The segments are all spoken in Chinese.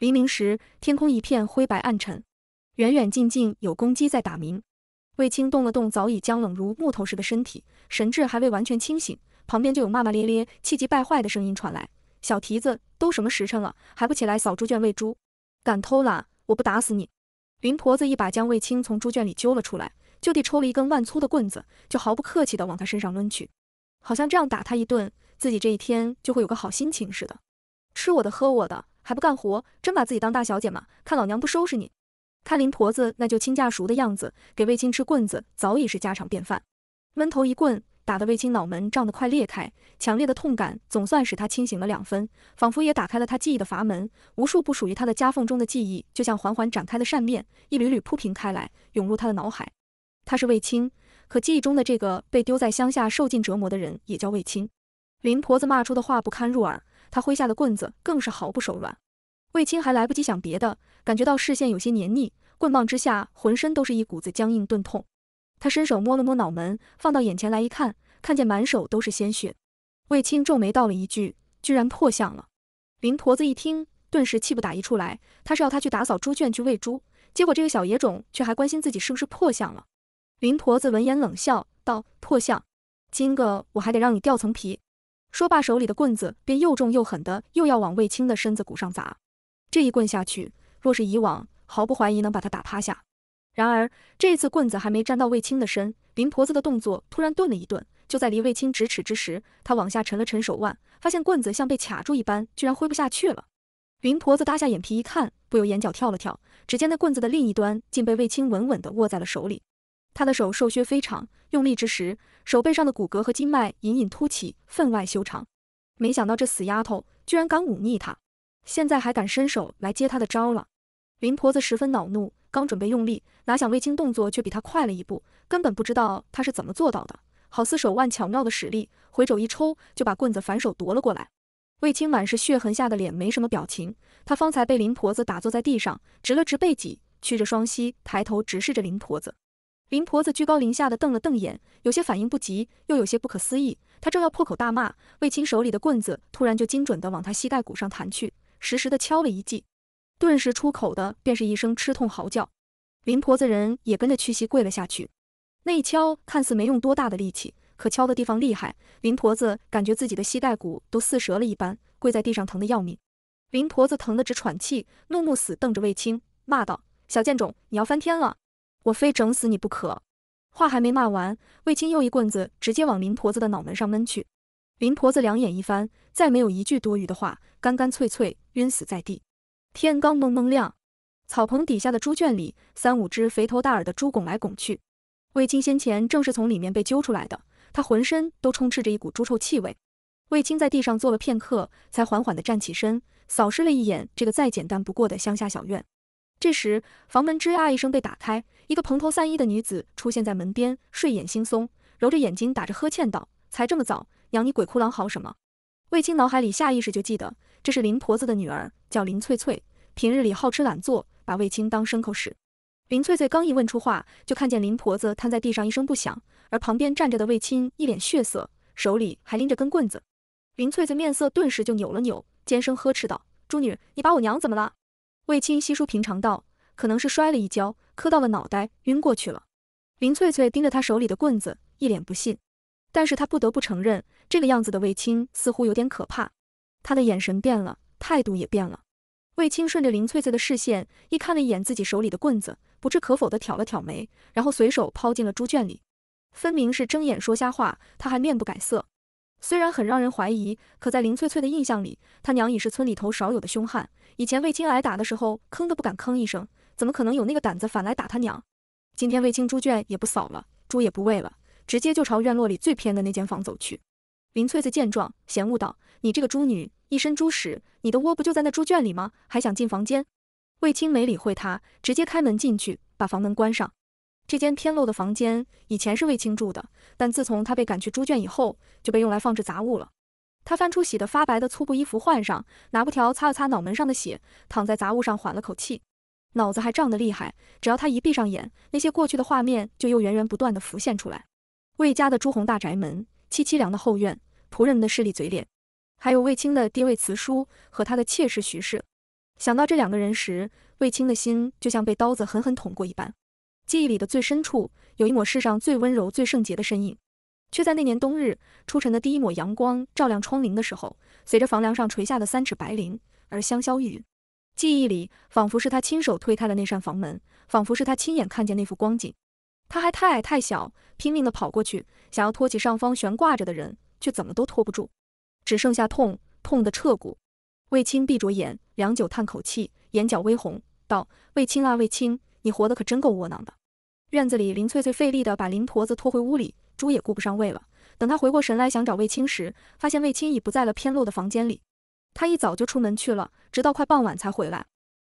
黎明时，天空一片灰白暗沉，远远近近有公鸡在打鸣。卫青动了动早已僵冷如木头似的身体，神志还未完全清醒，旁边就有骂骂咧咧、气急败坏的声音传来：“小蹄子，都什么时辰了，还不起来扫猪圈喂猪？敢偷懒，我不打死你！”林婆子一把将卫青从猪圈里揪了出来，就地抽了一根万粗的棍子，就毫不客气地往他身上抡去，好像这样打他一顿，自己这一天就会有个好心情似的。吃我的，喝我的。还不干活，真把自己当大小姐吗？看老娘不收拾你！看林婆子那就亲嫁熟的样子，给卫青吃棍子早已是家常便饭。闷头一棍，打得卫青脑门胀得快裂开，强烈的痛感总算使他清醒了两分，仿佛也打开了他记忆的阀门，无数不属于他的夹缝中的记忆，就像缓缓展开的扇面，一缕缕铺平开来，涌入他的脑海。他是卫青，可记忆中的这个被丢在乡下受尽折磨的人，也叫卫青。林婆子骂出的话不堪入耳。他挥下的棍子更是毫不手软，卫青还来不及想别的，感觉到视线有些黏腻，棍棒之下，浑身都是一股子僵硬钝痛。他伸手摸了摸脑门，放到眼前来一看，看见满手都是鲜血。卫青皱眉道了一句：“居然破相了。”林婆子一听，顿时气不打一处来。他是要他去打扫猪圈去喂猪，结果这个小野种却还关心自己是不是破相了。林婆子闻言冷笑道：“破相，今个我还得让你掉层皮。”说罢，手里的棍子便又重又狠的又要往卫青的身子骨上砸。这一棍下去，若是以往，毫不怀疑能把他打趴下。然而这次棍子还没沾到卫青的身，林婆子的动作突然顿了一顿。就在离卫青咫尺之时，她往下沉了沉手腕，发现棍子像被卡住一般，居然挥不下去了。林婆子搭下眼皮一看，不由眼角跳了跳，只见那棍子的另一端竟被卫青稳稳的握在了手里。他的手瘦削非常，用力之时，手背上的骨骼和筋脉隐隐凸起，分外修长。没想到这死丫头居然敢忤逆他，现在还敢伸手来接他的招了。林婆子十分恼怒，刚准备用力，哪想卫青动作却比他快了一步，根本不知道他是怎么做到的。好似手腕巧妙的使力，回肘一抽，就把棍子反手夺了过来。卫青满是血痕下的脸没什么表情，他方才被林婆子打坐在地上，直了直背脊，屈着双膝，抬头直视着林婆子。林婆子居高临下的瞪了瞪眼，有些反应不及，又有些不可思议。她正要破口大骂，卫青手里的棍子突然就精准的往她膝盖骨上弹去，实实的敲了一记，顿时出口的便是一声吃痛嚎叫。林婆子人也跟着屈膝跪了下去。那一敲看似没用多大的力气，可敲的地方厉害，林婆子感觉自己的膝盖骨都撕折了一般，跪在地上疼得要命。林婆子疼得直喘气，怒目死瞪着卫青，骂道：“小贱种，你要翻天了！”我非整死你不可！话还没骂完，卫青又一棍子直接往林婆子的脑门上闷去。林婆子两眼一翻，再没有一句多余的话，干干脆脆晕死在地。天刚蒙蒙亮，草棚底下的猪圈里，三五只肥头大耳的猪拱来拱去。卫青先前正是从里面被揪出来的，他浑身都充斥着一股猪臭气味。卫青在地上坐了片刻，才缓缓地站起身，扫视了一眼这个再简单不过的乡下小院。这时，房门吱呀一声被打开，一个蓬头散衣的女子出现在门边，睡眼惺忪，揉着眼睛打着呵欠道：“才这么早，娘你鬼哭狼嚎什么？”卫青脑海里下意识就记得，这是林婆子的女儿，叫林翠翠，平日里好吃懒做，把卫青当牲口使。林翠翠刚一问出话，就看见林婆子瘫在地上一声不响，而旁边站着的卫青一脸血色，手里还拎着根棍子。林翠翠面色顿时就扭了扭，尖声呵斥道：“朱女，你把我娘怎么了？”卫青稀疏平常道：“可能是摔了一跤，磕到了脑袋，晕过去了。”林翠翠盯着他手里的棍子，一脸不信。但是她不得不承认，这个样子的卫青似乎有点可怕。他的眼神变了，态度也变了。卫青顺着林翠翠的视线，一看了一眼自己手里的棍子，不置可否的挑了挑眉，然后随手抛进了猪圈里，分明是睁眼说瞎话，他还面不改色。虽然很让人怀疑，可在林翠翠的印象里，他娘已是村里头少有的凶悍。以前卫青挨打的时候，吭都不敢吭一声，怎么可能有那个胆子反来打他娘？今天卫青猪圈也不扫了，猪也不喂了，直接就朝院落里最偏的那间房走去。林翠翠见状，嫌恶道：“你这个猪女，一身猪屎，你的窝不就在那猪圈里吗？还想进房间？”卫青没理会她，直接开门进去，把房门关上。这间偏陋的房间以前是卫青住的，但自从他被赶去猪圈以后，就被用来放置杂物了。他翻出洗得发白的粗布衣服换上，拿布条擦了擦脑门上的血，躺在杂物上缓了口气。脑子还胀得厉害，只要他一闭上眼，那些过去的画面就又源源不断地浮现出来。卫家的朱红大宅门，凄凄凉的后院，仆人们的势利嘴脸，还有卫青的爹卫慈叔和他的妾室徐氏。想到这两个人时，卫青的心就像被刀子狠狠捅过一般。记忆里的最深处，有一抹世上最温柔、最圣洁的身影，却在那年冬日初晨的第一抹阳光照亮窗棂的时候，随着房梁上垂下的三尺白绫而香消玉殒。记忆里仿佛是他亲手推开了那扇房门，仿佛是他亲眼看见那幅光景。他还太矮太小，拼命地跑过去，想要托起上方悬挂着的人，却怎么都托不住，只剩下痛，痛得彻骨。卫青闭着眼，良久叹口气，眼角微红，道：“卫青啊，卫青，你活的可真够窝囊的。”院子里，林翠翠费力地把林婆子拖回屋里，猪也顾不上喂了。等她回过神来想找卫青时，发现卫青已不在了偏陋的房间里。他一早就出门去了，直到快傍晚才回来。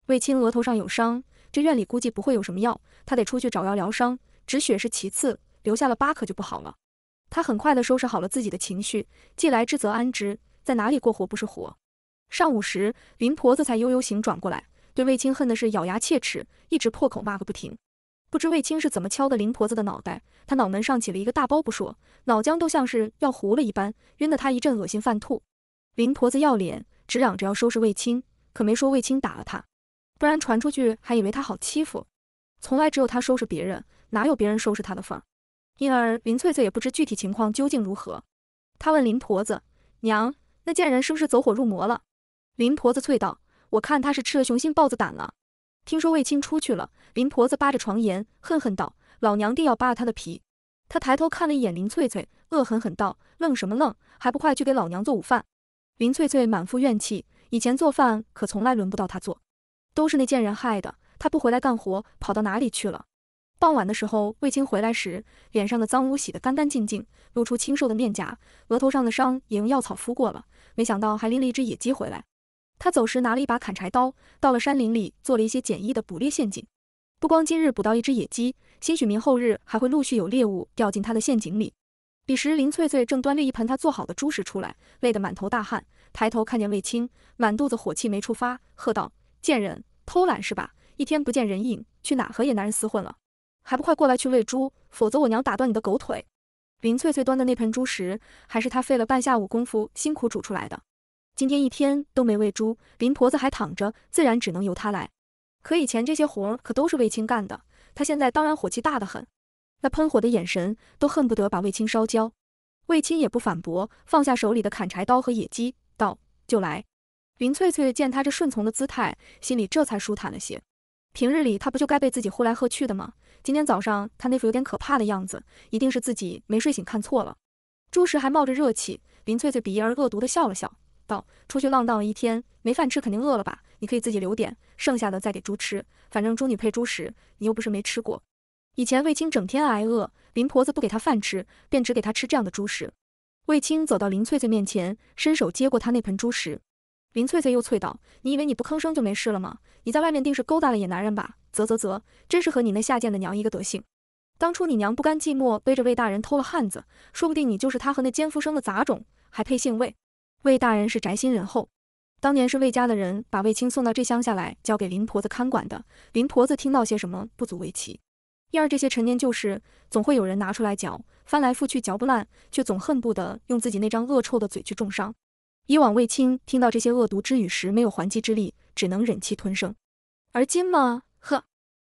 卫青额头上有伤，这院里估计不会有什么药，他得出去找药疗伤，止血是其次，留下了疤可就不好了。他很快地收拾好了自己的情绪，既来之则安之，在哪里过活不是活。上午时，林婆子才悠悠醒转过来，对卫青恨的是咬牙切齿，一直破口骂个不停。不知卫青是怎么敲的林婆子的脑袋，她脑门上起了一个大包不说，脑浆都像是要糊了一般，晕得她一阵恶心犯吐。林婆子要脸，只嚷着要收拾卫青，可没说卫青打了她，不然传出去还以为她好欺负。从来只有她收拾别人，哪有别人收拾她的份儿？因而林翠翠也不知具体情况究竟如何，她问林婆子：“娘，那贱人是不是走火入魔了？”林婆子啐道：“我看他是吃了雄心豹子胆了。听说卫青出去了。”林婆子扒着床沿，恨恨道：“老娘定要扒了他的皮！”她抬头看了一眼林翠翠，恶狠狠道：“愣什么愣？还不快去给老娘做午饭！”林翠翠满腹怨气，以前做饭可从来轮不到她做，都是那贱人害的。她不回来干活，跑到哪里去了？傍晚的时候，卫青回来时，脸上的脏污洗得干干净净，露出清瘦的面颊，额头上的伤也用药草敷过了。没想到还拎了一只野鸡回来。他走时拿了一把砍柴刀，到了山林里做了一些简易的捕猎陷阱。不光今日捕到一只野鸡，兴许明后日还会陆续有猎物掉进他的陷阱里。彼时林翠翠正端着一盆她做好的猪食出来，累得满头大汗，抬头看见卫青，满肚子火气没处发，喝道：“贱人，偷懒是吧？一天不见人影，去哪和野男人厮混了？还不快过来去喂猪，否则我娘打断你的狗腿！”林翠翠端的那盆猪食，还是她费了半下午功夫辛苦煮出来的。今天一天都没喂猪，林婆子还躺着，自然只能由她来。可以前这些活可都是卫青干的，他现在当然火气大得很，那喷火的眼神都恨不得把卫青烧焦。卫青也不反驳，放下手里的砍柴刀和野鸡，道就来。林翠翠见他这顺从的姿态，心里这才舒坦了些。平日里他不就该被自己呼来喝去的吗？今天早上他那副有点可怕的样子，一定是自己没睡醒看错了。猪时还冒着热气，林翠翠鄙夷而恶毒地笑了笑道，出去浪荡了一天，没饭吃肯定饿了吧？你可以自己留点，剩下的再给猪吃。反正猪女配猪食，你又不是没吃过。以前卫青整天挨饿，林婆子不给他饭吃，便只给他吃这样的猪食。卫青走到林翠翠面前，伸手接过她那盆猪食。林翠翠又啐道：“你以为你不吭声就没事了吗？你在外面定是勾搭了野男人吧？啧啧啧，真是和你那下贱的娘一个德性。当初你娘不甘寂寞，背着魏大人偷了汉子，说不定你就是他和那奸夫生的杂种，还配姓魏。魏大人是宅心仁厚。”当年是魏家的人把卫青送到这乡下来，交给林婆子看管的。林婆子听到些什么，不足为奇。因而这些陈年旧事，总会有人拿出来嚼，翻来覆去嚼不烂，却总恨不得用自己那张恶臭的嘴去重伤。以往卫青听到这些恶毒之语时，没有还击之力，只能忍气吞声。而今嘛，呵。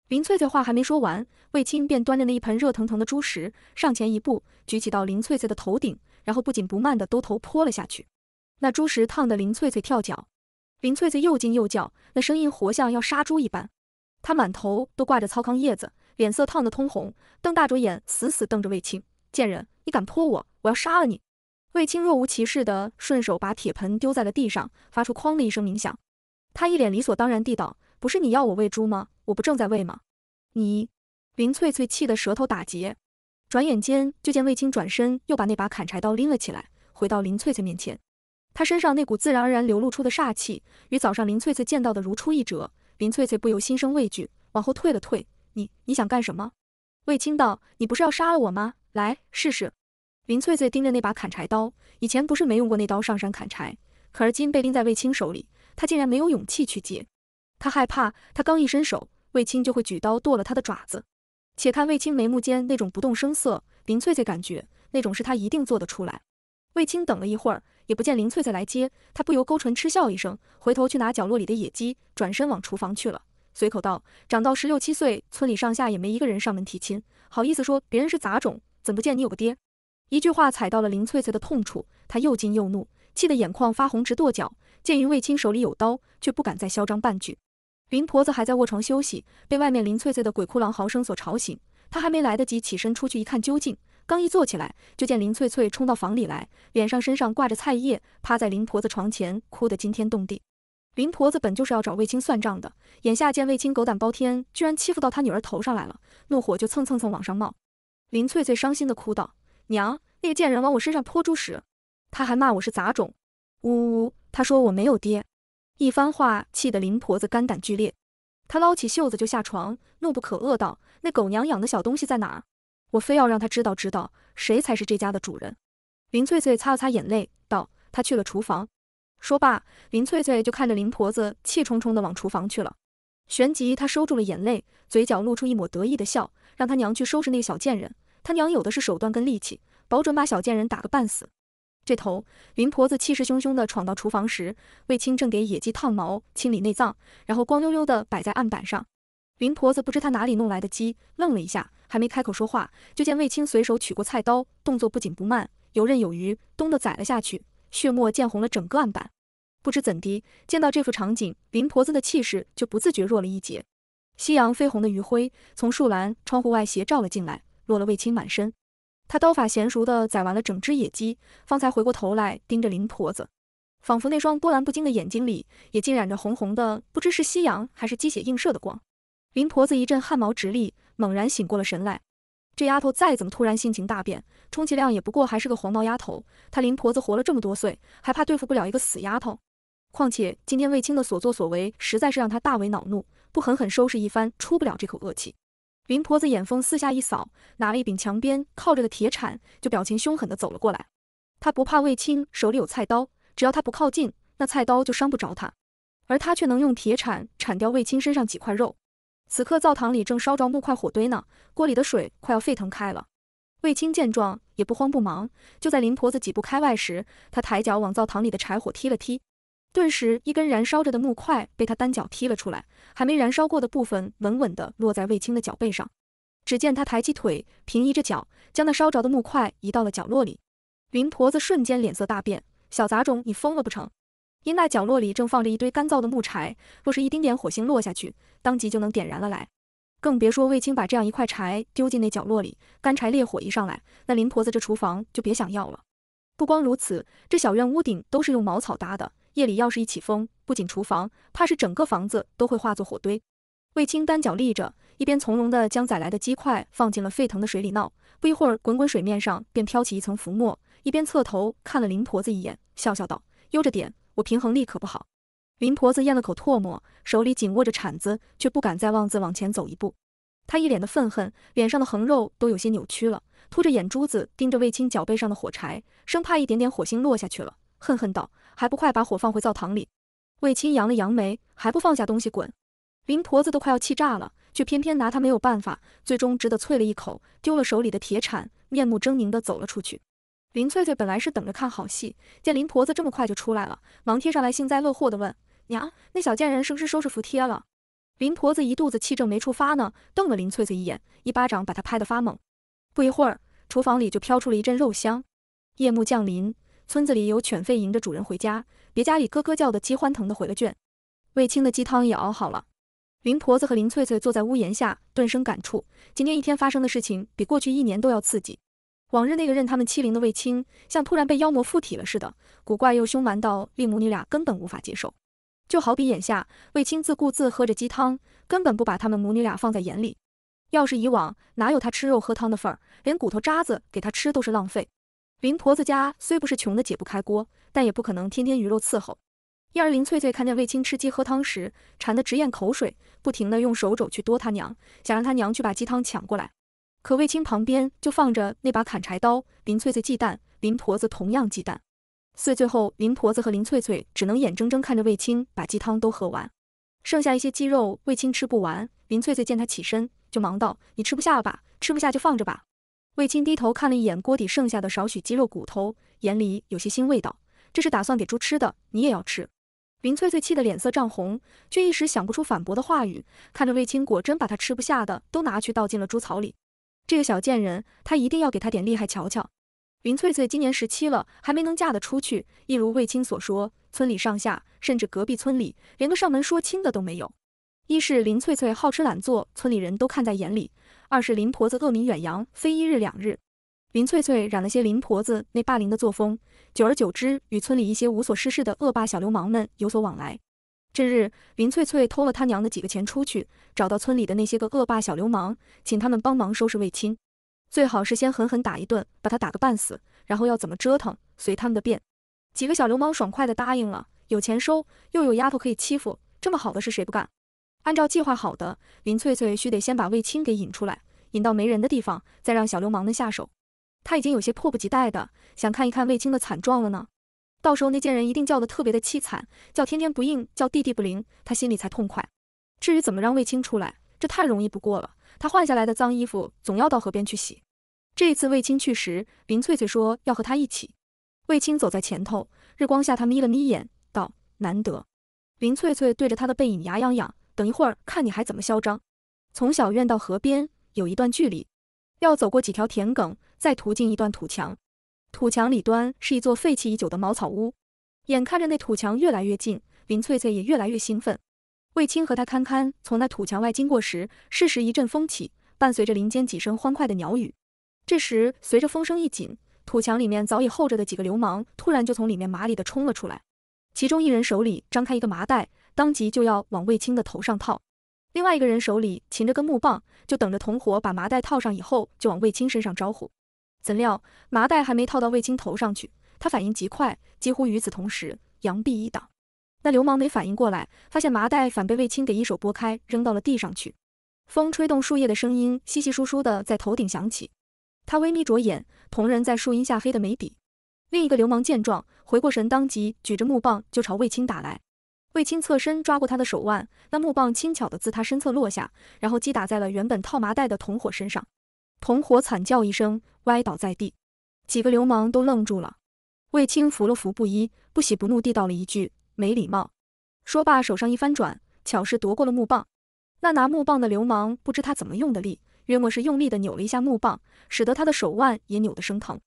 林翠翠话还没说完，卫青便端着那一盆热腾腾的猪食，上前一步，举起到林翠翠的头顶，然后不紧不慢的兜头泼了下去。那猪食烫得林翠翠跳脚，林翠翠又惊又叫，那声音活像要杀猪一般。她满头都挂着糙糠叶子，脸色烫得通红，瞪大着眼，死死瞪着卫青。贱人，你敢泼我，我要杀了你！卫青若无其事地顺手把铁盆丢在了地上，发出哐的一声鸣响。他一脸理所当然地道：“不是你要我喂猪吗？我不正在喂吗？”你，林翠翠气得舌头打结。转眼间就见卫青转身又把那把砍柴刀拎了起来，回到林翠翠面前。他身上那股自然而然流露出的煞气，与早上林翠翠见到的如出一辙。林翠翠不由心生畏惧，往后退了退。你，你想干什么？卫青道，你不是要杀了我吗？来，试试。林翠翠盯着那把砍柴刀，以前不是没用过那刀上山砍柴，可而今被拎在卫青手里，她竟然没有勇气去接。她害怕，她刚一伸手，卫青就会举刀剁了她的爪子。且看卫青眉目间那种不动声色，林翠翠感觉那种事她一定做得出来。卫青等了一会儿，也不见林翠翠来接，他不由勾唇嗤笑一声，回头去拿角落里的野鸡，转身往厨房去了，随口道：“长到十六七岁，村里上下也没一个人上门提亲，好意思说别人是杂种，怎不见你有个爹？”一句话踩到了林翠翠的痛处，她又惊又怒，气得眼眶发红，直跺脚。鉴于卫青手里有刀，却不敢再嚣张半句。林婆子还在卧床休息，被外面林翠翠的鬼哭狼嚎声所吵醒，她还没来得及起身出去一看究竟。刚一坐起来，就见林翠翠冲到房里来，脸上身上挂着菜叶，趴在林婆子床前哭得惊天动地。林婆子本就是要找卫青算账的，眼下见卫青狗胆包天，居然欺负到她女儿头上来了，怒火就蹭蹭蹭往上冒。林翠翠伤心地哭道：“娘，那个贱人往我身上泼猪屎，他还骂我是杂种，呜呜呜，他说我没有爹。”一番话气得林婆子肝胆俱裂，她捞起袖子就下床，怒不可遏道：“那狗娘养的小东西在哪儿？”我非要让他知道知道谁才是这家的主人。林翠翠擦了擦眼泪，道：“他去了厨房。”说罢，林翠翠就看着林婆子气冲冲的往厨房去了。旋即，她收住了眼泪，嘴角露出一抹得意的笑，让她娘去收拾那个小贱人。她娘有的是手段跟力气，保准把小贱人打个半死。这头，林婆子气势汹汹的闯到厨房时，卫青正给野鸡烫毛、清理内脏，然后光溜溜的摆在案板上。林婆子不知他哪里弄来的鸡，愣了一下，还没开口说话，就见卫青随手取过菜刀，动作不紧不慢，游刃有余，咚的宰了下去，血沫溅红了整个案板。不知怎的，见到这幅场景，林婆子的气势就不自觉弱了一截。夕阳绯红的余晖从树栏窗户外斜照了进来，落了卫青满身。他刀法娴熟的宰完了整只野鸡，方才回过头来盯着林婆子，仿佛那双波澜不惊的眼睛里也浸染着红红的，不知是夕阳还是鸡血映射的光。林婆子一阵汗毛直立，猛然醒过了神来。这丫头再怎么突然性情大变，充其量也不过还是个黄毛丫头。她林婆子活了这么多岁，还怕对付不了一个死丫头？况且今天卫青的所作所为，实在是让她大为恼怒，不狠狠收拾一番，出不了这口恶气。林婆子眼风四下一扫，拿了一柄墙边靠着的铁铲，就表情凶狠地走了过来。她不怕卫青手里有菜刀，只要他不靠近，那菜刀就伤不着她。而她却能用铁铲铲掉卫青身上几块肉。此刻灶堂里正烧着木块火堆呢，锅里的水快要沸腾开了。卫青见状也不慌不忙，就在林婆子几步开外时，他抬脚往灶堂里的柴火踢了踢，顿时一根燃烧着的木块被他单脚踢了出来，还没燃烧过的部分稳稳地落在卫青的脚背上。只见他抬起腿，平移着脚，将那烧着的木块移到了角落里。林婆子瞬间脸色大变：“小杂种，你疯了不成？”因那角落里正放着一堆干燥的木柴，若是一丁点火星落下去，当即就能点燃了，来，更别说卫青把这样一块柴丢进那角落里，干柴烈火一上来，那林婆子这厨房就别想要了。不光如此，这小院屋顶都是用茅草搭的，夜里要是一起风，不仅厨房，怕是整个房子都会化作火堆。卫青单脚立着，一边从容地将宰来的鸡块放进了沸腾的水里闹，不一会儿，滚滚水面上便飘起一层浮沫，一边侧头看了林婆子一眼，笑笑道：“悠着点，我平衡力可不好。”林婆子咽了口唾沫，手里紧握着铲子，却不敢再妄自往前走一步。她一脸的愤恨，脸上的横肉都有些扭曲了，凸着眼珠子盯着卫青脚背上的火柴，生怕一点点火星落下去了，恨恨道：“还不快把火放回灶堂里！”卫青扬了扬眉，还不放下东西滚。林婆子都快要气炸了，却偏偏拿他没有办法，最终只得啐了一口，丢了手里的铁铲，面目狰狞地走了出去。林翠翠本来是等着看好戏，见林婆子这么快就出来了，忙贴上来幸灾乐祸的问：“娘，那小贱人是不是收拾服帖了？”林婆子一肚子气正没处发呢，瞪了林翠翠一眼，一巴掌把她拍得发懵。不一会儿，厨房里就飘出了一阵肉香。夜幕降临，村子里有犬吠迎着主人回家，别家里咯咯叫的鸡欢腾的回了圈。卫青的鸡汤也熬好了，林婆子和林翠翠坐在屋檐下，顿生感触，今天一天发生的事情比过去一年都要刺激。往日那个任他们欺凌的卫青，像突然被妖魔附体了似的，古怪又凶蛮到令母女俩根本无法接受。就好比眼下，卫青自顾自喝着鸡汤，根本不把他们母女俩放在眼里。要是以往，哪有他吃肉喝汤的份儿？连骨头渣子给他吃都是浪费。林婆子家虽不是穷的解不开锅，但也不可能天天鱼肉伺候。燕儿林翠翠看见卫青吃鸡喝汤时，馋得直咽口水，不停的用手肘去夺他娘，想让他娘去把鸡汤抢过来。可卫青旁边就放着那把砍柴刀，林翠翠忌惮，林婆子同样忌惮，碎最后林婆子和林翠翠只能眼睁睁看着卫青把鸡汤都喝完，剩下一些鸡肉，卫青吃不完，林翠翠见他起身，就忙道：“你吃不下了吧？吃不下就放着吧。”卫青低头看了一眼锅底剩下的少许鸡肉骨头，眼里有些欣慰道：“这是打算给猪吃的，你也要吃。”林翠翠气得脸色涨红，却一时想不出反驳的话语，看着卫青果真把他吃不下的都拿去倒进了猪槽里。这个小贱人，他一定要给她点厉害瞧瞧。林翠翠今年十七了，还没能嫁得出去。一如卫青所说，村里上下，甚至隔壁村里，连个上门说亲的都没有。一是林翠翠好吃懒做，村里人都看在眼里；二是林婆子恶名远扬，非一日两日。林翠翠染了些林婆子那霸凌的作风，久而久之，与村里一些无所事事的恶霸小流氓们有所往来。这日，林翠翠偷了他娘的几个钱出去，找到村里的那些个恶霸小流氓，请他们帮忙收拾卫青，最好是先狠狠打一顿，把他打个半死，然后要怎么折腾，随他们的便。几个小流氓爽快的答应了，有钱收，又有丫头可以欺负，这么好的事谁不干？按照计划好的，林翠翠需得先把卫青给引出来，引到没人的地方，再让小流氓们下手。他已经有些迫不及待的想看一看卫青的惨状了呢。到时候那贱人一定叫得特别的凄惨，叫天天不应，叫地地不灵，他心里才痛快。至于怎么让卫青出来，这太容易不过了。他换下来的脏衣服总要到河边去洗。这一次卫青去时，林翠翠说要和他一起。卫青走在前头，日光下他眯了眯眼，道：“难得。”林翠翠对着他的背影牙痒痒，等一会儿看你还怎么嚣张。从小院到河边有一段距离，要走过几条田埂，再途径一段土墙。土墙里端是一座废弃已久的茅草屋，眼看着那土墙越来越近，林翠翠也越来越兴奋。卫青和他堪堪从那土墙外经过时，适时一阵风起，伴随着林间几声欢快的鸟语。这时，随着风声一紧，土墙里面早已候着的几个流氓突然就从里面麻利的冲了出来，其中一人手里张开一个麻袋，当即就要往卫青的头上套；另外一个人手里擒着根木棒，就等着同伙把麻袋套上以后，就往卫青身上招呼。怎料麻袋还没套到卫青头上去，他反应极快，几乎与此同时，扬臂一挡，那流氓没反应过来，发现麻袋反被卫青给一手拨开，扔到了地上去。风吹动树叶的声音稀稀疏疏的在头顶响起，他微眯着眼，瞳仁在树荫下黑的没底。另一个流氓见状，回过神，当即举着木棒就朝卫青打来。卫青侧身抓过他的手腕，那木棒轻巧的自他身侧落下，然后击打在了原本套麻袋的同伙身上，同伙惨叫一声。歪倒在地，几个流氓都愣住了。卫青扶了扶布衣，不喜不怒地道了一句：“没礼貌。”说罢，手上一翻转，巧是夺过了木棒。那拿木棒的流氓不知他怎么用的力，约莫是用力的扭了一下木棒，使得他的手腕也扭得生疼。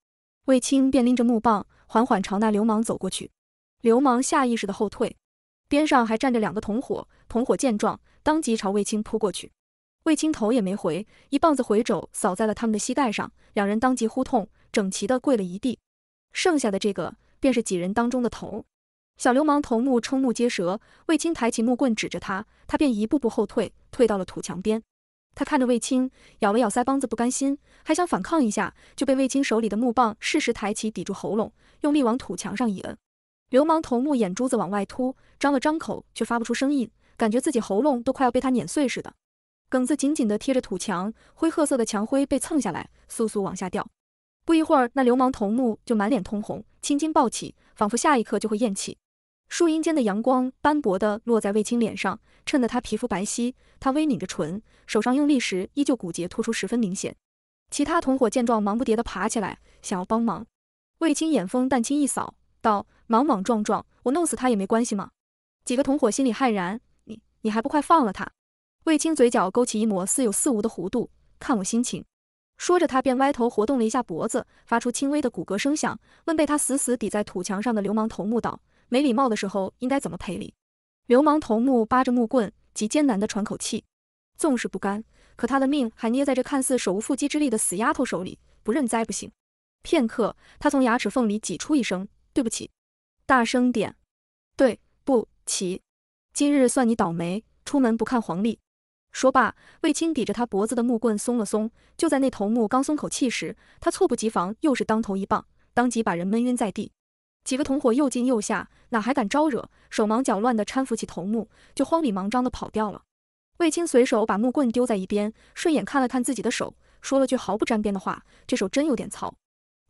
卫青便拎着木棒，缓缓朝那流氓走过去。流氓下意识的后退，边上还站着两个同伙。同伙见状，当即朝卫青扑过去。卫青头也没回，一棒子回肘扫在了他们的膝盖上，两人当即呼痛，整齐的跪了一地。剩下的这个便是几人当中的头，小流氓头目瞠目结舌。卫青抬起木棍指着他，他便一步步后退，退到了土墙边。他看着卫青，咬了咬腮帮子，不甘心，还想反抗一下，就被卫青手里的木棒适时抬起，抵住喉咙，用力往土墙上一摁。流氓头目眼珠子往外凸，张了张口，却发不出声音，感觉自己喉咙都快要被他碾碎似的。梗子紧紧地贴着土墙，灰褐色的墙灰被蹭下来，簌簌往下掉。不一会儿，那流氓头目就满脸通红，青筋暴起，仿佛下一刻就会咽气。树荫间的阳光斑驳地落在卫青脸上，衬得他皮肤白皙。他微抿着唇，手上用力时依旧骨节突出，十分明显。其他同伙见状，忙不迭地爬起来，想要帮忙。卫青眼风淡青一扫，道：“莽莽撞撞，我弄死他也没关系吗？”几个同伙心里骇然：“你你还不快放了他？”卫青嘴角勾起一抹似有似无的弧度，看我心情。说着，他便歪头活动了一下脖子，发出轻微的骨骼声响，问被他死死抵在土墙上的流氓头目道：“没礼貌的时候应该怎么赔礼？”流氓头目扒着木棍，极艰难地喘口气，纵是不甘，可他的命还捏在这看似手无缚鸡之力的死丫头手里，不认栽不行。片刻，他从牙齿缝里挤出一声：“对不起。”大声点，“对不起。”今日算你倒霉，出门不看黄历。说罢，卫青抵着他脖子的木棍松了松。就在那头目刚松口气时，他猝不及防，又是当头一棒，当即把人闷晕在地。几个同伙又惊又吓，哪还敢招惹？手忙脚乱地搀扶起头目，就慌里忙张地跑掉了。卫青随手把木棍丢在一边，顺眼看了看自己的手，说了句毫不沾边的话：“这手真有点糙。”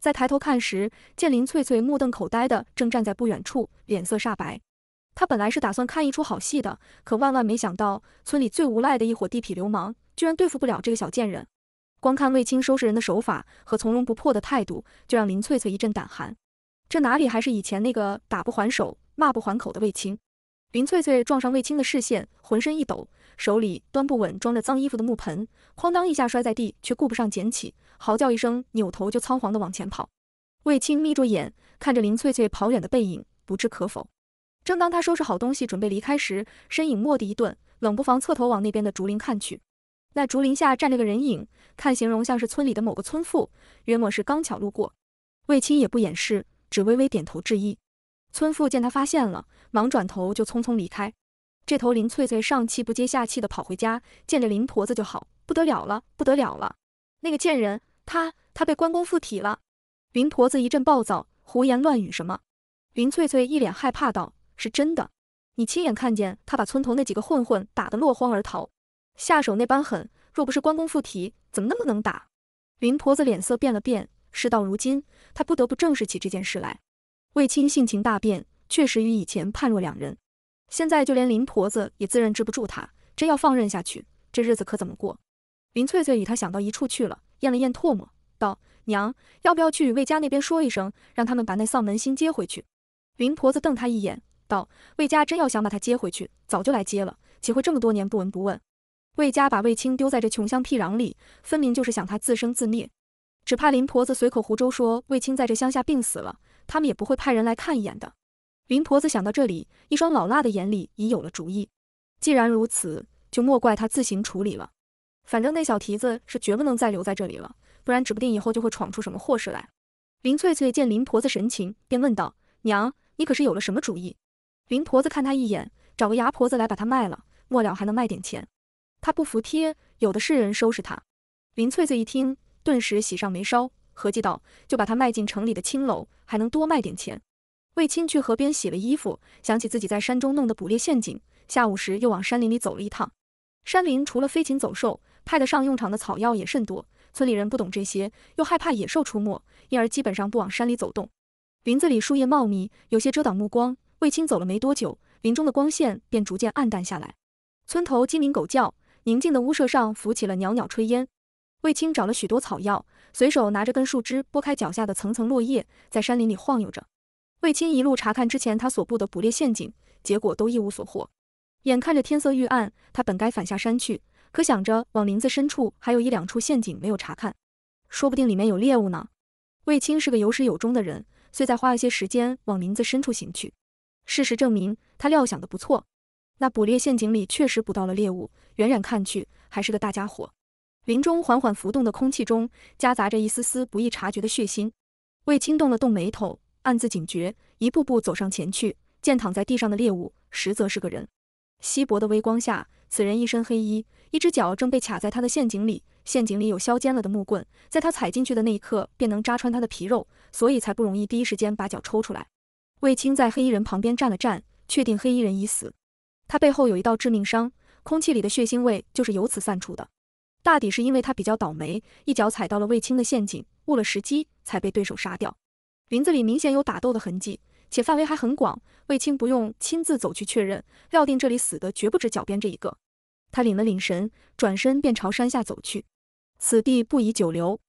再抬头看时，见林翠翠目瞪口呆地正站在不远处，脸色煞白。他本来是打算看一出好戏的，可万万没想到，村里最无赖的一伙地痞流氓，居然对付不了这个小贱人。光看卫青收拾人的手法和从容不迫的态度，就让林翠翠一阵胆寒。这哪里还是以前那个打不还手、骂不还口的卫青？林翠翠撞上卫青的视线，浑身一抖，手里端不稳装着脏衣服的木盆，哐当一下摔在地，却顾不上捡起，嚎叫一声，扭头就仓皇地往前跑。卫青眯着眼看着林翠翠跑远的背影，不置可否。正当他收拾好东西准备离开时，身影蓦地一顿，冷不防侧头往那边的竹林看去。那竹林下站着个人影，看形容像是村里的某个村妇，约莫是刚巧路过。卫青也不掩饰，只微微点头致意。村妇见他发现了，忙转头就匆匆离开。这头林翠翠上气不接下气地跑回家，见着林婆子就好，不得了了，不得了了！那个贱人，他他被关公附体了！林婆子一阵暴躁，胡言乱语什么？林翠翠一脸害怕道。是真的，你亲眼看见他把村头那几个混混打得落荒而逃，下手那般狠，若不是关公附体，怎么那么能打？林婆子脸色变了变，事到如今，她不得不正视起这件事来。卫青性情大变，确实与以前判若两人。现在就连林婆子也自认治不住他，真要放任下去，这日子可怎么过？林翠翠与她想到一处去了，咽了咽唾沫，道：“娘，要不要去与卫家那边说一声，让他们把那丧门星接回去？”林婆子瞪她一眼。道：“魏家真要想把他接回去，早就来接了，岂会这么多年不闻不问？魏家把卫青丢在这穷乡僻壤里，分明就是想他自生自灭。只怕林婆子随口胡诌说卫青在这乡下病死了，他们也不会派人来看一眼的。”林婆子想到这里，一双老辣的眼里已有了主意。既然如此，就莫怪他自行处理了。反正那小蹄子是绝不能再留在这里了，不然指不定以后就会闯出什么祸事来。林翠翠见林婆子神情，便问道：“娘，你可是有了什么主意？”林婆子看他一眼，找个牙婆子来把他卖了，末了还能卖点钱。他不服帖，有的是人收拾他。林翠翠一听，顿时喜上眉梢，合计道：“就把他卖进城里的青楼，还能多卖点钱。”卫青去河边洗了衣服，想起自己在山中弄的捕猎陷阱，下午时又往山林里走了一趟。山林除了飞禽走兽，派得上用场的草药也甚多。村里人不懂这些，又害怕野兽出没，因而基本上不往山里走动。林子里树叶茂密，有些遮挡目光。卫青走了没多久，林中的光线便逐渐暗淡下来。村头鸡鸣狗叫，宁静的屋舍上浮起了袅袅炊烟。卫青找了许多草药，随手拿着根树枝，拨开脚下的层层落叶，在山林里晃悠着。卫青一路查看之前他所布的捕猎陷阱，结果都一无所获。眼看着天色愈暗，他本该返下山去，可想着往林子深处还有一两处陷阱没有查看，说不定里面有猎物呢。卫青是个有始有终的人，遂再花一些时间往林子深处行去。事实证明，他料想的不错，那捕猎陷阱里确实捕到了猎物，远远看去还是个大家伙。林中缓缓浮动的空气中夹杂着一丝丝不易察觉的血腥。魏青动了动眉头，暗自警觉，一步步走上前去，见躺在地上的猎物，实则是个人。稀薄的微光下，此人一身黑衣，一只脚正被卡在他的陷阱里，陷阱里有削尖了的木棍，在他踩进去的那一刻便能扎穿他的皮肉，所以才不容易第一时间把脚抽出来。卫青在黑衣人旁边站了站，确定黑衣人已死，他背后有一道致命伤，空气里的血腥味就是由此散出的。大抵是因为他比较倒霉，一脚踩到了卫青的陷阱，误了时机，才被对手杀掉。林子里明显有打斗的痕迹，且范围还很广，卫青不用亲自走去确认，料定这里死的绝不止脚边这一个。他领了领神，转身便朝山下走去，此地不宜久留。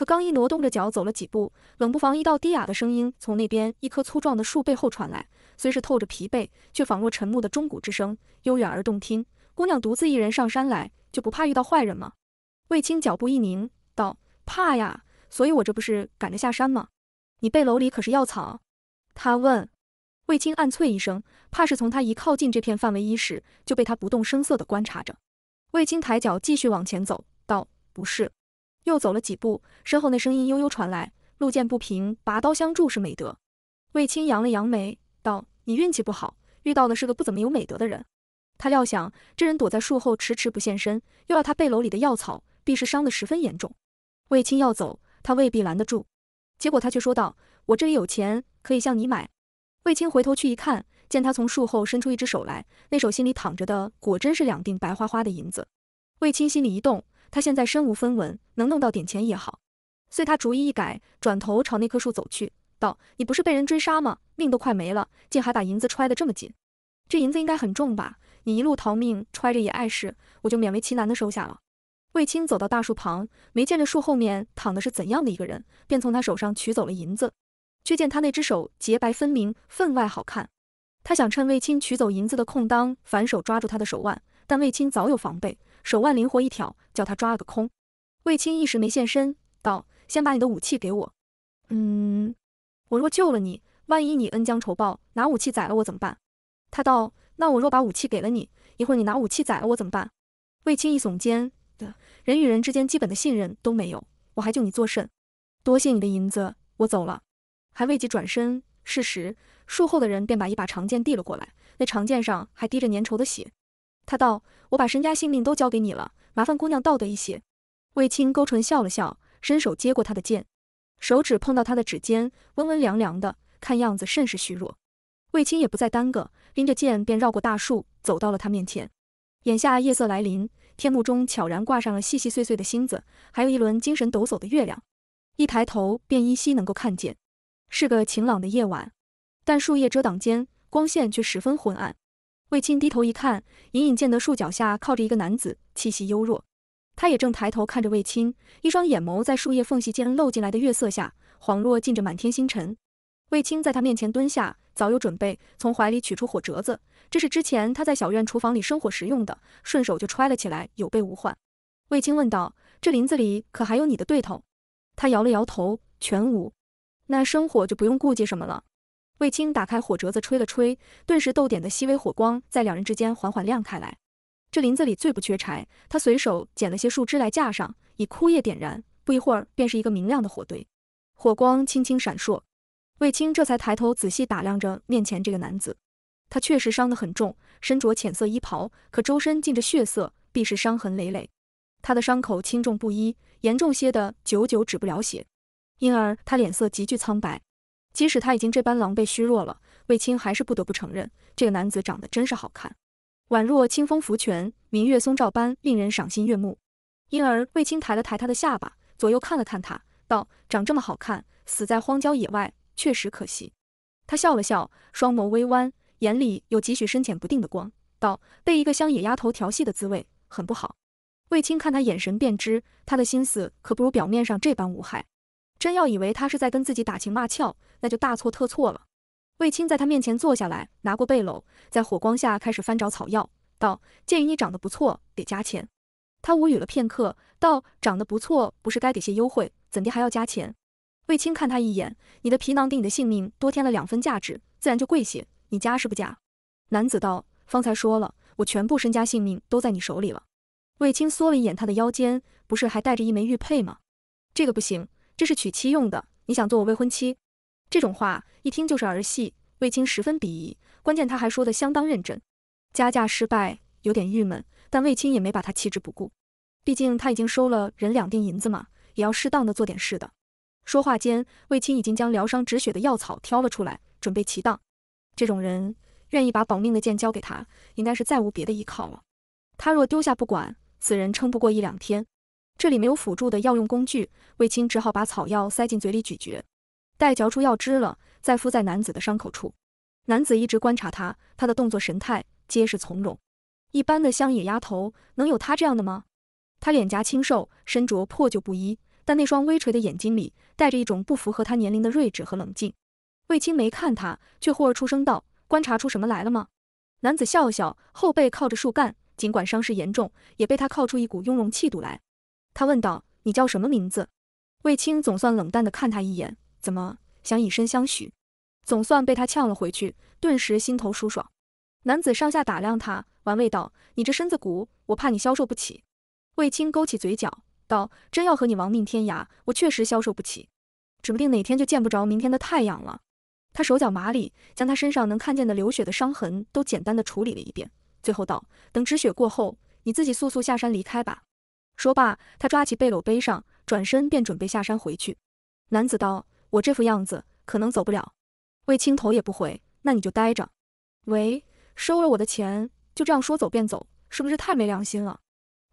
可刚一挪动着脚走了几步，冷不防一道低哑的声音从那边一棵粗壮的树背后传来，虽是透着疲惫，却仿若沉木的钟鼓之声，悠远而动听。姑娘独自一人上山来，就不怕遇到坏人吗？卫青脚步一凝，道：“怕呀，所以我这不是赶着下山吗？”你背篓里可是药草？他问。卫青暗啐一声，怕是从他一靠近这片范围一时，就被他不动声色地观察着。卫青抬脚继续往前走，道：“不是。”又走了几步，身后那声音悠悠传来：“路见不平，拔刀相助是美德。”卫青扬了扬眉，道：“你运气不好，遇到的是个不怎么有美德的人。”他料想这人躲在树后，迟迟不现身，又要他背篓里的药草，必是伤得十分严重。卫青要走，他未必拦得住。结果他却说道：“我这里有钱，可以向你买。”卫青回头去一看，见他从树后伸出一只手来，那手心里躺着的果真是两锭白花花的银子。卫青心里一动。他现在身无分文，能弄到点钱也好。遂他主意一改，转头朝那棵树走去，道：“你不是被人追杀吗？命都快没了，竟还把银子揣得这么紧？这银子应该很重吧？你一路逃命，揣着也碍事，我就勉为其难的收下了。”卫青走到大树旁，没见着树后面躺的是怎样的一个人，便从他手上取走了银子，却见他那只手洁白分明，分外好看。他想趁卫青取走银子的空当，反手抓住他的手腕，但卫青早有防备。手腕灵活一挑，叫他抓了个空。卫青一时没现身，道：“先把你的武器给我。”“嗯。”“我若救了你，万一你恩将仇报，拿武器宰了我怎么办？”他道：“那我若把武器给了你，一会儿你拿武器宰了我怎么办？”卫青一耸肩：“人与人之间基本的信任都没有，我还救你作甚？多谢你的银子，我走了。”还未及转身，适时，树后的人便把一把长剑递了过来，那长剑上还滴着粘稠的血。他道：“我把身家性命都交给你了，麻烦姑娘道德一些。”卫青勾唇笑了笑，伸手接过他的剑，手指碰到他的指尖，温温凉凉的，看样子甚是虚弱。卫青也不再耽搁，拎着剑便绕过大树，走到了他面前。眼下夜色来临，天幕中悄然挂上了细细碎碎的星子，还有一轮精神抖擞的月亮，一抬头便依稀能够看见，是个晴朗的夜晚。但树叶遮挡间，光线却十分昏暗。魏青低头一看，隐隐见得树脚下靠着一个男子，气息幽弱。他也正抬头看着魏青，一双眼眸在树叶缝隙间漏进来的月色下，恍若浸着满天星辰。魏青在他面前蹲下，早有准备，从怀里取出火折子，这是之前他在小院厨房里生火时用的，顺手就揣了起来，有备无患。魏青问道：“这林子里可还有你的对头？”他摇了摇头，全无。那生火就不用顾忌什么了。卫青打开火折子，吹了吹，顿时豆点的细微火光在两人之间缓缓亮开来。这林子里最不缺柴，他随手捡了些树枝来架上，以枯叶点燃，不一会儿便是一个明亮的火堆。火光轻轻闪烁，卫青这才抬头仔细打量着面前这个男子。他确实伤得很重，身着浅色衣袍，可周身浸着血色，必是伤痕累累。他的伤口轻重不一，严重些的久久止不了血，因而他脸色极具苍白。即使他已经这般狼狈虚弱了，卫青还是不得不承认，这个男子长得真是好看，宛若清风拂泉，明月松照般令人赏心悦目。因而卫青抬了抬他的下巴，左右看了看他，道：“长这么好看，死在荒郊野外，确实可惜。”他笑了笑，双眸微弯，眼里有几许深浅不定的光，道：“被一个乡野丫头调戏的滋味，很不好。”卫青看他眼神，便知他的心思可不如表面上这般无害，真要以为他是在跟自己打情骂俏。那就大错特错了。卫青在他面前坐下来，拿过背篓，在火光下开始翻找草药，道：“鉴于你长得不错，得加钱。”他无语了片刻，道：“长得不错，不是该给些优惠？怎地还要加钱？”卫青看他一眼，你的皮囊给你的性命，多添了两分价值，自然就贵些。你加是不加？男子道：“方才说了，我全部身家性命都在你手里了。”卫青缩了一眼他的腰间，不是还带着一枚玉佩吗？这个不行，这是娶妻用的。你想做我未婚妻？这种话一听就是儿戏，卫青十分鄙夷。关键他还说的相当认真，加价失败有点郁闷，但卫青也没把他弃之不顾。毕竟他已经收了人两锭银子嘛，也要适当的做点事的。说话间，卫青已经将疗伤止血的药草挑了出来，准备齐当。这种人愿意把保命的剑交给他，应该是再无别的依靠了。他若丢下不管，此人撑不过一两天。这里没有辅助的药用工具，卫青只好把草药塞进嘴里咀嚼。待嚼出药汁了，再敷在男子的伤口处。男子一直观察他，他的动作神态皆是从容。一般的乡野丫头能有他这样的吗？他脸颊清瘦，身着破旧布衣，但那双微垂的眼睛里带着一种不符合他年龄的睿智和冷静。卫青没看他，却忽而出声道：“观察出什么来了吗？”男子笑笑，后背靠着树干，尽管伤势严重，也被他靠出一股雍容气度来。他问道：“你叫什么名字？”卫青总算冷淡的看他一眼。怎么想以身相许？总算被他呛了回去，顿时心头舒爽。男子上下打量他，玩味道：“你这身子骨，我怕你消受不起。”卫青勾起嘴角道：“真要和你亡命天涯，我确实消受不起，指不定哪天就见不着明天的太阳了。”他手脚麻利，将他身上能看见的流血的伤痕都简单的处理了一遍，最后道：“等止血过后，你自己速速下山离开吧。”说罢，他抓起背篓背上，转身便准备下山回去。男子道。我这副样子可能走不了。魏青头也不回，那你就待着。喂，收了我的钱就这样说走便走，是不是太没良心了？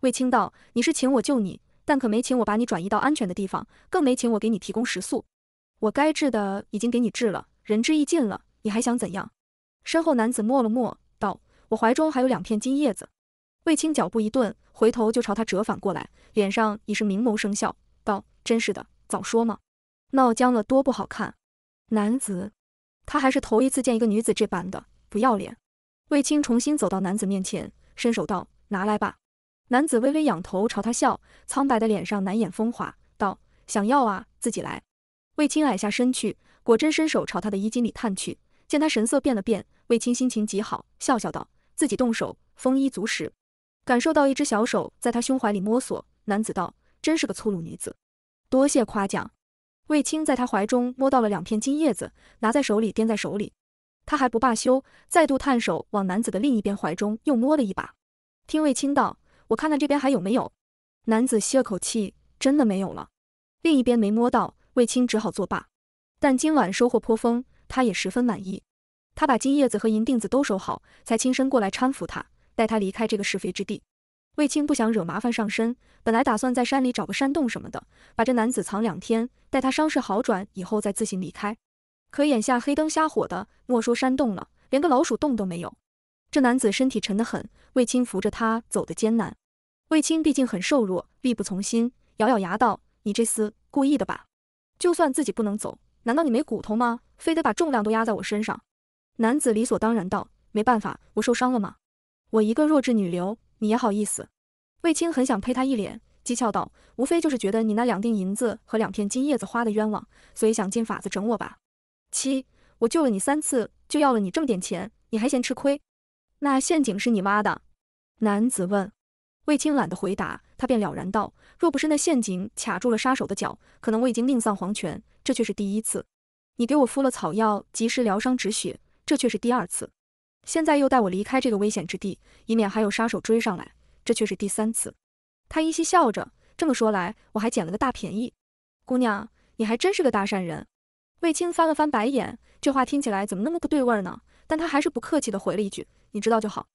魏青道，你是请我救你，但可没请我把你转移到安全的地方，更没请我给你提供食宿。我该治的已经给你治了，仁至义尽了，你还想怎样？身后男子默了默，道，我怀中还有两片金叶子。魏青脚步一顿，回头就朝他折返过来，脸上已是明眸生笑，道，真是的，早说嘛。闹僵了多不好看。男子，他还是头一次见一个女子这般的不要脸。卫青重新走到男子面前，伸手道：“拿来吧。”男子微微仰头朝他笑，苍白的脸上难掩风华，道：“想要啊，自己来。”卫青矮下身去，果真伸手朝他的衣襟里探去。见他神色变了变，卫青心情极好，笑笑道：“自己动手，丰衣足食。”感受到一只小手在他胸怀里摸索，男子道：“真是个粗鲁女子，多谢夸奖。”卫青在他怀中摸到了两片金叶子，拿在手里掂在手里。他还不罢休，再度探手往男子的另一边怀中又摸了一把。听卫青道：“我看看这边还有没有。”男子吸了口气，真的没有了。另一边没摸到，卫青只好作罢。但今晚收获颇丰，他也十分满意。他把金叶子和银锭子都收好，才亲身过来搀扶他，带他离开这个是非之地。卫青不想惹麻烦上身，本来打算在山里找个山洞什么的，把这男子藏两天，待他伤势好转以后再自行离开。可眼下黑灯瞎火的，莫说山洞了，连个老鼠洞都没有。这男子身体沉得很，卫青扶着他走得艰难。卫青毕竟很瘦弱，力不从心，咬咬牙道：“你这厮故意的吧？就算自己不能走，难道你没骨头吗？非得把重量都压在我身上？”男子理所当然道：“没办法，我受伤了吗？我一个弱智女流。”你也好意思，卫青很想呸他一脸，讥诮道：“无非就是觉得你那两锭银子和两片金叶子花的冤枉，所以想尽法子整我吧。”七，我救了你三次，就要了你这么点钱，你还嫌吃亏？那陷阱是你挖的？男子问。卫青懒得回答，他便了然道：“若不是那陷阱卡住了杀手的脚，可能我已经命丧黄泉。这却是第一次。你给我敷了草药，及时疗伤止血，这却是第二次。”现在又带我离开这个危险之地，以免还有杀手追上来。这却是第三次。他依稀笑着，这么说来，我还捡了个大便宜。姑娘，你还真是个大善人。卫青翻了翻白眼，这话听起来怎么那么不对味呢？但他还是不客气的回了一句：“你知道就好。”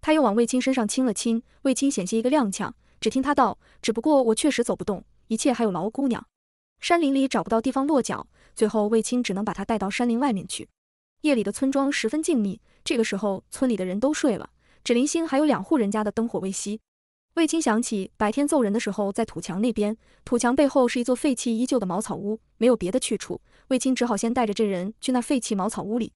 他又往卫青身上亲了亲，卫青险些一个踉跄。只听他道：“只不过我确实走不动，一切还有劳姑娘。”山林里找不到地方落脚，最后卫青只能把他带到山林外面去。夜里的村庄十分静谧，这个时候村里的人都睡了，只零星还有两户人家的灯火未熄。卫青想起白天揍人的时候，在土墙那边，土墙背后是一座废弃依旧的茅草屋，没有别的去处，卫青只好先带着这人去那废弃茅草屋里。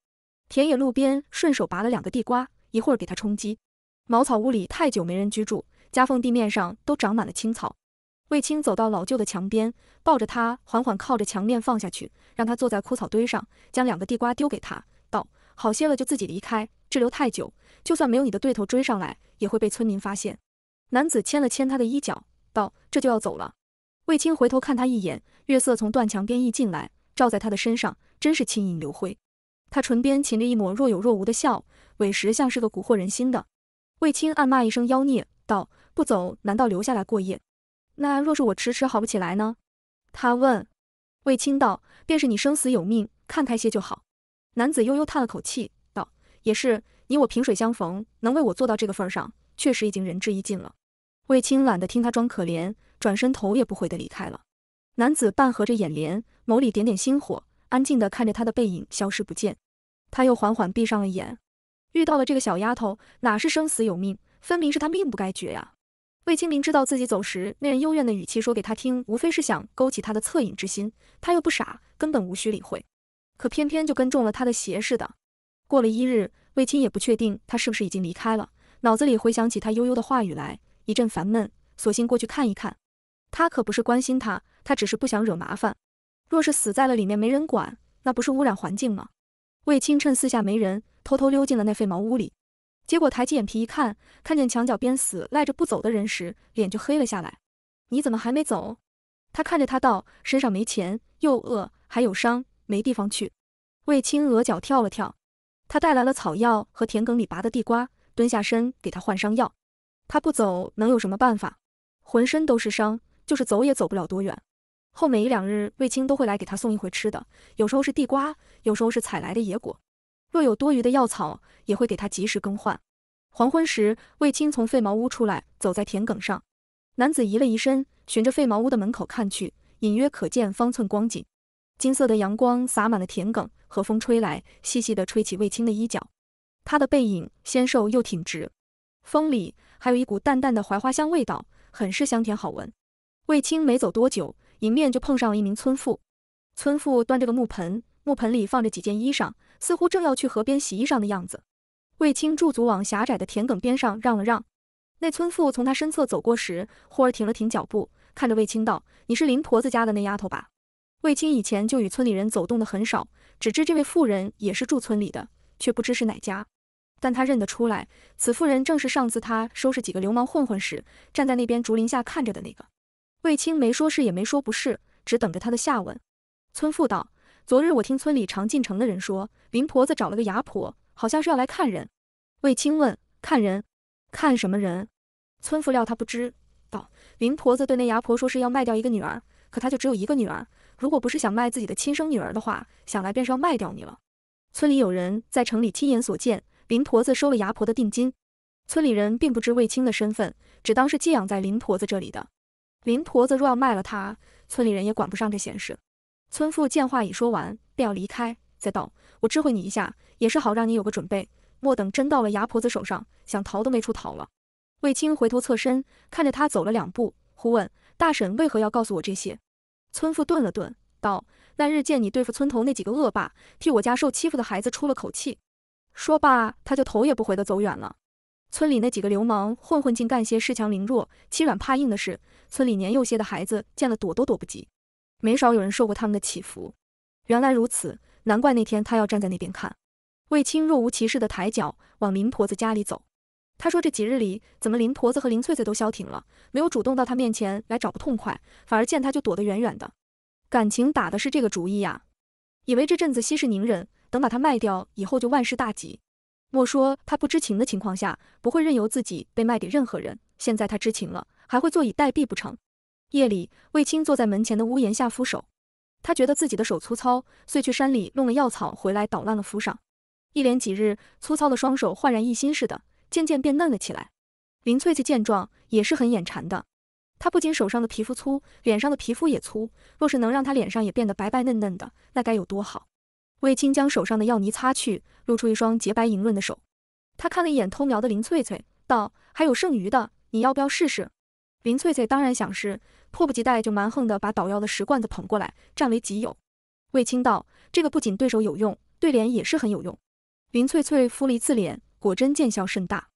田野路边顺手拔了两个地瓜，一会儿给他充饥。茅草屋里太久没人居住，夹缝地面上都长满了青草。卫青走到老旧的墙边，抱着他缓缓靠着墙面放下去，让他坐在枯草堆上，将两个地瓜丢给他，道：“好些了就自己离开，滞留太久，就算没有你的对头追上来，也会被村民发现。”男子牵了牵他的衣角，道：“这就要走了。”卫青回头看他一眼，月色从断墙边溢进来，照在他的身上，真是轻盈流辉。他唇边噙着一抹若有若无的笑，委实像是个蛊惑人心的。卫青暗骂一声妖孽，道：“不走，难道留下来过夜？”那若是我迟迟好不起来呢？他问。卫青道：“便是你生死有命，看开些就好。”男子悠悠叹了口气，道：“也是，你我萍水相逢，能为我做到这个份上，确实已经仁至义尽了。”卫青懒得听他装可怜，转身头也不回地离开了。男子半合着眼帘，眸里点点星火，安静地看着他的背影消失不见。他又缓缓闭上了眼。遇到了这个小丫头，哪是生死有命，分明是他命不该绝呀。魏青明知道自己走时那人幽怨的语气说给他听，无非是想勾起他的恻隐之心。他又不傻，根本无需理会。可偏偏就跟中了他的邪似的。过了一日，魏青也不确定他是不是已经离开了，脑子里回想起他悠悠的话语来，一阵烦闷，索性过去看一看。他可不是关心他，他只是不想惹麻烦。若是死在了里面没人管，那不是污染环境吗？魏青趁四下没人，偷偷溜进了那废茅屋里。结果抬起眼皮一看，看见墙角边死赖着不走的人时，脸就黑了下来。你怎么还没走？他看着他道，身上没钱，又饿，还有伤，没地方去。卫青额角跳了跳，他带来了草药和田埂里拔的地瓜，蹲下身给他换伤药。他不走能有什么办法？浑身都是伤，就是走也走不了多远。后每一两日，卫青都会来给他送一回吃的，有时候是地瓜，有时候是采来的野果。若有多余的药草，也会给他及时更换。黄昏时，卫青从废茅屋出来，走在田埂上。男子移了移身，循着废茅屋的门口看去，隐约可见方寸光景。金色的阳光洒满了田埂，和风吹来，细细的吹起卫青的衣角。他的背影纤瘦又挺直，风里还有一股淡淡的槐花香味道，很是香甜好闻。卫青没走多久，迎面就碰上了一名村妇。村妇端着个木盆，木盆里放着几件衣裳。似乎正要去河边洗衣裳的样子，卫青驻足往狭窄的田埂边上让了让。那村妇从他身侧走过时，忽而停了停脚步，看着卫青道：“你是林婆子家的那丫头吧？”卫青以前就与村里人走动的很少，只知这位妇人也是住村里的，却不知是哪家。但他认得出来，此妇人正是上次他收拾几个流氓混混时，站在那边竹林下看着的那个。卫青没说是也没说不是，只等着他的下文。村妇道。昨日我听村里常进城的人说，林婆子找了个牙婆，好像是要来看人。卫青问：“看人？看什么人？”村妇料他不知，道：“林婆子对那牙婆说是要卖掉一个女儿，可她就只有一个女儿，如果不是想卖自己的亲生女儿的话，想来便是要卖掉你了。”村里有人在城里亲眼所见，林婆子收了牙婆的定金。村里人并不知卫青的身份，只当是寄养在林婆子这里的。林婆子若要卖了他，村里人也管不上这闲事。村妇见话已说完，便要离开，再道：“我知会你一下，也是好让你有个准备，莫等真到了牙婆子手上，想逃都没处逃了。”卫青回头侧身看着他走了两步，忽问：“大婶为何要告诉我这些？”村妇顿了顿，道：“那日见你对付村头那几个恶霸，替我家受欺负的孩子出了口气。”说罢，他就头也不回的走远了。村里那几个流氓混混尽干些恃强凌弱、欺软怕硬的事，村里年幼些的孩子见了躲都躲不及。没少有人受过他们的祈福。原来如此，难怪那天他要站在那边看。卫青若无其事的抬脚往林婆子家里走。他说这几日里怎么林婆子和林翠翠都消停了，没有主动到他面前来找不痛快，反而见他就躲得远远的。感情打的是这个主意呀，以为这阵子息事宁人，等把他卖掉以后就万事大吉。莫说他不知情的情况下不会任由自己被卖给任何人，现在他知情了，还会坐以待毙不成？夜里，卫青坐在门前的屋檐下敷手，他觉得自己的手粗糙，遂去山里弄了药草回来捣烂了敷上。一连几日，粗糙的双手焕然一新似的，渐渐变嫩了起来。林翠翠见状，也是很眼馋的。她不仅手上的皮肤粗，脸上的皮肤也粗，若是能让她脸上也变得白白嫩嫩的，那该有多好。卫青将手上的药泥擦去，露出一双洁白莹润的手。他看了一眼偷瞄的林翠翠，道：“还有剩余的，你要不要试试？”林翠翠当然想试。迫不及待就蛮横的把捣药的石罐子捧过来，占为己有。卫青道：“这个不仅对手有用，对脸也是很有用。”林翠翠敷了一次脸，果真见效甚大。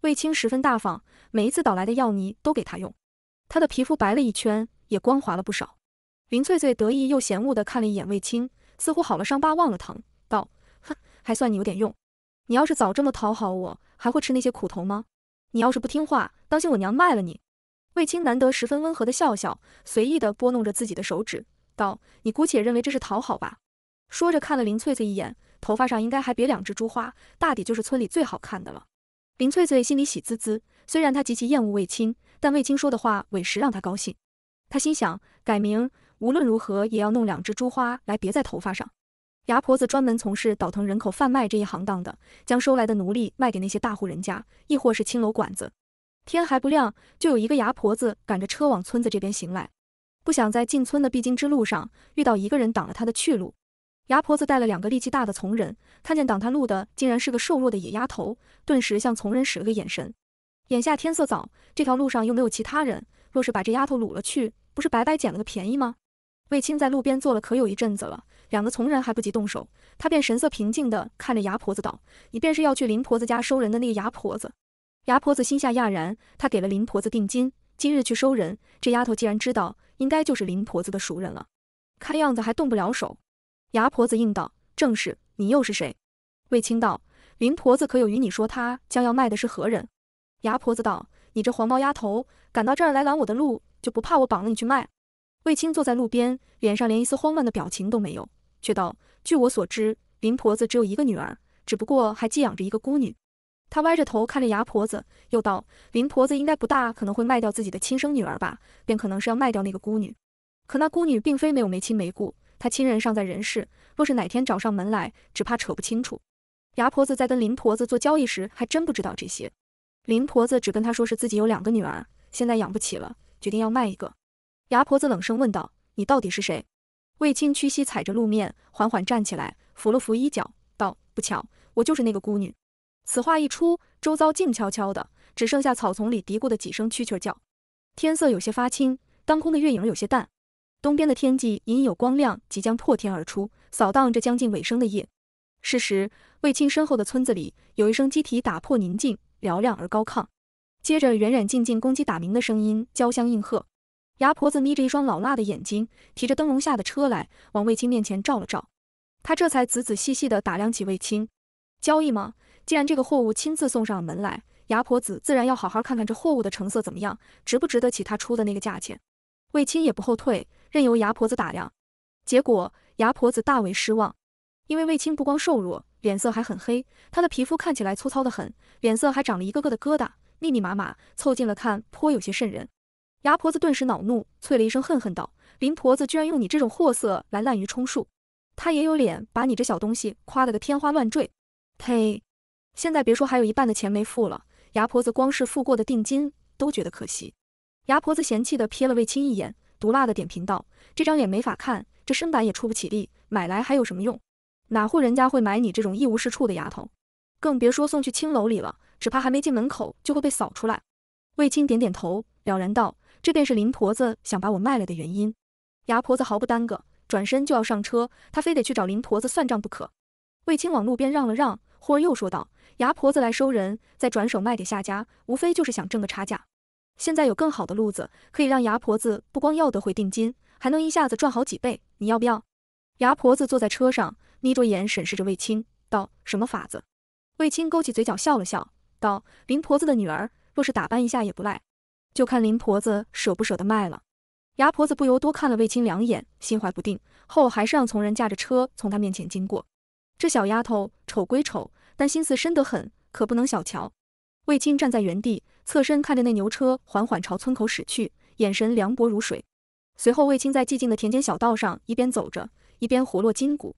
卫青十分大方，每一次捣来的药泥都给她用。她的皮肤白了一圈，也光滑了不少。林翠翠得意又嫌恶的看了一眼卫青，似乎好了伤疤忘了疼，道：“哼，还算你有点用。你要是早这么讨好我，还会吃那些苦头吗？你要是不听话，当心我娘卖了你。”卫青难得十分温和的笑笑，随意的拨弄着自己的手指，道：“你姑且认为这是讨好吧。”说着看了林翠翠一眼，头发上应该还别两只珠花，大抵就是村里最好看的了。林翠翠心里喜滋滋，虽然她极其厌恶卫青，但卫青说的话委实让她高兴。她心想，改名无论如何也要弄两只珠花来别在头发上。牙婆子专门从事倒腾人口贩卖这一行当的，将收来的奴隶卖给那些大户人家，亦或是青楼馆子。天还不亮，就有一个牙婆子赶着车往村子这边行来，不想在进村的必经之路上遇到一个人挡了他的去路。牙婆子带了两个力气大的从人，看见挡他路的竟然是个瘦弱的野丫头，顿时向从人使了个眼神。眼下天色早，这条路上又没有其他人，若是把这丫头掳了去，不是白白捡了个便宜吗？卫青在路边坐了可有一阵子了，两个从人还不及动手，他便神色平静地看着牙婆子道：“你便是要去林婆子家收人的那个牙婆子。”牙婆子心下讶然，她给了林婆子定金，今日去收人，这丫头既然知道，应该就是林婆子的熟人了。看样子还动不了手。牙婆子应道：“正是，你又是谁？”卫青道：“林婆子可有与你说她将要卖的是何人？”牙婆子道：“你这黄毛丫头，赶到这儿来拦我的路，就不怕我绑了你去卖？”卫青坐在路边，脸上连一丝慌乱的表情都没有，却道：“据我所知，林婆子只有一个女儿，只不过还寄养着一个孤女。”他歪着头看着牙婆子，又道：“林婆子应该不大可能会卖掉自己的亲生女儿吧，便可能是要卖掉那个孤女。可那孤女并非没有没亲没故，她亲人尚在人世，若是哪天找上门来，只怕扯不清楚。”牙婆子在跟林婆子做交易时，还真不知道这些。林婆子只跟他说是自己有两个女儿，现在养不起了，决定要卖一个。牙婆子冷声问道：“你到底是谁？”卫青屈膝踩着路面，缓缓站起来，扶了扶衣角，道：“不巧，我就是那个孤女。”此话一出，周遭静悄悄的，只剩下草丛里嘀咕的几声蛐蛐叫。天色有些发青，当空的月影有些淡，东边的天际隐隐有光亮即将破天而出，扫荡着将近尾声的夜。是时，卫青身后的村子里有一声鸡啼打破宁静，嘹亮而高亢。接着，远远近近公鸡打鸣的声音交相应和。牙婆子眯着一双老辣的眼睛，提着灯笼下的车来，往卫青面前照了照，他这才仔仔细细地打量起卫青，交易吗？既然这个货物亲自送上门来，牙婆子自然要好好看看这货物的成色怎么样，值不值得起他出的那个价钱。卫青也不后退，任由牙婆子打量。结果牙婆子大为失望，因为卫青不光瘦弱，脸色还很黑，他的皮肤看起来粗糙的很，脸色还长了一个个的疙瘩，密密麻麻，凑近了看颇有些渗人。牙婆子顿时恼怒，啐了一声，恨恨道：“林婆子居然用你这种货色来滥竽充数，她也有脸把你这小东西夸得个天花乱坠，呸！”现在别说还有一半的钱没付了，牙婆子光是付过的定金都觉得可惜。牙婆子嫌弃的瞥了卫青一眼，毒辣的点评道：“这张脸没法看，这身板也出不起力，买来还有什么用？哪户人家会买你这种一无是处的丫头？更别说送去青楼里了，只怕还没进门口就会被扫出来。”卫青点点头，了然道：“这便是林婆子想把我卖了的原因。”牙婆子毫不耽搁，转身就要上车，她非得去找林婆子算账不可。卫青往路边让了让，忽而又说道。牙婆子来收人，再转手卖给下家，无非就是想挣个差价。现在有更好的路子，可以让牙婆子不光要得回定金，还能一下子赚好几倍。你要不要？牙婆子坐在车上，眯着眼审视着卫青，道：“什么法子？”卫青勾起嘴角笑了笑，道：“林婆子的女儿，若是打扮一下也不赖，就看林婆子舍不舍得卖了。”牙婆子不由多看了卫青两眼，心怀不定，后还是让从人驾着车从她面前经过。这小丫头丑归丑。但心思深得很，可不能小瞧。卫青站在原地，侧身看着那牛车缓缓朝村口驶去，眼神凉薄如水。随后，卫青在寂静的田间小道上一边走着，一边活络筋骨。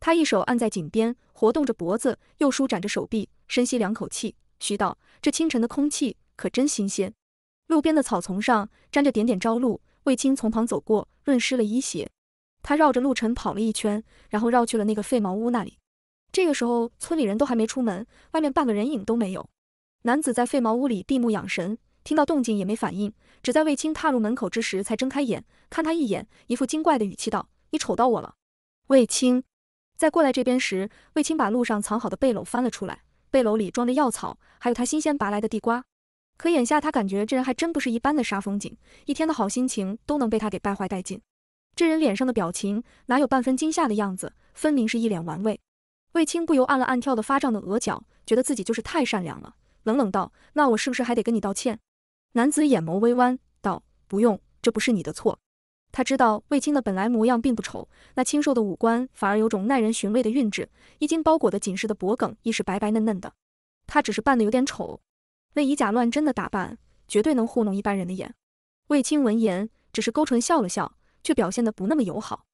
他一手按在井边，活动着脖子，又舒展着手臂，深吸两口气，嘘道：“这清晨的空气可真新鲜。”路边的草丛上沾着点点朝露，卫青从旁走过，润湿了衣鞋。他绕着路程跑了一圈，然后绕去了那个废茅屋那里。这个时候，村里人都还没出门，外面半个人影都没有。男子在废茅屋里闭目养神，听到动静也没反应，只在卫青踏入门口之时才睁开眼，看他一眼，一副精怪的语气道：“你瞅到我了。”卫青在过来这边时，卫青把路上藏好的背篓翻了出来，背篓里装着药草，还有他新鲜拔来的地瓜。可眼下他感觉这人还真不是一般的杀风景，一天的好心情都能被他给败坏殆尽。这人脸上的表情哪有半分惊吓的样子，分明是一脸玩味。卫青不由按了按跳得发胀的额角，觉得自己就是太善良了，冷冷道：“那我是不是还得跟你道歉？”男子眼眸微弯，道：“不用，这不是你的错。”他知道卫青的本来模样并不丑，那清瘦的五官反而有种耐人寻味的韵致，衣襟包裹的紧实的脖梗亦是白白嫩嫩的。他只是扮得有点丑，那以假乱真的打扮绝对能糊弄一般人的眼。卫青闻言，只是勾唇笑了笑，却表现得不那么友好。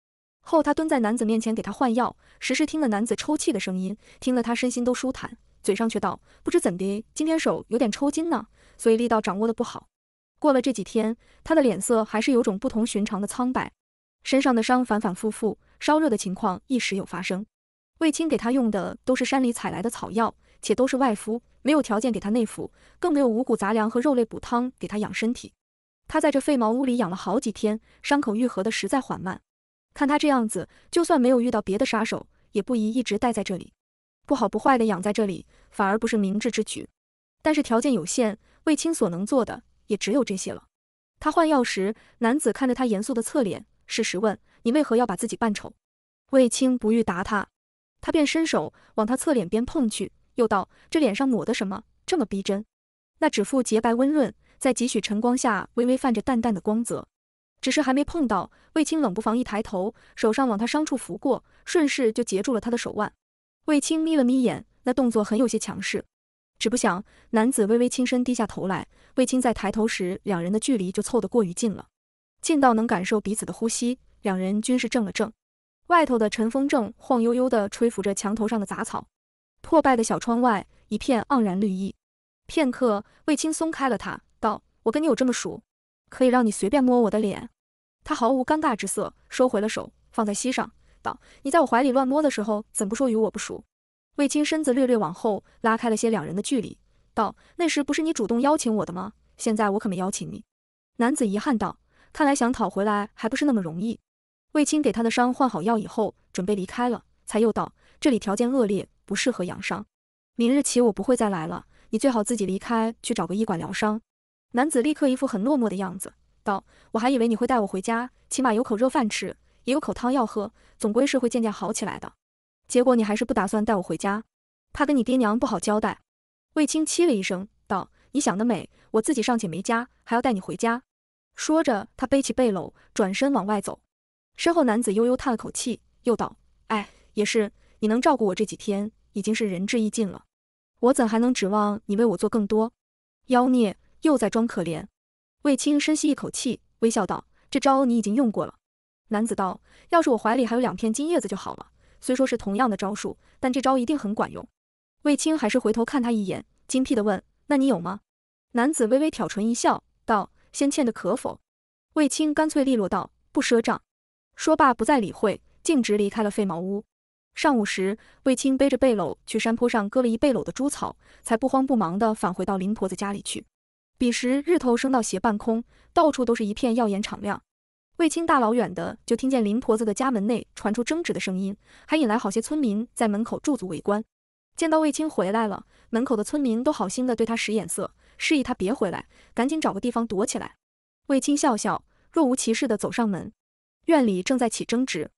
后，他蹲在男子面前给他换药，时时听了男子抽泣的声音，听得他身心都舒坦，嘴上却道：“不知怎的，今天手有点抽筋呢，所以力道掌握的不好。”过了这几天，他的脸色还是有种不同寻常的苍白，身上的伤反反复复，烧热的情况一时有发生。卫青给他用的都是山里采来的草药，且都是外敷，没有条件给他内服，更没有五谷杂粮和肉类补汤给他养身体。他在这废茅屋里养了好几天，伤口愈合的实在缓慢。看他这样子，就算没有遇到别的杀手，也不宜一直待在这里，不好不坏的养在这里，反而不是明智之举。但是条件有限，卫青所能做的也只有这些了。他换药时，男子看着他严肃的侧脸，适时问：“你为何要把自己扮丑？”卫青不欲答他，他便伸手往他侧脸边碰去，又道：“这脸上抹的什么？这么逼真？”那指腹洁白温润，在几许晨光下微微泛着淡淡的光泽。只是还没碰到，卫青冷不防一抬头，手上往他伤处拂过，顺势就截住了他的手腕。卫青眯了眯眼，那动作很有些强势。只不想男子微微轻身低下头来，卫青在抬头时，两人的距离就凑得过于近了，近到能感受彼此的呼吸。两人均是怔了怔。外头的晨风正晃悠悠地吹拂着墙头上的杂草，破败的小窗外一片盎然绿意。片刻，卫青松开了他，道：“我跟你有这么熟？”可以让你随便摸我的脸，他毫无尴尬之色，收回了手，放在膝上，道：“你在我怀里乱摸的时候，怎不说与我不熟？”卫青身子略略往后拉开了些，两人的距离，道：“那时不是你主动邀请我的吗？现在我可没邀请你。”男子遗憾道：“看来想讨回来还不是那么容易。”卫青给他的伤换好药以后，准备离开了，才又道：“这里条件恶劣，不适合养伤。明日起我不会再来了，你最好自己离开，去找个医馆疗伤。”男子立刻一副很落寞的样子，道：“我还以为你会带我回家，起码有口热饭吃，也有口汤要喝，总归是会渐渐好起来的。结果你还是不打算带我回家，怕跟你爹娘不好交代。”卫青嘁了一声，道：“你想得美，我自己尚且没家，还要带你回家。”说着，他背起背篓，转身往外走。身后男子悠悠叹了口气，又道：“哎，也是，你能照顾我这几天，已经是仁至义尽了，我怎还能指望你为我做更多？妖孽！”又在装可怜，卫青深吸一口气，微笑道：“这招你已经用过了。”男子道：“要是我怀里还有两片金叶子就好了。虽说是同样的招数，但这招一定很管用。”卫青还是回头看他一眼，精辟的问：“那你有吗？”男子微微挑唇一笑，道：“先欠的可否？”卫青干脆利落道：“不赊账。”说罢不再理会，径直离开了废茅屋。上午时，卫青背着背篓去山坡上割了一背篓的猪草，才不慌不忙的返回到林婆子家里去。彼时日头升到斜半空，到处都是一片耀眼敞亮。卫青大老远的就听见林婆子的家门内传出争执的声音，还引来好些村民在门口驻足围观。见到卫青回来了，门口的村民都好心的对他使眼色，示意他别回来，赶紧找个地方躲起来。卫青笑笑，若无其事的走上门。院里正在起争执，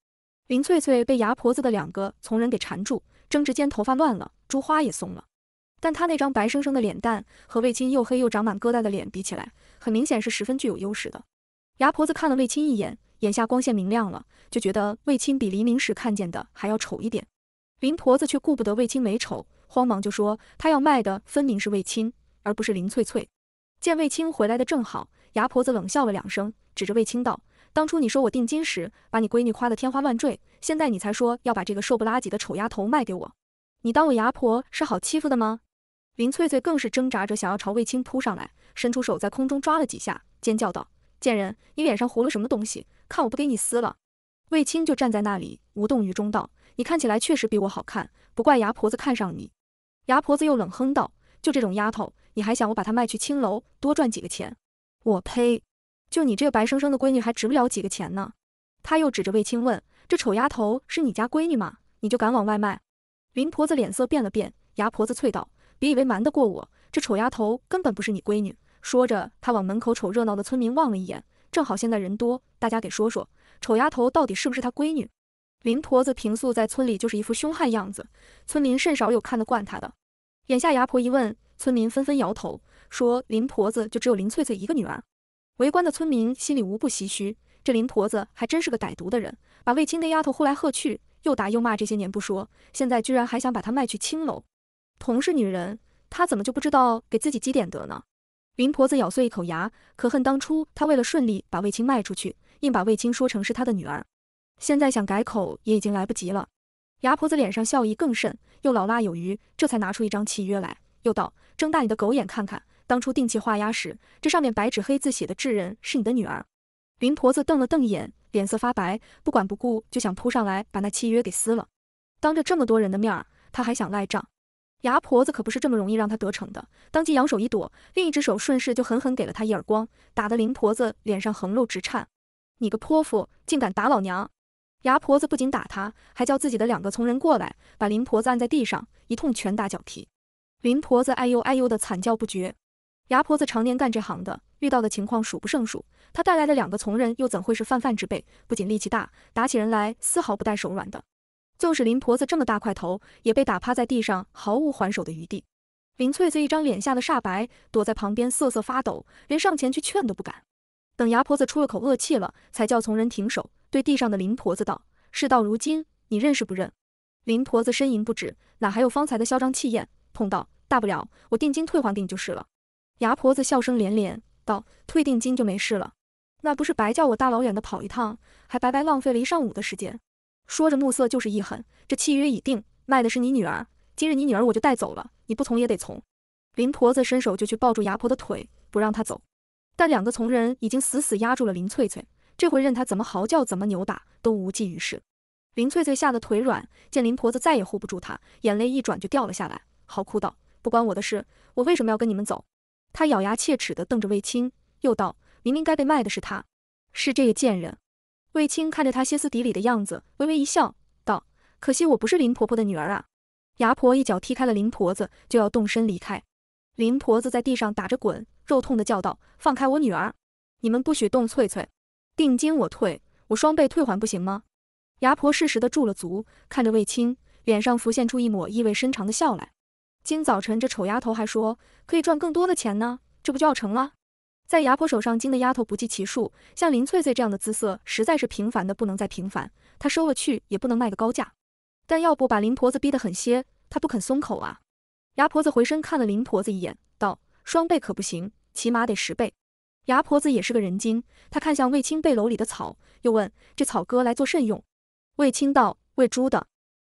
林翠翠被牙婆子的两个从人给缠住，争执间头发乱了，珠花也松了。但他那张白生生的脸蛋和卫青又黑又长满疙瘩的脸比起来，很明显是十分具有优势的。牙婆子看了卫青一眼，眼下光线明亮了，就觉得卫青比黎明时看见的还要丑一点。林婆子却顾不得卫青美丑，慌忙就说她要卖的分明是卫青，而不是林翠翠。见卫青回来的正好，牙婆子冷笑了两声，指着卫青道：“当初你说我定金时，把你闺女夸得天花乱坠，现在你才说要把这个瘦不拉几的丑丫头卖给我，你当我牙婆是好欺负的吗？”林翠翠更是挣扎着想要朝卫青扑上来，伸出手在空中抓了几下，尖叫道：“贱人，你脸上糊了什么东西？看我不给你撕了！”卫青就站在那里，无动于衷道：“你看起来确实比我好看，不怪牙婆子看上你。”牙婆子又冷哼道：“就这种丫头，你还想我把她卖去青楼，多赚几个钱？我呸！就你这个白生生的闺女，还值不了几个钱呢！”她又指着卫青问：“这丑丫头是你家闺女吗？你就敢往外卖？”林婆子脸色变了变，牙婆子啐道。别以为瞒得过我，这丑丫头根本不是你闺女。说着，她往门口瞅热闹的村民望了一眼，正好现在人多，大家给说说，丑丫头到底是不是她闺女？林婆子平素在村里就是一副凶悍样子，村民甚少有看得惯她的。眼下牙婆一问，村民纷纷摇头，说林婆子就只有林翠翠一个女儿。围观的村民心里无不唏嘘，这林婆子还真是个歹毒的人，把卫青那丫头呼来喝去，又打又骂，这些年不说，现在居然还想把她卖去青楼。同是女人，她怎么就不知道给自己积点德呢？林婆子咬碎一口牙，可恨当初她为了顺利把卫青卖出去，硬把卫青说成是她的女儿，现在想改口也已经来不及了。牙婆子脸上笑意更甚，又老辣有余，这才拿出一张契约来，又道：“睁大你的狗眼看看，当初定契押时，这上面白纸黑字写的之人是你的女儿。”林婆子瞪了瞪眼，脸色发白，不管不顾就想扑上来把那契约给撕了。当着这么多人的面，她还想赖账？牙婆子可不是这么容易让他得逞的，当即扬手一躲，另一只手顺势就狠狠给了他一耳光，打得林婆子脸上横肉直颤。你个泼妇，竟敢打老娘！牙婆子不仅打他，还叫自己的两个从人过来，把林婆子按在地上，一通拳打脚踢。林婆子哎呦哎呦的惨叫不绝。牙婆子常年干这行的，遇到的情况数不胜数，她带来的两个从人又怎会是泛泛之辈？不仅力气大，打起人来丝毫不带手软的。纵使林婆子这么大块头，也被打趴在地上，毫无还手的余地。林翠子一张脸吓得煞白，躲在旁边瑟瑟发抖，连上前去劝都不敢。等牙婆子出了口恶气了，才叫从人停手，对地上的林婆子道：“事到如今，你认是不认？”林婆子呻吟不止，哪还有方才的嚣张气焰？痛道：“大不了我定金退还给你就是了。”牙婆子笑声连连，道：“退定金就没事了？那不是白叫我大老远的跑一趟，还白白浪费了一上午的时间？”说着，暮色就是一狠，这契约已定，卖的是你女儿，今日你女儿我就带走了，你不从也得从。林婆子伸手就去抱住牙婆的腿，不让她走，但两个从人已经死死压住了林翠翠，这回任她怎么嚎叫，怎么扭打，都无济于事。林翠翠吓得腿软，见林婆子再也护不住她，眼泪一转就掉了下来，嚎哭道：“不关我的事，我为什么要跟你们走？”她咬牙切齿地瞪着卫青，又道：“明明该被卖的是她，是这个贱人。”卫青看着她歇斯底里的样子，微微一笑，道：“可惜我不是林婆婆的女儿啊。”牙婆一脚踢开了林婆子，就要动身离开。林婆子在地上打着滚，肉痛的叫道：“放开我女儿！你们不许动翠翠！定金我退，我双倍退还，不行吗？”牙婆适时的住了足，看着卫青，脸上浮现出一抹意味深长的笑来。今早晨这丑丫头还说可以赚更多的钱呢，这不就要成了？在牙婆手上惊的丫头不计其数，像林翠翠这样的姿色，实在是平凡的不能再平凡。她收了去，也不能卖个高价。但要不把林婆子逼得狠些，她不肯松口啊。牙婆子回身看了林婆子一眼，道：“双倍可不行，起码得十倍。”牙婆子也是个人精，她看向卫青背篓里的草，又问：“这草割来做甚用？”卫青道：“喂猪的。”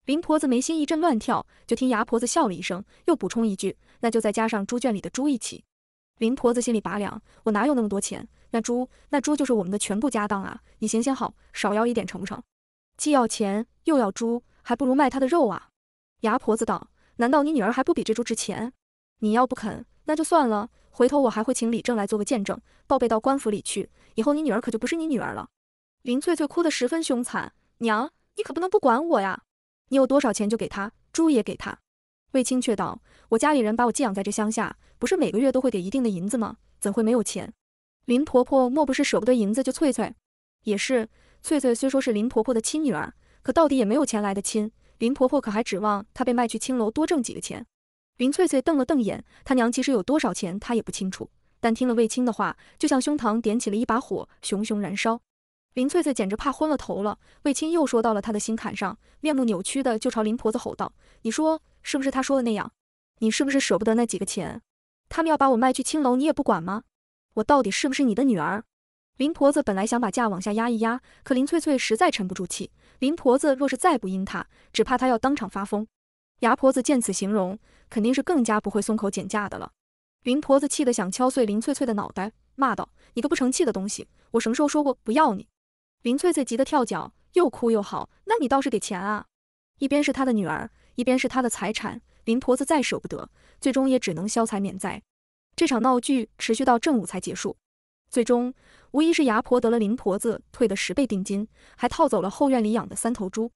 林婆子眉心一阵乱跳，就听牙婆子笑了一声，又补充一句：“那就再加上猪圈里的猪一起。”林婆子心里拔凉，我哪有那么多钱？那猪，那猪就是我们的全部家当啊！你行行好，少要一点成不成？既要钱又要猪，还不如卖他的肉啊！牙婆子道，难道你女儿还不比这猪值钱？你要不肯，那就算了。回头我还会请李正来做个见证，报备到官府里去，以后你女儿可就不是你女儿了。林翠翠哭得十分凶惨，娘，你可不能不管我呀！你有多少钱就给她，猪也给她。魏青却道，我家里人把我寄养在这乡下。不是每个月都会给一定的银子吗？怎会没有钱？林婆婆莫不是舍不得银子就翠翠？也是，翠翠虽说是林婆婆的亲女儿，可到底也没有钱来的亲。林婆婆可还指望她被卖去青楼多挣几个钱？林翠翠瞪了瞪眼，她娘其实有多少钱她也不清楚，但听了卫青的话，就像胸膛点起了一把火，熊熊燃烧。林翠翠简直怕昏了头了。卫青又说到了她的心坎上，面目扭曲的就朝林婆子吼道：“你说是不是她说的那样？你是不是舍不得那几个钱？”他们要把我卖去青楼，你也不管吗？我到底是不是你的女儿？林婆子本来想把价往下压一压，可林翠翠实在沉不住气。林婆子若是再不阴她，只怕她要当场发疯。牙婆子见此形容，肯定是更加不会松口减价的了。林婆子气得想敲碎林翠翠的脑袋，骂道：“你个不成器的东西，我什么时候说过不要你？”林翠翠急得跳脚，又哭又好，那你倒是给钱啊！一边是她的女儿，一边是她的财产。林婆子再舍不得，最终也只能消财免灾。这场闹剧持续到正午才结束，最终无疑是牙婆得了林婆子退的十倍定金，还套走了后院里养的三头猪。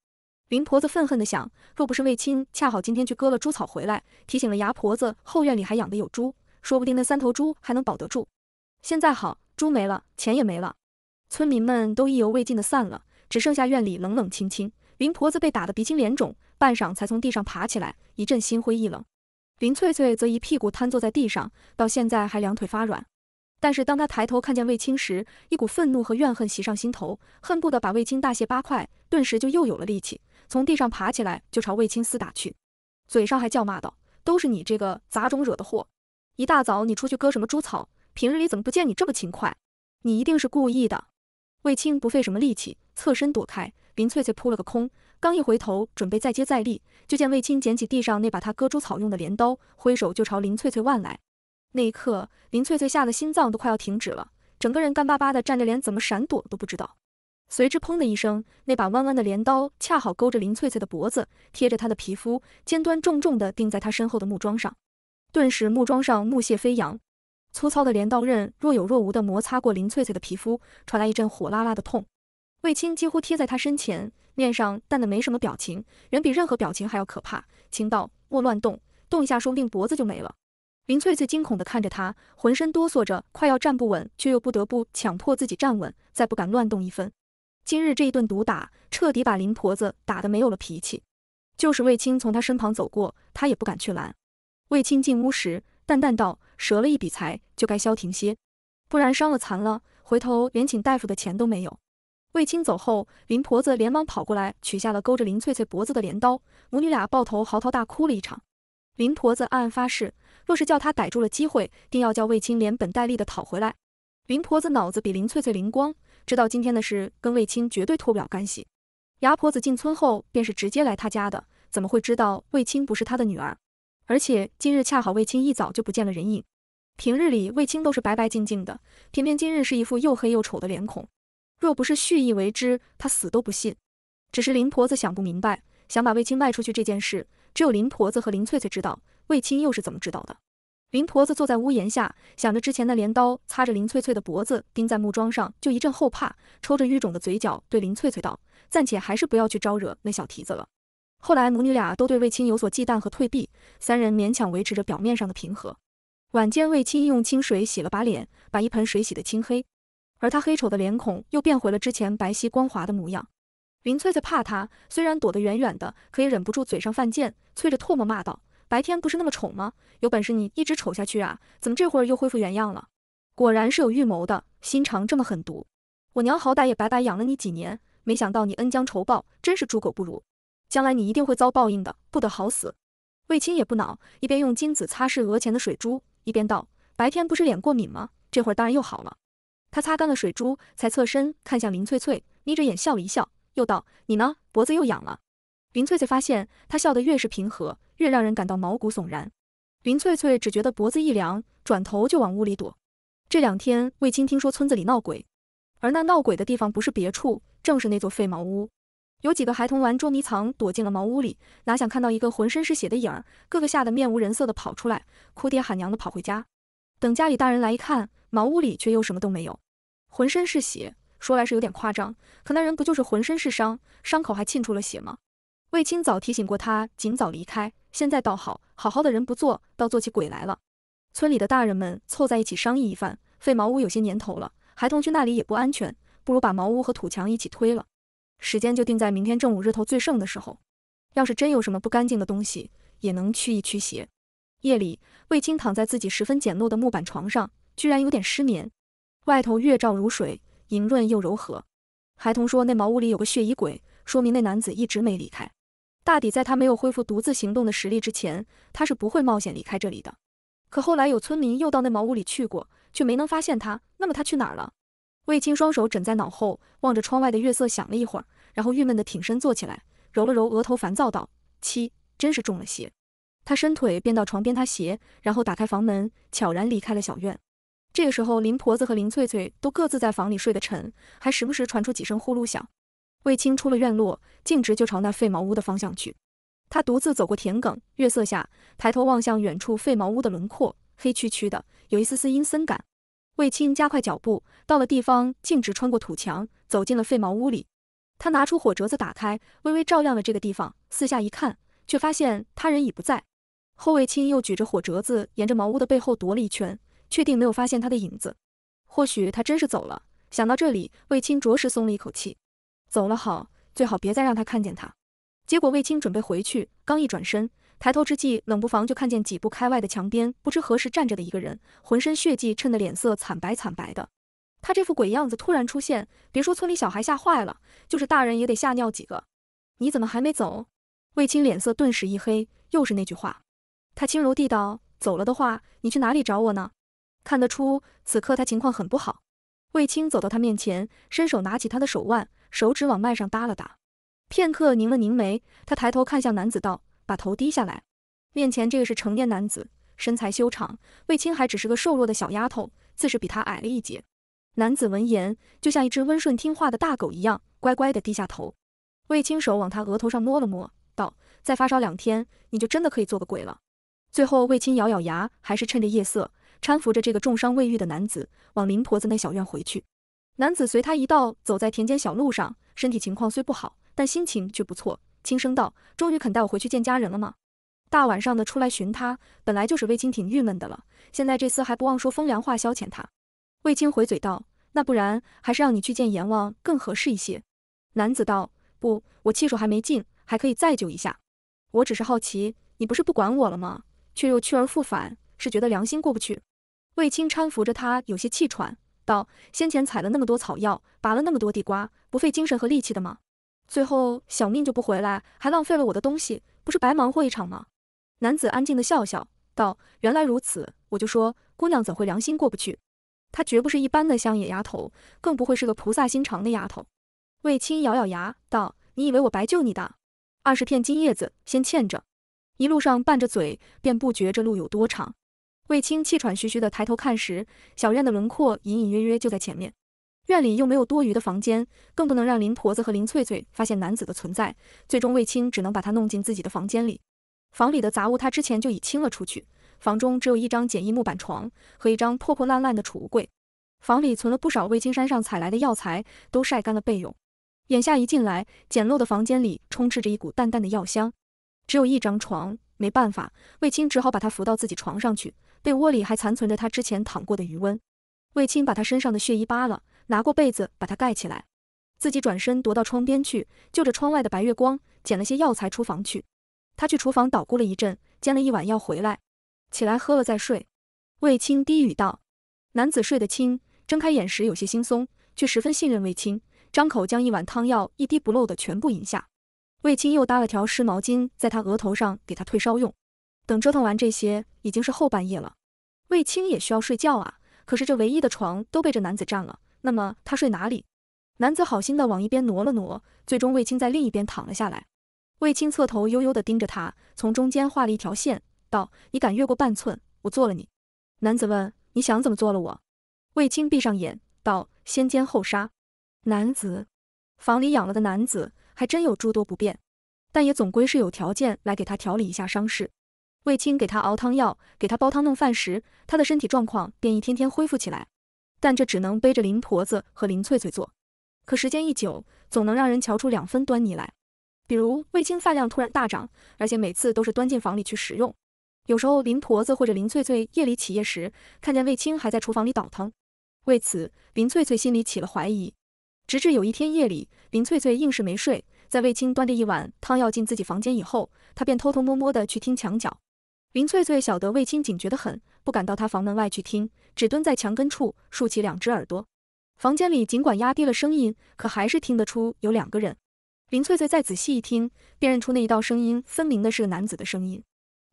林婆子愤恨地想，若不是卫青恰好今天去割了猪草回来，提醒了牙婆子后院里还养的有猪，说不定那三头猪还能保得住。现在好，猪没了，钱也没了。村民们都意犹未尽的散了，只剩下院里冷冷清清。林婆子被打得鼻青脸肿。半晌才从地上爬起来，一阵心灰意冷。林翠翠则一屁股瘫坐在地上，到现在还两腿发软。但是当她抬头看见卫青时，一股愤怒和怨恨袭上心头，恨不得把卫青大卸八块，顿时就又有了力气，从地上爬起来就朝卫青撕打去，嘴上还叫骂道：“都是你这个杂种惹的祸！一大早你出去割什么猪草？平日里怎么不见你这么勤快？你一定是故意的！”卫青不费什么力气，侧身躲开。林翠翠扑了个空，刚一回头准备再接再厉，就见卫青捡起地上那把他割猪草用的镰刀，挥手就朝林翠翠腕来。那一刻，林翠翠吓得心脏都快要停止了，整个人干巴巴的站着，连怎么闪躲都不知道。随之，砰的一声，那把弯弯的镰刀恰好勾着林翠翠的脖子，贴着她的皮肤，尖端重重的钉在她身后的木桩上。顿时，木桩上木屑飞扬，粗糙的镰刀刃若有若无的摩擦过林翠翠的皮肤，传来一阵火辣辣的痛。卫青几乎贴在他身前，面上淡的没什么表情，远比任何表情还要可怕。轻道：“莫乱动，动一下说不定脖子就没了。”林翠翠惊恐地看着他，浑身哆嗦着，快要站不稳，却又不得不强迫自己站稳，再不敢乱动一分。今日这一顿毒打，彻底把林婆子打得没有了脾气。就是卫青从他身旁走过，他也不敢去拦。卫青进屋时，淡淡道：“折了一笔财，就该消停些，不然伤了残了，回头连请大夫的钱都没有。”卫青走后，林婆子连忙跑过来，取下了勾着林翠翠脖子的镰刀，母女俩抱头嚎啕大哭了一场。林婆子暗暗发誓，若是叫她逮住了机会，定要叫卫青连本带利的讨回来。林婆子脑子比林翠翠灵光，知道今天的事跟卫青绝对脱不了干系。牙婆子进村后便是直接来她家的，怎么会知道卫青不是她的女儿？而且今日恰好卫青一早就不见了人影，平日里卫青都是白白净净的，偏偏今日是一副又黑又丑的脸孔。若不是蓄意为之，他死都不信。只是林婆子想不明白，想把卫青卖出去这件事，只有林婆子和林翠翠知道，卫青又是怎么知道的？林婆子坐在屋檐下，想着之前的镰刀擦着林翠翠的脖子钉在木桩上，就一阵后怕，抽着淤肿的嘴角对林翠翠道：“暂且还是不要去招惹那小蹄子了。”后来母女俩都对卫青有所忌惮和退避，三人勉强维持着表面上的平和。晚间，卫青用清水洗了把脸，把一盆水洗得青黑。而他黑丑的脸孔又变回了之前白皙光滑的模样。林翠翠怕他，虽然躲得远远的，可也忍不住嘴上犯贱，啐着唾沫骂道：“白天不是那么丑吗？有本事你一直丑下去啊！怎么这会儿又恢复原样了？果然是有预谋的，心肠这么狠毒。我娘好歹也白白养了你几年，没想到你恩将仇报，真是猪狗不如。将来你一定会遭报应的，不得好死。”卫青也不恼，一边用金子擦拭额前的水珠，一边道：“白天不是脸过敏吗？这会儿当然又好了。”他擦干了水珠，才侧身看向林翠翠，眯着眼笑了一笑，又道：“你呢，脖子又痒了？”林翠翠发现他笑得越是平和，越让人感到毛骨悚然。林翠翠只觉得脖子一凉，转头就往屋里躲。这两天，卫青听说村子里闹鬼，而那闹鬼的地方不是别处，正是那座废茅屋。有几个孩童玩捉迷藏，躲进了茅屋里，哪想看到一个浑身是血的影儿，个个吓得面无人色的跑出来，哭爹喊娘的跑回家。等家里大人来一看。茅屋里却又什么都没有，浑身是血，说来是有点夸张，可那人不就是浑身是伤，伤口还沁出了血吗？卫青早提醒过他，尽早离开，现在倒好，好好的人不做，倒做起鬼来了。村里的大人们凑在一起商议一番，废茅屋有些年头了，孩童去那里也不安全，不如把茅屋和土墙一起推了，时间就定在明天正午日头最盛的时候，要是真有什么不干净的东西，也能驱一驱邪。夜里，卫青躺在自己十分简陋的木板床上。居然有点失眠，外头月照如水，莹润又柔和。孩童说那茅屋里有个血衣鬼，说明那男子一直没离开。大抵在他没有恢复独自行动的实力之前，他是不会冒险离开这里的。可后来有村民又到那茅屋里去过，却没能发现他。那么他去哪儿了？卫青双手枕在脑后，望着窗外的月色，想了一会儿，然后郁闷的挺身坐起来，揉了揉额头，烦躁道：“七，真是中了邪。”他伸腿便到床边他鞋，然后打开房门，悄然离开了小院。这个时候，林婆子和林翠翠都各自在房里睡得沉，还时不时传出几声呼噜响。卫青出了院落，径直就朝那废茅屋的方向去。他独自走过田埂，月色下抬头望向远处废茅屋的轮廓，黑黢黢的，有一丝丝阴森感。卫青加快脚步，到了地方，径直穿过土墙，走进了废茅屋里。他拿出火折子，打开，微微照亮了这个地方。四下一看，却发现他人已不在。后卫青又举着火折子，沿着茅屋的背后踱了一圈。确定没有发现他的影子，或许他真是走了。想到这里，卫青着实松了一口气。走了好，最好别再让他看见他。结果卫青准备回去，刚一转身，抬头之际，冷不防就看见几步开外的墙边，不知何时站着的一个人，浑身血迹，衬得脸色惨白惨白的。他这副鬼样子突然出现，别说村里小孩吓坏了，就是大人也得吓尿几个。你怎么还没走？卫青脸色顿时一黑，又是那句话。他轻柔地道：“走了的话，你去哪里找我呢？”看得出，此刻他情况很不好。卫青走到他面前，伸手拿起他的手腕，手指往脉上搭了搭，片刻拧了拧眉，他抬头看向男子，道：“把头低下来。”面前这个是成年男子，身材修长。卫青还只是个瘦弱的小丫头，自是比他矮了一截。男子闻言，就像一只温顺听话的大狗一样，乖乖地低下头。卫青手往他额头上摸了摸，道：“再发烧两天，你就真的可以做个鬼了。”最后，卫青咬咬牙，还是趁着夜色。搀扶着这个重伤未愈的男子往林婆子那小院回去。男子随他一道走在田间小路上，身体情况虽不好，但心情却不错，轻声道：“终于肯带我回去见家人了吗？”大晚上的出来寻他，本来就是卫青挺郁闷的了，现在这厮还不忘说风凉话消遣他。卫青回嘴道：“那不然还是让你去见阎王更合适一些。”男子道：“不，我气数还没尽，还可以再救一下。我只是好奇，你不是不管我了吗？却又去而复返，是觉得良心过不去？”卫青搀扶着他，有些气喘，道：“先前采了那么多草药，拔了那么多地瓜，不费精神和力气的吗？最后小命就不回来，还浪费了我的东西，不是白忙活一场吗？”男子安静的笑笑道：“原来如此，我就说姑娘怎会良心过不去？她绝不是一般的乡野丫头，更不会是个菩萨心肠的丫头。”卫青咬咬牙道：“你以为我白救你的？二十片金叶子，先欠着。”一路上拌着嘴，便不觉这路有多长。卫青气喘吁吁地抬头看时，小院的轮廓隐隐约约就在前面。院里又没有多余的房间，更不能让林婆子和林翠翠发现男子的存在。最终，卫青只能把他弄进自己的房间里。房里的杂物他之前就已清了出去，房中只有一张简易木板床和一张破破烂烂的储物柜。房里存了不少卫青山上采来的药材，都晒干了备用。眼下，一进来，简陋的房间里充斥着一股淡淡的药香。只有一张床，没办法，卫青只好把他扶到自己床上去。被窝里还残存着他之前躺过的余温，卫青把他身上的血衣扒了，拿过被子把他盖起来，自己转身踱到窗边去，就着窗外的白月光，捡了些药材出房去。他去厨房捣鼓了一阵，煎了一碗药回来，起来喝了再睡。卫青低语道：“男子睡得轻，睁开眼时有些惺忪，却十分信任卫青，张口将一碗汤药一滴不漏的全部饮下。卫青又搭了条湿毛巾在他额头上给他退烧用。”等折腾完这些，已经是后半夜了。卫青也需要睡觉啊，可是这唯一的床都被这男子占了，那么他睡哪里？男子好心的往一边挪了挪，最终卫青在另一边躺了下来。卫青侧头悠悠的盯着他，从中间画了一条线，道：“你敢越过半寸，我做了你。”男子问：“你想怎么做了我？”卫青闭上眼，道：“先奸后杀。”男子，房里养了个男子，还真有诸多不便，但也总归是有条件来给他调理一下伤势。卫青给他熬汤药，给他煲汤弄饭时，他的身体状况便一天天恢复起来。但这只能背着林婆子和林翠翠做，可时间一久，总能让人瞧出两分端倪来。比如卫青饭量突然大涨，而且每次都是端进房里去食用。有时候林婆子或者林翠翠夜里起夜时，看见卫青还在厨房里倒汤，为此林翠翠心里起了怀疑。直至有一天夜里，林翠翠硬是没睡，在卫青端着一碗汤药进自己房间以后，她便偷偷摸摸的去听墙角。林翠翠晓得卫青警觉得很，不敢到他房门外去听，只蹲在墙根处竖起两只耳朵。房间里尽管压低了声音，可还是听得出有两个人。林翠翠再仔细一听，辨认出那一道声音分明的是个男子的声音。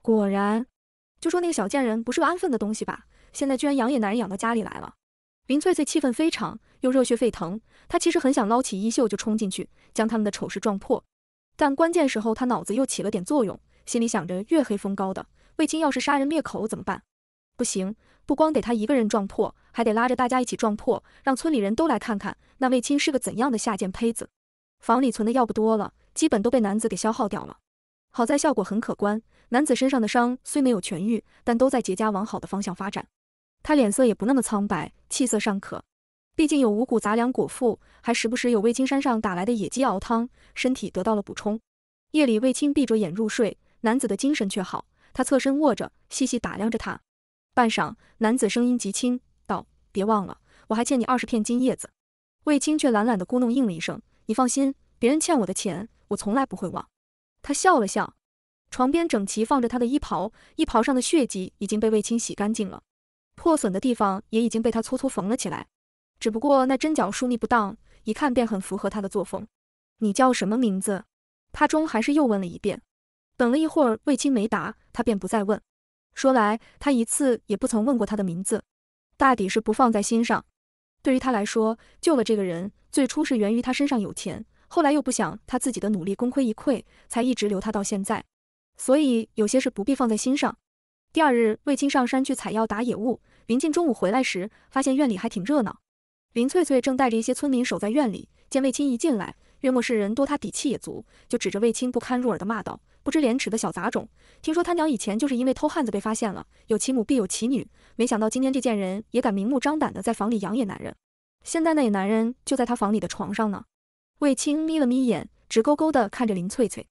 果然，就说那个小贱人不是个安分的东西吧，现在居然养野男人养到家里来了。林翠翠气愤非常，又热血沸腾。她其实很想捞起衣袖就冲进去，将他们的丑事撞破。但关键时候，她脑子又起了点作用，心里想着月黑风高的。卫青要是杀人灭口怎么办？不行，不光得他一个人撞破，还得拉着大家一起撞破，让村里人都来看看那卫青是个怎样的下贱胚子。房里存的药不多了，基本都被男子给消耗掉了。好在效果很可观，男子身上的伤虽没有痊愈，但都在结痂往好的方向发展。他脸色也不那么苍白，气色尚可。毕竟有五谷杂粮果腹，还时不时有卫青山上打来的野鸡熬汤，身体得到了补充。夜里卫青闭着眼入睡，男子的精神却好。他侧身卧着，细细打量着他，半晌，男子声音极轻道：“别忘了，我还欠你二十片金叶子。”卫青却懒懒地咕哝应了一声：“你放心，别人欠我的钱，我从来不会忘。”他笑了笑。床边整齐放着他的衣袍，衣袍上的血迹已经被卫青洗干净了，破损的地方也已经被他粗粗缝了起来，只不过那针脚疏密不当，一看便很符合他的作风。你叫什么名字？他终还是又问了一遍。等了一会儿，卫青没答。他便不再问，说来，他一次也不曾问过他的名字，大抵是不放在心上。对于他来说，救了这个人，最初是源于他身上有钱，后来又不想他自己的努力功亏一篑，才一直留他到现在。所以有些事不必放在心上。第二日，卫青上山去采药打野物，临近中午回来时，发现院里还挺热闹，林翠翠正带着一些村民守在院里，见卫青一进来。约莫是人多，他底气也足，就指着卫青不堪入耳的骂道：“不知廉耻的小杂种！听说他娘以前就是因为偷汉子被发现了，有其母必有其女。没想到今天这贱人也敢明目张胆的在房里养野男人，现在那野男人就在他房里的床上呢。”卫青眯了眯眼，直勾勾的看着林翠翠，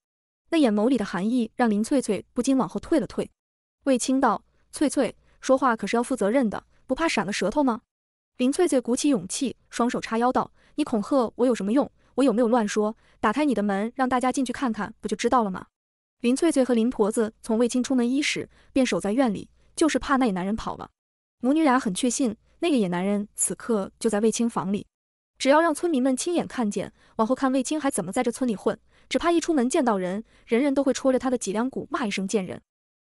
那眼眸里的寒意让林翠翠不禁往后退了退。卫青道：“翠翠，说话可是要负责任的，不怕闪了舌头吗？”林翠翠鼓起勇气，双手叉腰道：“你恐吓我有什么用？”我有没有乱说？打开你的门，让大家进去看看，不就知道了吗？林翠翠和林婆子从卫青出门伊始便守在院里，就是怕那野男人跑了。母女俩很确信，那个野男人此刻就在卫青房里。只要让村民们亲眼看见，往后看卫青还怎么在这村里混，只怕一出门见到人，人人都会戳着他的脊梁骨骂一声贱人。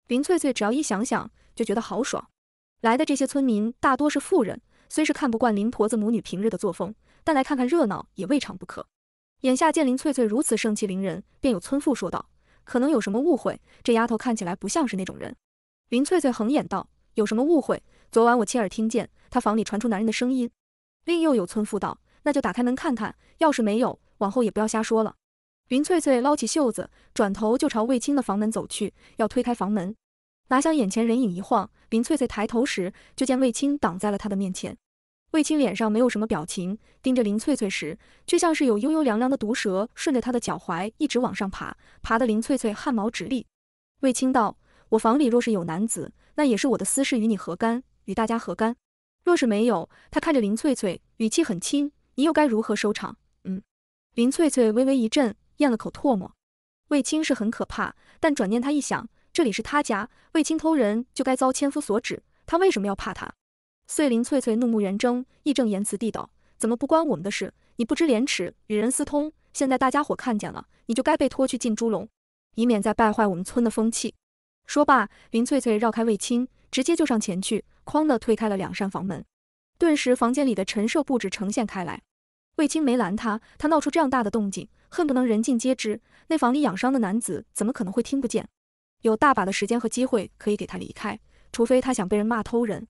林翠翠只要一想想，就觉得好爽。来的这些村民大多是富人，虽是看不惯林婆子母女平日的作风，但来看看热闹也未尝不可。眼下见林翠翠如此盛气凌人，便有村妇说道：“可能有什么误会，这丫头看起来不像是那种人。”林翠翠横眼道：“有什么误会？昨晚我亲耳听见她房里传出男人的声音。”另又有村妇道：“那就打开门看看，要是没有，往后也不要瞎说了。”林翠翠捞起袖子，转头就朝卫青的房门走去，要推开房门，哪想眼前人影一晃，林翠翠抬头时就见卫青挡在了她的面前。卫青脸上没有什么表情，盯着林翠翠时，却像是有幽幽凉凉的毒蛇顺着她的脚踝一直往上爬，爬得林翠翠汗毛直立。卫青道：“我房里若是有男子，那也是我的私事，与你何干？与大家何干？若是没有，他看着林翠翠，语气很轻，你又该如何收场？”嗯。林翠翠微微一震，咽了口唾沫。卫青是很可怕，但转念他一想，这里是他家，卫青偷人就该遭千夫所指，他为什么要怕他？遂林翠翠怒目圆睁，义正言辞地道：“怎么不关我们的事？你不知廉耻，与人私通，现在大家伙看见了，你就该被拖去进猪笼，以免再败坏我们村的风气。”说罢，林翠翠绕开卫青，直接就上前去，哐地推开了两扇房门。顿时，房间里的陈设布置呈现开来。卫青没拦他，他闹出这样大的动静，恨不能人尽皆知。那房里养伤的男子，怎么可能会听不见？有大把的时间和机会可以给他离开，除非他想被人骂偷人。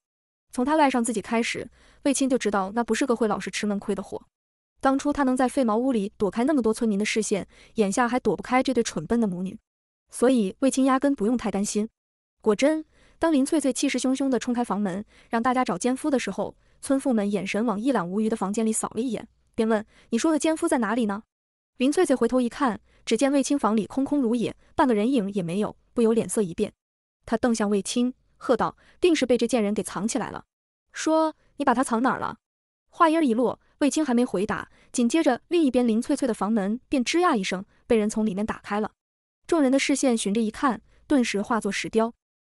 从他赖上自己开始，卫青就知道那不是个会老实吃闷亏的货。当初他能在废茅屋里躲开那么多村民的视线，眼下还躲不开这对蠢笨的母女，所以卫青压根不用太担心。果真，当林翠翠气势汹汹地冲开房门，让大家找奸夫的时候，村妇们眼神往一览无余的房间里扫了一眼，便问：“你说的奸夫在哪里呢？”林翠翠回头一看，只见卫青房里空空如也，半个人影也没有，不由脸色一变，她瞪向卫青。喝道：“定是被这贱人给藏起来了。”说：“你把他藏哪儿了？”话音一落，卫青还没回答，紧接着另一边林翠翠的房门便吱呀一声被人从里面打开了。众人的视线循着一看，顿时化作石雕。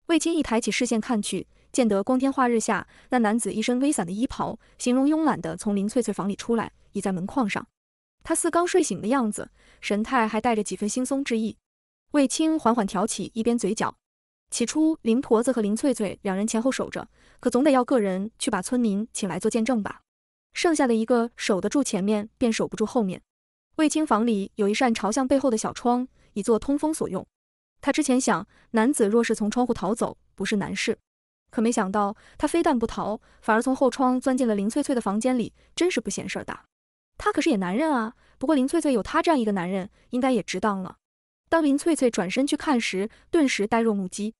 卫青一抬起视线看去，见得光天化日下那男子一身微散的衣袍，形容慵懒地从林翠翠房里出来，倚在门框上。他似刚睡醒的样子，神态还带着几分惺忪之意。卫青缓缓挑起一边嘴角。起初，林婆子和林翠翠两人前后守着，可总得要个人去把村民请来做见证吧。剩下的一个守得住前面，便守不住后面。卫青房里有一扇朝向背后的小窗，以作通风所用。他之前想，男子若是从窗户逃走，不是难事。可没想到，他非但不逃，反而从后窗钻进了林翠翠的房间里，真是不嫌事儿大。他可是野男人啊！不过林翠翠有他这样一个男人，应该也值当了。当林翠翠转身去看时，顿时呆若木鸡。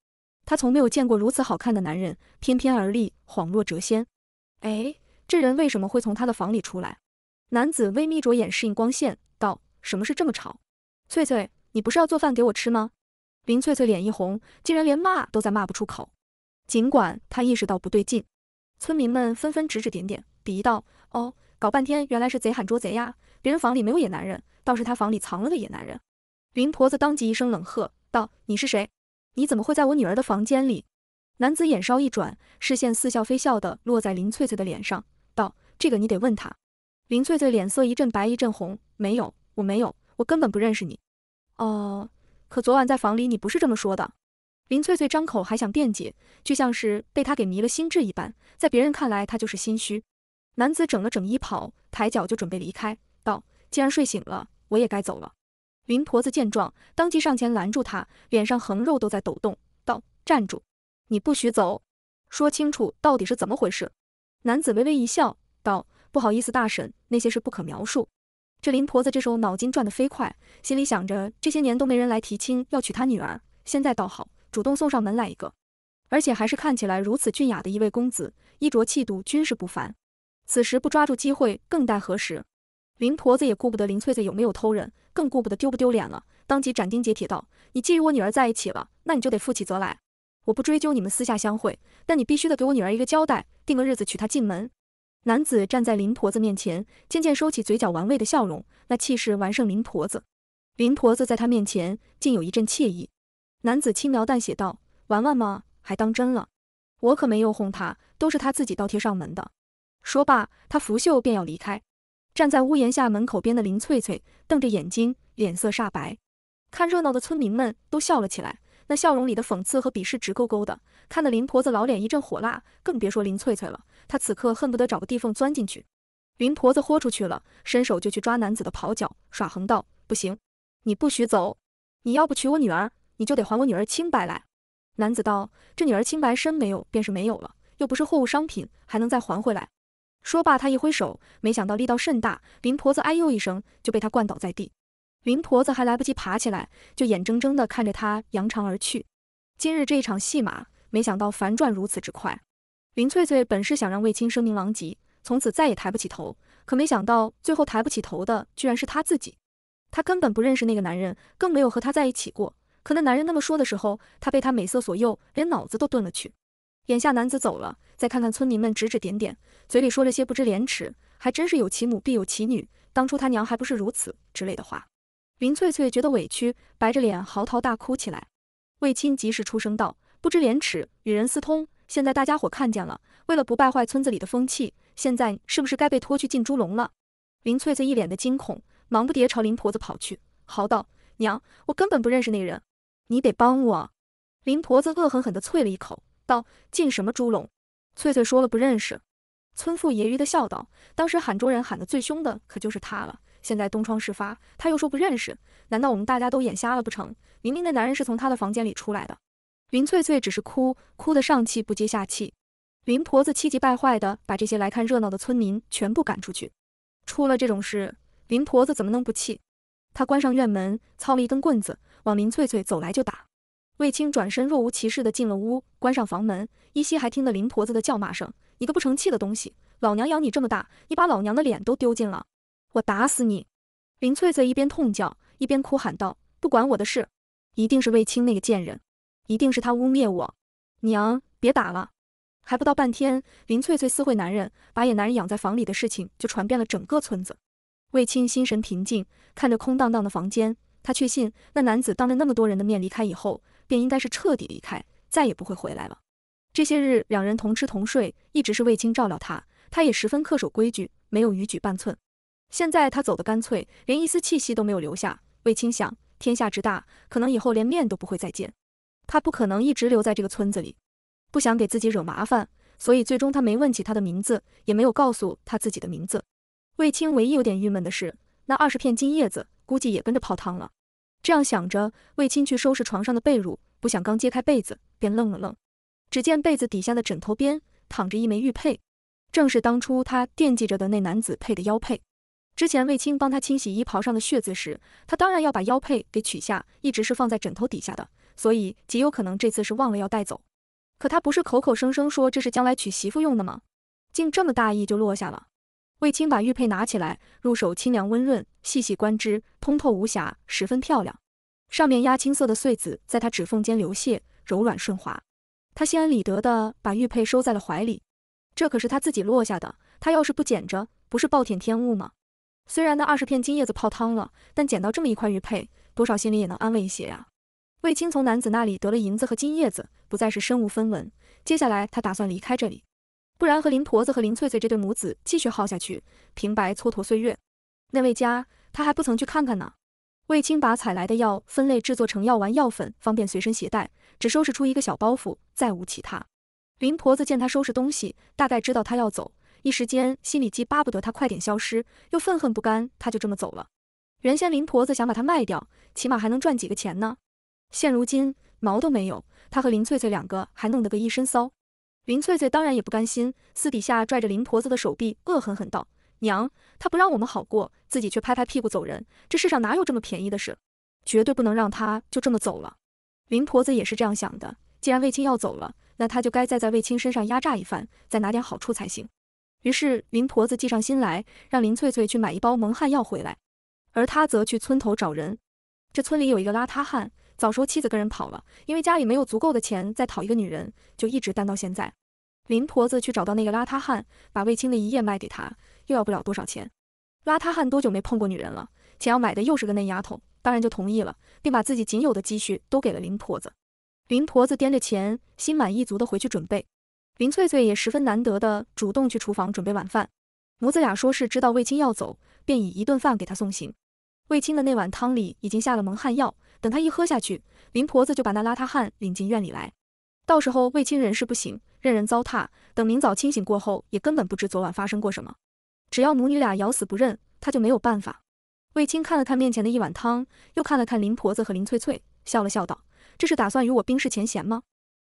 他从没有见过如此好看的男人，翩翩而立，恍若谪仙。哎，这人为什么会从他的房里出来？男子微眯着眼适应光线，道：“什么事这么吵？翠翠，你不是要做饭给我吃吗？”林翠翠脸一红，竟然连骂都在骂不出口。尽管她意识到不对劲，村民们纷纷指指点点，鄙夷道：“哦，搞半天原来是贼喊捉贼呀！别人房里没有野男人，倒是他房里藏了个野男人。”林婆子当即一声冷喝，道：“你是谁？”你怎么会在我女儿的房间里？男子眼梢一转，视线似笑非笑的落在林翠翠的脸上，道：“这个你得问她。”林翠翠脸色一阵白一阵红，没有，我没有，我根本不认识你。哦，可昨晚在房里你不是这么说的。林翠翠张口还想辩解，就像是被他给迷了心智一般，在别人看来她就是心虚。男子整了整衣袍，抬脚就准备离开，道：“既然睡醒了，我也该走了。”林婆子见状，当即上前拦住他，脸上横肉都在抖动，道：“站住！你不许走！说清楚到底是怎么回事！”男子微微一笑，道：“不好意思，大婶，那些事不可描述。”这林婆子这时候脑筋转得飞快，心里想着这些年都没人来提亲要娶她女儿，现在倒好，主动送上门来一个，而且还是看起来如此俊雅的一位公子，衣着气度均是不凡。此时不抓住机会，更待何时？林婆子也顾不得林翠翠有没有偷人。更顾不得丢不丢脸了，当即斩钉截铁道：“你既与我女儿在一起了，那你就得负起责来。我不追究你们私下相会，但你必须得给我女儿一个交代，定个日子娶她进门。”男子站在林婆子面前，渐渐收起嘴角玩味的笑容，那气势完胜林婆子。林婆子在他面前竟有一阵惬意。男子轻描淡写道：“玩玩吗？还当真了？我可没有哄她，都是她自己倒贴上门的。”说罢，他拂袖便要离开。站在屋檐下门口边的林翠翠瞪着眼睛，脸色煞白。看热闹的村民们都笑了起来，那笑容里的讽刺和鄙视直勾勾的，看得林婆子老脸一阵火辣，更别说林翠翠了。她此刻恨不得找个地缝钻进去。林婆子豁出去了，伸手就去抓男子的袍脚，耍横道：“不行，你不许走！你要不娶我女儿，你就得还我女儿清白来。”男子道：“这女儿清白身没有便是没有了，又不是货物商品，还能再还回来？”说罢，他一挥手，没想到力道甚大，林婆子哎呦一声就被他灌倒在地。林婆子还来不及爬起来，就眼睁睁地看着他扬长而去。今日这一场戏码，没想到反转如此之快。林翠翠本是想让卫青声名狼藉，从此再也抬不起头，可没想到最后抬不起头的居然是她自己。她根本不认识那个男人，更没有和他在一起过。可那男人那么说的时候，她被他美色所诱，连脑子都钝了去。眼下男子走了，再看看村民们指指点点，嘴里说了些不知廉耻，还真是有其母必有其女，当初他娘还不是如此之类的话。林翠翠觉得委屈，白着脸嚎啕大哭起来。卫青及时出声道：“不知廉耻，与人私通，现在大家伙看见了，为了不败坏村子里的风气，现在是不是该被拖去进猪笼了？”林翠翠一脸的惊恐，忙不迭朝林婆子跑去，嚎道：“娘，我根本不认识那个人，你得帮我！”林婆子恶狠狠地啐了一口。进什么猪笼？翠翠说了不认识。村妇揶揄的笑道：“当时喊捉人喊的最凶的可就是他了。现在东窗事发，他又说不认识，难道我们大家都眼瞎了不成？明明那男人是从他的房间里出来的。”林翠翠只是哭，哭得上气不接下气。林婆子气急败坏的把这些来看热闹的村民全部赶出去。出了这种事，林婆子怎么能不气？她关上院门，操了一根棍子往林翠翠走来就打。卫青转身若无其事地进了屋，关上房门，依稀还听得林婆子的叫骂声：“你个不成器的东西，老娘养你这么大，你把老娘的脸都丢尽了，我打死你！”林翠翠一边痛叫，一边哭喊道：“不管我的事，一定是卫青那个贱人，一定是他污蔑我！娘，别打了！”还不到半天，林翠翠私会男人，把野男人养在房里的事情就传遍了整个村子。卫青心神平静，看着空荡荡的房间，他确信那男子当着那么多人的面离开以后。便应该是彻底离开，再也不会回来了。这些日两人同吃同睡，一直是卫青照料他，他也十分恪守规矩，没有逾矩半寸。现在他走得干脆，连一丝气息都没有留下。卫青想，天下之大，可能以后连面都不会再见。他不可能一直留在这个村子里，不想给自己惹麻烦，所以最终他没问起他的名字，也没有告诉他自己的名字。卫青唯一有点郁闷的是，那二十片金叶子估计也跟着泡汤了。这样想着，卫青去收拾床上的被褥，不想刚揭开被子，便愣了愣。只见被子底下的枕头边躺着一枚玉佩，正是当初他惦记着的那男子配的腰佩。之前卫青帮他清洗衣袍上的血渍时，他当然要把腰佩给取下，一直是放在枕头底下的，所以极有可能这次是忘了要带走。可他不是口口声声说这是将来娶媳妇用的吗？竟这么大意就落下了。卫青把玉佩拿起来，入手清凉温润，细细观之，通透无瑕，十分漂亮。上面压青色的碎子，在他指缝间流泻，柔软顺滑。他心安理得地把玉佩收在了怀里。这可是他自己落下的，他要是不捡着，不是暴殄天物吗？虽然那二十片金叶子泡汤了，但捡到这么一块玉佩，多少心里也能安慰一些呀。卫青从男子那里得了银子和金叶子，不再是身无分文。接下来他打算离开这里。不然和林婆子和林翠翠这对母子继续耗下去，平白蹉跎岁月。那位家，他还不曾去看看呢。卫青把采来的药分类制作成药丸、药粉，方便随身携带，只收拾出一个小包袱，再无其他。林婆子见他收拾东西，大概知道他要走，一时间心里既巴不得他快点消失，又愤恨不甘，他就这么走了。原先林婆子想把他卖掉，起码还能赚几个钱呢，现如今毛都没有，他和林翠翠两个还弄得个一身骚。林翠翠当然也不甘心，私底下拽着林婆子的手臂，恶狠狠道：“娘，她不让我们好过，自己却拍拍屁股走人，这世上哪有这么便宜的事？绝对不能让她就这么走了。”林婆子也是这样想的，既然卫青要走了，那她就该再在卫青身上压榨一番，再拿点好处才行。于是林婆子计上心来，让林翠翠去买一包蒙汗药回来，而她则去村头找人，这村里有一个邋遢汉，早说妻子跟人跑了，因为家里没有足够的钱再讨一个女人，就一直单到现在。林婆子去找到那个邋遢汉，把卫青的一夜卖给他，又要不了多少钱。邋遢汉多久没碰过女人了？钱要买的又是个嫩丫头，当然就同意了，并把自己仅有的积蓄都给了林婆子。林婆子掂着钱，心满意足的回去准备。林翠翠也十分难得的主动去厨房准备晚饭，母子俩说是知道卫青要走，便以一顿饭给他送行。卫青的那碗汤里已经下了蒙汗药。等他一喝下去，林婆子就把那邋遢汉领进院里来。到时候卫青人事不省，任人糟蹋。等明早清醒过后，也根本不知昨晚发生过什么。只要母女俩咬死不认，他就没有办法。卫青看了看面前的一碗汤，又看了看林婆子和林翠翠，笑了笑，道：“这是打算与我冰释前嫌吗？”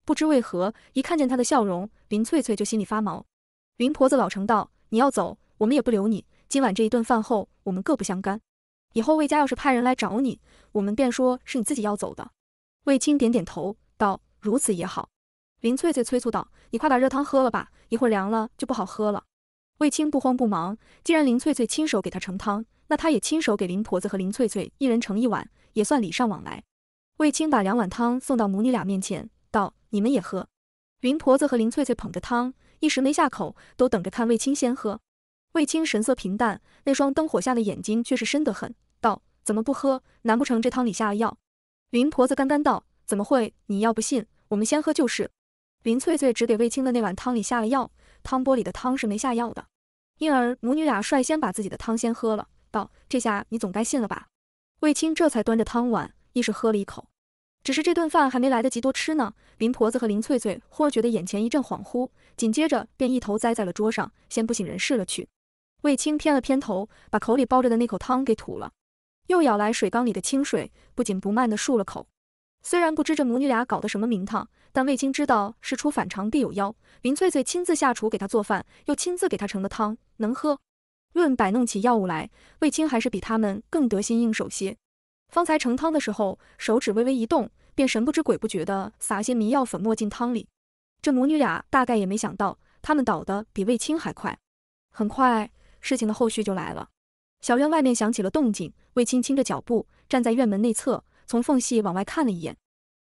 不知为何，一看见他的笑容，林翠翠就心里发毛。林婆子老成道：“你要走，我们也不留你。今晚这一顿饭后，我们各不相干。”以后魏家要是派人来找你，我们便说是你自己要走的。卫青点点头，道：“如此也好。”林翠翠催促道：“你快把热汤喝了吧，一会儿凉了就不好喝了。”卫青不慌不忙，既然林翠翠亲手给他盛汤，那他也亲手给林婆子和林翠翠一人盛一碗，也算礼尚往来。卫青把两碗汤送到母女俩面前，道：“你们也喝。”林婆子和林翠翠捧着汤，一时没下口，都等着看卫青先喝。卫青神色平淡，那双灯火下的眼睛却是深得很，道：“怎么不喝？难不成这汤里下了药？”林婆子干干道：“怎么会？你要不信，我们先喝就是。”林翠翠只给卫青的那碗汤里下了药，汤锅里的汤是没下药的。因而母女俩率先把自己的汤先喝了，道：“这下你总该信了吧？”卫青这才端着汤碗，亦是喝了一口。只是这顿饭还没来得及多吃呢，林婆子和林翠翠忽而觉得眼前一阵恍惚，紧接着便一头栽在了桌上，先不省人事了去。卫青偏了偏头，把口里包着的那口汤给吐了，又舀来水缸里的清水，不紧不慢地漱了口。虽然不知这母女俩搞的什么名堂，但卫青知道事出反常必有妖。林翠翠亲自下厨给她做饭，又亲自给她盛的汤，能喝。论摆弄起药物来，卫青还是比他们更得心应手些。方才盛汤的时候，手指微微一动，便神不知鬼不觉地撒些迷药粉末进汤里。这母女俩大概也没想到，他们倒的比卫青还快。很快。事情的后续就来了，小院外面响起了动静，卫青轻着脚步站在院门内侧，从缝隙往外看了一眼，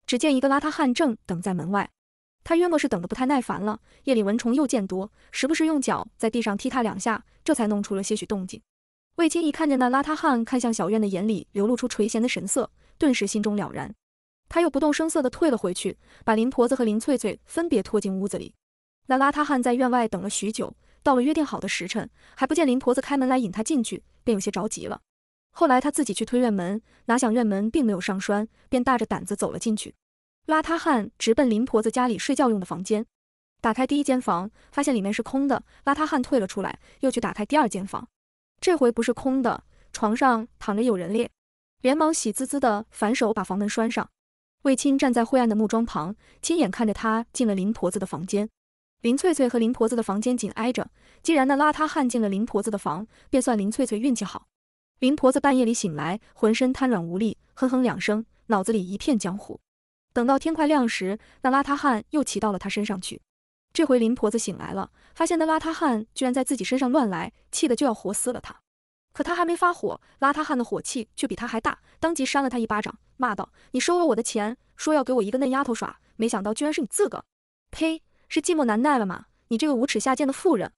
只见一个邋遢汉正等在门外，他约莫是等得不太耐烦了，夜里蚊虫又见多，时不时用脚在地上踢踏两下，这才弄出了些许动静。卫青一看见那邋遢汉看向小院的眼里流露出垂涎的神色，顿时心中了然，他又不动声色地退了回去，把林婆子和林翠翠分别拖进屋子里，那邋遢汉在院外等了许久。到了约定好的时辰，还不见林婆子开门来引他进去，便有些着急了。后来他自己去推院门，哪想院门并没有上栓，便大着胆子走了进去。邋遢汉直奔林婆子家里睡觉用的房间，打开第一间房，发现里面是空的，邋遢汉退了出来，又去打开第二间房，这回不是空的，床上躺着有人咧，连忙喜滋滋的反手把房门拴上。卫青站在晦暗的木桩旁，亲眼看着他进了林婆子的房间。林翠翠和林婆子的房间紧挨着，既然那邋遢汉进了林婆子的房，便算林翠翠运气好。林婆子半夜里醒来，浑身瘫软无力，哼哼两声，脑子里一片浆糊。等到天快亮时，那邋遢汉又骑到了她身上去。这回林婆子醒来了，发现那邋遢汉居然在自己身上乱来，气得就要活撕了他。可他还没发火，邋遢汉的火气却比他还大，当即扇了他一巴掌，骂道：“你收了我的钱，说要给我一个嫩丫头耍，没想到居然是你自个！呸！”是寂寞难耐了吗？你这个无耻下贱的妇人！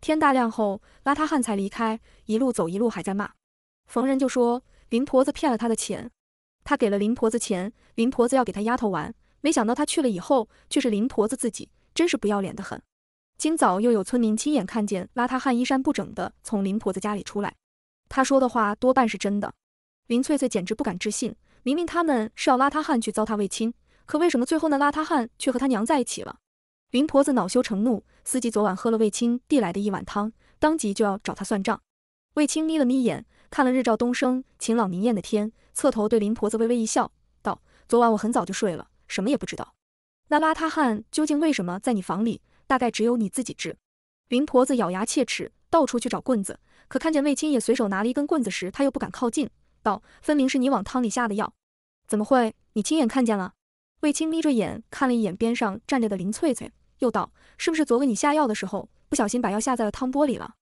天大亮后，邋遢汉才离开，一路走一路还在骂，逢人就说林婆子骗了他的钱，他给了林婆子钱，林婆子要给他丫头玩，没想到他去了以后却是林婆子自己，真是不要脸的很。今早又有村民亲眼看见邋遢汉衣衫不整的从林婆子家里出来，他说的话多半是真的。林翠翠简直不敢置信，明明他们是要邋遢汉去糟蹋卫青，可为什么最后那邋遢汉却和他娘在一起了？林婆子恼羞成怒，司机昨晚喝了卫青递来的一碗汤，当即就要找他算账。卫青眯了眯眼，看了日照东升、晴朗明艳的天，侧头对林婆子微微一笑，道：“昨晚我很早就睡了，什么也不知道。那邋遢汉究竟为什么在你房里？大概只有你自己知。”林婆子咬牙切齿，到处去找棍子，可看见卫青也随手拿了一根棍子时，他又不敢靠近，道：“分明是你往汤里下的药，怎么会？你亲眼看见了？”卫青眯着眼看了一眼边上站着的林翠翠。又道，是不是昨个你下药的时候，不小心把药下在了汤锅里了？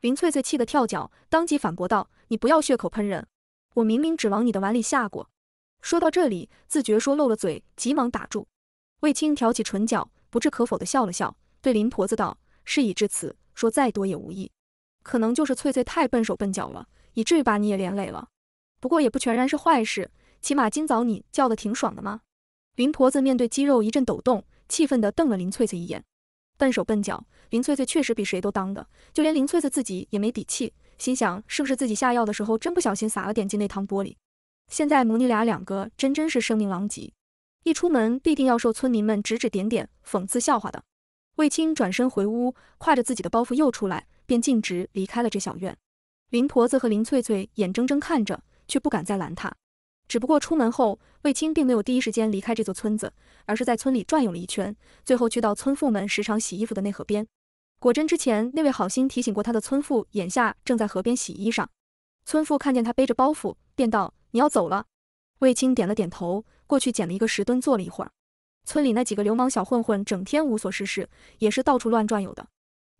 林翠翠气得跳脚，当即反驳道：“你不要血口喷人，我明明只往你的碗里下过。”说到这里，自觉说漏了嘴，急忙打住。卫青挑起唇角，不置可否地笑了笑，对林婆子道：“事已至此，说再多也无益。可能就是翠翠太笨手笨脚了，以至于把你也连累了。不过也不全然是坏事，起码今早你叫得挺爽的嘛。”林婆子面对肌肉一阵抖动。气愤地瞪了林翠翠一眼，笨手笨脚，林翠翠确实比谁都当的，就连林翠翠自己也没底气，心想是不是自己下药的时候真不小心撒了点进那汤锅里？现在母女俩两个真真是声名狼藉，一出门必定要受村民们指指点点、讽刺笑话的。卫青转身回屋，挎着自己的包袱又出来，便径直离开了这小院。林婆子和林翠翠眼睁睁看着，却不敢再拦他。只不过出门后，卫青并没有第一时间离开这座村子，而是在村里转悠了一圈，最后去到村妇们时常洗衣服的内河边。果真，之前那位好心提醒过他的村妇，眼下正在河边洗衣裳。村妇看见他背着包袱，便道：“你要走了？”卫青点了点头，过去捡了一个石墩坐了一会儿。村里那几个流氓小混混整天无所事事，也是到处乱转悠的。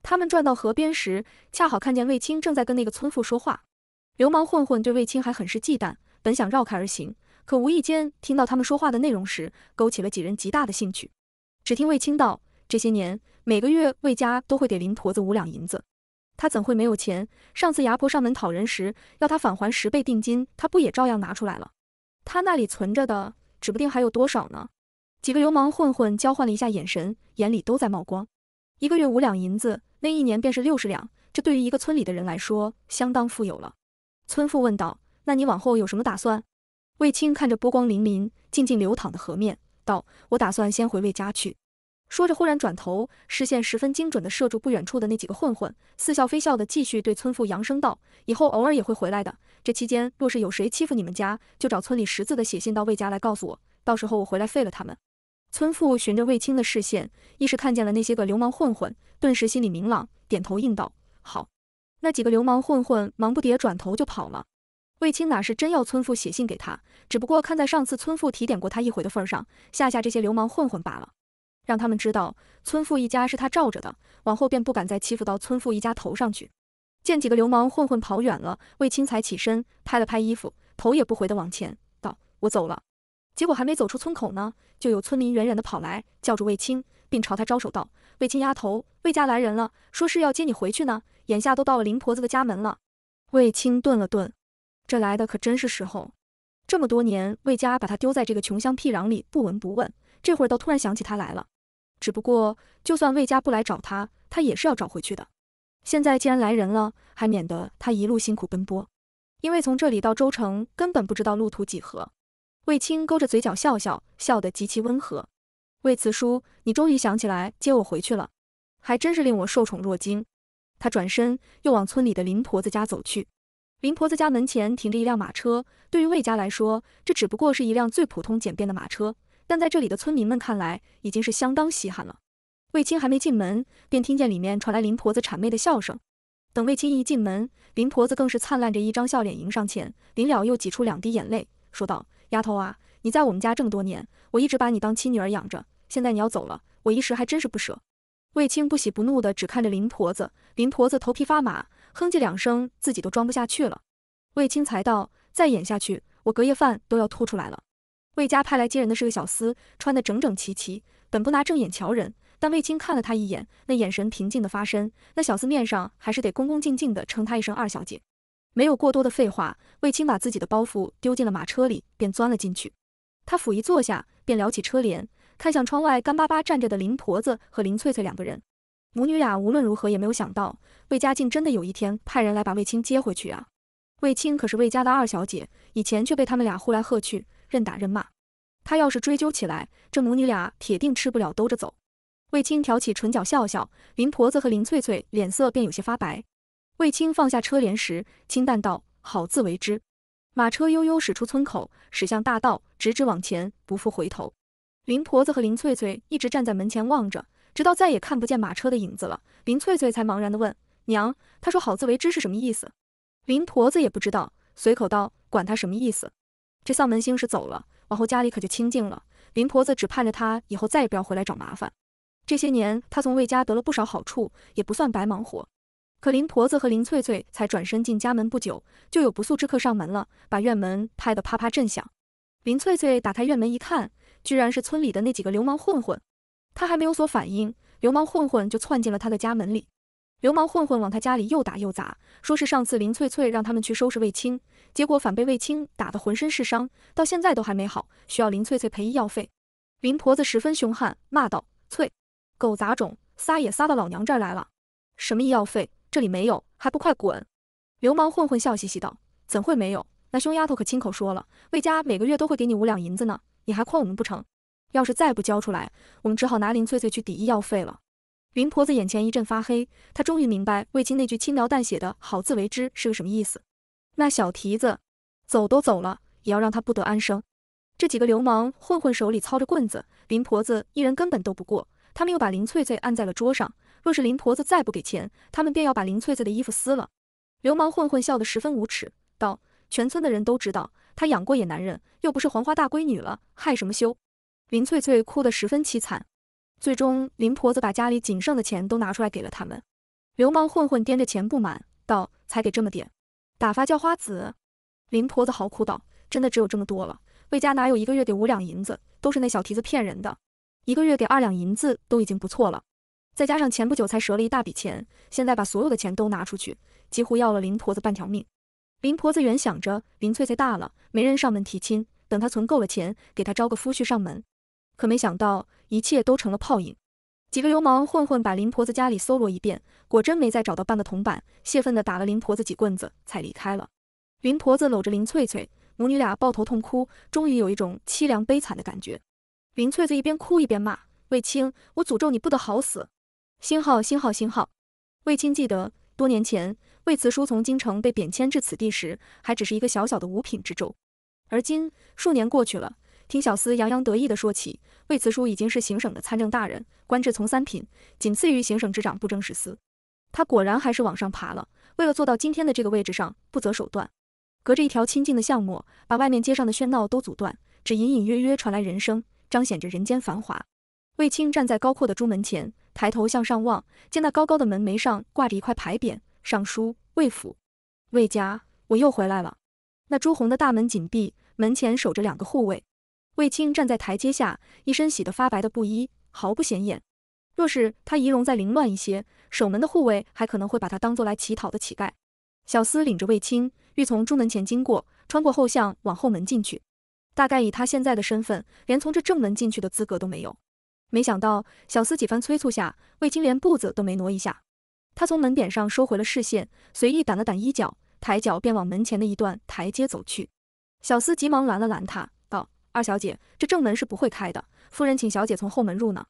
他们转到河边时，恰好看见卫青正在跟那个村妇说话。流氓混混对卫青还很是忌惮。本想绕开而行，可无意间听到他们说话的内容时，勾起了几人极大的兴趣。只听卫青道：“这些年每个月卫家都会给林婆子五两银子，她怎会没有钱？上次牙婆上门讨人时，要她返还十倍定金，她不也照样拿出来了？她那里存着的，指不定还有多少呢？”几个流氓混混交换了一下眼神，眼里都在冒光。一个月五两银子，那一年便是六十两，这对于一个村里的人来说，相当富有了。村妇问道。那你往后有什么打算？卫青看着波光粼粼、静静流淌的河面，道：“我打算先回魏家去。”说着，忽然转头，视线十分精准的射住不远处的那几个混混，似笑非笑的继续对村妇扬声道：“以后偶尔也会回来的。这期间若是有谁欺负你们家，就找村里识字的写信到魏家来告诉我，到时候我回来废了他们。”村妇循着卫青的视线，一时看见了那些个流氓混混，顿时心里明朗，点头应道：“好。”那几个流氓混混忙不迭转头就跑了。卫青哪是真要村妇写信给他，只不过看在上次村妇提点过他一回的份上，吓吓这些流氓混混罢了，让他们知道村妇一家是他罩着的，往后便不敢再欺负到村妇一家头上去。见几个流氓混混跑远了，卫青才起身拍了拍衣服，头也不回的往前道：“我走了。”结果还没走出村口呢，就有村民远远的跑来叫住卫青，并朝他招手道：“卫青丫头，卫家来人了，说是要接你回去呢，眼下都到了林婆子的家门了。”卫青顿了顿。这来的可真是时候，这么多年魏家把他丢在这个穷乡僻壤里不闻不问，这会儿倒突然想起他来了。只不过，就算魏家不来找他，他也是要找回去的。现在既然来人了，还免得他一路辛苦奔波，因为从这里到州城根本不知道路途几何。卫青勾着嘴角笑笑，笑得极其温和。卫慈叔，你终于想起来接我回去了，还真是令我受宠若惊。他转身又往村里的林婆子家走去。林婆子家门前停着一辆马车，对于魏家来说，这只不过是一辆最普通、简便的马车，但在这里的村民们看来，已经是相当稀罕了。魏青还没进门，便听见里面传来林婆子谄媚的笑声。等魏青一进门，林婆子更是灿烂着一张笑脸迎上前，临了又挤出两滴眼泪，说道：“丫头啊，你在我们家这么多年，我一直把你当亲女儿养着，现在你要走了，我一时还真是不舍。”魏青不喜不怒的只看着林婆子，林婆子头皮发麻。哼唧两声，自己都装不下去了。卫青才道：“再演下去，我隔夜饭都要吐出来了。”卫家派来接人的是个小厮，穿得整整齐齐，本不拿正眼瞧人，但卫青看了他一眼，那眼神平静的发深。那小厮面上还是得恭恭敬敬的称他一声二小姐。没有过多的废话，卫青把自己的包袱丢进了马车里，便钻了进去。他甫一坐下，便撩起车帘，看向窗外干巴巴站着的林婆子和林翠翠两个人。母女俩无论如何也没有想到，魏家竟真的有一天派人来把魏青接回去啊！魏青可是魏家的二小姐，以前却被他们俩呼来喝去，任打任骂。她要是追究起来，这母女俩铁定吃不了兜着走。魏青挑起唇角笑笑，林婆子和林翠翠脸色便有些发白。魏青放下车帘时，清淡道：“好自为之。”马车悠悠驶出村口，驶向大道，直直往前，不复回头。林婆子和林翠翠一直站在门前望着。直到再也看不见马车的影子了，林翠翠才茫然地问娘：“她说‘好自为之’是什么意思？”林婆子也不知道，随口道：“管他什么意思，这丧门星是走了，往后家里可就清静了。”林婆子只盼着他以后再也不要回来找麻烦。这些年他从魏家得了不少好处，也不算白忙活。可林婆子和林翠翠才转身进家门不久，就有不速之客上门了，把院门拍得啪啪震响。林翠翠打开院门一看，居然是村里的那几个流氓混混。他还没有所反应，流氓混混就窜进了他的家门里。流氓混混往他家里又打又砸，说是上次林翠翠让他们去收拾卫青，结果反被卫青打得浑身是伤，到现在都还没好，需要林翠翠赔医药费。林婆子十分凶悍，骂道：“翠，狗杂种，撒野撒到老娘这儿来了！什么医药费，这里没有，还不快滚！”流氓混混笑嘻嘻道：“怎会没有？那凶丫头可亲口说了，卫家每个月都会给你五两银子呢，你还诓我们不成？”要是再不交出来，我们只好拿林翠翠去抵医药费了。林婆子眼前一阵发黑，她终于明白卫青那句轻描淡写的好自为之是个什么意思。那小蹄子走都走了，也要让他不得安生。这几个流氓混混手里操着棍子，林婆子一人根本斗不过。他们又把林翠翠按在了桌上，若是林婆子再不给钱，他们便要把林翠翠的衣服撕了。流氓混混笑得十分无耻，道：“全村的人都知道她养过野男人，又不是黄花大闺女了，害什么羞？”林翠翠哭得十分凄惨，最终林婆子把家里仅剩的钱都拿出来给了他们。流氓混混掂着钱不满道：“才给这么点，打发叫花子。”林婆子嚎哭道：“真的只有这么多了，魏家哪有一个月给五两银子？都是那小蹄子骗人的，一个月给二两银子都已经不错了。再加上前不久才折了一大笔钱，现在把所有的钱都拿出去，几乎要了林婆子半条命。”林婆子原想着林翠翠大了，没人上门提亲，等她存够了钱，给她招个夫婿上门。可没想到，一切都成了泡影。几个流氓混混把林婆子家里搜罗一遍，果真没再找到半个铜板，泄愤的打了林婆子几棍子，才离开了。林婆子搂着林翠翠，母女俩抱头痛哭，终于有一种凄凉悲惨的感觉。林翠翠一边哭一边骂：“卫青，我诅咒你不得好死！”星号星号星号。卫青记得多年前，卫慈叔从京城被贬迁至此地时，还只是一个小小的五品知州，而今数年过去了。听小厮洋洋得意地说起，魏慈叔已经是行省的参政大人，官至从三品，仅次于行省之长布政使司。他果然还是往上爬了。为了做到今天的这个位置上，不择手段。隔着一条清净的巷陌，把外面街上的喧闹都阻断，只隐隐约约传来人声，彰显着人间繁华。卫青站在高阔的朱门前，抬头向上望，见那高高的门楣上挂着一块牌匾，上书魏府。魏家，我又回来了。那朱红的大门紧闭，门前守着两个护卫。卫青站在台阶下，一身洗得发白的布衣，毫不显眼。若是他仪容再凌乱一些，守门的护卫还可能会把他当做来乞讨的乞丐。小厮领着卫青欲从朱门前经过，穿过后巷往后门进去。大概以他现在的身份，连从这正门进去的资格都没有。没想到小厮几番催促下，卫青连步子都没挪一下。他从门匾上收回了视线，随意掸了掸衣角，抬脚便往门前的一段台阶走去。小厮急忙拦了拦他。二小姐，这正门是不会开的。夫人请小姐从后门入呢。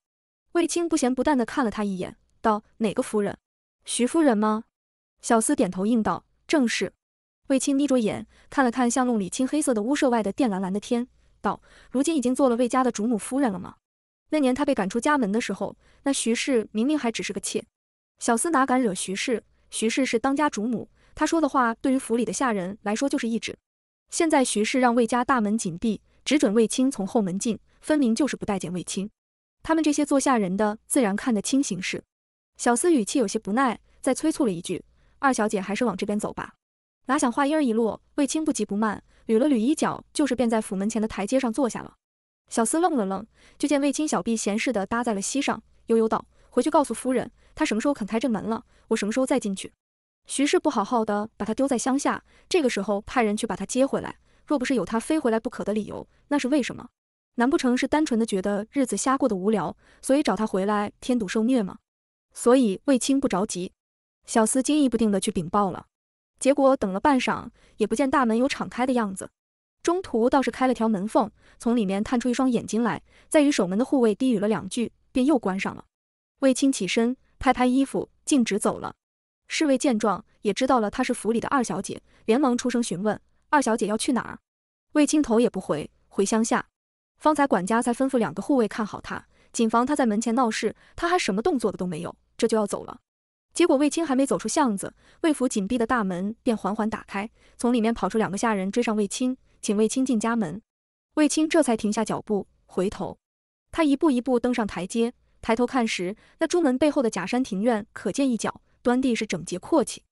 卫青不咸不淡地看了他一眼，道：“哪个夫人？徐夫人吗？”小厮点头应道：“正是。”卫青眯着眼看了看巷弄里青黑色的屋舍外的靛蓝蓝的天，道：“如今已经做了魏家的主母夫人了吗？那年她被赶出家门的时候，那徐氏明明还只是个妾。小厮哪敢惹徐氏？徐氏是当家主母，她说的话对于府里的下人来说就是一纸。现在徐氏让魏家大门紧闭。”只准卫青从后门进，分明就是不待见卫青。他们这些做下人的自然看得清形势。小厮语气有些不耐，再催促了一句：“二小姐还是往这边走吧。”哪想话音一落，卫青不急不慢，捋了捋衣角，就是便在府门前的台阶上坐下了。小厮愣了愣，就见卫青小臂闲适的搭在了膝上，悠悠道：“回去告诉夫人，她什么时候肯开这门了，我什么时候再进去。徐氏不好好的把他丢在乡下，这个时候派人去把他接回来。”若不是有他非回来不可的理由，那是为什么？难不成是单纯的觉得日子瞎过的无聊，所以找他回来添堵受虐吗？所以卫青不着急。小厮惊疑不定的去禀报了，结果等了半晌，也不见大门有敞开的样子。中途倒是开了条门缝，从里面探出一双眼睛来，在与守门的护卫低语了两句，便又关上了。卫青起身，拍拍衣服，径直走了。侍卫见状，也知道了她是府里的二小姐，连忙出声询问。二小姐要去哪儿？卫青头也不回，回乡下。方才管家才吩咐两个护卫看好他，谨防他在门前闹事。他还什么动作的都没有，这就要走了。结果卫青还没走出巷子，卫府紧闭的大门便缓缓打开，从里面跑出两个下人追上卫青，请卫青进家门。卫青这才停下脚步，回头。他一步一步登上台阶，抬头看时，那朱门背后的假山庭院可见一角，端地是整洁阔气。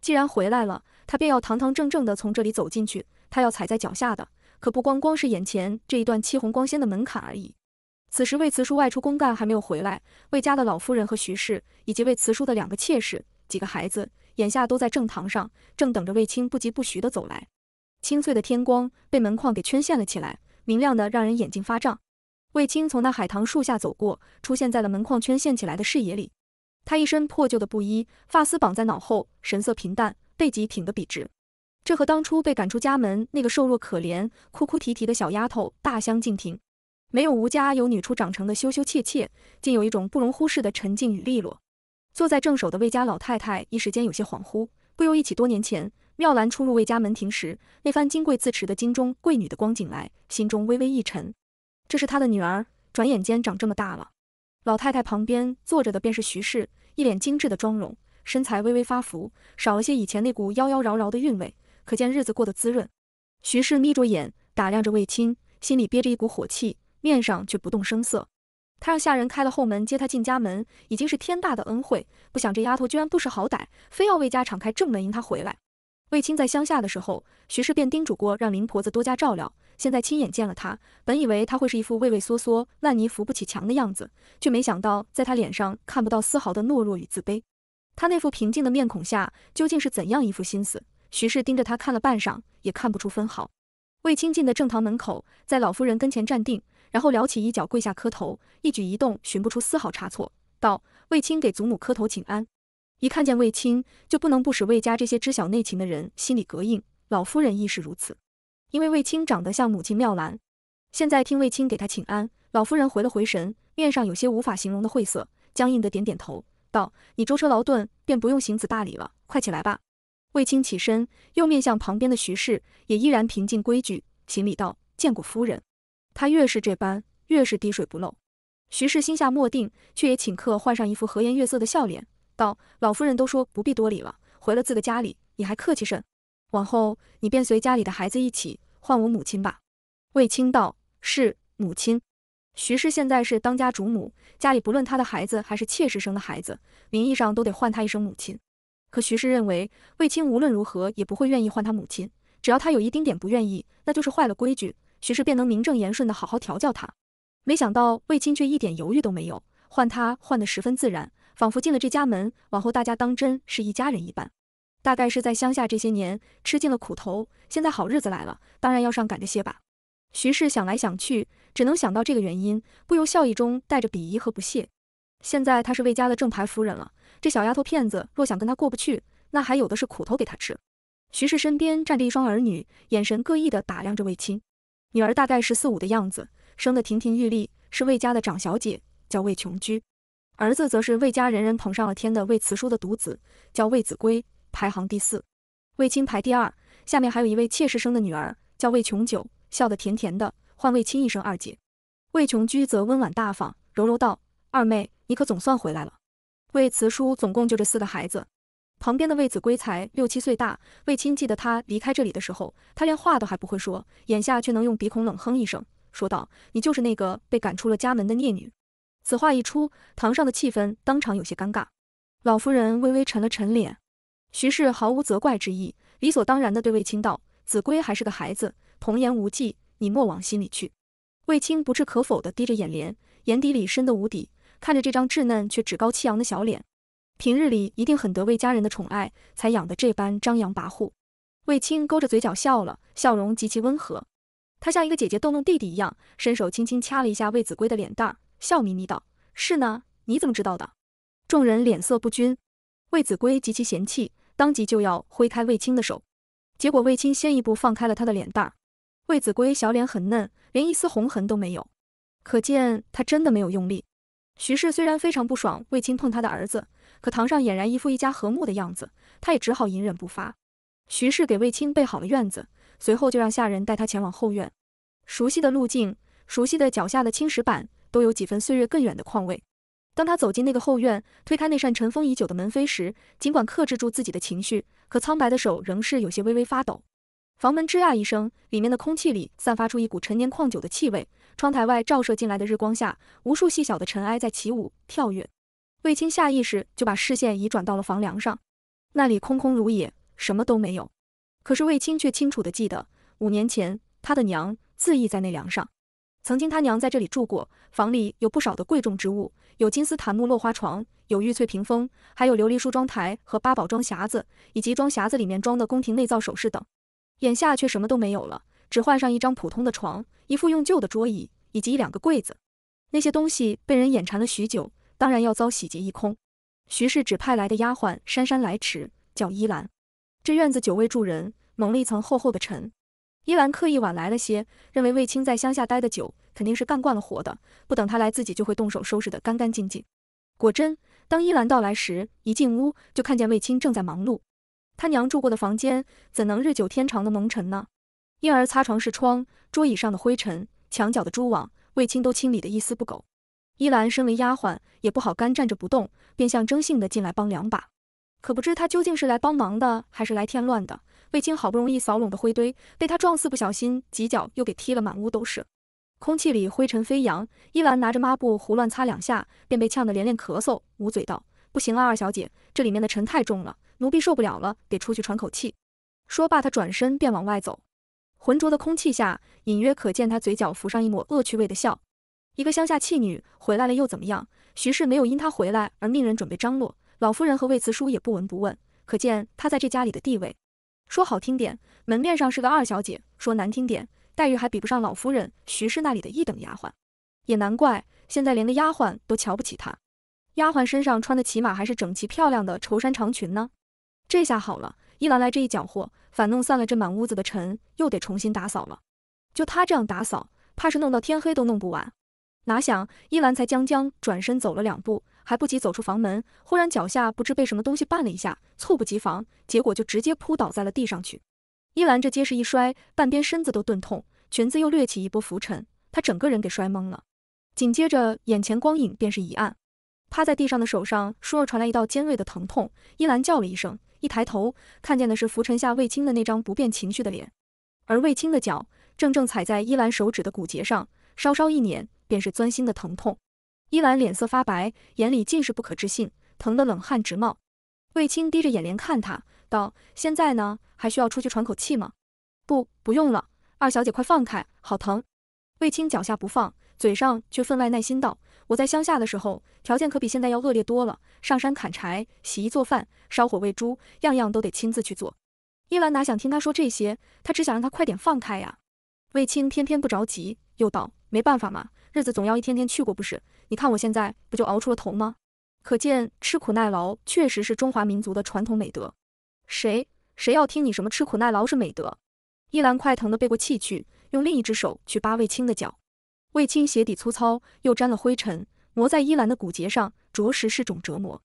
既然回来了。他便要堂堂正正的从这里走进去，他要踩在脚下的可不光光是眼前这一段漆红光鲜的门槛而已。此时魏慈叔外出公干还没有回来，魏家的老夫人和徐氏以及魏慈叔的两个妾室、几个孩子，眼下都在正堂上，正等着魏青不急不徐的走来。清脆的天光被门框给圈陷了起来，明亮的让人眼睛发胀。卫青从那海棠树下走过，出现在了门框圈陷起来的视野里。他一身破旧的布衣，发丝绑在脑后，神色平淡。背脊挺得笔直，这和当初被赶出家门那个瘦弱可怜、哭哭啼啼的小丫头大相径庭。没有吴家有女初长成的羞羞怯怯，竟有一种不容忽视的沉静与利落。坐在正手的魏家老太太一时间有些恍惚，不由忆起多年前妙兰出入魏家门庭时那番金贵自持的京中贵女的光景来，心中微微一沉。这是她的女儿，转眼间长这么大了。老太太旁边坐着的便是徐氏，一脸精致的妆容。身材微微发福，少了些以前那股妖妖娆娆的韵味，可见日子过得滋润。徐氏眯着眼打量着卫青，心里憋着一股火气，面上却不动声色。他让下人开了后门接他进家门，已经是天大的恩惠，不想这丫头居然不识好歹，非要魏家敞开正门迎他回来。卫青在乡下的时候，徐氏便叮嘱过让林婆子多加照料，现在亲眼见了他，本以为他会是一副畏畏缩缩、烂泥扶不起墙的样子，却没想到在他脸上看不到丝毫的懦弱与自卑。他那副平静的面孔下，究竟是怎样一副心思？徐氏盯着他看了半晌，也看不出分毫。卫青进的正堂门口，在老夫人跟前站定，然后撩起衣角跪下磕头，一举一动寻不出丝毫差错，道：“卫青给祖母磕头请安。”一看见卫青，就不能不使卫家这些知晓内情的人心里膈应，老夫人亦是如此，因为卫青长得像母亲妙兰。现在听卫青给他请安，老夫人回了回神，面上有些无法形容的晦涩，僵硬的点点头。道：“你舟车劳顿，便不用行此大礼了，快起来吧。”卫青起身，又面向旁边的徐氏，也依然平静规矩行礼道：“见过夫人。”他越是这般，越是滴水不漏。徐氏心下默定，却也请客换上一副和颜悦色的笑脸，道：“老夫人都说不必多礼了，回了自个家里，你还客气甚？往后你便随家里的孩子一起唤我母亲吧。”卫青道：“是母亲。”徐氏现在是当家主母，家里不论她的孩子还是妾室生的孩子，名义上都得唤她一声母亲。可徐氏认为，卫青无论如何也不会愿意唤她母亲，只要她有一丁点不愿意，那就是坏了规矩，徐氏便能名正言顺地好好调教她。没想到卫青却一点犹豫都没有，唤她唤得十分自然，仿佛进了这家门，往后大家当真是一家人一般。大概是在乡下这些年吃尽了苦头，现在好日子来了，当然要上赶着些吧。徐氏想来想去。只能想到这个原因，不由笑意中带着鄙夷和不屑。现在她是魏家的正牌夫人了，这小丫头片子若想跟她过不去，那还有的是苦头给她吃。徐氏身边站着一双儿女，眼神各异地打量着魏青。女儿大概十四五的样子，生得亭亭玉立，是魏家的长小姐，叫魏琼居。儿子则是魏家人人捧上了天的魏慈叔的独子，叫魏子规，排行第四，魏青排第二。下面还有一位妾室生的女儿，叫魏琼九，笑得甜甜的。唤魏青一声二姐，魏琼居则温婉大方，柔柔道：“二妹，你可总算回来了。”魏慈叔总共就这四个孩子，旁边的魏子规才六七岁大。魏青记得他离开这里的时候，他连话都还不会说，眼下却能用鼻孔冷哼一声，说道：“你就是那个被赶出了家门的孽女。”此话一出，堂上的气氛当场有些尴尬。老夫人微微沉了沉脸，徐氏毫无责怪之意，理所当然的对魏青道：“子规还是个孩子，童言无忌。”你莫往心里去。卫青不置可否地低着眼帘，眼底里深得无底，看着这张稚嫩却趾高气扬的小脸，平日里一定很得卫家人的宠爱，才养得这般张扬跋扈。卫青勾着嘴角笑了，笑容极其温和，他像一个姐姐逗弄弟弟一样，伸手轻轻掐了一下卫子规的脸蛋，笑眯眯道：“是呢，你怎么知道的？”众人脸色不均，卫子规极其嫌弃，当即就要挥开卫青的手，结果卫青先一步放开了他的脸蛋。魏子规小脸很嫩，连一丝红痕都没有，可见他真的没有用力。徐氏虽然非常不爽魏青碰他的儿子，可堂上俨然一副一家和睦的样子，他也只好隐忍不发。徐氏给魏青备好了院子，随后就让下人带他前往后院。熟悉的路径，熟悉的脚下的青石板，都有几分岁月更远的况味。当他走进那个后院，推开那扇尘封已久的门扉时，尽管克制住自己的情绪，可苍白的手仍是有些微微发抖。房门吱呀一声，里面的空气里散发出一股陈年矿酒的气味。窗台外照射进来的日光下，无数细小的尘埃在起舞跳跃。卫青下意识就把视线移转到了房梁上，那里空空如也，什么都没有。可是卫青却清楚的记得，五年前他的娘自缢在那梁上，曾经他娘在这里住过，房里有不少的贵重之物，有金丝檀木落花床，有玉翠屏风，还有琉璃梳妆台和八宝装匣子，以及装匣子里面装的宫廷内造首饰等。眼下却什么都没有了，只换上一张普通的床，一副用旧的桌椅，以及一两个柜子。那些东西被人眼馋了许久，当然要遭洗劫一空。徐氏指派来的丫鬟姗姗来迟，叫依兰。这院子久未住人，蒙了一层厚厚的尘。依兰刻意晚来了些，认为卫青在乡下待得久，肯定是干惯了活的，不等他来，自己就会动手收拾得干干净净。果真，当依兰到来时，一进屋就看见卫青正在忙碌。他娘住过的房间怎能日久天长的蒙尘呢？婴儿擦床、是窗、桌椅上的灰尘、墙角的蛛网，卫青都清理的一丝不苟。依兰身为丫鬟，也不好干站着不动，便象征性的进来帮两把。可不知她究竟是来帮忙的，还是来添乱的。卫青好不容易扫拢的灰堆，被他撞似不小心几脚又给踢了满屋都是，空气里灰尘飞扬。依兰拿着抹布胡乱擦两下，便被呛得连连咳嗽，捂嘴道。不行了，二小姐，这里面的尘太重了，奴婢受不了了，得出去喘口气。说罢，她转身便往外走。浑浊的空气下，隐约可见她嘴角浮上一抹恶趣味的笑。一个乡下弃女回来了又怎么样？徐氏没有因她回来而命人准备张罗，老夫人和魏慈叔也不闻不问，可见她在这家里的地位。说好听点，门面上是个二小姐；说难听点，待遇还比不上老夫人、徐氏那里的一等丫鬟。也难怪，现在连个丫鬟都瞧不起她。丫鬟身上穿的起码还是整齐漂亮的绸衫长裙呢，这下好了，依兰来这一搅和，反弄散了这满屋子的尘，又得重新打扫了。就她这样打扫，怕是弄到天黑都弄不完。哪想依兰才将将转身走了两步，还不及走出房门，忽然脚下不知被什么东西绊了一下，猝不及防，结果就直接扑倒在了地上去。依兰这结实一摔，半边身子都钝痛，裙子又掠起一波浮尘，她整个人给摔懵了。紧接着眼前光影便是一暗。趴在地上的手上，倏若传来一道尖锐的疼痛，依兰叫了一声，一抬头看见的是浮沉下卫青的那张不变情绪的脸，而卫青的脚正正踩在依兰手指的骨节上，稍稍一捻便是钻心的疼痛。依兰脸色发白，眼里尽是不可置信，疼得冷汗直冒。卫青低着眼帘看她，道：“现在呢，还需要出去喘口气吗？不，不用了，二小姐快放开，好疼。”卫青脚下不放，嘴上却分外耐心道。我在乡下的时候，条件可比现在要恶劣多了。上山砍柴、洗衣做饭、烧火喂猪，样样都得亲自去做。伊兰哪想听他说这些，他只想让他快点放开呀。卫青偏偏不着急，又道：“没办法嘛，日子总要一天天去过不是？你看我现在不就熬出了头吗？可见吃苦耐劳确实是中华民族的传统美德。谁谁要听你什么吃苦耐劳是美德？”伊兰快疼得背过气去，用另一只手去扒卫青的脚。卫青鞋底粗糙，又沾了灰尘，磨在依兰的骨节上，着实是种折磨。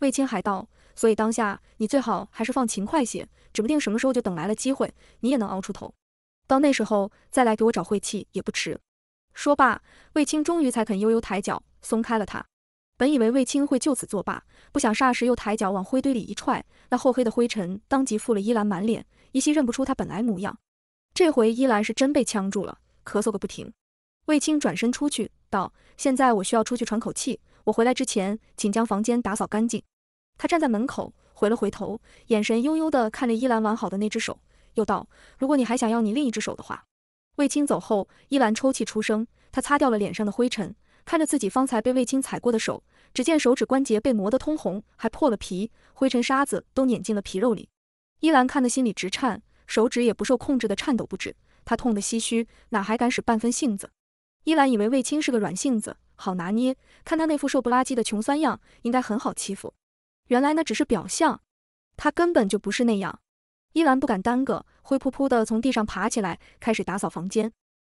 卫青还道，所以当下你最好还是放勤快些，指不定什么时候就等来了机会，你也能熬出头。到那时候再来给我找晦气也不迟。说罢，卫青终于才肯悠悠抬脚，松开了他。本以为卫青会就此作罢，不想霎时又抬脚往灰堆里一踹，那厚黑的灰尘当即覆了依兰满脸，依稀认不出他本来模样。这回依兰是真被呛住了，咳嗽个不停。卫青转身出去，道：“现在我需要出去喘口气，我回来之前，请将房间打扫干净。”他站在门口，回了回头，眼神幽幽的看着依兰完好的那只手，又道：“如果你还想要你另一只手的话。”卫青走后，依兰抽泣出声，她擦掉了脸上的灰尘，看着自己方才被卫青踩过的手，只见手指关节被磨得通红，还破了皮，灰尘沙子都碾进了皮肉里。依兰看的心里直颤，手指也不受控制的颤抖不止，她痛得唏嘘，哪还敢使半分性子。伊兰以为卫青是个软性子，好拿捏。看他那副瘦不拉几的穷酸样，应该很好欺负。原来那只是表象，他根本就不是那样。伊兰不敢耽搁，灰扑扑的从地上爬起来，开始打扫房间。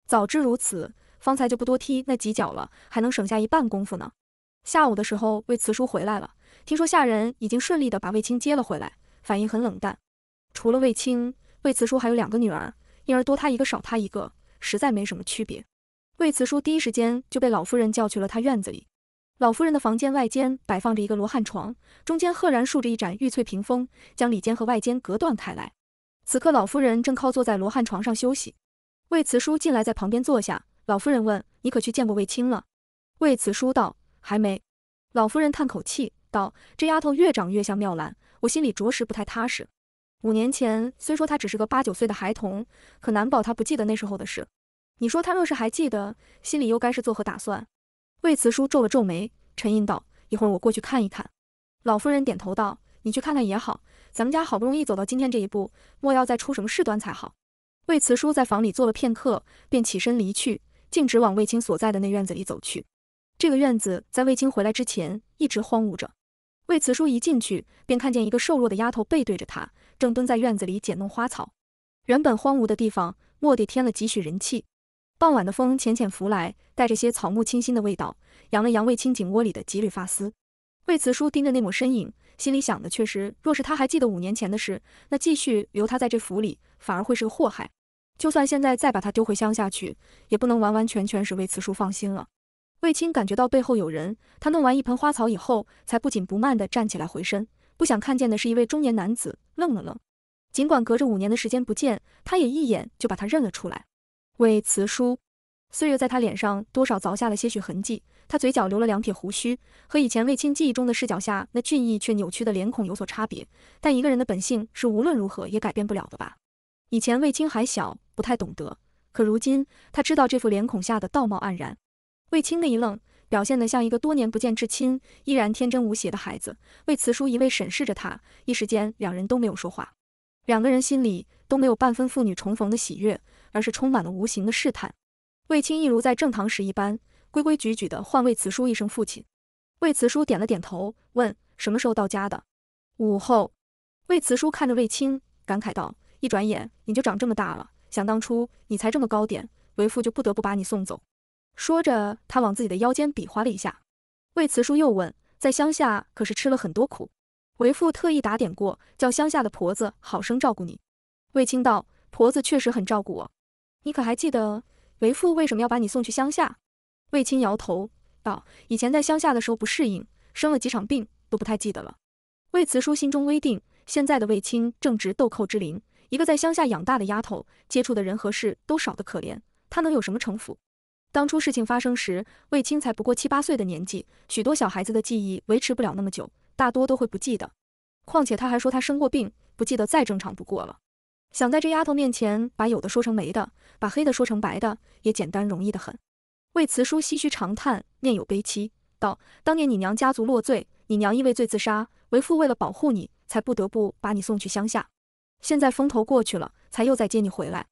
早知如此，方才就不多踢那几脚了，还能省下一半功夫呢。下午的时候，魏慈叔回来了，听说下人已经顺利的把卫青接了回来，反应很冷淡。除了卫青，魏慈叔还有两个女儿，因而多他一个少他一个，实在没什么区别。魏慈叔第一时间就被老夫人叫去了她院子里。老夫人的房间外间摆放着一个罗汉床，中间赫然竖着一盏玉翠屏风，将里间和外间隔断开来。此刻，老夫人正靠坐在罗汉床上休息。魏慈叔进来，在旁边坐下。老夫人问：“你可去见过魏青了？”魏慈叔道：“还没。”老夫人叹口气道：“这丫头越长越像妙兰，我心里着实不太踏实。五年前虽说她只是个八九岁的孩童，可难保她不记得那时候的事。”你说他若是还记得，心里又该是作何打算？魏慈叔皱了皱眉，沉吟道：“一会儿我过去看一看。”老夫人点头道：“你去看看也好，咱们家好不容易走到今天这一步，莫要再出什么事端才好。”魏慈叔在房里坐了片刻，便起身离去，径直往卫青所在的那院子里走去。这个院子在卫青回来之前一直荒芜着。魏慈叔一进去，便看见一个瘦弱的丫头背对着他，正蹲在院子里捡弄花草。原本荒芜的地方，蓦地添了几许人气。傍晚的风浅浅拂来，带着些草木清新的味道，扬了扬卫青颈窝里的几缕发丝。魏辞叔盯着那抹身影，心里想的却是，若是他还记得五年前的事，那继续留他在这府里反而会是个祸害。就算现在再把他丢回乡下去，也不能完完全全使魏辞叔放心了。卫青感觉到背后有人，他弄完一盆花草以后，才不紧不慢的站起来回身，不想看见的是一位中年男子，愣了愣。尽管隔着五年的时间不见，他也一眼就把他认了出来。魏慈叔，岁月在他脸上多少凿下了些许痕迹，他嘴角留了两撇胡须，和以前卫青记忆中的视角下那俊逸却扭曲的脸孔有所差别。但一个人的本性是无论如何也改变不了的吧？以前卫青还小，不太懂得，可如今他知道这副脸孔下的道貌岸然。卫青那一愣，表现得像一个多年不见至亲，依然天真无邪的孩子。魏慈叔一味审视着他，一时间两人都没有说话，两个人心里都没有半分父女重逢的喜悦。而是充满了无形的试探。卫青一如在正堂时一般，规规矩矩的唤魏慈叔一声父亲。魏慈叔点了点头，问：“什么时候到家的？”午后。魏慈叔看着卫青，感慨道：“一转眼你就长这么大了，想当初你才这么高点，为父就不得不把你送走。”说着，他往自己的腰间比划了一下。魏慈叔又问：“在乡下可是吃了很多苦？为父特意打点过，叫乡下的婆子好生照顾你。”卫青道：“婆子确实很照顾我。”你可还记得，为父为什么要把你送去乡下？卫青摇头道：“以前在乡下的时候不适应，生了几场病，都不太记得了。”卫慈叔心中微定，现在的卫青正值豆蔻之龄，一个在乡下养大的丫头，接触的人和事都少得可怜，她能有什么城府？当初事情发生时，卫青才不过七八岁的年纪，许多小孩子的记忆维持不了那么久，大多都会不记得。况且他还说他生过病，不记得再正常不过了。想在这丫头面前把有的说成没的，把黑的说成白的，也简单容易的很。魏慈叔唏嘘长叹，面有悲戚，道：“当年你娘家族落罪，你娘因为罪自杀，为父为了保护你，才不得不把你送去乡下。现在风头过去了，才又再接你回来。”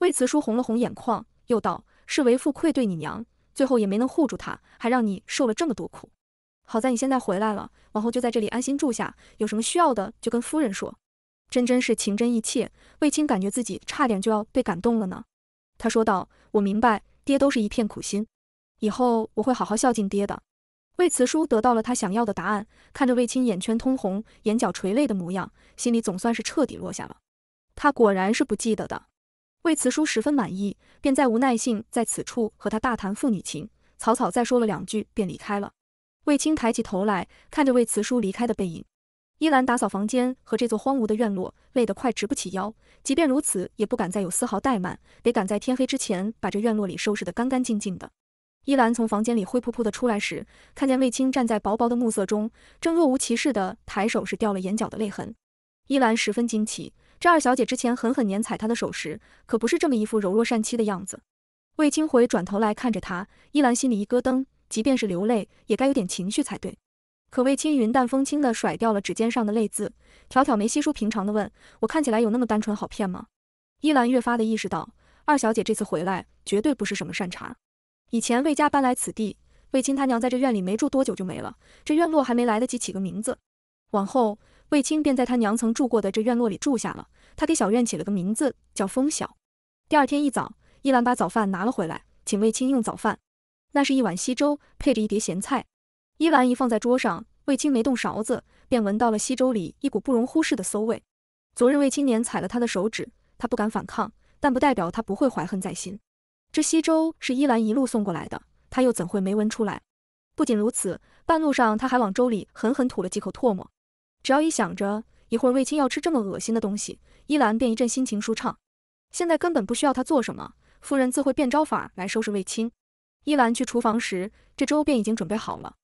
魏慈叔红了红眼眶，又道：“是为父愧对你娘，最后也没能护住她，还让你受了这么多苦。好在你现在回来了，往后就在这里安心住下，有什么需要的就跟夫人说。”真真是情真意切，卫青感觉自己差点就要被感动了呢。他说道：“我明白，爹都是一片苦心，以后我会好好孝敬爹的。”魏慈叔得到了他想要的答案，看着卫青眼圈通红、眼角垂泪的模样，心里总算是彻底落下了。他果然是不记得的。魏慈叔十分满意，便再无耐性在此处和他大谈父女情，草草再说了两句便离开了。魏青抬起头来，看着魏慈叔离开的背影。依兰打扫房间和这座荒芜的院落，累得快直不起腰。即便如此，也不敢再有丝毫怠慢，得赶在天黑之前把这院落里收拾得干干净净的。依兰从房间里灰扑扑的出来时，看见卫青站在薄薄的暮色中，正若无其事的抬手是掉了眼角的泪痕。依兰十分惊奇，这二小姐之前狠狠碾踩她的手时，可不是这么一副柔弱善妻的样子。卫青回转头来看着她，依兰心里一咯噔，即便是流泪，也该有点情绪才对。可卫青云淡风轻的甩掉了指尖上的泪渍，挑挑眉，稀疏平常的问我：“看起来有那么单纯好骗吗？”依兰越发的意识到，二小姐这次回来绝对不是什么善茬。以前卫家搬来此地，卫青他娘在这院里没住多久就没了，这院落还没来得及起个名字，往后卫青便在他娘曾住过的这院落里住下了。他给小院起了个名字叫风晓。第二天一早，依兰把早饭拿了回来，请卫青用早饭。那是一碗稀粥，配着一碟咸菜。依兰一放在桌上，卫青没动勺子，便闻到了稀粥里一股不容忽视的馊味。昨日卫青年踩了他的手指，他不敢反抗，但不代表他不会怀恨在心。这稀粥是依兰一路送过来的，他又怎会没闻出来？不仅如此，半路上他还往粥里狠狠吐了几口唾沫。只要一想着一会儿卫青要吃这么恶心的东西，依兰便一阵心情舒畅。现在根本不需要他做什么，夫人自会变招法来收拾卫青。依兰去厨房时，这粥便已经准备好了。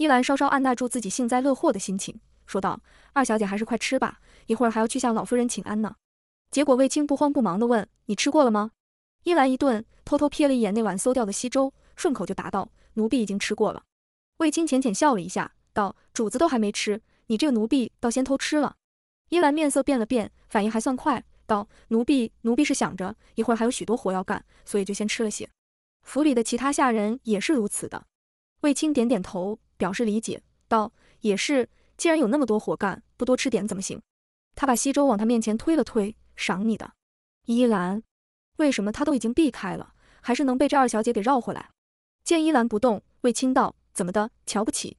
依兰稍稍按捺住自己幸灾乐祸的心情，说道：“二小姐还是快吃吧，一会儿还要去向老夫人请安呢。”结果卫青不慌不忙地问：“你吃过了吗？”依兰一顿，偷偷瞥了一眼那碗馊掉的稀粥，顺口就答道：“奴婢已经吃过了。”卫青浅浅笑了一下，道：“主子都还没吃，你这个奴婢倒先偷吃了。”依兰面色变了变，反应还算快，道：“奴婢奴婢是想着一会儿还有许多活要干，所以就先吃了些。”府里的其他下人也是如此的。卫青点点头，表示理解，道：“也是，既然有那么多活干，不多吃点怎么行？”他把稀粥往他面前推了推，赏你的，依兰。为什么他都已经避开了，还是能被这二小姐给绕回来？见依兰不动，卫青道：“怎么的？瞧不起？”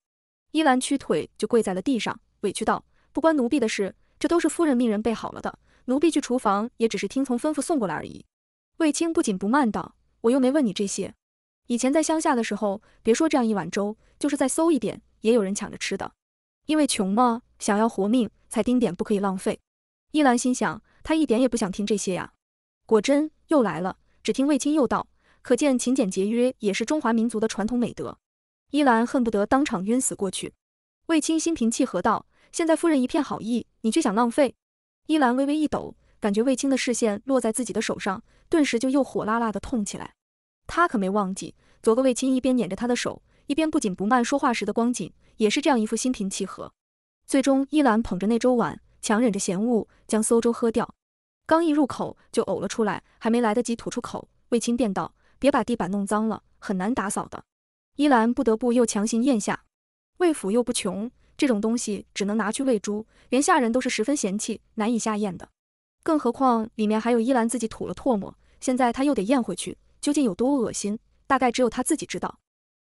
依兰屈腿就跪在了地上，委屈道：“不关奴婢的事，这都是夫人命人备好了的，奴婢去厨房也只是听从吩咐送过来而已。”卫青不紧不慢道：“我又没问你这些。”以前在乡下的时候，别说这样一碗粥，就是再馊一点，也有人抢着吃的。因为穷嘛，想要活命，才丁点不可以浪费。依兰心想，她一点也不想听这些呀。果真又来了，只听卫青又道，可见勤俭节约也是中华民族的传统美德。依兰恨不得当场晕死过去。卫青心平气和道，现在夫人一片好意，你却想浪费。依兰微微一抖，感觉卫青的视线落在自己的手上，顿时就又火辣辣的痛起来。他可没忘记昨个卫青一边捻着他的手，一边不紧不慢说话时的光景，也是这样一副心平气和。最终，依兰捧着那粥碗，强忍着嫌恶，将馊粥喝掉。刚一入口就呕了出来，还没来得及吐出口，卫青便道：“别把地板弄脏了，很难打扫的。”依兰不得不又强行咽下。卫府又不穷，这种东西只能拿去喂猪，连下人都是十分嫌弃、难以下咽的。更何况里面还有依兰自己吐了唾沫，现在他又得咽回去。究竟有多恶心，大概只有他自己知道。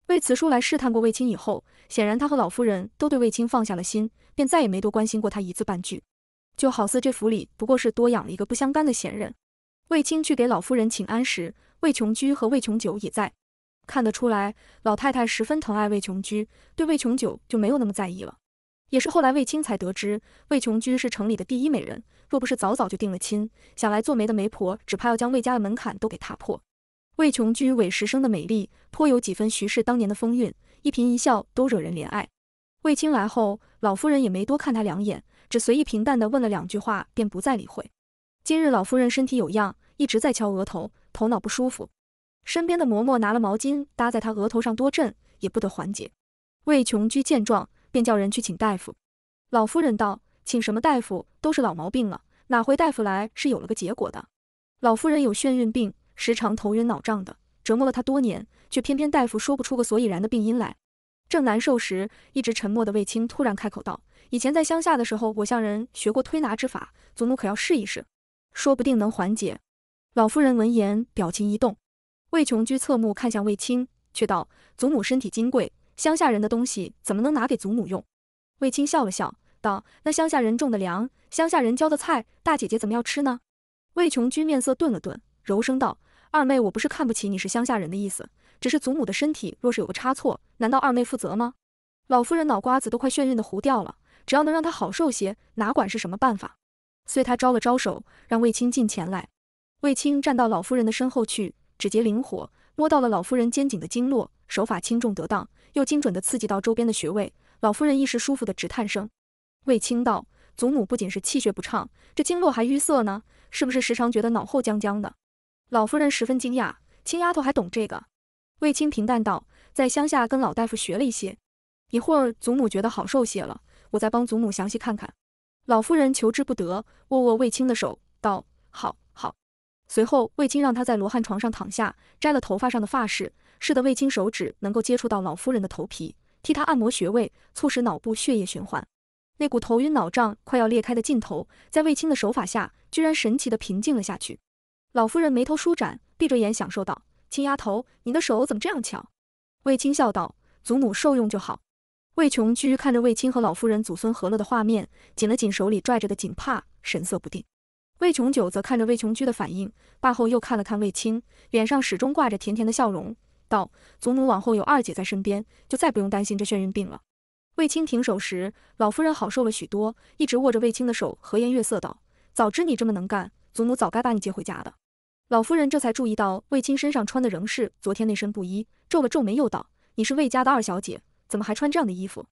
魏慈叔来试探过卫青以后，显然他和老夫人都对卫青放下了心，便再也没多关心过他一字半句，就好似这府里不过是多养了一个不相干的闲人。卫青去给老夫人请安时，魏琼居和魏琼九也在，看得出来老太太十分疼爱魏琼居，对魏琼九就没有那么在意了。也是后来卫青才得知魏琼居是城里的第一美人，若不是早早就定了亲，想来做媒的媒婆只怕要将魏家的门槛都给踏破。魏琼居委实生的美丽颇有几分徐氏当年的风韵，一颦一笑都惹人怜爱。魏青来后，老夫人也没多看他两眼，只随意平淡地问了两句话，便不再理会。今日老夫人身体有恙，一直在敲额头，头脑不舒服。身边的嬷嬷拿了毛巾搭在她额头上，多阵也不得缓解。魏琼居见状，便叫人去请大夫。老夫人道：“请什么大夫？都是老毛病了，哪回大夫来是有了个结果的？”老夫人有眩晕病。时常头晕脑胀的折磨了他多年，却偏偏大夫说不出个所以然的病因来。正难受时，一直沉默的卫青突然开口道：“以前在乡下的时候，我向人学过推拿之法，祖母可要试一试，说不定能缓解。”老夫人闻言，表情一动。魏琼居侧目看向卫青，却道：“祖母身体金贵，乡下人的东西怎么能拿给祖母用？”卫青笑了笑，道：“那乡下人种的粮，乡下人浇的菜，大姐姐怎么要吃呢？”魏琼居面色顿了顿，柔声道。二妹，我不是看不起你是乡下人的意思，只是祖母的身体若是有个差错，难道二妹负责吗？老夫人脑瓜子都快眩晕的糊掉了，只要能让她好受些，哪管是什么办法。遂他招了招手，让卫青进前来。卫青站到老夫人的身后去，指节灵活，摸到了老夫人肩颈的经络，手法轻重得当，又精准的刺激到周边的穴位。老夫人一时舒服的直叹声。卫青道，祖母不仅是气血不畅，这经络还淤塞呢，是不是时常觉得脑后僵僵的？老夫人十分惊讶，青丫头还懂这个。卫青平淡道：“在乡下跟老大夫学了一些。”一会儿，祖母觉得好受些了，我再帮祖母详细看看。老夫人求之不得，握握卫青的手，道：“好好。”随后，卫青让她在罗汉床上躺下，摘了头发上的发饰，使得卫青手指能够接触到老夫人的头皮，替她按摩穴位，促使脑部血液循环。那股头晕脑胀、快要裂开的劲头，在卫青的手法下，居然神奇的平静了下去。老夫人眉头舒展，闭着眼享受道：“青丫头，你的手怎么这样巧？”魏青笑道：“祖母受用就好。”魏琼居看着魏青和老夫人祖孙和乐的画面，紧了紧手里拽着的锦帕，神色不定。魏琼九则看着魏琼居的反应，罢后又看了看魏青，脸上始终挂着甜甜的笑容，道：“祖母往后有二姐在身边，就再不用担心这眩晕病了。”魏青停手时，老夫人好受了许多，一直握着魏青的手，和颜悦色道：“早知你这么能干，祖母早该把你接回家的。”老夫人这才注意到卫青身上穿的仍是昨天那身布衣，皱了皱眉，又道：“你是魏家的二小姐，怎么还穿这样的衣服？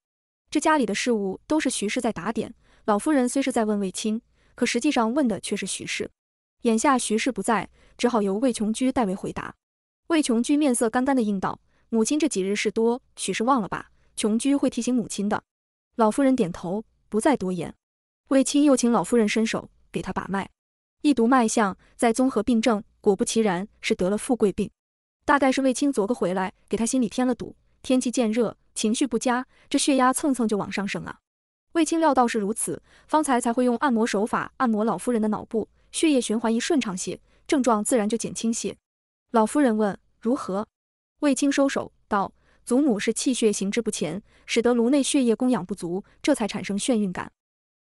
这家里的事务都是徐氏在打点。老夫人虽是在问卫青，可实际上问的却是徐氏。眼下徐氏不在，只好由魏琼居代为回答。魏琼居面色干干的应道：母亲这几日事多，许是忘了吧？琼居会提醒母亲的。老夫人点头，不再多言。卫青又请老夫人伸手给他把脉。一读脉象，再综合病症，果不其然，是得了富贵病。大概是卫青昨个回来，给他心里添了堵。天气渐热，情绪不佳，这血压蹭蹭就往上升啊。卫青料到是如此，方才才会用按摩手法按摩老夫人的脑部，血液循环一顺畅些，症状自然就减轻些。老夫人问如何，卫青收手道：祖母是气血行滞不前，使得颅内血液供氧不足，这才产生眩晕感。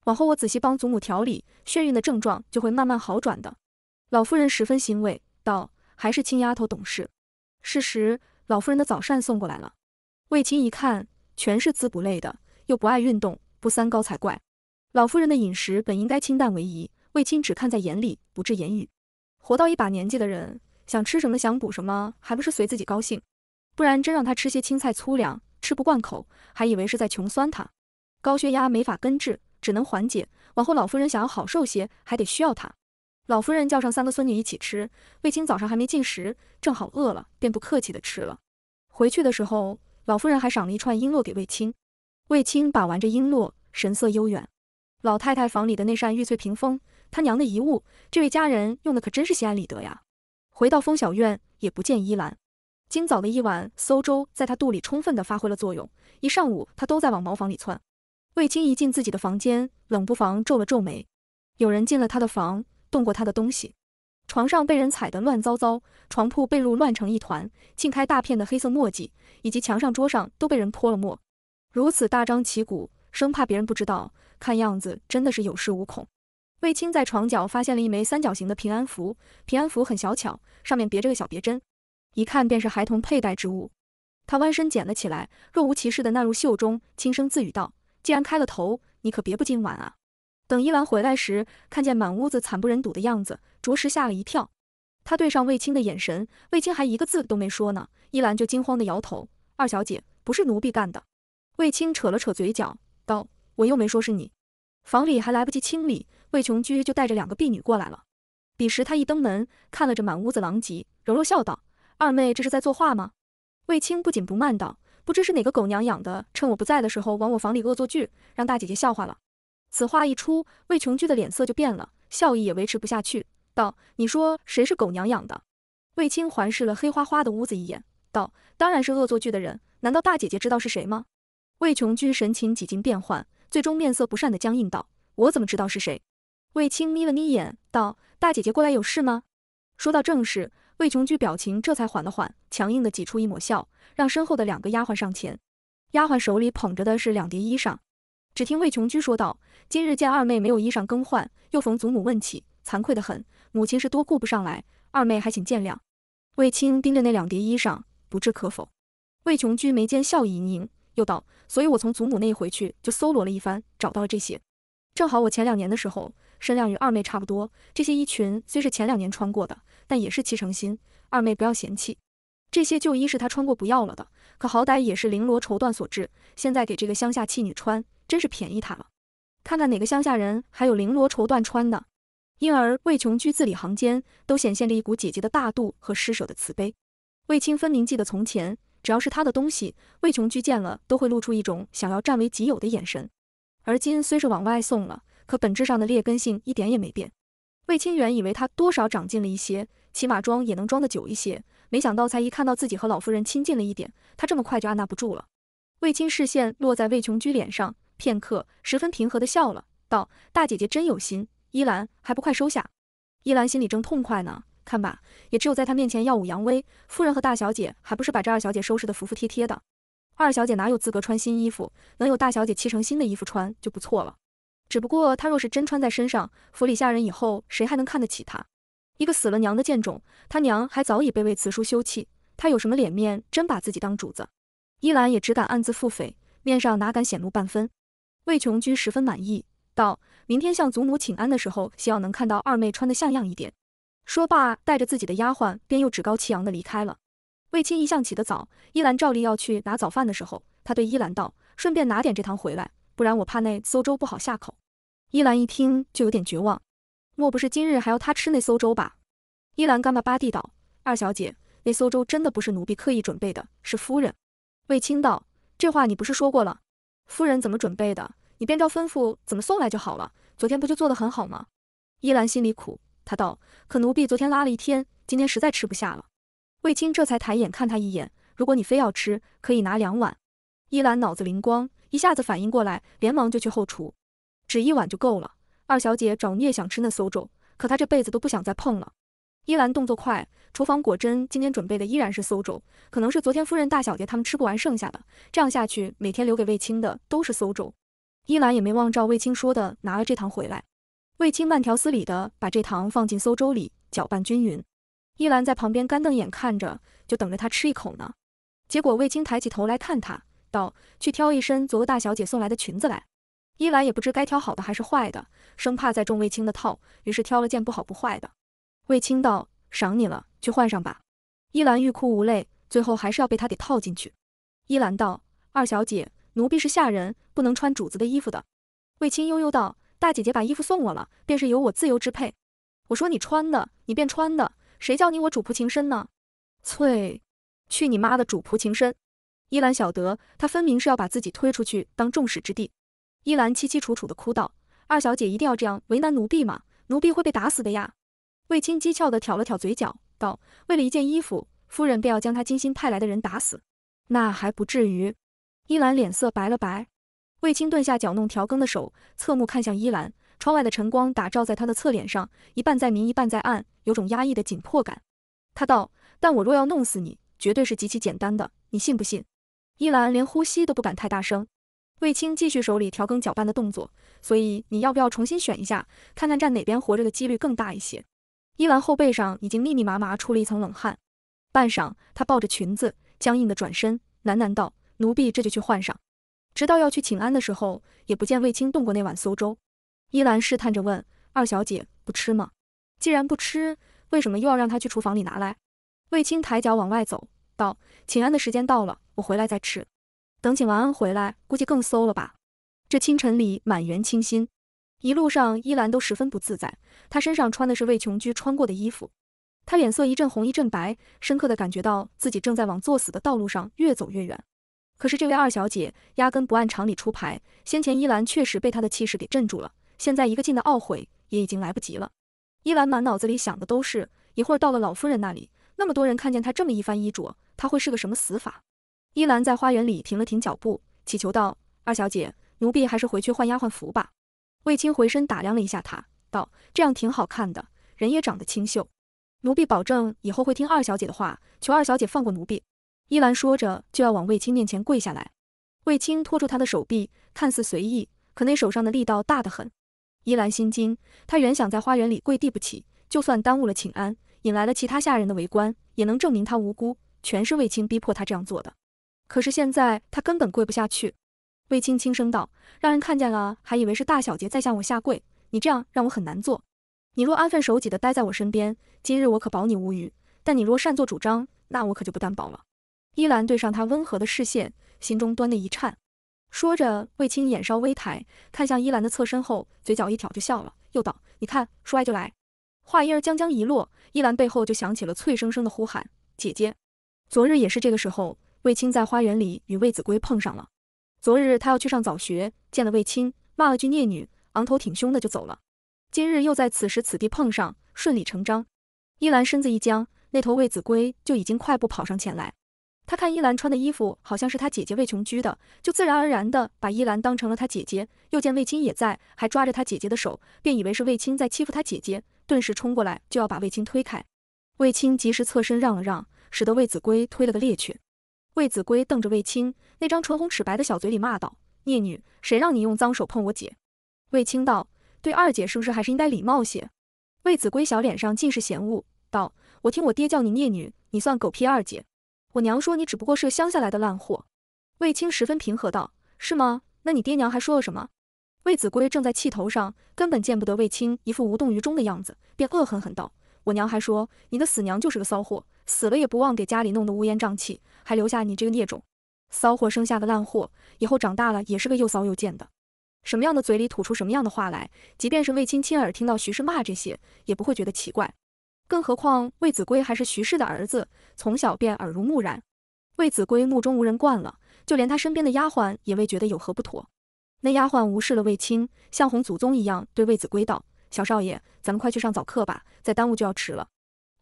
往后我仔细帮祖母调理，眩晕的症状就会慢慢好转的。老夫人十分欣慰，道：“还是青丫头懂事。”是时，老夫人的早膳送过来了。卫青一看，全是滋补类的，又不爱运动，不三高才怪。老夫人的饮食本应该清淡为宜，卫青只看在眼里，不置言语。活到一把年纪的人，想吃什么，想补什么，还不是随自己高兴？不然真让他吃些青菜粗粮，吃不惯口，还以为是在穷酸他。高血压没法根治。只能缓解，往后老夫人想要好受些，还得需要他。老夫人叫上三个孙女一起吃，卫青早上还没进食，正好饿了，便不客气的吃了。回去的时候，老夫人还赏了一串璎珞给卫青。卫青把玩着璎珞，神色悠远。老太太房里的那扇玉翠屏风，他娘的遗物，这位家人用的可真是心安理得呀。回到风小院，也不见依兰。今早的一碗馊粥在他肚里充分的发挥了作用，一上午他都在往茅房里窜。卫青一进自己的房间，冷不防皱了皱眉，有人进了他的房，动过他的东西。床上被人踩得乱糟糟，床铺被褥乱成一团，浸开大片的黑色墨迹，以及墙上、桌上都被人泼了墨。如此大张旗鼓，生怕别人不知道，看样子真的是有恃无恐。卫青在床角发现了一枚三角形的平安符，平安符很小巧，上面别着个小别针，一看便是孩童佩戴之物。他弯身捡了起来，若无其事地纳入袖中，轻声自语道。既然开了头，你可别不今晚啊。等依兰回来时，看见满屋子惨不忍睹的样子，着实吓了一跳。她对上卫青的眼神，卫青还一个字都没说呢，依兰就惊慌的摇头。二小姐，不是奴婢干的。卫青扯了扯嘴角，道，我又没说是你。房里还来不及清理，魏琼居就带着两个婢女过来了。彼时他一登门，看了这满屋子狼藉，柔柔笑道，二妹这是在作画吗？卫青不紧不慢道。不知是哪个狗娘养的，趁我不在的时候往我房里恶作剧，让大姐姐笑话了。此话一出，魏琼居的脸色就变了，笑意也维持不下去，道：“你说谁是狗娘养的？”魏青环视了黑花花的屋子一眼，道：“当然是恶作剧的人。难道大姐姐知道是谁吗？”魏琼居神情几经变幻，最终面色不善的僵硬道：“我怎么知道是谁？”魏青眯了眯眼，道：“大姐姐过来有事吗？”说到正事。魏琼居表情这才缓了缓，强硬的挤出一抹笑，让身后的两个丫鬟上前。丫鬟手里捧着的是两叠衣裳。只听魏琼居说道：“今日见二妹没有衣裳更换，又逢祖母问起，惭愧的很。母亲是多顾不上来，二妹还请见谅。”魏青盯着那两叠衣裳，不置可否。魏琼居眉间笑意盈盈，又道：“所以我从祖母那一回去就搜罗了一番，找到了这些。正好我前两年的时候身量与二妹差不多，这些衣裙虽是前两年穿过的。”但也是七成新，二妹不要嫌弃。这些旧衣是她穿过不要了的，可好歹也是绫罗绸缎所制，现在给这个乡下弃女穿，真是便宜她了。看看哪个乡下人还有绫罗绸缎穿的。因而魏琼居字里行间都显现着一股姐姐的大度和施舍的慈悲。卫青分明记得从前，只要是他的东西，魏琼居见了都会露出一种想要占为己有的眼神。而今虽是往外送了，可本质上的劣根性一点也没变。卫青原以为他多少长进了一些。起码装也能装的久一些，没想到才一看到自己和老夫人亲近了一点，她这么快就按捺不住了。卫青视线落在魏琼居脸上，片刻，十分平和的笑了，道：“大姐姐真有心，依兰还不快收下。”依兰心里正痛快呢，看吧，也只有在她面前耀武扬威，夫人和大小姐还不是把这二小姐收拾得服服帖帖的。二小姐哪有资格穿新衣服，能有大小姐七成新的衣服穿就不错了。只不过她若是真穿在身上，府里下人以后谁还能看得起她？一个死了娘的贱种，他娘还早已被魏慈叔休弃，他有什么脸面真把自己当主子？依兰也只敢暗自腹诽，面上哪敢显露半分？魏琼居十分满意，道：“明天向祖母请安的时候，希望能看到二妹穿得像样一点。”说罢，带着自己的丫鬟便又趾高气扬地离开了。魏青一向起得早，依兰照例要去拿早饭的时候，他对依兰道：“顺便拿点这汤回来，不然我怕那馊粥不好下口。”依兰一听就有点绝望。莫不是今日还要他吃那馊粥吧？依兰干巴巴地道：“二小姐，那馊粥真的不是奴婢刻意准备的，是夫人。”卫青道：“这话你不是说过了？夫人怎么准备的？你便照吩咐怎么送来就好了。昨天不就做得很好吗？”依兰心里苦，她道：“可奴婢昨天拉了一天，今天实在吃不下了。”卫青这才抬眼看他一眼：“如果你非要吃，可以拿两碗。”依兰脑子灵光，一下子反应过来，连忙就去后厨，只一碗就够了。二小姐找虐想吃那馊粥，可她这辈子都不想再碰了。依兰动作快，厨房果真今天准备的依然是馊粥，可能是昨天夫人、大小姐他们吃不完剩下的。这样下去，每天留给卫青的都是馊粥。依兰也没忘照卫青说的拿了这糖回来。卫青慢条斯理的把这糖放进馊粥里，搅拌均匀。依兰在旁边干瞪眼看着，就等着他吃一口呢。结果卫青抬起头来看他，道：“去挑一身昨个大小姐送来的裙子来。”依兰也不知该挑好的还是坏的，生怕再中卫青的套，于是挑了件不好不坏的。卫青道：“赏你了，去换上吧。”依兰欲哭无泪，最后还是要被他给套进去。依兰道：“二小姐，奴婢是下人，不能穿主子的衣服的。”卫青悠悠道：“大姐姐把衣服送我了，便是由我自由支配。我说你穿的，你便穿的，谁叫你我主仆情深呢？”翠，去你妈的主仆情深！依兰晓得，他分明是要把自己推出去当众矢之的。依兰凄凄楚楚地哭道：“二小姐一定要这样为难奴婢吗？奴婢会被打死的呀！”卫青讥诮地挑了挑嘴角，道：“为了一件衣服，夫人便要将她精心派来的人打死？那还不至于。”依兰脸色白了白。卫青顿下搅弄调羹的手，侧目看向依兰。窗外的晨光打照在她的侧脸上，一半在明，一半在暗，有种压抑的紧迫感。他道：“但我若要弄死你，绝对是极其简单的，你信不信？”依兰连呼吸都不敢太大声。卫青继续手里调羹搅拌的动作，所以你要不要重新选一下，看看站哪边活着的几率更大一些？依兰后背上已经密密麻麻出了一层冷汗，半晌，她抱着裙子，僵硬的转身，喃喃道：“奴婢这就去换上。”直到要去请安的时候，也不见卫青动过那碗馊粥。依兰试探着问：“二小姐不吃吗？既然不吃，为什么又要让他去厨房里拿来？”卫青抬脚往外走，道：“请安的时间到了，我回来再吃。”等景王安回来，估计更馊了吧？这清晨里满园清新，一路上依兰都十分不自在。她身上穿的是魏琼居穿过的衣服，她脸色一阵红一阵白，深刻的感觉到自己正在往作死的道路上越走越远。可是这位二小姐压根不按常理出牌，先前依兰确实被她的气势给镇住了，现在一个劲的懊悔也已经来不及了。依兰满脑子里想的都是一会儿到了老夫人那里，那么多人看见她这么一番衣着，她会是个什么死法？依兰在花园里停了停脚步，乞求道：“二小姐，奴婢还是回去换丫鬟服吧。”卫青回身打量了一下她，道：“这样挺好看的，人也长得清秀。奴婢保证以后会听二小姐的话，求二小姐放过奴婢。”依兰说着就要往卫青面前跪下来，卫青拖住她的手臂，看似随意，可那手上的力道大得很。依兰心惊，她原想在花园里跪地不起，就算耽误了请安，引来了其他下人的围观，也能证明她无辜，全是卫青逼迫她这样做的。可是现在他根本跪不下去，卫青轻声道：“让人看见了，还以为是大小姐在向我下跪。你这样让我很难做。你若安分守己的待在我身边，今日我可保你无虞。但你若擅作主张，那我可就不担保了。”依兰对上他温和的视线，心中端的一颤。说着，卫青眼稍微抬，看向依兰的侧身后，嘴角一挑就笑了，又道：“你看，说来就来。”话音儿将将一落，依兰背后就响起了脆生生的呼喊：“姐姐！”昨日也是这个时候。卫青在花园里与卫子规碰上了。昨日他要去上早学，见了卫青，骂了句孽女，昂头挺胸的就走了。今日又在此时此地碰上，顺理成章。依兰身子一僵，那头卫子规就已经快步跑上前来。他看依兰穿的衣服好像是他姐姐卫琼居的，就自然而然的把依兰当成了他姐姐。又见卫青也在，还抓着他姐姐的手，便以为是卫青在欺负他姐姐，顿时冲过来就要把卫青推开。卫青及时侧身让了让，使得卫子规推了个趔趄。魏子规瞪着魏青那张唇红齿白的小嘴里骂道：“孽女，谁让你用脏手碰我姐？”魏青道：“对二姐是不是还是应该礼貌些？”魏子规小脸上尽是嫌恶，道：“我听我爹叫你孽女，你算狗屁二姐！我娘说你只不过是个乡下来的烂货。”魏青十分平和道：“是吗？那你爹娘还说了什么？”魏子规正在气头上，根本见不得卫青一副无动于衷的样子，便恶狠狠道。我娘还说，你的死娘就是个骚货，死了也不忘给家里弄得乌烟瘴气，还留下你这个孽种。骚货生下的烂货，以后长大了也是个又骚又贱的。什么样的嘴里吐出什么样的话来，即便是卫青亲耳听到徐氏骂这些，也不会觉得奇怪。更何况卫子规还是徐氏的儿子，从小便耳濡目染。卫子规目中无人惯了，就连他身边的丫鬟也未觉得有何不妥。那丫鬟无视了卫青，像哄祖宗一样对卫子规道：“小少爷。”咱们快去上早课吧，再耽误就要迟了。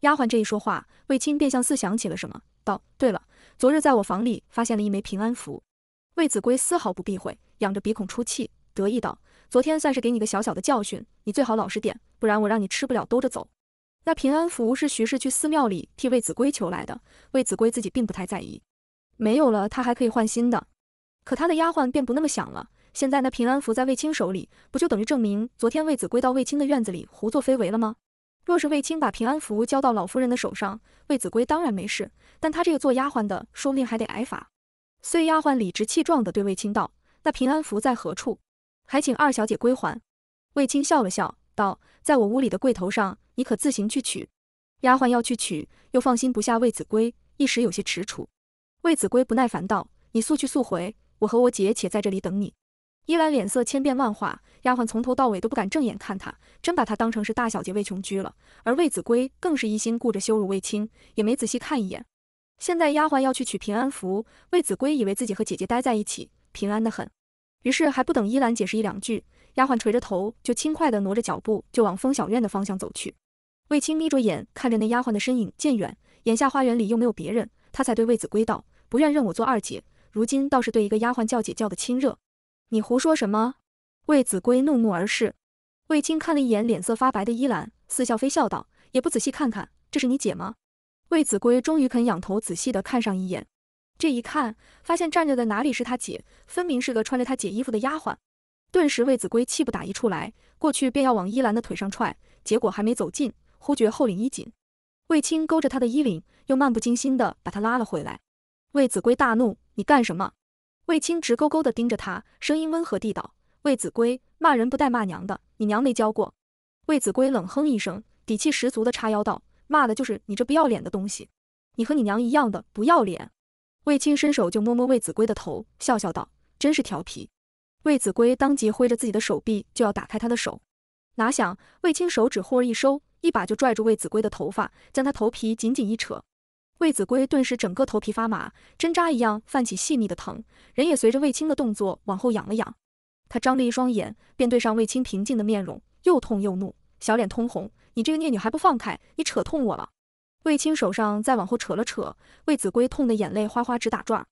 丫鬟这一说话，卫青便像似想起了什么，道：“对了，昨日在我房里发现了一枚平安符。”卫子规丝毫不避讳，仰着鼻孔出气，得意道：“昨天算是给你个小小的教训，你最好老实点，不然我让你吃不了兜着走。”那平安符是徐氏去寺庙里替卫子规求来的，卫子规自己并不太在意，没有了他还可以换新的，可他的丫鬟便不那么想了。现在那平安符在卫青手里，不就等于证明昨天卫子规到卫青的院子里胡作非为了吗？若是卫青把平安符交到老夫人的手上，卫子规当然没事，但他这个做丫鬟的，说不定还得挨罚。碎丫鬟理直气壮地对卫青道：“那平安符在何处？还请二小姐归还。”卫青笑了笑道：“在我屋里的柜头上，你可自行去取。”丫鬟要去取，又放心不下卫子规，一时有些迟蹰。卫子规不耐烦道：“你速去速回，我和我姐且在这里等你。”伊兰脸色千变万化，丫鬟从头到尾都不敢正眼看她，真把她当成是大小姐魏琼居了。而魏子规更是一心顾着羞辱魏青，也没仔细看一眼。现在丫鬟要去取平安符，魏子规以为自己和姐姐待在一起，平安的很，于是还不等伊兰解释一两句，丫鬟垂着头就轻快地挪着脚步就往风小院的方向走去。魏青眯着眼看着那丫鬟的身影渐远，眼下花园里又没有别人，他才对魏子规道：“不愿认我做二姐，如今倒是对一个丫鬟叫姐叫的亲热。”你胡说什么？卫子规怒目而视，卫青看了一眼脸色发白的依兰，似笑非笑道：“也不仔细看看，这是你姐吗？”卫子规终于肯仰头仔细的看上一眼，这一看，发现站着的哪里是他姐，分明是个穿着他姐衣服的丫鬟，顿时卫子规气不打一处来，过去便要往依兰的腿上踹，结果还没走近，忽觉后领一紧，卫青勾着他的衣领，又漫不经心的把他拉了回来。卫子规大怒：“你干什么？”卫青直勾勾地盯着他，声音温和地道：“卫子规，骂人不带骂娘的，你娘没教过？”卫子规冷哼一声，底气十足地叉腰道：“骂的就是你这不要脸的东西，你和你娘一样的不要脸。”卫青伸手就摸摸卫子规的头，笑笑道：“真是调皮。”卫子规当即挥着自己的手臂就要打开他的手，哪想卫青手指忽而一收，一把就拽住卫子规的头发，将他头皮紧紧一扯。魏子规顿时整个头皮发麻，针扎一样泛起细密的疼，人也随着卫青的动作往后仰了仰。他张着一双眼，便对上卫青平静的面容，又痛又怒，小脸通红：“你这个孽女还不放开，你扯痛我了！”卫青手上再往后扯了扯，魏子规痛得眼泪哗哗直打转。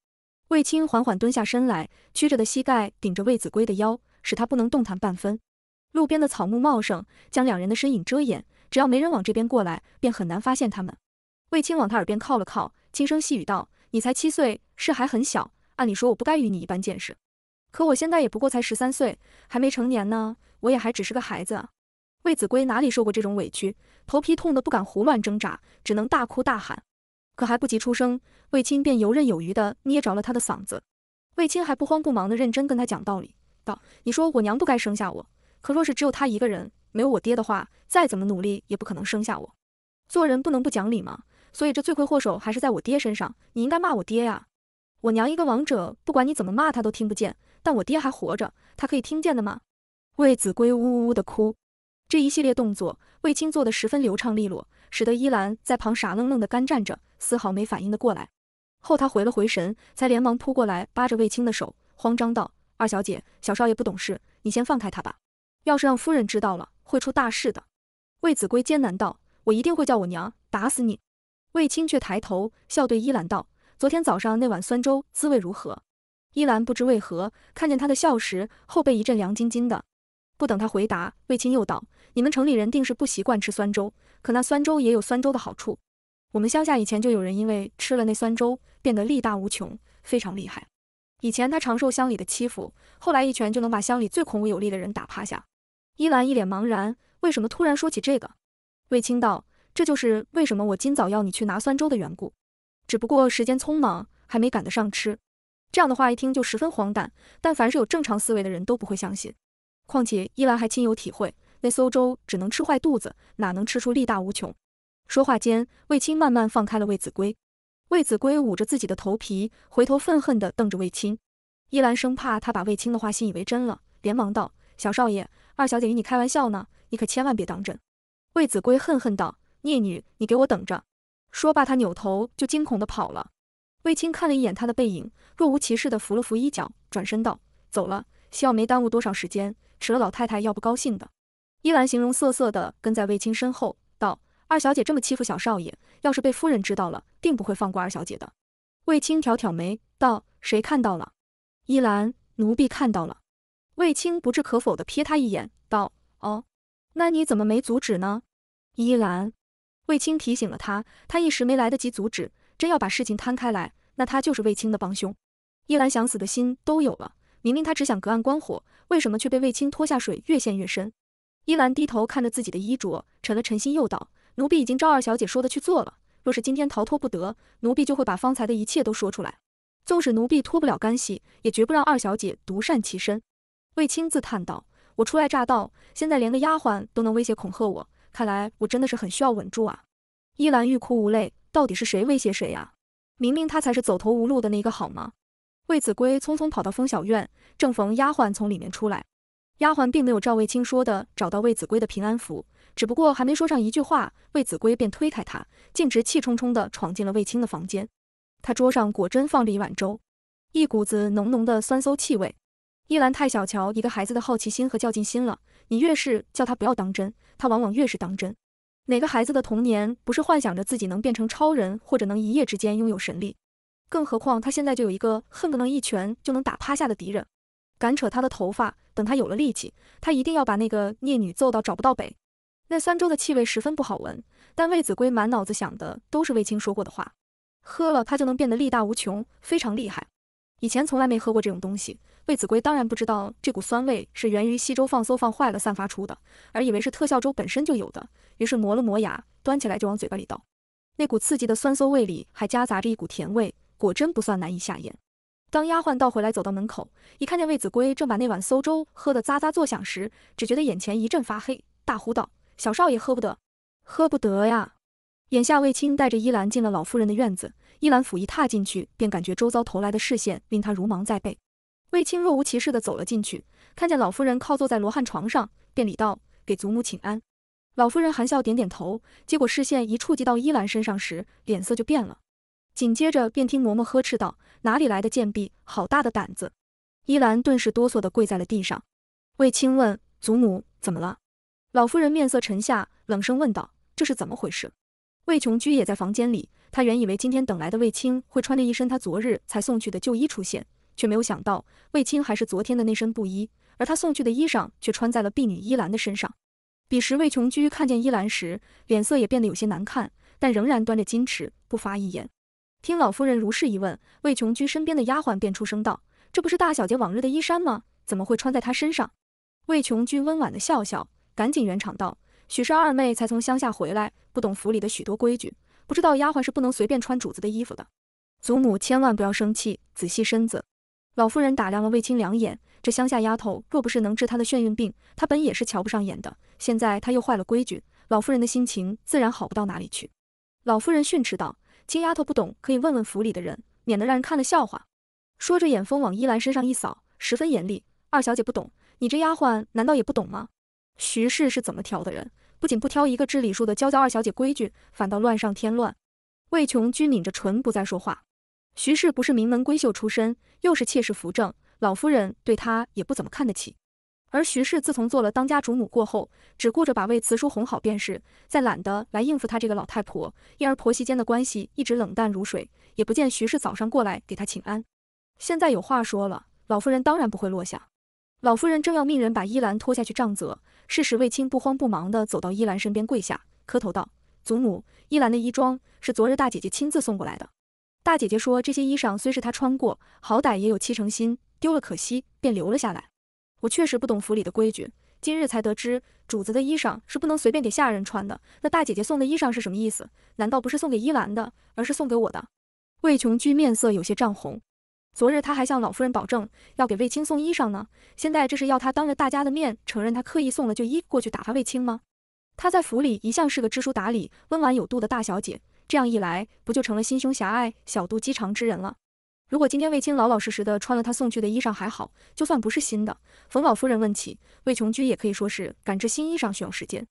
卫青缓缓蹲下身来，曲着的膝盖顶着卫子规的腰，使他不能动弹半分。路边的草木茂盛，将两人的身影遮掩，只要没人往这边过来，便很难发现他们。卫青往他耳边靠了靠，轻声细语道：“你才七岁，事还很小，按理说我不该与你一般见识。可我现在也不过才十三岁，还没成年呢，我也还只是个孩子啊。”卫子规哪里受过这种委屈，头皮痛得不敢胡乱挣扎，只能大哭大喊。可还不及出声，卫青便游刃有余地捏着了他的嗓子。卫青还不慌不忙地认真跟他讲道理，道：“你说我娘不该生下我，可若是只有她一个人，没有我爹的话，再怎么努力也不可能生下我。做人不能不讲理吗？”所以这罪魁祸首还是在我爹身上，你应该骂我爹呀！我娘一个王者，不管你怎么骂他都听不见，但我爹还活着，他可以听见的吗？卫子规呜呜呜的哭，这一系列动作，卫青做的十分流畅利落，使得依兰在旁傻愣愣的干站着，丝毫没反应的过来。后他回了回神，才连忙扑过来，扒着卫青的手，慌张道：“二小姐，小少爷不懂事，你先放开他吧，要是让夫人知道了，会出大事的。”卫子规艰难道：“我一定会叫我娘打死你！”卫青却抬头笑对伊兰道：“昨天早上那碗酸粥滋味如何？”伊兰不知为何，看见他的笑时，后背一阵凉晶晶的。不等他回答，卫青又道：“你们城里人定是不习惯吃酸粥，可那酸粥也有酸粥的好处。我们乡下以前就有人因为吃了那酸粥，变得力大无穷，非常厉害。以前他常受乡里的欺负，后来一拳就能把乡里最孔武有力的人打趴下。”伊兰一脸茫然，为什么突然说起这个？卫青道。这就是为什么我今早要你去拿酸粥的缘故，只不过时间匆忙，还没赶得上吃。这样的话一听就十分荒诞，但凡是有正常思维的人都不会相信。况且依兰还亲有体会，那馊粥只能吃坏肚子，哪能吃出力大无穷？说话间，卫青慢慢放开了卫子规，卫子规捂着自己的头皮，回头愤恨地瞪着卫青。依兰生怕他把卫青的话信以为真了，连忙道：“小少爷，二小姐与你开玩笑呢，你可千万别当真。”卫子规恨恨道。孽女，你给我等着！说罢，他扭头就惊恐的跑了。卫青看了一眼他的背影，若无其事地扶了扶衣角，转身道：“走了。”希望没耽误多少时间，迟了老太太要不高兴的。依兰形容瑟瑟的跟在卫青身后，道：“二小姐这么欺负小少爷，要是被夫人知道了，定不会放过二小姐的。”卫青挑挑眉，道：“谁看到了？”依兰，奴婢看到了。”卫青不置可否地瞥他一眼，道：“哦，那你怎么没阻止呢？”依兰。卫青提醒了他，他一时没来得及阻止。真要把事情摊开来，那他就是卫青的帮凶。依兰想死的心都有了。明明他只想隔岸观火，为什么却被卫青拖下水，越陷越深？依兰低头看着自己的衣着，沉了沉心，又道：“奴婢已经照二小姐说的去做了。若是今天逃脱不得，奴婢就会把方才的一切都说出来。纵使奴婢脱不了干系，也绝不让二小姐独善其身。”卫青自叹道：“我初来乍到，现在连个丫鬟都能威胁恐吓我。”看来我真的是很需要稳住啊！依兰欲哭无泪，到底是谁威胁谁呀？明明他才是走投无路的那一个，好吗？魏子规匆匆跑到风小院，正逢丫鬟从里面出来。丫鬟并没有赵卫青说的找到魏子规的平安符，只不过还没说上一句话，魏子规便推开他，径直气冲冲地闯进了卫青的房间。他桌上果真放着一碗粥，一股子浓浓的酸馊气味。依兰太小瞧一个孩子的好奇心和较劲心了，你越是叫他不要当真。他往往越是当真，哪个孩子的童年不是幻想着自己能变成超人，或者能一夜之间拥有神力？更何况他现在就有一个恨不能一拳就能打趴下的敌人，敢扯他的头发，等他有了力气，他一定要把那个孽女揍到找不到北。那三周的气味十分不好闻，但魏子归满脑子想的都是卫青说过的话，喝了他就能变得力大无穷，非常厉害。以前从来没喝过这种东西，魏子圭当然不知道这股酸味是源于西粥放馊放坏了散发出的，而以为是特效粥本身就有的。于是磨了磨牙，端起来就往嘴巴里倒。那股刺激的酸馊味里还夹杂着一股甜味，果真不算难以下咽。当丫鬟倒回来走到门口，一看见魏子圭正把那碗馊粥喝得咂咂作响时，只觉得眼前一阵发黑，大呼道：“小少爷喝不得，喝不得呀！”眼下卫青带着依兰进了老夫人的院子，依兰甫一踏进去，便感觉周遭投来的视线令他如芒在背。卫青若无其事地走了进去，看见老夫人靠坐在罗汉床上，便礼道：“给祖母请安。”老夫人含笑点点头，结果视线一触及到依兰身上时，脸色就变了。紧接着便听嬷嬷呵斥道：“哪里来的贱婢，好大的胆子！”依兰顿时哆嗦地跪在了地上。卫青问：“祖母怎么了？”老夫人面色沉下，冷声问道：“这是怎么回事？”魏琼居也在房间里，他原以为今天等来的卫青会穿着一身他昨日才送去的旧衣出现，却没有想到卫青还是昨天的那身布衣，而他送去的衣裳却穿在了婢女依兰的身上。彼时魏琼居看见依兰时，脸色也变得有些难看，但仍然端着矜持，不发一言。听老夫人如是一问，魏琼居身边的丫鬟便出声道：“这不是大小姐往日的衣衫吗？怎么会穿在她身上？”魏琼居温婉的笑笑，赶紧圆场道。许是二妹才从乡下回来，不懂府里的许多规矩，不知道丫鬟是不能随便穿主子的衣服的。祖母千万不要生气，仔细身子。老夫人打量了卫青两眼，这乡下丫头若不是能治她的眩晕病，她本也是瞧不上眼的。现在她又坏了规矩，老夫人的心情自然好不到哪里去。老夫人训斥道：“青丫头不懂，可以问问府里的人，免得让人看了笑话。”说着眼锋往依兰身上一扫，十分严厉。二小姐不懂，你这丫鬟难道也不懂吗？徐氏是怎么挑的人？不仅不挑一个知礼数的娇娇二小姐规矩，反倒乱上添乱。魏琼居抿着唇不再说话。徐氏不是名门闺秀出身，又是妾室扶正，老夫人对她也不怎么看得起。而徐氏自从做了当家主母过后，只顾着把魏慈叔哄好便是，再懒得来应付她这个老太婆，因而婆媳间的关系一直冷淡如水，也不见徐氏早上过来给她请安。现在有话说了，老夫人当然不会落下。老夫人正要命人把依兰拖下去杖责。事时，卫青不慌不忙地走到依兰身边，跪下磕头道：“祖母，依兰的衣装是昨日大姐姐亲自送过来的。大姐姐说，这些衣裳虽是她穿过，好歹也有七成新，丢了可惜，便留了下来。我确实不懂府里的规矩，今日才得知主子的衣裳是不能随便给下人穿的。那大姐姐送的衣裳是什么意思？难道不是送给依兰的，而是送给我的？”魏琼居面色有些涨红。昨日他还向老夫人保证要给卫青送衣裳呢，现在这是要他当着大家的面承认他刻意送了旧衣过去打发卫青吗？她在府里一向是个知书达理、温婉有度的大小姐，这样一来不就成了心胸狭隘、小肚鸡肠之人了？如果今天卫青老老实实的穿了她送去的衣裳还好，就算不是新的，冯老夫人问起，魏琼居也可以说是赶制新衣裳需要时间。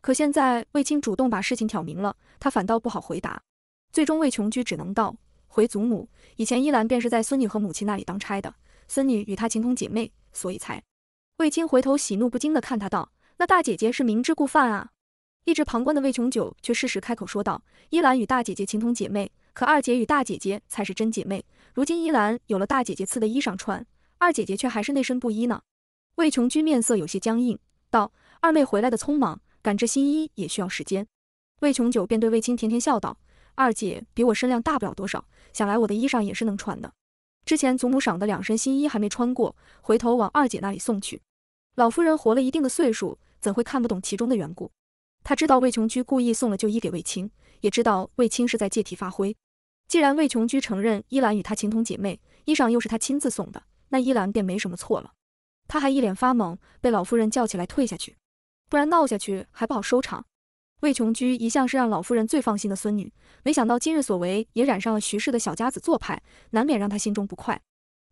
可现在卫青主动把事情挑明了，他反倒不好回答。最终魏琼居只能道。回祖母，以前依兰便是在孙女和母亲那里当差的，孙女与她情同姐妹，所以才。卫青回头喜怒不惊的看她道：“那大姐姐是明知故犯啊！”一直旁观的魏琼九却适时开口说道：“依兰与大姐姐情同姐妹，可二姐与大姐姐才是真姐妹。如今依兰有了大姐姐赐的衣裳穿，二姐姐却还是那身布衣呢。”魏琼居面色有些僵硬，道：“二妹回来的匆忙，赶制新衣也需要时间。”魏琼九便对卫青甜甜笑道。二姐比我身量大不了多少，想来我的衣裳也是能穿的。之前祖母赏的两身新衣还没穿过，回头往二姐那里送去。老夫人活了一定的岁数，怎会看不懂其中的缘故？她知道魏琼居故意送了旧衣给魏青，也知道魏青是在借题发挥。既然魏琼居承认依兰与她情同姐妹，衣裳又是她亲自送的，那依兰便没什么错了。她还一脸发懵，被老夫人叫起来退下去，不然闹下去还不好收场。魏琼居一向是让老夫人最放心的孙女，没想到今日所为也染上了徐氏的小家子做派，难免让她心中不快。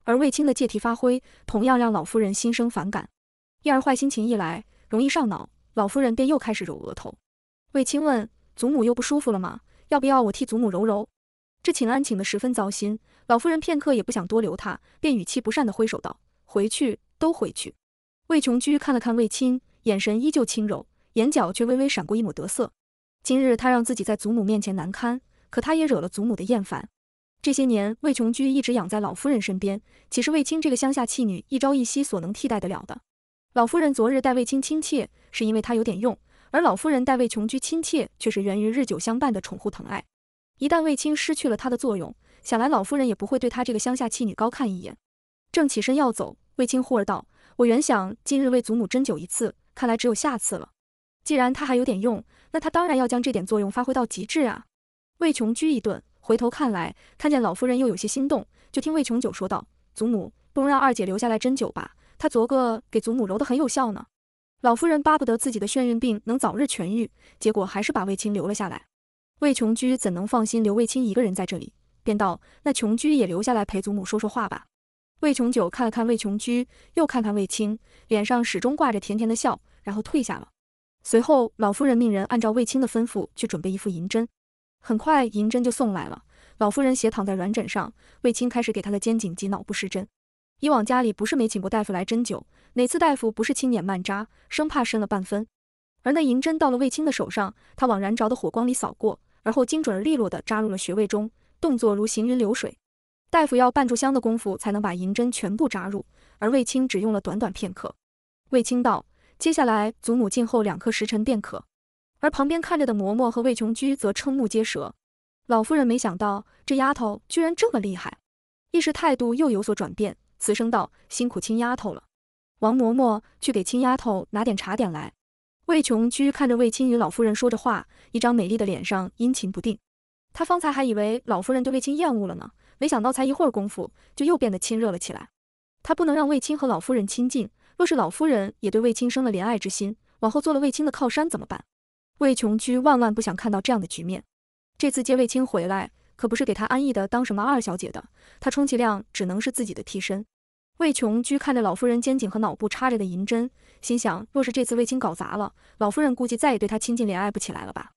而魏青的借题发挥，同样让老夫人心生反感。燕儿坏心情一来，容易上脑，老夫人便又开始揉额头。魏青问：“祖母又不舒服了吗？要不要我替祖母揉揉？”这请安请得十分糟心，老夫人片刻也不想多留他，便语气不善地挥手道：“回去，都回去。”魏琼居看了看魏青，眼神依旧轻柔。眼角却微微闪过一抹得色。今日他让自己在祖母面前难堪，可他也惹了祖母的厌烦。这些年魏琼居一直养在老夫人身边，岂是卫青这个乡下弃女一朝一夕所能替代得了的？老夫人昨日待卫青亲切，是因为她有点用；而老夫人待魏琼居亲切，却是源于日久相伴的宠护疼爱。一旦卫青失去了她的作用，想来老夫人也不会对她这个乡下弃女高看一眼。正起身要走，卫青忽而道：“我原想今日为祖母斟酒一次，看来只有下次了。”既然他还有点用，那他当然要将这点作用发挥到极致啊！魏琼居一顿回头看来，看见老夫人又有些心动，就听魏琼九说道：“祖母，不如让二姐留下来针灸吧，她昨个给祖母揉得很有效呢。”老夫人巴不得自己的眩晕病能早日痊愈，结果还是把魏青留了下来。魏琼居怎能放心留魏青一个人在这里？便道：“那琼居也留下来陪祖母说说话吧。”魏琼九看了看魏琼居，又看看魏青，脸上始终挂着甜甜的笑，然后退下了。随后，老夫人命人按照卫青的吩咐去准备一副银针。很快，银针就送来了。老夫人斜躺在软枕上，卫青开始给她的肩颈及脑部施针。以往家里不是没请过大夫来针灸，哪次大夫不是轻捻慢扎，生怕深了半分？而那银针到了卫青的手上，他往燃着的火光里扫过，而后精准而利落的扎入了穴位中，动作如行云流水。大夫要半炷香的功夫才能把银针全部扎入，而卫青只用了短短片刻。卫青道。接下来，祖母静候两刻时辰便可。而旁边看着的嬷嬷和魏琼居则瞠目结舌，老夫人没想到这丫头居然这么厉害，一时态度又有所转变，慈声道：“辛苦亲丫头了。”王嬷嬷去给青丫头拿点茶点来。魏琼居看着魏青与老夫人说着话，一张美丽的脸上阴晴不定。她方才还以为老夫人对魏青厌恶了呢，没想到才一会儿功夫就又变得亲热了起来。她不能让魏青和老夫人亲近。若是老夫人也对卫青生了怜爱之心，往后做了卫青的靠山怎么办？魏琼居万万不想看到这样的局面。这次接卫青回来，可不是给他安逸的当什么二小姐的，他充其量只能是自己的替身。魏琼居看着老夫人肩颈和脑部插着的银针，心想，若是这次卫青搞砸了，老夫人估计再也对他亲近怜爱不起来了吧？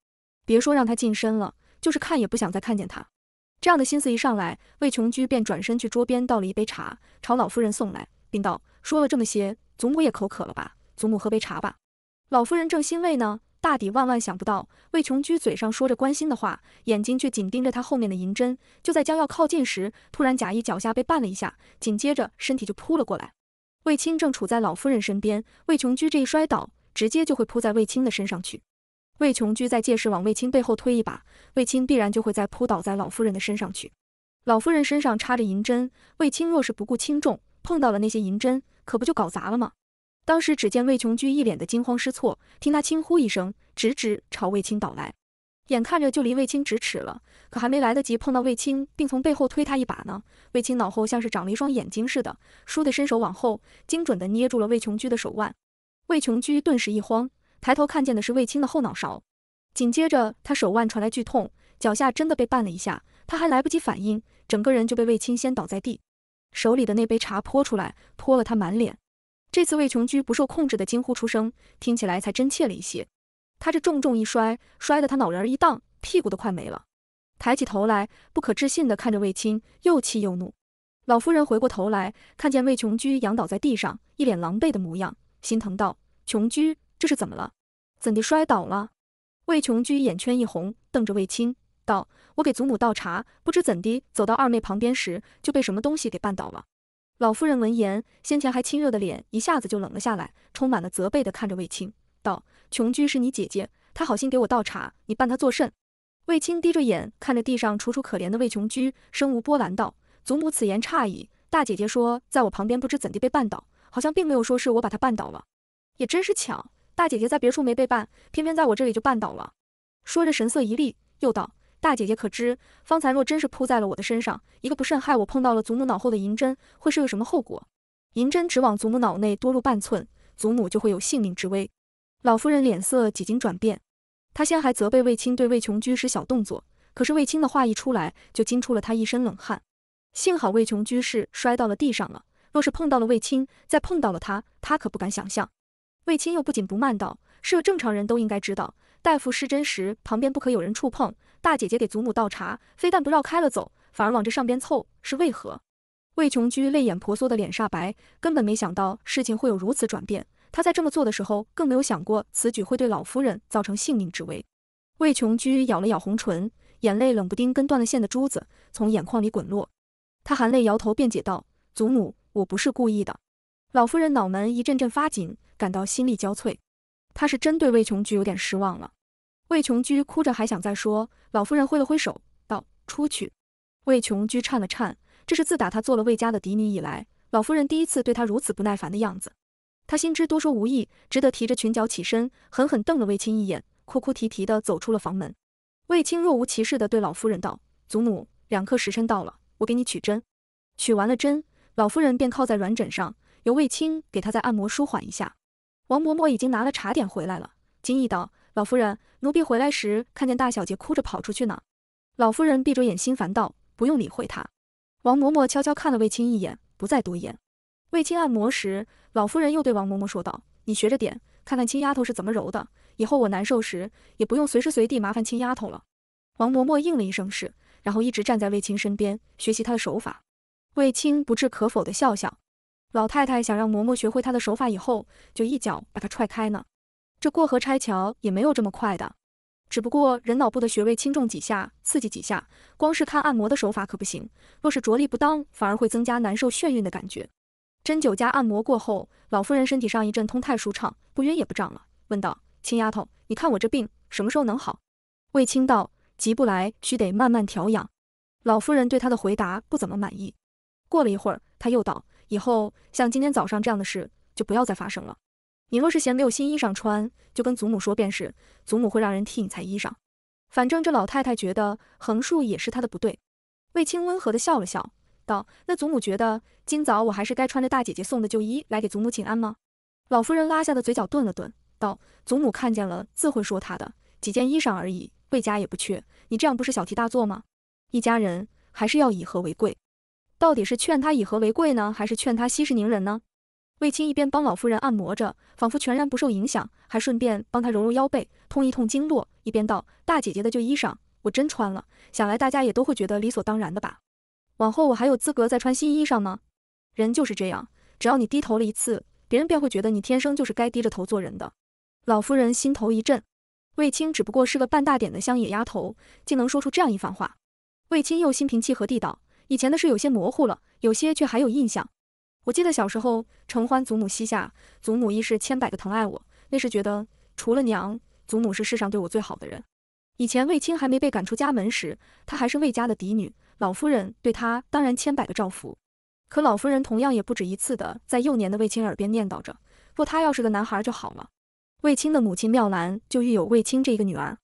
别说让他近身了，就是看也不想再看见他。这样的心思一上来，魏琼居便转身去桌边倒了一杯茶，朝老夫人送来，并道：“说了这么些。”祖母也口渴了吧？祖母喝杯茶吧。老夫人正欣慰呢，大抵万万想不到，魏琼居嘴上说着关心的话，眼睛却紧盯着她后面的银针。就在将要靠近时，突然假意脚下被绊了一下，紧接着身体就扑了过来。魏青正处在老夫人身边，魏琼居这一摔倒，直接就会扑在魏青的身上去。魏琼居再借势往魏青背后推一把，魏青必然就会再扑倒在老夫人的身上去。老夫人身上插着银针，魏青若是不顾轻重，碰到了那些银针。可不就搞砸了吗？当时只见魏琼居一脸的惊慌失措，听他轻呼一声，直直朝魏青倒来，眼看着就离魏青咫尺了，可还没来得及碰到魏青并从背后推他一把呢，魏青脑后像是长了一双眼睛似的，倏地伸手往后，精准地捏住了魏琼居的手腕。魏琼居顿时一慌，抬头看见的是魏青的后脑勺，紧接着他手腕传来剧痛，脚下真的被绊了一下，他还来不及反应，整个人就被魏青掀倒在地。手里的那杯茶泼出来，泼了他满脸。这次魏琼居不受控制的惊呼出声，听起来才真切了一些。他这重重一摔，摔得他脑仁一荡，屁股都快没了。抬起头来，不可置信地看着魏青，又气又怒。老夫人回过头来，看见魏琼居仰倒在地上，一脸狼狈的模样，心疼道：“琼居，这是怎么了？怎地摔倒了？”魏琼居眼圈一红，瞪着魏青道。我给祖母倒茶，不知怎地走到二妹旁边时，就被什么东西给绊倒了。老夫人闻言，先前还亲热的脸一下子就冷了下来，充满了责备地看着卫青，道：“琼居是你姐姐，她好心给我倒茶，你绊她作甚？”卫青低着眼看着地上楚楚可怜的魏琼居，身无波澜道：“祖母此言差矣，大姐姐说在我旁边不知怎地被绊倒，好像并没有说是我把她绊倒了。也真是巧，大姐姐在别处没被绊，偏偏在我这里就绊倒了。”说着神色一厉，又道。大姐姐可知，方才若真是扑在了我的身上，一个不慎害我碰到了祖母脑后的银针，会是个什么后果？银针只往祖母脑内多入半寸，祖母就会有性命之危。老夫人脸色几经转变，她先还责备卫青对魏琼居士小动作，可是卫青的话一出来，就惊出了她一身冷汗。幸好魏琼居士摔到了地上了，若是碰到了卫青，再碰到了他，她可不敢想象。卫青又不紧不慢道：“是个正常人都应该知道，大夫施针时旁边不可有人触碰。”大姐姐给祖母倒茶，非但不绕开了走，反而往这上边凑，是为何？魏琼居泪眼婆娑的脸煞白，根本没想到事情会有如此转变。他在这么做的时候，更没有想过此举会对老夫人造成性命之危。魏琼居咬了咬红唇，眼泪冷不丁跟断了线的珠子从眼眶里滚落。他含泪摇头辩解道：“祖母，我不是故意的。”老夫人脑门一阵阵发紧，感到心力交瘁。她是真对魏琼居有点失望了。魏琼居哭着还想再说，老夫人挥了挥手道：“出去。”魏琼居颤了颤，这是自打她做了魏家的嫡女以来，老夫人第一次对她如此不耐烦的样子。她心知多说无益，只得提着裙角起身，狠狠瞪了魏青一眼，哭哭啼啼的走出了房门。魏青若无其事的对老夫人道：“祖母，两刻时辰到了，我给你取针。”取完了针，老夫人便靠在软枕上，由魏青给她再按摩舒缓一下。王嬷嬷已经拿了茶点回来了，惊异道。老夫人，奴婢回来时看见大小姐哭着跑出去呢。老夫人闭着眼，心烦道：“不用理会她。”王嬷嬷悄悄看了卫青一眼，不再多言。卫青按摩时，老夫人又对王嬷嬷说道：“你学着点，看看青丫头是怎么揉的。以后我难受时，也不用随时随地麻烦青丫头了。”王嬷嬷应了一声“是”，然后一直站在卫青身边学习她的手法。卫青不置可否地笑笑。老太太想让嬷嬷学会她的手法，以后就一脚把她踹开呢。这过河拆桥也没有这么快的，只不过人脑部的穴位轻重几下，刺激几下，光是看按摩的手法可不行，若是着力不当，反而会增加难受、眩晕的感觉。针灸加按摩过后，老夫人身体上一阵通泰舒畅，不晕也不胀了，问道：“青丫头，你看我这病什么时候能好？”卫青道：“急不来，需得慢慢调养。”老夫人对他的回答不怎么满意。过了一会儿，他又道：“以后像今天早上这样的事就不要再发生了。”你若是嫌没有新衣裳穿，就跟祖母说便是，祖母会让人替你裁衣裳。反正这老太太觉得，横竖也是她的不对。卫青温和地笑了笑道：“那祖母觉得，今早我还是该穿着大姐姐送的旧衣来给祖母请安吗？”老夫人拉下的嘴角顿了顿，道：“祖母看见了自会说她的，几件衣裳而已，卫家也不缺。你这样不是小题大做吗？一家人还是要以和为贵。到底是劝他以和为贵呢，还是劝他息事宁人呢？”卫青一边帮老夫人按摩着，仿佛全然不受影响，还顺便帮她揉揉腰背，通一通经络，一边道：“大姐姐的旧衣裳，我真穿了。想来大家也都会觉得理所当然的吧？往后我还有资格再穿新衣裳吗？人就是这样，只要你低头了一次，别人便会觉得你天生就是该低着头做人的。”老夫人心头一震，卫青只不过是个半大点的乡野丫头，竟能说出这样一番话。卫青又心平气和地道：“以前的事有些模糊了，有些却还有印象。”我记得小时候，承欢祖母膝下，祖母亦是千百个疼爱我，那时觉得除了娘，祖母是世上对我最好的人。以前卫青还没被赶出家门时，她还是卫家的嫡女，老夫人对她当然千百个照拂。可老夫人同样也不止一次的在幼年的卫青耳边念叨着，若她要是个男孩就好了。卫青的母亲妙兰就育有卫青这一个女儿，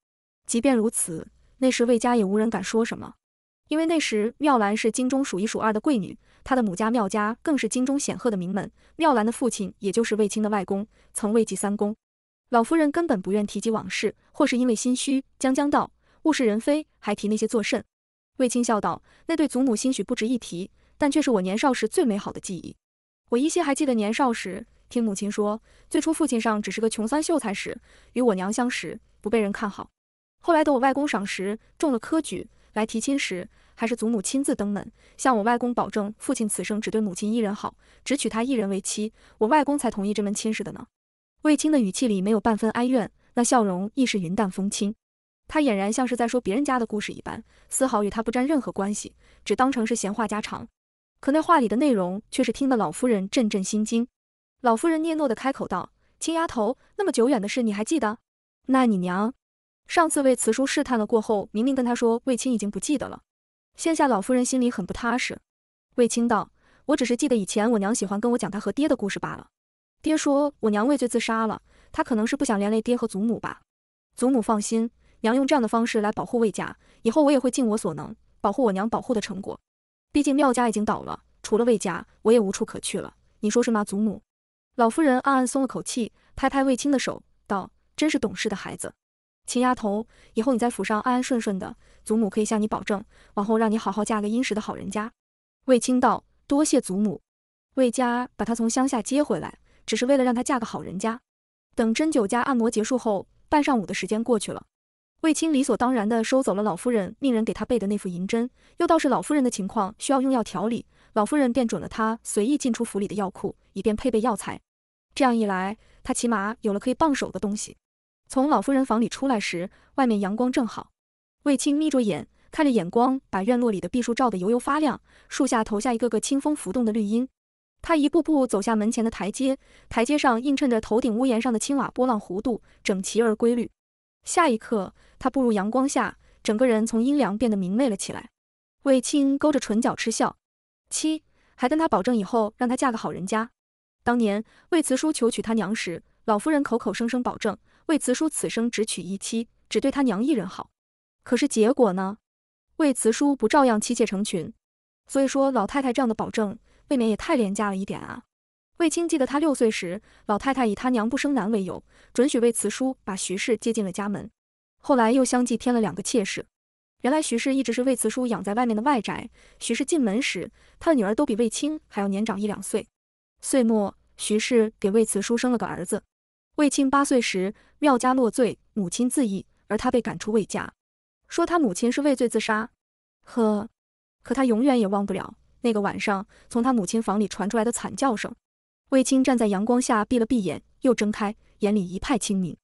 即便如此，那时卫家也无人敢说什么。因为那时，妙兰是京中数一数二的贵女，她的母家妙家更是京中显赫的名门。妙兰的父亲，也就是卫青的外公，曾位极三公。老夫人根本不愿提及往事，或是因为心虚。将将道：物是人非，还提那些作甚？卫青笑道：“那对祖母兴许不值一提，但却是我年少时最美好的记忆。我依稀还记得年少时听母亲说，最初父亲上只是个穷酸秀才时，与我娘相识，不被人看好。后来得我外公赏识，中了科举，来提亲时。”还是祖母亲自登门，向我外公保证，父亲此生只对母亲一人好，只娶她一人为妻，我外公才同意这门亲事的呢。卫青的语气里没有半分哀怨，那笑容亦是云淡风轻，他俨然像是在说别人家的故事一般，丝毫与他不沾任何关系，只当成是闲话家常。可那话里的内容却是听得老夫人阵阵心惊。老夫人怯懦的开口道：“青丫头，那么久远的事你还记得？那你娘上次为慈叔试探了过后，明明跟他说卫青已经不记得了。”现下老夫人心里很不踏实。卫青道：“我只是记得以前我娘喜欢跟我讲她和爹的故事罢了。爹说我娘畏罪自杀了，她可能是不想连累爹和祖母吧。祖母放心，娘用这样的方式来保护卫家，以后我也会尽我所能保护我娘保护的成果。毕竟廖家已经倒了，除了卫家，我也无处可去了。你说是吗，祖母？”老夫人暗暗松了口气，拍拍卫青的手，道：“真是懂事的孩子。”秦丫头，以后你在府上安安顺顺的，祖母可以向你保证，往后让你好好嫁个殷实的好人家。卫青道：“多谢祖母。”卫家把她从乡下接回来，只是为了让她嫁个好人家。等针灸加按摩结束后，半上午的时间过去了，卫青理所当然地收走了老夫人命人给他备的那副银针，又道是老夫人的情况需要用药调理，老夫人便准了他随意进出府里的药库，以便配备药材。这样一来，他起码有了可以傍手的东西。从老夫人房里出来时，外面阳光正好。卫青眯着眼，看着眼光把院落里的碧树照得油油发亮，树下投下一个个清风浮动的绿荫。他一步步走下门前的台阶，台阶上映衬着头顶屋檐上的青瓦波浪弧度，整齐而规律。下一刻，他步入阳光下，整个人从阴凉变得明媚了起来。卫青勾着唇角嗤笑：“七还跟他保证以后让他嫁个好人家。当年魏慈叔求娶他娘时，老夫人口口声声保证。”魏慈叔此生只娶一妻，只对他娘一人好。可是结果呢？魏慈叔不照样妻妾成群？所以说老太太这样的保证，未免也太廉价了一点啊！魏青记得他六岁时，老太太以他娘不生男为由，准许魏慈叔把徐氏接进了家门。后来又相继添了两个妾室。原来徐氏一直是魏慈叔养在外面的外宅。徐氏进门时，他的女儿都比魏青还要年长一两岁。岁末，徐氏给魏慈叔生了个儿子。魏青八岁时。缪家落罪，母亲自缢，而他被赶出魏家，说他母亲是畏罪自杀。呵，可他永远也忘不了那个晚上从他母亲房里传出来的惨叫声。卫青站在阳光下闭了闭眼，又睁开，眼里一派清明。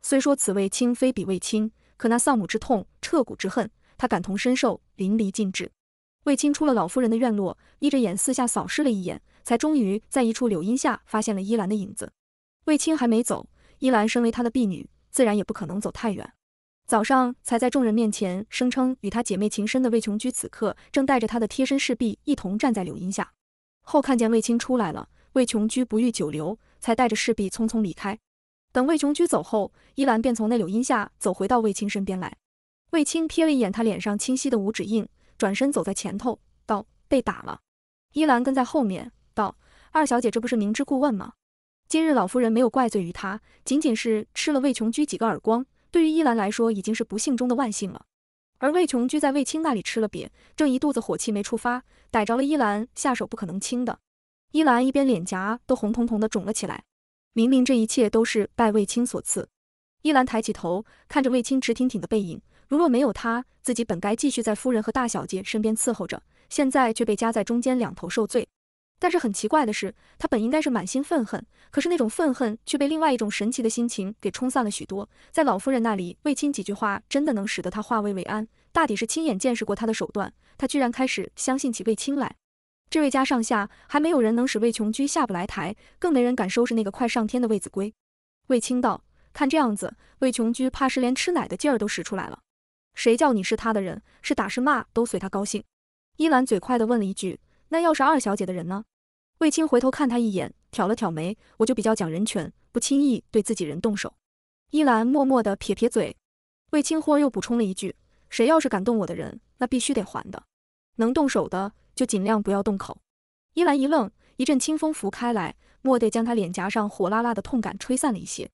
虽说此卫青非彼卫青，可那丧母之痛、彻骨之恨，他感同身受，淋漓尽致。卫青出了老夫人的院落，眯着眼四下扫视了一眼，才终于在一处柳荫下发现了依兰的影子。卫青还没走。依兰身为他的婢女，自然也不可能走太远。早上才在众人面前声称与他姐妹情深的魏琼居，此刻正带着他的贴身侍婢一同站在柳荫下。后看见魏青出来了，魏琼居不欲久留，才带着侍婢匆匆离开。等魏琼居走后，依兰便从那柳荫下走回到魏青身边来。魏青瞥了一眼他脸上清晰的五指印，转身走在前头，道：“被打了。”依兰跟在后面，道：“二小姐这不是明知故问吗？”今日老夫人没有怪罪于他，仅仅是吃了魏琼居几个耳光，对于依兰来说已经是不幸中的万幸了。而魏琼居在卫青那里吃了瘪，正一肚子火气没触发，逮着了依兰下手不可能轻的。依兰一边脸颊都红彤彤的肿了起来，明明这一切都是拜卫青所赐。依兰抬起头，看着卫青直挺挺的背影，如若没有他，自己本该继续在夫人和大小姐身边伺候着，现在却被夹在中间两头受罪。但是很奇怪的是，他本应该是满心愤恨，可是那种愤恨却被另外一种神奇的心情给冲散了许多。在老夫人那里，卫青几句话真的能使得他化危为安。大抵是亲眼见识过他的手段，他居然开始相信起卫青来。这位家上下还没有人能使卫琼居下不来台，更没人敢收拾那个快上天的卫子规。卫青道：“看这样子，卫琼居怕是连吃奶的劲儿都使出来了。谁叫你是他的人，是打是骂都随他高兴。”依兰嘴快的问了一句：“那要是二小姐的人呢？”卫青回头看他一眼，挑了挑眉，我就比较讲人权，不轻易对自己人动手。伊兰默默的撇撇嘴，卫青忽而又补充了一句，谁要是敢动我的人，那必须得还的，能动手的就尽量不要动口。伊兰一愣，一阵清风拂开来，莫得将他脸颊上火辣辣的痛感吹散了一些。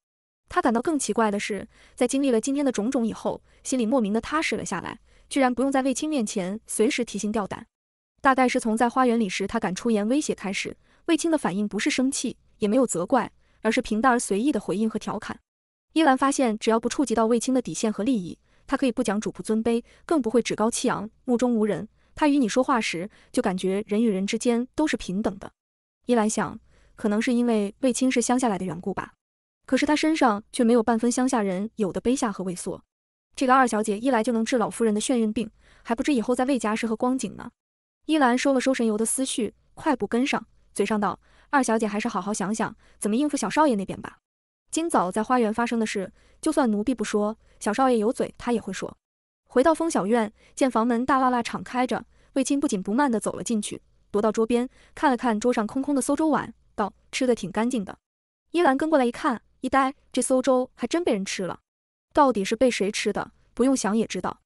她感到更奇怪的是，在经历了今天的种种以后，心里莫名的踏实了下来，居然不用在卫青面前随时提心吊胆。大概是从在花园里时他敢出言威胁开始，卫青的反应不是生气，也没有责怪，而是平淡而随意的回应和调侃。依兰发现，只要不触及到卫青的底线和利益，他可以不讲主仆尊卑，更不会趾高气昂、目中无人。他与你说话时，就感觉人与人之间都是平等的。依兰想，可能是因为卫青是乡下来的缘故吧。可是他身上却没有半分乡下人有的卑下和畏缩。这个二小姐一来就能治老夫人的眩晕病，还不知以后在卫家是何光景呢。依兰收了收神游的思绪，快步跟上，嘴上道：“二小姐还是好好想想怎么应付小少爷那边吧。今早在花园发生的事，就算奴婢不说，小少爷有嘴，他也会说。”回到风小院，见房门大拉拉敞开着，卫青不紧不慢地走了进去，踱到桌边，看了看桌上空空的馊粥碗，道：“吃的挺干净的。”依兰跟过来一看，一呆，这馊粥还真被人吃了。到底是被谁吃的？不用想也知道，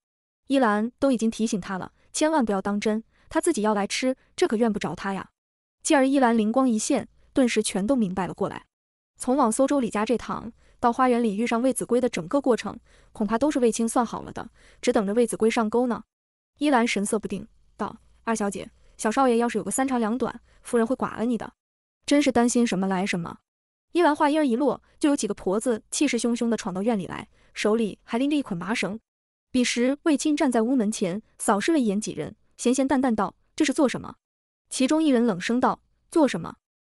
依兰都已经提醒他了，千万不要当真。他自己要来吃，这可怨不着他呀。继而，依兰灵光一现，顿时全都明白了过来。从往苏州李家这趟，到花园里遇上魏子规的整个过程，恐怕都是卫青算好了的，只等着魏子规上钩呢。依兰神色不定，道：“二小姐，小少爷要是有个三长两短，夫人会剐了你的。真是担心什么来什么。”依兰话音一落，就有几个婆子气势汹汹地闯到院里来，手里还拎着一捆麻绳。彼时，卫青站在屋门前，扫视了一眼几人。咸咸淡淡道：“这是做什么？”其中一人冷声道：“做什么？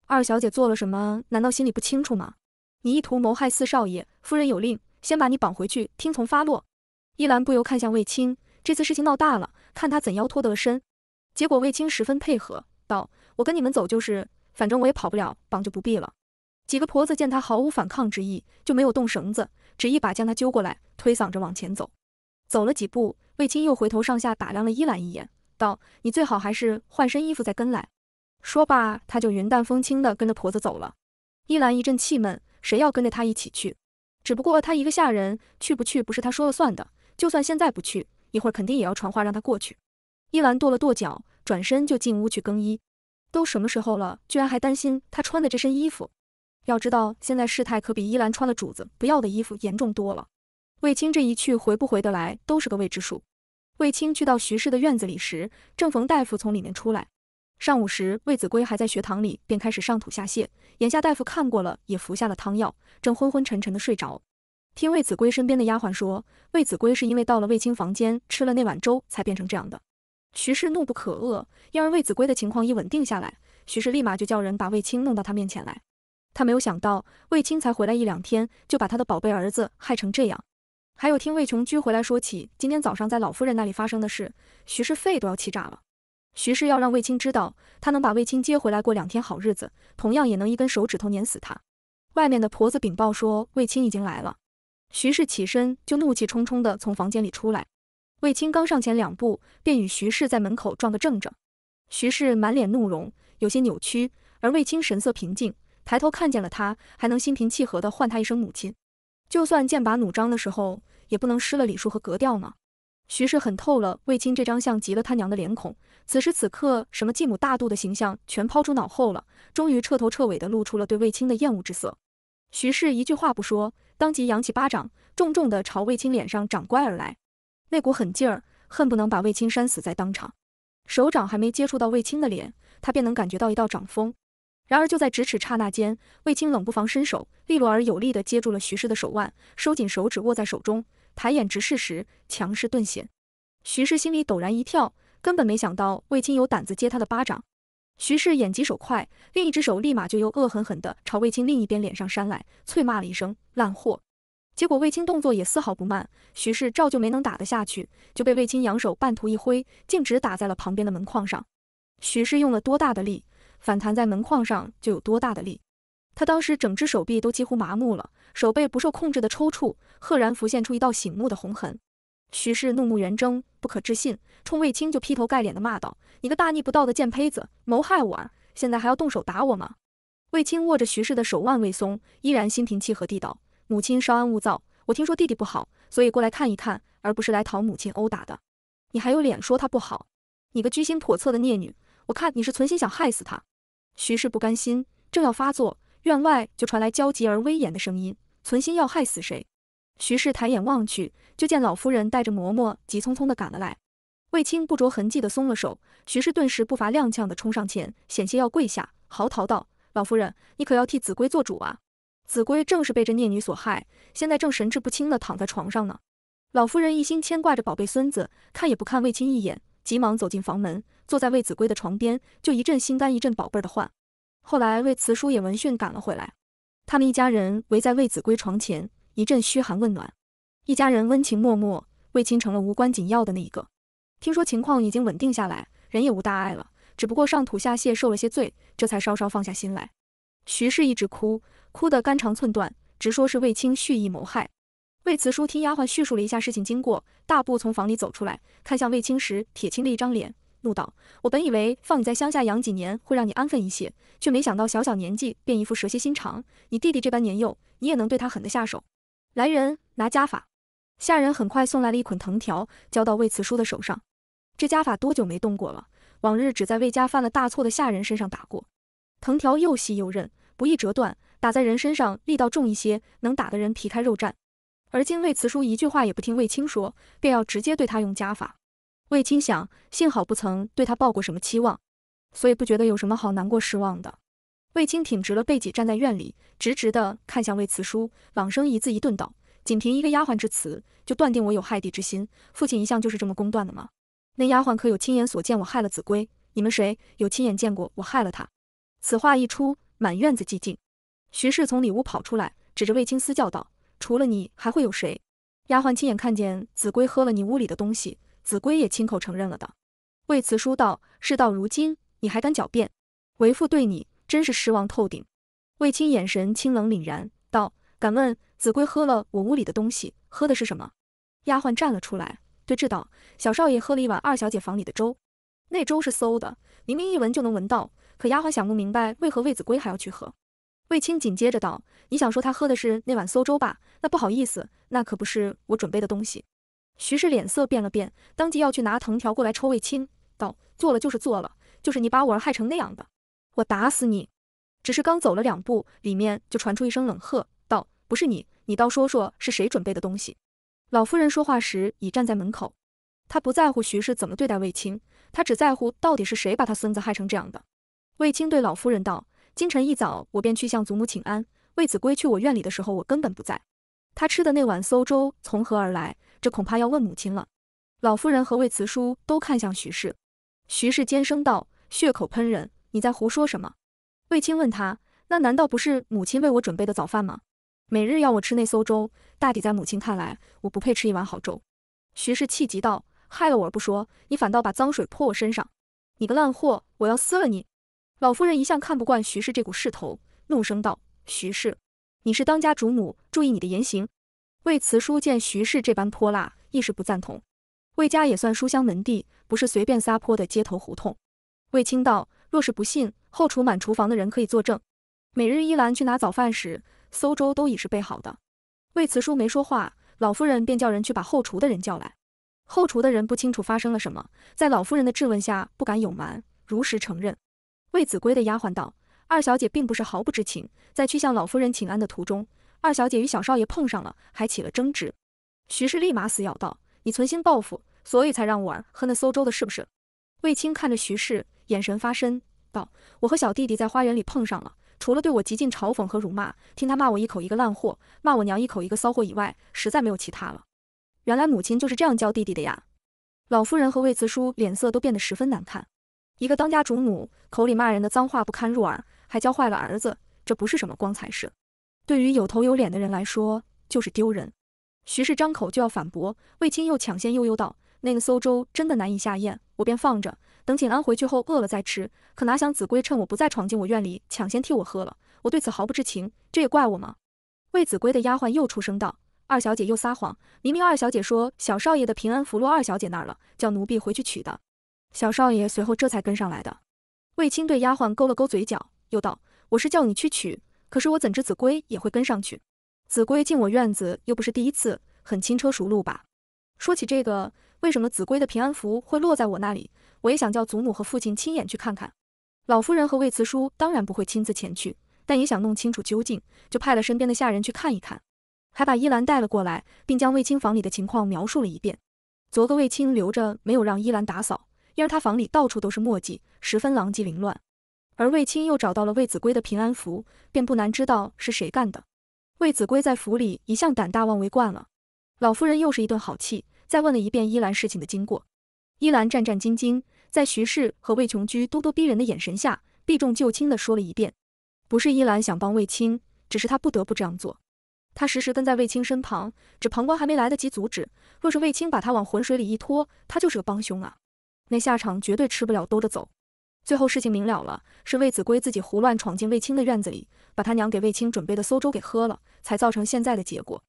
二小姐做了什么？难道心里不清楚吗？你意图谋害四少爷，夫人有令，先把你绑回去，听从发落。”依兰不由看向卫青，这次事情闹大了，看他怎妖脱得了身？结果卫青十分配合道：“我跟你们走就是，反正我也跑不了，绑就不必了。”几个婆子见他毫无反抗之意，就没有动绳子，只一把将他揪过来，推搡着往前走。走了几步，卫青又回头上下打量了依兰一眼。道：“你最好还是换身衣服再跟来。”说罢，他就云淡风轻的跟着婆子走了。依兰一阵气闷，谁要跟着他一起去？只不过他一个下人，去不去不是他说了算的。就算现在不去，一会儿肯定也要传话让他过去。依兰跺了跺脚，转身就进屋去更衣。都什么时候了，居然还担心他穿的这身衣服？要知道现在事态可比依兰穿了主子不要的衣服严重多了。卫青这一去，回不回得来都是个未知数。卫青去到徐氏的院子里时，正逢大夫从里面出来。上午时，卫子规还在学堂里，便开始上吐下泻。眼下大夫看过了，也服下了汤药，正昏昏沉沉的睡着。听卫子规身边的丫鬟说，卫子规是因为到了卫青房间吃了那碗粥，才变成这样的。徐氏怒不可遏，因而卫子规的情况一稳定下来，徐氏立马就叫人把卫青弄到他面前来。他没有想到，卫青才回来一两天，就把他的宝贝儿子害成这样。还有听魏琼居回来说起今天早上在老夫人那里发生的事，徐氏肺都要气炸了。徐氏要让卫青知道，他能把卫青接回来过两天好日子，同样也能一根手指头碾死他。外面的婆子禀报说卫青已经来了，徐氏起身就怒气冲冲地从房间里出来。卫青刚上前两步，便与徐氏在门口撞个正着。徐氏满脸怒容，有些扭曲，而卫青神色平静，抬头看见了他，还能心平气和地唤他一声母亲。就算剑拔弩张的时候，也不能失了礼数和格调呢。徐氏狠透了卫青这张像极了他娘的脸孔，此时此刻什么继母大度的形象全抛出脑后了，终于彻头彻尾的露出了对卫青的厌恶之色。徐氏一句话不说，当即扬起巴掌，重重的朝卫青脸上掌掴而来，那股狠劲儿，恨不能把卫青扇死在当场。手掌还没接触到卫青的脸，他便能感觉到一道掌风。然而就在咫尺刹那间，卫青冷不防伸手，利落而有力地接住了徐氏的手腕，收紧手指握在手中，抬眼直视时，强势顿显。徐氏心里陡然一跳，根本没想到卫青有胆子接他的巴掌。徐氏眼疾手快，另一只手立马就又恶狠狠地朝卫青另一边脸上扇来，啐骂了一声“烂货”。结果卫青动作也丝毫不慢，徐氏照旧没能打得下去，就被卫青扬手半途一挥，径直打在了旁边的门框上。徐氏用了多大的力？反弹在门框上就有多大的力？他当时整只手臂都几乎麻木了，手背不受控制的抽搐，赫然浮现出一道醒目的红痕。徐氏怒目圆睁，不可置信，冲卫青就劈头盖脸的骂道：“你个大逆不道的贱胚子，谋害我儿，现在还要动手打我吗？”卫青握着徐氏的手腕未松，依然心平气和地道：“母亲稍安勿躁，我听说弟弟不好，所以过来看一看，而不是来讨母亲殴打的。你还有脸说他不好？你个居心叵测的孽女，我看你是存心想害死他。”徐氏不甘心，正要发作，院外就传来焦急而威严的声音：“存心要害死谁？”徐氏抬眼望去，就见老夫人带着嬷嬷急匆匆地赶了来。卫青不着痕迹地松了手，徐氏顿时步伐踉跄地冲上前，险些要跪下，嚎啕道：“老夫人，你可要替子规做主啊！子规正是被这孽女所害，现在正神志不清地躺在床上呢。”老夫人一心牵挂着宝贝孙子，看也不看卫青一眼。急忙走进房门，坐在魏子规的床边，就一阵心肝一阵宝贝儿的唤。后来魏慈叔也闻讯赶了回来，他们一家人围在魏子规床前，一阵嘘寒问暖。一家人温情脉脉，卫青成了无关紧要的那一个。听说情况已经稳定下来，人也无大碍了，只不过上吐下泻受了些罪，这才稍稍放下心来。徐氏一直哭，哭得肝肠寸断，直说是卫青蓄意谋害。魏慈叔听丫鬟叙述了一下事情经过，大步从房里走出来，看向魏青时铁青的一张脸，怒道：“我本以为放你在乡下养几年会让你安分一些，却没想到小小年纪便一副蛇蝎心肠。你弟弟这般年幼，你也能对他狠的下手？来人，拿家法！”下人很快送来了一捆藤条，交到魏慈叔的手上。这家法多久没动过了？往日只在魏家犯了大错的下人身上打过。藤条又细又韧，不易折断，打在人身上力道重一些，能打的人皮开肉绽。而今魏慈叔一句话也不听卫青说，便要直接对他用家法。卫青想，幸好不曾对他抱过什么期望，所以不觉得有什么好难过失望的。卫青挺直了背脊，站在院里，直直的看向卫慈叔，朗声一字一顿道：“仅凭一个丫鬟之词，就断定我有害帝之心，父亲一向就是这么公断的吗？那丫鬟可有亲眼所见我害了子规？你们谁有亲眼见过我害了他？”此话一出，满院子寂静。徐氏从里屋跑出来，指着卫青嘶叫道。除了你，还会有谁？丫鬟亲眼看见子规喝了你屋里的东西，子规也亲口承认了的。魏慈叔道，事到如今，你还敢狡辩？为父对你真是失望透顶。魏青眼神清冷凛然道，敢问子规喝了我屋里的东西，喝的是什么？丫鬟站了出来，对质道，小少爷喝了一碗二小姐房里的粥，那粥是馊的，明明一闻就能闻到，可丫鬟想不明白为何魏子规还要去喝。卫青紧接着道：“你想说他喝的是那碗馊粥吧？那不好意思，那可不是我准备的东西。”徐氏脸色变了变，当即要去拿藤条过来抽卫青，道：“做了就是做了，就是你把我儿害成那样的，我打死你！”只是刚走了两步，里面就传出一声冷喝，道：“不是你，你倒说说是谁准备的东西？”老夫人说话时已站在门口，她不在乎徐氏怎么对待卫青，她只在乎到底是谁把她孙子害成这样的。卫青对老夫人道。今晨一早，我便去向祖母请安。魏子规去我院里的时候，我根本不在。他吃的那碗馊粥从何而来？这恐怕要问母亲了。老夫人和魏慈叔都看向徐氏，徐氏尖声道：“血口喷人，你在胡说什么？”魏青问他：“那难道不是母亲为我准备的早饭吗？每日要我吃那馊粥，大抵在母亲看来，我不配吃一碗好粥。”徐氏气急道：“害了我而不说，你反倒把脏水泼我身上，你个烂货，我要撕了你！”老夫人一向看不惯徐氏这股势头，怒声道：“徐氏，你是当家主母，注意你的言行。”魏慈叔见徐氏这般泼辣，亦是不赞同。魏家也算书香门第，不是随便撒泼的街头胡同。魏青道：“若是不信，后厨满厨房的人可以作证。”每日依兰去拿早饭时，馊粥都已是备好的。魏慈叔没说话，老夫人便叫人去把后厨的人叫来。后厨的人不清楚发生了什么，在老夫人的质问下，不敢有瞒，如实承认。魏子规的丫鬟道：“二小姐并不是毫不知情，在去向老夫人请安的途中，二小姐与小少爷碰上了，还起了争执。”徐氏立马死咬道：“你存心报复，所以才让我喝那馊粥的，是不是？”卫青看着徐氏，眼神发深，道：“我和小弟弟在花园里碰上了，除了对我极尽嘲讽和辱骂，听他骂我一口一个烂货，骂我娘一口一个骚货以外，实在没有其他了。原来母亲就是这样教弟弟的呀！”老夫人和魏慈叔脸色都变得十分难看。一个当家主母口里骂人的脏话不堪入耳，还教坏了儿子，这不是什么光彩事。对于有头有脸的人来说，就是丢人。徐氏张口就要反驳，卫青又抢先悠悠道：“那个馊粥真的难以下咽，我便放着，等景安回去后饿了再吃。可哪想子规趁我不在闯进我院里，抢先替我喝了，我对此毫不知情，这也怪我吗？”卫子规的丫鬟又出声道：“二小姐又撒谎明明二小姐说小少爷的平安符落二小姐那儿，叫奴婢回去取的。”小少爷随后这才跟上来的。卫青对丫鬟勾了勾嘴角，又道：“我是叫你去取，可是我怎知子规也会跟上去？子规进我院子又不是第一次，很轻车熟路吧？”说起这个，为什么子规的平安符会落在我那里？我也想叫祖母和父亲亲眼去看看。老夫人和卫慈叔当然不会亲自前去，但也想弄清楚究竟，就派了身边的下人去看一看，还把依兰带了过来，并将卫青房里的情况描述了一遍。昨个卫青留着没有让依兰打扫。因而他房里到处都是墨迹，十分狼藉凌乱。而卫青又找到了卫子规的平安符，便不难知道是谁干的。卫子规在府里一向胆大妄为惯了，老夫人又是一顿好气，再问了一遍依兰事情的经过。依兰战战兢兢，在徐氏和魏琼居咄咄逼人的眼神下，避重就轻地说了一遍：“不是依兰想帮卫青，只是他不得不这样做。他时时跟在卫青身旁，只旁观还没来得及阻止。若是卫青把他往浑水里一拖，他就是个帮凶啊。”那下场绝对吃不了兜着走。最后事情明了了，是魏子规自己胡乱闯进卫青的院子里，把他娘给卫青准备的馊粥给喝了，才造成现在的结果。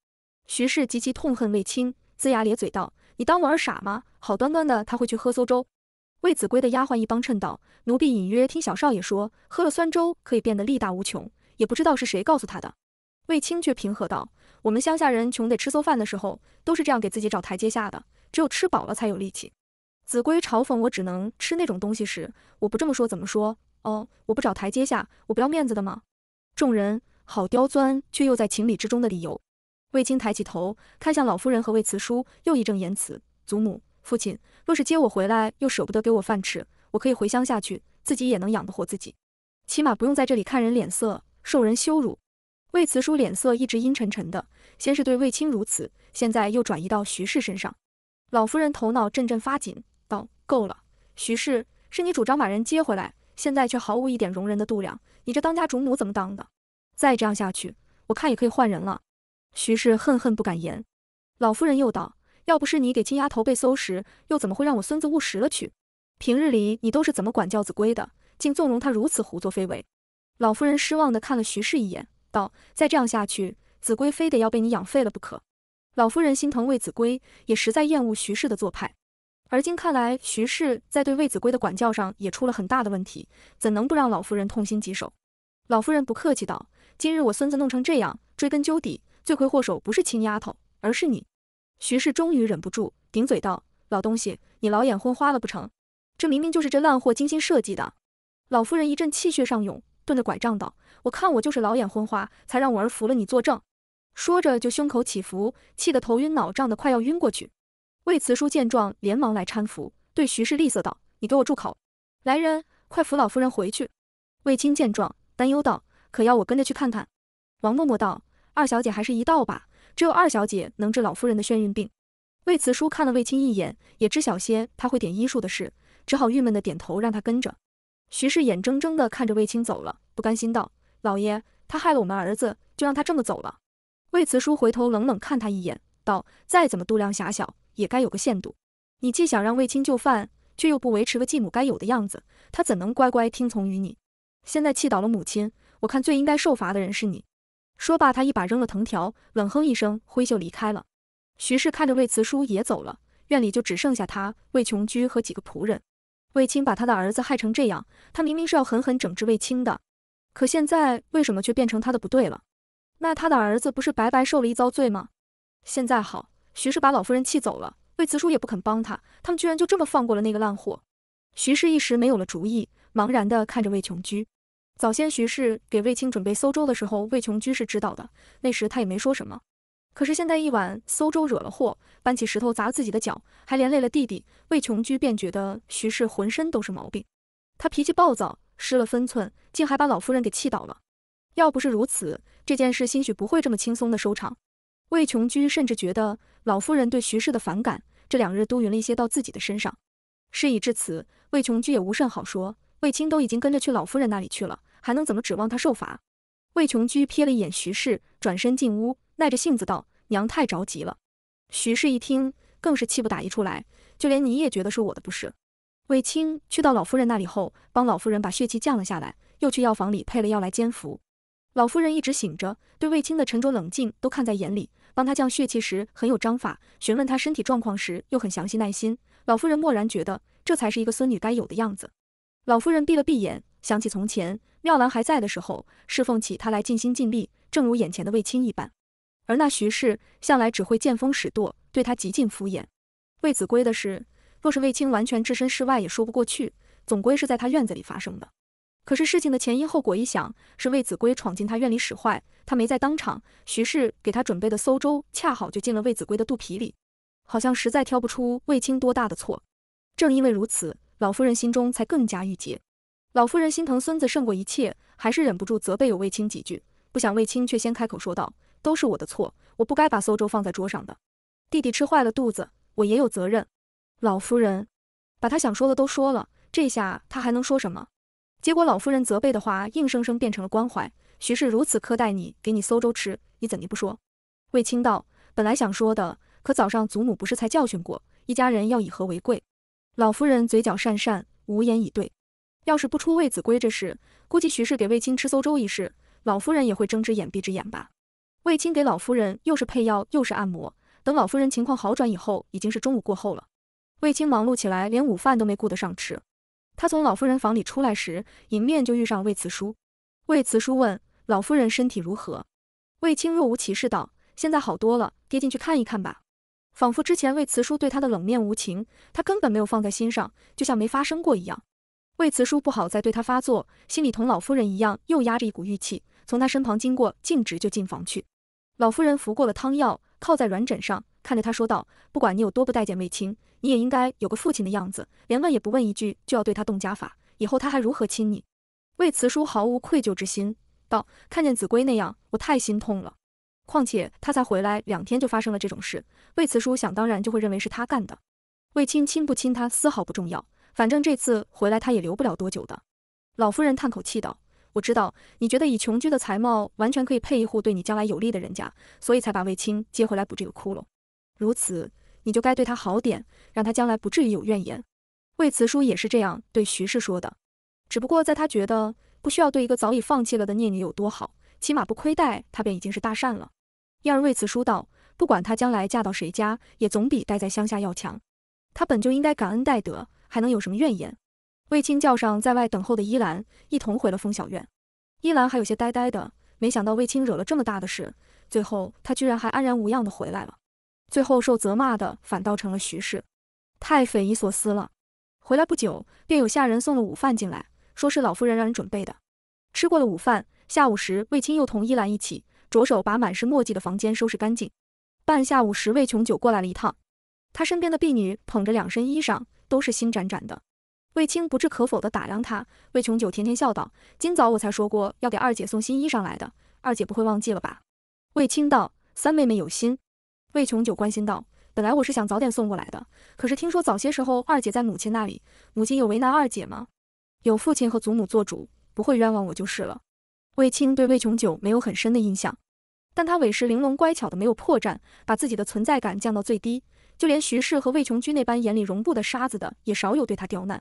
徐氏极其痛恨卫青，龇牙咧嘴道：“你当我儿傻吗？好端端的他会去喝馊粥？”卫子规的丫鬟一帮衬道：“奴婢隐约听小少爷说，喝了酸粥可以变得力大无穷，也不知道是谁告诉他的。”卫青却平和道：“我们乡下人穷得吃馊饭的时候，都是这样给自己找台阶下的，只有吃饱了才有力气。”子规嘲讽我只能吃那种东西时，我不这么说怎么说？哦，我不找台阶下，我不要面子的吗？众人好刁钻，却又在情理之中的理由。卫青抬起头，看向老夫人和卫慈叔，又义正言辞：“祖母、父亲，若是接我回来，又舍不得给我饭吃，我可以回乡下去，自己也能养得活自己，起码不用在这里看人脸色，受人羞辱。”卫慈叔脸色一直阴沉沉的，先是对卫青如此，现在又转移到徐氏身上。老夫人头脑阵阵发紧。够了，徐氏，是你主张把人接回来，现在却毫无一点容人的度量，你这当家主母怎么当的？再这样下去，我看也可以换人了。徐氏恨恨不敢言。老夫人又道，要不是你给金丫头被搜时，又怎么会让我孙子误食了去？平日里你都是怎么管教子规的？竟纵容他如此胡作非为？老夫人失望地看了徐氏一眼，道：再这样下去，子规非得要被你养废了不可。老夫人心疼魏子规，也实在厌恶徐氏的做派。而今看来，徐氏在对魏子规的管教上也出了很大的问题，怎能不让老夫人痛心疾首？老夫人不客气道：“今日我孙子弄成这样，追根究底，罪魁祸首不是青丫头，而是你。”徐氏终于忍不住顶嘴道：“老东西，你老眼昏花了不成？这明明就是这烂货精心设计的。”老夫人一阵气血上涌，顿着拐杖道：“我看我就是老眼昏花，才让我儿扶了你作证。”说着就胸口起伏，气得头晕脑胀的，快要晕过去。魏慈叔见状，连忙来搀扶，对徐氏厉色道：“你给我住口！来人，快扶老夫人回去。”魏青见状，担忧道：“可要我跟着去看看？”王嬷嬷道：“二小姐还是一道吧，只有二小姐能治老夫人的眩晕病。”魏慈叔看了魏青一眼，也知晓些他会点医术的事，只好郁闷的点头，让他跟着。徐氏眼睁睁的看着魏青走了，不甘心道：“老爷，他害了我们儿子，就让他这么走了？”魏慈叔回头冷冷看他一眼，道：“再怎么度量狭小。”也该有个限度。你既想让卫青就范，却又不维持个继母该有的样子，他怎能乖乖听从于你？现在气倒了母亲，我看最应该受罚的人是你。说罢，他一把扔了藤条，冷哼一声，挥袖离开了。徐氏看着魏慈叔也走了，院里就只剩下他、魏琼居和几个仆人。卫青把他的儿子害成这样，他明明是要狠狠整治卫青的，可现在为什么却变成他的不对了？那他的儿子不是白白受了一遭罪吗？现在好。徐氏把老夫人气走了，魏慈叔也不肯帮他，他们居然就这么放过了那个烂货。徐氏一时没有了主意，茫然地看着魏琼居。早先徐氏给魏青准备馊粥的时候，魏琼居是知道的，那时他也没说什么。可是现在一碗馊粥惹了祸，搬起石头砸自己的脚，还连累了弟弟。魏琼居便觉得徐氏浑身都是毛病，他脾气暴躁，失了分寸，竟还把老夫人给气倒了。要不是如此，这件事兴许不会这么轻松的收场。魏琼居甚至觉得老夫人对徐氏的反感，这两日都匀了一些到自己的身上。事已至此，魏琼居也无甚好说。魏青都已经跟着去老夫人那里去了，还能怎么指望他受罚？魏琼居瞥了一眼徐氏，转身进屋，耐着性子道：“娘太着急了。”徐氏一听，更是气不打一处来，就连你也觉得是我的不是。魏青去到老夫人那里后，帮老夫人把血气降了下来，又去药房里配了药来煎服。老夫人一直醒着，对魏青的沉着冷静都看在眼里。帮她降血气时很有章法，询问她身体状况时又很详细耐心，老夫人默然觉得这才是一个孙女该有的样子。老夫人闭了闭眼，想起从前妙兰还在的时候侍奉起她来尽心尽力，正如眼前的卫青一般。而那徐氏向来只会见风使舵，对她极尽敷衍。卫子规的事，若是卫青完全置身事外也说不过去，总归是在他院子里发生的。可是事情的前因后果一想，是魏子规闯进他院里使坏，他没在当场。徐氏给他准备的馊粥恰好就进了魏子规的肚皮里，好像实在挑不出卫青多大的错。正因为如此，老夫人心中才更加郁结。老夫人心疼孙子胜过一切，还是忍不住责备有卫青几句。不想卫青却先开口说道：“都是我的错，我不该把馊粥放在桌上的。弟弟吃坏了肚子，我也有责任。”老夫人把他想说的都说了，这下他还能说什么？结果老夫人责备的话，硬生生变成了关怀。徐氏如此苛待你，给你馊粥吃，你怎地不说？卫青道：“本来想说的，可早上祖母不是才教训过，一家人要以和为贵。”老夫人嘴角讪讪，无言以对。要是不出卫子规这事，估计徐氏给卫青吃馊粥一事，老夫人也会睁只眼闭只眼吧。卫青给老夫人又是配药又是按摩，等老夫人情况好转以后，已经是中午过后了。卫青忙碌起来，连午饭都没顾得上吃。他从老夫人房里出来时，迎面就遇上魏慈叔。魏慈叔问老夫人身体如何，魏青若无其事道：“现在好多了，爹进去看一看吧。”仿佛之前魏慈叔对他的冷面无情，他根本没有放在心上，就像没发生过一样。魏慈叔不好再对他发作，心里同老夫人一样，又压着一股郁气，从他身旁经过，径直就进房去。老夫人服过了汤药，靠在软枕上，看着他说道：“不管你有多不待见卫青。”你也应该有个父亲的样子，连问也不问一句就要对他动家法，以后他还如何亲你？魏慈叔毫无愧疚之心，道：“看见子规那样，我太心痛了。况且他才回来两天，就发生了这种事。魏慈叔想当然就会认为是他干的。魏青亲不亲他丝毫不重要，反正这次回来他也留不了多久的。”老夫人叹口气道：“我知道，你觉得以琼居的才貌，完全可以配一户对你将来有利的人家，所以才把魏青接回来补这个窟窿。如此。”你就该对她好点，让她将来不至于有怨言。魏慈叔也是这样对徐氏说的，只不过在他觉得不需要对一个早已放弃了的孽女有多好，起码不亏待她便已经是大善了。因而魏慈叔道，不管她将来嫁到谁家，也总比待在乡下要强。她本就应该感恩戴德，还能有什么怨言？魏青叫上在外等候的依兰，一同回了风小院。依兰还有些呆呆的，没想到魏青惹了这么大的事，最后他居然还安然无恙的回来了。最后受责骂的反倒成了徐氏，太匪夷所思了。回来不久，便有下人送了午饭进来，说是老夫人让人准备的。吃过了午饭，下午时卫青又同依兰一起着手把满是墨迹的房间收拾干净。半下午时，魏琼九过来了一趟，他身边的婢女捧着两身衣裳，都是新崭崭的。卫青不置可否地打量她，魏琼九甜甜笑道：“今早我才说过要给二姐送新衣裳来的，二姐不会忘记了吧？”卫青道：“三妹妹有心。”魏琼九关心道：“本来我是想早点送过来的，可是听说早些时候二姐在母亲那里，母亲有为难二姐吗？有父亲和祖母做主，不会冤枉我就是了。”魏青对魏琼九没有很深的印象，但他委实玲珑乖巧的没有破绽，把自己的存在感降到最低，就连徐氏和魏琼居那般眼里容不得沙子的，也少有对他刁难。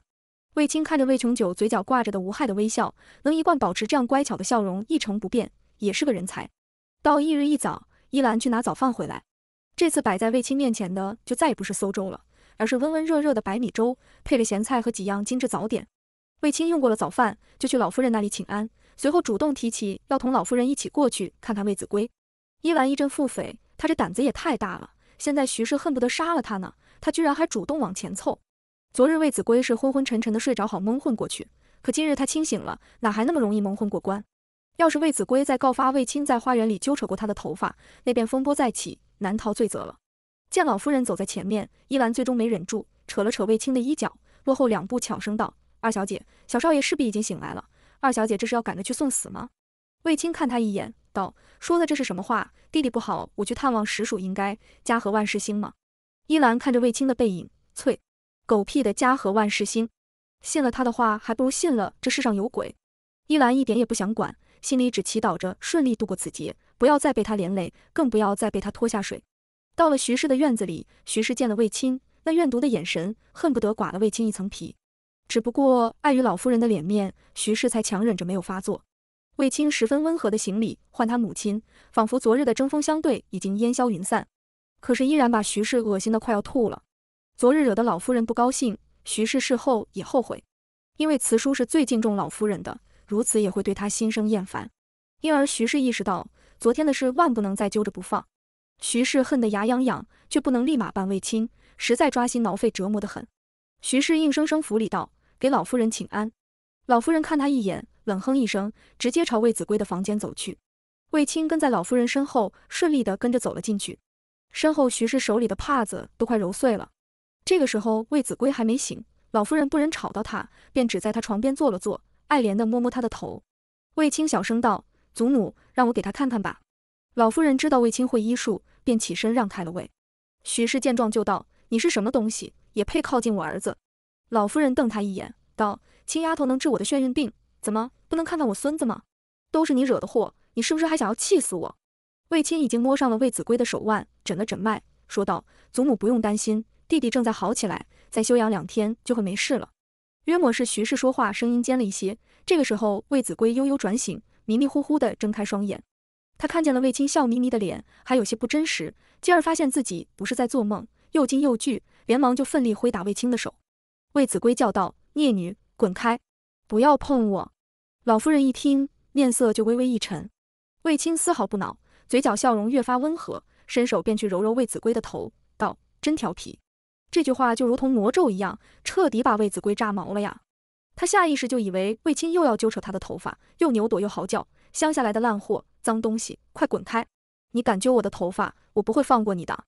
魏青看着魏琼九嘴角挂着的无害的微笑，能一贯保持这样乖巧的笑容一成不变，也是个人才。到翌日一早，依兰去拿早饭回来。这次摆在卫青面前的就再也不是馊粥了，而是温温热热的白米粥，配着咸菜和几样精致早点。卫青用过了早饭，就去老夫人那里请安，随后主动提起要同老夫人一起过去看看卫子规。伊兰一阵腹诽，他这胆子也太大了，现在徐氏恨不得杀了他呢，他居然还主动往前凑。昨日卫子规是昏昏沉沉的睡着，好蒙混过去，可今日他清醒了，哪还那么容易蒙混过关？要是卫子规再告发卫青在花园里揪扯过他的头发，那便风波再起。难逃罪责了。见老夫人走在前面，依兰最终没忍住，扯了扯卫青的衣角，落后两步，悄声道：“二小姐，小少爷势必已经醒来了。二小姐这是要赶着去送死吗？”卫青看他一眼，道：“说的这是什么话？弟弟不好，我去探望实属应该。家和万事兴嘛。”依兰看着卫青的背影，啐：“狗屁的家和万事兴！信了他的话，还不如信了这世上有鬼。”依兰一点也不想管。心里只祈祷着顺利度过此劫，不要再被他连累，更不要再被他拖下水。到了徐氏的院子里，徐氏见了卫青，那怨毒的眼神恨不得剐了卫青一层皮。只不过碍于老夫人的脸面，徐氏才强忍着没有发作。卫青十分温和的行礼，唤他母亲，仿佛昨日的针锋相对已经烟消云散。可是依然把徐氏恶心的快要吐了。昨日惹得老夫人不高兴，徐氏事后也后悔，因为慈叔是最敬重老夫人的。如此也会对他心生厌烦，因而徐氏意识到昨天的事万不能再揪着不放。徐氏恨得牙痒痒，却不能立马办卫青，实在抓心挠肺，折磨得很。徐氏硬生生扶礼道：“给老夫人请安。”老夫人看他一眼，冷哼一声，直接朝魏子规的房间走去。卫青跟在老夫人身后，顺利地跟着走了进去。身后徐氏手里的帕子都快揉碎了。这个时候魏子规还没醒，老夫人不忍吵到他，便只在他床边坐了坐。爱怜的摸摸他的头，卫青小声道：“祖母，让我给他看看吧。”老夫人知道卫青会医术，便起身让开了位。许氏见状就道：“你是什么东西，也配靠近我儿子？”老夫人瞪他一眼，道：“青丫头能治我的眩晕病，怎么不能看看我孙子吗？都是你惹的祸，你是不是还想要气死我？”卫青已经摸上了卫子规的手腕，诊了诊脉，说道：“祖母不用担心，弟弟正在好起来，再休养两天就会没事了。”约莫是徐氏说话声音尖了一些，这个时候卫子规悠悠转醒，迷迷糊糊的睁开双眼，他看见了卫青笑眯眯的脸，还有些不真实，继而发现自己不是在做梦，又惊又惧，连忙就奋力挥打卫青的手。卫子规叫道：“孽女，滚开，不要碰我！”老夫人一听，面色就微微一沉。卫青丝毫不恼，嘴角笑容越发温和，伸手便去揉揉卫子规的头，道：“真调皮。”这句话就如同魔咒一样，彻底把魏子规炸毛了呀！他下意识就以为卫青又要揪扯他的头发，又扭躲又嚎叫：“乡下来的烂货，脏东西，快滚开！你敢揪我的头发，我不会放过你的！”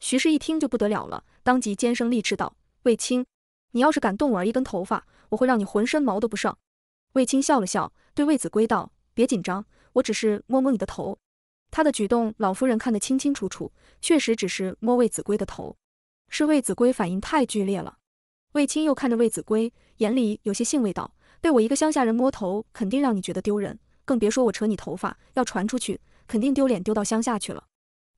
徐氏一听就不得了了，当即尖声厉斥道：“卫青，你要是敢动我儿一根头发，我会让你浑身毛都不剩！”卫青笑了笑，对魏子规道：“别紧张，我只是摸摸你的头。”他的举动老夫人看得清清楚楚，确实只是摸魏子规的头。是魏子规反应太剧烈了，卫青又看着魏子规，眼里有些兴味道。被我一个乡下人摸头，肯定让你觉得丢人，更别说我扯你头发，要传出去，肯定丢脸丢到乡下去了。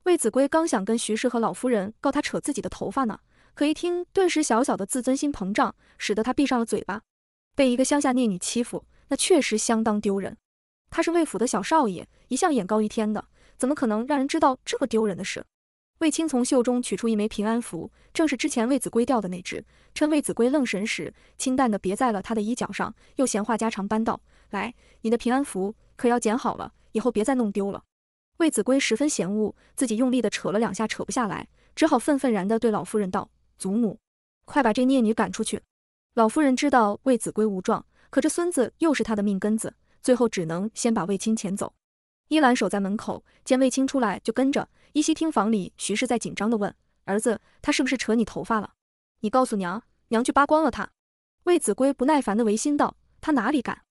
魏子规刚想跟徐氏和老夫人告他扯自己的头发呢，可一听，顿时小小的自尊心膨胀，使得他闭上了嘴巴。被一个乡下孽女欺负，那确实相当丢人。他是魏府的小少爷，一向眼高于天的，怎么可能让人知道这么丢人的事？卫青从袖中取出一枚平安符，正是之前卫子规掉的那只。趁卫子规愣神时，清淡的别在了他的衣角上，又闲话家常般道：“来，你的平安符可要捡好了，以后别再弄丢了。”卫子规十分嫌恶，自己用力的扯了两下，扯不下来，只好愤愤然的对老夫人道：“祖母，快把这孽女赶出去！”老夫人知道卫子规无状，可这孙子又是她的命根子，最后只能先把卫青遣走。依兰守在门口，见卫青出来就跟着。依稀听房里徐氏在紧张地问：“儿子，他是不是扯你头发了？你告诉娘，娘去扒光了他。”卫子规不耐烦地违心道：“他哪里敢？”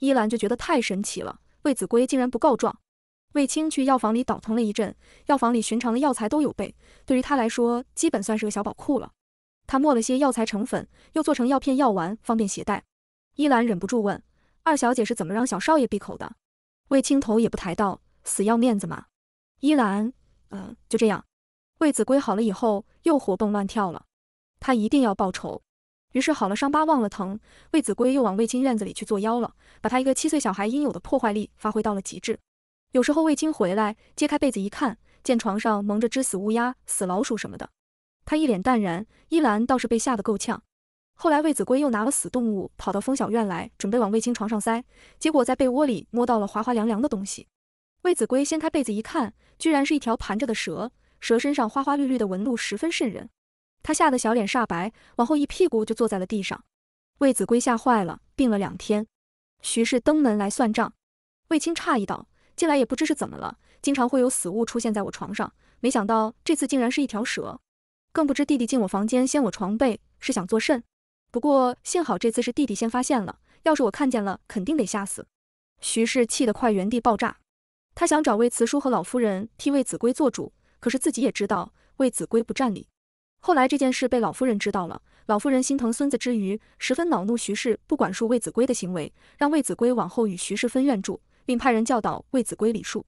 依兰就觉得太神奇了，卫子规竟然不告状。卫青去药房里倒腾了一阵，药房里寻常的药材都有备，对于他来说，基本算是个小宝库了。他磨了些药材成粉，又做成药片药丸，方便携带。依兰忍不住问：“二小姐是怎么让小少爷闭口的？”卫青头也不抬道：“死要面子嘛。”依兰，嗯，就这样。卫子规好了以后，又活蹦乱跳了。他一定要报仇。于是好了伤疤忘了疼，卫子规又往卫青院子里去作妖了，把他一个七岁小孩应有的破坏力发挥到了极致。有时候卫青回来揭开被子一看，见床上蒙着只死乌鸦、死老鼠什么的，他一脸淡然。依兰倒是被吓得够呛。后来卫子规又拿了死动物跑到风小院来，准备往卫青床上塞，结果在被窝里摸到了滑滑凉凉的东西。卫子规掀开被子一看，居然是一条盘着的蛇，蛇身上花花绿绿的纹路十分瘆人。他吓得小脸煞白，往后一屁股就坐在了地上。卫子规吓坏了，病了两天。徐氏登门来算账。卫青诧异道：“近来也不知是怎么了，经常会有死物出现在我床上，没想到这次竟然是一条蛇，更不知弟弟进我房间掀我床被是想作甚。”不过幸好这次是弟弟先发现了，要是我看见了，肯定得吓死。徐氏气得快原地爆炸，他想找魏慈叔和老夫人替魏子规做主，可是自己也知道魏子规不占理。后来这件事被老夫人知道了，老夫人心疼孙子之余，十分恼怒徐氏不管束魏子规的行为，让魏子规往后与徐氏分院住，并派人教导魏子规礼数。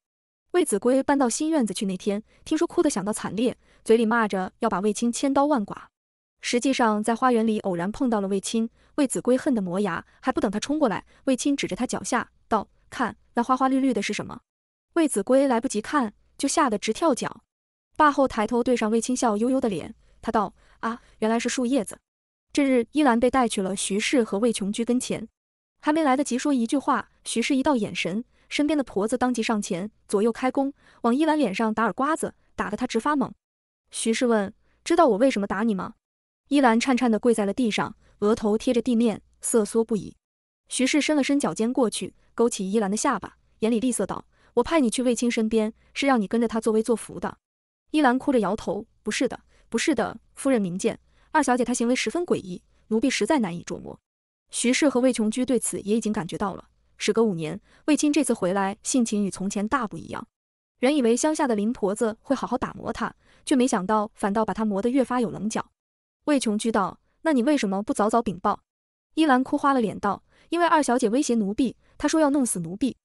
魏子规搬到新院子去那天，听说哭得想到惨烈，嘴里骂着要把魏青千刀万剐。实际上，在花园里偶然碰到了卫青，卫子规恨得磨牙，还不等他冲过来，卫青指着他脚下道：“看那花花绿绿的是什么？”卫子规来不及看，就吓得直跳脚。罢后抬头对上卫青笑悠悠的脸，他道：“啊，原来是树叶子。”这日，依兰被带去了徐氏和魏琼居跟前，还没来得及说一句话，徐氏一道眼神，身边的婆子当即上前，左右开弓，往依兰脸上打耳刮子，打得她直发懵。徐氏问：“知道我为什么打你吗？”依兰颤颤地跪在了地上，额头贴着地面，瑟缩不已。徐氏伸了伸脚尖过去，勾起依兰的下巴，眼里厉色道：“我派你去卫青身边，是让你跟着他作威作福的。”依兰哭着摇头：“不是的，不是的，夫人明鉴，二小姐她行为十分诡异，奴婢实在难以捉摸。”徐氏和魏琼居对此也已经感觉到了。时隔五年，卫青这次回来，性情与从前大不一样。原以为乡下的林婆子会好好打磨他，却没想到反倒把他磨得越发有棱角。魏琼居道：“那你为什么不早早禀报？”依兰哭花了脸道：“因为二小姐威胁奴婢，她说要弄死奴婢。”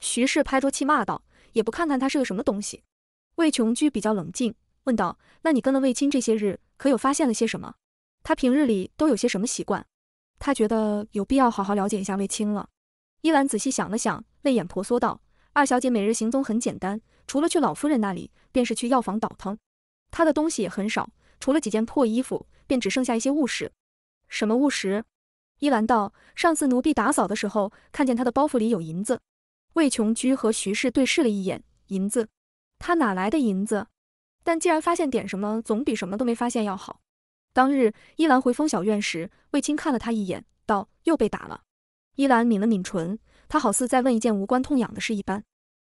徐氏拍桌气骂道：“也不看看她是个什么东西！”魏琼居比较冷静，问道：“那你跟了魏青这些日，可有发现了些什么？他平日里都有些什么习惯？他觉得有必要好好了解一下魏青了。”依兰仔细想了想，泪眼婆娑道：“二小姐每日行踪很简单，除了去老夫人那里，便是去药房倒腾。她的东西也很少，除了几件破衣服。”便只剩下一些物什，什么物什？依兰道：“上次奴婢打扫的时候，看见他的包袱里有银子。”魏琼居和徐氏对视了一眼，银子，他哪来的银子？但既然发现点什么，总比什么都没发现要好。当日，依兰回风小院时，卫青看了他一眼，道：“又被打了。”依兰抿了抿唇，他好似在问一件无关痛痒的事一般。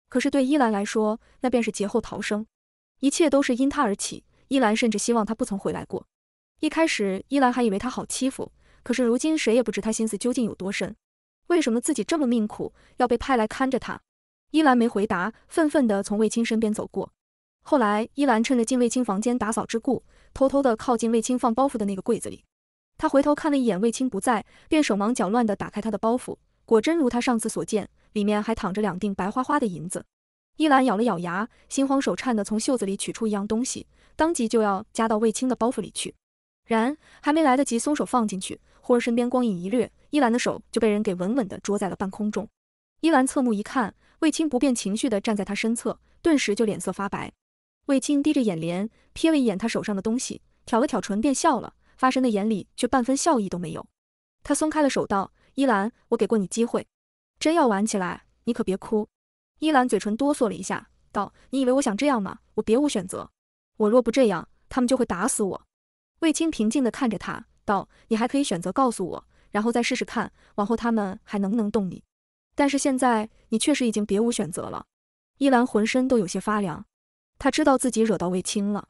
可是对依兰来说，那便是劫后逃生，一切都是因他而起。依兰甚至希望他不曾回来过。一开始，伊兰还以为他好欺负，可是如今谁也不知他心思究竟有多深。为什么自己这么命苦，要被派来看着他？伊兰没回答，愤愤地从卫青身边走过。后来，伊兰趁着进卫青房间打扫之故，偷偷地靠近卫青放包袱的那个柜子里。他回头看了一眼卫青不在，便手忙脚乱地打开他的包袱，果真如他上次所见，里面还躺着两锭白花花的银子。伊兰咬了咬牙，心慌手颤地从袖子里取出一样东西，当即就要夹到卫青的包袱里去。然还没来得及松手放进去，忽而身边光影一掠，依兰的手就被人给稳稳的捉在了半空中。依兰侧目一看，卫青不变情绪的站在他身侧，顿时就脸色发白。卫青低着眼帘瞥了一眼他手上的东西，挑了挑唇便笑了，发神的眼里却半分笑意都没有。他松开了手，道：“依兰，我给过你机会，真要玩起来，你可别哭。”依兰嘴唇哆嗦了一下，道：“你以为我想这样吗？我别无选择，我若不这样，他们就会打死我。”卫青平静地看着他，道：“你还可以选择告诉我，然后再试试看，往后他们还能不能动你？但是现在，你确实已经别无选择了。”伊兰浑身都有些发凉，他知道自己惹到卫青了。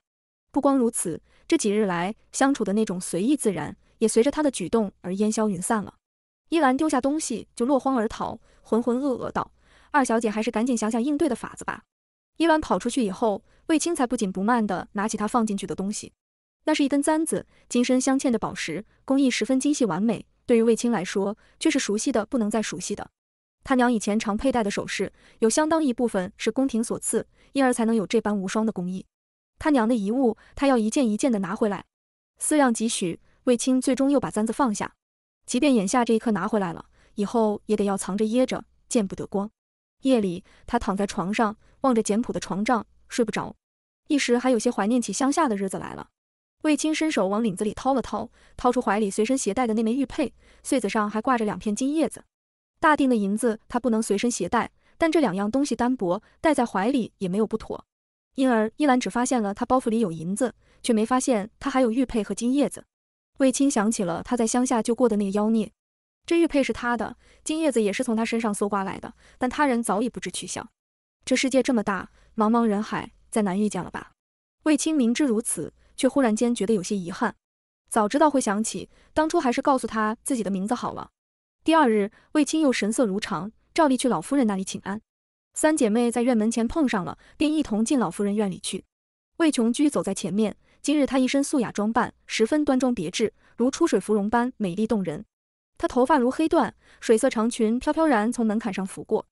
不光如此，这几日来相处的那种随意自然，也随着他的举动而烟消云散了。伊兰丢下东西就落荒而逃，浑浑噩噩道：“二小姐还是赶紧想想应对的法子吧。”伊兰跑出去以后，卫青才不紧不慢地拿起他放进去的东西。那是一根簪子，金身镶嵌的宝石，工艺十分精细完美。对于卫青来说，却是熟悉的不能再熟悉的。他娘以前常佩戴的首饰，有相当一部分是宫廷所赐，因而才能有这般无双的工艺。他娘的遗物，他要一件一件的拿回来。思量几许，卫青最终又把簪子放下。即便眼下这一刻拿回来了，以后也得要藏着掖着，见不得光。夜里，他躺在床上，望着简朴的床帐，睡不着，一时还有些怀念起乡下的日子来了。卫青伸手往领子里掏了掏，掏出怀里随身携带的那枚玉佩，穗子上还挂着两片金叶子。大定的银子他不能随身携带，但这两样东西单薄，带在怀里也没有不妥。因而依兰只发现了他包袱里有银子，却没发现他还有玉佩和金叶子。卫青想起了他在乡下救过的那个妖孽，这玉佩是他的，金叶子也是从他身上搜刮来的，但他人早已不知去向。这世界这么大，茫茫人海，再难遇见了吧？卫青明知如此。却忽然间觉得有些遗憾，早知道会想起，当初还是告诉他自己的名字好了。第二日，卫青又神色如常，照例去老夫人那里请安。三姐妹在院门前碰上了，便一同进老夫人院里去。魏琼居走在前面，今日她一身素雅装扮，十分端庄别致，如出水芙蓉般美丽动人。她头发如黑缎，水色长裙飘飘然从门槛上拂过。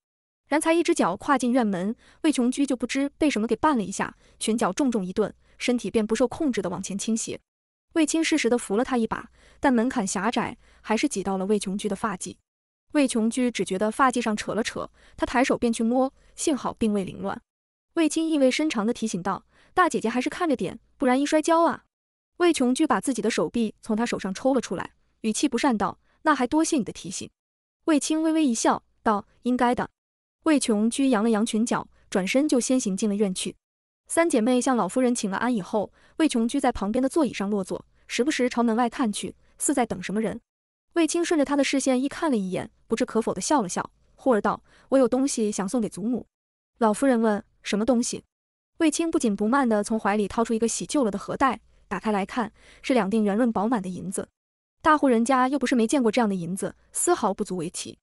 然才一只脚跨进院门，魏琼居就不知被什么给绊了一下，裙角重重一顿。身体便不受控制的往前倾斜，卫青适时的扶了他一把，但门槛狭窄，还是挤到了魏琼居的发髻。魏琼居只觉得发髻上扯了扯，他抬手便去摸，幸好并未凌乱。卫青意味深长的提醒道：“大姐姐还是看着点，不然一摔跤啊。”魏琼居把自己的手臂从他手上抽了出来，语气不善道：“那还多谢你的提醒。”卫青微微一笑，道：“应该的。”魏琼居扬了扬裙角，转身就先行进了院去。三姐妹向老夫人请了安以后，魏琼居在旁边的座椅上落座，时不时朝门外看去，似在等什么人。卫青顺着她的视线一看了一眼，不置可否的笑了笑，忽而道：“我有东西想送给祖母。”老夫人问：“什么东西？”卫青不紧不慢的从怀里掏出一个洗旧了的盒袋，打开来看，是两锭圆润饱满的银子。大户人家又不是没见过这样的银子，丝毫不足为奇。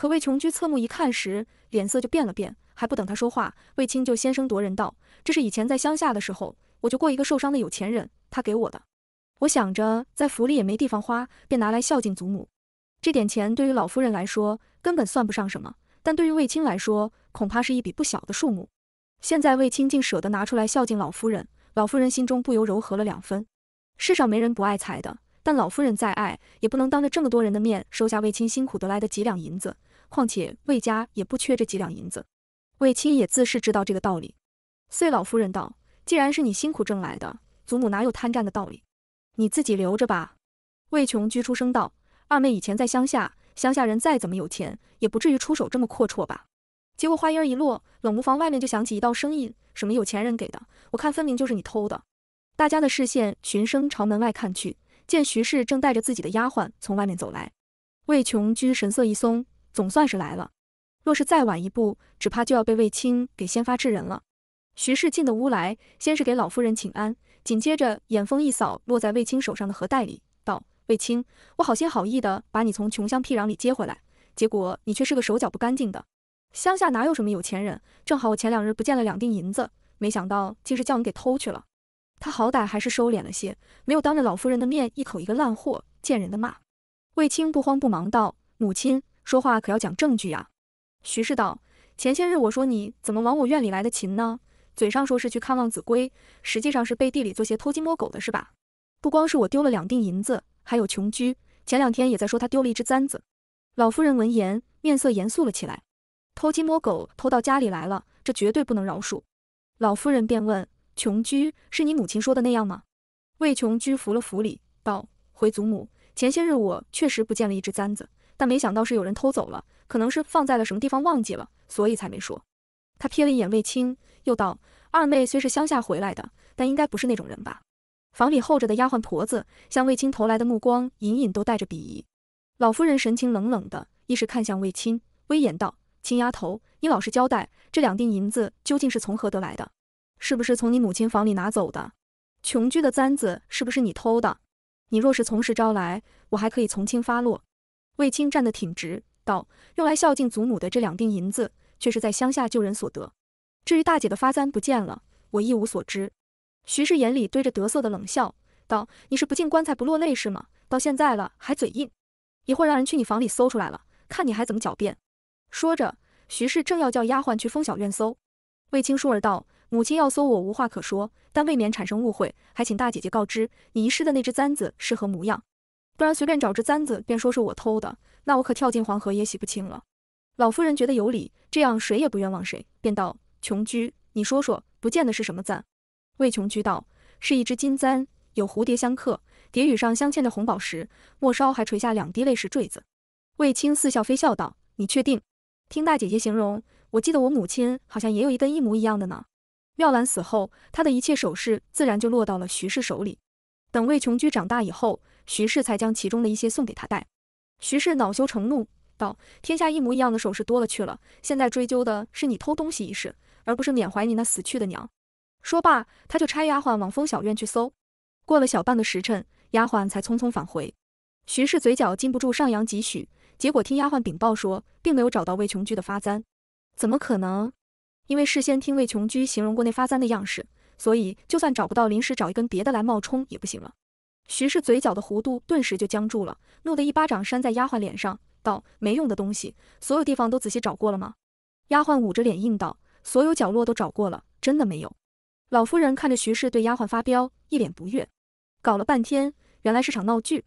可魏琼居侧目一看时，脸色就变了变。还不等他说话，卫青就先声夺人道：“这是以前在乡下的时候，我就过一个受伤的有钱人，他给我的。我想着在府里也没地方花，便拿来孝敬祖母。这点钱对于老夫人来说根本算不上什么，但对于卫青来说恐怕是一笔不小的数目。现在卫青竟舍得拿出来孝敬老夫人，老夫人心中不由柔和了两分。世上没人不爱财的，但老夫人再爱，也不能当着这么多人的面收下卫青辛苦得来的几两银子。”况且魏家也不缺这几两银子，魏青也自是知道这个道理。遂老夫人道：“既然是你辛苦挣来的，祖母哪有贪占的道理？你自己留着吧。”魏琼居出声道：“二妹以前在乡下，乡下人再怎么有钱，也不至于出手这么阔绰吧？”结果话音一落，冷不防外面就响起一道声音：“什么有钱人给的？我看分明就是你偷的！”大家的视线循声朝门外看去，见徐氏正带着自己的丫鬟从外面走来。魏琼居神色一松。总算是来了，若是再晚一步，只怕就要被卫青给先发制人了。徐氏进的屋来，先是给老夫人请安，紧接着眼风一扫，落在卫青手上的盒袋里，道：“卫青，我好心好意的把你从穷乡僻壤里接回来，结果你却是个手脚不干净的。乡下哪有什么有钱人？正好我前两日不见了两锭银子，没想到竟是叫你给偷去了。”他好歹还是收敛了些，没有当着老夫人的面一口一个烂货、贱人的骂。卫青不慌不忙道：“母亲。”说话可要讲证据呀！徐氏道：“前些日我说你怎么往我院里来的勤呢？嘴上说是去看望子规，实际上是背地里做些偷鸡摸狗的，是吧？不光是我丢了两锭银子，还有琼居，前两天也在说他丢了一只簪子。”老夫人闻言，面色严肃了起来。偷鸡摸狗，偷到家里来了，这绝对不能饶恕。老夫人便问：“琼居是你母亲说的那样吗？”魏琼居服了扶礼，道：“回祖母，前些日我确实不见了一只簪子。”但没想到是有人偷走了，可能是放在了什么地方忘记了，所以才没说。他瞥了一眼卫青，又道：“二妹虽是乡下回来的，但应该不是那种人吧？”房里候着的丫鬟婆子向卫青投来的目光，隐隐都带着鄙夷。老夫人神情冷冷的，一时看向卫青，威严道：“青丫头，你老实交代，这两锭银子究竟是从何得来的？是不是从你母亲房里拿走的？琼居的簪子是不是你偷的？你若是从实招来，我还可以从轻发落。”卫青站得挺直，道：“用来孝敬祖母的这两锭银子，却是在乡下救人所得。至于大姐的发簪不见了，我一无所知。”徐氏眼里堆着得瑟的冷笑，道：“你是不进棺材不落泪是吗？到现在了还嘴硬，一会儿让人去你房里搜出来了，看你还怎么狡辩。”说着，徐氏正要叫丫鬟去封小院搜，卫青倏儿道：“母亲要搜我无话可说，但未免产生误会，还请大姐姐告知，你遗失的那只簪子是何模样。”不然随便找只簪子，便说是我偷的，那我可跳进黄河也洗不清了。老夫人觉得有理，这样谁也不冤枉谁，便道：“琼居，你说说，不见得是什么簪。”魏琼居道：“是一只金簪，有蝴蝶相刻，蝶羽上镶嵌着红宝石，末梢还垂下两滴泪石坠子。”卫青似笑非笑道：“你确定？听大姐姐形容，我记得我母亲好像也有一根一模一样的呢。”妙兰死后，她的一切首饰自然就落到了徐氏手里。等魏琼居长大以后，徐氏才将其中的一些送给他戴。徐氏恼羞成怒道：“天下一模一样的首饰多了去了，现在追究的是你偷东西一事，而不是缅怀你那死去的娘。”说罢，他就差丫鬟往风小院去搜。过了小半个时辰，丫鬟才匆匆返回。徐氏嘴角禁不住上扬几许，结果听丫鬟禀报说，并没有找到魏琼居的发簪。怎么可能？因为事先听魏琼居形容过那发簪的样式，所以就算找不到，临时找一根别的来冒充也不行了。徐氏嘴角的弧度顿时就僵住了，怒得一巴掌扇在丫鬟脸上，道：“没用的东西，所有地方都仔细找过了吗？”丫鬟捂着脸应道：“所有角落都找过了，真的没有。”老夫人看着徐氏对丫鬟发飙，一脸不悦。搞了半天，原来是场闹剧，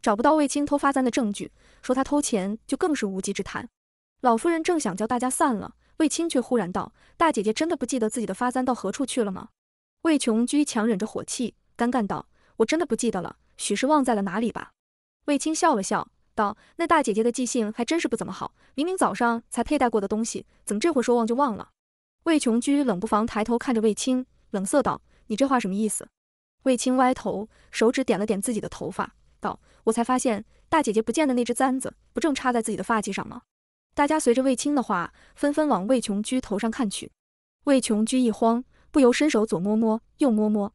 找不到卫青偷发簪的证据，说他偷钱就更是无稽之谈。老夫人正想叫大家散了，卫青却忽然道：“大姐姐真的不记得自己的发簪到何处去了吗？”卫琼居强忍着火气，尴尬道。我真的不记得了，许是忘在了哪里吧。卫青笑了笑道：“那大姐姐的记性还真是不怎么好，明明早上才佩戴过的东西，怎么这会儿说忘就忘了？”魏琼居冷不防抬头看着卫青，冷色道：“你这话什么意思？”卫青歪头，手指点了点自己的头发，道：“我才发现，大姐姐不见的那只簪子，不正插在自己的发髻上吗？”大家随着卫青的话，纷纷往魏琼居头上看去。魏琼居一慌，不由伸手左摸摸，右摸摸。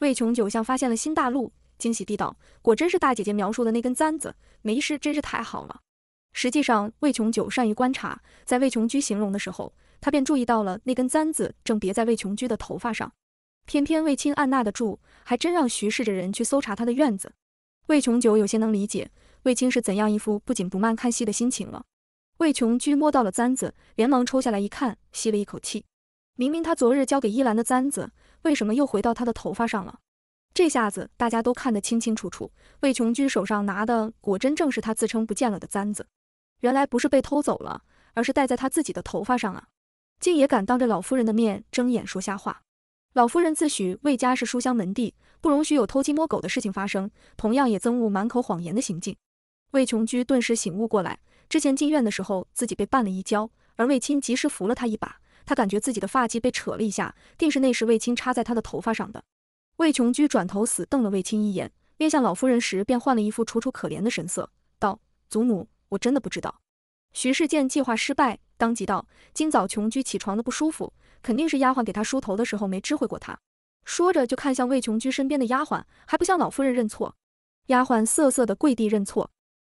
魏琼九像发现了新大陆，惊喜地道：“果真是大姐姐描述的那根簪子，梅师真是太好了。”实际上，魏琼九善于观察，在魏琼居形容的时候，他便注意到了那根簪子正别在魏琼居的头发上。偏偏魏青按捺得住，还真让徐氏的人去搜查他的院子。魏琼九有些能理解魏青是怎样一副不紧不慢看戏的心情了。魏琼居摸到了簪子，连忙抽下来一看，吸了一口气，明明他昨日交给依兰的簪子。为什么又回到他的头发上了？这下子大家都看得清清楚楚，魏琼居手上拿的果真正是他自称不见了的簪子。原来不是被偷走了，而是戴在他自己的头发上啊！竟也敢当着老夫人的面睁眼说瞎话！老夫人自诩魏家是书香门第，不容许有偷鸡摸狗的事情发生，同样也憎恶满口谎言的行径。魏琼居顿时醒悟过来，之前进院的时候自己被绊了一跤，而魏青及时扶了他一把。他感觉自己的发髻被扯了一下，定是那时卫青插在他的头发上的。魏琼居转头死瞪了卫青一眼，面向老夫人时便换了一副楚楚可怜的神色，道：“祖母，我真的不知道。”徐氏见计划失败，当即道：“今早琼居起床的不舒服，肯定是丫鬟给她梳头的时候没知会过她。”说着就看向魏琼居身边的丫鬟，还不向老夫人认错。丫鬟瑟瑟的跪地认错。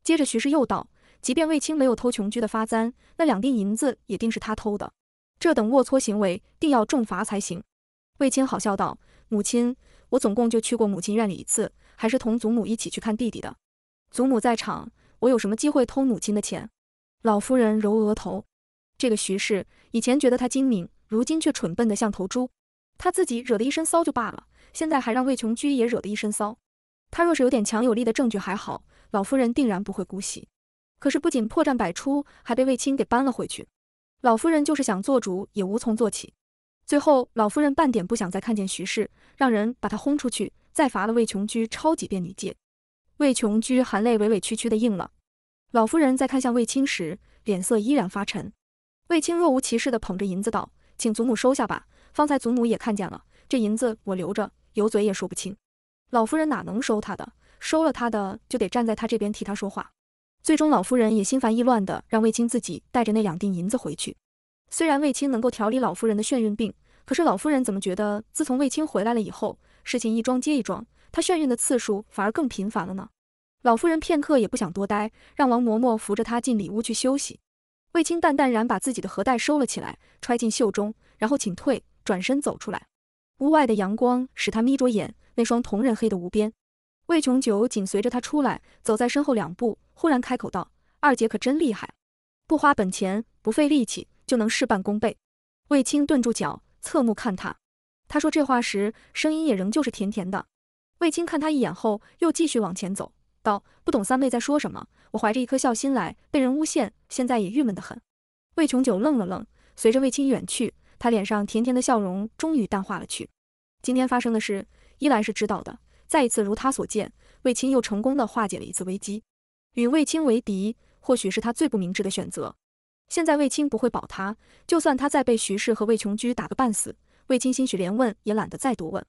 接着徐氏又道：“即便卫青没有偷琼居的发簪，那两锭银子也定是他偷的。”这等龌龊行为，定要重罚才行。卫青好笑道：“母亲，我总共就去过母亲院里一次，还是同祖母一起去看弟弟的。祖母在场，我有什么机会偷母亲的钱？”老夫人揉额头，这个徐氏以前觉得她精明，如今却蠢笨得像头猪。她自己惹得一身骚就罢了，现在还让卫琼居也惹得一身骚。她若是有点强有力的证据还好，老夫人定然不会姑息。可是不仅破绽百出，还被卫青给搬了回去。老夫人就是想做主，也无从做起。最后，老夫人半点不想再看见徐氏，让人把她轰出去，再罚了魏琼居抄几遍《女诫》。魏琼居含泪委委屈屈的应了。老夫人在看向魏青时，脸色依然发沉。魏青若无其事的捧着银子道：“请祖母收下吧。方才祖母也看见了，这银子我留着，有嘴也说不清。”老夫人哪能收他的？收了他的，就得站在他这边替他说话。最终，老夫人也心烦意乱的让卫青自己带着那两锭银子回去。虽然卫青能够调理老夫人的眩晕病，可是老夫人怎么觉得自从卫青回来了以后，事情一桩接一桩，她眩晕的次数反而更频繁了呢？老夫人片刻也不想多待，让王嬷嬷扶着她进里屋去休息。卫青淡淡然把自己的荷袋收了起来，揣进袖中，然后请退，转身走出来。屋外的阳光使他眯着眼，那双瞳仁黑的无边。魏琼九紧随着他出来，走在身后两步，忽然开口道：“二姐可真厉害，不花本钱，不费力气就能事半功倍。”卫青顿住脚，侧目看他。他说这话时，声音也仍旧是甜甜的。卫青看他一眼后，又继续往前走，道：“不懂三妹在说什么，我怀着一颗孝心来，被人诬陷，现在也郁闷得很。”魏琼九愣了愣，随着卫青远去，他脸上甜甜的笑容终于淡化了去。今天发生的事，依兰是知道的。再一次如他所见，卫青又成功地化解了一次危机。与卫青为敌，或许是他最不明智的选择。现在卫青不会保他，就算他再被徐氏和魏琼居打个半死，卫青兴许连问也懒得再多问。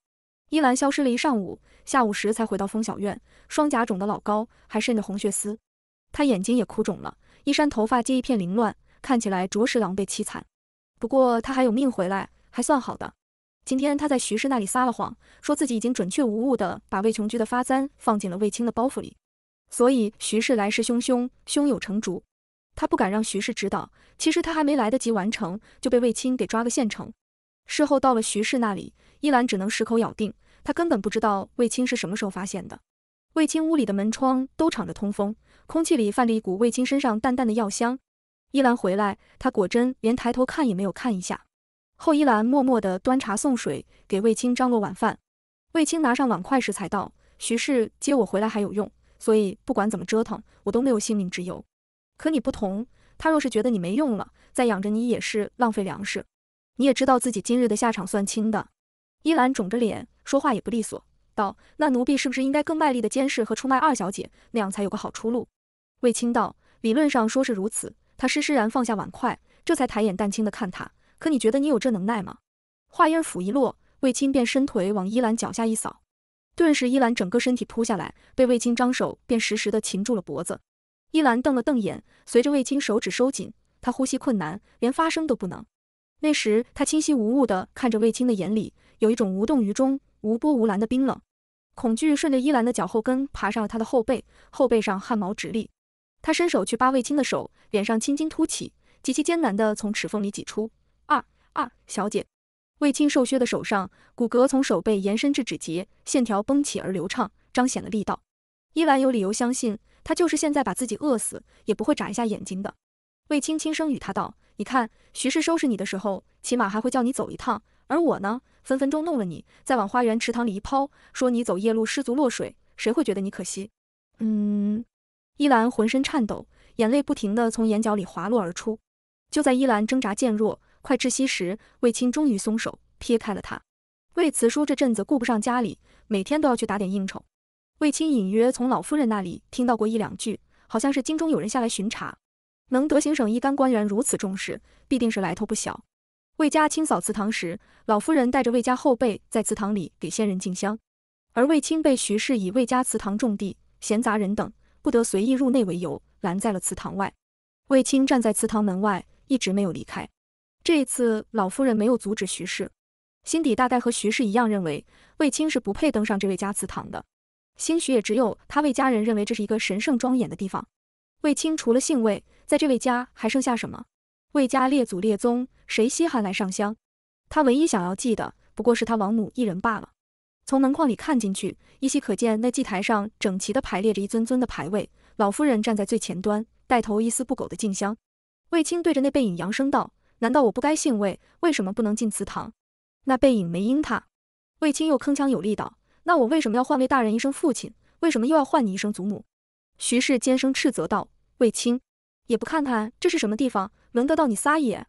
依兰消失了一上午，下午时才回到风小院，双颊肿得老高，还渗着红血丝，她眼睛也哭肿了，一山头发皆一片凌乱，看起来着实狼狈凄惨。不过她还有命回来，还算好的。今天他在徐氏那里撒了谎，说自己已经准确无误的把魏琼居的发簪放进了卫青的包袱里，所以徐氏来势汹汹，胸有成竹。他不敢让徐氏知道，其实他还没来得及完成，就被卫青给抓个现成。事后到了徐氏那里，依兰只能矢口咬定，他根本不知道卫青是什么时候发现的。卫青屋里的门窗都敞着通风，空气里泛着一股卫青身上淡淡的药香。依兰回来，他果真连抬头看也没有看一下。后，依兰默默地端茶送水，给卫青张罗晚饭。卫青拿上碗筷时才道：“徐氏接我回来还有用，所以不管怎么折腾，我都没有性命之忧。可你不同，他若是觉得你没用了，再养着你也是浪费粮食。你也知道自己今日的下场算轻的。”依兰肿着脸，说话也不利索，道：“那奴婢是不是应该更卖力的监视和出卖二小姐，那样才有个好出路？”卫青道：“理论上说是如此。”他施施然放下碗筷，这才抬眼淡青的看他。可你觉得你有这能耐吗？话音甫一落，卫青便伸腿往依兰脚下一扫，顿时依兰整个身体扑下来，被卫青张手便实实的擒住了脖子。依兰瞪了瞪眼，随着卫青手指收紧，她呼吸困难，连发声都不能。那时她清晰无误的看着卫青的眼里，有一种无动于衷、无波无澜的冰冷。恐惧顺着依兰的脚后跟爬上了她的后背，后背上汗毛直立。她伸手去扒卫青的手，脸上青筋凸起，极其艰难的从齿缝里挤出。二小姐，卫青瘦削的手上，骨骼从手背延伸至指节，线条绷起而流畅，彰显了力道。依兰有理由相信，他就是现在把自己饿死，也不会眨一下眼睛的。卫青轻声与他道：“你看，徐氏收拾你的时候，起码还会叫你走一趟；而我呢，分分钟弄了你，再往花园池塘里一抛，说你走夜路失足落水，谁会觉得你可惜？”嗯。依兰浑身颤抖，眼泪不停地从眼角里滑落而出。就在依兰挣扎渐弱。快窒息时，卫青终于松手，撇开了他。卫慈叔这阵子顾不上家里，每天都要去打点应酬。卫青隐约从老夫人那里听到过一两句，好像是京中有人下来巡查，能得行省一干官员如此重视，必定是来头不小。卫家清扫祠堂时，老夫人带着卫家后辈在祠堂里给先人敬香，而卫青被徐氏以卫家祠堂种地，闲杂人等不得随意入内为由，拦在了祠堂外。卫青站在祠堂门外，一直没有离开。这一次，老夫人没有阻止徐氏，心底大概和徐氏一样，认为卫青是不配登上这位家祠堂的。兴许也只有他卫家人认为这是一个神圣庄严的地方。卫青除了姓卫，在这位家还剩下什么？卫家列祖列宗，谁稀罕来上香？他唯一想要祭的，不过是他王母一人罢了。从门框里看进去，依稀可见那祭台上整齐的排列着一尊尊的牌位，老夫人站在最前端，带头一丝不苟的敬香。卫青对着那背影扬声道。难道我不该姓魏？为什么不能进祠堂？那背影没应他，卫青又铿锵有力道：“那我为什么要唤魏大人一声父亲？为什么又要唤你一声祖母？”徐氏尖声斥责道：“卫青，也不看看这是什么地方，轮得到你撒野？”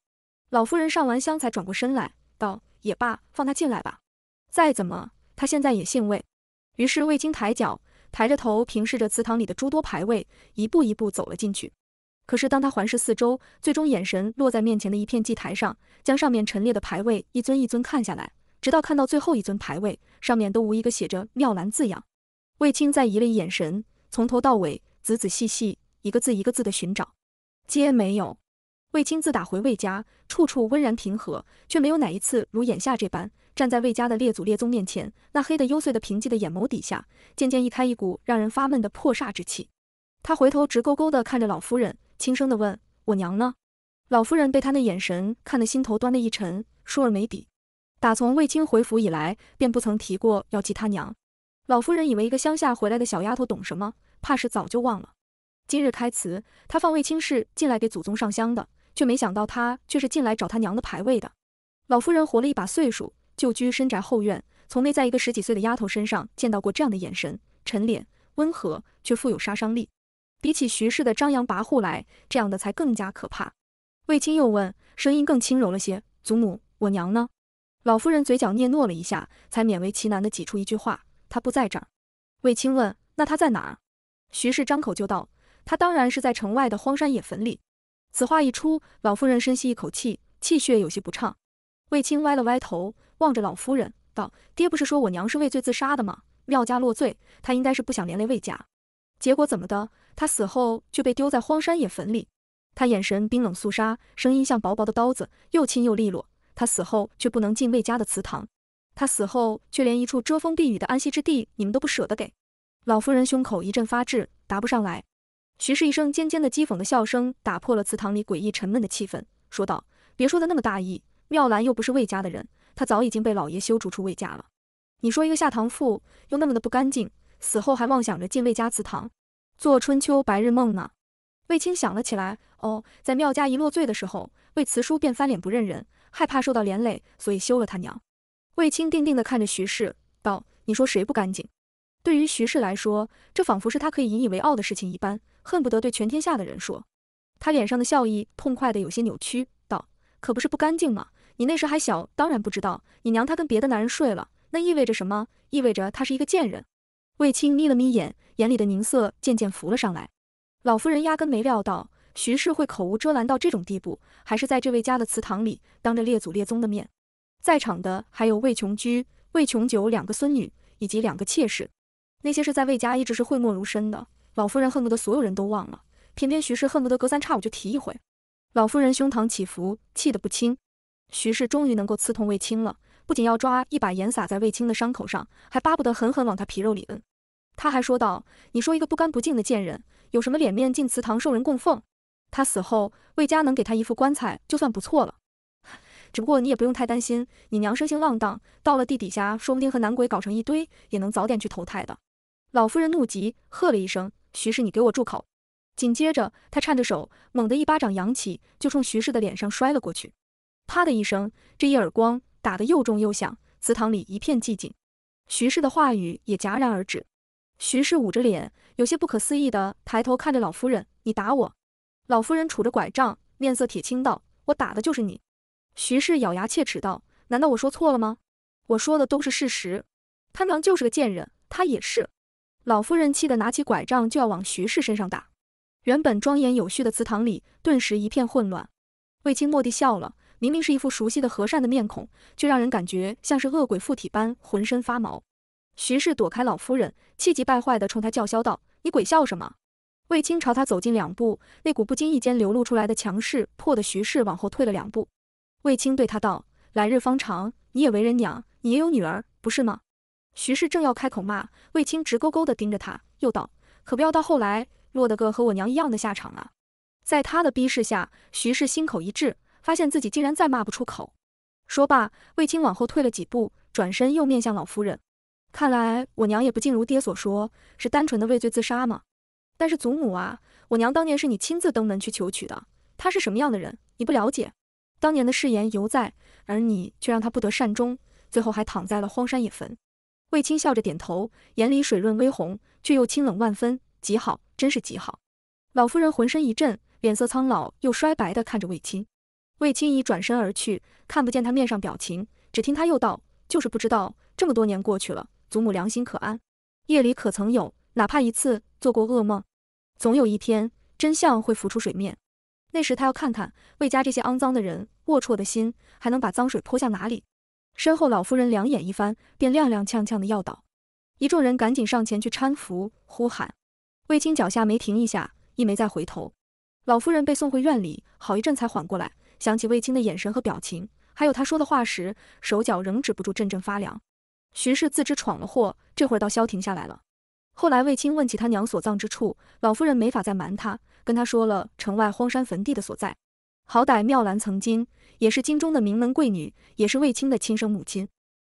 老夫人上完香才转过身来道：“也罢，放他进来吧。再怎么，他现在也姓魏。”于是卫青抬脚，抬着头，平视着祠堂里的诸多牌位，一步一步走了进去。可是当他环视四周，最终眼神落在面前的一片祭台上，将上面陈列的牌位一尊一尊看下来，直到看到最后一尊牌位，上面都无一个写着“妙兰”字样。卫青再移了一眼神，从头到尾，仔仔细细，一个字一个字的寻找，皆没有。卫青自打回卫家，处处温然平和，却没有哪一次如眼下这般，站在卫家的列祖列宗面前，那黑的幽邃的平静的眼眸底下，渐渐一开一股让人发闷的破煞之气。他回头直勾勾地看着老夫人。轻声的问：“我娘呢？”老夫人被他那眼神看得心头端的一沉，舒而没底。打从卫青回府以来，便不曾提过要祭他娘。老夫人以为一个乡下回来的小丫头懂什么，怕是早就忘了。今日开祠，她放卫青氏进来给祖宗上香的，却没想到他却是进来找他娘的牌位的。老夫人活了一把岁数，旧居深宅后院，从没在一个十几岁的丫头身上见到过这样的眼神，沉脸温和，却富有杀伤力。比起徐氏的张扬跋扈来，这样的才更加可怕。卫青又问，声音更轻柔了些：“祖母，我娘呢？”老夫人嘴角嗫嚅了一下，才勉为其难的挤出一句话：“她不在这儿。”卫青问：“那她在哪儿？”徐氏张口就道：“她当然是在城外的荒山野坟里。”此话一出，老夫人深吸一口气，气血有些不畅。卫青歪了歪头，望着老夫人道：“爹不是说我娘是畏罪自杀的吗？廖家落罪，她应该是不想连累卫家。结果怎么的？”他死后却被丢在荒山野坟里。他眼神冰冷肃杀，声音像薄薄的刀子，又轻又利落。他死后却不能进魏家的祠堂，他死后却连一处遮风避雨的安息之地，你们都不舍得给。老夫人胸口一阵发滞，答不上来。徐氏一声尖尖的讥讽的笑声，打破了祠堂里诡异沉闷的气氛，说道：“别说的那么大意，妙兰又不是魏家的人，她早已经被老爷修逐出魏家了。你说一个下堂妇又那么的不干净，死后还妄想着进魏家祠堂？”做春秋白日梦呢？卫青想了起来。哦，在缪家一落罪的时候，魏慈叔便翻脸不认人，害怕受到连累，所以休了他娘。卫青定定地看着徐氏，道：“你说谁不干净？”对于徐氏来说，这仿佛是他可以引以为傲的事情一般，恨不得对全天下的人说。他脸上的笑意痛快的有些扭曲，道：“可不是不干净吗？你那时还小，当然不知道。你娘她跟别的男人睡了，那意味着什么？意味着她是一个贱人。”卫青眯了眯眼。眼里的凝色渐渐浮了上来。老夫人压根没料到徐氏会口无遮拦到这种地步，还是在这位家的祠堂里，当着列祖列宗的面。在场的还有魏琼居、魏琼九两个孙女，以及两个妾室。那些事在魏家一直是讳莫如深的，老夫人恨不得所有人都忘了，偏偏徐氏恨不得隔三差五就提一回。老夫人胸膛起伏，气得不轻。徐氏终于能够刺痛魏青了，不仅要抓一把盐撒在魏青的伤口上，还巴不得狠狠往他皮肉里摁。他还说道：“你说一个不干不净的贱人，有什么脸面进祠堂受人供奉？他死后，魏家能给他一副棺材就算不错了。只不过你也不用太担心，你娘生性浪荡，到了地底下，说不定和男鬼搞成一堆，也能早点去投胎的。”老夫人怒极，喝了一声：“徐氏，你给我住口！”紧接着，她颤着手，猛地一巴掌扬起，就冲徐氏的脸上摔了过去。啪的一声，这一耳光打得又重又响，祠堂里一片寂静，徐氏的话语也戛然而止。徐氏捂着脸，有些不可思议地抬头看着老夫人：“你打我？”老夫人杵着拐杖，面色铁青道：“我打的就是你。”徐氏咬牙切齿道：“难道我说错了吗？我说的都是事实。他娘就是个贱人，他也是。”老夫人气得拿起拐杖就要往徐氏身上打。原本庄严有序的祠堂里，顿时一片混乱。卫青蓦地笑了，明明是一副熟悉的和善的面孔，却让人感觉像是恶鬼附体般，浑身发毛。徐氏躲开老夫人，气急败坏地冲他叫嚣道：“你鬼笑什么？”卫青朝他走近两步，那股不经意间流露出来的强势，迫得徐氏往后退了两步。卫青对他道：“来日方长，你也为人娘，你也有女儿，不是吗？”徐氏正要开口骂，卫青直勾勾地盯着他，又道：“可不要到后来落得个和我娘一样的下场啊！”在他的逼视下，徐氏心口一滞，发现自己竟然再骂不出口。说罢，卫青往后退了几步，转身又面向老夫人。看来我娘也不尽如爹所说，是单纯的畏罪自杀吗？但是祖母啊，我娘当年是你亲自登门去求娶的，她是什么样的人，你不了解？当年的誓言犹在，而你却让她不得善终，最后还躺在了荒山野坟。卫青笑着点头，眼里水润微红，却又清冷万分，极好，真是极好。老夫人浑身一震，脸色苍老又衰白的看着卫青。卫青已转身而去，看不见他面上表情，只听他又道：“就是不知道，这么多年过去了。”祖母良心可安，夜里可曾有哪怕一次做过噩梦？总有一天，真相会浮出水面。那时他要看看魏家这些肮脏的人、龌龊的心，还能把脏水泼向哪里？身后老夫人两眼一翻，便踉踉跄跄的要倒，一众人赶紧上前去搀扶、呼喊。卫青脚下没停一下，亦没再回头。老夫人被送回院里，好一阵才缓过来，想起卫青的眼神和表情，还有他说的话时，手脚仍止不住阵阵发凉。徐氏自知闯了祸，这会儿倒消停下来了。后来卫青问起他娘所葬之处，老夫人没法再瞒他，跟他说了城外荒山坟地的所在。好歹妙兰曾经也是京中的名门贵女，也是卫青的亲生母亲。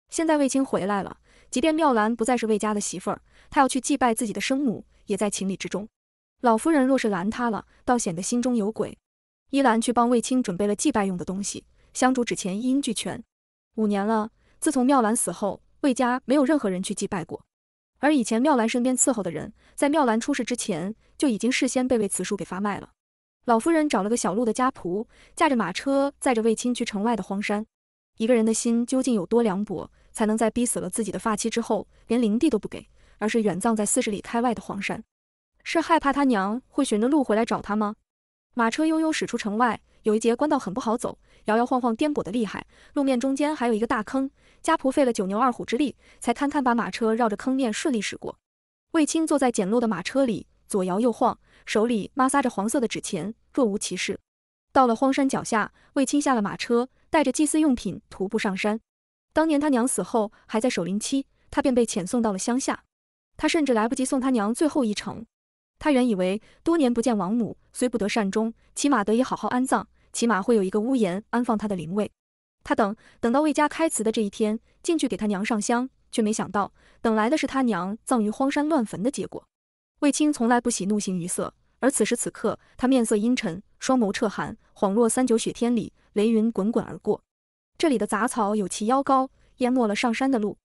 现在卫青回来了，即便妙兰不再是卫家的媳妇儿，她要去祭拜自己的生母，也在情理之中。老夫人若是拦她了，倒显得心中有鬼。依兰去帮卫青准备了祭拜用的东西，香烛纸钱一应俱全。五年了，自从妙兰死后。魏家没有任何人去祭拜过，而以前妙兰身边伺候的人，在妙兰出事之前就已经事先被魏慈叔给发卖了。老夫人找了个小路的家仆，驾着马车载着魏青去城外的荒山。一个人的心究竟有多凉薄，才能在逼死了自己的发妻之后，连灵地都不给，而是远葬在四十里开外的荒山？是害怕他娘会寻着路回来找他吗？马车悠悠驶出城外。有一节官道很不好走，摇摇晃晃，颠簸的厉害，路面中间还有一个大坑，家仆费了九牛二虎之力，才堪堪把马车绕着坑面顺利驶过。卫青坐在简陋的马车里，左摇右晃，手里摩挲着黄色的纸钱，若无其事。到了荒山脚下，卫青下了马车，带着祭祀用品徒步上山。当年他娘死后还在守灵期，他便被遣送到了乡下，他甚至来不及送他娘最后一程。他原以为多年不见王母，虽不得善终，起码得以好好安葬，起码会有一个屋檐安放他的灵位。他等等到魏家开祠的这一天，进去给他娘上香，却没想到等来的是他娘葬于荒山乱坟的结果。卫青从来不喜怒形于色，而此时此刻，他面色阴沉，双眸彻寒，恍若三九雪天里雷云滚滚而过。这里的杂草有其腰高，淹没了上山的路。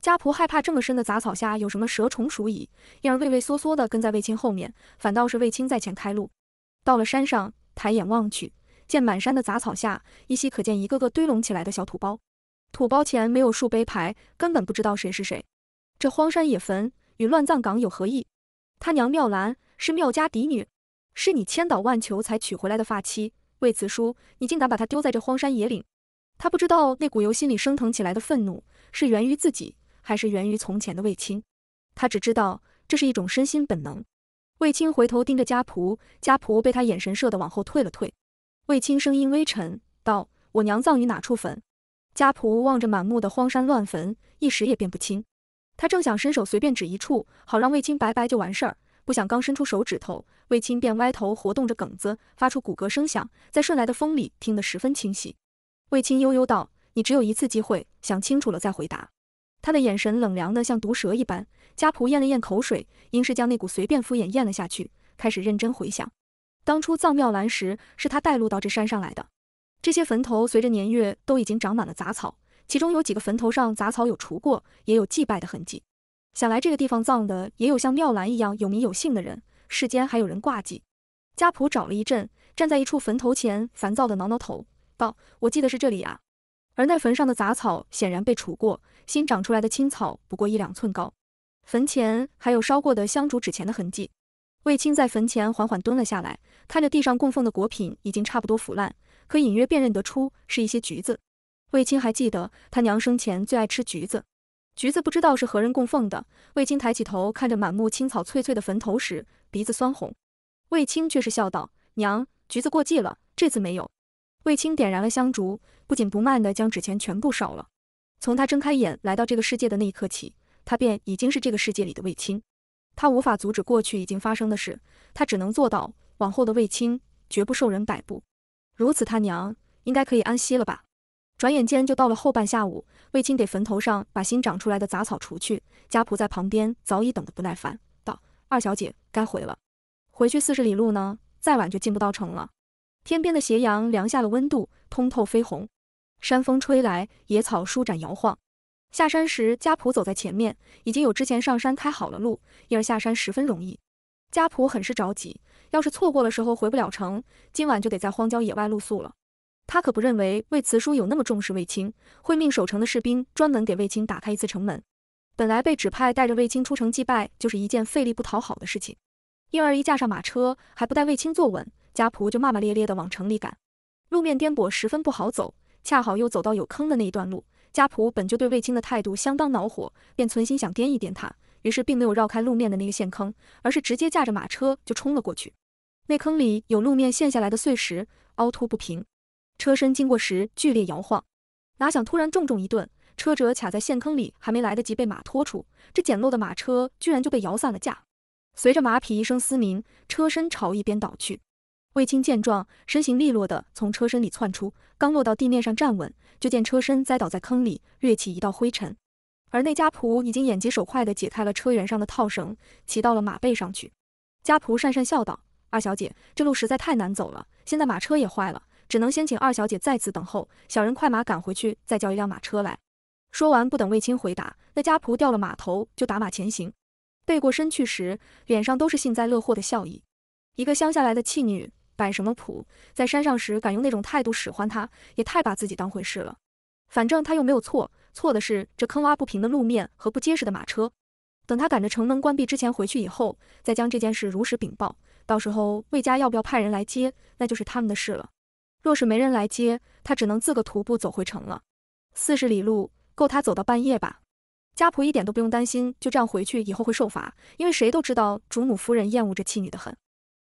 家仆害怕这么深的杂草下有什么蛇虫鼠蚁，因而畏畏缩缩地跟在卫青后面，反倒是卫青在前开路。到了山上，抬眼望去，见满山的杂草下依稀可见一个个堆拢起来的小土包，土包前没有树碑牌，根本不知道谁是谁。这荒山野坟与乱葬岗有何异？他娘妙兰是妙家嫡女，是你千岛万求才娶回来的发妻，卫子书，你竟敢把她丢在这荒山野岭！他不知道那股由心里升腾起来的愤怒是源于自己。还是源于从前的卫青，他只知道这是一种身心本能。卫青回头盯着家仆，家仆被他眼神射得往后退了退。卫青声音微沉道：“我娘葬于哪处坟？”家仆望着满目的荒山乱坟，一时也辨不清。他正想伸手随便指一处，好让卫青拜拜就完事儿，不想刚伸出手指头，卫青便歪头活动着梗子，发出骨骼声响，在顺来的风里听得十分清晰。卫青悠悠道：“你只有一次机会，想清楚了再回答。”他的眼神冷凉的像毒蛇一般，家仆咽了咽口水，硬是将那股随便敷衍咽了下去，开始认真回想，当初葬妙兰时是他带路到这山上来的。这些坟头随着年月都已经长满了杂草，其中有几个坟头上杂草有除过，也有祭拜的痕迹。想来这个地方葬的也有像妙兰一样有名有姓的人，世间还有人挂记。家仆找了一阵，站在一处坟头前，烦躁的挠挠头，道：“我记得是这里啊。”而那坟上的杂草显然被除过。新长出来的青草不过一两寸高，坟前还有烧过的香烛纸钱的痕迹。卫青在坟前缓缓蹲了下来，看着地上供奉的果品已经差不多腐烂，可隐约辨认得出是一些橘子。卫青还记得他娘生前最爱吃橘子，橘子不知道是何人供奉的。卫青抬起头看着满目青草翠翠的坟头时，鼻子酸红。卫青却是笑道：“娘，橘子过季了，这次没有。”卫青点燃了香烛，不紧不慢地将纸钱全部烧了。从他睁开眼来到这个世界的那一刻起，他便已经是这个世界里的卫青。他无法阻止过去已经发生的事，他只能做到往后的卫青绝不受人摆布。如此，他娘应该可以安息了吧？转眼间就到了后半下午，卫青给坟头上把新长出来的杂草除去，家仆在旁边早已等得不耐烦，道：“二小姐该回了，回去四十里路呢，再晚就进不到城了。”天边的斜阳凉下了温度，通透绯红。山风吹来，野草舒展摇晃。下山时，家仆走在前面，已经有之前上山开好了路，因而下山十分容易。家仆很是着急，要是错过了时候回不了城，今晚就得在荒郊野外露宿了。他可不认为魏慈叔有那么重视卫青，会命守城的士兵专门给卫青打开一次城门。本来被指派带着卫青出城祭拜，就是一件费力不讨好的事情。因而一驾上马车，还不待卫青坐稳，家仆就骂骂咧咧的往城里赶。路面颠簸，十分不好走。恰好又走到有坑的那一段路，家仆本就对卫青的态度相当恼火，便存心想颠一颠他，于是并没有绕开路面的那个陷坑，而是直接驾着马车就冲了过去。那坑里有路面陷下来的碎石，凹凸不平，车身经过时剧烈摇晃。哪想突然重重一顿，车辙卡在陷坑里，还没来得及被马拖出，这简陋的马车居然就被摇散了架。随着马匹一声嘶鸣，车身朝一边倒去。卫青见状，身形利落的从车身里窜出，刚落到地面上站稳，就见车身栽倒在坑里，掠起一道灰尘。而那家仆已经眼疾手快的解开了车辕上的套绳，骑到了马背上去。家仆讪讪笑道：“二小姐，这路实在太难走了，现在马车也坏了，只能先请二小姐在此等候，小人快马赶回去，再叫一辆马车来。”说完，不等卫青回答，那家仆掉了马头就打马前行。背过身去时，脸上都是幸灾乐祸的笑意。一个乡下来的弃女。摆什么谱？在山上时敢用那种态度使唤他，也太把自己当回事了。反正他又没有错，错的是这坑洼不平的路面和不结实的马车。等他赶着城门关闭之前回去以后，再将这件事如实禀报。到时候魏家要不要派人来接，那就是他们的事了。若是没人来接，他只能自个徒步走回城了。四十里路够他走到半夜吧？家仆一点都不用担心，就这样回去以后会受罚，因为谁都知道主母夫人厌恶这妻女的很。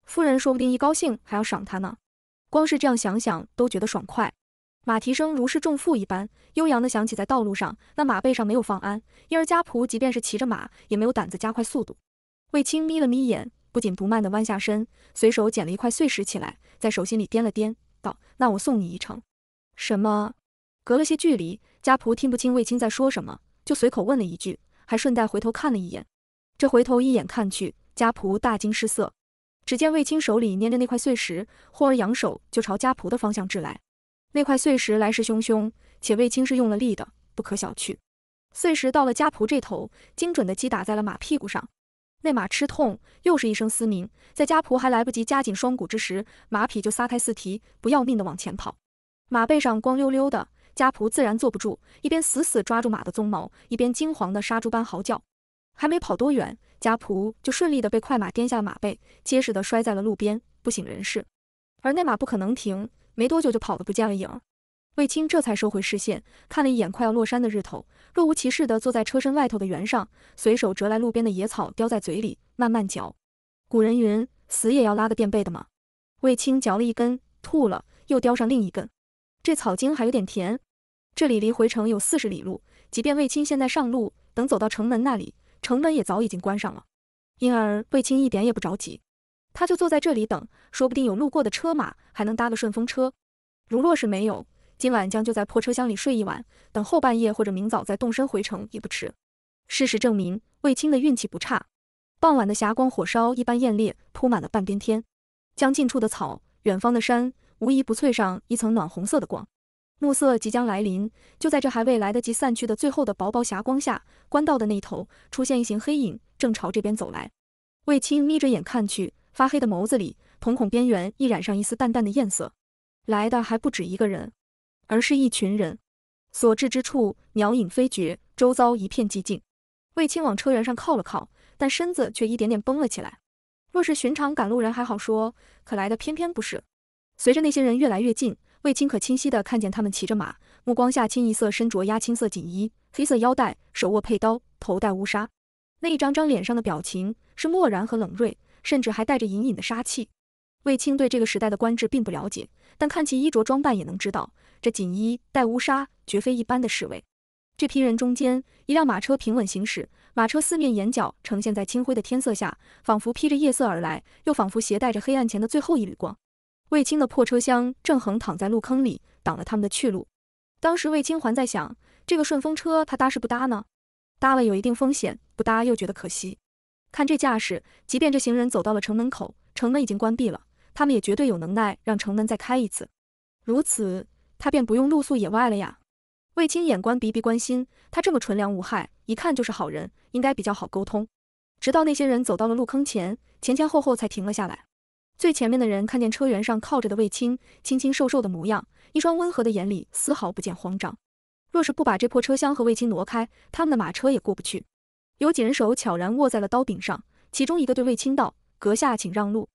夫人说不定一高兴还要赏他呢，光是这样想想都觉得爽快。马蹄声如释重负一般，悠扬的响起在道路上。那马背上没有放鞍，因而家仆即便是骑着马，也没有胆子加快速度。卫青眯了眯眼，不紧不慢地弯下身，随手捡了一块碎石起来，在手心里掂了掂，道：“那我送你一程。”什么？隔了些距离，家仆听不清卫青在说什么，就随口问了一句，还顺带回头看了一眼。这回头一眼看去，家仆大惊失色。只见卫青手里捏着那块碎石，忽而扬手就朝家仆的方向掷来。那块碎石来势汹汹，且卫青是用了力的，不可小觑。碎石到了家仆这头，精准的击打在了马屁股上。那马吃痛，又是一声嘶鸣。在家仆还来不及夹紧双股之时，马匹就撒开四蹄，不要命的往前跑。马背上光溜溜的，家仆自然坐不住，一边死死抓住马的鬃毛，一边惊惶的杀猪般嚎叫。还没跑多远，家仆就顺利的被快马颠下了马背，结实的摔在了路边，不省人事。而那马不可能停，没多久就跑得不见了影儿。卫青这才收回视线，看了一眼快要落山的日头，若无其事的坐在车身外头的圆上，随手折来路边的野草，叼在嘴里慢慢嚼。古人云，死也要拉个垫背的嘛。卫青嚼了一根，吐了，又叼上另一根，这草茎还有点甜。这里离回城有四十里路，即便卫青现在上路，等走到城门那里。城门也早已经关上了，因而卫青一点也不着急，他就坐在这里等，说不定有路过的车马，还能搭个顺风车。如若是没有，今晚将就在破车厢里睡一晚，等后半夜或者明早再动身回城也不迟。事实证明，卫青的运气不差。傍晚的霞光火烧一般艳烈，铺满了半边天，将近处的草、远方的山，无一不翠上一层暖红色的光。暮色即将来临，就在这还未来得及散去的最后的薄薄霞光下，官道的那一头出现一行黑影，正朝这边走来。卫青眯着眼看去，发黑的眸子里，瞳孔边缘亦染上一丝淡淡的艳色。来的还不止一个人，而是一群人。所至之处，鸟影飞绝，周遭一片寂静。卫青往车辕上靠了靠，但身子却一点点绷了起来。若是寻常赶路人还好说，可来的偏偏不是。随着那些人越来越近。卫青可清晰的看见他们骑着马，目光下清一色身着压青色锦衣，黑色腰带，手握佩刀，头戴乌纱。那一张张脸上的表情是漠然和冷锐，甚至还带着隐隐的杀气。卫青对这个时代的官制并不了解，但看其衣着装扮也能知道，这锦衣戴乌纱绝非一般的侍卫。这批人中间，一辆马车平稳行驶，马车四面眼角呈现在清灰的天色下，仿佛披着夜色而来，又仿佛携带着黑暗前的最后一缕光。卫青的破车厢正横躺在路坑里，挡了他们的去路。当时卫青还在想，这个顺风车他搭是不搭呢？搭了有一定风险，不搭又觉得可惜。看这架势，即便这行人走到了城门口，城门已经关闭了，他们也绝对有能耐让城门再开一次。如此，他便不用露宿野外了呀。卫青眼观鼻鼻关心，他这么纯良无害，一看就是好人，应该比较好沟通。直到那些人走到了路坑前，前前后后才停了下来。最前面的人看见车辕上靠着的卫青，清清瘦瘦的模样，一双温和的眼里丝毫不见慌张。若是不把这破车厢和卫青挪开，他们的马车也过不去。有几人手悄然握在了刀柄上，其中一个对卫青道：“阁下，请让路。”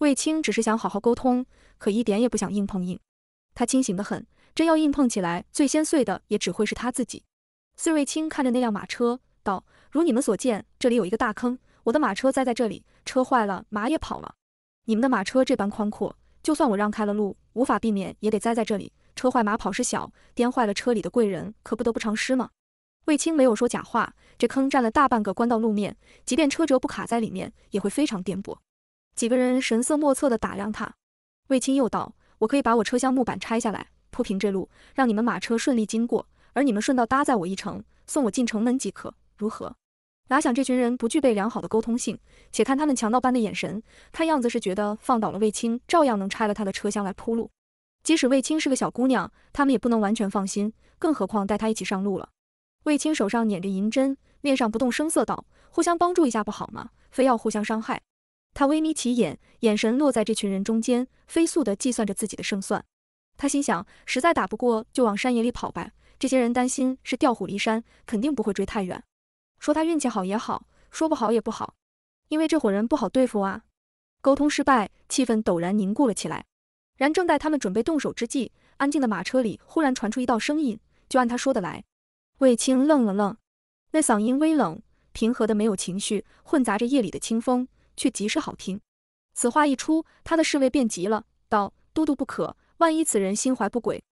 卫青只是想好好沟通，可一点也不想硬碰硬。他清醒的很，真要硬碰起来，最先碎的也只会是他自己。碎卫青看着那辆马车，道：“如你们所见，这里有一个大坑，我的马车栽在这里，车坏了，马也跑了。”你们的马车这般宽阔，就算我让开了路，无法避免也得栽在这里。车坏马跑是小，颠坏了车里的贵人可不得不偿失吗？卫青没有说假话，这坑占了大半个官道路面，即便车辙不卡在里面，也会非常颠簸。几个人神色莫测地打量他，卫青又道：“我可以把我车厢木板拆下来，铺平这路，让你们马车顺利经过，而你们顺道搭载我一程，送我进城门即可，如何？”哪想这群人不具备良好的沟通性，且看他们强盗般的眼神，看样子是觉得放倒了卫青，照样能拆了他的车厢来铺路。即使卫青是个小姑娘，他们也不能完全放心，更何况带她一起上路了。卫青手上捻着银针，面上不动声色道：“互相帮助一下不好吗？非要互相伤害？”他微眯起眼，眼神落在这群人中间，飞速地计算着自己的胜算。他心想，实在打不过就往山野里跑呗。这些人担心是调虎离山，肯定不会追太远。说他运气好也好，说不好也不好，因为这伙人不好对付啊。沟通失败，气氛陡然凝固了起来。然正待他们准备动手之际，安静的马车里忽然传出一道声音：“就按他说的来。”卫青愣了愣，那嗓音微冷，平和的没有情绪，混杂着夜里的清风，却极是好听。此话一出，他的侍卫便急了，道：“都督不可，万一此人心怀不轨。”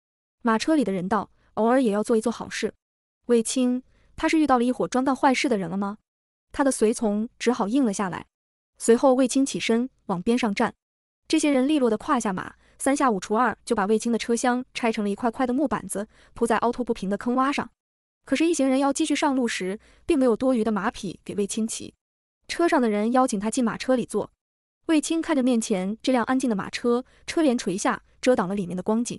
马车里的人道：“偶尔也要做一做好事。”卫青。他是遇到了一伙专干坏事的人了吗？他的随从只好应了下来。随后卫青起身往边上站，这些人利落的跨下马，三下五除二就把卫青的车厢拆成了一块块的木板子，铺在凹凸不平的坑洼上。可是，一行人要继续上路时，并没有多余的马匹给卫青骑。车上的人邀请他进马车里坐。卫青看着面前这辆安静的马车，车帘垂下，遮挡了里面的光景。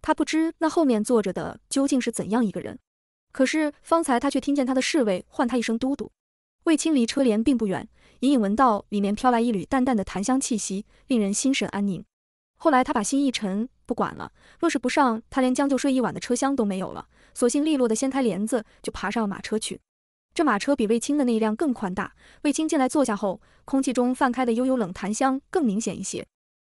他不知那后面坐着的究竟是怎样一个人。可是方才他却听见他的侍卫唤他一声都督。卫青离车帘并不远，隐隐闻到里面飘来一缕淡淡的檀香气息，令人心神安宁。后来他把心一沉，不管了。若是不上，他连将就睡一晚的车厢都没有了。索性利落的掀开帘子，就爬上了马车去。这马车比卫青的那一辆更宽大。卫青进来坐下后，空气中泛开的悠悠冷檀香更明显一些。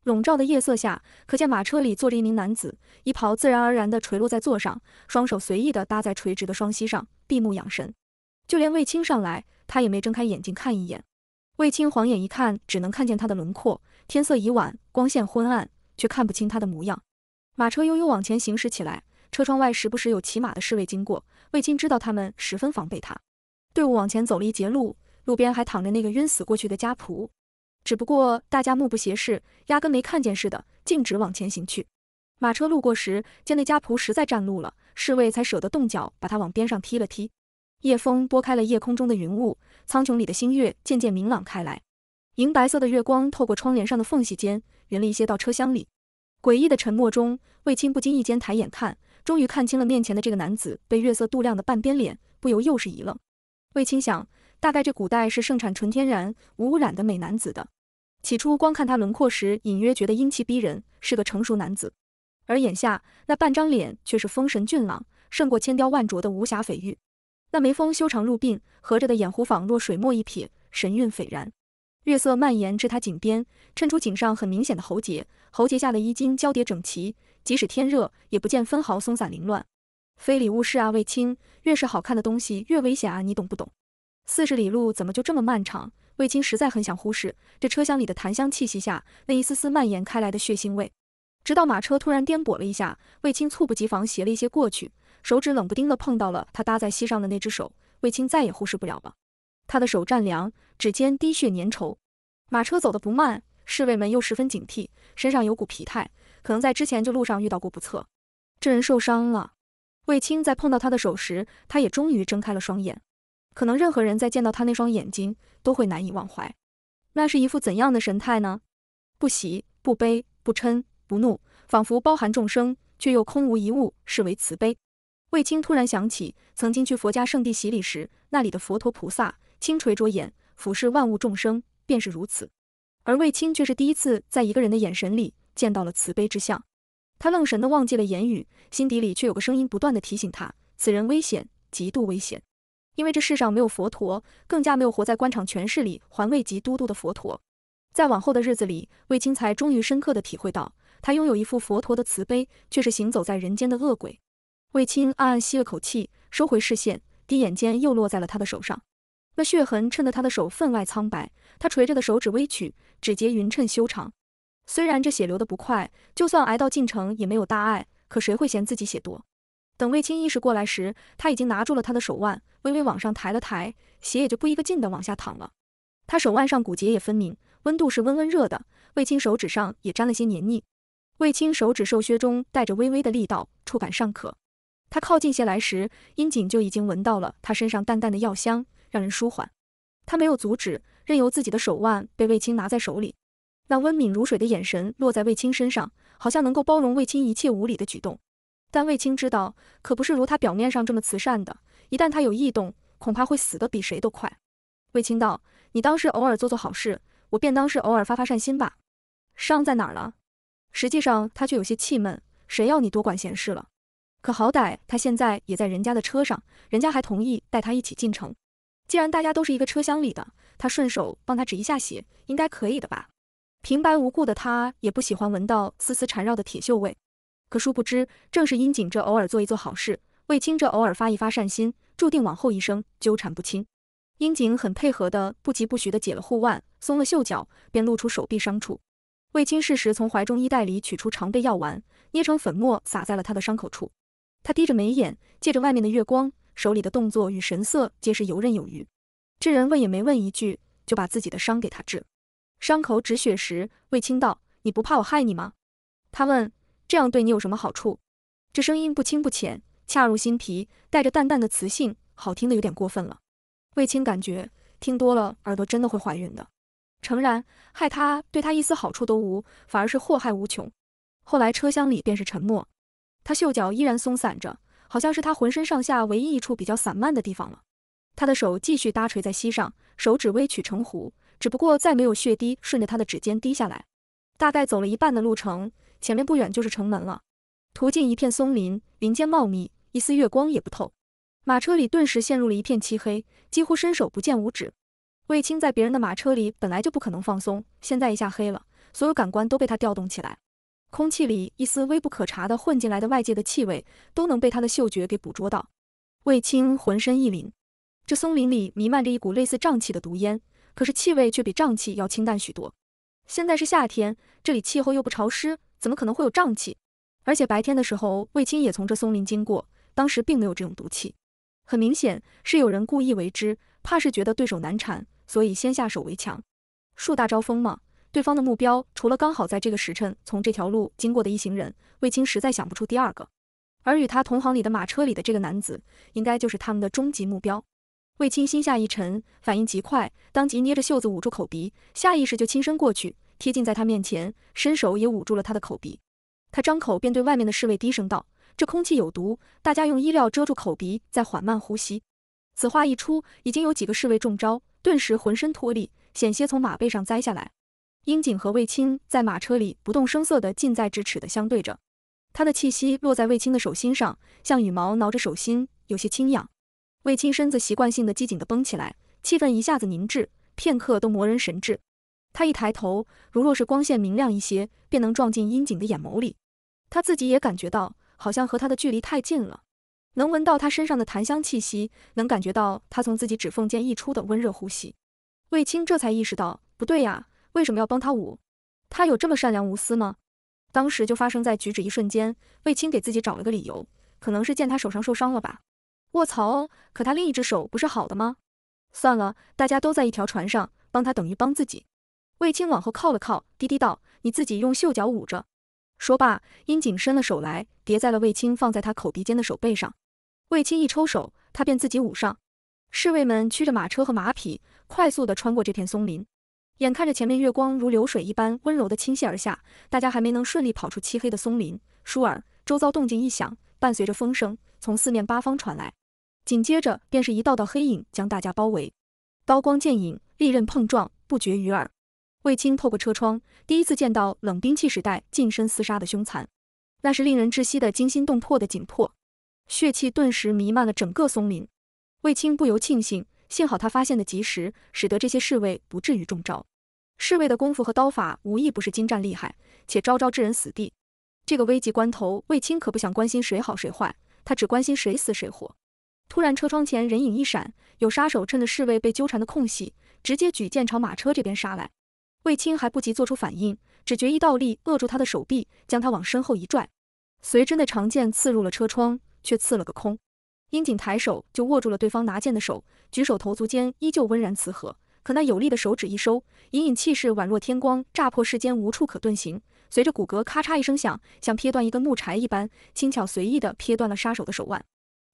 笼罩的夜色下，可见马车里坐着一名男子，衣袍自然而然地垂落在座上，双手随意地搭在垂直的双膝上，闭目养神。就连卫青上来，他也没睁开眼睛看一眼。卫青晃眼一看，只能看见他的轮廓。天色已晚，光线昏暗，却看不清他的模样。马车悠悠往前行驶起来，车窗外时不时有骑马的侍卫经过。卫青知道他们十分防备他。队伍往前走了一截路，路边还躺着那个晕死过去的家仆。只不过大家目不斜视，压根没看见似的，径直往前行去。马车路过时，见那家仆实在站路了，侍卫才舍得动脚，把他往边上踢了踢。夜风拨开了夜空中的云雾，苍穹里的星月渐渐明朗开来，银白色的月光透过窗帘上的缝隙间，圆了一些到车厢里。诡异的沉默中，卫青不经意间抬眼看，终于看清了面前的这个男子被月色镀亮的半边脸，不由又是一愣。卫青想，大概这古代是盛产纯天然无污染的美男子的。起初光看他轮廓时，隐约觉得英气逼人，是个成熟男子；而眼下那半张脸却是丰神俊朗，胜过千雕万琢的无瑕翡玉。那眉峰修长入鬓，合着的眼弧仿若水墨一撇，神韵斐然。月色蔓延至他颈边，衬出颈上很明显的喉结，喉结下的衣襟交叠整齐，即使天热也不见分毫松散凌乱。非礼勿视啊，卫青，越是好看的东西越危险啊，你懂不懂？四十里路怎么就这么漫长？卫青实在很想忽视这车厢里的檀香气息下那一丝丝蔓延开来的血腥味，直到马车突然颠簸了一下，卫青猝不及防斜了一些过去，手指冷不丁的碰到了他搭在膝上的那只手。卫青再也忽视不了了，他的手战凉，指尖滴血粘稠。马车走的不慢，侍卫们又十分警惕，身上有股疲态，可能在之前就路上遇到过不测。这人受伤了。卫青在碰到他的手时，他也终于睁开了双眼。可能任何人再见到他那双眼睛都会难以忘怀，那是一副怎样的神态呢？不喜不悲不嗔不怒，仿佛包含众生却又空无一物，视为慈悲。卫青突然想起曾经去佛家圣地洗礼时，那里的佛陀菩萨轻垂着眼，俯视万物众生，便是如此。而卫青却是第一次在一个人的眼神里见到了慈悲之相，他愣神的忘记了言语，心底里却有个声音不断的提醒他，此人危险，极度危险。因为这世上没有佛陀，更加没有活在官场权势里环卫及都督的佛陀。在往后的日子里，卫青才终于深刻的体会到，他拥有一副佛陀的慈悲，却是行走在人间的恶鬼。卫青暗暗吸了口气，收回视线，低眼间又落在了他的手上。那血痕衬得他的手分外苍白，他垂着的手指微曲，指节匀称修长。虽然这血流的不快，就算挨到进城也没有大碍，可谁会嫌自己血多？等卫青意识过来时，他已经拿住了他的手腕，微微往上抬了抬，血也就不一个劲的往下淌了。他手腕上骨节也分明，温度是温温热的。卫青手指上也沾了些黏腻，卫青手指瘦削中带着微微的力道，触感尚可。他靠近些来时，殷锦就已经闻到了他身上淡淡的药香，让人舒缓。他没有阻止，任由自己的手腕被卫青拿在手里。那温敏如水的眼神落在卫青身上，好像能够包容卫青一切无理的举动。但卫青知道，可不是如他表面上这么慈善的。一旦他有异动，恐怕会死的比谁都快。卫青道：“你当是偶尔做做好事，我便当是偶尔发发善心吧。”伤在哪儿了？实际上，他却有些气闷。谁要你多管闲事了？可好歹他现在也在人家的车上，人家还同意带他一起进城。既然大家都是一个车厢里的，他顺手帮他止一下血，应该可以的吧？平白无故的，他也不喜欢闻到丝丝缠绕的铁锈味。可殊不知，正是阴景这偶尔做一做好事，卫青这偶尔发一发善心，注定往后一生纠缠不清。殷景很配合的，不疾不徐的解了护腕，松了袖脚，便露出手臂伤处。卫青适时从怀中衣袋里取出常备药丸，捏成粉末撒在了他的伤口处。他低着眉眼，借着外面的月光，手里的动作与神色皆是游刃有余。这人问也没问一句，就把自己的伤给他治。伤口止血时，卫青道：“你不怕我害你吗？”他问。这样对你有什么好处？这声音不轻不浅，恰入心脾，带着淡淡的磁性，好听的有点过分了。卫青感觉听多了耳朵真的会怀孕的。诚然，害他对他一丝好处都无，反而是祸害无穷。后来车厢里便是沉默，他袖脚依然松散着，好像是他浑身上下唯一一处比较散漫的地方了。他的手继续搭垂在膝上，手指微曲成弧，只不过再没有血滴顺着他的指尖滴下来。大概走了一半的路程。前面不远就是城门了，途径一片松林，林间茂密，一丝月光也不透，马车里顿时陷入了一片漆黑，几乎伸手不见五指。卫青在别人的马车里本来就不可能放松，现在一下黑了，所有感官都被他调动起来，空气里一丝微不可察的混进来的外界的气味都能被他的嗅觉给捕捉到。卫青浑身一凛，这松林里弥漫着一股类似瘴气的毒烟，可是气味却比瘴气要清淡许多。现在是夏天，这里气候又不潮湿。怎么可能会有瘴气？而且白天的时候，卫青也从这松林经过，当时并没有这种毒气。很明显是有人故意为之，怕是觉得对手难缠，所以先下手为强。树大招风嘛，对方的目标除了刚好在这个时辰从这条路经过的一行人，卫青实在想不出第二个。而与他同行里的马车里的这个男子，应该就是他们的终极目标。卫青心下一沉，反应极快，当即捏着袖子捂住口鼻，下意识就轻身过去。贴近在他面前，伸手也捂住了他的口鼻。他张口便对外面的侍卫低声道：“这空气有毒，大家用衣料遮住口鼻，再缓慢呼吸。”此话一出，已经有几个侍卫中招，顿时浑身脱力，险些从马背上栽下来。樱井和卫青在马车里不动声色的近在咫尺的相对着，他的气息落在卫青的手心上，像羽毛挠着手心，有些轻痒。卫青身子习惯性的机警地绷起来，气氛一下子凝滞，片刻都磨人神智。他一抬头，如若是光线明亮一些，便能撞进阴景的眼眸里。他自己也感觉到，好像和他的距离太近了，能闻到他身上的檀香气息，能感觉到他从自己指缝间溢出的温热呼吸。卫青这才意识到，不对呀，为什么要帮他捂？他有这么善良无私吗？当时就发生在举止一瞬间，卫青给自己找了个理由，可能是见他手上受伤了吧。卧槽可他另一只手不是好的吗？算了，大家都在一条船上，帮他等于帮自己。卫青往后靠了靠，低低道：“你自己用袖角捂着。”说罢，殷景伸了手来，叠在了卫青放在他口鼻间的手背上。卫青一抽手，他便自己捂上。侍卫们驱着马车和马匹，快速的穿过这片松林，眼看着前面月光如流水一般温柔的倾泻而下，大家还没能顺利跑出漆黑的松林，倏尔，周遭动静一响，伴随着风声从四面八方传来，紧接着便是一道道黑影将大家包围，刀光剑影，利刃碰撞，不绝于耳。卫青透过车窗，第一次见到冷兵器时代近身厮杀的凶残，那是令人窒息的惊心动魄的紧迫，血气顿时弥漫了整个松林。卫青不由庆幸，幸好他发现的及时，使得这些侍卫不至于中招。侍卫的功夫和刀法无一不是精湛厉害，且招招置人死地。这个危急关头，卫青可不想关心谁好谁坏，他只关心谁死谁活。突然，车窗前人影一闪，有杀手趁着侍卫被纠缠的空隙，直接举剑朝马车这边杀来。卫青还不及做出反应，只觉一倒立扼住他的手臂，将他往身后一拽。随之那长剑刺入了车窗，却刺了个空。樱井抬手就握住了对方拿剑的手，举手投足间依旧温然慈和。可那有力的手指一收，隐隐气势宛若天光，炸破世间无处可遁形。随着骨骼咔嚓一声响，像劈断一根木柴一般，轻巧随意地劈断了杀手的手腕。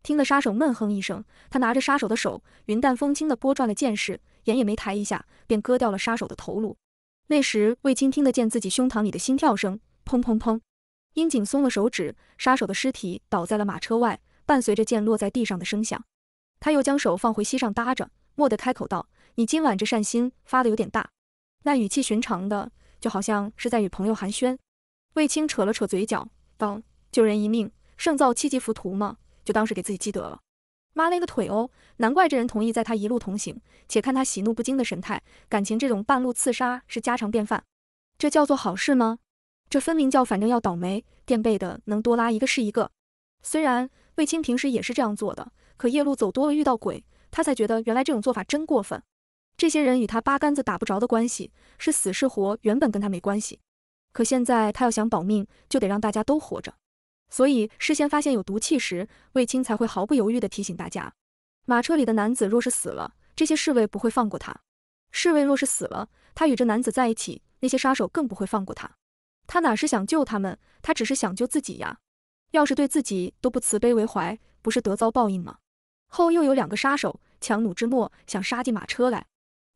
听得杀手闷哼一声，他拿着杀手的手，云淡风轻地拨转了剑势，眼也没抬一下，便割掉了杀手的头颅。那时卫青听得见自己胸膛里的心跳声，砰砰砰。英景松了手指，杀手的尸体倒在了马车外，伴随着剑落在地上的声响，他又将手放回膝上搭着，蓦地开口道：“你今晚这善心发的有点大。”那语气寻常的，就好像是在与朋友寒暄。卫青扯了扯嘴角，道：“救人一命，胜造七级浮屠嘛，就当是给自己积德了。”妈勒个腿哦！难怪这人同意在他一路同行，且看他喜怒不惊的神态，感情这种半路刺杀是家常便饭。这叫做好事吗？这分明叫反正要倒霉，垫背的能多拉一个是一个。虽然卫青平时也是这样做的，可夜路走多了遇到鬼，他才觉得原来这种做法真过分。这些人与他八竿子打不着的关系，是死是活原本跟他没关系，可现在他要想保命，就得让大家都活着。所以，事先发现有毒气时，卫青才会毫不犹豫地提醒大家。马车里的男子若是死了，这些侍卫不会放过他；侍卫若是死了，他与这男子在一起，那些杀手更不会放过他。他哪是想救他们，他只是想救自己呀！要是对自己都不慈悲为怀，不是得遭报应吗？后又有两个杀手强弩之末想杀进马车来，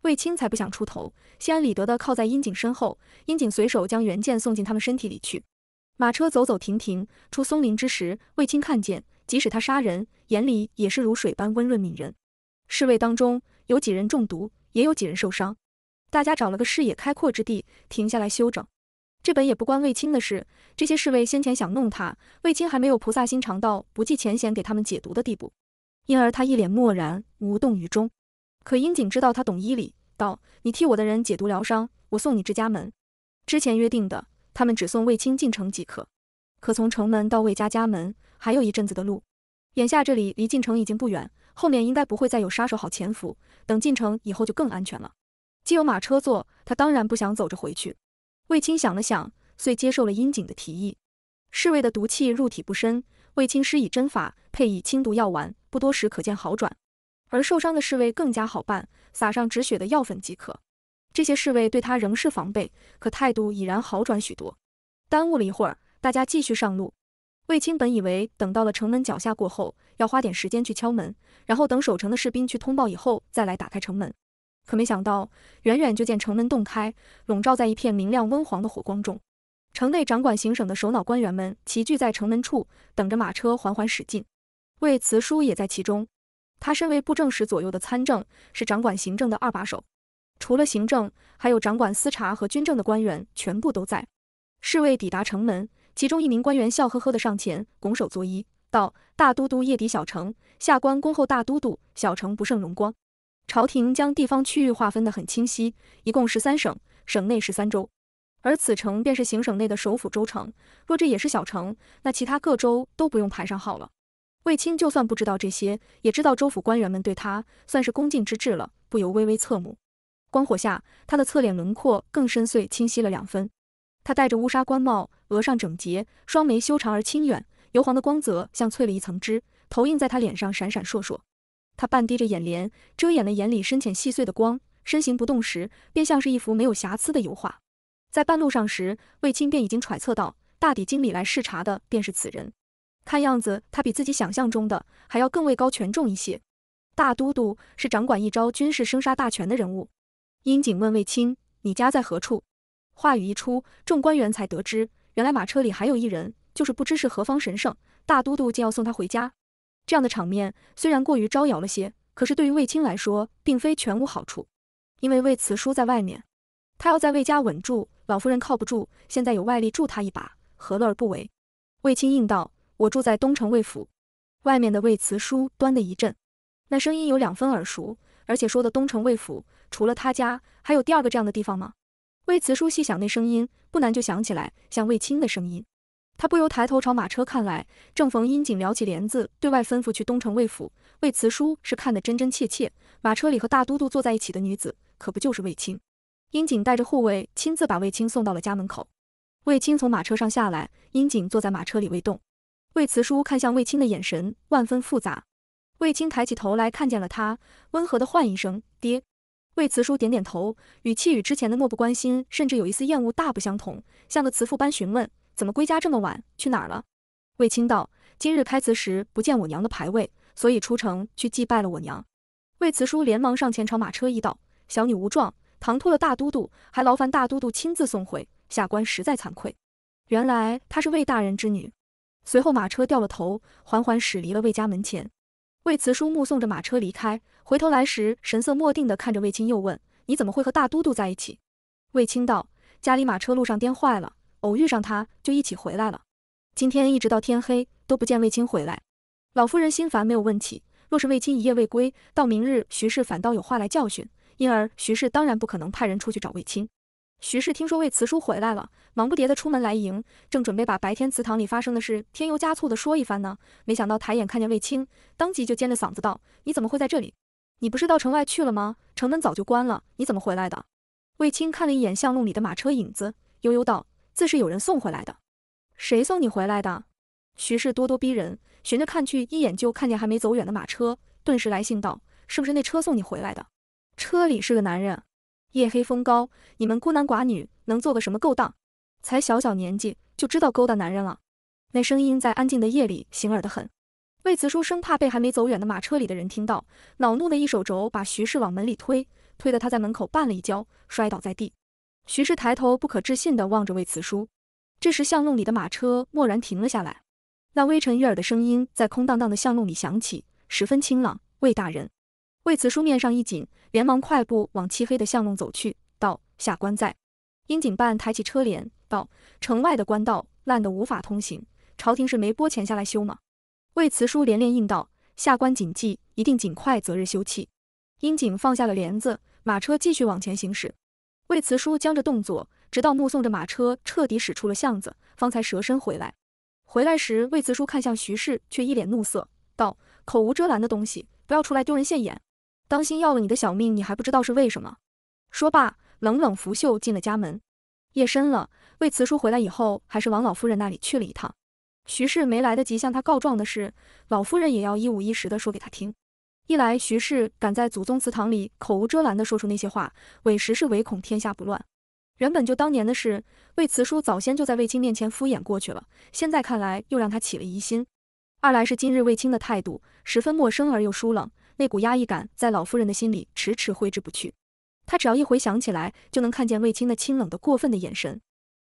卫青才不想出头，心安理得地靠在殷景身后。殷景随手将原件送进他们身体里去。马车走走停停，出松林之时，卫青看见，即使他杀人，眼里也是如水般温润敏人。侍卫当中有几人中毒，也有几人受伤，大家找了个视野开阔之地停下来休整。这本也不关卫青的事，这些侍卫先前想弄他，卫青还没有菩萨心肠到不计前嫌给他们解毒的地步，因而他一脸漠然，无动于衷。可樱景知道他懂医理，道：“你替我的人解毒疗伤，我送你至家门。之前约定的。”他们只送卫青进城即可，可从城门到卫家家门还有一阵子的路。眼下这里离进城已经不远，后面应该不会再有杀手好潜伏。等进城以后就更安全了。既有马车坐，他当然不想走着回去。卫青想了想，遂接受了殷井的提议。侍卫的毒气入体不深，卫青施以针法，配以清毒药丸，不多时可见好转。而受伤的侍卫更加好办，撒上止血的药粉即可。这些侍卫对他仍是防备，可态度已然好转许多。耽误了一会儿，大家继续上路。卫青本以为等到了城门脚下过后，要花点时间去敲门，然后等守城的士兵去通报以后再来打开城门。可没想到，远远就见城门洞开，笼罩在一片明亮温黄的火光中。城内掌管行省的首脑官员们齐聚在城门处，等着马车缓缓驶进。卫慈叔也在其中，他身为布政使左右的参政，是掌管行政的二把手。除了行政，还有掌管司察和军政的官员全部都在。侍卫抵达城门，其中一名官员笑呵呵的上前，拱手作揖道：“大都督夜抵小城，下官恭候大都督。小城不胜荣光。”朝廷将地方区域划分的很清晰，一共十三省，省内十三州，而此城便是行省内的首府州城。若这也是小城，那其他各州都不用排上号了。卫青就算不知道这些，也知道州府官员们对他算是恭敬之至了，不由微微侧目。光火下，他的侧脸轮廓更深邃清晰了两分。他戴着乌纱官帽，额上整洁，双眉修长而清远，油黄的光泽像淬了一层脂，投映在他脸上闪闪烁烁。他半低着眼帘，遮掩了眼里深浅细碎的光。身形不动时，便像是一幅没有瑕疵的油画。在半路上时，卫青便已经揣测到，大抵经理来视察的便是此人。看样子，他比自己想象中的还要更位高权重一些。大都督是掌管一朝军事生杀大权的人物。殷景问卫青：“你家在何处？”话语一出，众官员才得知，原来马车里还有一人，就是不知是何方神圣。大都督竟要送他回家，这样的场面虽然过于招摇了些，可是对于卫青来说，并非全无好处。因为卫慈叔在外面，他要在魏家稳住老夫人靠不住，现在有外力助他一把，何乐而不为？卫青应道：“我住在东城卫府。”外面的卫慈叔端的一震，那声音有两分耳熟，而且说的东城卫府。除了他家，还有第二个这样的地方吗？魏慈叔细想那声音，不难就想起来，像卫青的声音。他不由抬头朝马车看来，正逢殷景撩起帘子，对外吩咐去东城魏府。魏慈叔是看得真真切切，马车里和大都督坐在一起的女子，可不就是卫青？殷景带着护卫亲自把卫青送到了家门口。卫青从马车上下来，殷景坐在马车里未动。魏慈叔看向卫青的眼神万分复杂。卫青抬起头来看见了他，温和地唤一声爹。魏慈叔点点头，语气与之前的漠不关心，甚至有一丝厌恶大不相同，像个慈父般询问：“怎么归家这么晚？去哪儿了？”魏青道：“今日开祠时不见我娘的牌位，所以出城去祭拜了我娘。”魏慈叔连忙上前朝马车一道：“小女无状，唐突了大都督，还劳烦大都督亲自送回，下官实在惭愧。”原来她是魏大人之女。随后马车掉了头，缓缓驶离了魏家门前。魏慈叔目送着马车离开。回头来时，神色默定地看着卫青，又问：“你怎么会和大都督在一起？”卫青道：“家里马车路上颠坏了，偶遇上他，就一起回来了。今天一直到天黑都不见卫青回来，老夫人心烦，没有问起。若是卫青一夜未归，到明日徐氏反倒有话来教训，因而徐氏当然不可能派人出去找卫青。徐氏听说卫慈叔回来了，忙不迭的出门来迎，正准备把白天祠堂里发生的事添油加醋的说一番呢，没想到抬眼看见卫青，当即就尖着嗓子道：你怎么会在这里？”你不是到城外去了吗？城门早就关了，你怎么回来的？卫青看了一眼巷弄里的马车影子，悠悠道：“自是有人送回来的。”谁送你回来的？徐氏咄咄逼人，循着看去，一眼就看见还没走远的马车，顿时来信道：“是不是那车送你回来的？车里是个男人。夜黑风高，你们孤男寡女能做个什么勾当？才小小年纪就知道勾搭男人了。”那声音在安静的夜里醒耳的很。魏慈叔生怕被还没走远的马车里的人听到，恼怒的一手肘把徐氏往门里推，推得他在门口绊了一跤，摔倒在地。徐氏抬头不可置信地望着魏慈叔。这时巷弄里的马车蓦然停了下来，那微沉悦耳的声音在空荡荡的巷弄里响起，十分清朗。魏大人，魏慈叔面上一紧，连忙快步往漆黑的巷弄走去，道：“下官在。”殷景半抬起车帘，道：“城外的官道烂得无法通行，朝廷是没拨钱下来修吗？”魏慈叔连连应道：“下官谨记，一定尽快择日休憩。”殷景放下了帘子，马车继续往前行驶。魏慈叔僵着动作，直到目送着马车彻底驶出了巷子，方才折身回来。回来时，魏慈叔看向徐氏，却一脸怒色，道：“口无遮拦的东西，不要出来丢人现眼，当心要了你的小命，你还不知道是为什么。”说罢，冷冷拂袖进了家门。夜深了，魏慈叔回来以后，还是往老夫人那里去了一趟。徐氏没来得及向他告状的事，老夫人也要一五一十的说给他听。一来，徐氏敢在祖宗祠堂里口无遮拦的说出那些话，委实是唯恐天下不乱。原本就当年的事，魏慈叔早先就在卫青面前敷衍过去了，现在看来又让他起了疑心。二来是今日卫青的态度十分陌生而又疏冷，那股压抑感在老夫人的心里迟迟挥之不去。她只要一回想起来，就能看见魏青那清冷的过分的眼神，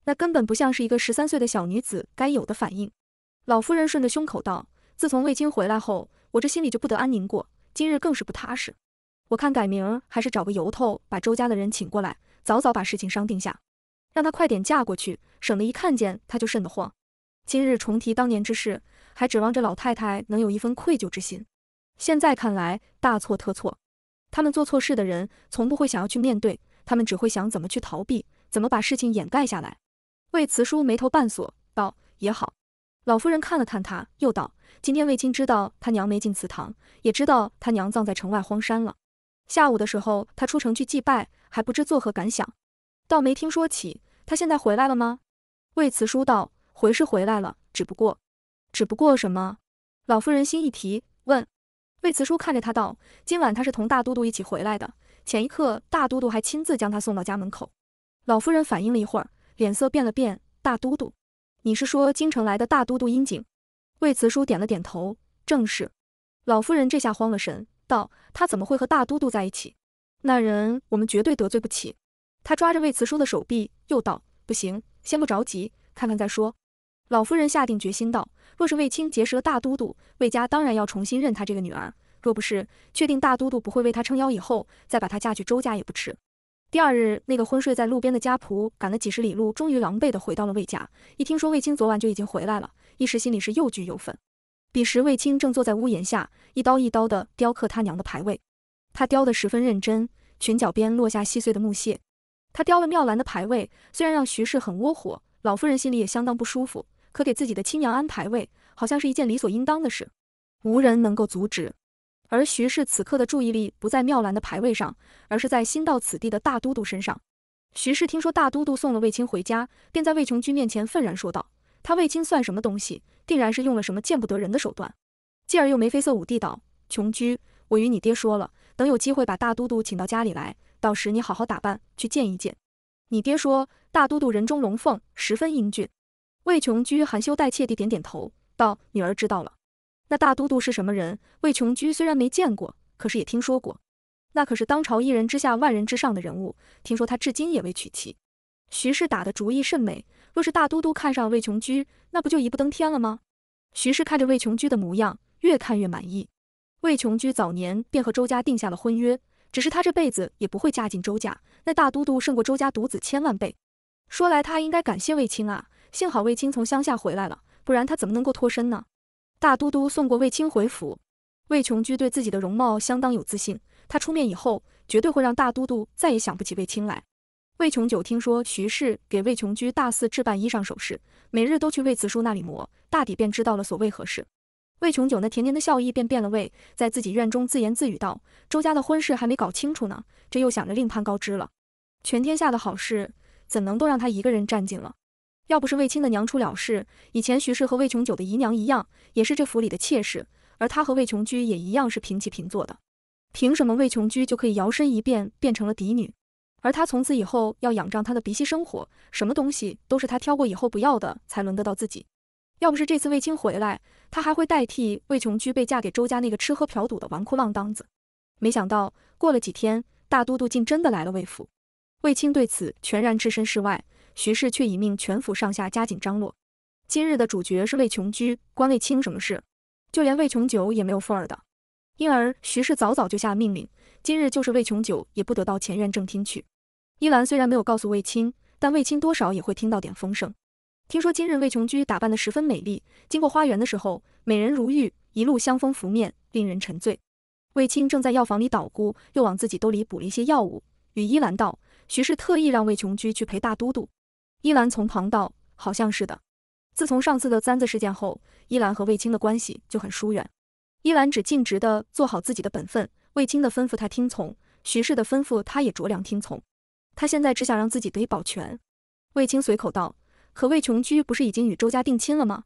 那根本不像是一个十三岁的小女子该有的反应。老夫人顺着胸口道：“自从卫青回来后，我这心里就不得安宁过，今日更是不踏实。我看改名还是找个由头把周家的人请过来，早早把事情商定下，让她快点嫁过去，省得一看见她就瘆得慌。今日重提当年之事，还指望这老太太能有一份愧疚之心，现在看来大错特错。他们做错事的人，从不会想要去面对，他们只会想怎么去逃避，怎么把事情掩盖下来。”魏慈叔眉头半锁，道：“也好。”老夫人看了看他，又道：“今天卫青知道他娘没进祠堂，也知道他娘葬在城外荒山了。下午的时候，他出城去祭拜，还不知作何感想。倒没听说起他现在回来了吗？”魏辞叔道：“回是回来了，只不过，只不过什么？”老夫人心一提，问：“魏辞叔看着他道，今晚他是同大都督一起回来的。前一刻，大都督还亲自将他送到家门口。”老夫人反应了一会儿，脸色变了变，大都督。你是说京城来的大都督殷景？魏慈叔点了点头，正是。老夫人这下慌了神，道：“他怎么会和大都督在一起？那人我们绝对得罪不起。”他抓着魏慈叔的手臂，又道：“不行，先不着急，看看再说。”老夫人下定决心道：“若是卫青结识了大都督，魏家当然要重新认他这个女儿。若不是确定大都督不会为他撑腰，以后再把她嫁去周家也不迟。”第二日，那个昏睡在路边的家仆赶了几十里路，终于狼狈地回到了魏家。一听说卫青昨晚就已经回来了，一时心里是又惧又愤。彼时卫青正坐在屋檐下，一刀一刀地雕刻他娘的牌位，他雕得十分认真，裙角边落下细碎的木屑。他雕了妙兰的牌位，虽然让徐氏很窝火，老夫人心里也相当不舒服，可给自己的亲娘安牌位，好像是一件理所应当的事，无人能够阻止。而徐氏此刻的注意力不在妙兰的牌位上，而是在新到此地的大都督身上。徐氏听说大都督送了卫青回家，便在魏琼居面前愤然说道：“他卫青算什么东西？定然是用了什么见不得人的手段。”继而又眉飞色舞地道：“琼居，我与你爹说了，等有机会把大都督请到家里来，到时你好好打扮，去见一见。你爹说大都督人中龙凤，十分英俊。”魏琼居含羞带怯地点点头，道：“女儿知道了。”那大都督是什么人？魏琼居虽然没见过，可是也听说过，那可是当朝一人之下万人之上的人物。听说他至今也未娶妻。徐氏打的主意甚美，若是大都督看上魏琼居，那不就一步登天了吗？徐氏看着魏琼居的模样，越看越满意。魏琼居早年便和周家定下了婚约，只是他这辈子也不会嫁进周家。那大都督胜过周家独子千万倍。说来他应该感谢魏青啊，幸好魏青从乡下回来了，不然他怎么能够脱身呢？大都督送过卫青回府，卫琼居对自己的容貌相当有自信，他出面以后，绝对会让大都督再也想不起卫青来。魏琼九听说徐氏给魏琼居大肆置办衣裳首饰，每日都去魏慈叔那里磨，大抵便知道了所谓何事。魏琼九那甜甜的笑意便变了味，在自己院中自言自语道：“周家的婚事还没搞清楚呢，这又想着另攀高枝了。全天下的好事，怎能都让他一个人占尽了？”要不是卫青的娘出了事，以前徐氏和魏琼九的姨娘一样，也是这府里的妾室，而她和魏琼居也一样是平起平坐的。凭什么魏琼居就可以摇身一变变成了嫡女，而她从此以后要仰仗她的鼻息生活？什么东西都是她挑过以后不要的，才轮得到自己。要不是这次卫青回来，她还会代替魏琼居被嫁给周家那个吃喝嫖赌的纨绔浪荡子。没想到过了几天，大都督竟真的来了魏府。卫青对此全然置身事外。徐氏却已命全府上下加紧张罗。今日的主角是魏琼居，关魏青什么事？就连魏琼九也没有份儿的。因而徐氏早早就下命令，今日就是魏琼九也不得到前院正厅去。依兰虽然没有告诉魏青，但魏青多少也会听到点风声。听说今日魏琼居打扮得十分美丽，经过花园的时候，美人如玉，一路香风拂面，令人沉醉。魏青正在药房里捣鼓，又往自己兜里补了一些药物，与依兰道：“徐氏特意让魏琼居去陪大都督。”依兰从旁道：“好像是的。自从上次的簪子事件后，依兰和卫青的关系就很疏远。依兰只尽职的做好自己的本分，卫青的吩咐她听从，徐氏的吩咐她也酌量听从。她现在只想让自己得以保全。”卫青随口道：“可魏琼居不是已经与周家定亲了吗？”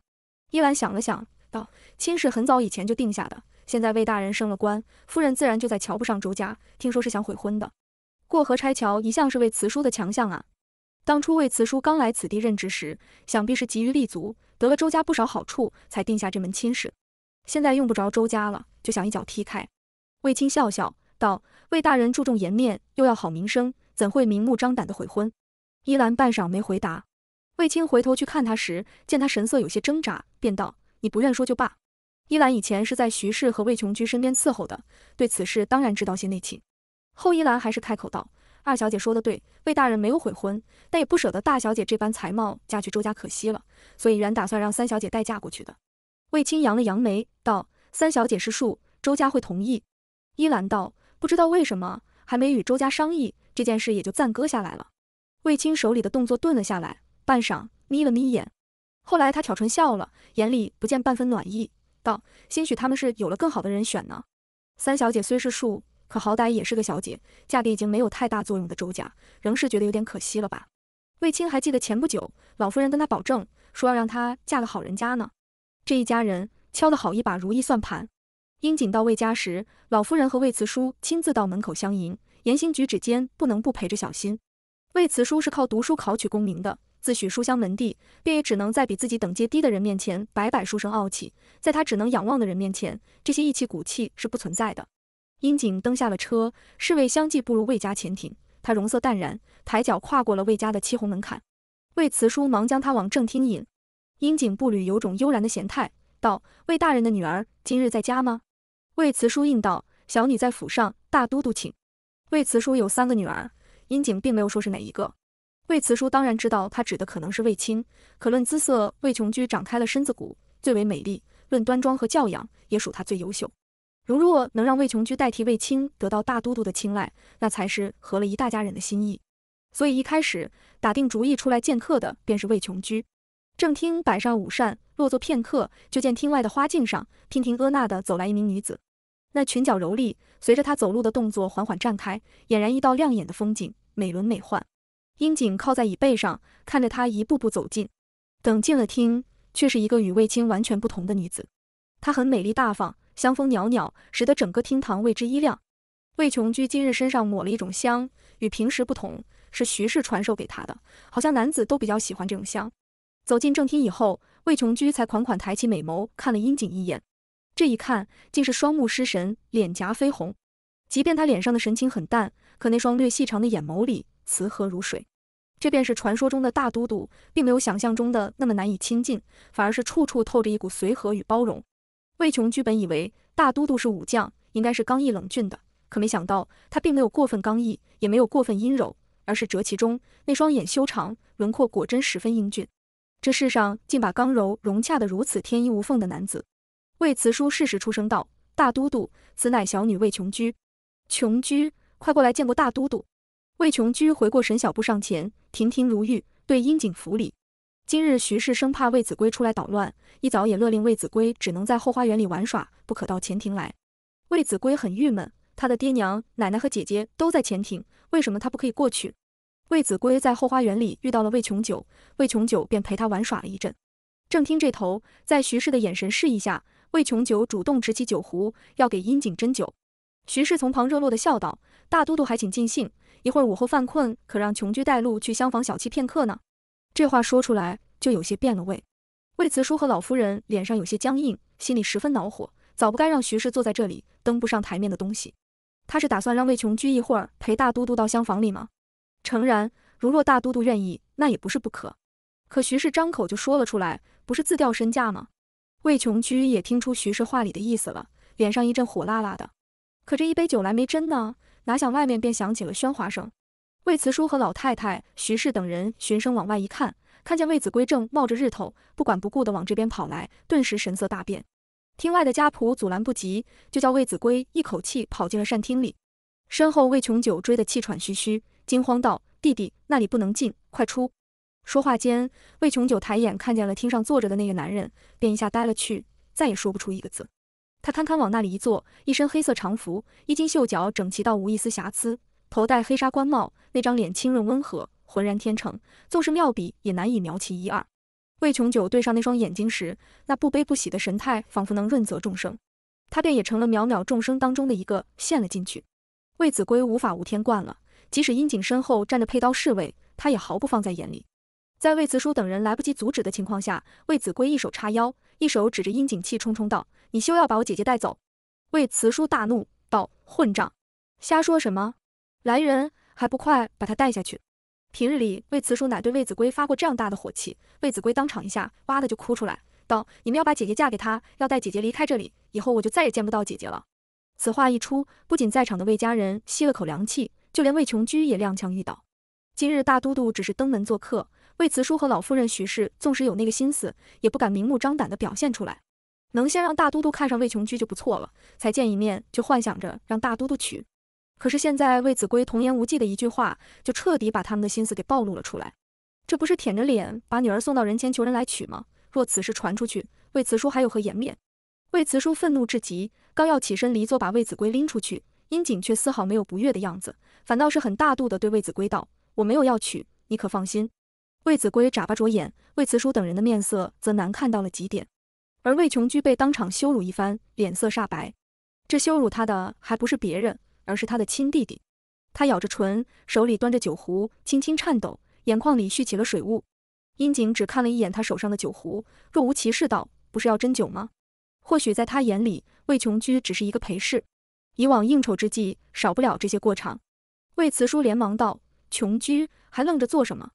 依兰想了想道：“亲是很早以前就定下的，现在魏大人升了官，夫人自然就在瞧不上周家。听说是想悔婚的。过河拆桥一向是魏慈叔的强项啊。”当初魏慈叔刚来此地任职时，想必是急于立足，得了周家不少好处，才定下这门亲事。现在用不着周家了，就想一脚踢开。魏青笑笑道：“魏大人注重颜面，又要好名声，怎会明目张胆的悔婚？”依兰半晌没回答。魏青回头去看他时，见他神色有些挣扎，便道：“你不愿说就罢。”依兰以前是在徐氏和魏琼居身边伺候的，对此事当然知道些内情。后依兰还是开口道。二小姐说的对，魏大人没有悔婚，但也不舍得大小姐这般才貌嫁去周家，可惜了，所以原打算让三小姐代嫁过去的。魏青扬了扬眉，道：“三小姐是庶，周家会同意。”依兰道：“不知道为什么，还没与周家商议这件事，也就暂搁下来了。”魏青手里的动作顿了下来，半晌，眯了眯眼。后来他挑唇笑了，眼里不见半分暖意，道：“兴许他们是有了更好的人选呢。三小姐虽是庶。”可好歹也是个小姐，嫁给已经没有太大作用的周家，仍是觉得有点可惜了吧？卫青还记得前不久老夫人跟他保证，说要让他嫁个好人家呢。这一家人敲得好一把如意算盘。英锦到魏家时，老夫人和魏慈叔亲自到门口相迎，言行举止间不能不陪着小心。魏慈叔是靠读书考取功名的，自诩书香门第，便也只能在比自己等阶低的人面前摆摆书生傲气，在他只能仰望的人面前，这些义气骨气是不存在的。殷景登下了车，侍卫相继步入魏家前庭。他容色淡然，抬脚跨过了魏家的漆红门槛。魏慈叔忙将他往正厅引。殷景步履有种悠然的闲态，道：“魏大人的女儿今日在家吗？”魏慈叔应道：“小女在府上，大都督请。”魏慈叔有三个女儿，殷景并没有说是哪一个。魏慈叔当然知道他指的可能是魏青，可论姿色，魏琼居长开了身子骨，最为美丽；论端庄和教养，也属他最优秀。如若能让魏琼居代替魏青得到大都督的青睐，那才是合了一大家人的心意。所以一开始打定主意出来见客的便是魏琼居。正厅摆上午膳，落座片刻，就见厅外的花镜上娉婷婀娜的走来一名女子。那裙角柔丽，随着她走路的动作缓缓绽开，俨然一道亮眼的风景，美轮美奂。樱井靠在椅背上，看着她一步步走近。等进了厅，却是一个与魏青完全不同的女子。她很美丽大方。香风袅袅，使得整个厅堂为之一亮。魏琼居今日身上抹了一种香，与平时不同，是徐氏传授给他的。好像男子都比较喜欢这种香。走进正厅以后，魏琼居才款款抬起美眸，看了殷景一眼。这一看，竟是双目失神，脸颊绯红。即便他脸上的神情很淡，可那双略细长的眼眸里，慈和如水。这便是传说中的大都督，并没有想象中的那么难以亲近，反而是处处透着一股随和与包容。魏琼居本以为大都督是武将，应该是刚毅冷峻的，可没想到他并没有过分刚毅，也没有过分阴柔，而是折其中。那双眼修长，轮廓果真十分英俊。这世上竟把刚柔融洽的如此天衣无缝的男子。魏慈书适时出声道：“大都督，此乃小女魏琼居。琼居，快过来见过大都督。”魏琼居回过神，小步上前，亭亭如玉，对殷景福礼。今日徐氏生怕魏子规出来捣乱，一早也勒令魏子规只能在后花园里玩耍，不可到前庭来。魏子规很郁闷，他的爹娘、奶奶和姐姐都在前庭，为什么他不可以过去？魏子规在后花园里遇到了魏琼九，魏琼九便陪他玩耍了一阵。正厅这头，在徐氏的眼神示意下，魏琼九主动执起酒壶，要给殷景斟酒。徐氏从旁热络的笑道：“大都督还请尽兴，一会儿午后犯困，可让琼居带路去厢房小憩片刻呢。”这话说出来就有些变了味。魏慈叔和老夫人脸上有些僵硬，心里十分恼火，早不该让徐氏坐在这里，登不上台面的东西。他是打算让魏琼居一会儿陪大都督到厢房里吗？诚然，如若大都督愿意，那也不是不可。可徐氏张口就说了出来，不是自掉身价吗？魏琼居也听出徐氏话里的意思了，脸上一阵火辣辣的。可这一杯酒来没斟呢，哪想外面便响起了喧哗声。魏慈叔和老太太、徐氏等人循声往外一看，看见魏子规正冒着日头，不管不顾地往这边跑来，顿时神色大变。厅外的家仆阻拦不及，就叫魏子规一口气跑进了膳厅里。身后魏琼九追得气喘吁吁，惊慌道：“弟弟，那里不能进，快出！”说话间，魏琼九抬眼看见了厅上坐着的那个男人，便一下呆了去，再也说不出一个字。他堪堪往那里一坐，一身黑色长服，衣襟袖角整齐到无一丝瑕疵。头戴黑纱官帽，那张脸清润温和，浑然天成，纵是妙笔也难以描其一二。魏琼九对上那双眼睛时，那不悲不喜的神态仿佛能润泽众生，他便也成了渺渺众生当中的一个，陷了进去。魏子规无法无天惯了，即使殷景身后站着佩刀侍卫，他也毫不放在眼里。在魏慈叔等人来不及阻止的情况下，魏子规一手叉腰，一手指着殷景，气冲冲道：“你休要把我姐姐带走！”魏慈叔大怒道：“混账，瞎说什么！”来人，还不快把他带下去！平日里魏慈叔乃对魏子规发过这样大的火气，魏子规当场一下哇的就哭出来，道：“你们要把姐姐嫁给他，要带姐姐离开这里，以后我就再也见不到姐姐了。”此话一出，不仅在场的魏家人吸了口凉气，就连魏琼居也踉跄欲倒。今日大都督只是登门做客，魏慈叔和老夫人许氏纵使有那个心思，也不敢明目张胆的表现出来。能先让大都督看上魏琼居就不错了，才见一面就幻想着让大都督娶。可是现在，魏子规童言无忌的一句话，就彻底把他们的心思给暴露了出来。这不是舔着脸把女儿送到人前求人来娶吗？若此事传出去，魏慈叔还有何颜面？魏慈叔愤怒至极，刚要起身离座把魏子规拎出去，殷锦却丝毫没有不悦的样子，反倒是很大度的对魏子规道：“我没有要娶，你可放心。”魏子规眨巴着眼，魏慈叔等人的面色则难看到了极点，而魏琼居被当场羞辱一番，脸色煞白。这羞辱他的还不是别人。而是他的亲弟弟，他咬着唇，手里端着酒壶，轻轻颤抖，眼眶里蓄起了水雾。殷景只看了一眼他手上的酒壶，若无其事道：“不是要斟酒吗？”或许在他眼里，魏琼居只是一个陪侍。以往应酬之际，少不了这些过场。魏慈叔连忙道：“琼居，还愣着做什么？”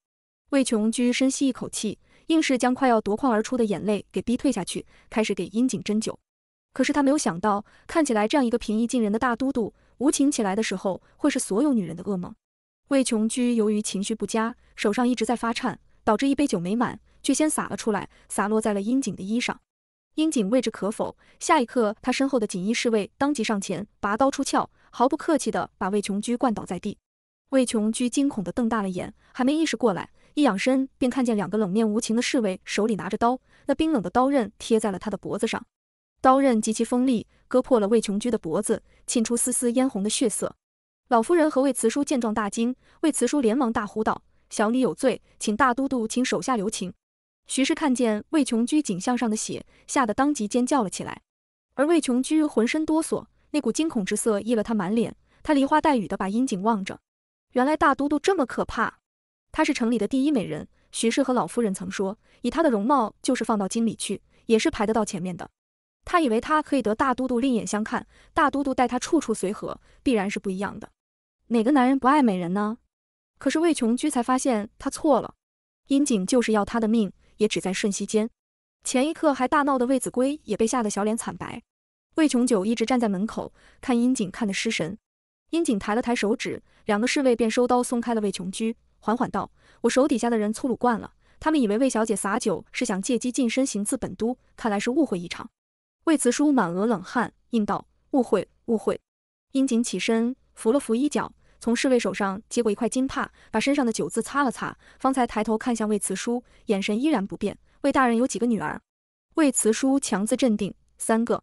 魏琼居深吸一口气，硬是将快要夺眶而出的眼泪给逼退下去，开始给殷景斟酒。可是他没有想到，看起来这样一个平易近人的大都督。无情起来的时候，会是所有女人的噩梦。魏琼居由于情绪不佳，手上一直在发颤，导致一杯酒没满，却先洒了出来，洒落在了殷景的衣上。殷景未置可否，下一刻，他身后的锦衣侍卫当即上前，拔刀出鞘，毫不客气地把魏琼居灌倒在地。魏琼居惊恐地瞪大了眼，还没意识过来，一仰身便看见两个冷面无情的侍卫手里拿着刀，那冰冷的刀刃贴在了他的脖子上，刀刃极其锋利。割破了魏琼居的脖子，沁出丝丝嫣红的血色。老夫人和魏慈叔见状大惊，魏慈叔连忙大呼道：“小女有罪，请大都督请手下留情。”徐氏看见魏琼居颈项上的血，吓得当即尖叫了起来。而魏琼居浑身哆嗦，那股惊恐之色溢了他满脸，他梨花带雨的把阴景望着。原来大都督这么可怕。她是城里的第一美人，徐氏和老夫人曾说，以她的容貌，就是放到京里去，也是排得到前面的。他以为他可以得大都督另眼相看，大都督待他处处随和，必然是不一样的。哪个男人不爱美人呢？可是魏琼居才发现他错了，殷景就是要他的命，也只在瞬息间。前一刻还大闹的魏子规也被吓得小脸惨白。魏琼九一直站在门口看殷景，看得失神。殷景抬了抬手指，两个侍卫便收刀松开了魏琼居，缓缓道：“我手底下的人粗鲁惯了，他们以为魏小姐洒酒是想借机近身行刺本都，看来是误会一场。”魏慈叔满额冷汗，应道：“误会，误会。”殷景起身扶了扶衣角，从侍卫手上接过一块金帕，把身上的酒渍擦了擦，方才抬头看向魏慈叔，眼神依然不变。魏大人有几个女儿？魏慈叔强自镇定，三个。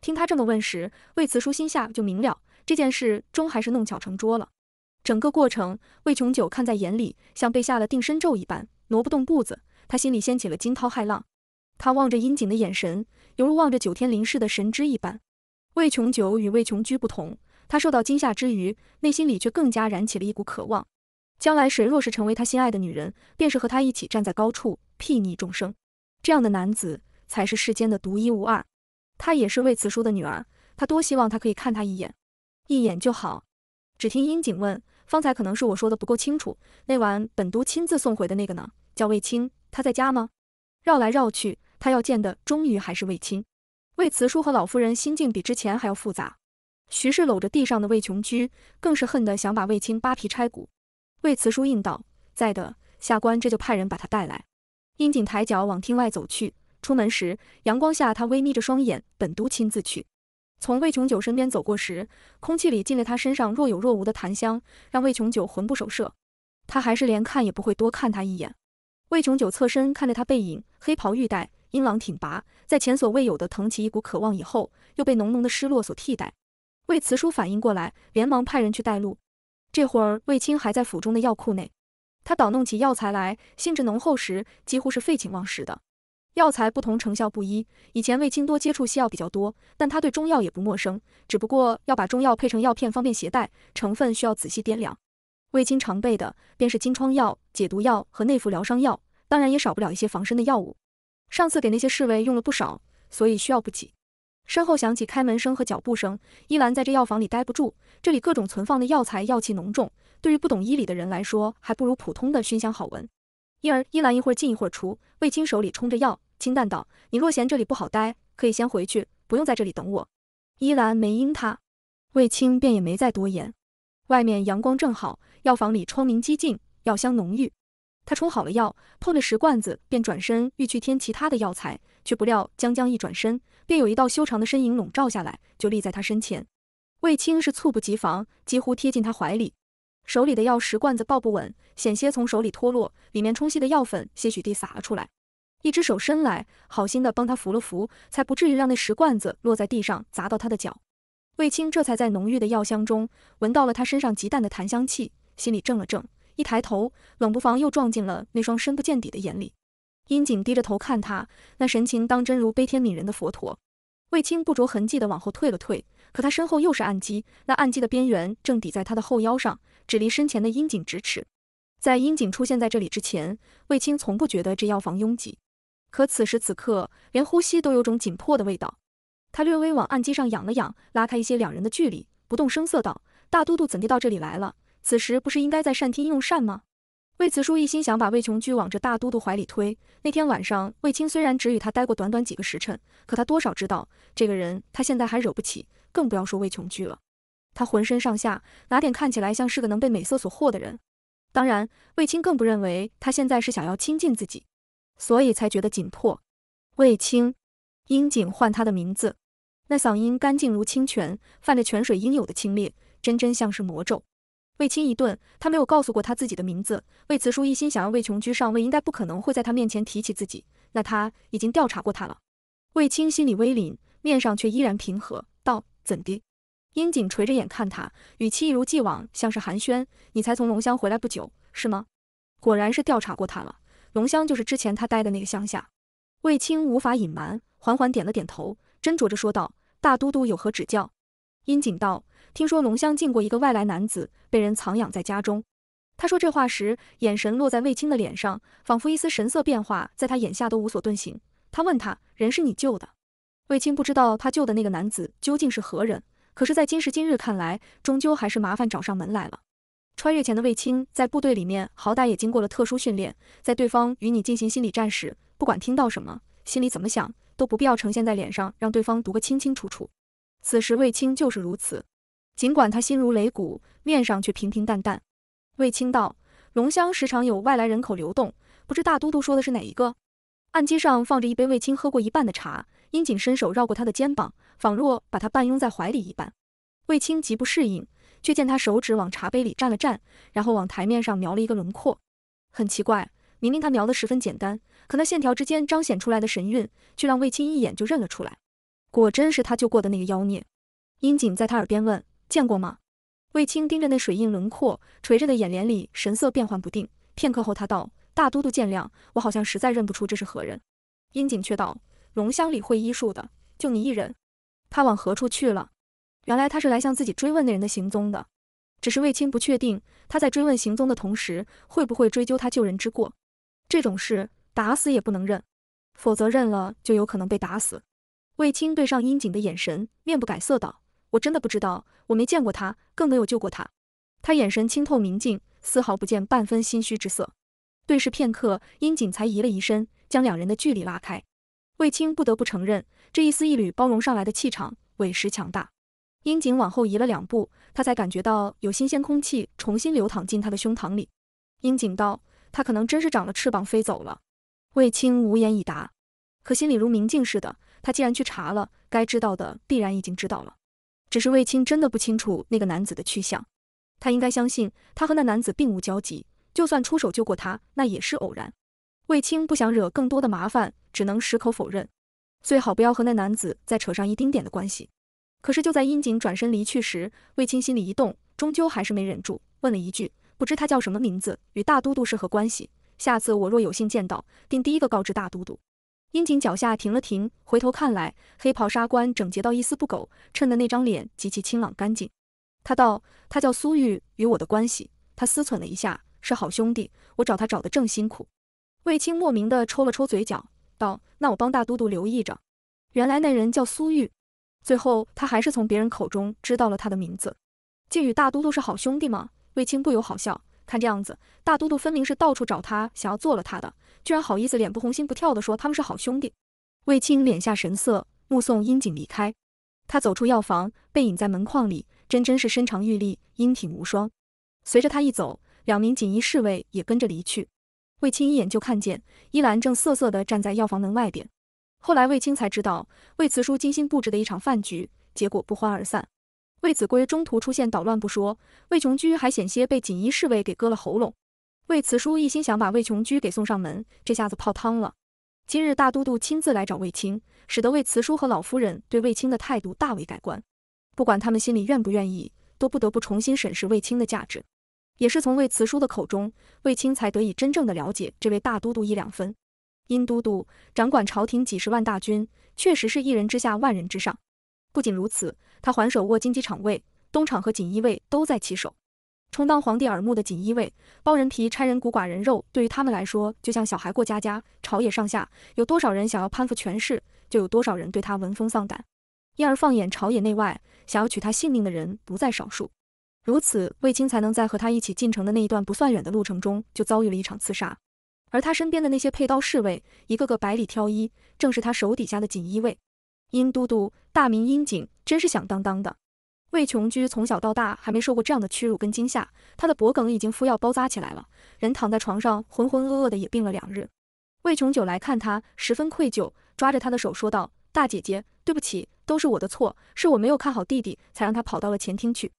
听他这么问时，魏慈叔心下就明了，这件事终还是弄巧成拙了。整个过程，魏琼九看在眼里，像被下了定身咒一般，挪不动步子。他心里掀起了惊涛骇浪，他望着殷景的眼神。犹如望着九天灵世的神祗一般，魏琼九与魏琼居不同，他受到惊吓之余，内心里却更加燃起了一股渴望。将来谁若是成为他心爱的女人，便是和他一起站在高处睥睨众生，这样的男子才是世间的独一无二。他也是魏慈叔的女儿，他多希望他可以看他一眼，一眼就好。只听英景问，方才可能是我说的不够清楚，那晚本都亲自送回的那个呢，叫魏青，他在家吗？绕来绕去。他要见的终于还是卫青，卫慈叔和老夫人心境比之前还要复杂。徐氏搂着地上的魏琼居，更是恨得想把卫青扒皮拆骨。卫慈叔应道：“在的，下官这就派人把他带来。”殷景抬脚往厅外走去，出门时阳光下他微眯着双眼。本都亲自去。从魏琼九身边走过时，空气里进了他身上若有若无的檀香，让魏琼九魂不守舍。他还是连看也不会多看他一眼。魏琼九侧身看着他背影，黑袍玉带。阴朗挺拔，在前所未有的腾起一股渴望以后，又被浓浓的失落所替代。魏慈叔反应过来，连忙派人去带路。这会儿，卫青还在府中的药库内，他捣弄起药材来，兴致浓厚时几乎是废寝忘食的。药材不同，成效不一。以前卫青多接触西药比较多，但他对中药也不陌生，只不过要把中药配成药片方便携带，成分需要仔细掂量。卫青常备的便是金疮药、解毒药和内服疗伤药，当然也少不了一些防身的药物。上次给那些侍卫用了不少，所以需要补给。身后响起开门声和脚步声，依兰在这药房里待不住，这里各种存放的药材药气浓重，对于不懂医理的人来说，还不如普通的熏香好闻。因而依兰一会儿进一会儿出，卫青手里冲着药，清淡道：“你若嫌这里不好待，可以先回去，不用在这里等我。”依兰没应他，卫青便也没再多言。外面阳光正好，药房里窗明几净，药香浓郁。他冲好了药，碰着石罐子便转身欲去添其他的药材，却不料将将一转身，便有一道修长的身影笼罩下来，就立在他身前。卫青是猝不及防，几乎贴进他怀里，手里的药石罐子抱不稳，险些从手里脱落，里面冲稀的药粉些许地洒了出来。一只手伸来，好心地帮他扶了扶，才不至于让那石罐子落在地上砸到他的脚。卫青这才在浓郁的药香中闻到了他身上极淡的檀香气，心里怔了怔。一抬头，冷不防又撞进了那双深不见底的眼里。殷景低着头看他，那神情当真如悲天悯人的佛陀。卫青不着痕迹地往后退了退，可他身后又是暗机，那暗机的边缘正抵在他的后腰上，只离身前的阴井咫尺。在殷景出现在这里之前，卫青从不觉得这药房拥挤，可此时此刻，连呼吸都有种紧迫的味道。他略微往暗机上仰了仰，拉开一些两人的距离，不动声色道：“大都督怎地到这里来了？”此时不是应该在善厅用膳吗？魏慈叔一心想把魏琼居往这大都督怀里推。那天晚上，魏青虽然只与他待过短短几个时辰，可他多少知道，这个人他现在还惹不起，更不要说魏琼居了。他浑身上下哪点看起来像是个能被美色所惑的人？当然，魏青更不认为他现在是想要亲近自己，所以才觉得紧迫。魏青，樱景唤他的名字，那嗓音干净如清泉，泛着泉水应有的清冽，真真像是魔咒。卫青一顿，他没有告诉过他自己的名字。卫慈叔一心想要魏琼居上位，应该不可能会在他面前提起自己。那他已经调查过他了。卫青心里微凛，面上却依然平和，道：“怎的？”殷景垂着眼看他，语气一如既往，像是寒暄：“你才从龙乡回来不久，是吗？”果然是调查过他了。龙乡就是之前他待的那个乡下。卫青无法隐瞒，缓缓点了点头，斟酌着说道：“大都督有何指教？”殷景道。听说龙香进过一个外来男子，被人藏养在家中。他说这话时，眼神落在卫青的脸上，仿佛一丝神色变化，在他眼下都无所遁形。他问他，人是你救的？卫青不知道他救的那个男子究竟是何人，可是，在今时今日看来，终究还是麻烦找上门来了。穿越前的卫青在部队里面，好歹也经过了特殊训练，在对方与你进行心理战时，不管听到什么，心里怎么想，都不必要呈现在脸上，让对方读个清清楚楚。此时卫青就是如此。尽管他心如擂鼓，面上却平平淡淡。卫青道：“龙乡时常有外来人口流动，不知大都督说的是哪一个？”案几上放着一杯卫青喝过一半的茶，殷景伸手绕过他的肩膀，仿若把他半拥在怀里一般。卫青极不适应，却见他手指往茶杯里蘸了蘸，然后往台面上描了一个轮廓。很奇怪，明明他描的十分简单，可那线条之间彰显出来的神韵，却让卫青一眼就认了出来。果真是他救过的那个妖孽。殷景在他耳边问。见过吗？卫青盯着那水印轮廓，垂着的眼帘里神色变幻不定。片刻后，他道：“大都督见谅，我好像实在认不出这是何人。”殷井却道：“龙乡里会医术的就你一人，他往何处去了？原来他是来向自己追问那人的行踪的。只是卫青不确定他在追问行踪的同时，会不会追究他救人之过。这种事打死也不能认，否则认了就有可能被打死。”卫青对上殷井的眼神，面不改色道。我真的不知道，我没见过他，更没有救过他。他眼神清透明净，丝毫不见半分心虚之色。对视片刻，殷锦才移了移身，将两人的距离拉开。卫青不得不承认，这一丝一缕包容上来的气场，委实强大。殷锦往后移了两步，他才感觉到有新鲜空气重新流淌进他的胸膛里。殷锦道：“他可能真是长了翅膀飞走了。”卫青无言以答，可心里如明镜似的，他既然去查了，该知道的必然已经知道了。只是卫青真的不清楚那个男子的去向，他应该相信他和那男子并无交集，就算出手救过他，那也是偶然。卫青不想惹更多的麻烦，只能矢口否认，最好不要和那男子再扯上一丁点的关系。可是就在殷景转身离去时，卫青心里一动，终究还是没忍住，问了一句：“不知他叫什么名字，与大都督是何关系？下次我若有幸见到，定第一个告知大都督。”英锦脚下停了停，回头看来，黑袍杀官整洁到一丝不苟，衬得那张脸极其清朗干净。他道：“他叫苏玉，与我的关系……”他思忖了一下，是好兄弟，我找他找的正辛苦。卫青莫名的抽了抽嘴角，道：“那我帮大都督留意着。”原来那人叫苏玉。最后，他还是从别人口中知道了他的名字。竟与大都督是好兄弟吗？卫青不由好笑。看这样子，大都督分明是到处找他，想要做了他的。居然好意思脸不红心不跳的说他们是好兄弟，卫青敛下神色，目送殷景离开。他走出药房，背影在门框里，真真是身长玉立，英挺无双。随着他一走，两名锦衣侍卫也跟着离去。卫青一眼就看见依兰正瑟瑟的站在药房门外边。后来卫青才知道，卫慈叔精心布置的一场饭局，结果不欢而散。卫子规中途出现捣乱不说，卫琼居还险些被锦衣侍卫给割了喉咙。魏慈叔一心想把魏琼居给送上门，这下子泡汤了。今日大都督亲自来找魏青，使得魏慈叔和老夫人对魏青的态度大为改观。不管他们心里愿不愿意，都不得不重新审视魏青的价值。也是从魏慈叔的口中，魏青才得以真正的了解这位大都督一两分。殷都督掌管朝廷几十万大军，确实是一人之下万人之上。不仅如此，他还手握金鸡场卫、东厂和锦衣卫，都在其手。充当皇帝耳目的锦衣卫，剥人皮、拆人骨、剐人肉，对于他们来说就像小孩过家家。朝野上下有多少人想要攀附权势，就有多少人对他闻风丧胆。因而，放眼朝野内外，想要取他性命的人不在少数。如此，卫青才能在和他一起进城的那一段不算远的路程中，就遭遇了一场刺杀。而他身边的那些佩刀侍卫，一个个百里挑一，正是他手底下的锦衣卫。殷都督，大名殷景，真是响当当的。魏琼居从小到大还没受过这样的屈辱跟惊吓，他的脖梗已经敷药包扎起来了，人躺在床上浑浑噩噩的，也病了两日。魏琼九来看他，十分愧疚，抓着他的手说道：“大姐姐，对不起，都是我的错，是我没有看好弟弟，才让他跑到了前厅去。”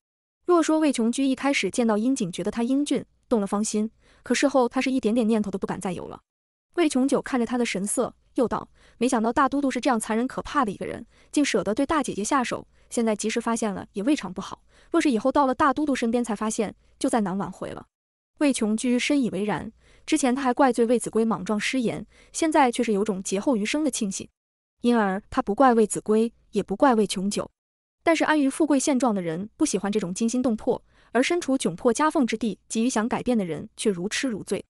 若说魏琼居一开始见到殷景，觉得他英俊，动了芳心，可事后他是一点点念头都不敢再有了。魏琼九看着他的神色，又道：“没想到大都督是这样残忍可怕的一个人，竟舍得对大姐姐下手。”现在及时发现了也未尝不好，若是以后到了大都督身边才发现，就再难挽回了。魏琼居深以为然，之前他还怪罪魏子规莽撞失言，现在却是有种劫后余生的庆幸，因而他不怪魏子规，也不怪魏琼九。但是安于富贵现状的人不喜欢这种惊心动魄，而身处窘迫夹缝之地，急于想改变的人却如痴如醉。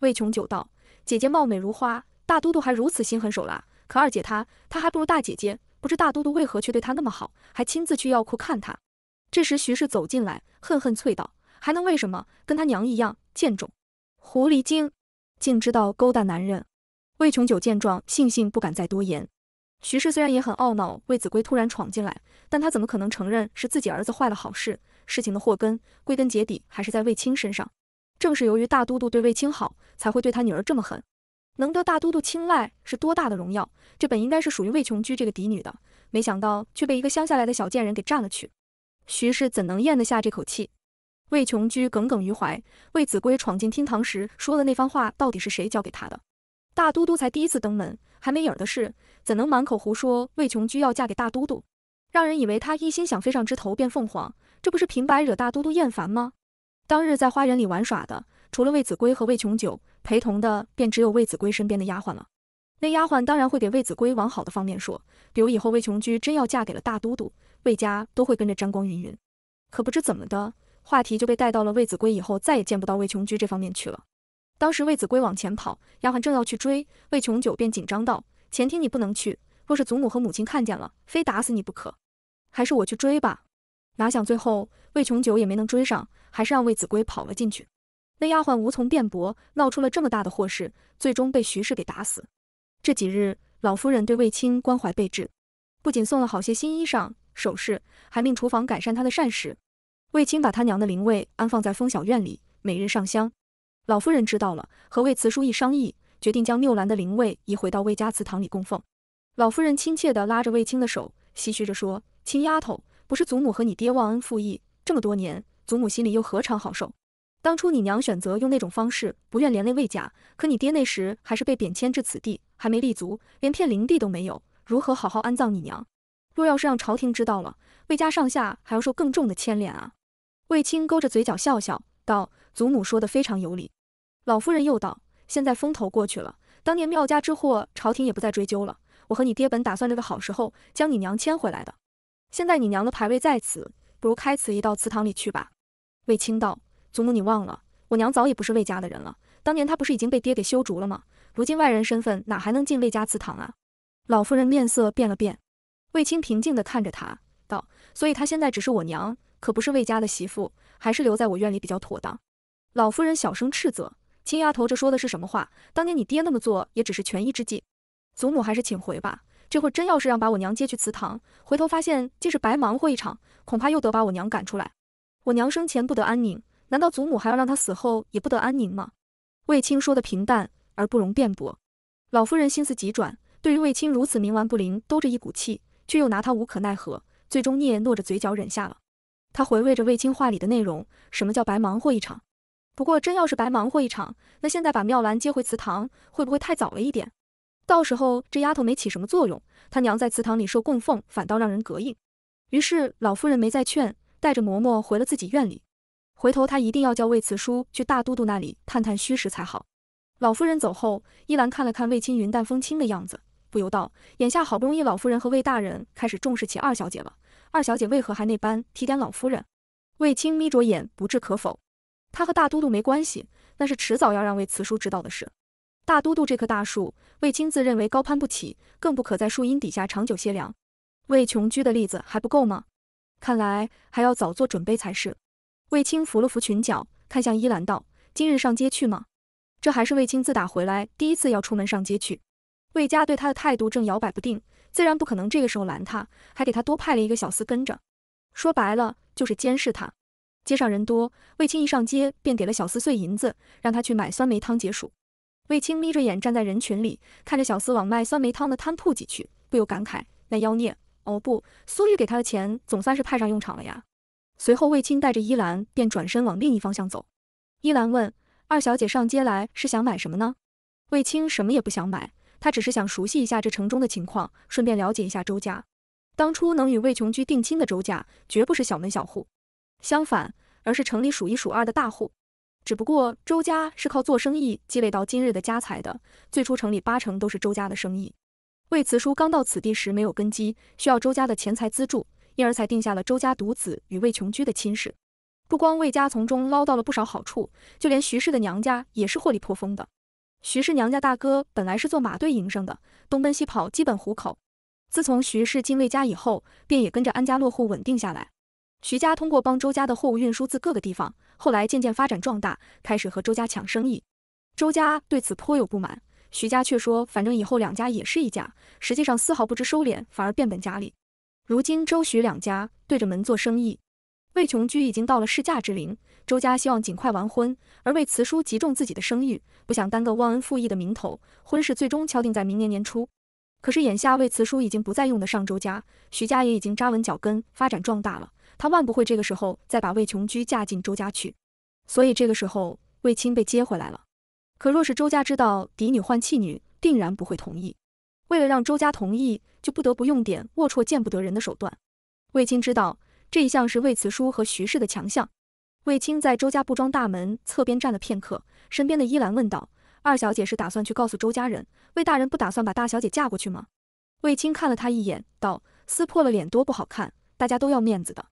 魏琼九道：“姐姐貌美如花，大都督还如此心狠手辣，可二姐她，她还不如大姐姐。”不知大都督为何却对他那么好，还亲自去药库看他。这时徐氏走进来，恨恨啐道：“还能为什么？跟他娘一样，贱种，狐狸精，竟知道勾搭男人。”魏琼九见状，悻悻不敢再多言。徐氏虽然也很懊恼魏子规突然闯进来，但他怎么可能承认是自己儿子坏了好事？事情的祸根归根结底还是在魏青身上。正是由于大都督对魏青好，才会对他女儿这么狠。能得大都督青睐是多大的荣耀！这本应该是属于魏琼居这个嫡女的，没想到却被一个乡下来的小贱人给占了去。徐氏怎能咽得下这口气？魏琼居耿耿于怀。魏子规闯进厅堂时说的那番话，到底是谁教给他的？大都督才第一次登门，还没影儿的事，怎能满口胡说？魏琼居要嫁给大都督，让人以为他一心想飞上枝头变凤凰，这不是平白惹大都督厌烦吗？当日在花园里玩耍的。除了魏子规和魏琼九，陪同的便只有魏子规身边的丫鬟了。那丫鬟当然会给魏子规往好的方面说，比如以后魏琼居真要嫁给了大都督，魏家都会跟着沾光云云。可不知怎么的，话题就被带到了魏子规以后再也见不到魏琼居这方面去了。当时魏子规往前跑，丫鬟正要去追，魏琼九便紧张道：“前厅你不能去，若是祖母和母亲看见了，非打死你不可。还是我去追吧。”哪想最后魏琼九也没能追上，还是让魏子规跑了进去。那丫鬟无从辩驳，闹出了这么大的祸事，最终被徐氏给打死。这几日，老夫人对卫青关怀备至，不仅送了好些新衣裳、首饰，还命厨房改善他的膳食。卫青把他娘的灵位安放在风小院里，每日上香。老夫人知道了，和魏慈叔一商议，决定将缪兰的灵位移回到魏家祠堂里供奉。老夫人亲切地拉着卫青的手，唏嘘着说：“青丫头，不是祖母和你爹忘恩负义，这么多年，祖母心里又何尝好受？”当初你娘选择用那种方式，不愿连累魏家，可你爹那时还是被贬迁至此地，还没立足，连片林地都没有，如何好好安葬你娘？若要是让朝廷知道了，魏家上下还要受更重的牵连啊！卫青勾着嘴角笑笑道：“祖母说的非常有理。”老夫人又道：“现在风头过去了，当年妙家之祸，朝廷也不再追究了。我和你爹本打算这个好时候将你娘迁回来的，现在你娘的牌位在此，不如开祠一到祠堂里去吧。”卫青道。祖母，你忘了，我娘早已不是魏家的人了。当年她不是已经被爹给修逐了吗？如今外人身份哪还能进魏家祠堂啊？老夫人面色变了变，魏青平静地看着她，道：“所以她现在只是我娘，可不是魏家的媳妇，还是留在我院里比较妥当。”老夫人小声斥责：“青丫头，这说的是什么话？当年你爹那么做也只是权宜之计。祖母还是请回吧。这会儿真要是让把我娘接去祠堂，回头发现竟是白忙活一场，恐怕又得把我娘赶出来，我娘生前不得安宁。”难道祖母还要让他死后也不得安宁吗？卫青说的平淡而不容辩驳。老夫人心思急转，对于卫青如此冥顽不灵，兜着一股气，却又拿他无可奈何，最终嗫嚅着嘴角忍下了。她回味着卫青话里的内容，什么叫白忙活一场？不过真要是白忙活一场，那现在把妙兰接回祠堂，会不会太早了一点？到时候这丫头没起什么作用，她娘在祠堂里受供奉，反倒让人膈应。于是老夫人没再劝，带着嬷嬷回了自己院里。回头他一定要叫魏慈叔去大都督那里探探虚实才好。老夫人走后，依兰看了看魏青云淡风轻的样子，不由道：“眼下好不容易老夫人和魏大人开始重视起二小姐了，二小姐为何还那般提点老夫人？”魏青眯着眼，不置可否。他和大都督没关系，那是迟早要让魏慈叔知道的事。大都督这棵大树，魏青自认为高攀不起，更不可在树荫底下长久歇凉。魏琼居的例子还不够吗？看来还要早做准备才是。卫青扶了扶裙角，看向依兰道：“今日上街去吗？”这还是卫青自打回来第一次要出门上街去。卫家对他的态度正摇摆不定，自然不可能这个时候拦他，还给他多派了一个小厮跟着。说白了就是监视他。街上人多，卫青一上街便给了小厮碎银子，让他去买酸梅汤解暑。卫青眯着眼站在人群里，看着小厮往卖酸梅汤的摊铺挤去，不由感慨：“那妖孽，哦不，苏玉给他的钱总算是派上用场了呀。”随后，卫青带着依兰便转身往另一方向走。依兰问：“二小姐上街来是想买什么呢？”卫青什么也不想买，他只是想熟悉一下这城中的情况，顺便了解一下周家。当初能与魏琼居定亲的周家，绝不是小门小户，相反，而是城里数一数二的大户。只不过，周家是靠做生意积累到今日的家财的。最初，城里八成都是周家的生意。魏慈叔刚到此地时没有根基，需要周家的钱财资助。因而才定下了周家独子与魏琼居的亲事，不光魏家从中捞到了不少好处，就连徐氏的娘家也是获利颇丰的。徐氏娘家大哥本来是做马队营生的，东奔西跑基本糊口。自从徐氏进魏家以后，便也跟着安家落户，稳定下来。徐家通过帮周家的货物运输自各个地方，后来渐渐发展壮大，开始和周家抢生意。周家对此颇有不满，徐家却说反正以后两家也是一家，实际上丝毫不知收敛，反而变本加厉。如今周徐两家对着门做生意，魏琼居已经到了世嫁之龄，周家希望尽快完婚，而魏慈叔极重自己的声誉，不想担个忘恩负义的名头，婚事最终敲定在明年年初。可是眼下魏慈叔已经不再用得上周家，徐家也已经扎稳脚跟，发展壮大了，他万不会这个时候再把魏琼居嫁进周家去，所以这个时候魏青被接回来了。可若是周家知道嫡女换弃女，定然不会同意。为了让周家同意，就不得不用点龌龊、见不得人的手段。卫青知道这一项是卫慈叔和徐氏的强项。卫青在周家布庄大门侧边站了片刻，身边的依兰问道：“二小姐是打算去告诉周家人，魏大人不打算把大小姐嫁过去吗？”卫青看了他一眼，道：“撕破了脸多不好看，大家都要面子的。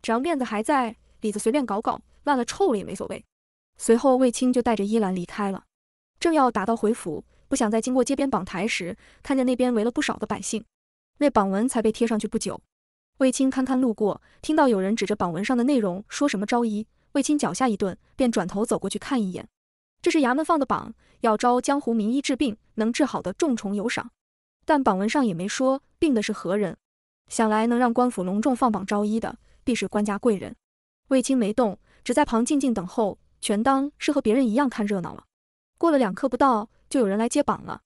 只要面子还在，里子随便搞搞，烂了臭了也没所谓。”随后，卫青就带着依兰离开了。正要打道回府。不想在经过街边榜台时，看见那边围了不少的百姓，那榜文才被贴上去不久。卫青堪堪路过，听到有人指着榜文上的内容说什么招医，卫青脚下一顿，便转头走过去看一眼。这是衙门放的榜，要招江湖名医治病，能治好的重重有赏。但榜文上也没说病的是何人，想来能让官府隆重放榜招医的，必是官家贵人。卫青没动，只在旁静静等候，全当是和别人一样看热闹了。过了两刻不到。就有人来接绑了。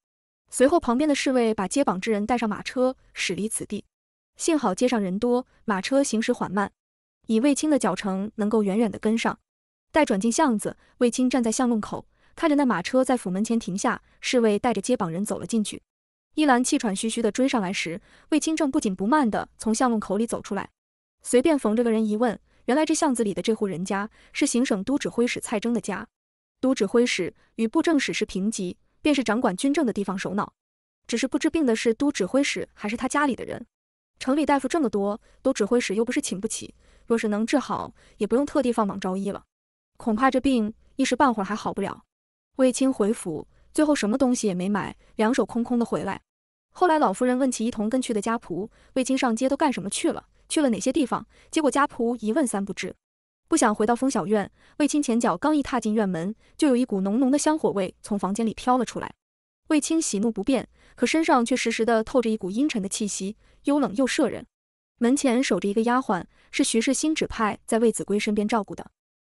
随后，旁边的侍卫把接绑之人带上马车，驶离此地。幸好街上人多，马车行驶缓慢，以卫青的脚程能够远远地跟上。待转进巷子，卫青站在巷弄口，看着那马车在府门前停下，侍卫带着接绑人走了进去。依兰气喘吁吁地追上来时，卫青正不紧不慢地从巷弄口里走出来，随便逢着个人一问，原来这巷子里的这户人家是行省都指挥使蔡征的家。都指挥使与布政使是平级。便是掌管军政的地方首脑，只是不知病的是都指挥使还是他家里的人。城里大夫这么多，都指挥使又不是请不起，若是能治好，也不用特地放榜招医了。恐怕这病一时半会儿还好不了。卫青回府，最后什么东西也没买，两手空空的回来。后来老夫人问起一同跟去的家仆，卫青上街都干什么去了，去了哪些地方，结果家仆一问三不知。不想回到风小院，卫青前脚刚一踏进院门，就有一股浓浓的香火味从房间里飘了出来。卫青喜怒不变，可身上却时时的透着一股阴沉的气息，幽冷又慑人。门前守着一个丫鬟，是徐世新指派在卫子规身边照顾的。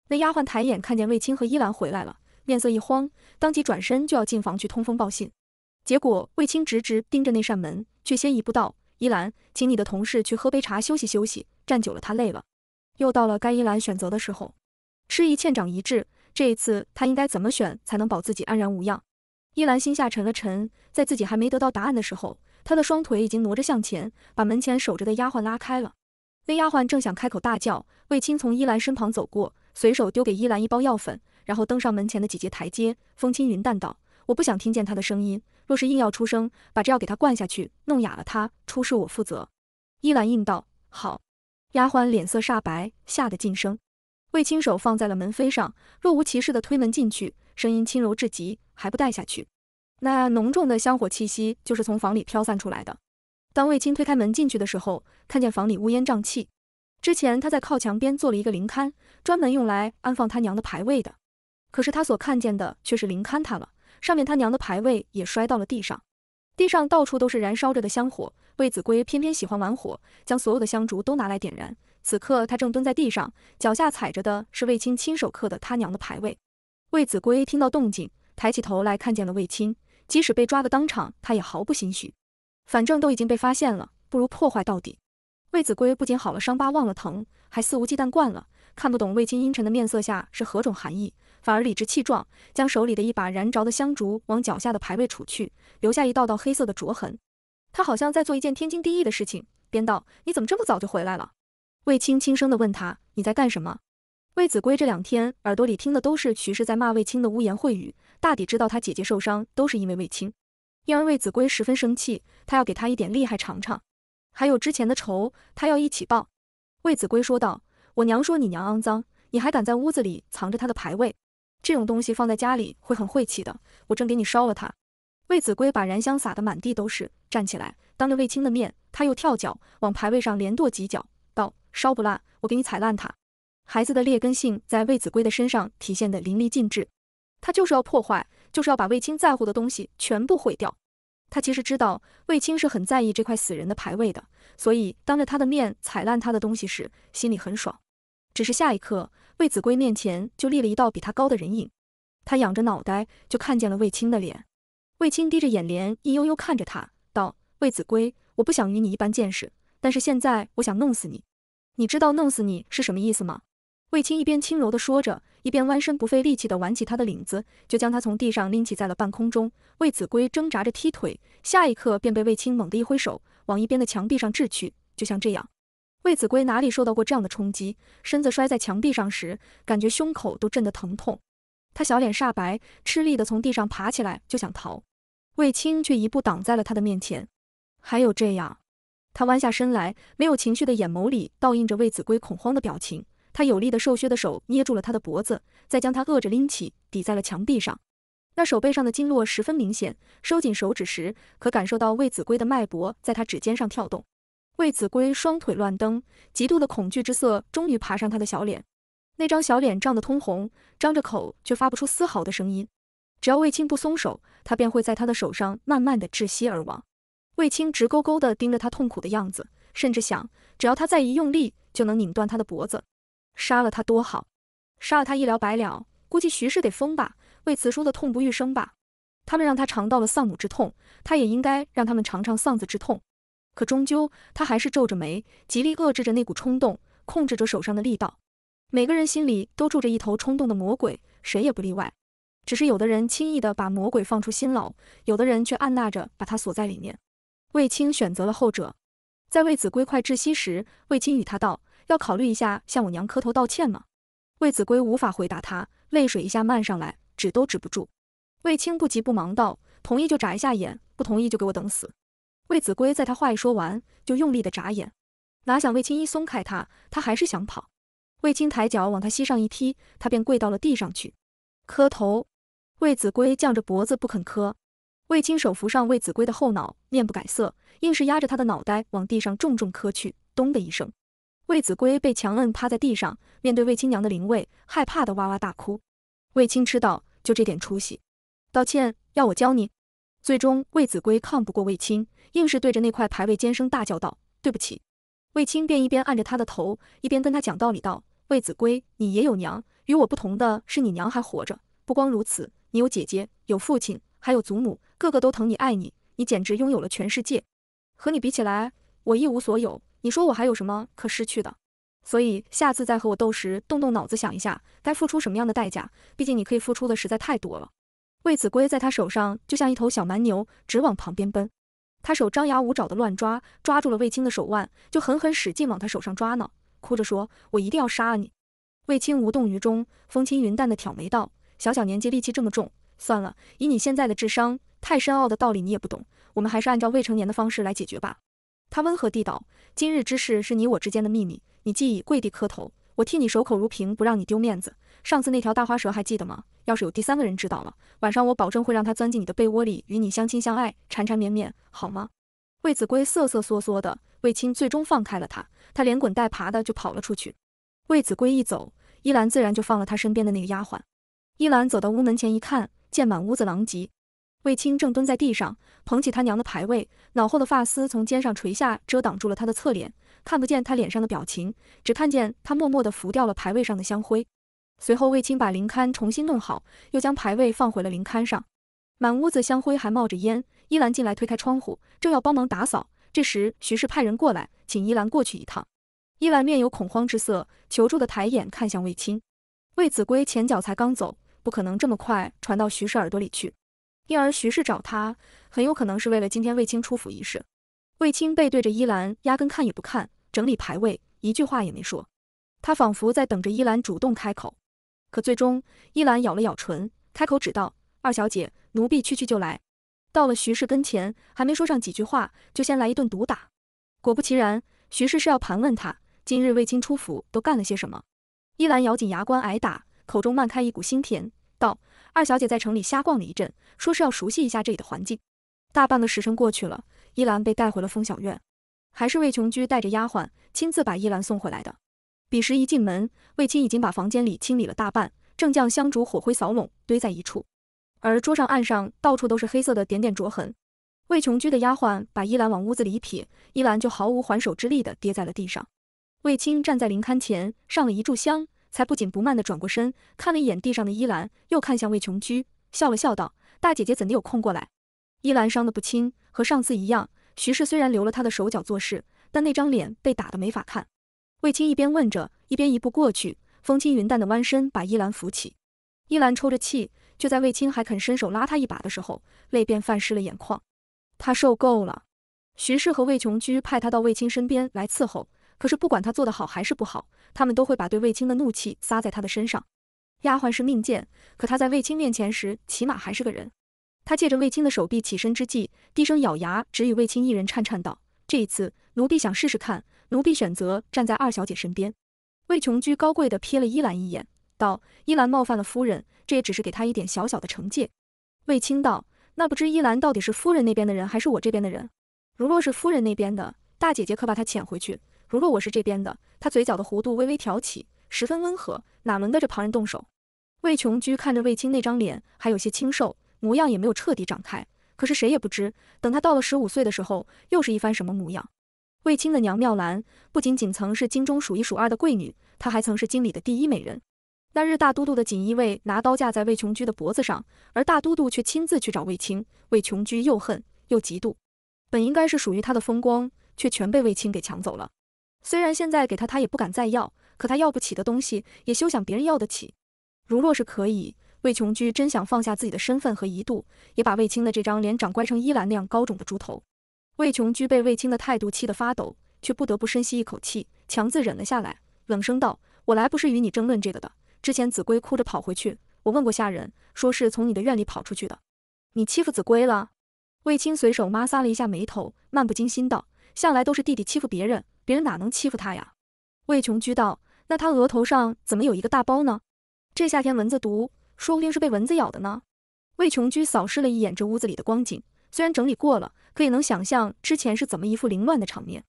那丫鬟抬眼看见卫青和依兰回来了，面色一慌，当即转身就要进房去通风报信。结果卫青直直盯着那扇门，却先一步道：“依兰，请你的同事去喝杯茶休息休息，站久了他累了。”又到了该依兰选择的时候，吃一堑长一智，这一次她应该怎么选才能保自己安然无恙？依兰心下沉了沉，在自己还没得到答案的时候，她的双腿已经挪着向前，把门前守着的丫鬟拉开了。那丫鬟正想开口大叫，卫青从依兰身旁走过，随手丢给依兰一包药粉，然后登上门前的几节台阶，风轻云淡道：“我不想听见他的声音，若是硬要出声，把这药给他灌下去，弄哑了他，出事我负责。”依兰应道：“好。”丫鬟脸色煞白，吓得噤声。卫青手放在了门扉上，若无其事的推门进去，声音轻柔至极，还不带下去。那浓重的香火气息就是从房里飘散出来的。当卫青推开门进去的时候，看见房里乌烟瘴气。之前他在靠墙边做了一个灵龛，专门用来安放他娘的牌位的。可是他所看见的却是灵龛塌了，上面他娘的牌位也摔到了地上，地上到处都是燃烧着的香火。卫子规偏偏喜欢玩火，将所有的香烛都拿来点燃。此刻他正蹲在地上，脚下踩着的是卫青亲手刻的他娘的牌位。卫子规听到动静，抬起头来看见了卫青，即使被抓的当场，他也毫不心虚，反正都已经被发现了，不如破坏到底。卫子规不仅好了伤疤忘了疼，还肆无忌惮惯了，看不懂卫青阴沉的面色下是何种含义，反而理直气壮，将手里的一把燃着的香烛往脚下的牌位处去，留下一道道黑色的灼痕。他好像在做一件天经地义的事情，边道：“你怎么这么早就回来了？”卫青轻声的问他：“你在干什么？”卫子规这两天耳朵里听的都是徐氏在骂卫青的污言秽语，大抵知道他姐姐受伤都是因为卫青，因而卫子规十分生气，他要给他一点厉害尝尝。还有之前的仇，他要一起报。卫子规说道：“我娘说你娘肮脏，你还敢在屋子里藏着他的牌位，这种东西放在家里会很晦气的。我正给你烧了它。”卫子规把燃香撒得满地都是。站起来，当着卫青的面，他又跳脚往牌位上连跺几脚，道：“烧不烂，我给你踩烂它。”孩子的劣根性在卫子规的身上体现得淋漓尽致，他就是要破坏，就是要把卫青在乎的东西全部毁掉。他其实知道卫青是很在意这块死人的牌位的，所以当着他的面踩烂他的东西时，心里很爽。只是下一刻，卫子规面前就立了一道比他高的人影，他仰着脑袋就看见了卫青的脸。卫青低着眼帘，一悠悠看着他。卫子规，我不想与你一般见识，但是现在我想弄死你。你知道弄死你是什么意思吗？卫青一边轻柔地说着，一边弯身不费力气地挽起他的领子，就将他从地上拎起，在了半空中。卫子规挣扎着踢腿，下一刻便被卫青猛地一挥手，往一边的墙壁上掷去，就像这样。卫子规哪里受到过这样的冲击，身子摔在墙壁上时，感觉胸口都震得疼痛。他小脸煞白，吃力地从地上爬起来就想逃，卫青却一步挡在了他的面前。还有这样，他弯下身来，没有情绪的眼眸里倒映着魏子规恐慌的表情。他有力的瘦削的手捏住了他的脖子，再将他扼着拎起，抵在了墙壁上。那手背上的经络十分明显，收紧手指时，可感受到魏子规的脉搏在他指尖上跳动。魏子规双腿乱蹬，极度的恐惧之色终于爬上他的小脸，那张小脸涨得通红，张着口却发不出丝毫的声音。只要卫青不松手，他便会在他的手上慢慢的窒息而亡。卫青直勾勾地盯着他痛苦的样子，甚至想，只要他再一用力，就能拧断他的脖子，杀了他多好，杀了他一了百了。估计徐氏得疯吧，为此叔的痛不欲生吧。他们让他尝到了丧母之痛，他也应该让他们尝尝丧子之痛。可终究，他还是皱着眉，极力遏制着那股冲动，控制着手上的力道。每个人心里都住着一头冲动的魔鬼，谁也不例外。只是有的人轻易地把魔鬼放出心牢，有的人却按捺着，把他锁在里面。卫青选择了后者，在卫子规快窒息时，卫青与他道：“要考虑一下，向我娘磕头道歉吗？”卫子规无法回答他，泪水一下漫上来，止都止不住。卫青不急不忙道：“同意就眨一下眼，不同意就给我等死。”卫子规在他话一说完，就用力的眨眼，哪想卫青一松开他，他还是想跑。卫青抬脚往他膝上一踢，他便跪到了地上去，磕头。卫子规犟着脖子不肯磕。卫青手扶上卫子规的后脑，面不改色，硬是压着他的脑袋往地上重重磕去，咚的一声，卫子规被强摁趴在地上，面对卫青娘的灵位，害怕的哇哇大哭。卫青知道就这点出息，道歉要我教你？最终卫子规抗不过卫青，硬是对着那块牌位尖声大叫道：“对不起。”卫青便一边按着他的头，一边跟他讲道理道：“卫子规，你也有娘，与我不同的是你娘还活着，不光如此，你有姐姐，有父亲。”还有祖母，个个都疼你爱你，你简直拥有了全世界。和你比起来，我一无所有。你说我还有什么可失去的？所以下次再和我斗时，动动脑子想一下，该付出什么样的代价。毕竟你可以付出的实在太多了。卫子规在他手上就像一头小蛮牛，直往旁边奔。他手张牙舞爪的乱抓，抓住了卫青的手腕，就狠狠使劲往他手上抓呢，哭着说：“我一定要杀了你。”卫青无动于衷，风轻云淡的挑眉道：“小小年纪力气这么重。”算了，以你现在的智商，太深奥的道理你也不懂。我们还是按照未成年的方式来解决吧。他温和地道：“今日之事是你我之间的秘密，你既已跪地磕头，我替你守口如瓶，不让你丢面子。上次那条大花蛇还记得吗？要是有第三个人知道了，晚上我保证会让他钻进你的被窝里，与你相亲相爱，缠缠绵绵，好吗？”魏子规瑟瑟缩缩的，卫青最终放开了他，他连滚带爬的就跑了出去。魏子规一走，依兰自然就放了他身边的那个丫鬟。依兰走到屋门前一看。见满屋子狼藉，卫青正蹲在地上捧起他娘的牌位，脑后的发丝从肩上垂下，遮挡住了他的侧脸，看不见他脸上的表情，只看见他默默地拂掉了牌位上的香灰。随后，卫青把灵龛重新弄好，又将牌位放回了灵龛上。满屋子香灰还冒着烟，依兰进来推开窗户，正要帮忙打扫，这时徐氏派人过来请依兰过去一趟。依兰面有恐慌之色，求助的抬眼看向卫青。卫子规前脚才刚走。不可能这么快传到徐氏耳朵里去，因而徐氏找他很有可能是为了今天卫青出府一事。卫青背对着依兰，压根看也不看，整理牌位，一句话也没说。他仿佛在等着依兰主动开口。可最终，依兰咬了咬唇，开口只道：“二小姐，奴婢去去就来。”到了徐氏跟前，还没说上几句话，就先来一顿毒打。果不其然，徐氏是要盘问他今日卫青出府都干了些什么。依兰咬紧牙关挨打。口中漫开一股心甜，道：“二小姐在城里瞎逛了一阵，说是要熟悉一下这里的环境。”大半个时辰过去了，依兰被带回了风小院，还是魏琼居带着丫鬟亲自把依兰送回来的。彼时一进门，魏青已经把房间里清理了大半，正将香烛火灰扫拢堆在一处，而桌上案上到处都是黑色的点点灼痕。魏琼居的丫鬟把依兰往屋子里一撇，依兰就毫无还手之力的跌在了地上。魏青站在灵龛前上了一炷香。才不紧不慢的转过身，看了一眼地上的依兰，又看向魏琼居，笑了笑道：“大姐姐怎的有空过来？”依兰伤得不轻，和上次一样，徐氏虽然留了她的手脚做事，但那张脸被打得没法看。卫青一边问着，一边一步过去，风轻云淡的弯身把依兰扶起。依兰抽着气，就在卫青还肯伸手拉她一把的时候，泪便泛湿了眼眶。他受够了，徐氏和魏琼居派他到卫青身边来伺候。可是不管他做的好还是不好，他们都会把对卫青的怒气撒在他的身上。丫鬟是命贱，可他在卫青面前时，起码还是个人。他借着卫青的手臂起身之际，低声咬牙，只与卫青一人颤颤道：“这一次，奴婢想试试看，奴婢选择站在二小姐身边。”卫琼居高贵的瞥了依兰一眼，道：“依兰冒犯了夫人，这也只是给她一点小小的惩戒。”卫青道：“那不知依兰到底是夫人那边的人，还是我这边的人？如若是夫人那边的，大姐姐可把她遣回去。”如若我是这边的，他嘴角的弧度微微挑起，十分温和，哪轮得着旁人动手？魏琼居看着卫青那张脸，还有些清瘦，模样也没有彻底长开。可是谁也不知，等他到了十五岁的时候，又是一番什么模样。卫青的娘妙兰，不仅仅曾是京中数一数二的贵女，她还曾是京里的第一美人。那日大都督的锦衣卫拿刀架在魏琼居的脖子上，而大都督却亲自去找卫青。魏琼居又恨又嫉妒，本应该是属于他的风光，却全被卫青给抢走了。虽然现在给他，他也不敢再要，可他要不起的东西，也休想别人要得起。如若是可以，魏琼居真想放下自己的身份和一度，也把卫青的这张脸长乖成依兰那样高肿的猪头。魏琼居被卫青的态度气得发抖，却不得不深吸一口气，强自忍了下来，冷声道：“我来不是与你争论这个的。之前子规哭着跑回去，我问过下人，说是从你的院里跑出去的。你欺负子规了？”卫青随手抹挲了一下眉头，漫不经心道：“向来都是弟弟欺负别人。”别人哪能欺负他呀？魏琼居道：“那他额头上怎么有一个大包呢？这夏天蚊子毒，说不定是被蚊子咬的呢。”魏琼居扫视了一眼这屋子里的光景，虽然整理过了，可以能想象之前是怎么一副凌乱的场面。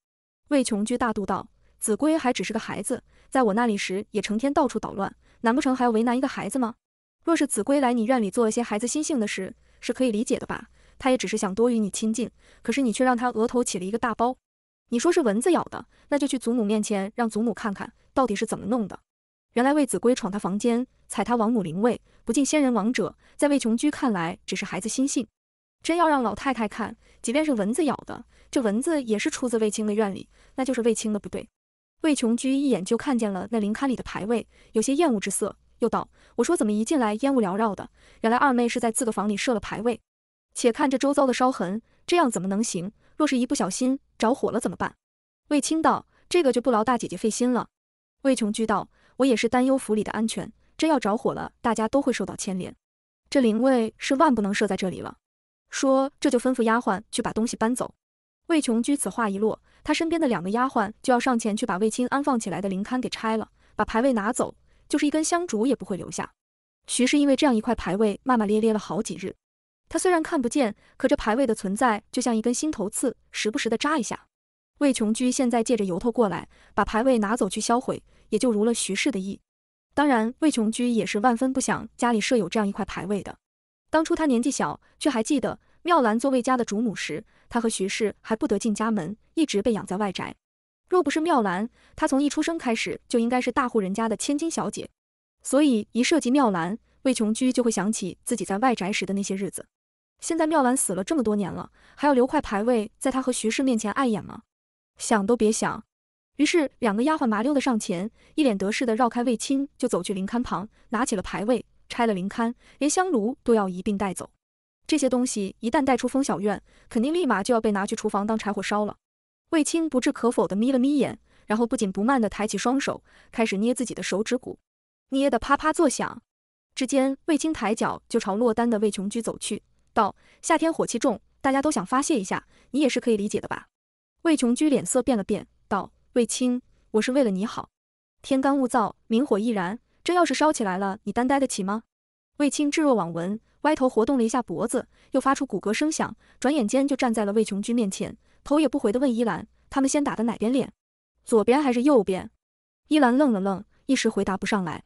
魏琼居大度道：“子规还只是个孩子，在我那里时也成天到处捣乱，难不成还要为难一个孩子吗？若是子规来你院里做一些孩子心性的事，是可以理解的吧？他也只是想多与你亲近，可是你却让他额头起了一个大包。”你说是蚊子咬的，那就去祖母面前，让祖母看看到底是怎么弄的。原来魏子规闯他房间，踩他王母灵位，不敬仙人王者，在魏琼居看来只是孩子心性。真要让老太太看，即便是蚊子咬的，这蚊子也是出自魏青的院里，那就是魏青的不对。魏琼居一眼就看见了那灵龛里的牌位，有些厌恶之色，又道：“我说怎么一进来烟雾缭绕的，原来二妹是在自个房里设了牌位，且看这周遭的烧痕，这样怎么能行？”若是一不小心着火了怎么办？卫青道：“这个就不劳大姐姐费心了。”魏琼居道：“我也是担忧府里的安全，真要着火了，大家都会受到牵连。这灵位是万不能设在这里了。”说，这就吩咐丫鬟去把东西搬走。魏琼居此话一落，他身边的两个丫鬟就要上前去把卫青安放起来的灵龛给拆了，把牌位拿走，就是一根香烛也不会留下。徐氏因为这样一块牌位骂骂咧咧了好几日。他虽然看不见，可这牌位的存在就像一根心头刺，时不时的扎一下。魏琼居现在借着由头过来，把牌位拿走去销毁，也就如了徐氏的意。当然，魏琼居也是万分不想家里设有这样一块牌位的。当初他年纪小，却还记得妙兰做魏家的主母时，他和徐氏还不得进家门，一直被养在外宅。若不是妙兰，他从一出生开始就应该是大户人家的千金小姐。所以一涉及妙兰，魏琼居就会想起自己在外宅时的那些日子。现在妙兰死了这么多年了，还要留块牌位在她和徐氏面前碍眼吗？想都别想！于是两个丫鬟麻溜的上前，一脸得势的绕开卫青，就走去灵龛旁，拿起了牌位，拆了灵龛，连香炉都要一并带走。这些东西一旦带出风小院，肯定立马就要被拿去厨房当柴火烧了。卫青不置可否的眯了眯眼，然后不紧不慢的抬起双手，开始捏自己的手指骨，捏得啪啪作响。之间，卫青抬脚就朝落单的魏琼居走去。道夏天火气重，大家都想发泄一下，你也是可以理解的吧？魏琼居脸色变了变，道：“卫青，我是为了你好。天干物燥，明火易燃，真要是烧起来了，你担待得起吗？”卫青置若罔闻，歪头活动了一下脖子，又发出骨骼声响，转眼间就站在了魏琼居面前，头也不回的问依兰：“他们先打的哪边脸？左边还是右边？”依兰愣了愣，一时回答不上来。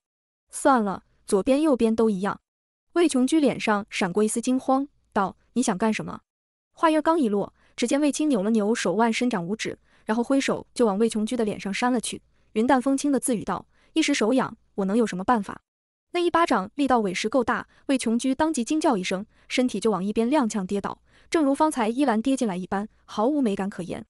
算了，左边右边都一样。魏琼居脸上闪过一丝惊慌。道你想干什么？话音刚一落，只见卫青扭了扭手腕，伸展五指，然后挥手就往魏琼居的脸上扇了去，云淡风轻的自语道：“一时手痒，我能有什么办法？”那一巴掌力道委实够大，魏琼居当即惊叫一声，身体就往一边踉跄跌倒，正如方才依兰跌进来一般，毫无美感可言。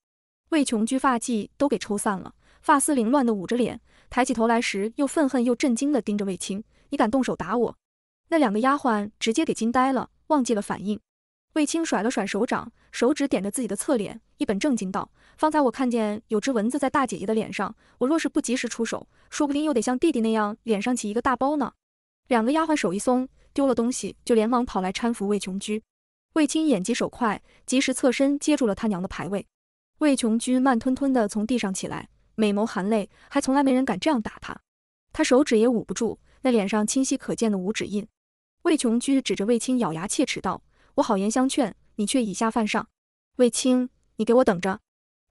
魏琼居发髻都给抽散了，发丝凌乱的捂着脸，抬起头来时又愤恨又震惊的盯着卫青：“你敢动手打我？”那两个丫鬟直接给惊呆了。忘记了反应，卫青甩了甩手掌，手指点着自己的侧脸，一本正经道：“方才我看见有只蚊子在大姐姐的脸上，我若是不及时出手，说不定又得像弟弟那样脸上起一个大包呢。”两个丫鬟手一松，丢了东西，就连忙跑来搀扶魏琼居。卫青眼疾手快，及时侧身接住了他娘的牌位。魏琼居慢吞吞地从地上起来，美眸含泪，还从来没人敢这样打他，他手指也捂不住那脸上清晰可见的五指印。魏琼居指着魏青，咬牙切齿道：“我好言相劝，你却以下犯上。魏青，你给我等着！”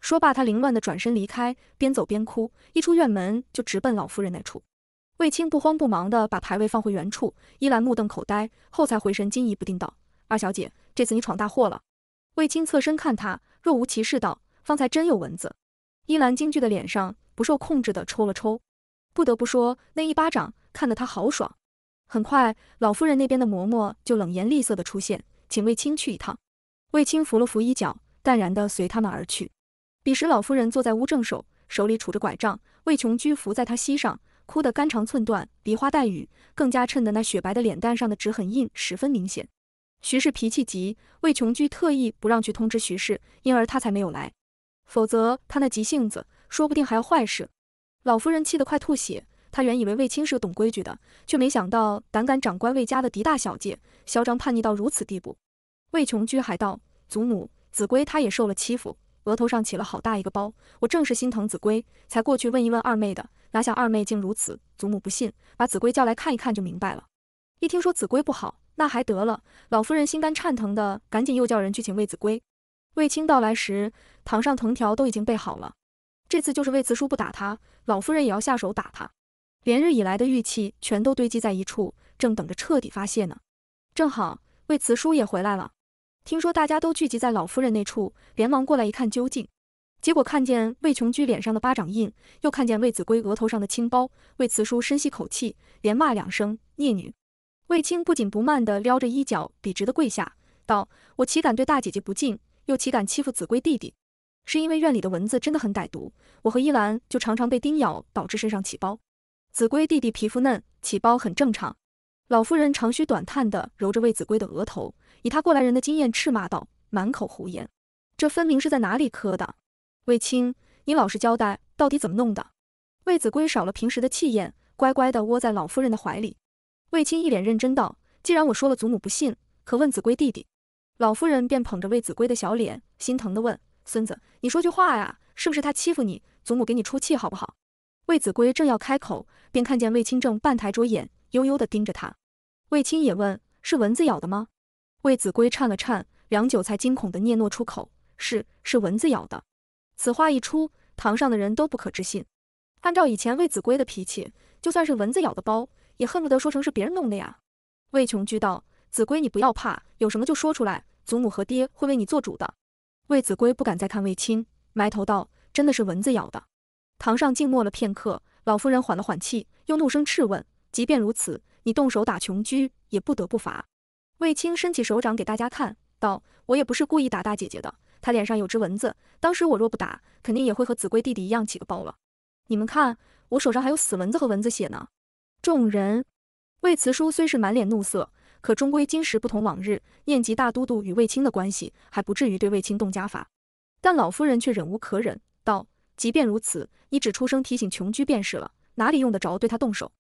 说罢，他凌乱的转身离开，边走边哭。一出院门，就直奔老夫人那处。魏青不慌不忙的把牌位放回原处。依兰目瞪口呆，后才回神，惊疑不定道：“二小姐，这次你闯大祸了。”魏青侧身看他，若无其事道：“方才真有蚊子。”依兰惊惧的脸上不受控制的抽了抽。不得不说，那一巴掌看得他好爽。很快，老夫人那边的嬷嬷就冷言厉色的出现，请卫青去一趟。卫青扶了扶衣角，淡然的随他们而去。彼时老夫人坐在屋正手，手里杵着拐杖，卫琼居伏在她膝上，哭得肝肠寸断，梨花带雨，更加衬得那雪白的脸蛋上的指痕印十分明显。徐氏脾气急，卫琼居特意不让去通知徐氏，因而他才没有来，否则他那急性子，说不定还要坏事。老夫人气得快吐血。他原以为卫青是个懂规矩的，却没想到胆敢掌管卫家的狄大小姐，嚣张叛逆到如此地步。卫琼居还道祖母子规他也受了欺负，额头上起了好大一个包，我正是心疼子规，才过去问一问二妹的，哪想二妹竟如此。祖母不信，把子规叫来看一看就明白了。一听说子规不好，那还得了？老夫人心肝颤腾的，赶紧又叫人去请卫子规。卫青到来时，堂上藤条都已经备好了。这次就是卫子叔不打他，老夫人也要下手打他。连日以来的郁气全都堆积在一处，正等着彻底发泄呢。正好魏慈叔也回来了，听说大家都聚集在老夫人那处，连忙过来一看究竟。结果看见魏琼居脸上的巴掌印，又看见魏子规额头上的青包，魏慈叔深吸口气，连骂两声孽女。魏青不紧不慢地撩着衣角，笔直地跪下，道：“我岂敢对大姐姐不敬，又岂敢欺负子规弟弟？是因为院里的蚊子真的很歹毒，我和依兰就常常被叮咬，导致身上起包。”子规弟弟皮肤嫩，起包很正常。老夫人长吁短叹地揉着魏子规的额头，以他过来人的经验斥骂道：“满口胡言，这分明是在哪里磕的？卫青，你老实交代，到底怎么弄的？”魏子规少了平时的气焰，乖乖的窝在老夫人的怀里。卫青一脸认真道：“既然我说了，祖母不信，可问子规弟弟。”老夫人便捧着魏子规的小脸，心疼的问：“孙子，你说句话呀，是不是他欺负你？祖母给你出气好不好？”魏子规正要开口，便看见魏清正半抬着眼，悠悠的盯着他。魏清也问：“是蚊子咬的吗？”魏子规颤了颤，良久才惊恐的嗫嚅出口：“是，是蚊子咬的。”此话一出，堂上的人都不可置信。按照以前魏子规的脾气，就算是蚊子咬的包，也恨不得说成是别人弄的呀。魏琼居道：“子规，你不要怕，有什么就说出来，祖母和爹会为你做主的。”魏子规不敢再看魏清，埋头道：“真的是蚊子咬的。”堂上静默了片刻，老夫人缓了缓气，又怒声斥问：“即便如此，你动手打琼居，也不得不罚。”卫青伸起手掌给大家看，道：“我也不是故意打大姐姐的，她脸上有只蚊子，当时我若不打，肯定也会和子规弟弟一样起个包了。你们看，我手上还有死蚊子和蚊子血呢。”众人，卫慈叔虽是满脸怒色，可终归今时不同往日，念及大都督与卫青的关系，还不至于对卫青动家法。但老夫人却忍无可忍，道。即便如此，你只出声提醒琼居便是了，哪里用得着对他动手？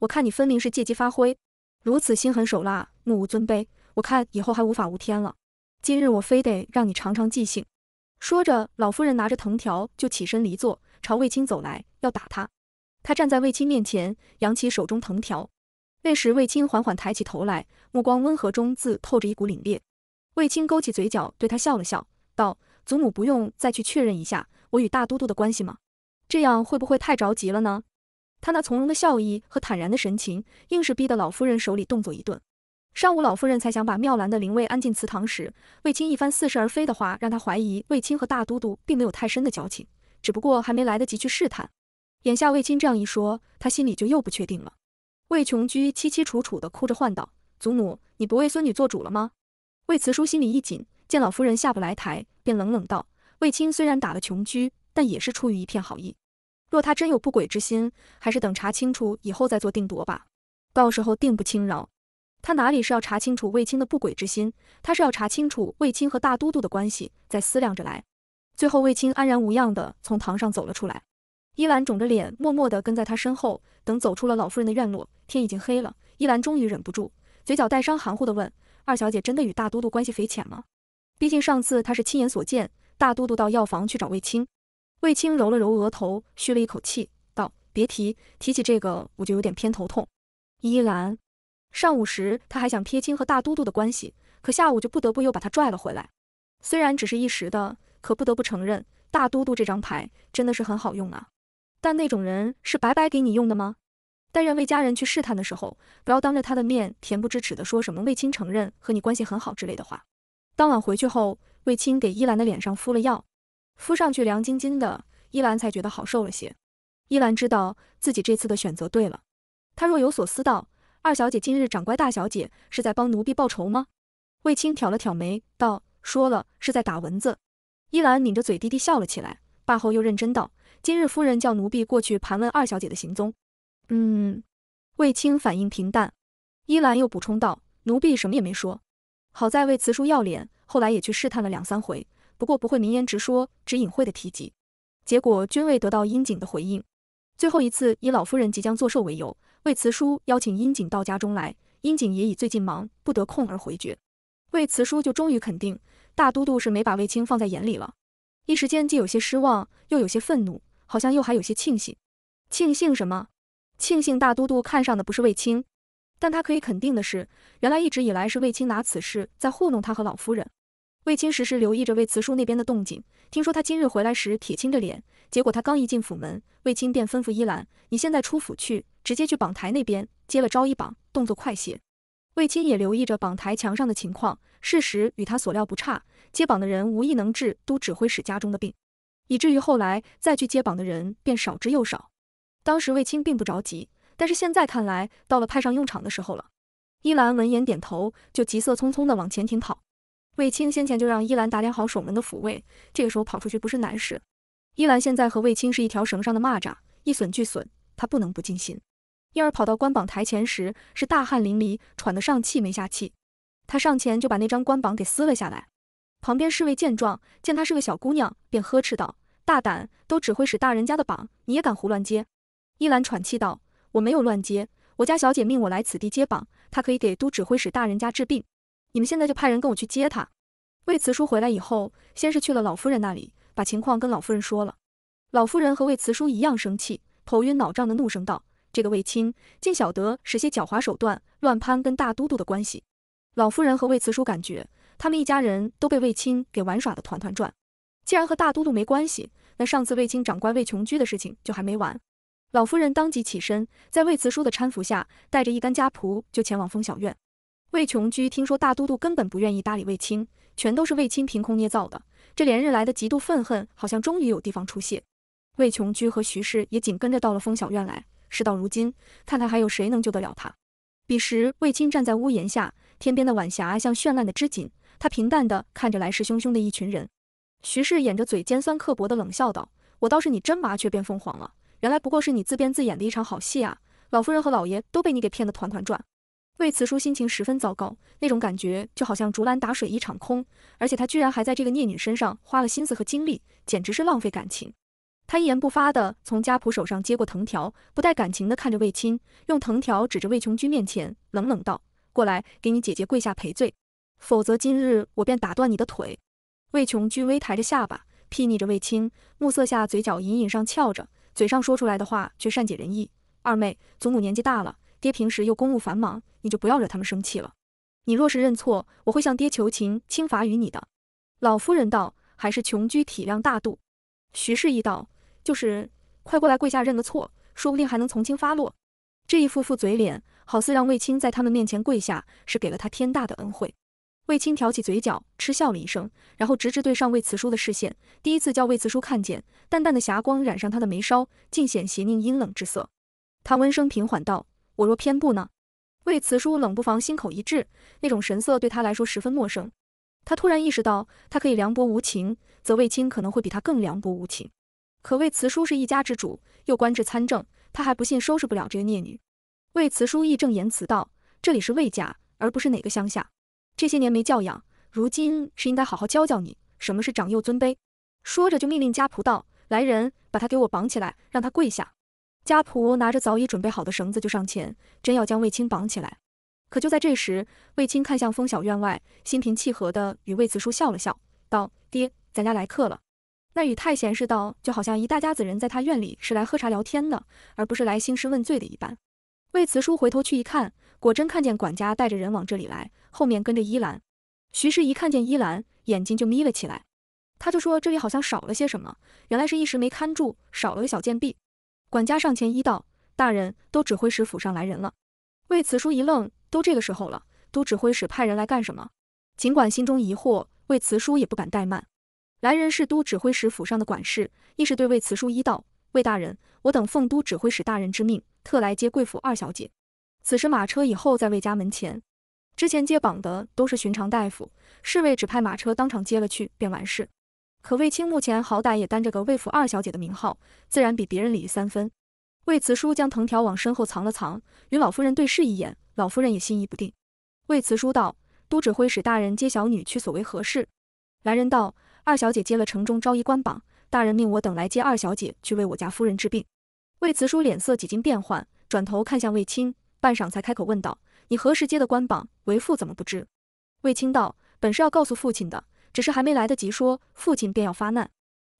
我看你分明是借机发挥，如此心狠手辣，目无尊卑，我看以后还无法无天了。今日我非得让你尝尝记性。说着，老夫人拿着藤条就起身离座，朝卫青走来，要打他。她站在卫青面前，扬起手中藤条。那时卫青缓缓抬起头来，目光温和中自透着一股凛冽。卫青勾起嘴角，对他笑了笑，道：“祖母不用再去确认一下。”我与大都督的关系吗？这样会不会太着急了呢？他那从容的笑意和坦然的神情，硬是逼得老夫人手里动作一顿。上午老夫人才想把妙兰的灵位安进祠堂时，卫青一番似是而非的话，让他怀疑卫青和大都督并没有太深的交情，只不过还没来得及去试探。眼下卫青这样一说，他心里就又不确定了。魏琼居凄凄楚楚的哭着唤道：“祖母，你不为孙女做主了吗？”魏慈叔心里一紧，见老夫人下不来台，便冷冷道。卫青虽然打了穷居，但也是出于一片好意。若他真有不轨之心，还是等查清楚以后再做定夺吧。到时候定不轻饶。他哪里是要查清楚卫青的不轨之心，他是要查清楚卫青和大都督的关系，再思量着来。最后，卫青安然无恙地从堂上走了出来。依兰肿着脸，默默地跟在他身后。等走出了老夫人的院落，天已经黑了。依兰终于忍不住，嘴角带伤，含糊地问：“二小姐真的与大都督关系匪浅吗？毕竟上次她是亲眼所见。”大都督到药房去找卫青，卫青揉了揉额头，嘘了一口气，道：“别提，提起这个我就有点偏头痛。”依兰，上午时他还想撇清和大都督的关系，可下午就不得不又把他拽了回来。虽然只是一时的，可不得不承认，大都督这张牌真的是很好用啊。但那种人是白白给你用的吗？但愿魏家人去试探的时候，不要当着他的面恬不知耻地说什么卫青承认和你关系很好之类的话。当晚回去后。卫青给依兰的脸上敷了药，敷上去凉晶晶的，依兰才觉得好受了些。依兰知道自己这次的选择对了，她若有所思道：“二小姐今日长乖，大小姐是在帮奴婢报仇吗？”卫青挑了挑眉道：“说了，是在打蚊子。”依兰抿着嘴低低笑了起来，罢后又认真道：“今日夫人叫奴婢过去盘问二小姐的行踪。”嗯。卫青反应平淡，依兰又补充道：“奴婢什么也没说，好在为慈叔要脸。”后来也去试探了两三回，不过不会明言直说，只隐晦的提及，结果均未得到殷景的回应。最后一次以老夫人即将做寿为由，魏慈叔邀请殷景到家中来，殷景也以最近忙不得空而回绝。魏慈叔就终于肯定大都督是没把卫青放在眼里了，一时间既有些失望，又有些愤怒，好像又还有些庆幸，庆幸什么？庆幸大都督看上的不是卫青。但他可以肯定的是，原来一直以来是卫青拿此事在糊弄他和老夫人。卫青时时留意着卫慈叔那边的动静，听说他今日回来时铁青着脸。结果他刚一进府门，卫青便吩咐依兰：“你现在出府去，直接去榜台那边接了招一榜，动作快些。”卫青也留意着榜台墙上的情况，事实与他所料不差，接榜的人无一能治都指挥使家中的病，以至于后来再去接榜的人便少之又少。当时卫青并不着急，但是现在看来，到了派上用场的时候了。依兰闻言点头，就急色匆匆地往前庭跑。卫青先前就让依兰打点好守门的府卫，这个时候跑出去不是难事。依兰现在和卫青是一条绳上的蚂蚱，一损俱损，她不能不尽心。因儿跑到官榜台前时，是大汗淋漓，喘得上气没下气。她上前就把那张官榜给撕了下来。旁边侍卫见状，见她是个小姑娘，便呵斥道：“大胆，都指挥使大人家的榜，你也敢胡乱接？”依兰喘气道：“我没有乱接，我家小姐命我来此地接榜，她可以给都指挥使大人家治病。”你们现在就派人跟我去接他。魏慈叔回来以后，先是去了老夫人那里，把情况跟老夫人说了。老夫人和魏慈叔一样生气，头晕脑胀的怒声道：“这个魏青竟晓得使些狡猾手段，乱攀跟大都督的关系。”老夫人和魏慈叔感觉他们一家人都被魏青给玩耍的团团转。既然和大都督没关系，那上次魏青长官魏琼居的事情就还没完。老夫人当即起身，在魏慈叔的搀扶下，带着一干家仆就前往风小院。魏琼居听说大都督根本不愿意搭理魏青，全都是魏青凭空捏造的。这连日来的极度愤恨，好像终于有地方出泄。魏琼居和徐氏也紧跟着到了风小院来。事到如今，看看还有谁能救得了他。彼时，魏青站在屋檐下，天边的晚霞像绚烂的织锦。他平淡的看着来势汹汹的一群人。徐氏掩着嘴，尖酸刻薄的冷笑道：“我倒是你真麻雀变凤凰了，原来不过是你自编自演的一场好戏啊！老夫人和老爷都被你给骗得团团转。”魏慈叔心情十分糟糕，那种感觉就好像竹篮打水一场空，而且他居然还在这个孽女身上花了心思和精力，简直是浪费感情。他一言不发的从家仆手上接过藤条，不带感情的看着魏青，用藤条指着魏琼居面前，冷冷道：“过来，给你姐姐跪下赔罪，否则今日我便打断你的腿。”魏琼居微抬着下巴，睥睨着魏青，暮色下嘴角隐隐上翘着，嘴上说出来的话却善解人意：“二妹，祖母年纪大了。”爹平时又公务繁忙，你就不要惹他们生气了。你若是认错，我会向爹求情，轻罚于你的。老夫人道：“还是穷居体谅大度。”徐氏一道：“就是，快过来跪下认个错，说不定还能从轻发落。”这一副副嘴脸，好似让卫青在他们面前跪下，是给了他天大的恩惠。卫青挑起嘴角，嗤笑了一声，然后直直对上卫慈叔的视线，第一次叫卫慈叔看见，淡淡的霞光染上他的眉梢，尽显邪佞阴冷之色。他温声平缓道。我若偏不呢？魏慈叔冷不防心口一滞，那种神色对他来说十分陌生。他突然意识到，他可以凉薄无情，则魏青可能会比他更凉薄无情。可魏慈叔是一家之主，又官至参政，他还不信收拾不了这个孽女。魏慈叔义正言辞道：“这里是魏家，而不是哪个乡下。这些年没教养，如今是应该好好教教你什么是长幼尊卑。”说着就命令家仆道：“来人，把她给我绑起来，让她跪下。”家仆拿着早已准备好的绳子就上前，真要将卫青绑起来。可就在这时，卫青看向风小院外，心平气和地与卫慈叔笑了笑，道：“爹，咱家来客了。”那语太闲适道，就好像一大家子人在他院里是来喝茶聊天的，而不是来兴师问罪的一般。卫慈叔回头去一看，果真看见管家带着人往这里来，后面跟着依兰。徐氏一看见依兰，眼睛就眯了起来，他就说这里好像少了些什么，原来是一时没看住，少了个小贱婢。管家上前一道：“大人，都指挥使府上来人了。”魏慈叔一愣，都这个时候了，都指挥使派人来干什么？尽管心中疑惑，魏慈叔也不敢怠慢。来人是都指挥使府上的管事，亦是对魏慈叔一道：“魏大人，我等奉都指挥使大人之命，特来接贵府二小姐。”此时马车已候在魏家门前。之前接榜的都是寻常大夫，侍卫只派马车当场接了去便完事。可卫青目前好歹也担着个卫府二小姐的名号，自然比别人礼三分。卫慈叔将藤条往身后藏了藏，与老夫人对视一眼，老夫人也心疑不定。卫慈叔道：“都指挥使大人接小女去，所为何事？”来人道：“二小姐接了城中招一官榜，大人命我等来接二小姐去为我家夫人治病。”卫慈叔脸色几经变幻，转头看向卫青，半晌才开口问道：“你何时接的官榜？为父怎么不知？”卫青道：“本是要告诉父亲的。”只是还没来得及说，父亲便要发难。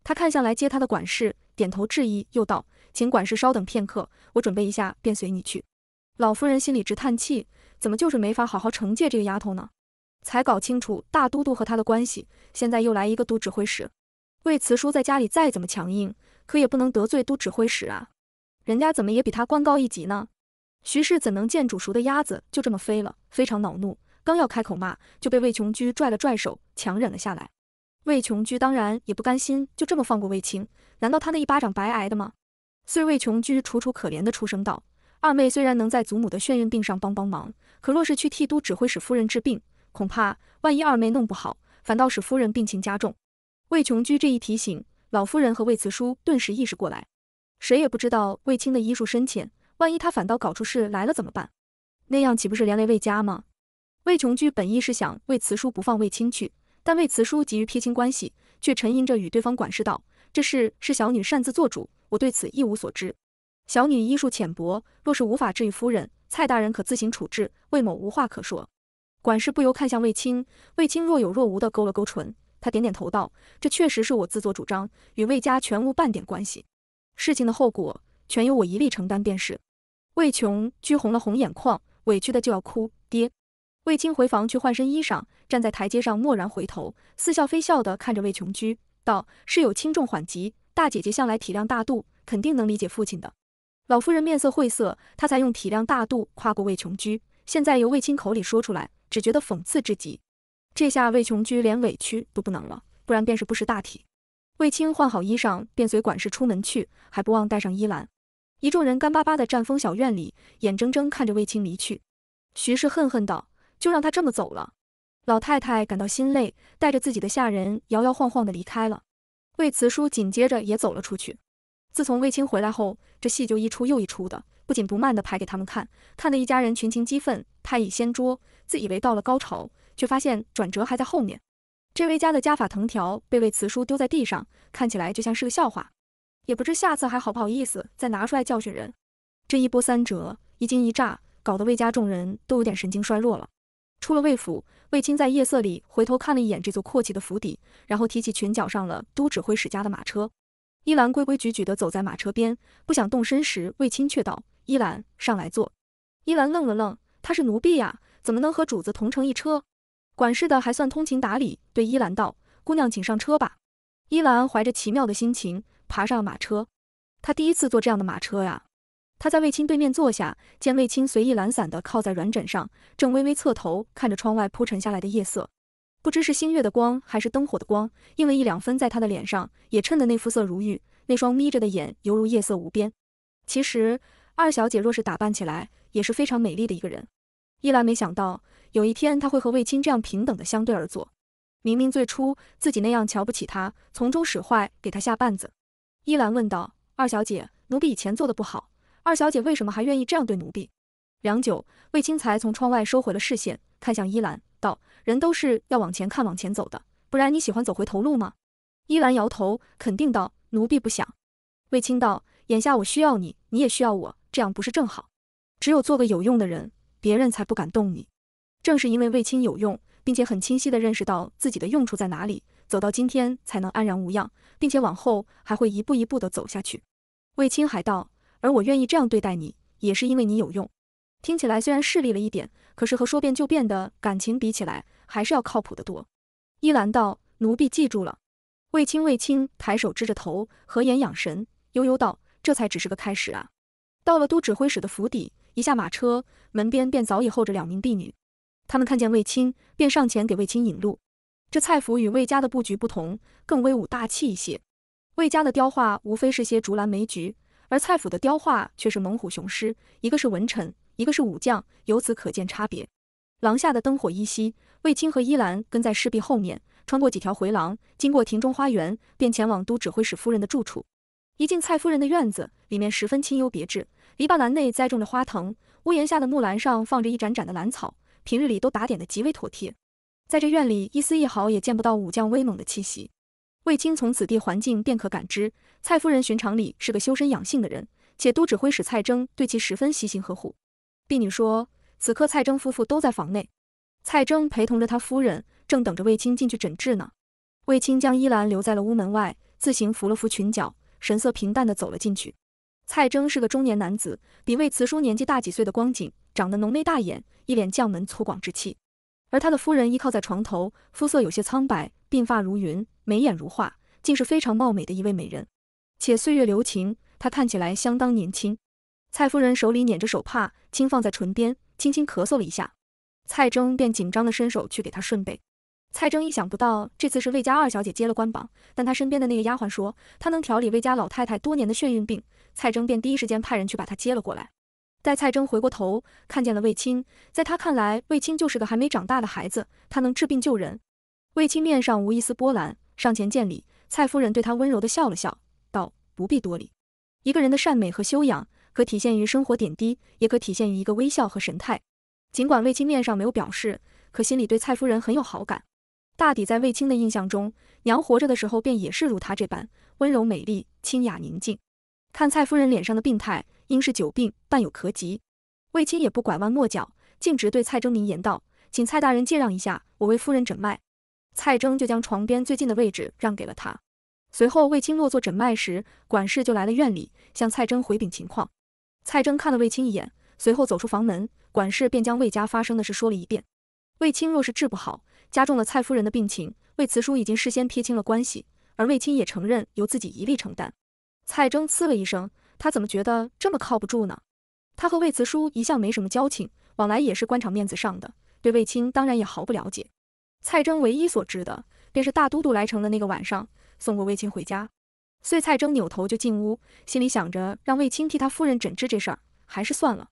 他看向来接他的管事，点头致意，又道：“请管事稍等片刻，我准备一下便随你去。”老夫人心里直叹气，怎么就是没法好好惩戒这个丫头呢？才搞清楚大都督和他的关系，现在又来一个都指挥使。魏慈叔在家里再怎么强硬，可也不能得罪都指挥使啊，人家怎么也比他官高一级呢？徐氏怎能见煮熟的鸭子就这么飞了？非常恼怒。刚要开口骂，就被魏琼居拽了拽手，强忍了下来。魏琼居当然也不甘心就这么放过魏青，难道他那一巴掌白挨的吗？遂魏琼居楚楚可怜的出声道：“二妹虽然能在祖母的眩晕病上帮帮忙，可若是去替都指挥使夫人治病，恐怕万一二妹弄不好，反倒使夫人病情加重。”魏琼居这一提醒，老夫人和魏慈叔顿时意识过来，谁也不知道魏青的医术深浅，万一他反倒搞出事来了怎么办？那样岂不是连累魏家吗？魏琼居本意是想魏慈叔不放魏青去，但魏慈叔急于撇清关系，却沉吟着与对方管事道：“这事是小女擅自做主，我对此一无所知。小女医术浅薄，若是无法治愈夫人，蔡大人可自行处置，魏某无话可说。”管事不由看向魏青，魏青若有若无的勾了勾唇，他点点头道：“这确实是我自作主张，与魏家全无半点关系。事情的后果全由我一力承担便是。”魏琼居红了红眼眶，委屈的就要哭，爹。卫青回房去换身衣裳，站在台阶上蓦然回头，似笑非笑地看着魏琼居，道：“事有轻重缓急，大姐姐向来体谅大度，肯定能理解父亲的。”老夫人面色晦涩，她才用体谅大度夸过魏琼居，现在由卫青口里说出来，只觉得讽刺至极。这下魏琼居连委屈都不能了，不然便是不识大体。卫青换好衣裳，便随管事出门去，还不忘带上依兰。一众人干巴巴的站风小院里，眼睁睁看着卫青离去。徐氏恨恨道。就让他这么走了。老太太感到心累，带着自己的下人摇摇晃晃的离开了。魏慈叔紧接着也走了出去。自从卫青回来后，这戏就一出又一出的，不紧不慢的排给他们看，看的一家人群情激愤，太乙仙桌自以为到了高潮，却发现转折还在后面。这魏家的家法藤条被魏慈叔丢在地上，看起来就像是个笑话，也不知下次还好不好意思再拿出来教训人。这一波三折，一惊一乍，搞得魏家众人都有点神经衰弱了。出了魏府，卫青在夜色里回头看了一眼这座阔气的府邸，然后提起裙角上了都指挥使家的马车。依兰规规矩矩地走在马车边，不想动身时，卫青却道：“依兰，上来坐。”依兰愣了愣，她是奴婢呀，怎么能和主子同乘一车？管事的还算通情达理，对依兰道：“姑娘，请上车吧。”依兰怀着奇妙的心情爬上了马车，她第一次坐这样的马车呀。他在卫青对面坐下，见卫青随意懒散地靠在软枕上，正微微侧头看着窗外铺陈下来的夜色，不知是星月的光还是灯火的光，映了一两分在他的脸上，也衬得那肤色如玉，那双眯着的眼犹如夜色无边。其实二小姐若是打扮起来，也是非常美丽的一个人。依兰没想到有一天她会和卫青这样平等的相对而坐，明明最初自己那样瞧不起他，从中使坏给他下绊子。依兰问道：“二小姐，奴婢以前做的不好？”二小姐为什么还愿意这样对奴婢？良久，卫青才从窗外收回了视线，看向依兰，道：“人都是要往前看、往前走的，不然你喜欢走回头路吗？”依兰摇头，肯定道：“奴婢不想。”卫青道：“眼下我需要你，你也需要我，这样不是正好？只有做个有用的人，别人才不敢动你。正是因为卫青有用，并且很清晰的认识到自己的用处在哪里，走到今天才能安然无恙，并且往后还会一步一步的走下去。”卫青还道。而我愿意这样对待你，也是因为你有用。听起来虽然势利了一点，可是和说变就变的感情比起来，还是要靠谱的多。依兰道：“奴婢记住了。”卫青，卫青抬手支着头，合眼养神，悠悠道：“这才只是个开始啊。”到了都指挥使的府邸，一下马车，门边便早已候着两名婢女。他们看见卫青，便上前给卫青引路。这蔡府与魏家的布局不同，更威武大气一些。魏家的雕画无非是些竹篮梅菊。而蔡府的雕画却是猛虎雄狮，一个是文臣，一个是武将，由此可见差别。廊下的灯火依稀，卫青和依兰跟在侍婢后面，穿过几条回廊，经过庭中花园，便前往都指挥使夫人的住处。一进蔡夫人的院子，里面十分清幽别致，篱笆栏内栽种着花藤，屋檐下的木栏上放着一盏盏的兰草，平日里都打点得极为妥帖。在这院里，一丝一毫也见不到武将威猛的气息。卫青从此地环境便可感知，蔡夫人寻常里是个修身养性的人，且都指挥使蔡征对其十分悉心呵护。婢女说，此刻蔡征夫妇都在房内，蔡征陪同着他夫人，正等着卫青进去诊治呢。卫青将依兰留在了屋门外，自行扶了扶裙角，神色平淡地走了进去。蔡征是个中年男子，比卫慈叔年纪大几岁的光景，长得浓眉大眼，一脸将门粗犷之气。而他的夫人依靠在床头，肤色有些苍白，鬓发如云。眉眼如画，竟是非常貌美的一位美人。且岁月留情，她看起来相当年轻。蔡夫人手里捻着手帕，轻放在唇边，轻轻咳嗽了一下，蔡征便紧张的伸手去给她顺背。蔡征意想不到这次是魏家二小姐接了官榜，但她身边的那个丫鬟说她能调理魏家老太太多年的眩晕病，蔡征便第一时间派人去把她接了过来。待蔡征回过头，看见了卫青，在他看来，卫青就是个还没长大的孩子，他能治病救人。卫青面上无一丝波澜。上前见礼，蔡夫人对她温柔地笑了笑道：“不必多礼。一个人的善美和修养，可体现于生活点滴，也可体现于一个微笑和神态。尽管卫青面上没有表示，可心里对蔡夫人很有好感。大抵在卫青的印象中，娘活着的时候便也是如她这般温柔美丽、清雅宁静。看蔡夫人脸上的病态，应是久病伴有咳疾。卫青也不拐弯抹角，径直对蔡征明言道：请蔡大人借让一下，我为夫人诊脉。”蔡征就将床边最近的位置让给了他。随后魏青落座诊脉时，管事就来了院里，向蔡征回禀情况。蔡征看了魏青一眼，随后走出房门，管事便将魏家发生的事说了一遍。魏青若是治不好，加重了蔡夫人的病情，魏慈叔已经事先撇清了关系，而魏青也承认由自己一力承担。蔡征呲了一声，他怎么觉得这么靠不住呢？他和魏慈叔一向没什么交情，往来也是官场面子上的，对魏青当然也毫不了解。蔡征唯一所知的，便是大都督来城的那个晚上，送过卫青回家。遂蔡征扭头就进屋，心里想着让卫青替他夫人诊治这事儿，还是算了。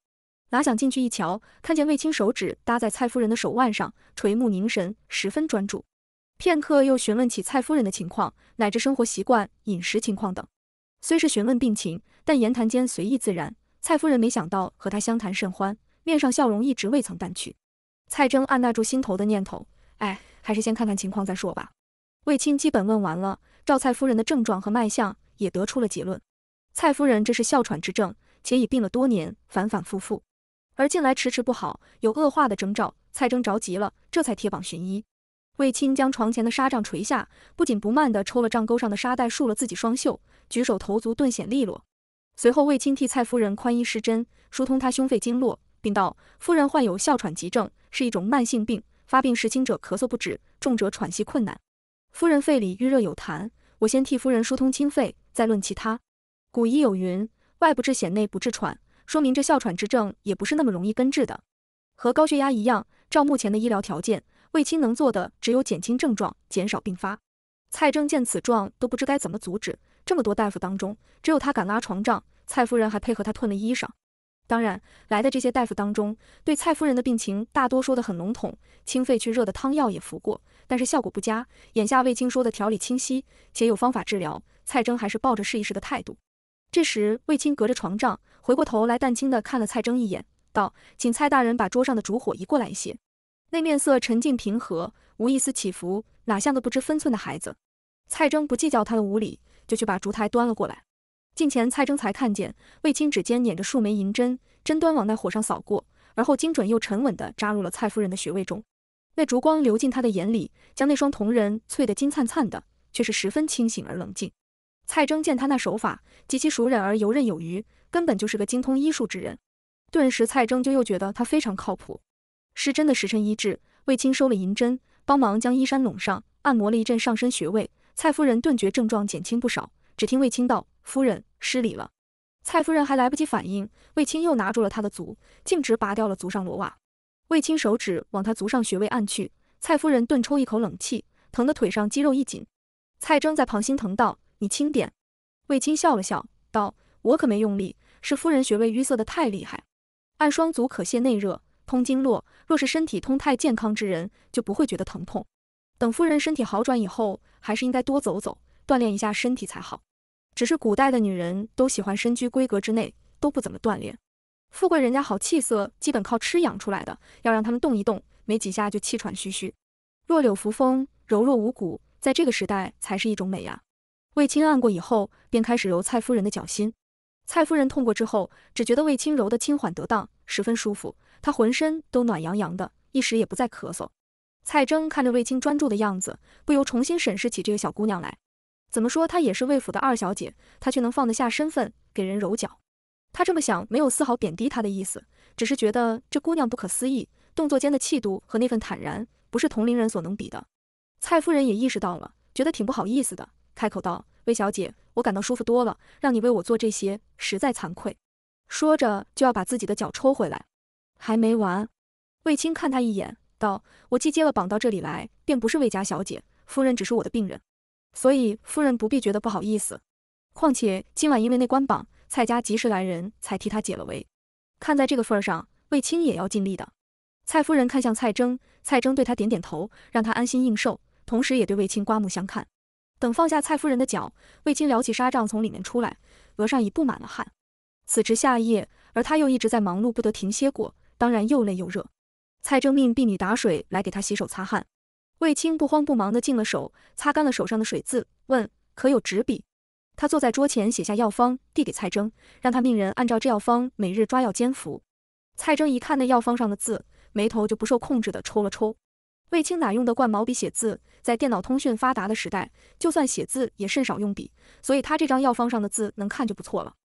哪想进去一瞧，看见卫青手指搭在蔡夫人的手腕上，垂目凝神，十分专注。片刻又询问起蔡夫人的情况，乃至生活习惯、饮食情况等。虽是询问病情，但言谈间随意自然。蔡夫人没想到和他相谈甚欢，面上笑容一直未曾淡去。蔡征按捺住心头的念头。哎，还是先看看情况再说吧。卫青基本问完了，赵蔡夫人的症状和脉象也得出了结论。蔡夫人这是哮喘之症，且已病了多年，反反复复，而近来迟迟不好，有恶化的征兆。蔡征着急了，这才贴榜寻医。卫青将床前的纱帐垂下，不紧不慢地抽了帐钩上的纱带，束了自己双袖，举手投足顿显利落。随后，卫青替蔡夫人宽衣施针，疏通她胸肺经络，并道：“夫人患有哮喘急症，是一种慢性病。”发病时轻者咳嗽不止，重者喘息困难。夫人肺里郁热有痰，我先替夫人疏通清肺，再论其他。古医有云，外不治险，内不治喘，说明这哮喘之症也不是那么容易根治的。和高血压一样，照目前的医疗条件，卫青能做的只有减轻症状，减少病发。蔡正见此状，都不知该怎么阻止。这么多大夫当中，只有他敢拉床帐。蔡夫人还配合他褪了衣裳。当然，来的这些大夫当中，对蔡夫人的病情大多说得很笼统，清肺去热的汤药也服过，但是效果不佳。眼下卫青说的条理清晰，且有方法治疗，蔡征还是抱着试一试的态度。这时，卫青隔着床帐回过头来，淡青的看了蔡征一眼，道：“请蔡大人把桌上的烛火移过来一些。”那面色沉静平和，无一丝起伏，哪像个不知分寸的孩子？蔡征不计较他的无礼，就去把烛台端了过来。近前，蔡征才看见卫青指尖捻着数枚银针，针端往那火上扫过，而后精准又沉稳地扎入了蔡夫人的穴位中。那烛光流进他的眼里，将那双瞳仁淬得金灿灿的，却是十分清醒而冷静。蔡征见他那手法极其熟稔而游刃有余，根本就是个精通医术之人。顿时，蔡征就又觉得他非常靠谱。施针的时辰已至，卫青收了银针，帮忙将衣衫拢上，按摩了一阵上身穴位，蔡夫人顿觉症状减轻不少。只听卫青道。夫人，失礼了。蔡夫人还来不及反应，卫青又拿住了她的足，径直拔掉了足上罗袜。卫青手指往她足上穴位按去，蔡夫人顿抽一口冷气，疼得腿上肌肉一紧。蔡征在旁心疼道：“你轻点。”卫青笑了笑，道：“我可没用力，是夫人穴位淤塞的太厉害，按双足可泄内热，通经络。若是身体通泰健康之人，就不会觉得疼痛。等夫人身体好转以后，还是应该多走走，锻炼一下身体才好。”只是古代的女人都喜欢身居闺阁之内，都不怎么锻炼。富贵人家好气色，基本靠吃养出来的。要让他们动一动，没几下就气喘吁吁。弱柳扶风，柔弱无骨，在这个时代才是一种美呀。卫青按过以后，便开始揉蔡夫人的脚心。蔡夫人痛过之后，只觉得卫青揉的轻缓得当，十分舒服。她浑身都暖洋洋的，一时也不再咳嗽。蔡征看着卫青专注的样子，不由重新审视起这个小姑娘来。怎么说，她也是魏府的二小姐，她却能放得下身份给人揉脚。她这么想，没有丝毫贬低她的意思，只是觉得这姑娘不可思议，动作间的气度和那份坦然，不是同龄人所能比的。蔡夫人也意识到了，觉得挺不好意思的，开口道：“魏小姐，我感到舒服多了，让你为我做这些，实在惭愧。”说着就要把自己的脚抽回来。还没完，魏青看他一眼，道：“我既接了绑到这里来，便不是魏家小姐，夫人只是我的病人。”所以夫人不必觉得不好意思，况且今晚因为那官榜，蔡家及时来人才替他解了围，看在这个份上，卫青也要尽力的。蔡夫人看向蔡征，蔡征对他点点头，让他安心应受，同时也对卫青刮目相看。等放下蔡夫人的脚，卫青撩起纱帐从里面出来，额上已布满了汗。此时夏夜，而他又一直在忙碌不得停歇过，当然又累又热。蔡征命婢女打水来给他洗手擦汗。卫青不慌不忙地净了手，擦干了手上的水渍，问：“可有纸笔？”他坐在桌前写下药方，递给蔡征，让他命人按照这药方每日抓药煎服。蔡征一看那药方上的字，眉头就不受控制地抽了抽。卫青哪用得惯毛笔写字，在电脑通讯发达的时代，就算写字也甚少用笔，所以他这张药方上的字能看就不错了。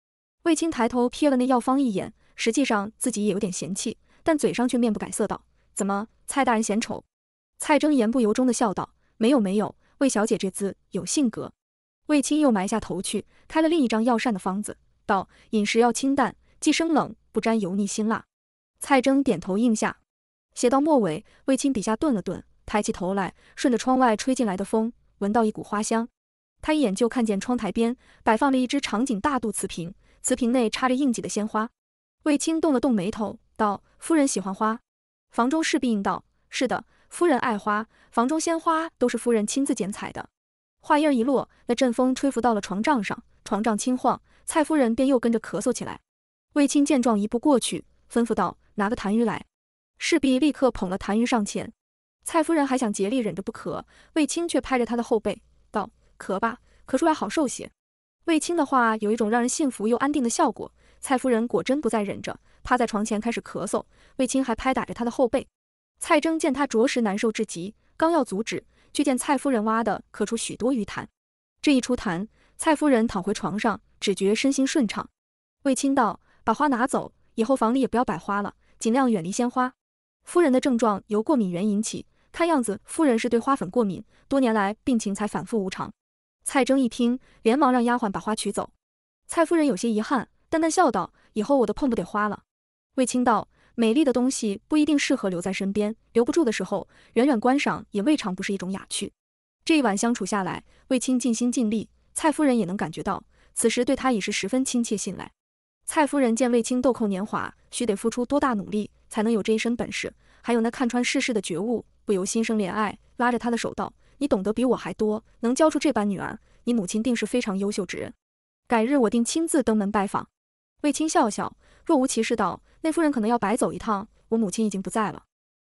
卫青抬头瞥了那药方一眼，实际上自己也有点嫌弃，但嘴上却面不改色道：“怎么，蔡大人嫌丑？”蔡征言不由衷的笑道：“没有没有，魏小姐这字有性格。”魏青又埋下头去开了另一张药膳的方子，道：“饮食要清淡，忌生冷，不沾油腻辛辣。”蔡征点头应下。写到末尾，魏青笔下顿了顿，抬起头来，顺着窗外吹进来的风，闻到一股花香。他一眼就看见窗台边摆放着一只长颈大肚瓷瓶，瓷瓶内插着应季的鲜花。魏青动了动眉头，道：“夫人喜欢花？”房中侍婢应道：“是的。”夫人爱花，房中鲜花都是夫人亲自剪采的。话音一落，那阵风吹拂到了床帐上，床帐轻晃，蔡夫人便又跟着咳嗽起来。卫青见状，一步过去，吩咐道：“拿个痰盂来。”侍婢立刻捧了痰盂上前。蔡夫人还想竭力忍着不咳，卫青却拍着她的后背，道：“咳吧，咳出来好受些。”卫青的话有一种让人信服又安定的效果，蔡夫人果真不再忍着，趴在床前开始咳嗽，卫青还拍打着她的后背。蔡征见他着实难受至极，刚要阻止，却见蔡夫人挖的咳出许多鱼痰。这一出痰，蔡夫人躺回床上，只觉身心顺畅。卫青道：“把花拿走，以后房里也不要摆花了，尽量远离鲜花。”夫人的症状由过敏源引起，看样子夫人是对花粉过敏，多年来病情才反复无常。蔡征一听，连忙让丫鬟把花取走。蔡夫人有些遗憾，淡淡笑道：“以后我都碰不得花了。”卫青道。美丽的东西不一定适合留在身边，留不住的时候，远远观赏也未尝不是一种雅趣。这一晚相处下来，卫青尽心尽力，蔡夫人也能感觉到，此时对他已是十分亲切信赖。蔡夫人见卫青豆蔻年华，须得付出多大努力才能有这一身本事，还有那看穿世事的觉悟，不由心生怜爱，拉着他的手道：“你懂得比我还多，能教出这般女儿，你母亲定是非常优秀之人。改日我定亲自登门拜访。”卫青笑笑。若无其事道：“那夫人可能要白走一趟，我母亲已经不在了。”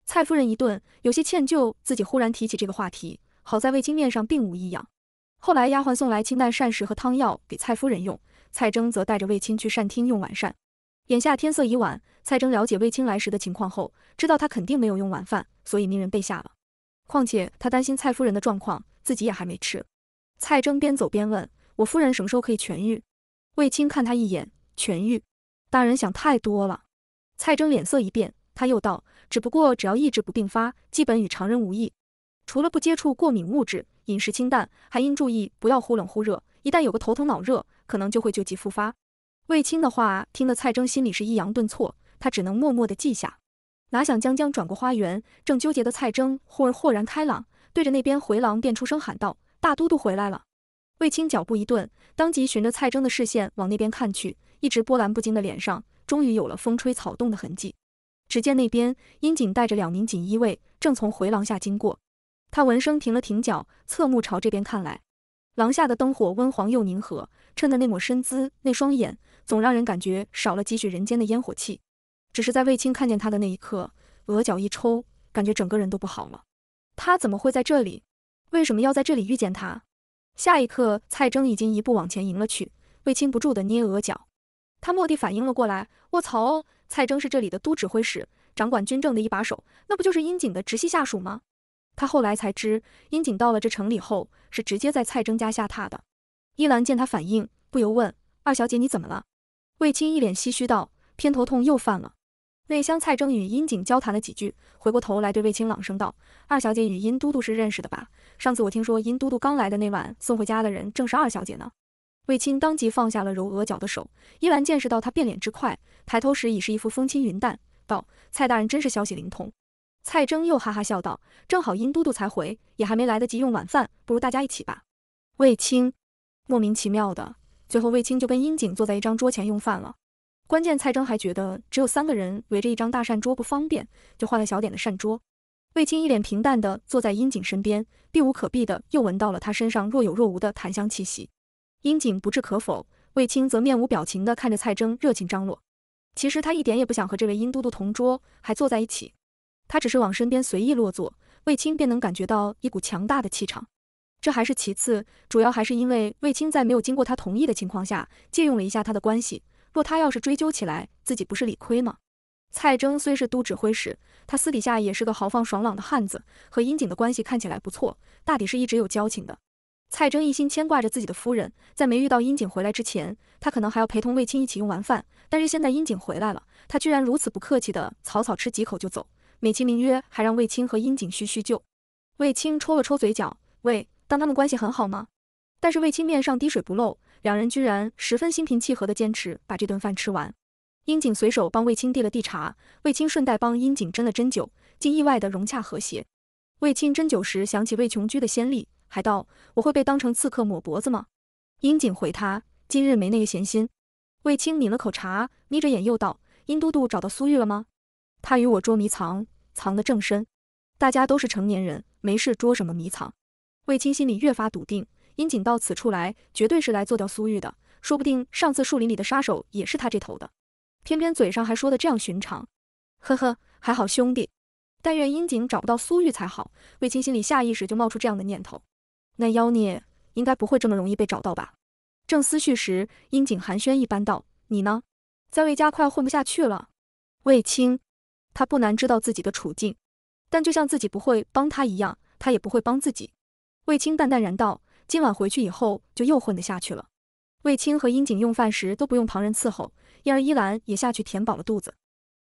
蔡夫人一顿，有些歉疚，自己忽然提起这个话题。好在卫青面上并无异样。后来丫鬟送来清淡膳食和汤药给蔡夫人用，蔡征则带着卫青去膳厅用晚膳。眼下天色已晚，蔡征了解卫青来时的情况后，知道他肯定没有用晚饭，所以命人备下了。况且他担心蔡夫人的状况，自己也还没吃。蔡征边走边问：“我夫人什么时候可以痊愈？”卫青看他一眼，痊愈。大人想太多了。蔡征脸色一变，他又道：“只不过只要意志不病发，基本与常人无异。除了不接触过敏物质，饮食清淡，还应注意不要忽冷忽热。一旦有个头疼脑热，可能就会旧疾复发。”卫青的话听得蔡征心里是抑扬顿挫，他只能默默的记下。哪想将将转过花园，正纠结的蔡征忽而豁然开朗，对着那边回廊便出声喊道：“大都督回来了！”卫青脚步一顿，当即循着蔡征的视线往那边看去。一直波澜不惊的脸上，终于有了风吹草动的痕迹。只见那边，殷锦带着两名锦衣卫正从回廊下经过，他闻声停了停脚，侧目朝这边看来。廊下的灯火温黄又凝和，衬得那抹身姿、那双眼，总让人感觉少了几许人间的烟火气。只是在卫青看见他的那一刻，额角一抽，感觉整个人都不好了。他怎么会在这里？为什么要在这里遇见他？下一刻，蔡征已经一步往前迎了去，卫青不住地捏额角。他蓦地反应了过来，卧槽！蔡征是这里的都指挥使，掌管军政的一把手，那不就是殷景的直系下属吗？他后来才知，殷景到了这城里后，是直接在蔡征家下榻的。依兰见他反应，不由问：“二小姐你怎么了？”卫青一脸唏嘘道：“偏头痛又犯了。”内乡蔡征与殷景交谈了几句，回过头来对卫青朗声道：“二小姐与殷都督是认识的吧？上次我听说殷都督刚来的那晚送回家的人正是二小姐呢。”卫青当即放下了揉额角的手，伊兰见识到他变脸之快，抬头时已是一副风轻云淡，道：“蔡大人真是消息灵通。”蔡征又哈哈笑道：“正好殷都督才回，也还没来得及用晚饭，不如大家一起吧。”卫青莫名其妙的，最后卫青就跟殷景坐在一张桌前用饭了。关键蔡征还觉得只有三个人围着一张大扇桌不方便，就换了小点的扇桌。卫青一脸平淡的坐在殷景身边，避无可避的又闻到了他身上若有若无的檀香气息。殷景不置可否，卫青则面无表情地看着蔡征热情张罗。其实他一点也不想和这位殷都督同桌，还坐在一起。他只是往身边随意落座，卫青便能感觉到一股强大的气场。这还是其次，主要还是因为卫青在没有经过他同意的情况下，借用了一下他的关系。若他要是追究起来，自己不是理亏吗？蔡征虽是都指挥使，他私底下也是个豪放爽朗的汉子，和殷景的关系看起来不错，大抵是一直有交情的。蔡征一心牵挂着自己的夫人，在没遇到殷景回来之前，他可能还要陪同卫青一起用完饭。但是现在殷景回来了，他居然如此不客气的草草吃几口就走，美其名曰还让卫青和殷景叙叙旧。卫青抽了抽嘴角，喂，当他们关系很好吗？但是卫青面上滴水不漏，两人居然十分心平气和的坚持把这顿饭吃完。殷景随手帮卫青递了递茶，卫青顺带帮殷景斟了斟酒，竟意外的融洽和谐。卫青斟酒时想起魏琼居的先例。还道我会被当成刺客抹脖子吗？樱井回他，今日没那个闲心。卫青抿了口茶，眯着眼又道，殷都督找到苏玉了吗？他与我捉迷藏，藏得正深。大家都是成年人，没事捉什么迷藏？卫青心里越发笃定，殷景到此处来，绝对是来做掉苏玉的。说不定上次树林里的杀手也是他这头的，偏偏嘴上还说的这样寻常。呵呵，还好兄弟。但愿殷景找不到苏玉才好。卫青心里下意识就冒出这样的念头。那妖孽应该不会这么容易被找到吧？正思绪时，樱景寒暄一般道：“你呢？在魏家快混不下去了。”魏青，他不难知道自己的处境，但就像自己不会帮他一样，他也不会帮自己。魏青淡淡然道：“今晚回去以后，就又混得下去了。”魏青和樱景用饭时都不用旁人伺候，因而依兰也下去填饱了肚子。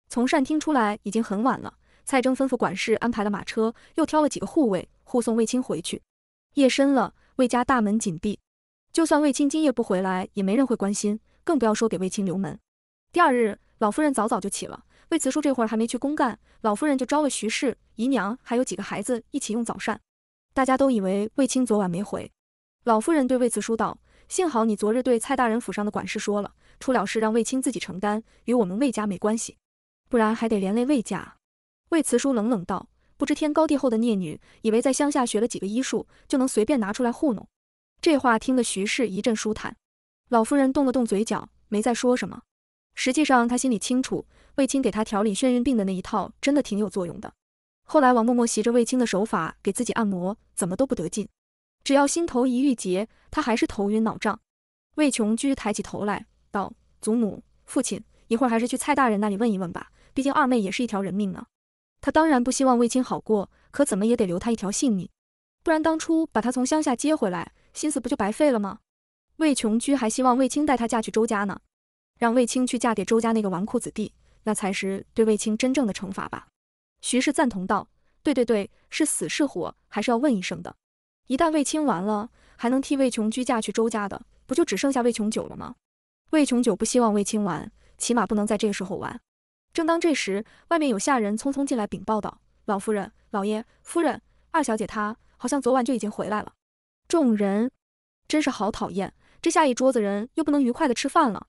从膳厅出来已经很晚了，蔡征吩咐管事安排了马车，又挑了几个护卫护送魏青回去。夜深了，魏家大门紧闭。就算魏青今夜不回来，也没人会关心，更不要说给魏青留门。第二日，老夫人早早就起了，魏慈叔这会儿还没去公干，老夫人就招了徐氏姨娘还有几个孩子一起用早膳。大家都以为魏青昨晚没回，老夫人对魏慈叔道：“幸好你昨日对蔡大人府上的管事说了，出了事让魏青自己承担，与我们魏家没关系，不然还得连累魏家。”魏慈叔冷冷道。不知天高地厚的孽女，以为在乡下学了几个医术就能随便拿出来糊弄。这话听得徐氏一阵舒坦，老夫人动了动嘴角，没再说什么。实际上她心里清楚，卫青给她调理眩晕病的那一套真的挺有作用的。后来王嬷嬷学着卫青的手法给自己按摩，怎么都不得劲。只要心头一郁结，她还是头晕脑胀。魏琼居抬起头来道：“祖母，父亲，一会儿还是去蔡大人那里问一问吧，毕竟二妹也是一条人命呢。”他当然不希望卫青好过，可怎么也得留他一条性命，不然当初把他从乡下接回来，心思不就白费了吗？魏琼居还希望卫青带她嫁去周家呢，让卫青去嫁给周家那个纨绔子弟，那才是对卫青真正的惩罚吧？徐氏赞同道：“对对对，是死是活还是要问一声的。一旦卫青完了，还能替魏琼居嫁去周家的，不就只剩下魏琼九了吗？魏琼九不希望卫青完，起码不能在这个时候完。”正当这时，外面有下人匆匆进来禀报道：“老夫人、老爷、夫人、二小姐，她好像昨晚就已经回来了。”众人真是好讨厌，这下一桌子人又不能愉快的吃饭了。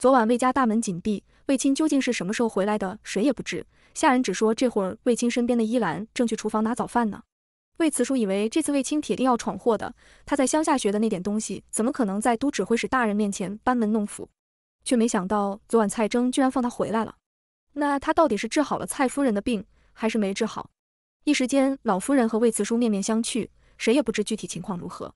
昨晚魏家大门紧闭，魏青究竟是什么时候回来的，谁也不知。下人只说这会儿魏青身边的依兰正去厨房拿早饭呢。魏慈叔以为这次魏青铁定要闯祸的，他在乡下学的那点东西，怎么可能在都指挥使大人面前班门弄斧？却没想到昨晚蔡征居然放他回来了。那他到底是治好了蔡夫人的病，还是没治好？一时间，老夫人和魏慈叔面面相觑，谁也不知具体情况如何。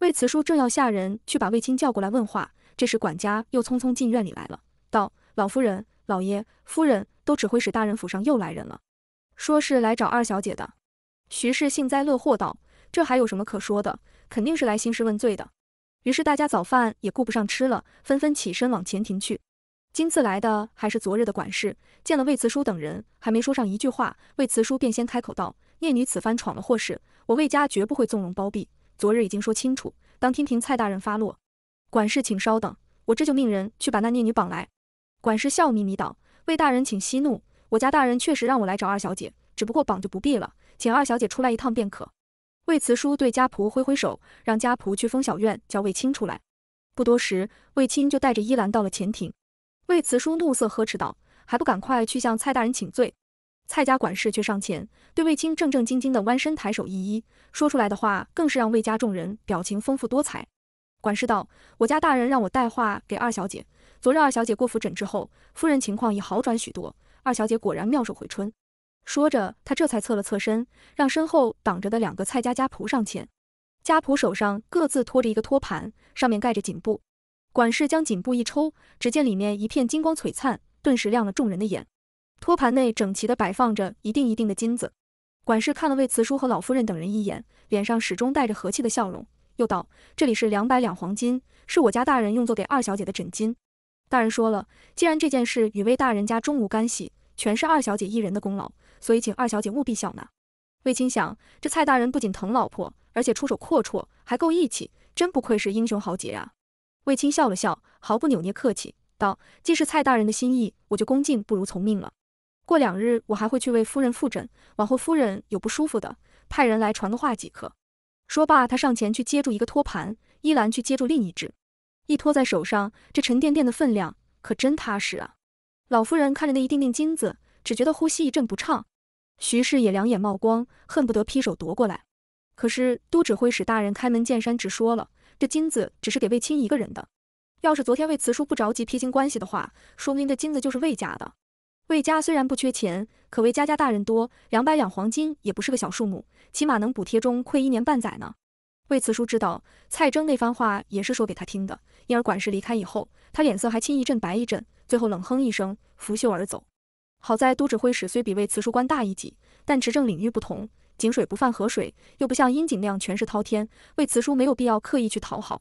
魏慈叔正要下人去把卫青叫过来问话，这时管家又匆匆进院里来了，道：“老夫人、老爷、夫人都指挥使大人府上又来人了，说是来找二小姐的。”徐氏幸灾乐祸道：“这还有什么可说的？肯定是来兴师问罪的。”于是大家早饭也顾不上吃了，纷纷起身往前庭去。今次来的还是昨日的管事，见了魏慈叔等人，还没说上一句话，魏慈叔便先开口道：“孽女此番闯了祸事，我魏家绝不会纵容包庇。昨日已经说清楚，当听凭蔡大人发落。”管事，请稍等，我这就命人去把那孽女绑来。管事笑眯眯道：“魏大人请息怒，我家大人确实让我来找二小姐，只不过绑就不必了，请二小姐出来一趟便可。”魏慈叔对家仆挥挥手，让家仆去封小院叫魏青出来。不多时，魏青就带着依兰到了前庭。魏慈叔怒色呵斥道：“还不赶快去向蔡大人请罪！”蔡家管事却上前，对卫青正正经经的弯身抬手一一说出来的话更是让魏家众人表情丰富多彩。管事道：“我家大人让我带话给二小姐，昨日二小姐过府诊治后，夫人情况已好转许多，二小姐果然妙手回春。”说着，他这才侧了侧身，让身后挡着的两个蔡家家仆上前。家仆手上各自托着一个托盘，上面盖着锦布。管事将锦布一抽，只见里面一片金光璀璨，顿时亮了众人的眼。托盘内整齐的摆放着一锭一锭的金子。管事看了魏慈叔和老夫人等人一眼，脸上始终带着和气的笑容，又道：“这里是两百两黄金，是我家大人用作给二小姐的枕巾。大人说了，既然这件事与魏大人家中无干系，全是二小姐一人的功劳，所以请二小姐务必笑纳。”魏青想，这蔡大人不仅疼老婆，而且出手阔绰，还够义气，真不愧是英雄豪杰呀。卫青笑了笑，毫不扭捏，客气道：“既是蔡大人的心意，我就恭敬不如从命了。过两日我还会去为夫人复诊，往后夫人有不舒服的，派人来传个话即可。”说罢，他上前去接住一个托盘，依兰去接住另一只，一托在手上，这沉甸甸的分量可真踏实啊！老夫人看着那一锭锭金子，只觉得呼吸一阵不畅。徐氏也两眼冒光，恨不得劈手夺过来。可是都指挥使大人开门见山，直说了。这金子只是给卫青一个人的。要是昨天魏慈叔不着急撇清关系的话，说不定这金子就是魏家的。魏家虽然不缺钱，可魏家家大人多，两百两黄金也不是个小数目，起码能补贴中馈一年半载呢。魏慈叔知道蔡征那番话也是说给他听的，因而管事离开以后，他脸色还青一阵白一阵，最后冷哼一声，拂袖而走。好在都指挥使虽比魏慈叔官大一级，但执政领域不同。井水不犯河水，又不像殷景那样权势滔天，魏慈叔没有必要刻意去讨好。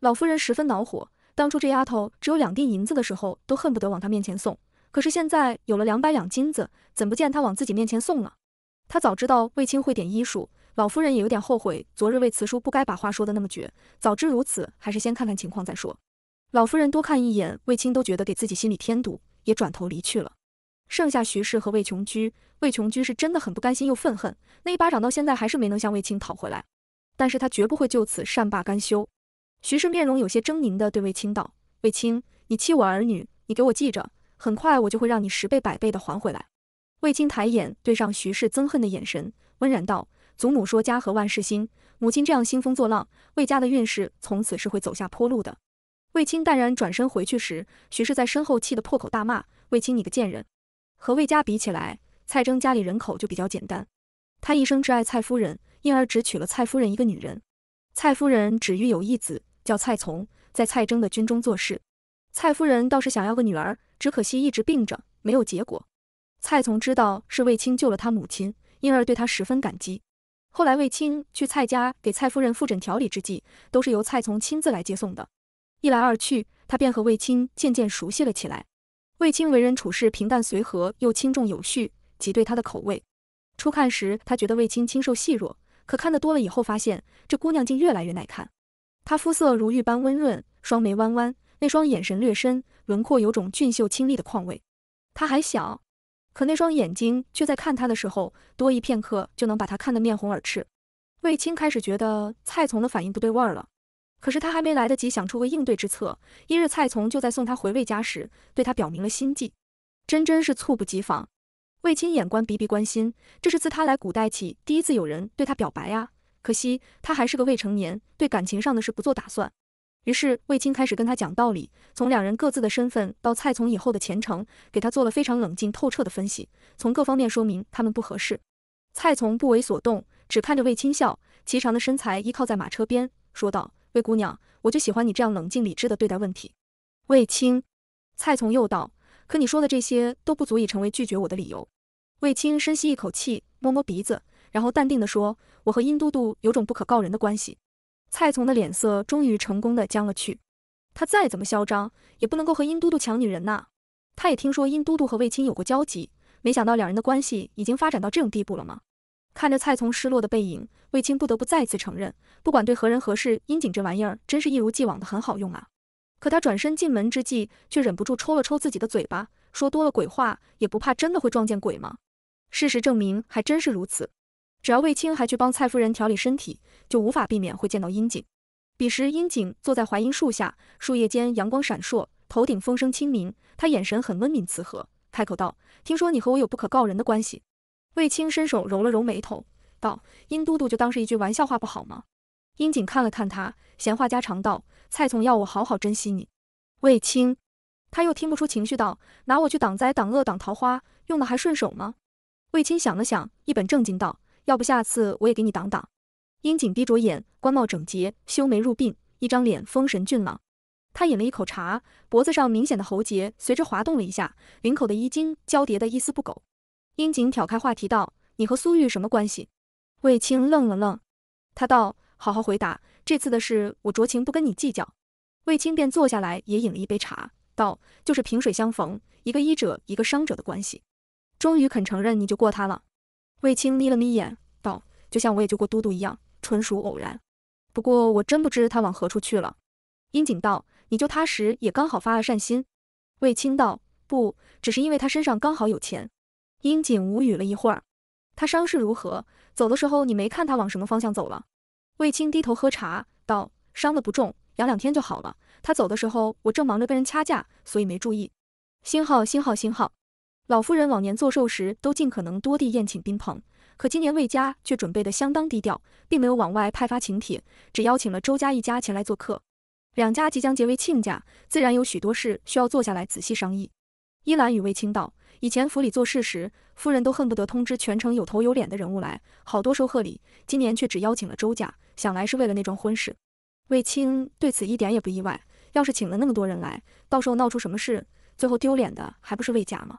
老夫人十分恼火，当初这丫头只有两锭银子的时候，都恨不得往她面前送，可是现在有了两百两金子，怎不见她往自己面前送了？她早知道魏青会点医术，老夫人也有点后悔，昨日魏慈叔不该把话说的那么绝，早知如此，还是先看看情况再说。老夫人多看一眼魏青都觉得给自己心里添堵，也转头离去了。剩下徐氏和魏琼居，魏琼居是真的很不甘心又愤恨，那一巴掌到现在还是没能向魏青讨回来，但是他绝不会就此善罢甘休。徐氏面容有些狰狞的对魏青道：“魏青，你欺我儿女，你给我记着，很快我就会让你十倍百倍的还回来。”魏青抬眼对上徐氏憎恨的眼神，温然道：“祖母说家和万事兴，母亲这样兴风作浪，魏家的运势从此是会走下坡路的。”魏青淡然转身回去时，徐氏在身后气得破口大骂：“魏青，你个贱人！”和魏家比起来，蔡征家里人口就比较简单。他一生只爱蔡夫人，因而只娶了蔡夫人一个女人。蔡夫人只育有一子，叫蔡从，在蔡征的军中做事。蔡夫人倒是想要个女儿，只可惜一直病着，没有结果。蔡从知道是卫青救了他母亲，因而对他十分感激。后来卫青去蔡家给蔡夫人复诊调理之际，都是由蔡从亲自来接送的。一来二去，他便和卫青渐渐熟悉了起来。卫青为人处事平淡随和，又轻重有序，极对他的口味。初看时，他觉得卫青清瘦细弱，可看得多了以后，发现这姑娘竟越来越耐看。她肤色如玉般温润，双眉弯弯，那双眼神略深，轮廓有种俊秀清丽的况味。他还小，可那双眼睛却在看他的时候，多一片刻就能把他看得面红耳赤。卫青开始觉得蔡从的反应不对味儿了。可是他还没来得及想出个应对之策，一日蔡从就在送他回魏家时，对他表明了心迹，真真是猝不及防。魏青眼观鼻鼻关心，这是自他来古代起第一次有人对他表白呀，可惜他还是个未成年，对感情上的事不做打算。于是魏青开始跟他讲道理，从两人各自的身份到蔡从以后的前程，给他做了非常冷静透彻的分析，从各方面说明他们不合适。蔡从不为所动，只看着魏青笑，颀长的身材依靠在马车边，说道。魏姑娘，我就喜欢你这样冷静理智的对待问题。魏青，蔡从又道，可你说的这些都不足以成为拒绝我的理由。魏青深吸一口气，摸摸鼻子，然后淡定的说，我和殷都督有种不可告人的关系。蔡从的脸色终于成功的僵了去，他再怎么嚣张，也不能够和殷都督抢女人呐。他也听说殷都督和魏青有过交集，没想到两人的关系已经发展到这种地步了吗？看着蔡从失落的背影。卫青不得不再次承认，不管对何人何事，阴井这玩意儿真是一如既往的很好用啊。可他转身进门之际，却忍不住抽了抽自己的嘴巴，说多了鬼话也不怕真的会撞见鬼吗？事实证明还真是如此，只要卫青还去帮蔡夫人调理身体，就无法避免会见到阴井。彼时阴井坐在槐荫树下，树叶间阳光闪烁，头顶风声清明，他眼神很温敏慈和，开口道：“听说你和我有不可告人的关系。”卫青伸手揉了揉眉头。道：“殷都督就当是一句玩笑话，不好吗？”殷景看了看他，闲话家常道：“蔡从要我好好珍惜你。”卫青，他又听不出情绪，道：“拿我去挡灾、挡恶、挡桃花，用的还顺手吗？”卫青想了想，一本正经道：“要不下次我也给你挡挡。”殷景低着眼，官帽整洁，修眉入鬓，一张脸丰神俊朗。他饮了一口茶，脖子上明显的喉结随着滑动了一下，领口的衣襟交叠的一丝不苟。殷景挑开话题道：“你和苏玉什么关系？”卫青愣了愣，他道：“好好回答，这次的事我酌情不跟你计较。”卫青便坐下来，也饮了一杯茶，道：“就是萍水相逢，一个医者，一个伤者的关系。”终于肯承认，你就过他了。卫青眯了眯眼，道：“就像我也救过都督一样，纯属偶然。不过我真不知他往何处去了。”殷景道：“你救他时也刚好发了善心。”卫青道：“不只是因为他身上刚好有钱。”殷景无语了一会儿，他伤势如何？走的时候你没看他往什么方向走了？卫青低头喝茶道，伤的不重，养两天就好了。他走的时候我正忙着跟人掐架，所以没注意。星号星号星号，老夫人往年做寿时都尽可能多地宴请宾朋，可今年魏家却准备的相当低调，并没有往外派发请帖，只邀请了周家一家前来做客。两家即将结为亲家，自然有许多事需要坐下来仔细商议。依兰与卫青道。以前府里做事时，夫人都恨不得通知全城有头有脸的人物来，好多收贺礼。今年却只邀请了周家，想来是为了那桩婚事。卫青对此一点也不意外。要是请了那么多人来，到时候闹出什么事，最后丢脸的还不是卫家吗？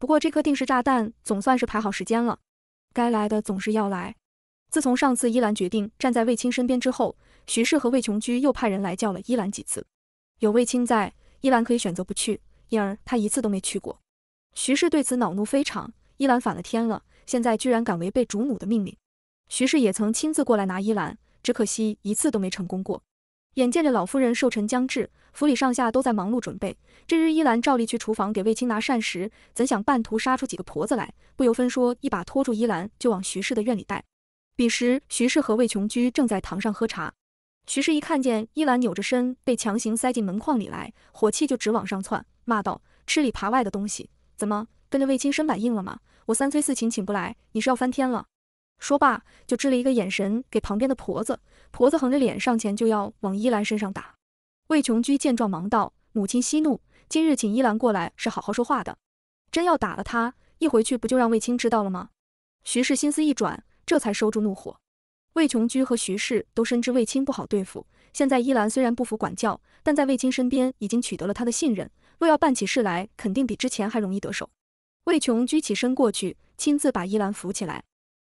不过这颗定时炸弹总算是排好时间了，该来的总是要来。自从上次依兰决定站在卫青身边之后，徐氏和魏琼居又派人来叫了依兰几次。有卫青在，依兰可以选择不去，因而她一次都没去过。徐氏对此恼怒非常，依兰反了天了，现在居然敢违背主母的命令。徐氏也曾亲自过来拿依兰，只可惜一次都没成功过。眼见着老夫人寿辰将至，府里上下都在忙碌准备。这日依兰照例去厨房给卫青拿膳食，怎想半途杀出几个婆子来，不由分说一把拖住依兰就往徐氏的院里带。彼时徐氏和魏琼居正在堂上喝茶，徐氏一看见依兰扭着身被强行塞进门框里来，火气就直往上窜，骂道：“吃里扒外的东西！”怎么，跟着卫青身板硬了吗？我三催四请请不来，你是要翻天了？说罢，就掷了一个眼神给旁边的婆子，婆子横着脸上前就要往依兰身上打。魏琼居见状，忙道：“母亲息怒，今日请依兰过来是好好说话的，真要打了她，一回去不就让卫青知道了吗？”徐氏心思一转，这才收住怒火。魏琼居和徐氏都深知卫青不好对付，现在依兰虽然不服管教，但在卫青身边已经取得了他的信任。若要办起事来，肯定比之前还容易得手。魏琼鞠起身过去，亲自把依兰扶起来，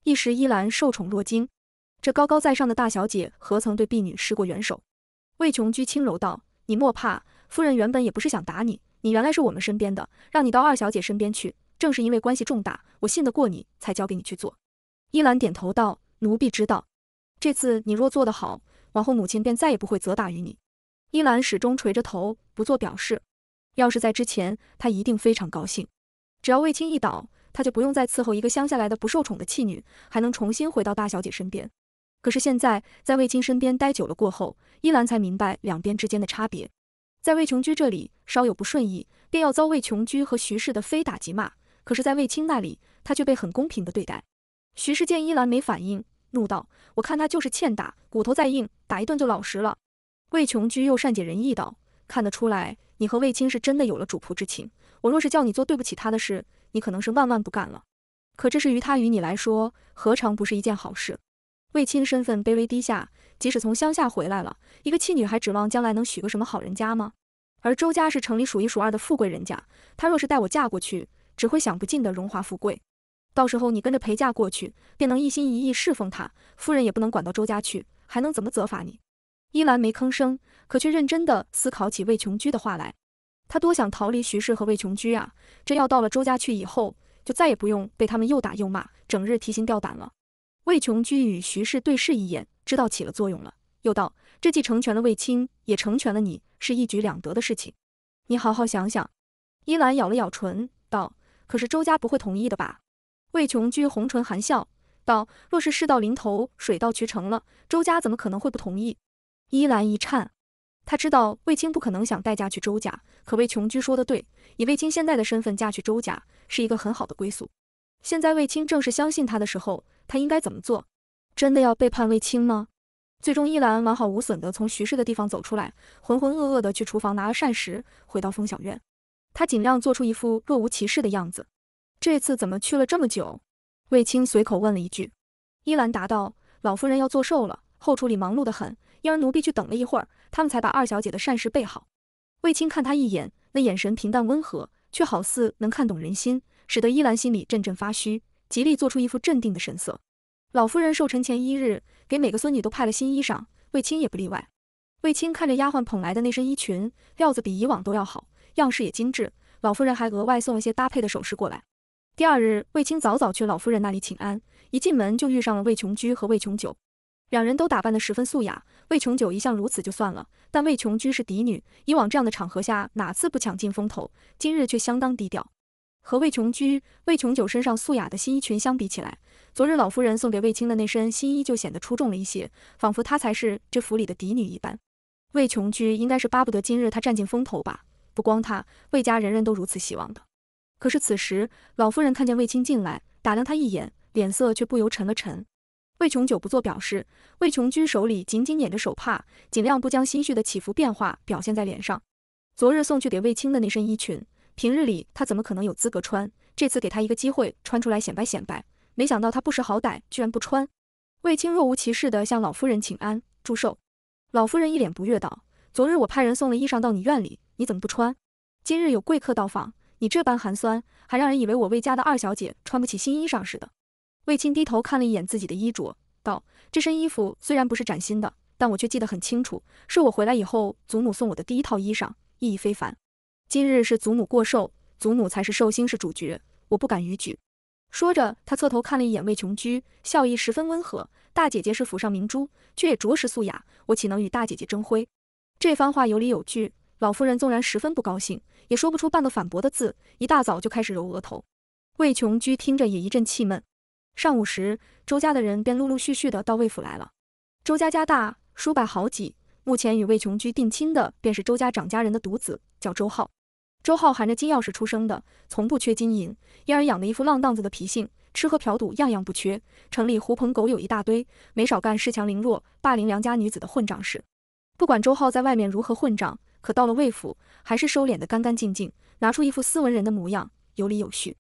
一时依兰受宠若惊。这高高在上的大小姐，何曾对婢女施过援手？魏琼居轻柔道：“你莫怕，夫人原本也不是想打你，你原来是我们身边的，让你到二小姐身边去，正是因为关系重大，我信得过你，才交给你去做。”依兰点头道：“奴婢知道。这次你若做得好，往后母亲便再也不会责打于你。”依兰始终垂着头，不做表示。要是在之前，他一定非常高兴。只要卫青一倒，他就不用再伺候一个乡下来的不受宠的弃女，还能重新回到大小姐身边。可是现在，在卫青身边待久了过后，依兰才明白两边之间的差别。在魏琼居这里，稍有不顺意，便要遭魏琼居和徐氏的非打即骂；可是，在卫青那里，他却被很公平的对待。徐氏见依兰没反应，怒道：“我看他就是欠打，骨头再硬，打一顿就老实了。”魏琼居又善解人意道：“看得出来。”你和卫青是真的有了主仆之情，我若是叫你做对不起他的事，你可能是万万不干了。可这是于他于你来说，何尝不是一件好事？卫青身份卑微低下，即使从乡下回来了，一个弃女还指望将来能许个什么好人家吗？而周家是城里数一数二的富贵人家，他若是带我嫁过去，只会享不尽的荣华富贵。到时候你跟着陪嫁过去，便能一心一意侍奉他，夫人也不能管到周家去，还能怎么责罚你？依兰没吭声，可却认真地思考起魏琼居的话来。他多想逃离徐氏和魏琼居啊！这要到了周家去以后，就再也不用被他们又打又骂，整日提心吊胆了。魏琼居与徐氏对视一眼，知道起了作用了，又道：“这既成全了魏青，也成全了你，是一举两得的事情。你好好想想。”依兰咬了咬唇，道：“可是周家不会同意的吧？”魏琼居红唇含笑道：“若是事到临头，水到渠成了，周家怎么可能会不同意？”依兰一颤，她知道卫青不可能想代嫁去周家，可魏琼居说的对，以卫青现在的身份嫁去周家是一个很好的归宿。现在卫青正是相信他的时候，他应该怎么做？真的要背叛卫青吗？最终，依兰完好无损的从徐氏的地方走出来，浑浑噩噩的去厨房拿了膳食，回到风小院，她尽量做出一副若无其事的样子。这次怎么去了这么久？卫青随口问了一句。依兰答道：“老夫人要做寿了，后厨里忙碌的很。”因而奴婢去等了一会儿，他们才把二小姐的膳食备好。卫青看他一眼，那眼神平淡温和，却好似能看懂人心，使得依兰心里阵阵发虚，极力做出一副镇定的神色。老夫人寿辰前一日，给每个孙女都派了新衣裳，卫青也不例外。卫青看着丫鬟捧来的那身衣裙，料子比以往都要好，样式也精致。老夫人还额外送了些搭配的首饰过来。第二日，卫青早早去老夫人那里请安，一进门就遇上了卫琼居和卫琼九，两人都打扮得十分素雅。魏琼九一向如此就算了，但魏琼居是嫡女，以往这样的场合下哪次不抢尽风头？今日却相当低调。和魏琼居、魏琼九身上素雅的新衣裙相比起来，昨日老夫人送给魏青的那身新衣就显得出众了一些，仿佛她才是这府里的嫡女一般。魏琼居应该是巴不得今日她占尽风头吧？不光她，魏家人人都如此希望的。可是此时老夫人看见魏青进来，打量她一眼，脸色却不由沉了沉。魏琼久不做表示，魏琼居手里紧紧捻着手帕，尽量不将心绪的起伏变化表现在脸上。昨日送去给魏青的那身衣裙，平日里他怎么可能有资格穿？这次给他一个机会穿出来显摆显摆，没想到他不识好歹，居然不穿。魏青若无其事地向老夫人请安，祝寿。老夫人一脸不悦道：“昨日我派人送了衣裳到你院里，你怎么不穿？今日有贵客到访，你这般寒酸，还让人以为我魏家的二小姐穿不起新衣裳似的。”卫青低头看了一眼自己的衣着，道：“这身衣服虽然不是崭新的，但我却记得很清楚，是我回来以后祖母送我的第一套衣裳，意义非凡。今日是祖母过寿，祖母才是寿星，是主角，我不敢逾矩。”说着，他侧头看了一眼魏琼居，笑意十分温和。大姐姐是府上明珠，却也着实素雅，我岂能与大姐姐争辉？这番话有理有据，老夫人纵然十分不高兴，也说不出半个反驳的字。一大早就开始揉额头，魏琼居听着也一阵气闷。上午时，周家的人便陆陆续续的到魏府来了。周家家大，叔伯好几，目前与魏琼居定亲的便是周家长家人的独子，叫周浩。周浩含着金钥匙出生的，从不缺金银，因而养的一副浪荡子的脾性，吃喝嫖赌样样不缺，城里狐朋狗友一大堆，没少干恃强凌弱、霸凌良家女子的混账事。不管周浩在外面如何混账，可到了魏府，还是收敛的干干净净，拿出一副斯文人的模样，有理有序。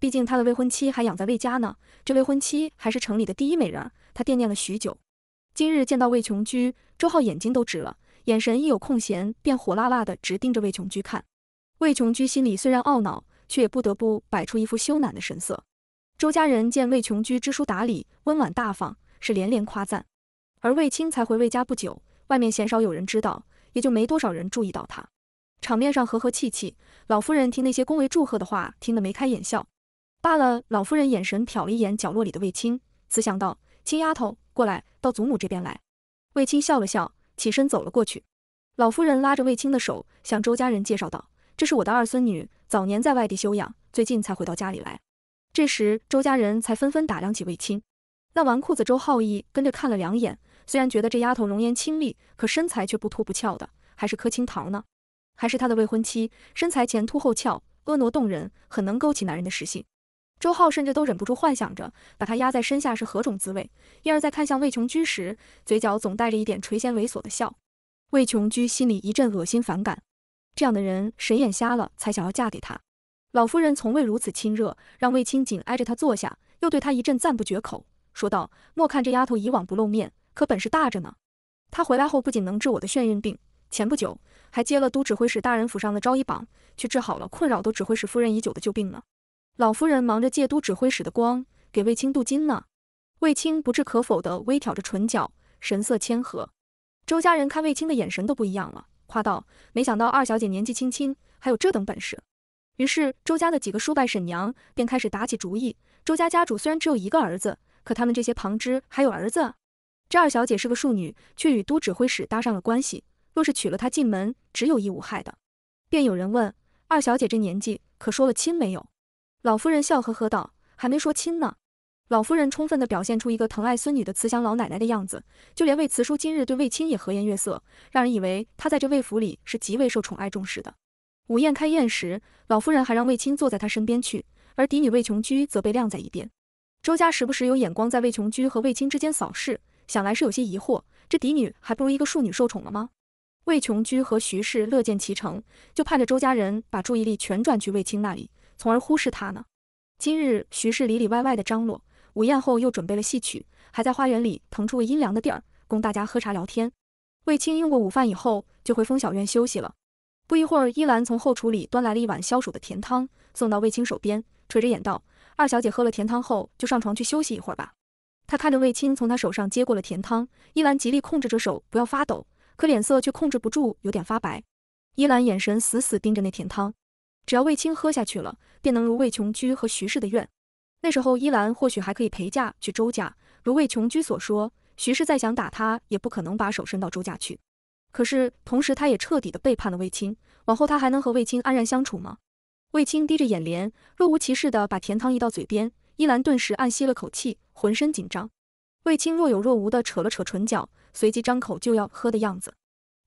毕竟他的未婚妻还养在魏家呢，这未婚妻还是城里的第一美人，他惦念了许久。今日见到魏琼居，周浩眼睛都直了，眼神一有空闲便火辣辣的直盯着魏琼居看。魏琼居心里虽然懊恼，却也不得不摆出一副羞赧的神色。周家人见魏琼居知书达理、温婉大方，是连连夸赞。而魏青才回魏家不久，外面鲜少有人知道，也就没多少人注意到他。场面上和和气气，老夫人听那些恭维祝贺的话，听得眉开眼笑。罢了，老夫人眼神瞟了一眼角落里的卫青，慈祥道：“青丫头，过来，到祖母这边来。”卫青笑了笑，起身走了过去。老夫人拉着卫青的手，向周家人介绍道：“这是我的二孙女，早年在外地休养，最近才回到家里来。”这时，周家人才纷纷打量起卫青。那纨绔子周浩义跟着看了两眼，虽然觉得这丫头容颜清丽，可身材却不凸不翘的，还是颗青桃呢。还是他的未婚妻，身材前凸后翘，婀娜动人，很能勾起男人的食性。周浩甚至都忍不住幻想着把她压在身下是何种滋味，因而，在看向魏琼居时，嘴角总带着一点垂涎猥琐的笑。魏琼居心里一阵恶心反感，这样的人谁眼瞎了才想要嫁给他？老夫人从未如此亲热，让魏青紧挨着她坐下，又对她一阵赞不绝口，说道：“莫看这丫头以往不露面，可本事大着呢。她回来后不仅能治我的眩晕病，前不久还接了都指挥使大人府上的招医榜，去治好了困扰都指挥使夫人已久的旧病呢。”老夫人忙着借都指挥使的光给卫青镀金呢。卫青不置可否的微挑着唇角，神色谦和。周家人看卫青的眼神都不一样了，夸道：“没想到二小姐年纪轻轻还有这等本事。”于是周家的几个叔伯婶娘便开始打起主意。周家家主虽然只有一个儿子，可他们这些旁支还有儿子。这二小姐是个庶女，却与都指挥使搭上了关系。若是娶了她进门，只有益无害的。便有人问：“二小姐这年纪可说了亲没有？”老夫人笑呵呵道：“还没说亲呢。”老夫人充分地表现出一个疼爱孙女的慈祥老奶奶的样子，就连魏慈叔今日对魏青也和颜悦色，让人以为他在这魏府里是极为受宠爱重视的。午宴开宴时，老夫人还让魏青坐在她身边去，而嫡女魏琼居则被晾在一边。周家时不时有眼光在魏琼居和魏青之间扫视，想来是有些疑惑，这嫡女还不如一个庶女受宠了吗？魏琼居和徐氏乐见其成，就盼着周家人把注意力全转去魏青那里。从而忽视他呢？今日徐氏里里外外的张罗，午宴后又准备了戏曲，还在花园里腾出个阴凉的地儿供大家喝茶聊天。卫青用过午饭以后就回风小院休息了。不一会儿，依兰从后厨里端来了一碗消暑的甜汤，送到卫青手边，垂着眼道：“二小姐喝了甜汤后，就上床去休息一会儿吧。”他看着卫青从他手上接过了甜汤，依兰极力控制着手不要发抖，可脸色却控制不住有点发白。依兰眼神死死盯着那甜汤。只要卫青喝下去了，便能如卫琼居和徐氏的愿。那时候，依兰或许还可以陪嫁去周家。如卫琼居所说，徐氏再想打他，也不可能把手伸到周家去。可是，同时她也彻底的背叛了卫青。往后，她还能和卫青安然相处吗？卫青低着眼帘，若无其事的把甜汤移到嘴边。依兰顿时暗吸了口气，浑身紧张。卫青若有若无的扯了扯唇角，随即张口就要喝的样子。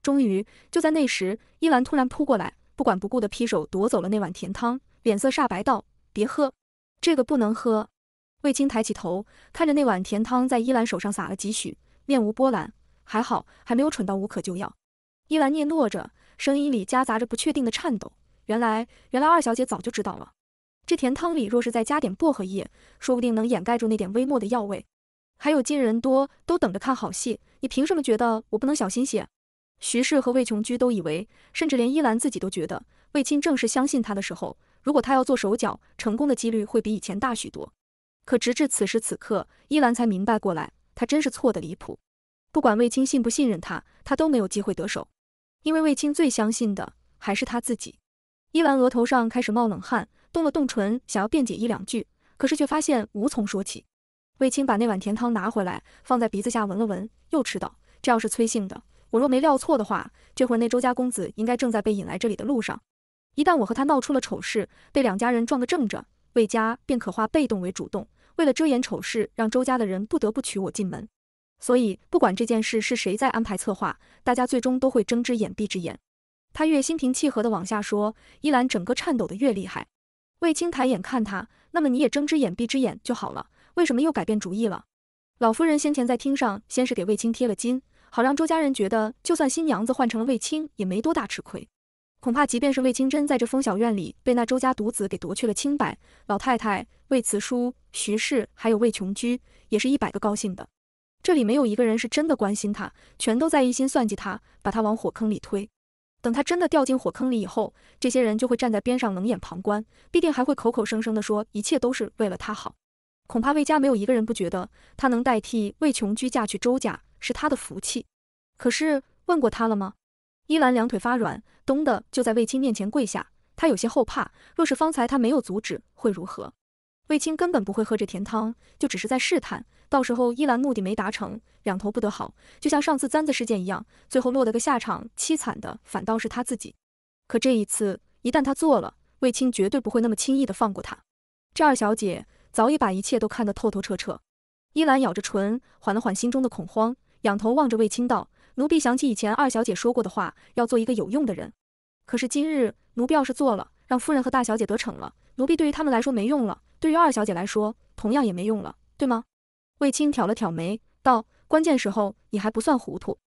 终于，就在那时，依兰突然扑过来。不管不顾地劈手夺走了那碗甜汤，脸色煞白道：“别喝，这个不能喝。”卫青抬起头，看着那碗甜汤在依兰手上洒了几许，面无波澜。还好，还没有蠢到无可救药。依兰嗫嚅着，声音里夹杂着不确定的颤抖：“原来，原来二小姐早就知道了。这甜汤里若是再加点薄荷叶，说不定能掩盖住那点微末的药味。还有今人多，都等着看好戏，你凭什么觉得我不能小心些？”徐氏和魏琼居都以为，甚至连依兰自己都觉得，魏青正式相信他的时候，如果他要做手脚，成功的几率会比以前大许多。可直至此时此刻，依兰才明白过来，她真是错的离谱。不管魏青信不信任他，他都没有机会得手，因为魏青最相信的还是他自己。依兰额头上开始冒冷汗，动了动唇，想要辩解一两句，可是却发现无从说起。魏青把那碗甜汤拿回来，放在鼻子下闻了闻，又吃道：“这要是崔姓的。”我若没料错的话，这会儿那周家公子应该正在被引来这里的路上。一旦我和他闹出了丑事，被两家人撞个正着，魏家便可化被动为主动，为了遮掩丑事，让周家的人不得不娶我进门。所以不管这件事是谁在安排策划，大家最终都会睁只眼闭只眼。他越心平气和地往下说，依兰整个颤抖的越厉害。卫青抬眼看他，那么你也睁只眼闭只眼就好了，为什么又改变主意了？老夫人先前在厅上先是给卫青贴了金。好让周家人觉得，就算新娘子换成了卫青，也没多大吃亏。恐怕即便是卫青真在这风小院里被那周家独子给夺去了清白，老太太、魏慈叔、徐氏还有魏琼居，也是一百个高兴的。这里没有一个人是真的关心他，全都在一心算计他，把他往火坑里推。等他真的掉进火坑里以后，这些人就会站在边上冷眼旁观，必定还会口口声声的说一切都是为了他好。恐怕魏家没有一个人不觉得，他能代替魏琼居嫁去周家。是他的福气，可是问过他了吗？伊兰两腿发软，咚的就在卫青面前跪下。他有些后怕，若是方才他没有阻止，会如何？卫青根本不会喝这甜汤，就只是在试探。到时候伊兰目的没达成，两头不得好。就像上次簪子事件一样，最后落得个下场凄惨的，反倒是他自己。可这一次，一旦他做了，卫青绝对不会那么轻易的放过他。这二小姐早已把一切都看得透透彻彻。伊兰咬着唇，缓了缓心中的恐慌。仰头望着卫青道：“奴婢想起以前二小姐说过的话，要做一个有用的人。可是今日奴婢要是做了，让夫人和大小姐得逞了，奴婢对于他们来说没用了，对于二小姐来说同样也没用了，对吗？”卫青挑了挑眉，道：“关键时候你还不算糊涂。”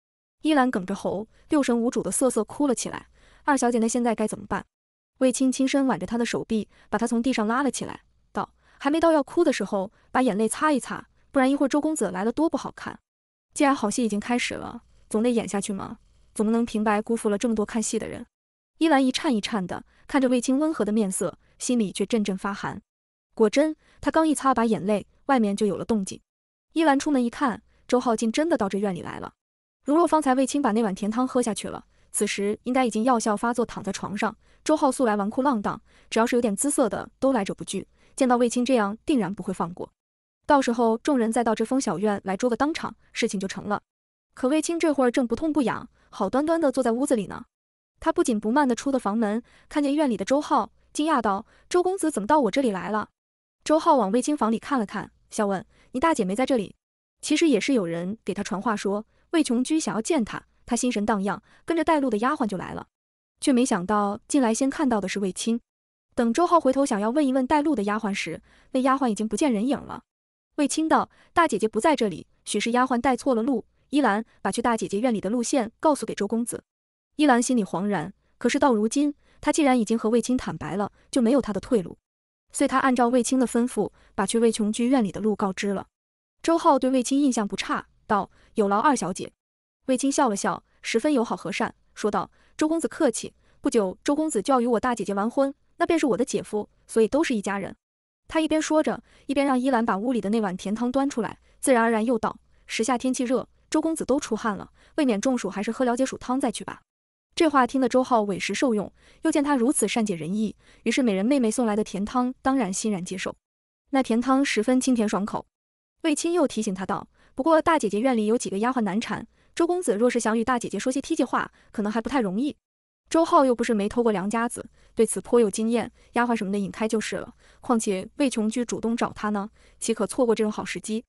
依兰哽着喉，六神无主的瑟瑟哭了起来。二小姐那现在该怎么办？卫青轻身挽着她的手臂，把她从地上拉了起来，道：“还没到要哭的时候，把眼泪擦一擦，不然一会儿周公子来了多不好看。”既然好戏已经开始了，总得演下去嘛，总不能平白辜负了这么多看戏的人。依兰一颤一颤的看着卫青温和的面色，心里却阵阵发寒。果真，她刚一擦把眼泪，外面就有了动静。依兰出门一看，周浩竟真的到这院里来了。如若方才卫青把那碗甜汤喝下去了，此时应该已经药效发作，躺在床上。周浩素来纨绔浪荡，只要是有点姿色的都来者不拒，见到卫青这样，定然不会放过。到时候众人再到这风小院来捉个当场，事情就成了。可卫青这会儿正不痛不痒，好端端的坐在屋子里呢。他不紧不慢的出了房门，看见院里的周浩，惊讶道：“周公子怎么到我这里来了？”周浩往卫青房里看了看，笑问：“你大姐没在这里？”其实也是有人给他传话说，卫琼居想要见他，他心神荡漾，跟着带路的丫鬟就来了，却没想到进来先看到的是卫青。等周浩回头想要问一问带路的丫鬟时，那丫鬟已经不见人影了。卫青道：“大姐姐不在这里，许是丫鬟带错了路。”依兰把去大姐姐院里的路线告诉给周公子。依兰心里惶然，可是到如今，她既然已经和卫青坦白了，就没有她的退路，遂她按照卫青的吩咐，把去卫琼居院里的路告知了。周浩对卫青印象不差，道：“有劳二小姐。”卫青笑了笑，十分友好和善，说道：“周公子客气。不久，周公子就要与我大姐姐完婚，那便是我的姐夫，所以都是一家人。”他一边说着，一边让依兰把屋里的那碗甜汤端出来，自然而然又道：“时下天气热，周公子都出汗了，未免中暑，还是喝了解暑汤再去吧。”这话听得周浩委实受用，又见他如此善解人意，于是美人妹妹送来的甜汤当然欣然接受。那甜汤十分清甜爽口，卫青又提醒他道：“不过大姐姐院里有几个丫鬟难缠，周公子若是想与大姐姐说些贴心话，可能还不太容易。”周浩又不是没偷过良家子，对此颇有经验，丫鬟什么的引开就是了。况且魏琼居主动找他呢，岂可错过这种好时机？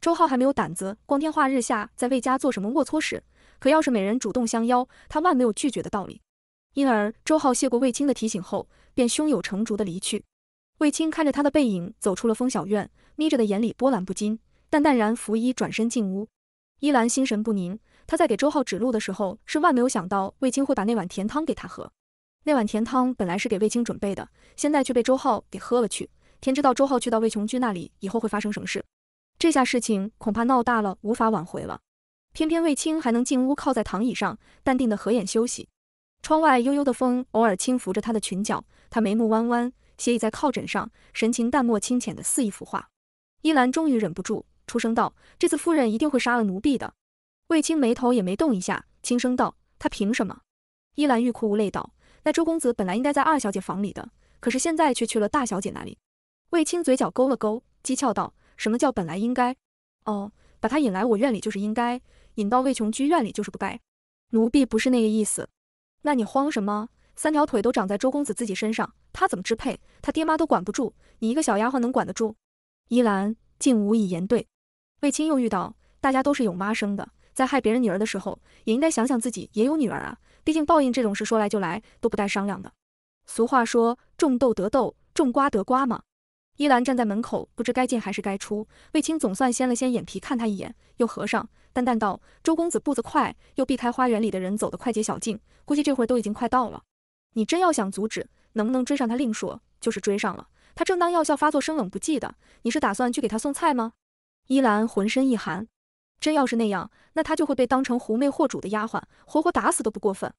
周浩还没有胆子，光天化日下在魏家做什么龌龊事？可要是美人主动相邀，他万没有拒绝的道理。因而，周浩谢过卫青的提醒后，便胸有成竹地离去。卫青看着他的背影走出了风小院，眯着的眼里波澜不惊，淡淡然拂衣转身进屋。依兰心神不宁。他在给周浩指路的时候，是万没有想到卫青会把那碗甜汤给他喝。那碗甜汤本来是给卫青准备的，现在却被周浩给喝了去。天知道周浩去到魏琼居那里以后会发生什么事。这下事情恐怕闹大了，无法挽回了。偏偏卫青还能进屋，靠在躺椅上，淡定的合眼休息。窗外悠悠的风，偶尔轻拂着他的裙角。他眉目弯弯，斜倚在靠枕上，神情淡漠清浅的似一幅画。依兰终于忍不住出声道：“这次夫人一定会杀了奴婢的。”卫青眉头也没动一下，轻声道：“他凭什么？”依兰欲哭无泪道：“那周公子本来应该在二小姐房里的，可是现在却去了大小姐那里。”卫青嘴角勾了勾，讥诮道：“什么叫本来应该？哦，把他引来我院里就是应该，引到魏琼居院里就是不该。奴婢不是那个意思。那你慌什么？三条腿都长在周公子自己身上，他怎么支配？他爹妈都管不住，你一个小丫鬟能管得住？”依兰竟无以言对。卫青又遇到，大家都是有妈生的。在害别人女儿的时候，也应该想想自己也有女儿啊。毕竟报应这种事，说来就来，都不带商量的。俗话说种豆得豆，种瓜得瓜嘛。依兰站在门口，不知该进还是该出。卫青总算掀了掀眼皮，看他一眼，又合上，淡淡道：“周公子步子快，又避开花园里的人，走得快捷小径，估计这会儿都已经快到了。你真要想阻止，能不能追上他另说，就是追上了，他正当药效发作，生冷不忌的，你是打算去给他送菜吗？”依兰浑身一寒。真要是那样，那她就会被当成狐媚惑主的丫鬟，活活打死都不过分。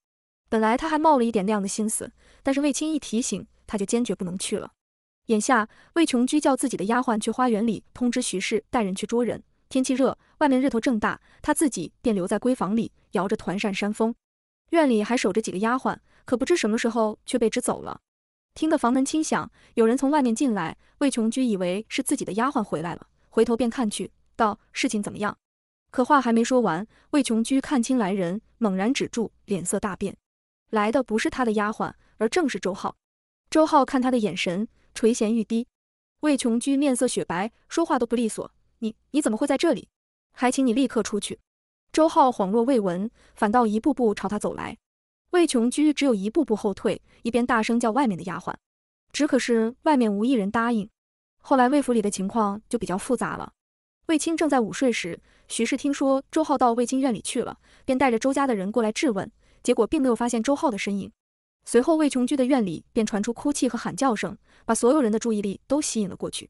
本来她还冒了一点那样的心思，但是卫青一提醒，她就坚决不能去了。眼下，魏琼居叫自己的丫鬟去花园里通知徐氏带人去捉人。天气热，外面日头正大，她自己便留在闺房里摇着团扇扇风。院里还守着几个丫鬟，可不知什么时候却被支走了。听得房门轻响，有人从外面进来，魏琼居以为是自己的丫鬟回来了，回头便看去，道：“事情怎么样？”可话还没说完，魏琼居看清来人，猛然止住，脸色大变。来的不是他的丫鬟，而正是周浩。周浩看他的眼神垂涎欲滴。魏琼居面色雪白，说话都不利索。你你怎么会在这里？还请你立刻出去。周浩恍若未闻，反倒一步步朝他走来。魏琼居只有一步步后退，一边大声叫外面的丫鬟，只可是外面无一人答应。后来魏府里的情况就比较复杂了。卫青正在午睡时，徐氏听说周浩到卫青院里去了，便带着周家的人过来质问，结果并没有发现周浩的身影。随后魏琼居的院里便传出哭泣和喊叫声，把所有人的注意力都吸引了过去。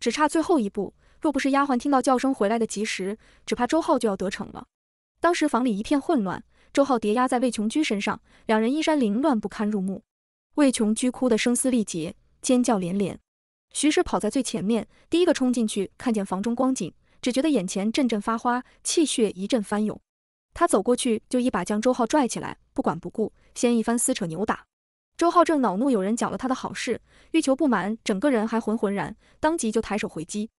只差最后一步，若不是丫鬟听到叫声回来的及时，只怕周浩就要得逞了。当时房里一片混乱，周浩叠压在魏琼居身上，两人衣衫凌乱不堪入目。魏琼居哭得声嘶力竭，尖叫连连。徐氏跑在最前面，第一个冲进去，看见房中光景，只觉得眼前阵阵发花，气血一阵翻涌。他走过去就一把将周浩拽起来，不管不顾，先一番撕扯扭打。周浩正恼怒有人搅了他的好事，欲求不满，整个人还浑浑然，当即就抬手回击。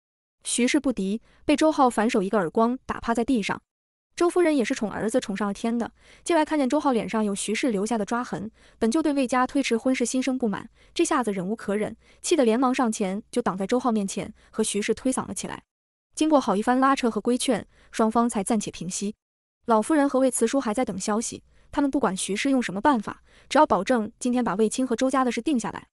徐氏不敌，被周浩反手一个耳光打趴在地上。周夫人也是宠儿子宠上了天的，进来看见周浩脸上有徐氏留下的抓痕，本就对魏家推迟婚事心生不满，这下子忍无可忍，气得连忙上前就挡在周浩面前，和徐氏推搡了起来。经过好一番拉扯和规劝，双方才暂且平息。老夫人和魏慈叔还在等消息，他们不管徐氏用什么办法，只要保证今天把魏青和周家的事定下来。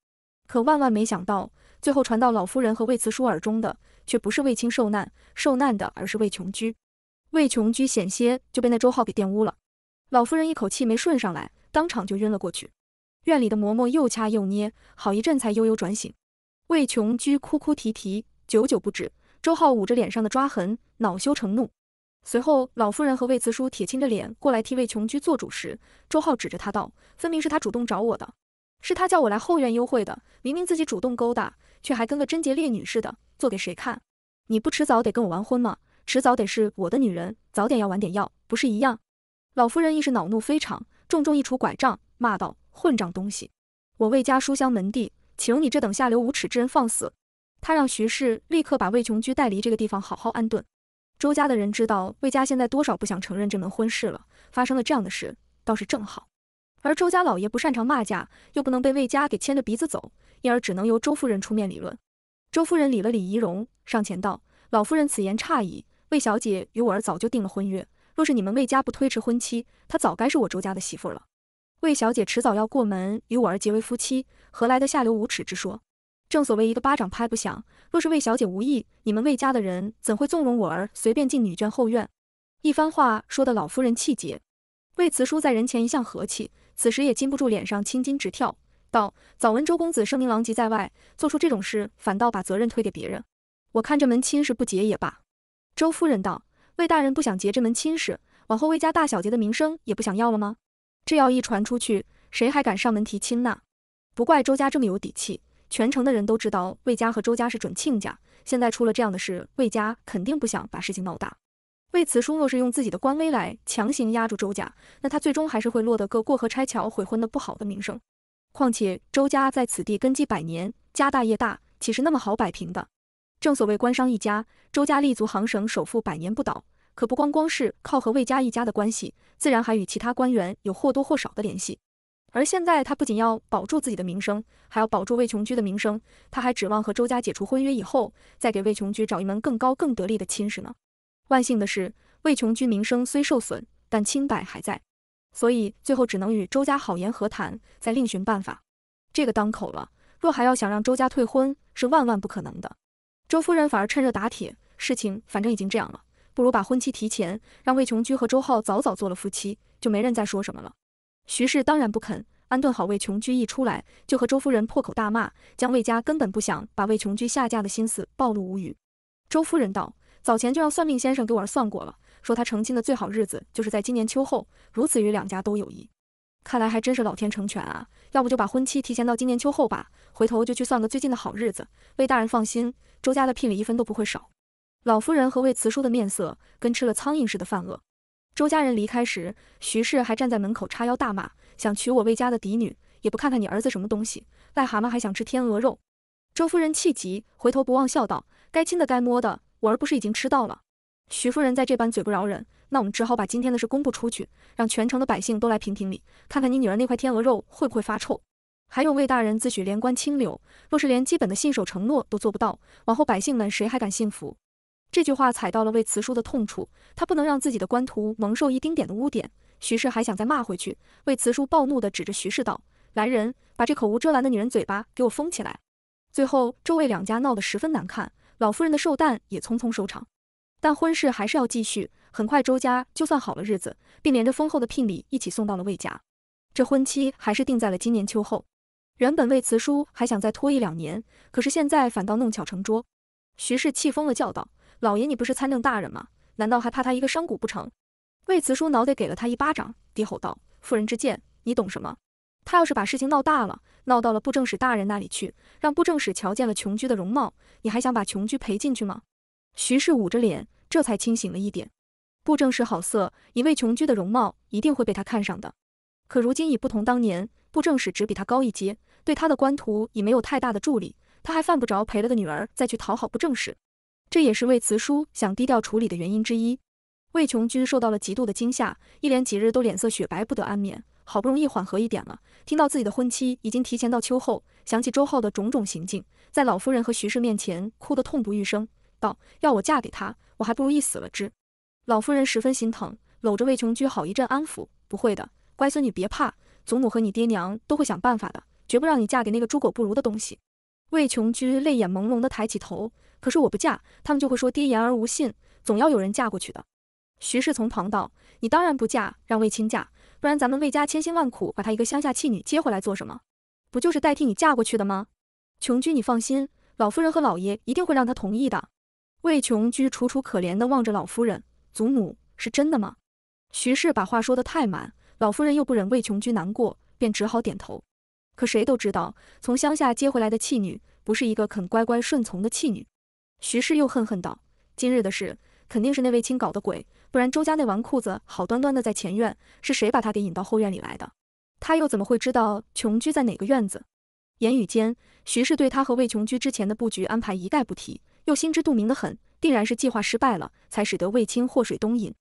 可万万没想到，最后传到老夫人和魏慈叔耳中的，却不是魏青受难，受难的而是魏琼居。魏琼居险些就被那周浩给玷污了，老夫人一口气没顺上来，当场就晕了过去。院里的嬷嬷又掐又捏，好一阵才悠悠转醒。魏琼居哭哭啼啼，久久不止。周浩捂着脸上的抓痕，恼羞成怒。随后老夫人和魏慈叔铁青着脸过来替魏琼居做主时，周浩指着他道：“分明是他主动找我的，是他叫我来后院幽会的。明明自己主动勾搭，却还跟个贞洁烈女似的，做给谁看？你不迟早得跟我完婚吗？”迟早得是我的女人，早点要晚点要，不是一样？老夫人亦是恼怒非常，重重一杵拐杖，骂道：“混账东西！我魏家书香门第，岂容你这等下流无耻之人放肆！”他让徐氏立刻把魏琼居带离这个地方，好好安顿。周家的人知道魏家现在多少不想承认这门婚事了，发生了这样的事，倒是正好。而周家老爷不擅长骂架，又不能被魏家给牵着鼻子走，因而只能由周夫人出面理论。周夫人理了理仪容，上前道：“老夫人此言差矣。”魏小姐与我儿早就定了婚约，若是你们魏家不推迟婚期，她早该是我周家的媳妇了。魏小姐迟早要过门与我儿结为夫妻，何来的下流无耻之说？正所谓一个巴掌拍不响，若是魏小姐无意，你们魏家的人怎会纵容我儿随便进女眷后院？一番话说得老夫人气结。魏慈叔在人前一向和气，此时也禁不住脸上青筋直跳，道：“早闻周公子声名狼藉在外，做出这种事，反倒把责任推给别人。我看这门亲事不结也罢。”周夫人道：“魏大人不想结这门亲事，往后魏家大小姐的名声也不想要了吗？这要一传出去，谁还敢上门提亲呢？不怪周家这么有底气，全城的人都知道魏家和周家是准亲家。现在出了这样的事，魏家肯定不想把事情闹大。魏慈叔若是用自己的官威来强行压住周家，那他最终还是会落得个过河拆桥、悔婚的不好的名声。况且周家在此地根基百年，家大业大，岂是那么好摆平的？”正所谓官商一家，周家立足行省首富百年不倒，可不光光是靠和魏家一家的关系，自然还与其他官员有或多或少的联系。而现在他不仅要保住自己的名声，还要保住魏琼居的名声，他还指望和周家解除婚约以后，再给魏琼居找一门更高更得力的亲事呢。万幸的是，魏琼居名声虽受损，但清白还在，所以最后只能与周家好言和谈，再另寻办法。这个当口了，若还要想让周家退婚，是万万不可能的。周夫人反而趁热打铁，事情反正已经这样了，不如把婚期提前，让魏琼居和周浩早早做了夫妻，就没人再说什么了。徐氏当然不肯，安顿好魏琼居一出来，就和周夫人破口大骂，将魏家根本不想把魏琼居下嫁的心思暴露无余。周夫人道：早前就让算命先生给我儿算过了，说他成亲的最好日子就是在今年秋后，如此与两家都有益。看来还真是老天成全啊，要不就把婚期提前到今年秋后吧，回头就去算个最近的好日子。魏大人放心。周家的聘礼一分都不会少。老夫人和魏慈叔的面色跟吃了苍蝇似的犯恶。周家人离开时，徐氏还站在门口叉腰大骂：“想娶我魏家的嫡女，也不看看你儿子什么东西，癞蛤蟆还想吃天鹅肉！”周夫人气急，回头不忘笑道：“该亲的该摸的，我儿不是已经吃到了？”徐夫人在这般嘴不饶人，那我们只好把今天的事公布出去，让全城的百姓都来评评理，看看你女儿那块天鹅肉会不会发臭。还有魏大人自诩廉官清流，若是连基本的信守承诺都做不到，往后百姓们谁还敢信服？这句话踩到了魏慈叔的痛处，他不能让自己的官途蒙受一丁点的污点。徐氏还想再骂回去，魏慈叔暴怒地指着徐氏道：“来人，把这口无遮拦的女人嘴巴给我封起来！”最后周魏两家闹得十分难看，老夫人的寿诞也匆匆收场。但婚事还是要继续，很快周家就算好了日子，并连着丰厚的聘礼一起送到了魏家。这婚期还是定在了今年秋后。原本魏慈叔还想再拖一两年，可是现在反倒弄巧成拙。徐氏气疯了，叫道：“老爷，你不是参政大人吗？难道还怕他一个商贾不成？”魏慈叔脑袋给了他一巴掌，低吼道：“妇人之见，你懂什么？他要是把事情闹大了，闹到了布政使大人那里去，让布政使瞧见了琼居的容貌，你还想把琼居赔进去吗？”徐氏捂着脸，这才清醒了一点。布政使好色，以魏琼居的容貌，一定会被他看上的。可如今已不同当年，布政使只比他高一阶。对他的官途已没有太大的助力，他还犯不着赔了个女儿再去讨好不正事，这也是魏慈叔想低调处理的原因之一。魏琼居受到了极度的惊吓，一连几日都脸色雪白，不得安眠。好不容易缓和一点了，听到自己的婚期已经提前到秋后，想起周浩的种种行径，在老夫人和徐氏面前哭得痛不欲生，道：“要我嫁给他，我还不如一死了之。”老夫人十分心疼，搂着魏琼居好一阵安抚：“不会的，乖孙女别怕，祖母和你爹娘都会想办法的。”绝不让你嫁给那个猪狗不如的东西。魏琼居泪眼朦胧地抬起头，可是我不嫁，他们就会说爹言而无信，总要有人嫁过去的。徐氏从旁道：“你当然不嫁，让魏青嫁，不然咱们魏家千辛万苦把她一个乡下弃女接回来做什么？不就是代替你嫁过去的吗？”琼居，你放心，老夫人和老爷一定会让她同意的。魏琼居楚楚可怜地望着老夫人，祖母是真的吗？徐氏把话说得太满，老夫人又不忍魏琼居难过，便只好点头。可谁都知道，从乡下接回来的弃女不是一个肯乖乖顺从的弃女。徐氏又恨恨道：“今日的事肯定是那位亲搞的鬼，不然周家那纨绔子好端端的在前院，是谁把他给引到后院里来的？他又怎么会知道琼居在哪个院子？”言语间，徐氏对他和魏琼居之前的布局安排一概不提，又心知肚明的很，定然是计划失败了，才使得魏青祸水东引。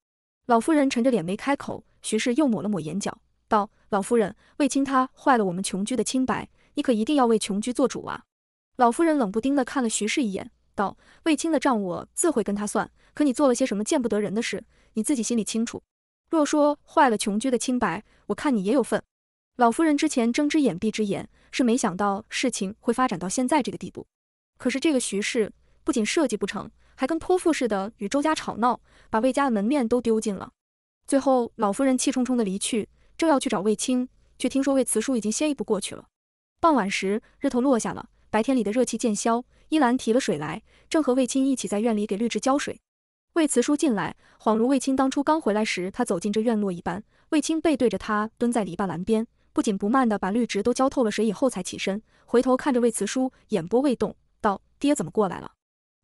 老夫人沉着脸没开口，徐氏又抹了抹眼角，道。老夫人，卫青他坏了我们琼居的清白，你可一定要为琼居做主啊！老夫人冷不丁的看了徐氏一眼，道：“卫青的账我自会跟他算，可你做了些什么见不得人的事，你自己心里清楚。若说坏了琼居的清白，我看你也有份。”老夫人之前睁只眼闭只眼，是没想到事情会发展到现在这个地步。可是这个徐氏不仅设计不成，还跟泼妇似的与周家吵闹，把卫家的门面都丢尽了。最后，老夫人气冲冲的离去。正要去找卫青，却听说卫慈叔已经先一步过去了。傍晚时，日头落下了，白天里的热气渐消。依兰提了水来，正和卫青一起在院里给绿植浇水。卫慈叔进来，恍如卫青当初刚回来时，他走进这院落一般。卫青背对着他蹲在篱笆栏边，不紧不慢的把绿植都浇透了水以后才起身，回头看着卫慈叔，眼波未动，道：“爹怎么过来了？”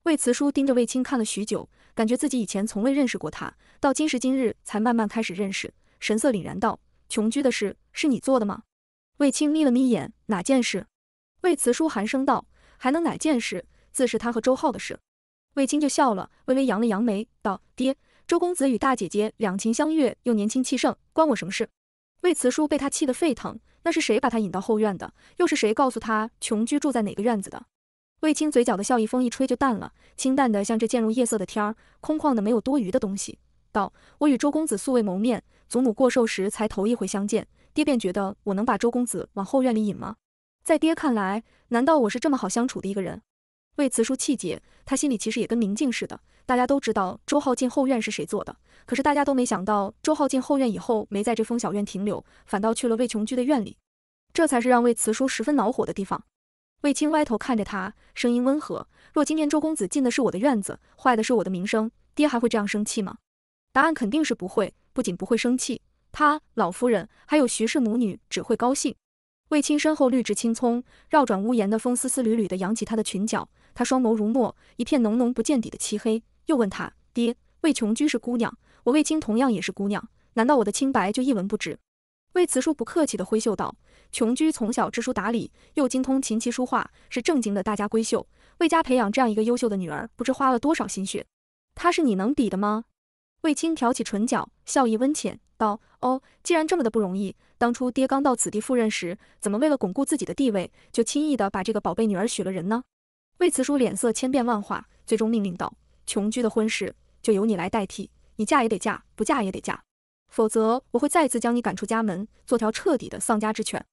卫慈叔盯着卫青看了许久，感觉自己以前从未认识过他，到今时今日才慢慢开始认识，神色凛然道。琼居的事是你做的吗？卫青眯了眯眼，哪件事？魏辞叔寒声道，还能哪件事？自是他和周浩的事。卫青就笑了，微微扬了扬眉，道：爹，周公子与大姐姐两情相悦，又年轻气盛，关我什么事？魏辞叔被他气得沸腾，那是谁把他引到后院的？又是谁告诉他琼居住在哪个院子的？卫青嘴角的笑意，风一吹就淡了，清淡的像这渐入夜色的天儿，空旷的没有多余的东西。道：我与周公子素未谋面。祖母过寿时才头一回相见，爹便觉得我能把周公子往后院里引吗？在爹看来，难道我是这么好相处的一个人？魏慈叔气结，他心里其实也跟明镜似的。大家都知道周浩进后院是谁做的，可是大家都没想到周浩进后院以后没在这封小院停留，反倒去了魏琼居的院里，这才是让魏慈叔十分恼火的地方。魏青歪头看着他，声音温和：“若今天周公子进的是我的院子，坏的是我的名声，爹还会这样生气吗？”答案肯定是不会。不仅不会生气，他老夫人还有徐氏母女只会高兴。卫青身后绿植青葱，绕转屋檐的风丝丝缕缕的扬起他的裙角。他双眸如墨，一片浓浓不见底的漆黑。又问他爹：“卫琼居是姑娘，我卫青同样也是姑娘，难道我的清白就一文不值？”卫慈叔不客气的挥袖道：“琼居从小知书达理，又精通琴棋书画，是正经的大家闺秀。卫家培养这样一个优秀的女儿，不知花了多少心血。她是你能比的吗？”卫青挑起唇角。笑意温浅道：“哦，既然这么的不容易，当初爹刚到此地赴任时，怎么为了巩固自己的地位，就轻易的把这个宝贝女儿许了人呢？”魏慈叔脸色千变万化，最终命令道：“琼居的婚事就由你来代替，你嫁也得嫁，不嫁也得嫁，否则我会再次将你赶出家门，做条彻底的丧家之犬。”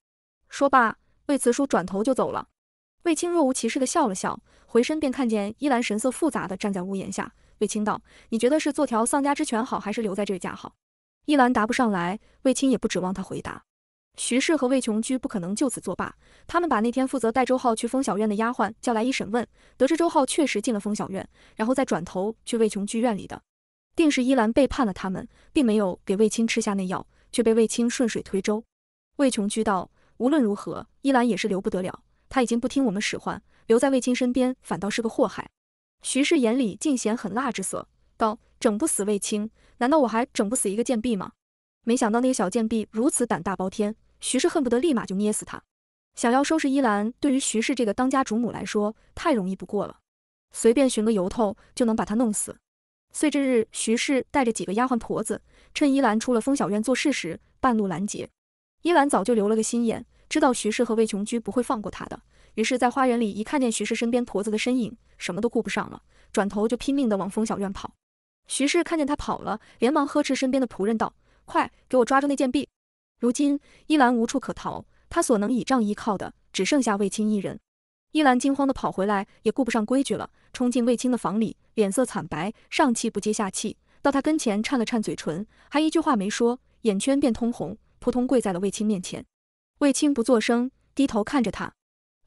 说罢，魏慈叔转头就走了。魏青若无其事的笑了笑，回身便看见依兰神色复杂的站在屋檐下。卫青道：“你觉得是做条丧家之犬好，还是留在这个家好？”依兰答不上来，卫青也不指望他回答。徐氏和魏琼居不可能就此作罢，他们把那天负责带周浩去风小院的丫鬟叫来一审问，得知周浩确实进了风小院，然后再转头去魏琼居院里的，定是依兰背叛了他们，并没有给卫青吃下那药，却被卫青顺水推舟。魏琼居道：“无论如何，依兰也是留不得了，他已经不听我们使唤，留在卫青身边反倒是个祸害。”徐氏眼里尽显狠辣之色，道：“整不死卫青，难道我还整不死一个贱婢吗？”没想到那个小贱婢如此胆大包天，徐氏恨不得立马就捏死他。想要收拾依兰，对于徐氏这个当家主母来说，太容易不过了，随便寻个由头就能把她弄死。遂这日，徐氏带着几个丫鬟婆子，趁依兰出了风小院做事时，半路拦截。依兰早就留了个心眼，知道徐氏和魏琼居不会放过她的。于是，在花园里一看见徐氏身边婆子的身影，什么都顾不上了，转头就拼命地往风小院跑。徐氏看见他跑了，连忙呵斥身边的仆人道：“快，给我抓住那贱婢！”如今，依兰无处可逃，她所能倚仗依靠的只剩下卫青一人。依兰惊慌地跑回来，也顾不上规矩了，冲进卫青的房里，脸色惨白，上气不接下气，到他跟前颤了颤嘴唇，还一句话没说，眼圈便通红，扑通跪在了卫青面前。卫青不作声，低头看着他。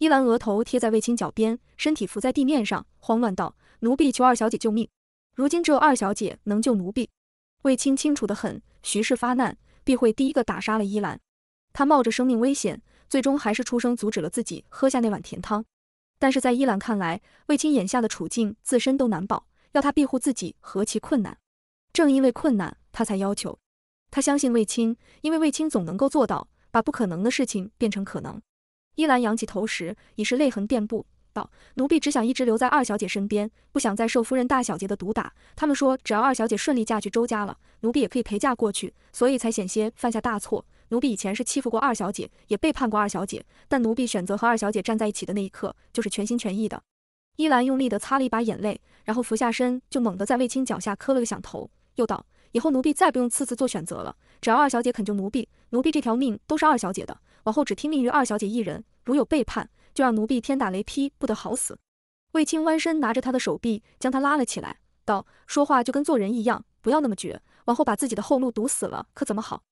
伊兰额头贴在卫青脚边，身体伏在地面上，慌乱道：“奴婢求二小姐救命，如今只有二小姐能救奴婢。”卫青清楚的很，徐氏发难，必会第一个打杀了伊兰。他冒着生命危险，最终还是出声阻止了自己喝下那碗甜汤。但是在伊兰看来，卫青眼下的处境，自身都难保，要他庇护自己，何其困难。正因为困难，他才要求。他相信卫青，因为卫青总能够做到，把不可能的事情变成可能。依兰仰起头时，已是泪痕遍布，道：“奴婢只想一直留在二小姐身边，不想再受夫人、大小姐的毒打。他们说，只要二小姐顺利嫁去周家了，奴婢也可以陪嫁过去，所以才险些犯下大错。奴婢以前是欺负过二小姐，也背叛过二小姐，但奴婢选择和二小姐站在一起的那一刻，就是全心全意的。”依兰用力地擦了一把眼泪，然后俯下身，就猛地在卫青脚下磕了个响头，又道：“以后奴婢再不用次次做选择了，只要二小姐肯救奴婢，奴婢这条命都是二小姐的。”往后只听命于二小姐一人，如有背叛，就让奴婢天打雷劈，不得好死。卫青弯身拿着她的手臂，将她拉了起来，道：“说话就跟做人一样，不要那么绝。往后把自己的后路堵死了，可怎么好？”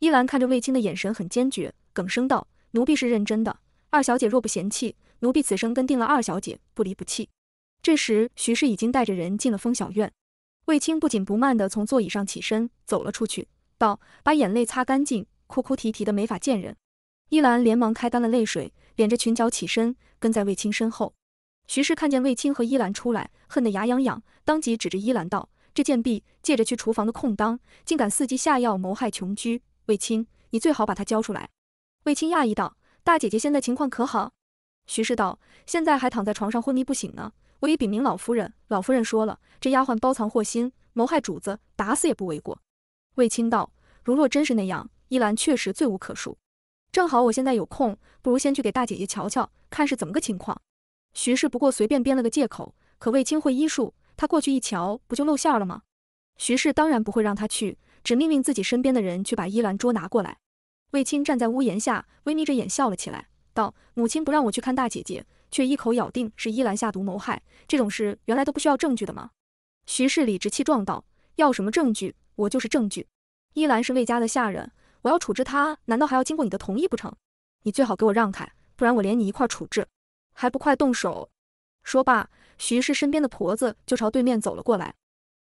依兰看着卫青的眼神很坚决，哽声道：“奴婢是认真的。二小姐若不嫌弃，奴婢此生跟定了二小姐，不离不弃。”这时，徐氏已经带着人进了风小院。卫青不紧不慢地从座椅上起身，走了出去，道：“把眼泪擦干净，哭哭啼啼的没法见人。”伊兰连忙开干了泪水，敛着裙角起身，跟在卫青身后。徐氏看见卫青和伊兰出来，恨得牙痒痒，当即指着伊兰道：“这贱婢借着去厨房的空当，竟敢伺机下药谋害琼居。卫青，你最好把她交出来。”卫青讶异道：“大姐姐现在情况可好？”徐氏道：“现在还躺在床上昏迷不醒呢。我已禀明老夫人，老夫人说了，这丫鬟包藏祸心，谋害主子，打死也不为过。”卫青道：“如若真是那样，伊兰确实罪无可恕。”正好我现在有空，不如先去给大姐姐瞧瞧，看是怎么个情况。徐氏不过随便编了个借口，可卫青会医术，他过去一瞧，不就露馅了吗？徐氏当然不会让他去，只命令自己身边的人去把依兰捉拿过来。卫青站在屋檐下，微眯着眼笑了起来，道：“母亲不让我去看大姐姐，却一口咬定是依兰下毒谋害，这种事原来都不需要证据的吗？”徐氏理直气壮道：“要什么证据？我就是证据。依兰是魏家的下人。”我要处置他，难道还要经过你的同意不成？你最好给我让开，不然我连你一块处置。还不快动手！说罢，徐氏身边的婆子就朝对面走了过来。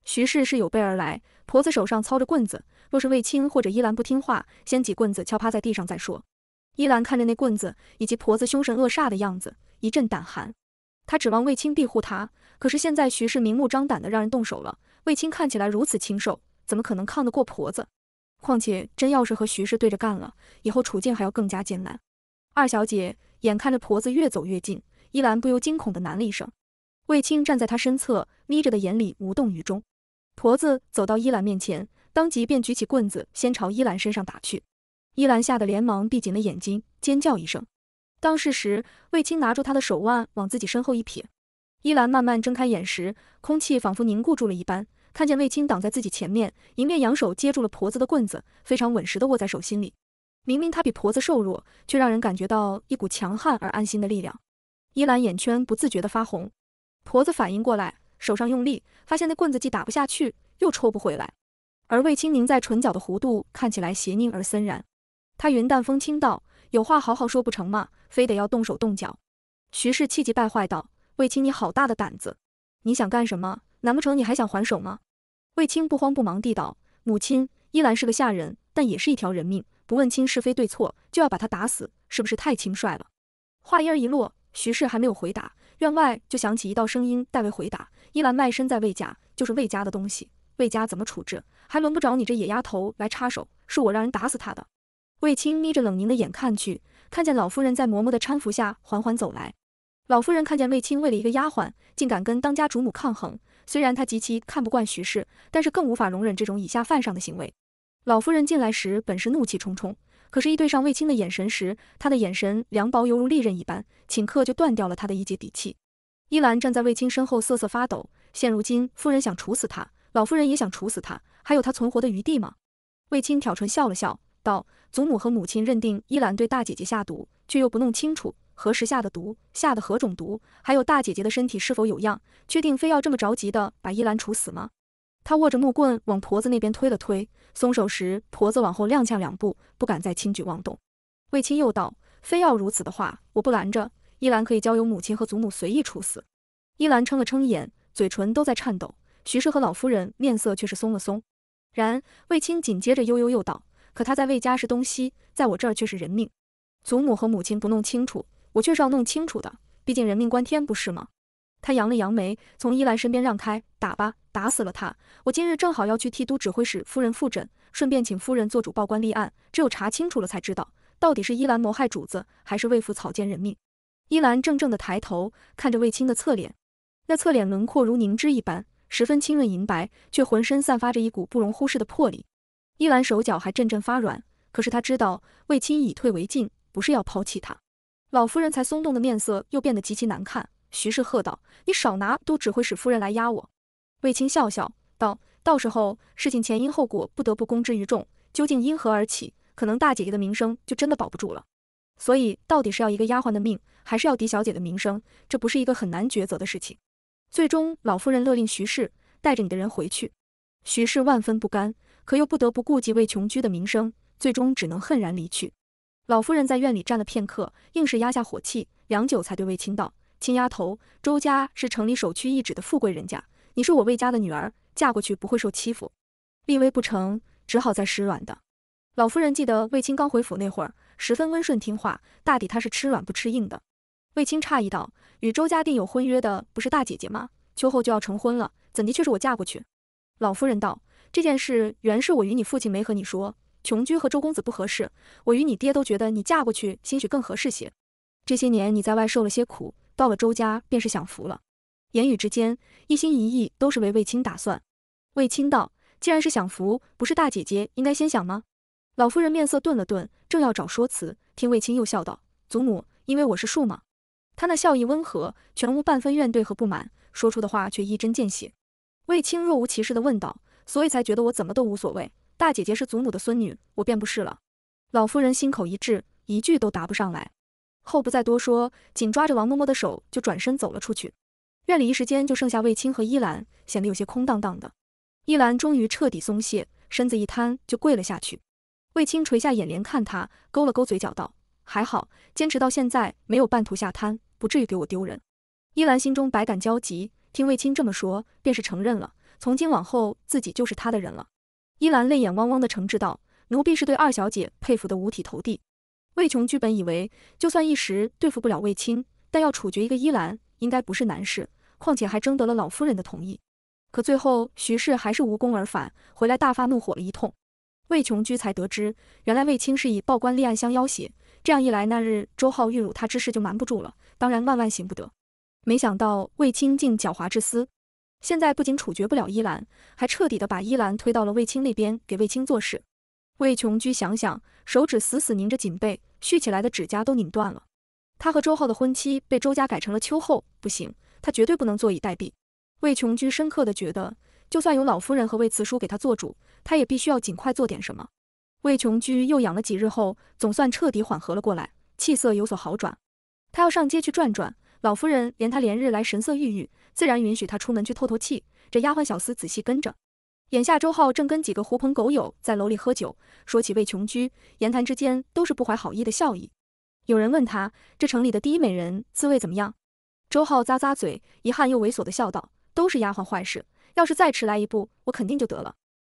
徐氏是有备而来，婆子手上操着棍子，若是卫青或者依兰不听话，先几棍子敲趴在地上再说。依兰看着那棍子以及婆子凶神恶煞的样子，一阵胆寒。她指望卫青庇护她，可是现在徐氏明目张胆的让人动手了，卫青看起来如此清瘦，怎么可能抗得过婆子？况且，真要是和徐氏对着干了，以后处境还要更加艰难。二小姐眼看着婆子越走越近，依兰不由惊恐的喃了一声。卫青站在她身侧，眯着的眼里无动于衷。婆子走到依兰面前，当即便举起棍子，先朝依兰身上打去。依兰吓得连忙闭紧了眼睛，尖叫一声。当事时，卫青拿住她的手腕，往自己身后一撇。依兰慢慢睁开眼时，空气仿佛凝固住了一般。看见卫青挡在自己前面，一面扬手接住了婆子的棍子，非常稳实地握在手心里。明明他比婆子瘦弱，却让人感觉到一股强悍而安心的力量。依兰眼圈不自觉地发红。婆子反应过来，手上用力，发现那棍子既打不下去，又抽不回来。而卫青拧在唇角的弧度看起来邪佞而森然。他云淡风轻道：“有话好好说，不成吗？非得要动手动脚？”徐氏气急败坏道：“卫青，你好大的胆子！你想干什么？”难不成你还想还手吗？卫青不慌不忙地道：“母亲，依兰是个下人，但也是一条人命。不问清是非对错，就要把她打死，是不是太轻率了？”话音一落，徐氏还没有回答，院外就响起一道声音代为回答：“依兰卖身在卫家，就是卫家的东西。卫家怎么处置，还轮不着你这野丫头来插手。是我让人打死她的。”卫青眯着冷凝的眼看去，看见老夫人在嬷嬷的搀扶下缓缓走来。老夫人看见卫青为了一个丫鬟，竟敢跟当家主母抗衡。虽然他极其看不惯徐氏，但是更无法容忍这种以下犯上的行为。老夫人进来时本是怒气冲冲，可是，一对上卫青的眼神时，他的眼神凉薄犹如利刃一般，顷刻就断掉了他的一截底气。依兰站在卫青身后瑟瑟发抖。现如今，夫人想处死他，老夫人也想处死他，还有他存活的余地吗？卫青挑唇笑了笑，道：“祖母和母亲认定依兰对大姐姐下毒，却又不弄清楚。”何时下的毒，下的何种毒，还有大姐姐的身体是否有恙？确定非要这么着急的把依兰处死吗？他握着木棍往婆子那边推了推，松手时婆子往后踉跄两步，不敢再轻举妄动。卫青又道：“非要如此的话，我不拦着，依兰可以交由母亲和祖母随意处死。”依兰撑了撑眼，嘴唇都在颤抖。徐氏和老夫人面色却是松了松。然，卫青紧接着悠悠又道：“可她在魏家是东西，在我这儿却是人命。祖母和母亲不弄清楚。”我却是要弄清楚的，毕竟人命关天，不是吗？他扬了扬眉，从依兰身边让开，打吧，打死了他。我今日正好要去替都指挥使夫人复诊，顺便请夫人做主报官立案。只有查清楚了，才知道到底是依兰谋害主子，还是魏府草菅人命。依兰怔怔的抬头看着卫青的侧脸，那侧脸轮廓如凝脂一般，十分清润银白，却浑身散发着一股不容忽视的魄力。依兰手脚还阵阵发软，可是他知道，卫青以退为进，不是要抛弃他。老夫人才松动的面色又变得极其难看，徐氏喝道：“你少拿都只会使夫人来压我。”卫青笑笑道：“到时候事情前因后果不得不公之于众，究竟因何而起，可能大姐姐的名声就真的保不住了。所以到底是要一个丫鬟的命，还是要狄小姐的名声？这不是一个很难抉择的事情。最终老夫人勒令徐氏带着你的人回去，徐氏万分不甘，可又不得不顾及魏琼居的名声，最终只能恨然离去。”老夫人在院里站了片刻，硬是压下火气，良久才对卫青道：“青丫头，周家是城里首屈一指的富贵人家，你是我卫家的女儿，嫁过去不会受欺负。”立威不成，只好再施软的。老夫人记得卫青刚回府那会儿，十分温顺听话，大抵他是吃软不吃硬的。卫青诧异道：“与周家定有婚约的不是大姐姐吗？秋后就要成婚了，怎的却是我嫁过去？”老夫人道：“这件事原是我与你父亲没和你说。”琼居和周公子不合适，我与你爹都觉得你嫁过去兴许更合适些。这些年你在外受了些苦，到了周家便是享福了。言语之间，一心一意都是为卫青打算。卫青道：“既然是享福，不是大姐姐应该先享吗？”老夫人面色顿了顿，正要找说辞，听卫青又笑道：“祖母，因为我是庶吗？”他那笑意温和，全无半分怨怼和不满，说出的话却一针见血。卫青若无其事地问道：“所以才觉得我怎么都无所谓？”大姐姐是祖母的孙女，我便不是了。老夫人心口一滞，一句都答不上来，后不再多说，紧抓着王嬷嬷的手就转身走了出去。院里一时间就剩下卫青和依兰，显得有些空荡荡的。依兰终于彻底松懈，身子一瘫就跪了下去。卫青垂下眼帘看她，勾了勾嘴角道：“还好，坚持到现在没有半途下瘫，不至于给我丢人。”依兰心中百感交集，听卫青这么说，便是承认了，从今往后自己就是他的人了。依兰泪眼汪汪的诚挚道：“奴婢是对二小姐佩服的五体投地。”魏琼居本以为，就算一时对付不了卫青，但要处决一个依兰，应该不是难事。况且还征得了老夫人的同意。可最后徐氏还是无功而返，回来大发怒火了一通。魏琼居才得知，原来卫青是以报官立案相要挟。这样一来，那日周浩欲辱他之事就瞒不住了。当然万万行不得。没想到卫青竟狡猾至私，现在不仅处决不了依兰，还彻底的把依兰推到了卫青那边，给卫青做事。魏琼居想想，手指死死拧着锦被，蓄起来的指甲都拧断了。他和周浩的婚期被周家改成了秋后，不行，他绝对不能坐以待毙。魏琼居深刻的觉得，就算有老夫人和魏慈叔给他做主，他也必须要尽快做点什么。魏琼居又养了几日后，总算彻底缓和了过来，气色有所好转。他要上街去转转。老夫人连她连日来神色郁郁，自然允许她出门去透透气。这丫鬟小厮仔细跟着。眼下周浩正跟几个狐朋狗友在楼里喝酒，说起魏琼居，言谈之间都是不怀好意的笑意。有人问他，这城里的第一美人滋味怎么样？周浩咂咂嘴，遗憾又猥琐的笑道：“都是丫鬟坏事，要是再迟来一步，我肯定就得了。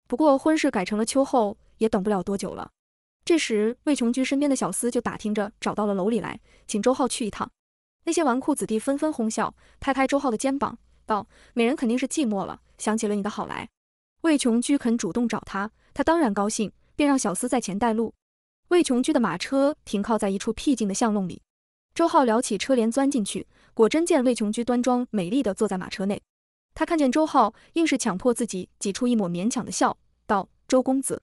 不过婚事改成了秋后，也等不了多久了。”这时魏琼居身边的小厮就打听着找到了楼里来，请周浩去一趟。那些纨绔子弟纷纷哄笑，拍拍周浩的肩膀，道：“美人肯定是寂寞了，想起了你的好来。”魏琼居肯主动找他，他当然高兴，便让小厮在前带路。魏琼居的马车停靠在一处僻静的巷弄里，周浩撩起车帘钻进去，果真见魏琼居端庄美丽的坐在马车内。他看见周浩，硬是强迫自己挤出一抹勉强的笑，道：“周公子。”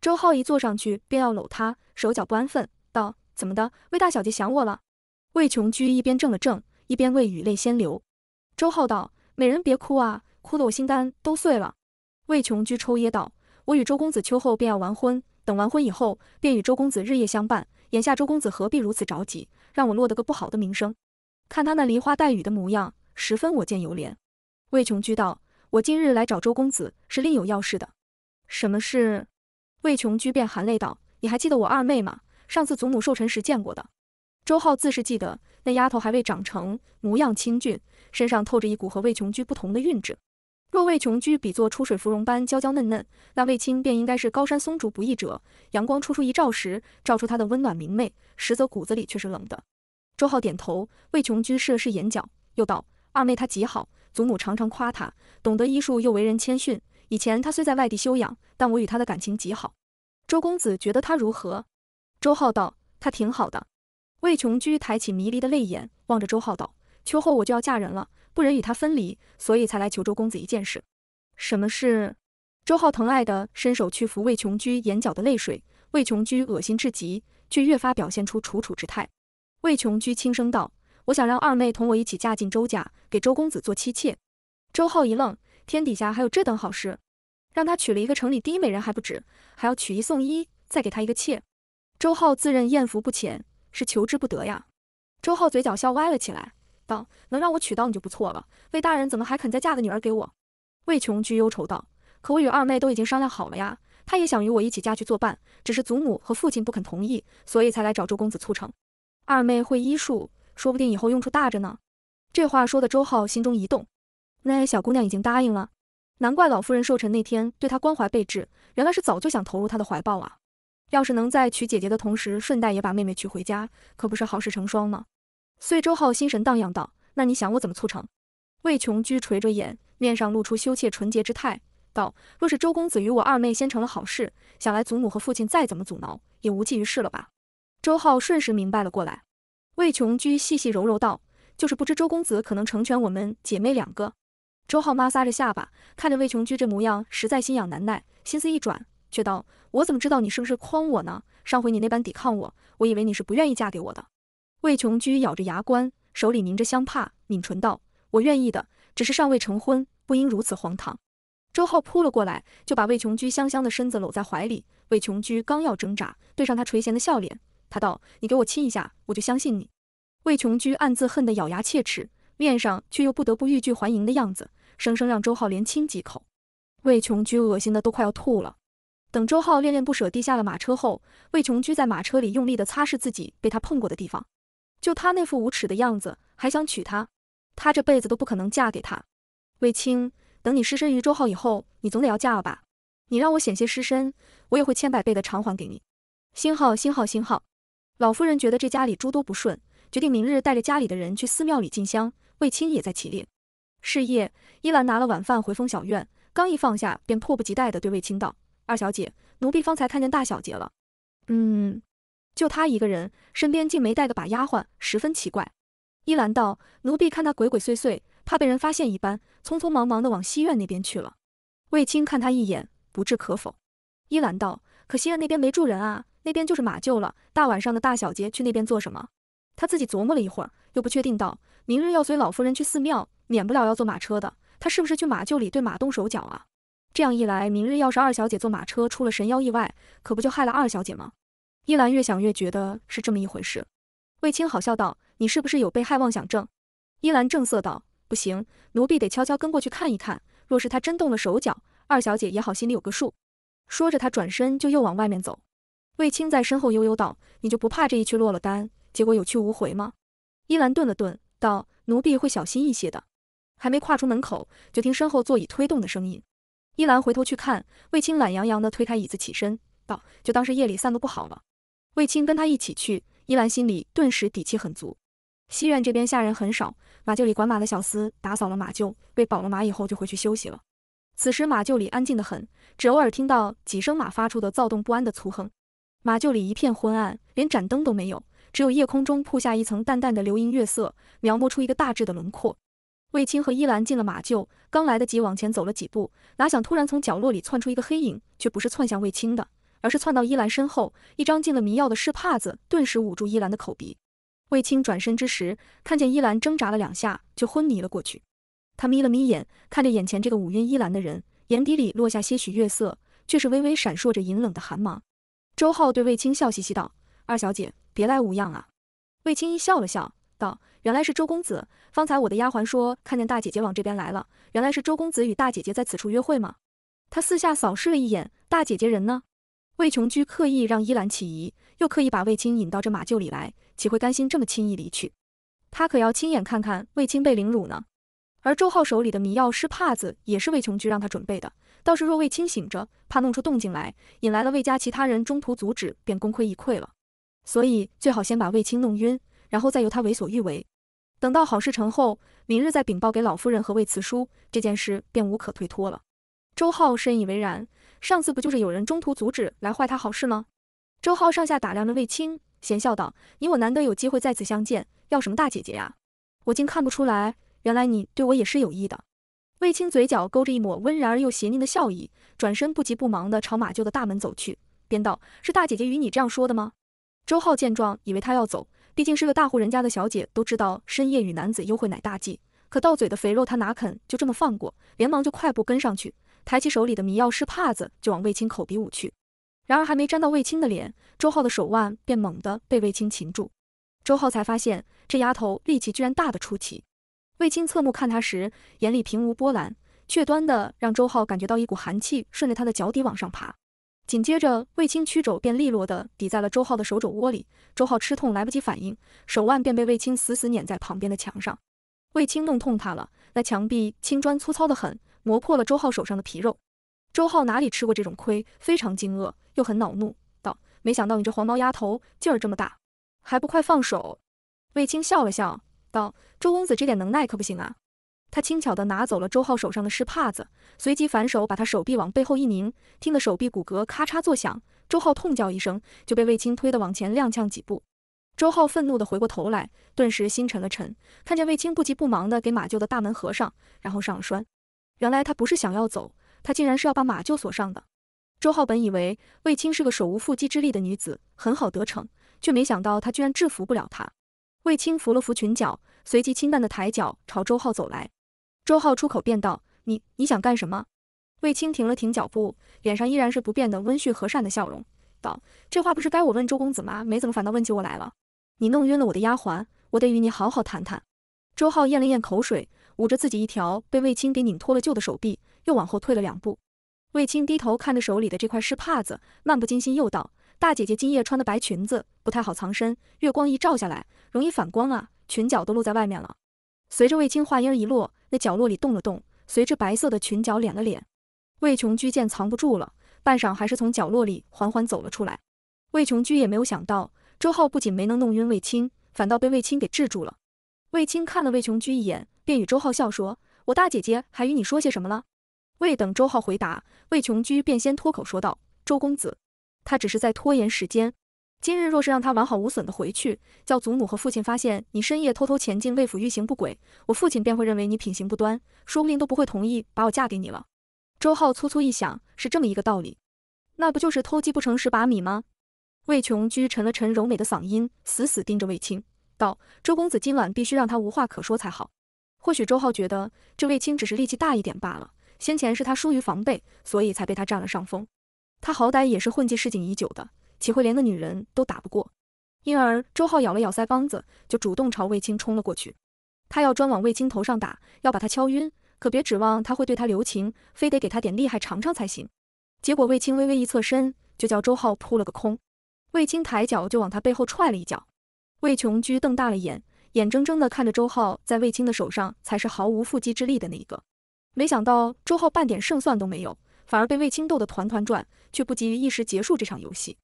周浩一坐上去便要搂他，手脚不安分，道：“怎么的，魏大小姐想我了？”魏琼居一边怔了怔，一边为雨泪先流。周浩道：“美人别哭啊，哭得我心肝都碎了。”魏琼居抽噎道：“我与周公子秋后便要完婚，等完婚以后便与周公子日夜相伴。眼下周公子何必如此着急，让我落得个不好的名声？看他那梨花带雨的模样，十分我见犹怜。”魏琼居道：“我今日来找周公子是另有要事的。什么事？”魏琼居便含泪道：“你还记得我二妹吗？上次祖母寿辰时见过的。”周浩自是记得那丫头还未长成，模样清俊，身上透着一股和魏琼居不同的韵致。若魏琼居比作出水芙蓉般娇娇嫩嫩，那魏青便应该是高山松竹不易折。阳光初出一照时，照出她的温暖明媚，实则骨子里却是冷的。周浩点头，魏琼居了试眼角又道：“二妹她极好，祖母常常夸她懂得医术又为人谦逊。以前她虽在外地修养，但我与她的感情极好。周公子觉得她如何？”周浩道：“她挺好的。”魏琼居抬起迷离的泪眼，望着周浩道：“秋后我就要嫁人了，不忍与他分离，所以才来求周公子一件事。什么事？”周浩疼爱的伸手去扶魏琼居眼角的泪水，魏琼居恶心至极，却越发表现出楚楚之态。魏琼居轻声道：“我想让二妹同我一起嫁进周家，给周公子做妻妾。”周浩一愣，天底下还有这等好事？让他娶了一个城里第一美人还不止，还要娶一送一，再给他一个妾？周浩自认艳福不浅。是求之不得呀！周浩嘴角笑歪了起来，道：“能让我娶到你就不错了，魏大人怎么还肯再嫁个女儿给我？”魏琼居忧愁道：“可我与二妹都已经商量好了呀，她也想与我一起嫁去作伴，只是祖母和父亲不肯同意，所以才来找周公子促成。二妹会医术，说不定以后用处大着呢。”这话说的，周浩心中一动。那小姑娘已经答应了，难怪老夫人寿辰那天对她关怀备至，原来是早就想投入她的怀抱啊！要是能在娶姐姐的同时，顺带也把妹妹娶回家，可不是好事成双吗？遂周浩心神荡漾道：“那你想我怎么促成？”魏琼居垂着眼，面上露出羞怯纯洁之态，道：“若是周公子与我二妹先成了好事，想来祖母和父亲再怎么阻挠，也无济于事了吧？”周浩瞬时明白了过来。魏琼居细细柔柔道：“就是不知周公子可能成全我们姐妹两个。”周浩妈撒着下巴，看着魏琼居这模样，实在心痒难耐，心思一转，却道。我怎么知道你是不是诓我呢？上回你那般抵抗我，我以为你是不愿意嫁给我的。魏琼居咬着牙关，手里拧着香帕，抿唇道：“我愿意的，只是尚未成婚，不应如此荒唐。”周浩扑了过来，就把魏琼居香香的身子搂在怀里。魏琼居刚要挣扎，对上他垂涎的笑脸，他道：“你给我亲一下，我就相信你。”魏琼居暗自恨得咬牙切齿，面上却又不得不欲拒还迎的样子，生生让周浩连亲几口。魏琼居恶心的都快要吐了。等周浩恋恋不舍地下了马车后，魏琼居在马车里用力地擦拭自己被他碰过的地方。就他那副无耻的样子，还想娶她？她这辈子都不可能嫁给他。魏青，等你失身于周浩以后，你总得要嫁了吧？你让我险些失身，我也会千百倍的偿还给你。星号星号星号，老夫人觉得这家里诸多不顺，决定明日带着家里的人去寺庙里进香。卫青也在其列。是夜，依兰拿了晚饭回风小院，刚一放下，便迫不及待地对卫青道。二小姐，奴婢方才看见大小姐了，嗯，就她一个人，身边竟没带个把丫鬟，十分奇怪。依兰道，奴婢看她鬼鬼祟祟，怕被人发现一般，匆匆忙忙的往西院那边去了。卫青看她一眼，不置可否。依兰道，可西院那边没住人啊，那边就是马厩了。大晚上的，大小姐去那边做什么？她自己琢磨了一会儿，又不确定道，明日要随老夫人去寺庙，免不了要坐马车的，她是不是去马厩里对马动手脚啊？这样一来，明日要是二小姐坐马车出了神妖意外，可不就害了二小姐吗？依兰越想越觉得是这么一回事。卫青好笑道：“你是不是有被害妄想症？”依兰正色道：“不行，奴婢得悄悄跟过去看一看。若是他真动了手脚，二小姐也好心里有个数。”说着，她转身就又往外面走。卫青在身后悠悠道：“你就不怕这一去落了单，结果有去无回吗？”依兰顿了顿，道：“奴婢会小心一些的。”还没跨出门口，就听身后座椅推动的声音。依兰回头去看卫青，懒洋洋的推开椅子，起身道：“就当是夜里散的不好了。”卫青跟他一起去，依兰心里顿时底气很足。西院这边下人很少，马厩里管马的小厮打扫了马厩，喂饱了马以后就回去休息了。此时马厩里安静的很，只偶尔听到几声马发出的躁动不安的粗哼。马厩里一片昏暗，连盏灯都没有，只有夜空中铺下一层淡淡的流萤月色，描摹出一个大致的轮廓。卫青和依兰进了马厩，刚来得及往前走了几步，哪想突然从角落里窜出一个黑影，却不是窜向卫青的，而是窜到依兰身后，一张进了迷药的湿帕子顿时捂住依兰的口鼻。卫青转身之时，看见依兰挣扎了两下，就昏迷了过去。他眯了眯眼，看着眼前这个五晕依兰的人，眼底里落下些许月色，却是微微闪烁着阴冷的寒芒。周浩对卫青笑嘻嘻道：“二小姐，别来无恙啊。”卫青一笑了笑。道，原来是周公子。方才我的丫鬟说看见大姐姐往这边来了，原来是周公子与大姐姐在此处约会吗？他四下扫视了一眼，大姐姐人呢？魏琼居刻意让依兰起疑，又刻意把卫青引到这马厩里来，岂会甘心这么轻易离去？他可要亲眼看看卫青被凌辱呢。而周浩手里的迷药湿帕子也是魏琼居让他准备的，倒是若卫青醒着，怕弄出动静来，引来了魏家其他人中途阻止，便功亏一篑了。所以最好先把卫青弄晕。然后再由他为所欲为，等到好事成后，明日再禀报给老夫人和魏慈叔，这件事便无可推脱了。周浩深以为然，上次不就是有人中途阻止来坏他好事吗？周浩上下打量着魏青，闲笑道：“你我难得有机会再次相见，要什么大姐姐呀？我竟看不出来，原来你对我也是有意的。”魏青嘴角勾着一抹温然而又邪佞的笑意，转身不急不忙地朝马厩的大门走去，边道：“是大姐姐与你这样说的吗？”周浩见状，以为他要走。毕竟是个大户人家的小姐，都知道深夜与男子幽会乃大忌。可到嘴的肥肉，她哪肯就这么放过？连忙就快步跟上去，抬起手里的迷药湿帕子就往卫青口鼻捂去。然而还没沾到卫青的脸，周浩的手腕便猛地被卫青擒住。周浩才发现，这丫头力气居然大的出奇。卫青侧目看他时，眼里平无波澜，却端的让周浩感觉到一股寒气顺着他的脚底往上爬。紧接着，卫青曲肘便利落的抵在了周浩的手肘窝里，周浩吃痛来不及反应，手腕便被卫青死死碾在旁边的墙上。卫青弄痛他了，那墙壁青砖粗糙的很，磨破了周浩手上的皮肉。周浩哪里吃过这种亏，非常惊愕，又很恼怒，道：“没想到你这黄毛丫头劲儿这么大，还不快放手！”卫青笑了笑，道：“周公子这点能耐可不行啊。”他轻巧地拿走了周浩手上的湿帕子，随即反手把他手臂往背后一拧，听得手臂骨骼咔嚓作响，周浩痛叫一声，就被卫青推得往前踉跄几步。周浩愤怒地回过头来，顿时心沉了沉，看见卫青不急不忙地给马厩的大门合上，然后上了栓。原来他不是想要走，他竟然是要把马厩锁上的。周浩本以为卫青是个手无缚鸡之力的女子，很好得逞，却没想到她居然制服不了他。卫青扶了扶裙角，随即清淡地抬脚朝周浩走来。周浩出口便道：“你你想干什么？”卫青停了停脚步，脸上依然是不变的温煦和善的笑容，道：“这话不是该我问周公子吗？没怎么，反倒问起我来了。你弄晕了我的丫鬟，我得与你好好谈谈。”周浩咽了咽口水，捂着自己一条被卫青给拧脱了臼的手臂，又往后退了两步。卫青低头看着手里的这块湿帕子，漫不经心又道：“大姐姐今夜穿的白裙子不太好藏身，月光一照下来，容易反光啊，裙角都露在外面了。”随着卫青话音一落，那角落里动了动，随着白色的裙角敛了敛。魏琼居见藏不住了，半晌还是从角落里缓缓走了出来。魏琼居也没有想到，周浩不仅没能弄晕卫青，反倒被卫青给制住了。卫青看了魏琼居一眼，便与周浩笑说：“我大姐姐还与你说些什么了？”未等周浩回答，魏琼居便先脱口说道：“周公子，他只是在拖延时间。”今日若是让他完好无损的回去，叫祖母和父亲发现你深夜偷偷潜进魏府欲行不轨，我父亲便会认为你品行不端，说不定都不会同意把我嫁给你了。周浩粗粗一想，是这么一个道理，那不就是偷鸡不成蚀把米吗？魏琼居沉了沉柔美的嗓音，死死盯着魏青，道：“周公子今晚必须让他无话可说才好。”或许周浩觉得这魏青只是力气大一点罢了，先前是他疏于防备，所以才被他占了上风。他好歹也是混迹市井已久的。岂会连个女人都打不过？因而周浩咬了咬腮帮子，就主动朝卫青冲了过去。他要专往卫青头上打，要把他敲晕，可别指望他会对他留情，非得给他点厉害尝尝才行。结果卫青微微一侧身，就叫周浩扑了个空。卫青抬脚就往他背后踹了一脚。卫琼居瞪大了眼，眼睁睁地看着周浩在卫青的手上才是毫无缚鸡之力的那一个。没想到周浩半点胜算都没有，反而被卫青斗得团团转，却不急于一时结束这场游戏。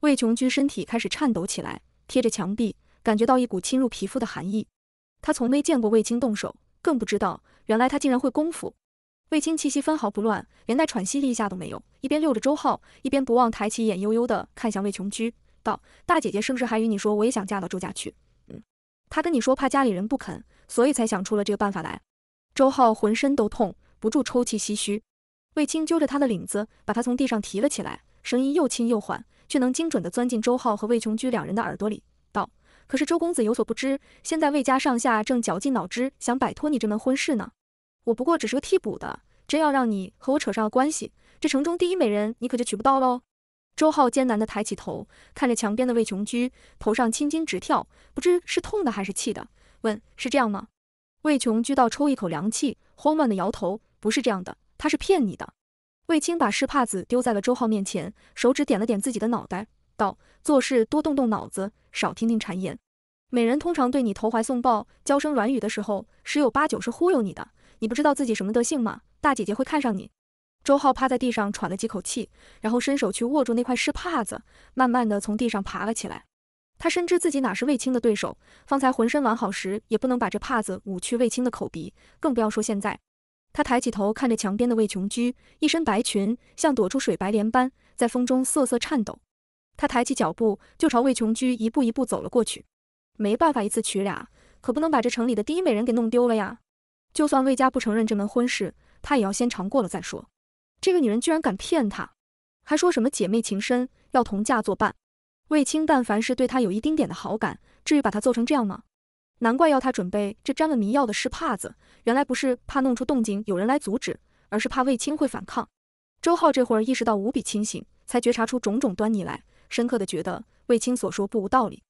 魏琼居身体开始颤抖起来，贴着墙壁，感觉到一股侵入皮肤的寒意。他从没见过魏青动手，更不知道原来他竟然会功夫。魏青气息分毫不乱，连带喘息一下都没有，一边遛着周浩，一边不忘抬起眼悠悠地看向魏琼居，道：“大姐姐是不是还与你说，我也想嫁到周家去？嗯，她跟你说怕家里人不肯，所以才想出了这个办法来。”周浩浑身都痛，不住抽泣唏嘘。魏青揪着他的领子，把他从地上提了起来，声音又轻又缓。却能精准地钻进周浩和魏琼居两人的耳朵里，道：“可是周公子有所不知，现在魏家上下正绞尽脑汁想摆脱你这门婚事呢。我不过只是个替补的，真要让你和我扯上了关系，这城中第一美人你可就娶不到喽。”周浩艰难地抬起头，看着墙边的魏琼居，头上青筋直跳，不知是痛的还是气的，问：“是这样吗？”魏琼居倒抽一口凉气，慌乱地摇头：“不是这样的，他是骗你的。”卫青把湿帕子丢在了周浩面前，手指点了点自己的脑袋，道：“做事多动动脑子，少听听谗言。美人通常对你投怀送抱、娇声软语的时候，十有八九是忽悠你的。你不知道自己什么德性吗？大姐姐会看上你？”周浩趴在地上喘了几口气，然后伸手去握住那块湿帕子，慢慢的从地上爬了起来。他深知自己哪是卫青的对手，方才浑身完好时也不能把这帕子捂去卫青的口鼻，更不要说现在。他抬起头看着墙边的魏琼居，一身白裙像朵出水白莲般，在风中瑟瑟颤抖。他抬起脚步，就朝魏琼居一步一步走了过去。没办法，一次娶俩，可不能把这城里的第一美人给弄丢了呀。就算魏家不承认这门婚事，他也要先尝过了再说。这个女人居然敢骗他，还说什么姐妹情深，要同嫁作伴。魏青但凡是对他有一丁点的好感，至于把他揍成这样吗？难怪要他准备这沾了迷药的湿帕子，原来不是怕弄出动静有人来阻止，而是怕卫青会反抗。周浩这会儿意识到无比清醒，才觉察出种种端倪来，深刻的觉得卫青所说不无道理。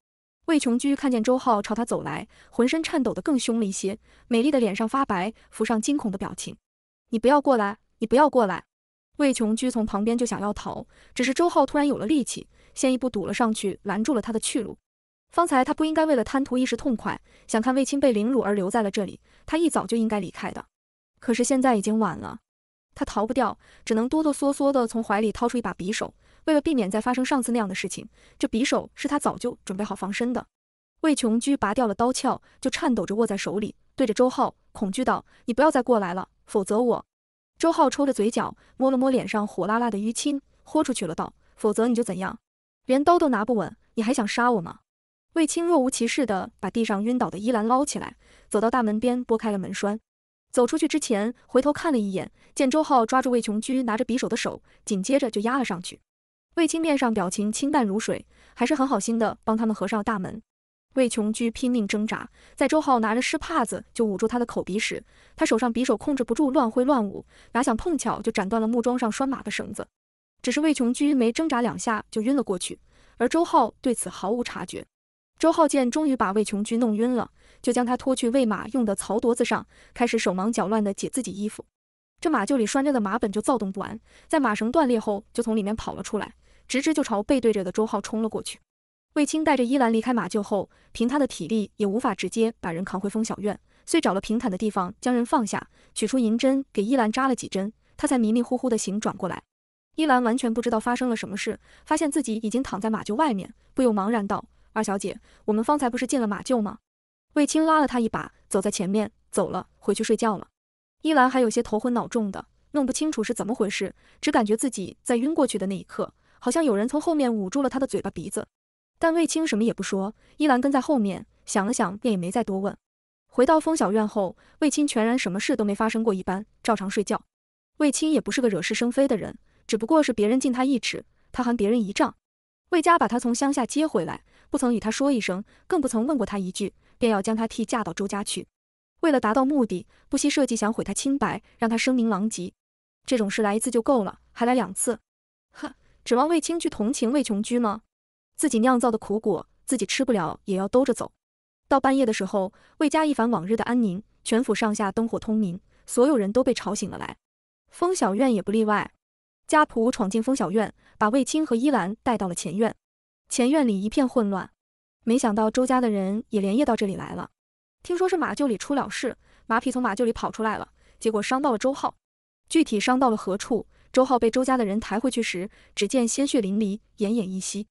卫琼居看见周浩朝他走来，浑身颤抖的更凶了一些，美丽的脸上发白，浮上惊恐的表情。你不要过来，你不要过来！卫琼居从旁边就想要逃，只是周浩突然有了力气，先一步堵了上去，拦住了他的去路。方才他不应该为了贪图一时痛快，想看卫青被凌辱而留在了这里。他一早就应该离开的，可是现在已经晚了，他逃不掉，只能哆哆嗦嗦地从怀里掏出一把匕首。为了避免再发生上次那样的事情，这匕首是他早就准备好防身的。魏琼居拔掉了刀鞘，就颤抖着握在手里，对着周浩恐惧道：“你不要再过来了，否则我……”周浩抽着嘴角，摸了摸脸上火辣辣的淤青，豁出去了，道：“否则你就怎样？连刀都拿不稳，你还想杀我吗？”卫青若无其事地把地上晕倒的依兰捞起来，走到大门边，拨开了门栓。走出去之前，回头看了一眼，见周浩抓住魏琼居拿着匕首的手，紧接着就压了上去。卫青面上表情清淡如水，还是很好心地帮他们合上了大门。魏琼居拼命挣扎，在周浩拿着湿帕子就捂住他的口鼻时，他手上匕首控制不住乱挥乱舞，哪想碰巧就斩断了木桩上拴马的绳子。只是魏琼居没挣扎两下就晕了过去，而周浩对此毫无察觉。周浩见终于把魏琼居弄晕了，就将他拖去喂马用的槽垛子上，开始手忙脚乱的解自己衣服。这马厩里拴着的马本就躁动不安，在马绳断裂后就从里面跑了出来，直直就朝背对着的周浩冲了过去。卫青带着依兰离开马厩后，凭他的体力也无法直接把人扛回风小院，遂找了平坦的地方将人放下，取出银针给依兰扎了几针，他才迷迷糊糊的醒转过来。依兰完全不知道发生了什么事，发现自己已经躺在马厩外面，不由茫然道。二小姐，我们方才不是进了马厩吗？卫青拉了他一把，走在前面走了，回去睡觉了。依兰还有些头昏脑重的，弄不清楚是怎么回事，只感觉自己在晕过去的那一刻，好像有人从后面捂住了他的嘴巴鼻子。但卫青什么也不说，依兰跟在后面想了想，便也没再多问。回到风小院后，卫青全然什么事都没发生过一般，照常睡觉。卫青也不是个惹是生非的人，只不过是别人敬他一尺，他还别人一丈。卫家把他从乡下接回来。不曾与他说一声，更不曾问过他一句，便要将他替嫁到周家去。为了达到目的，不惜设计想毁他清白，让他声名狼藉。这种事来一次就够了，还来两次？呵，指望卫青去同情卫琼居吗？自己酿造的苦果，自己吃不了也要兜着走。到半夜的时候，魏家一反往日的安宁，全府上下灯火通明，所有人都被吵醒了来。封小院也不例外，家仆闯进封小院，把卫青和依兰带到了前院。前院里一片混乱，没想到周家的人也连夜到这里来了。听说是马厩里出了事，马匹从马厩里跑出来了，结果伤到了周浩。具体伤到了何处，周浩被周家的人抬回去时，只见鲜血淋漓，奄奄一息。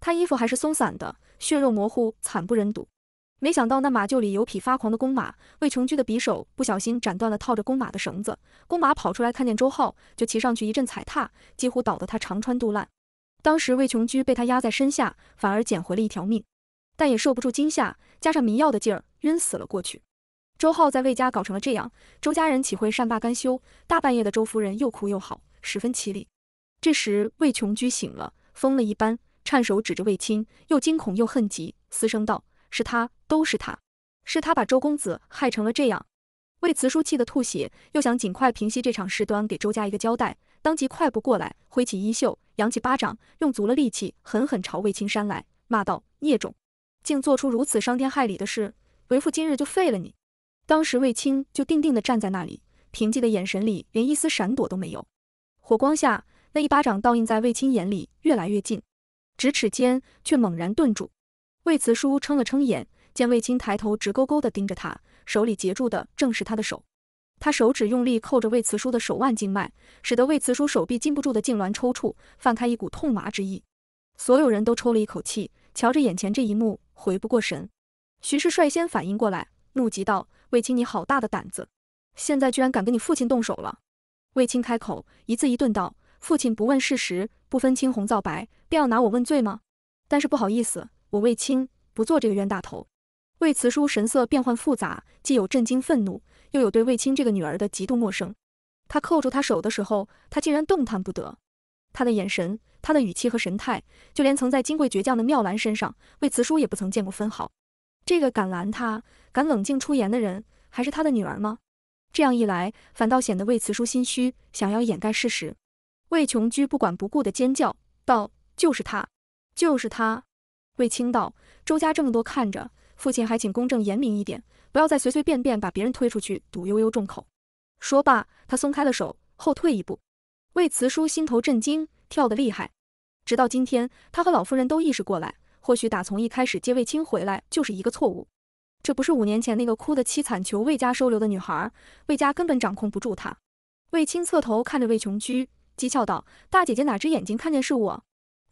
他衣服还是松散的，血肉模糊，惨不忍睹。没想到那马厩里有匹发狂的公马，魏穷居的匕首不小心斩断了套着公马的绳子，公马跑出来，看见周浩就骑上去一阵踩踏，几乎倒得他肠穿肚烂。当时魏琼居被他压在身下，反而捡回了一条命，但也受不住惊吓，加上迷药的劲儿，晕死了过去。周浩在魏家搞成了这样，周家人岂会善罢甘休？大半夜的，周夫人又哭又好，十分凄厉。这时魏琼居醒了，疯了一般，颤手指着魏青，又惊恐又恨极，嘶声道：“是他，都是他，是他把周公子害成了这样。”魏慈叔气得吐血，又想尽快平息这场事端，给周家一个交代，当即快步过来，挥起衣袖。扬起巴掌，用足了力气，狠狠朝卫青扇来，骂道：“孽种，竟做出如此伤天害理的事！为父今日就废了你！”当时卫青就定定地站在那里，平静的眼神里连一丝闪躲都没有。火光下，那一巴掌倒映在卫青眼里，越来越近，咫尺间却猛然顿住。魏慈叔撑了撑眼，见卫青抬头直勾勾地盯着他，手里截住的正是他的手。他手指用力扣着魏慈叔的手腕静脉，使得魏慈叔手臂禁不住的痉挛抽搐，泛开一股痛麻之意。所有人都抽了一口气，瞧着眼前这一幕，回不过神。徐氏率先反应过来，怒极道：“魏青，你好大的胆子，现在居然敢跟你父亲动手了！”魏青开口，一字一顿道：“父亲不问事实，不分青红皂白，便要拿我问罪吗？但是不好意思，我魏青不做这个冤大头。”魏慈叔神色变幻复杂，既有震惊，愤怒。就有对卫青这个女儿的极度陌生，他扣住她手的时候，她竟然动弹不得。他的眼神、他的语气和神态，就连曾在金贵倔强的妙兰身上，魏慈叔也不曾见过分毫。这个敢拦他、敢冷静出言的人，还是他的女儿吗？这样一来，反倒显得魏慈叔心虚，想要掩盖事实。魏琼居不管不顾的尖叫道：“就是他，就是他！”卫青道：“周家这么多看着。”父亲还请公正严明一点，不要再随随便便把别人推出去堵悠悠众口。说罢，他松开了手，后退一步。魏慈叔心头震惊，跳得厉害。直到今天，他和老夫人都意识过来，或许打从一开始接魏青回来就是一个错误。这不是五年前那个哭得凄惨求魏家收留的女孩，魏家根本掌控不住她。魏青侧头看着魏琼居，讥诮道：“大姐姐哪只眼睛看见是我？”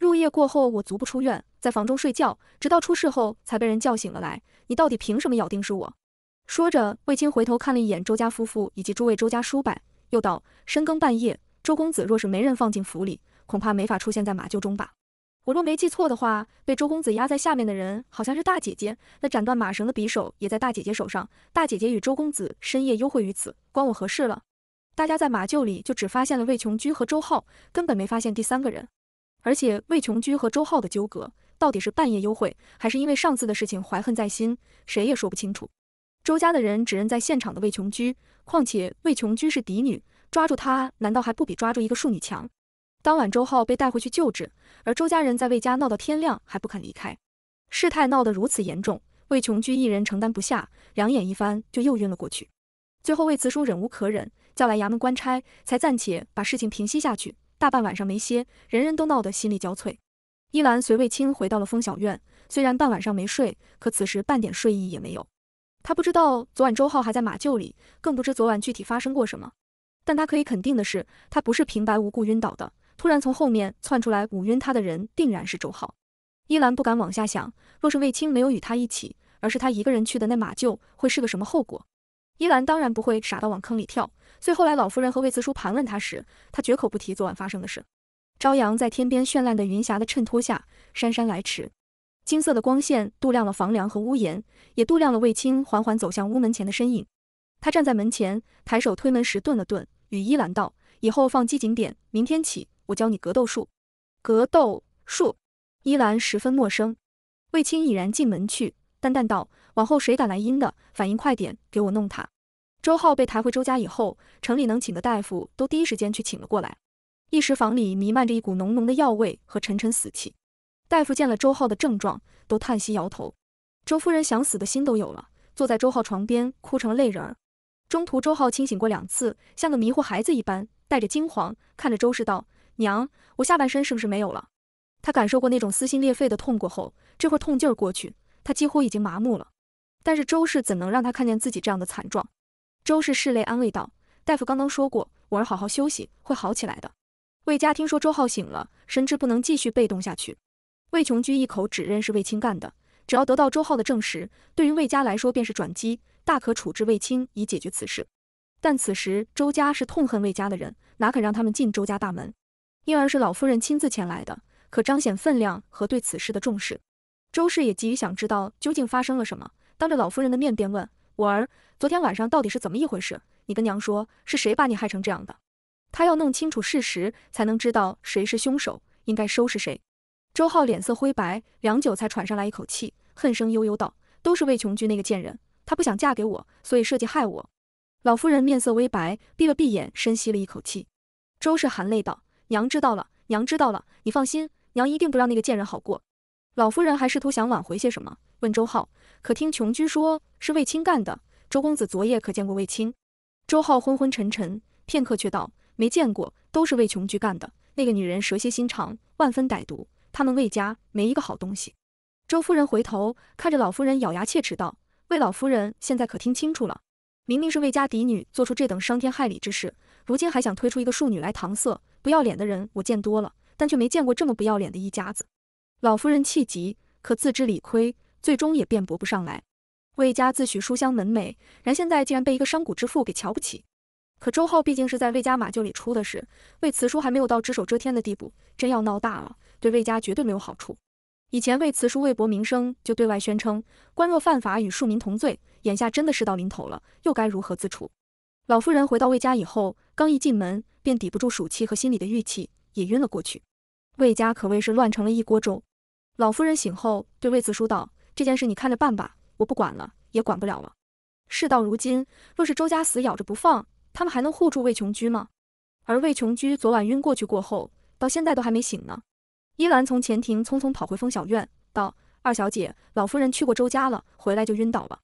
入夜过后，我足不出院，在房中睡觉，直到出事后才被人叫醒了来。你到底凭什么咬定是我？说着，卫青回头看了一眼周家夫妇以及诸位周家叔伯，又道：深更半夜，周公子若是没人放进府里，恐怕没法出现在马厩中吧？我若没记错的话，被周公子压在下面的人好像是大姐姐，那斩断马绳的匕首也在大姐姐手上。大姐姐与周公子深夜幽会于此，关我何事了？大家在马厩里就只发现了魏琼居和周浩，根本没发现第三个人。而且魏琼居和周浩的纠葛，到底是半夜幽会，还是因为上次的事情怀恨在心，谁也说不清楚。周家的人指认在现场的魏琼居，况且魏琼居是嫡女，抓住她难道还不比抓住一个庶女强？当晚周浩被带回去救治，而周家人在魏家闹到天亮还不肯离开，事态闹得如此严重，魏琼居一人承担不下，两眼一翻就又晕了过去。最后魏慈叔忍无可忍，叫来衙门官差，才暂且把事情平息下去。大半晚上没歇，人人都闹得心力交瘁。依兰随卫青回到了风小院，虽然半晚上没睡，可此时半点睡意也没有。他不知道昨晚周浩还在马厩里，更不知昨晚具体发生过什么。但他可以肯定的是，他不是平白无故晕倒的。突然从后面窜出来捂晕他的人，定然是周浩。依兰不敢往下想，若是卫青没有与他一起，而是他一个人去的那马厩，会是个什么后果？依兰当然不会傻到往坑里跳。最后来老夫人和魏慈叔盘问他时，他绝口不提昨晚发生的事。朝阳在天边绚烂的云霞的衬托下姗姗来迟，金色的光线度量了房梁和屋檐，也度量了卫青缓缓走向屋门前的身影。他站在门前，抬手推门时顿了顿，与依兰道：“以后放机警点，明天起我教你格斗术。”格斗术，依兰十分陌生。卫青已然进门去，淡淡道：“往后谁敢来阴的，反应快点，给我弄他。”周浩被抬回周家以后，城里能请的大夫都第一时间去请了过来。一时房里弥漫着一股浓浓的药味和沉沉死气。大夫见了周浩的症状，都叹息摇头。周夫人想死的心都有了，坐在周浩床边哭成泪人。中途周浩清醒过两次，像个迷糊孩子一般，带着惊惶看着周氏道：“娘，我下半身是不是没有了？”他感受过那种撕心裂肺的痛过后，这会痛劲儿过去，他几乎已经麻木了。但是周氏怎能让他看见自己这样的惨状？周氏拭泪安慰道：“大夫刚刚说过，我儿好好休息，会好起来的。”魏家听说周浩醒了，深知不能继续被动下去。魏琼居一口指认是魏青干的，只要得到周浩的证实，对于魏家来说便是转机，大可处置魏青以解决此事。但此时周家是痛恨魏家的人，哪肯让他们进周家大门？因而是老夫人亲自前来的，可彰显分量和对此事的重视。周氏也急于想知道究竟发生了什么，当着老夫人的面便问。我儿，昨天晚上到底是怎么一回事？你跟娘说，是谁把你害成这样的？他要弄清楚事实，才能知道谁是凶手，应该收拾谁。周浩脸色灰白，良久才喘上来一口气，恨声悠悠道：“都是魏琼居那个贱人，她不想嫁给我，所以设计害我。”老夫人面色微白，闭了闭眼，深吸了一口气。周氏含泪道：“娘知道了，娘知道了，你放心，娘一定不让那个贱人好过。”老夫人还试图想挽回些什么。问周浩，可听琼居说是卫青干的。周公子昨夜可见过卫青？周浩昏昏沉沉，片刻却道没见过，都是魏琼居干的。那个女人蛇蝎心肠，万分歹毒。他们魏家没一个好东西。周夫人回头看着老夫人，咬牙切齿道：“魏老夫人，现在可听清楚了？明明是魏家嫡女做出这等伤天害理之事，如今还想推出一个庶女来搪塞？不要脸的人我见多了，但却没见过这么不要脸的一家子。”老夫人气急，可自知理亏。最终也辩驳不上来。魏家自诩书香门楣，然现在竟然被一个商贾之父给瞧不起。可周浩毕竟是在魏家马厩里出的事，魏慈叔还没有到只手遮天的地步。真要闹大了，对魏家绝对没有好处。以前魏慈叔为博名声，就对外宣称官若犯法，与庶民同罪。眼下真的事到临头了，又该如何自处？老夫人回到魏家以后，刚一进门，便抵不住暑气和心里的郁气，也晕了过去。魏家可谓是乱成了一锅粥。老夫人醒后，对魏慈叔道。这件事你看着办吧，我不管了，也管不了了。事到如今，若是周家死咬着不放，他们还能护住魏琼居吗？而魏琼居昨晚晕过去过后，到现在都还没醒呢。依兰从前庭匆匆跑回风小院，道：“二小姐，老夫人去过周家了，回来就晕倒了。”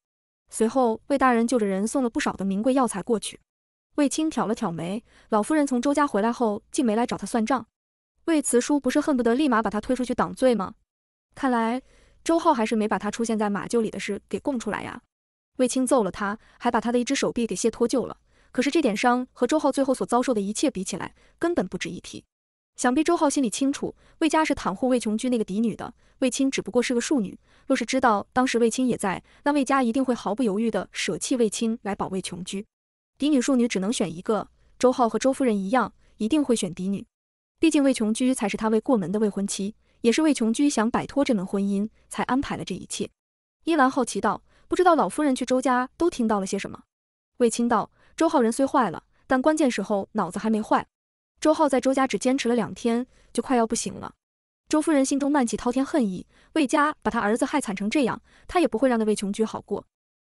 随后，魏大人就着人送了不少的名贵药材过去。魏青挑了挑眉，老夫人从周家回来后，竟没来找他算账。魏慈叔不是恨不得立马把他推出去挡罪吗？看来。周浩还是没把他出现在马厩里的事给供出来呀！卫青揍了他，还把他的一只手臂给卸脱臼了。可是这点伤和周浩最后所遭受的一切比起来，根本不值一提。想必周浩心里清楚，卫家是袒护魏琼居那个嫡女的，卫青只不过是个庶女。若是知道当时卫青也在，那卫家一定会毫不犹豫地舍弃卫青来保卫琼居。嫡女庶女只能选一个，周浩和周夫人一样，一定会选嫡女。毕竟魏琼居才是他未过门的未婚妻。也是魏琼居想摆脱这门婚姻，才安排了这一切。伊兰好奇道：“不知道老夫人去周家都听到了些什么？”魏青道：“周浩人虽坏了，但关键时候脑子还没坏。周浩在周家只坚持了两天，就快要不行了。周夫人心中漫起滔天恨意，魏家把他儿子害惨成这样，他也不会让那魏琼居好过。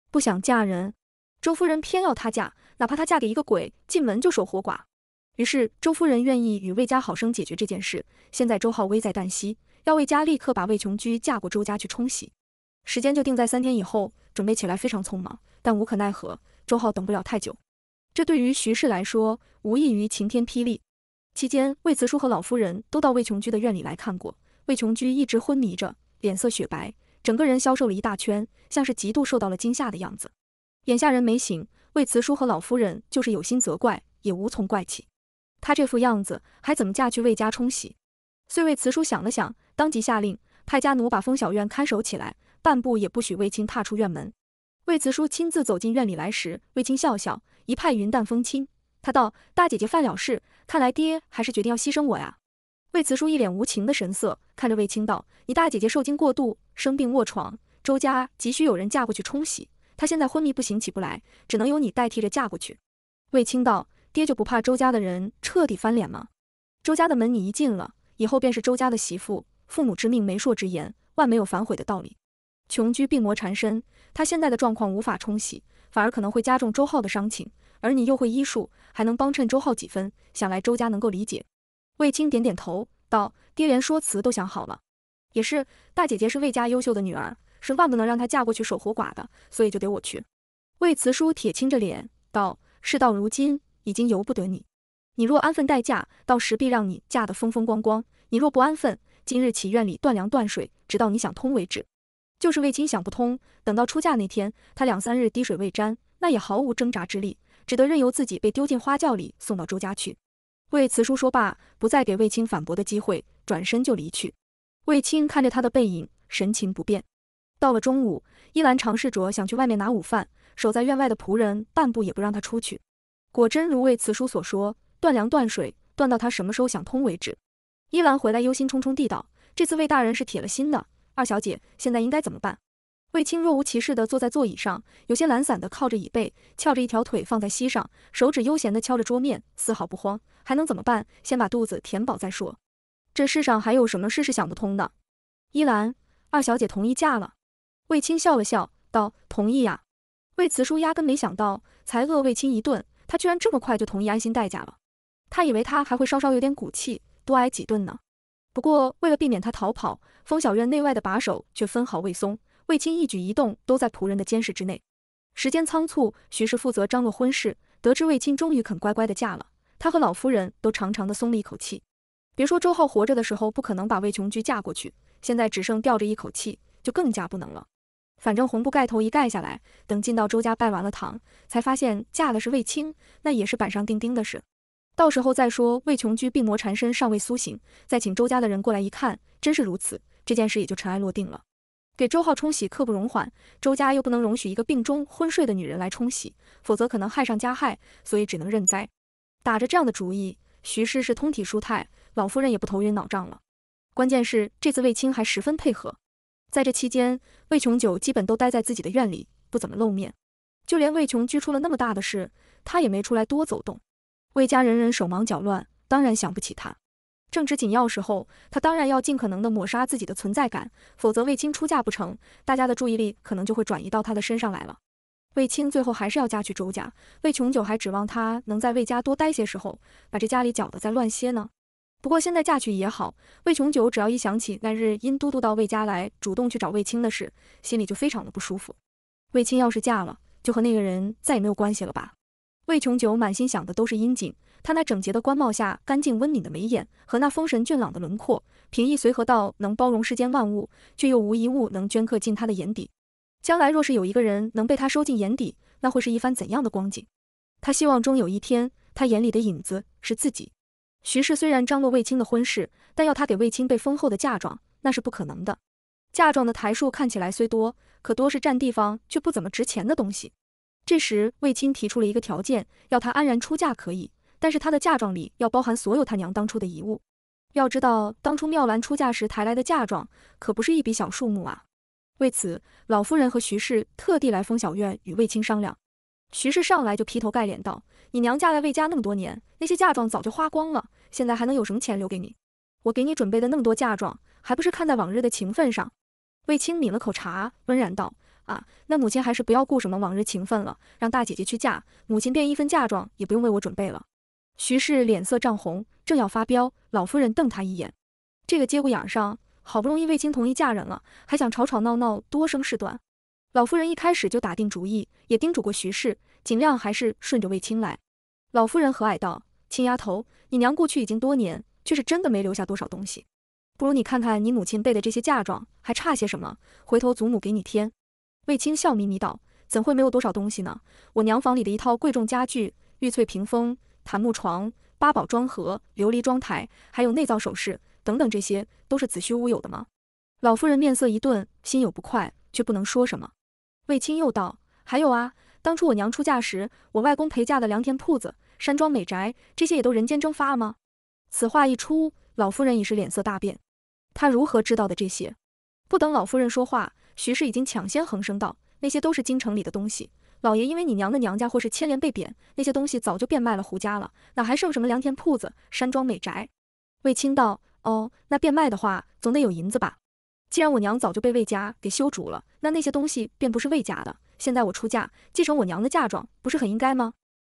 不想嫁人，周夫人偏要她嫁，哪怕她嫁给一个鬼，进门就守活寡。”于是周夫人愿意与魏家好生解决这件事。现在周浩危在旦夕，要魏家立刻把魏琼居嫁过周家去冲喜，时间就定在三天以后。准备起来非常匆忙，但无可奈何。周浩等不了太久，这对于徐氏来说无异于晴天霹雳。期间，魏慈叔和老夫人都到魏琼居的院里来看过。魏琼居一直昏迷着，脸色雪白，整个人消瘦了一大圈，像是极度受到了惊吓的样子。眼下人没醒，魏慈叔和老夫人就是有心责怪，也无从怪起。她这副样子，还怎么嫁去魏家冲喜？遂魏慈叔想了想，当即下令，派家奴把封小院看守起来，半步也不许魏青踏出院门。魏慈叔亲自走进院里来时，魏青笑笑，一派云淡风轻。他道：“大姐姐犯了事，看来爹还是决定要牺牲我呀。”魏慈叔一脸无情的神色，看着魏青道：“你大姐姐受惊过度，生病卧床，周家急需有人嫁过去冲喜，她现在昏迷不醒，起不来，只能由你代替着嫁过去。”魏青道。爹就不怕周家的人彻底翻脸吗？周家的门你一进了，以后便是周家的媳妇，父母之命，媒妁之言，万没有反悔的道理。琼居病魔缠身，他现在的状况无法冲洗，反而可能会加重周浩的伤情，而你又会医术，还能帮衬周浩几分，想来周家能够理解。卫青点点头，道：“爹连说辞都想好了，也是大姐姐是卫家优秀的女儿，是万不能让她嫁过去守活寡的，所以就得我去。”魏慈叔铁青着脸道：“事到如今。”已经由不得你，你若安分待嫁，到时必让你嫁得风风光光；你若不安分，今日起院里断粮断水，直到你想通为止。就是卫青想不通，等到出嫁那天，他两三日滴水未沾，那也毫无挣扎之力，只得任由自己被丢进花轿里送到周家去。卫慈叔说罢，不再给卫青反驳的机会，转身就离去。卫青看着他的背影，神情不变。到了中午，依兰尝试着想去外面拿午饭，守在院外的仆人半步也不让他出去。果真如魏慈叔所说，断粮断水，断到他什么时候想通为止。依兰回来，忧心忡忡地道：“这次魏大人是铁了心的，二小姐现在应该怎么办？”魏青若无其事地坐在座椅上，有些懒散地靠着椅背，翘着一条腿放在膝上，手指悠闲地敲着桌面，丝毫不慌。还能怎么办？先把肚子填饱再说。这世上还有什么事是想不通的？依兰，二小姐同意嫁了。魏青笑了笑，道：“同意呀。”魏慈叔压根没想到，才饿魏青一顿。他居然这么快就同意安心代价了，他以为他还会稍稍有点骨气，多挨几顿呢。不过为了避免他逃跑，封小院内外的把守却分毫未松，卫青一举一动都在仆人的监视之内。时间仓促，徐氏负责张罗婚事，得知卫青终于肯乖乖的嫁了，他和老夫人都长长的松了一口气。别说周浩活着的时候不可能把魏琼居嫁过去，现在只剩吊着一口气，就更加不能了。反正红布盖头一盖下来，等进到周家拜完了堂，才发现嫁的是卫青，那也是板上钉钉的事。到时候再说，卫琼居病魔缠身，尚未苏醒，再请周家的人过来一看，真是如此，这件事也就尘埃落定了。给周浩冲喜刻不容缓，周家又不能容许一个病中昏睡的女人来冲喜，否则可能害上加害，所以只能认栽。打着这样的主意，徐氏是通体舒泰，老夫人也不头晕脑胀了。关键是这次卫青还十分配合。在这期间，魏琼九基本都待在自己的院里，不怎么露面。就连魏琼居出了那么大的事，他也没出来多走动。魏家人人手忙脚乱，当然想不起他。正值紧要时候，他当然要尽可能的抹杀自己的存在感，否则魏青出嫁不成，大家的注意力可能就会转移到他的身上来了。魏青最后还是要嫁去周家，魏琼九还指望他能在魏家多待些时候，把这家里搅得再乱些呢。不过现在嫁去也好，魏琼九只要一想起那日殷都督到魏家来主动去找魏青的事，心里就非常的不舒服。魏青要是嫁了，就和那个人再也没有关系了吧？魏琼九满心想的都是殷景，他那整洁的官帽下干净温敏的眉眼和那丰神俊朗的轮廓，平易随和到能包容世间万物，却又无一物能镌刻进他的眼底。将来若是有一个人能被他收进眼底，那会是一番怎样的光景？他希望终有一天，他眼里的影子是自己。徐氏虽然张罗卫青的婚事，但要他给卫青备丰厚的嫁妆，那是不可能的。嫁妆的台数看起来虽多，可多是占地方却不怎么值钱的东西。这时，卫青提出了一个条件，要他安然出嫁可以，但是他的嫁妆里要包含所有他娘当初的遗物。要知道，当初妙兰出嫁时抬来的嫁妆可不是一笔小数目啊。为此，老夫人和徐氏特地来风小院与卫青商量。徐氏上来就劈头盖脸道。你娘嫁来魏家那么多年，那些嫁妆早就花光了，现在还能有什么钱留给你？我给你准备的那么多嫁妆，还不是看在往日的情分上？魏青抿了口茶，温然道：“啊，那母亲还是不要顾什么往日情分了，让大姐姐去嫁，母亲便一分嫁妆也不用为我准备了。”徐氏脸色涨红，正要发飙，老夫人瞪她一眼。这个节骨眼上，好不容易魏青同意嫁人了，还想吵吵闹闹多生事端？老夫人一开始就打定主意，也叮嘱过徐氏。尽量还是顺着卫青来。老夫人和蔼道：“青丫头，你娘过去已经多年，却是真的没留下多少东西。不如你看看你母亲备的这些嫁妆，还差些什么？回头祖母给你添。”卫青笑眯眯道：“怎会没有多少东西呢？我娘房里的一套贵重家具，玉翠屏风、檀木床、八宝妆盒、琉璃妆台，还有内造首饰等等，这些都是子虚乌有的吗？”老夫人面色一顿，心有不快，却不能说什么。卫青又道：“还有啊。”当初我娘出嫁时，我外公陪嫁的良田铺子、山庄美宅，这些也都人间蒸发了吗？此话一出，老夫人已是脸色大变。她如何知道的这些？不等老夫人说话，徐氏已经抢先横声道：“那些都是京城里的东西。老爷因为你娘的娘家或是牵连被贬，那些东西早就变卖了胡家了，哪还剩什么良田铺子、山庄美宅？”卫青道：“哦，那变卖的话，总得有银子吧？既然我娘早就被卫家给修逐了，那那些东西便不是卫家的。”现在我出嫁，继承我娘的嫁妆，不是很应该吗？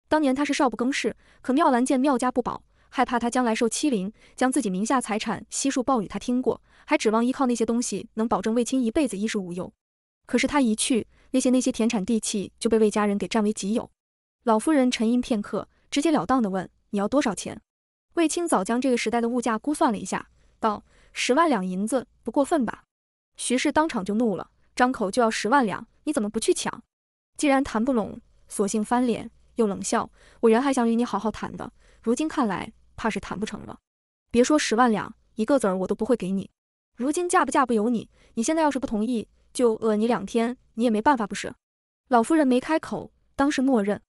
当年他是少不更事，可妙兰见妙家不保，害怕他将来受欺凌，将自己名下财产悉数报与他。听过，还指望依靠那些东西能保证卫青一辈子衣食无忧。可是他一去，那些那些田产地契就被魏家人给占为己有。老夫人沉吟片刻，直截了当地问：“你要多少钱？”卫青早将这个时代的物价估算了一下，道：“十万两银子，不过分吧？”徐氏当场就怒了，张口就要十万两。你怎么不去抢？既然谈不拢，索性翻脸，又冷笑。我原还想与你好好谈的，如今看来，怕是谈不成了。别说十万两，一个子儿我都不会给你。如今嫁不嫁不由你，你现在要是不同意，就饿你两天，你也没办法，不是？老夫人没开口，当是默认。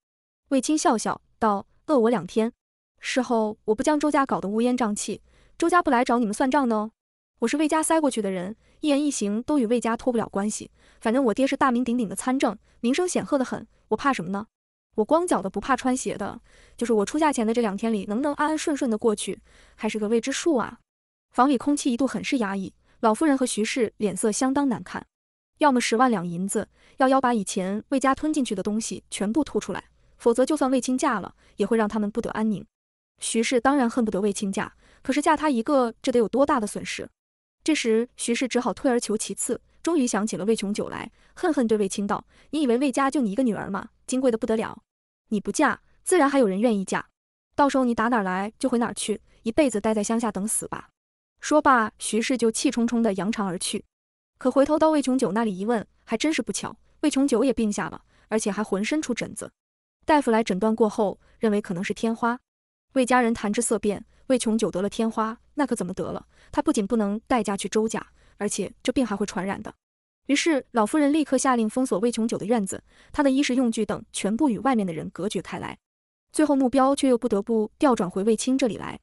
卫青笑笑道，饿我两天，事后我不将周家搞得乌烟瘴气，周家不来找你们算账呢？我是魏家塞过去的人，一言一行都与魏家脱不了关系。反正我爹是大名鼎鼎的参政，名声显赫的很，我怕什么呢？我光脚的不怕穿鞋的。就是我出嫁前的这两天里，能不能安安顺顺的过去，还是个未知数啊。房里空气一度很是压抑，老夫人和徐氏脸色相当难看。要么十万两银子，要要把以前魏家吞进去的东西全部吐出来，否则就算魏青嫁了，也会让他们不得安宁。徐氏当然恨不得魏青嫁，可是嫁他一个，这得有多大的损失？这时，徐氏只好退而求其次，终于想起了魏琼九来，恨恨对魏青道：“你以为魏家就你一个女儿吗？金贵的不得了，你不嫁，自然还有人愿意嫁，到时候你打哪来就回哪去，一辈子待在乡下等死吧。”说罢，徐氏就气冲冲的扬长而去。可回头到魏琼九那里一问，还真是不巧，魏琼九也病下了，而且还浑身出疹子，大夫来诊断过后，认为可能是天花，魏家人谈之色变。魏琼九得了天花，那可怎么得了？他不仅不能代嫁去周家，而且这病还会传染的。于是老夫人立刻下令封锁魏琼九的院子，他的衣食用具等全部与外面的人隔绝开来。最后目标却又不得不调转回魏青这里来。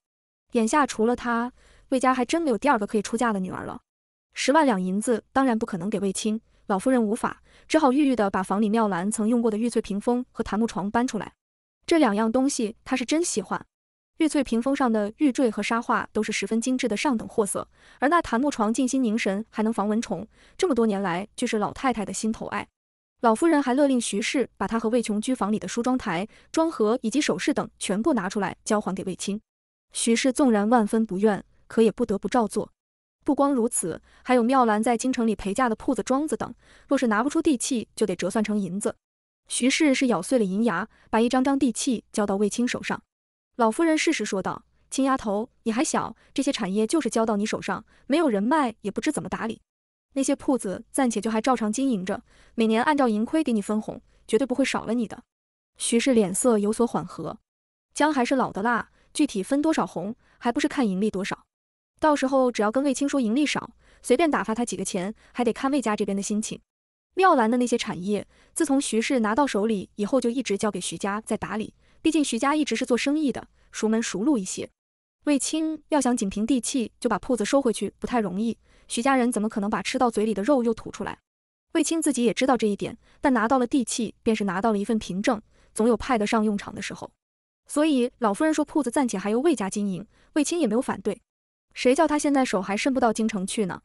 眼下除了他，魏家还真没有第二个可以出嫁的女儿了。十万两银子当然不可能给魏青，老夫人无法，只好郁郁的把房里妙兰曾用过的玉翠屏风和檀木床搬出来。这两样东西她是真喜欢。玉翠屏风上的玉坠和沙画都是十分精致的上等货色，而那檀木床静心凝神还能防蚊虫，这么多年来就是老太太的心头爱。老夫人还勒令徐氏把她和魏琼居房里的梳妆台、妆盒以及首饰等全部拿出来交还给魏青。徐氏纵然万分不愿，可也不得不照做。不光如此，还有妙兰在京城里陪嫁的铺子、庄子等，若是拿不出地契，就得折算成银子。徐氏是咬碎了银牙，把一张张地契交到卫青手上。老夫人适时说道：“青丫头，你还小，这些产业就是交到你手上，没有人脉，也不知怎么打理。那些铺子暂且就还照常经营着，每年按照盈亏给你分红，绝对不会少了你的。”徐氏脸色有所缓和，姜还是老的辣，具体分多少红，还不是看盈利多少？到时候只要跟卫青说盈利少，随便打发他几个钱，还得看卫家这边的心情。妙兰的那些产业，自从徐氏拿到手里以后，就一直交给徐家在打理。毕竟徐家一直是做生意的，熟门熟路一些。卫青要想仅凭地契就把铺子收回去不太容易，徐家人怎么可能把吃到嘴里的肉又吐出来？卫青自己也知道这一点，但拿到了地契便是拿到了一份凭证，总有派得上用场的时候。所以老夫人说铺子暂且还由卫家经营，卫青也没有反对。谁叫他现在手还伸不到京城去呢？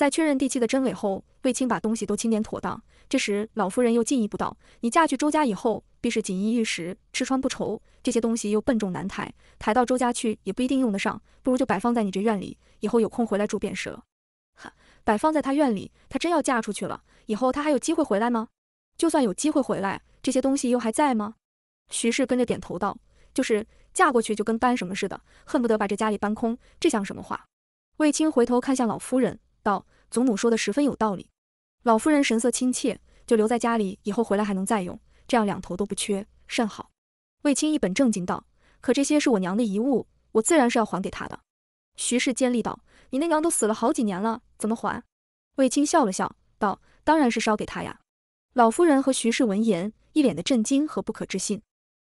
在确认地契的真伪后，卫青把东西都清点妥当。这时，老夫人又进一步道：“你嫁去周家以后，必是锦衣玉食，吃穿不愁。这些东西又笨重难抬，抬到周家去也不一定用得上，不如就摆放在你这院里，以后有空回来住便是了。”哈，摆放在他院里，他真要嫁出去了，以后他还有机会回来吗？就算有机会回来，这些东西又还在吗？徐氏跟着点头道：“就是，嫁过去就跟搬什么似的，恨不得把这家里搬空，这像什么话？”卫青回头看向老夫人。道：“祖母说的十分有道理。”老夫人神色亲切，就留在家里，以后回来还能再用，这样两头都不缺，甚好。卫青一本正经道：“可这些是我娘的遗物，我自然是要还给她的。”徐氏尖利道：“你那娘都死了好几年了，怎么还？”卫青笑了笑，道：“当然是烧给她呀。”老夫人和徐氏闻言，一脸的震惊和不可置信。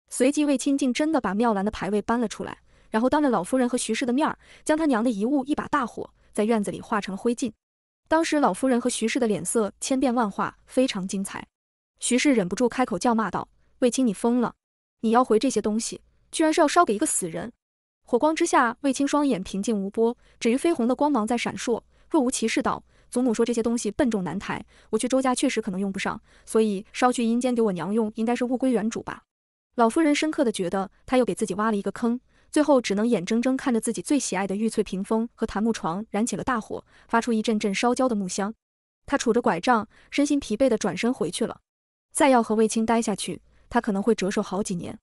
随即，卫青竟真的把妙兰的牌位搬了出来，然后当着老夫人和徐氏的面，将他娘的遗物一把大火。在院子里化成了灰烬。当时老夫人和徐氏的脸色千变万化，非常精彩。徐氏忍不住开口叫骂道：“卫青，你疯了！你要回这些东西，居然是要烧给一个死人？”火光之下，卫青双眼平静无波，只于绯红的光芒在闪烁，若无其事道：“祖母说这些东西笨重难抬，我去周家确实可能用不上，所以烧去阴间给我娘用，应该是物归原主吧。”老夫人深刻的觉得，她又给自己挖了一个坑。最后只能眼睁睁看着自己最喜爱的玉翠屏风和檀木床燃起了大火，发出一阵阵烧焦的木香。他杵着拐杖，身心疲惫地转身回去了。再要和卫青待下去，他可能会折寿好几年。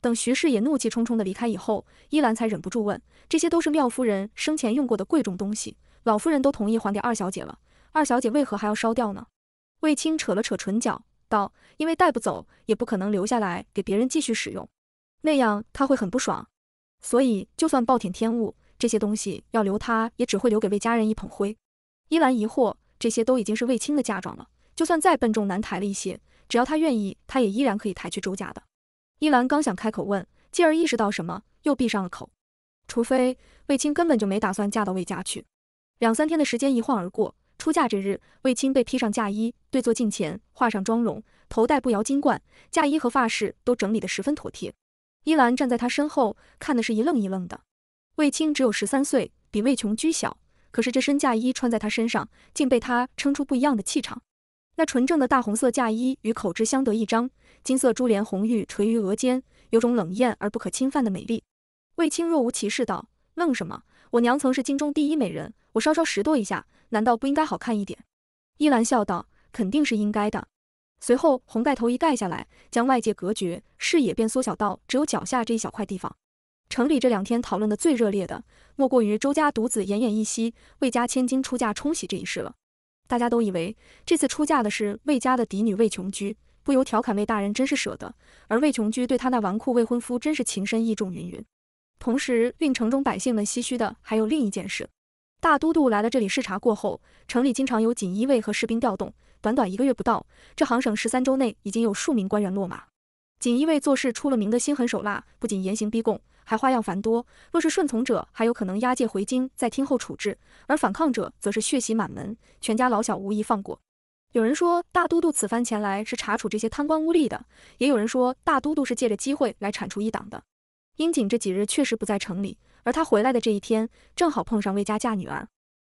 等徐氏也怒气冲冲地离开以后，依兰才忍不住问：“这些都是妙夫人生前用过的贵重东西，老夫人都同意还给二小姐了，二小姐为何还要烧掉呢？”卫青扯了扯唇角，道：“因为带不走，也不可能留下来给别人继续使用，那样他会很不爽。”所以，就算暴殄天物，这些东西要留他，也只会留给卫家人一捧灰。依兰疑惑，这些都已经是卫青的嫁妆了，就算再笨重难抬了一些，只要他愿意，他也依然可以抬去周家的。依兰刚想开口问，继而意识到什么，又闭上了口。除非卫青根本就没打算嫁到卫家去。两三天的时间一晃而过，出嫁这日，卫青被披上嫁衣，对坐镜前，画上妆容，头戴步摇金冠，嫁衣和发饰都整理得十分妥帖。伊兰站在他身后，看的是一愣一愣的。卫青只有十三岁，比卫琼居小，可是这身嫁衣穿在他身上，竟被他撑出不一样的气场。那纯正的大红色嫁衣与口脂相得益彰，金色珠帘红玉垂于额间，有种冷艳而不可侵犯的美丽。卫青若无其事道：“愣什么？我娘曾是京中第一美人，我稍稍拾掇一下，难道不应该好看一点？”伊兰笑道：“肯定是应该的。”随后，红盖头一盖下来，将外界隔绝，视野便缩小到只有脚下这一小块地方。城里这两天讨论的最热烈的，莫过于周家独子奄奄一息，魏家千金出嫁冲喜这一事了。大家都以为这次出嫁的是魏家的嫡女魏琼居，不由调侃魏大人真是舍得。而魏琼居对她那纨绔未婚夫真是情深意重。云云。同时，令城中百姓们唏嘘的还有另一件事：大都督来了这里视察过后，城里经常有锦衣卫和士兵调动。短短一个月不到，这行省十三州内已经有数名官员落马。锦衣卫做事出了名的心狠手辣，不仅严刑逼供，还花样繁多。若是顺从者，还有可能押解回京，再听候处置；而反抗者，则是血洗满门，全家老小无一放过。有人说大都督此番前来是查处这些贪官污吏的，也有人说大都督是借着机会来铲除一党的。英锦这几日确实不在城里，而他回来的这一天，正好碰上魏家嫁女儿。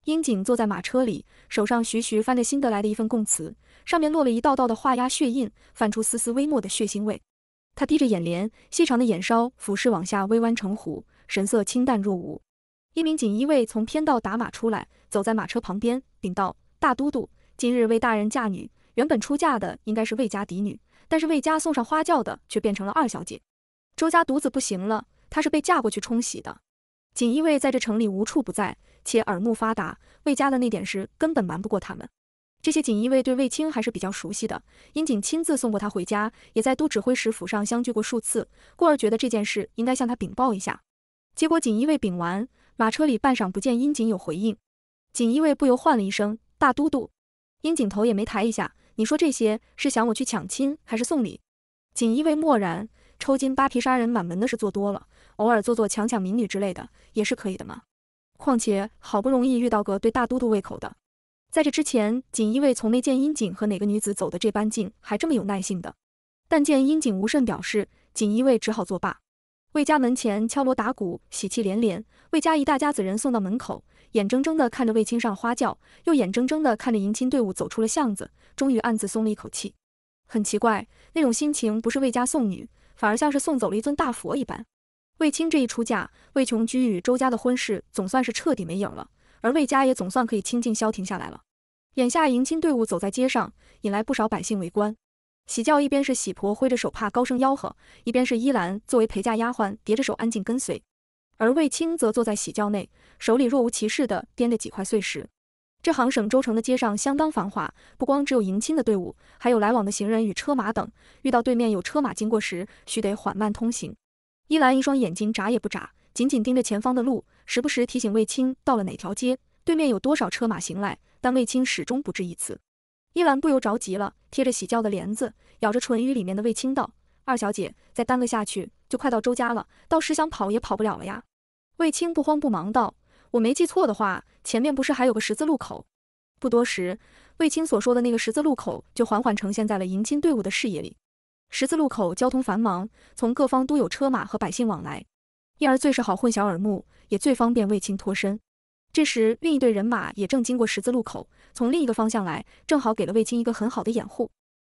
樱井坐在马车里，手上徐徐翻着新得来的一份供词，上面落了一道道的画押血印，泛出丝丝微末的血腥味。他低着眼帘，细长的眼梢俯视往下微弯成弧，神色清淡若无。一名锦衣卫从偏道打马出来，走在马车旁边，禀道：“大都督，今日魏大人嫁女，原本出嫁的应该是魏家嫡女，但是魏家送上花轿的却变成了二小姐。周家独子不行了，她是被嫁过去冲喜的。”锦衣卫在这城里无处不在。且耳目发达，魏家的那点事根本瞒不过他们。这些锦衣卫对卫青还是比较熟悉的，殷锦亲自送过他回家，也在都指挥使府上相聚过数次，故而觉得这件事应该向他禀报一下。结果锦衣卫禀完，马车里半晌不见殷锦有回应，锦衣卫不由唤了一声：“大都督。”殷锦头也没抬一下：“你说这些是想我去抢亲，还是送礼？”锦衣卫默然，抽筋扒皮杀人满门的事做多了，偶尔做做强抢民女之类的也是可以的嘛。况且好不容易遇到个对大都督胃口的，在这之前，锦衣卫从没见殷景和哪个女子走的这般近，还这么有耐性的。但见殷景无甚表示，锦衣卫只好作罢。魏家门前敲锣打鼓，喜气连连。魏家一大家子人送到门口，眼睁睁地看着卫青上花轿，又眼睁睁地看着迎亲队伍走出了巷子，终于暗自松了一口气。很奇怪，那种心情不是魏家送女，反而像是送走了一尊大佛一般。卫青这一出嫁，卫琼居与周家的婚事总算是彻底没影了，而卫家也总算可以清静消停下来了。眼下迎亲队伍走在街上，引来不少百姓围观。喜轿一边是喜婆挥着手帕高声吆喝，一边是依兰作为陪嫁丫鬟叠着手安静跟随，而卫青则坐在喜轿内，手里若无其事地掂着几块碎石。这行省州城的街上相当繁华，不光只有迎亲的队伍，还有来往的行人与车马等。遇到对面有车马经过时，须得缓慢通行。依兰一双眼睛眨也不眨，紧紧盯着前方的路，时不时提醒卫青到了哪条街，对面有多少车马行来。但卫青始终不置一词，依兰不由着急了，贴着喜轿的帘子，咬着唇语里面的卫青道：“二小姐，再耽搁下去，就快到周家了，到时想跑也跑不了了呀。”卫青不慌不忙道：“我没记错的话，前面不是还有个十字路口？”不多时，卫青所说的那个十字路口就缓缓呈现在了迎亲队伍的视野里。十字路口交通繁忙，从各方都有车马和百姓往来，因而最是好混淆耳目，也最方便卫青脱身。这时，另一队人马也正经过十字路口，从另一个方向来，正好给了卫青一个很好的掩护。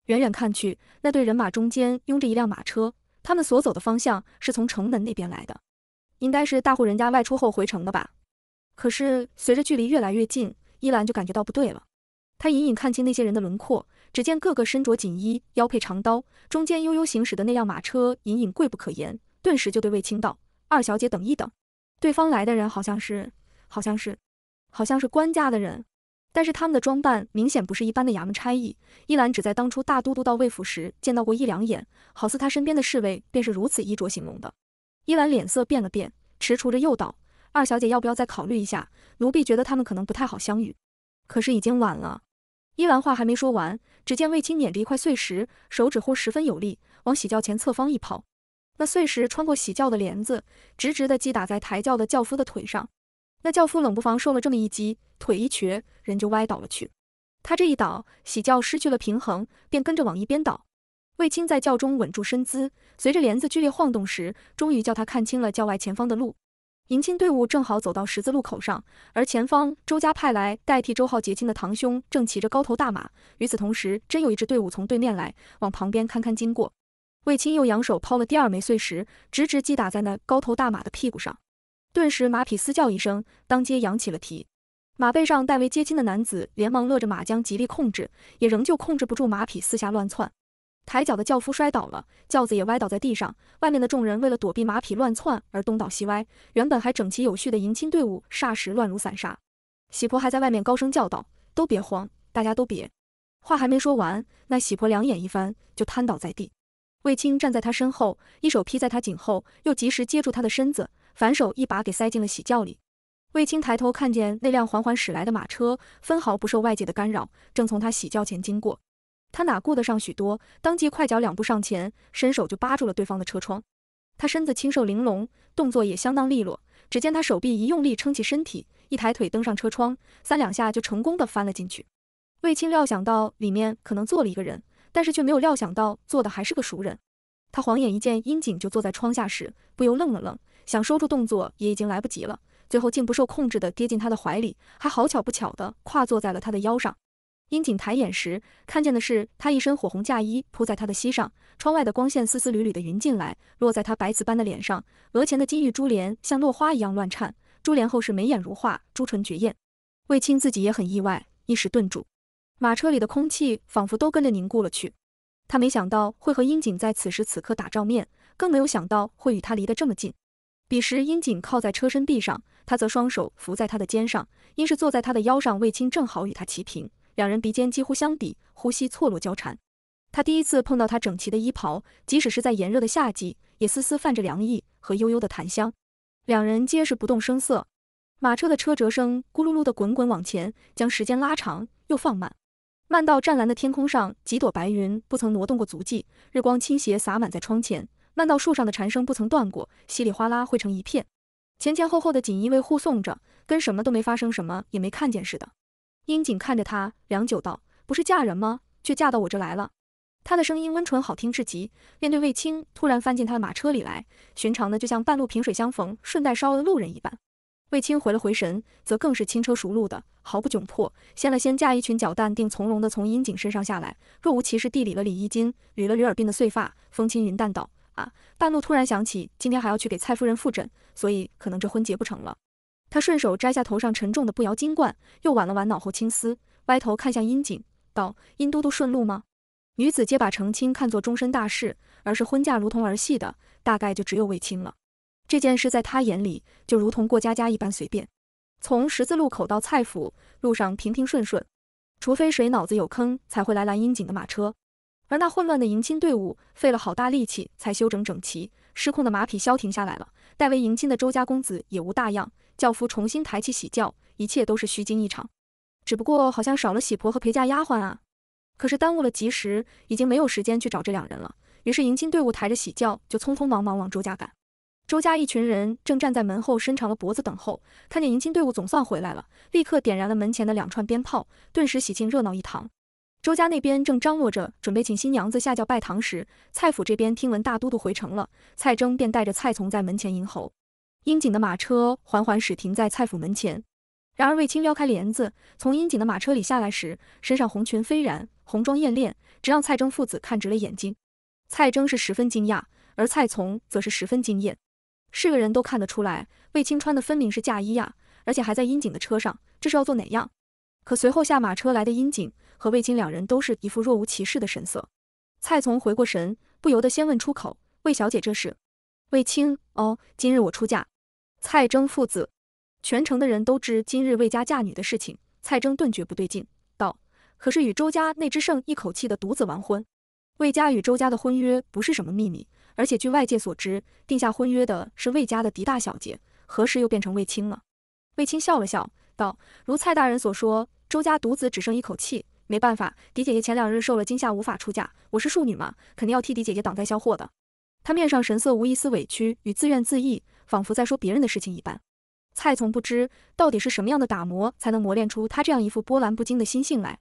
远远看去，那队人马中间拥着一辆马车，他们所走的方向是从城门那边来的，应该是大户人家外出后回城的吧。可是随着距离越来越近，依兰就感觉到不对了，他隐隐看清那些人的轮廓。只见各个身着锦衣，腰佩长刀，中间悠悠行驶的那辆马车，隐隐贵不可言。顿时就对卫青道：“二小姐，等一等。”对方来的人好像是，好像是，好像是官家的人。但是他们的装扮明显不是一般的衙门差役。依兰只在当初大都督到卫府时见到过一两眼，好似他身边的侍卫便是如此衣着形容的。依兰脸色变了变，踟蹰着又道：“二小姐要不要再考虑一下？奴婢觉得他们可能不太好相遇。”可是已经晚了。依兰话还没说完。只见卫青捻着一块碎石，手指忽十分有力，往喜轿前侧方一抛，那碎石穿过喜轿的帘子，直直的击打在抬轿的轿夫的腿上。那轿夫冷不防受了这么一击，腿一瘸，人就歪倒了去。他这一倒，喜轿失去了平衡，便跟着往一边倒。卫青在轿中稳住身姿，随着帘子剧烈晃动时，终于叫他看清了轿外前方的路。迎亲队伍正好走到十字路口上，而前方周家派来代替周浩结亲的堂兄正骑着高头大马。与此同时，真有一支队伍从对面来，往旁边堪堪经过。卫青又扬手抛了第二枚碎石，直直击打在那高头大马的屁股上，顿时马匹嘶叫一声，当街扬起了蹄。马背上代为接亲的男子连忙勒着马缰，极力控制，也仍旧控制不住马匹四下乱窜。抬脚的轿夫摔倒了，轿子也歪倒在地上。外面的众人为了躲避马匹乱窜而东倒西歪，原本还整齐有序的迎亲队伍霎时乱如散沙。喜婆还在外面高声叫道：“都别慌，大家都别……”话还没说完，那喜婆两眼一翻就瘫倒在地。卫青站在他身后，一手披在他颈后，又及时接住他的身子，反手一把给塞进了喜轿里。卫青抬头看见那辆缓缓驶来的马车，分毫不受外界的干扰，正从他喜轿前经过。他哪顾得上许多，当即快脚两步上前，伸手就扒住了对方的车窗。他身子清瘦玲珑，动作也相当利落。只见他手臂一用力撑起身体，一抬腿登上车窗，三两下就成功的翻了进去。卫青料想到里面可能坐了一个人，但是却没有料想到坐的还是个熟人。他晃眼一见殷景就坐在窗下时，不由愣了愣，想收住动作也已经来不及了，最后竟不受控制的跌进他的怀里，还好巧不巧的跨坐在了他的腰上。殷锦抬眼时，看见的是他一身火红嫁衣铺在她的膝上，窗外的光线丝丝缕缕的云进来，落在她白瓷般的脸上，额前的金玉珠帘像落花一样乱颤，珠帘后是眉眼如画，朱唇绝艳。卫青自己也很意外，一时顿住，马车里的空气仿佛都跟着凝固了去。他没想到会和殷锦在此时此刻打照面，更没有想到会与她离得这么近。彼时殷锦靠在车身壁上，他则双手扶在她的肩上，因是坐在她的腰上，卫青正好与他齐平。两人鼻尖几乎相抵，呼吸错落交缠。他第一次碰到他整齐的衣袍，即使是在炎热的夏季，也丝丝泛着凉意和悠悠的檀香。两人皆是不动声色。马车的车辙声咕噜噜的滚滚往前，将时间拉长又放慢，慢到湛蓝的天空上几朵白云不曾挪动过足迹；日光倾斜洒满在窗前，慢到树上的蝉声不曾断过，稀里哗啦汇成一片。前前后后的锦衣卫护送着，跟什么都没发生，什么也没看见似的。殷景看着他，良久道：“不是嫁人吗？却嫁到我这来了。”他的声音温纯好听至极。面对卫青突然翻进他的马车里来，寻常的就像半路萍水相逢，顺带捎了路人一般。卫青回了回神，则更是轻车熟路的，毫不窘迫，掀了掀嫁衣裙角，淡定从容的从殷景身上下来，若无其事地理了理衣襟，捋了捋耳鬓的碎发，风轻云淡道：“啊，半路突然想起今天还要去给蔡夫人复诊，所以可能这婚结不成了。”他顺手摘下头上沉重的步摇金冠，又挽了挽脑后青丝，歪头看向殷景，道：“殷都督顺路吗？”女子皆把成亲看作终身大事，而是婚嫁如同儿戏的，大概就只有卫青了。这件事在他眼里就如同过家家一般随便。从十字路口到蔡府，路上平平顺顺，除非谁脑子有坑才会来拦殷景的马车。而那混乱的迎亲队伍费了好大力气才修整整齐，失控的马匹消停下来了，代为迎亲的周家公子也无大恙。轿夫重新抬起喜轿，一切都是虚惊一场，只不过好像少了喜婆和陪嫁丫鬟啊。可是耽误了及时，已经没有时间去找这两人了。于是迎亲队伍抬着喜轿就匆匆忙忙往周家赶。周家一群人正站在门后伸长了脖子等候，看见迎亲队伍总算回来了，立刻点燃了门前的两串鞭炮，顿时喜庆热闹一堂。周家那边正张罗着准备请新娘子下轿拜堂时，蔡府这边听闻大都督回城了，蔡征便带着蔡从在门前迎候。英景的马车缓缓驶停在蔡府门前。然而，卫青撩开帘子，从英景的马车里下来时，身上红裙飞然，红妆艳丽，直让蔡征父子看直了眼睛。蔡征是十分惊讶，而蔡从则是十分惊艳。是个人都看得出来，卫青穿的分明是嫁衣呀，而且还在英景的车上，这是要做哪样？可随后下马车来的英景和卫青两人都是一副若无其事的神色。蔡从回过神，不由得先问出口：“卫小姐，这是？”卫青：“哦，今日我出嫁。”蔡征父子，全城的人都知今日魏家嫁女的事情。蔡征顿觉不对劲，道：“可是与周家那只剩一口气的独子完婚？”魏家与周家的婚约不是什么秘密，而且据外界所知，定下婚约的是魏家的狄大小姐，何时又变成魏青了？魏青笑了笑，道：“如蔡大人所说，周家独子只剩一口气，没办法，狄姐姐前两日受了惊吓，无法出嫁，我是庶女嘛，肯定要替狄姐姐挡灾消祸的。”他面上神色无一丝委屈与自怨自艾。仿佛在说别人的事情一般，蔡从不知到底是什么样的打磨，才能磨练出他这样一副波澜不惊的心性来。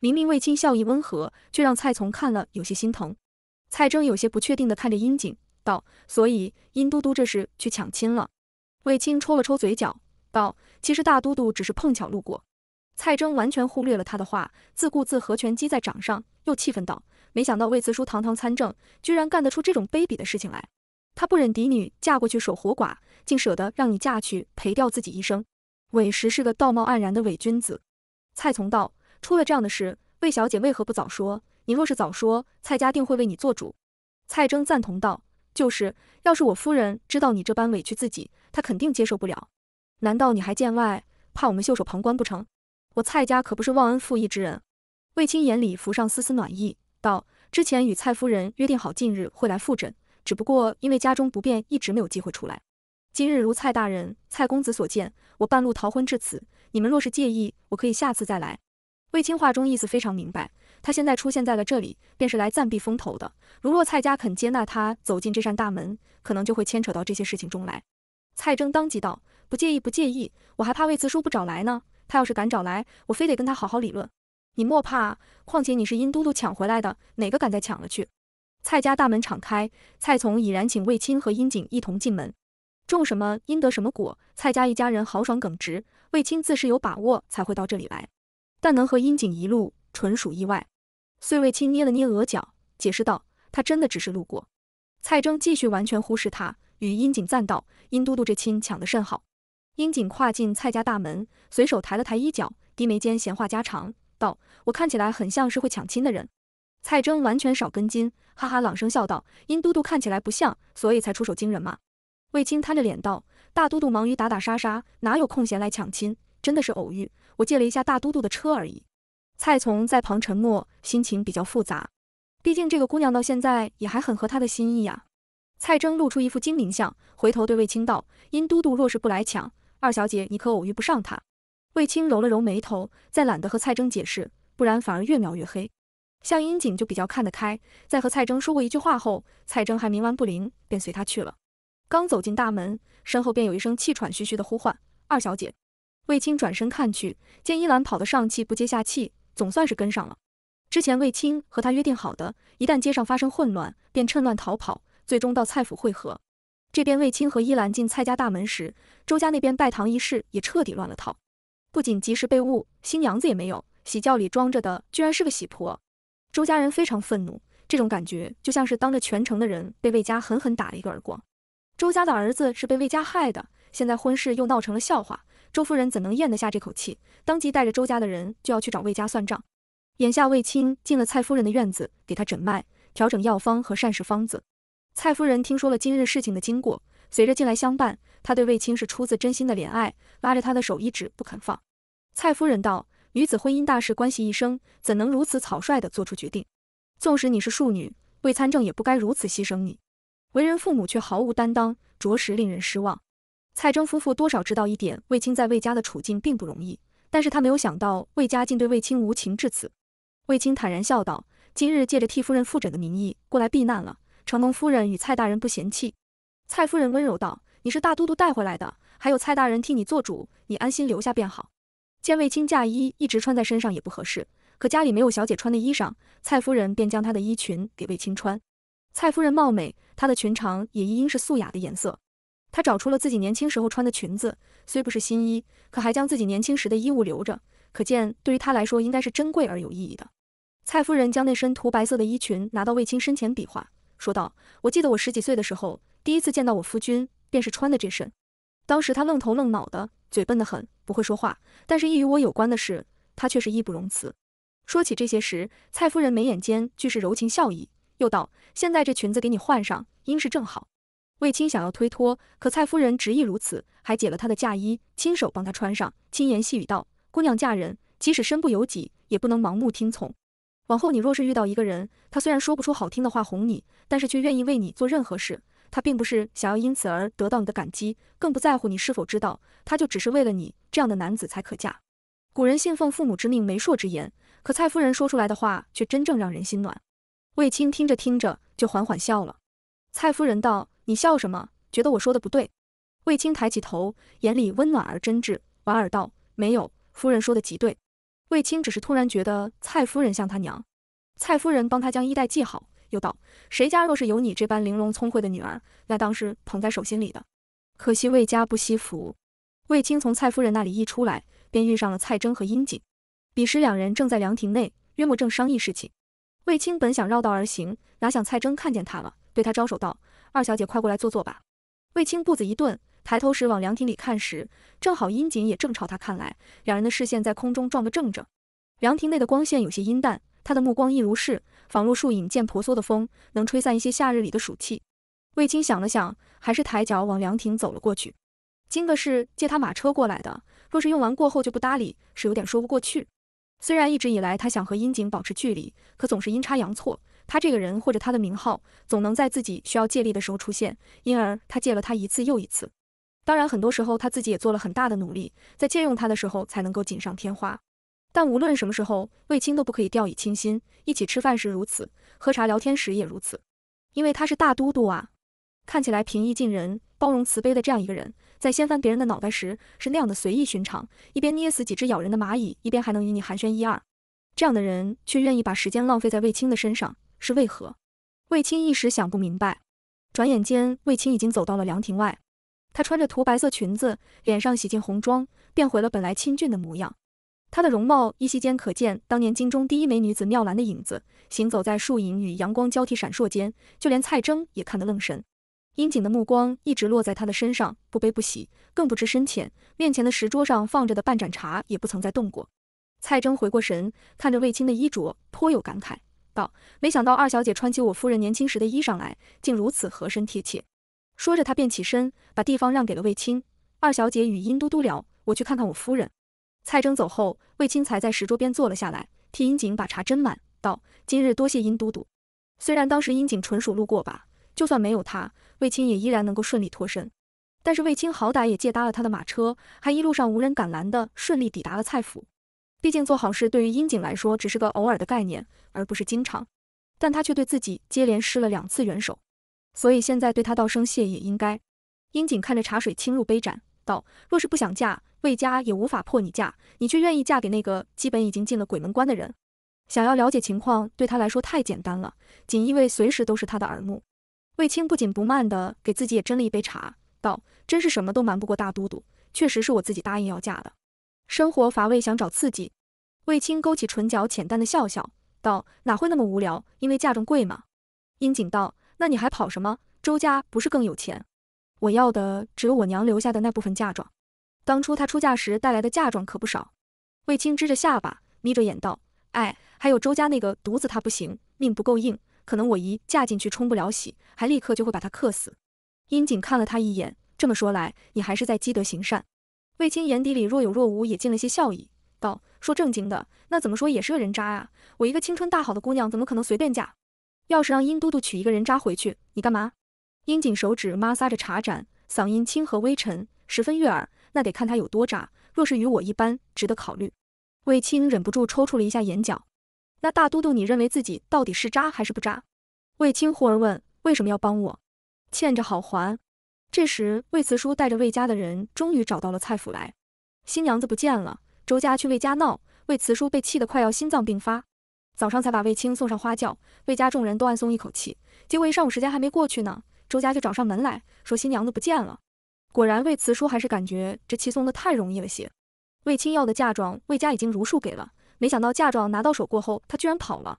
明明卫青笑意温和，却让蔡从看了有些心疼。蔡征有些不确定的看着殷景，道：“所以殷都督这是去抢亲了？”卫青抽了抽嘴角，道：“其实大都督只是碰巧路过。”蔡征完全忽略了他的话，自顾自合拳击在掌上，又气愤道：“没想到卫慈叔堂堂参政，居然干得出这种卑鄙的事情来。”他不忍嫡女嫁过去守活寡，竟舍得让你嫁去赔掉自己一生，委实是个道貌岸然的伪君子。蔡从道出了这样的事，魏小姐为何不早说？你若是早说，蔡家定会为你做主。蔡征赞同道，就是，要是我夫人知道你这般委屈自己，她肯定接受不了。难道你还见外，怕我们袖手旁观不成？我蔡家可不是忘恩负义之人。魏青眼里浮上丝丝暖意，道，之前与蔡夫人约定好，近日会来复诊。只不过因为家中不便，一直没有机会出来。今日如蔡大人、蔡公子所见，我半路逃婚至此，你们若是介意，我可以下次再来。魏青话中意思非常明白，他现在出现在了这里，便是来暂避风头的。如若蔡家肯接纳他走进这扇大门，可能就会牵扯到这些事情中来。蔡征当即道：“不介意，不介意，我还怕魏慈叔不找来呢。他要是敢找来，我非得跟他好好理论。你莫怕，况且你是殷都督抢回来的，哪个敢再抢了去？”蔡家大门敞开，蔡从已然请卫青和殷景一同进门。种什么因得什么果，蔡家一家人豪爽耿直。卫青自是有把握才会到这里来，但能和殷景一路，纯属意外。遂卫青捏了捏额角，解释道：“他真的只是路过。”蔡征继续完全忽视他，与殷景赞道：“殷都督这亲抢得甚好。”殷景跨进蔡家大门，随手抬了抬衣角，低眉间闲话家常，道：“我看起来很像是会抢亲的人。”蔡征完全少根筋，哈哈朗声笑道：“殷都督看起来不像，所以才出手惊人嘛。”卫青摊着脸道：“大都督忙于打打杀杀，哪有空闲来抢亲？真的是偶遇，我借了一下大都督的车而已。”蔡从在旁沉默，心情比较复杂，毕竟这个姑娘到现在也还很合他的心意呀。蔡征露出一副精灵相，回头对卫青道：“殷都督若是不来抢，二小姐你可偶遇不上他。”卫青揉了揉眉头，再懒得和蔡征解释，不然反而越描越黑。向英锦就比较看得开，在和蔡征说过一句话后，蔡征还冥顽不灵，便随他去了。刚走进大门，身后便有一声气喘吁吁的呼唤：“二小姐。”卫青转身看去，见依兰跑得上气不接下气，总算是跟上了。之前卫青和他约定好的，一旦街上发生混乱，便趁乱逃跑，最终到蔡府会合。这边卫青和依兰进蔡家大门时，周家那边拜堂仪式也彻底乱了套，不仅及时被误，新娘子也没有，喜轿里装着的居然是个喜婆。周家人非常愤怒，这种感觉就像是当着全城的人被魏家狠狠打了一个耳光。周家的儿子是被魏家害的，现在婚事又闹成了笑话，周夫人怎能咽得下这口气？当即带着周家的人就要去找魏家算账。眼下魏青进了蔡夫人的院子，给她诊脉、调整药方和膳食方子。蔡夫人听说了今日事情的经过，随着进来相伴，她对魏青是出自真心的怜爱，拉着他的手一直不肯放。蔡夫人道。女子婚姻大事关系一生，怎能如此草率地做出决定？纵使你是庶女，魏参政也不该如此牺牲你。为人父母却毫无担当，着实令人失望。蔡征夫妇多少知道一点，卫青在魏家的处境并不容易，但是他没有想到魏家竟对卫青无情至此。卫青坦然笑道：“今日借着替夫人复诊的名义过来避难了，承蒙夫人与蔡大人不嫌弃。”蔡夫人温柔道：“你是大都督带回来的，还有蔡大人替你做主，你安心留下便好。”见卫青嫁衣一直穿在身上也不合适，可家里没有小姐穿的衣裳，蔡夫人便将她的衣裙给卫青穿。蔡夫人貌美，她的裙长也一应是素雅的颜色。她找出了自己年轻时候穿的裙子，虽不是新衣，可还将自己年轻时的衣物留着，可见对于她来说应该是珍贵而有意义的。蔡夫人将那身涂白色的衣裙拿到卫青身前比划，说道：“我记得我十几岁的时候，第一次见到我夫君，便是穿的这身。当时他愣头愣脑的。”嘴笨得很，不会说话，但是一与我有关的事，他却是义不容辞。说起这些时，蔡夫人眉眼间俱是柔情笑意，又道：“现在这裙子给你换上，应是正好。”卫青想要推脱，可蔡夫人执意如此，还解了他的嫁衣，亲手帮他穿上，轻言细语道：“姑娘嫁人，即使身不由己，也不能盲目听从。往后你若是遇到一个人，他虽然说不出好听的话哄你，但是却愿意为你做任何事。”他并不是想要因此而得到你的感激，更不在乎你是否知道，他就只是为了你这样的男子才可嫁。古人信奉父母之命、媒妁之言，可蔡夫人说出来的话却真正让人心暖。卫青听着听着就缓缓笑了。蔡夫人道：“你笑什么？觉得我说的不对？”卫青抬起头，眼里温暖而真挚，莞尔道：“没有，夫人说的极对。”卫青只是突然觉得蔡夫人像他娘。蔡夫人帮他将衣带系好。又道：“谁家若是有你这般玲珑聪慧的女儿，那当是捧在手心里的。可惜魏家不惜福。”卫青从蔡夫人那里一出来，便遇上了蔡征和殷景。彼时两人正在凉亭内，约莫正商议事情。卫青本想绕道而行，哪想蔡征看见他了，对他招手道：“二小姐，快过来坐坐吧。”卫青步子一顿，抬头时往凉亭里看时，正好殷景也正朝他看来，两人的视线在空中撞个正着。凉亭内的光线有些阴淡，他的目光亦如是。仿若树影，见婆娑的风，能吹散一些夏日里的暑气。卫青想了想，还是抬脚往凉亭走了过去。今个是借他马车过来的，若是用完过后就不搭理，是有点说不过去。虽然一直以来他想和阴景保持距离，可总是阴差阳错，他这个人或者他的名号，总能在自己需要借力的时候出现，因而他借了他一次又一次。当然，很多时候他自己也做了很大的努力，在借用他的时候才能够锦上添花。但无论什么时候，卫青都不可以掉以轻心。一起吃饭时如此，喝茶聊天时也如此，因为他是大都督啊。看起来平易近人、包容慈悲的这样一个人，在掀翻别人的脑袋时是那样的随意寻常，一边捏死几只咬人的蚂蚁，一边还能与你寒暄一二。这样的人却愿意把时间浪费在卫青的身上，是为何？卫青一时想不明白。转眼间，卫青已经走到了凉亭外。他穿着涂白色裙子，脸上洗净红妆，变回了本来清俊的模样。她的容貌依稀间可见当年京中第一美女子妙兰的影子，行走在树影与阳光交替闪烁间，就连蔡征也看得愣神。殷景的目光一直落在她的身上，不悲不喜，更不知深浅。面前的石桌上放着的半盏茶也不曾再动过。蔡征回过神，看着卫青的衣着，颇有感慨，道：“没想到二小姐穿起我夫人年轻时的衣裳来，竟如此合身贴切。”说着，他便起身，把地方让给了卫青。二小姐与殷都督聊，我去看看我夫人。蔡征走后，卫青才在石桌边坐了下来，替殷景把茶斟满，道：“今日多谢殷都督。虽然当时殷景纯属路过吧，就算没有他，卫青也依然能够顺利脱身。但是卫青好歹也借搭了他的马车，还一路上无人敢拦的顺利抵达了蔡府。毕竟做好事对于殷景来说只是个偶尔的概念，而不是经常。但他却对自己接连施了两次援手，所以现在对他道声谢也应该。”殷景看着茶水倾入杯盏。道，若是不想嫁，魏家也无法破你嫁，你却愿意嫁给那个基本已经进了鬼门关的人。想要了解情况，对他来说太简单了，锦衣卫随时都是他的耳目。卫青不紧不慢的给自己也斟了一杯茶，道，真是什么都瞒不过大都督，确实是我自己答应要嫁的。生活乏味，想找刺激。卫青勾起唇角，浅淡的笑笑道，哪会那么无聊，因为嫁妆贵嘛。殷景道，那你还跑什么？周家不是更有钱？我要的只有我娘留下的那部分嫁妆，当初她出嫁时带来的嫁妆可不少。卫青支着下巴，眯着眼道：“哎，还有周家那个独子，他不行，命不够硬，可能我一嫁进去冲不了喜，还立刻就会把他克死。”殷锦看了他一眼，这么说来，你还是在积德行善。卫青眼底里若有若无也尽了些笑意，道：“说正经的，那怎么说也是个人渣啊！我一个青春大好的姑娘，怎么可能随便嫁？要是让殷都督娶一个人渣回去，你干嘛？”樱井手指摩挲着茶盏，嗓音清和微沉，十分悦耳。那得看他有多渣。若是与我一般，值得考虑。卫青忍不住抽搐了一下眼角。那大都督，你认为自己到底是渣还是不渣？卫青忽而问：“为什么要帮我？欠着好还。”这时，魏慈叔带着魏家的人终于找到了蔡府来。新娘子不见了，周家去魏家闹，魏慈叔被气得快要心脏病发。早上才把卫青送上花轿，魏家众人都暗松一口气。结果一上午时间还没过去呢。周家就找上门来说新娘子不见了。果然魏慈叔还是感觉这气送的太容易了些。魏青要的嫁妆魏家已经如数给了，没想到嫁妆拿到手过后他居然跑了。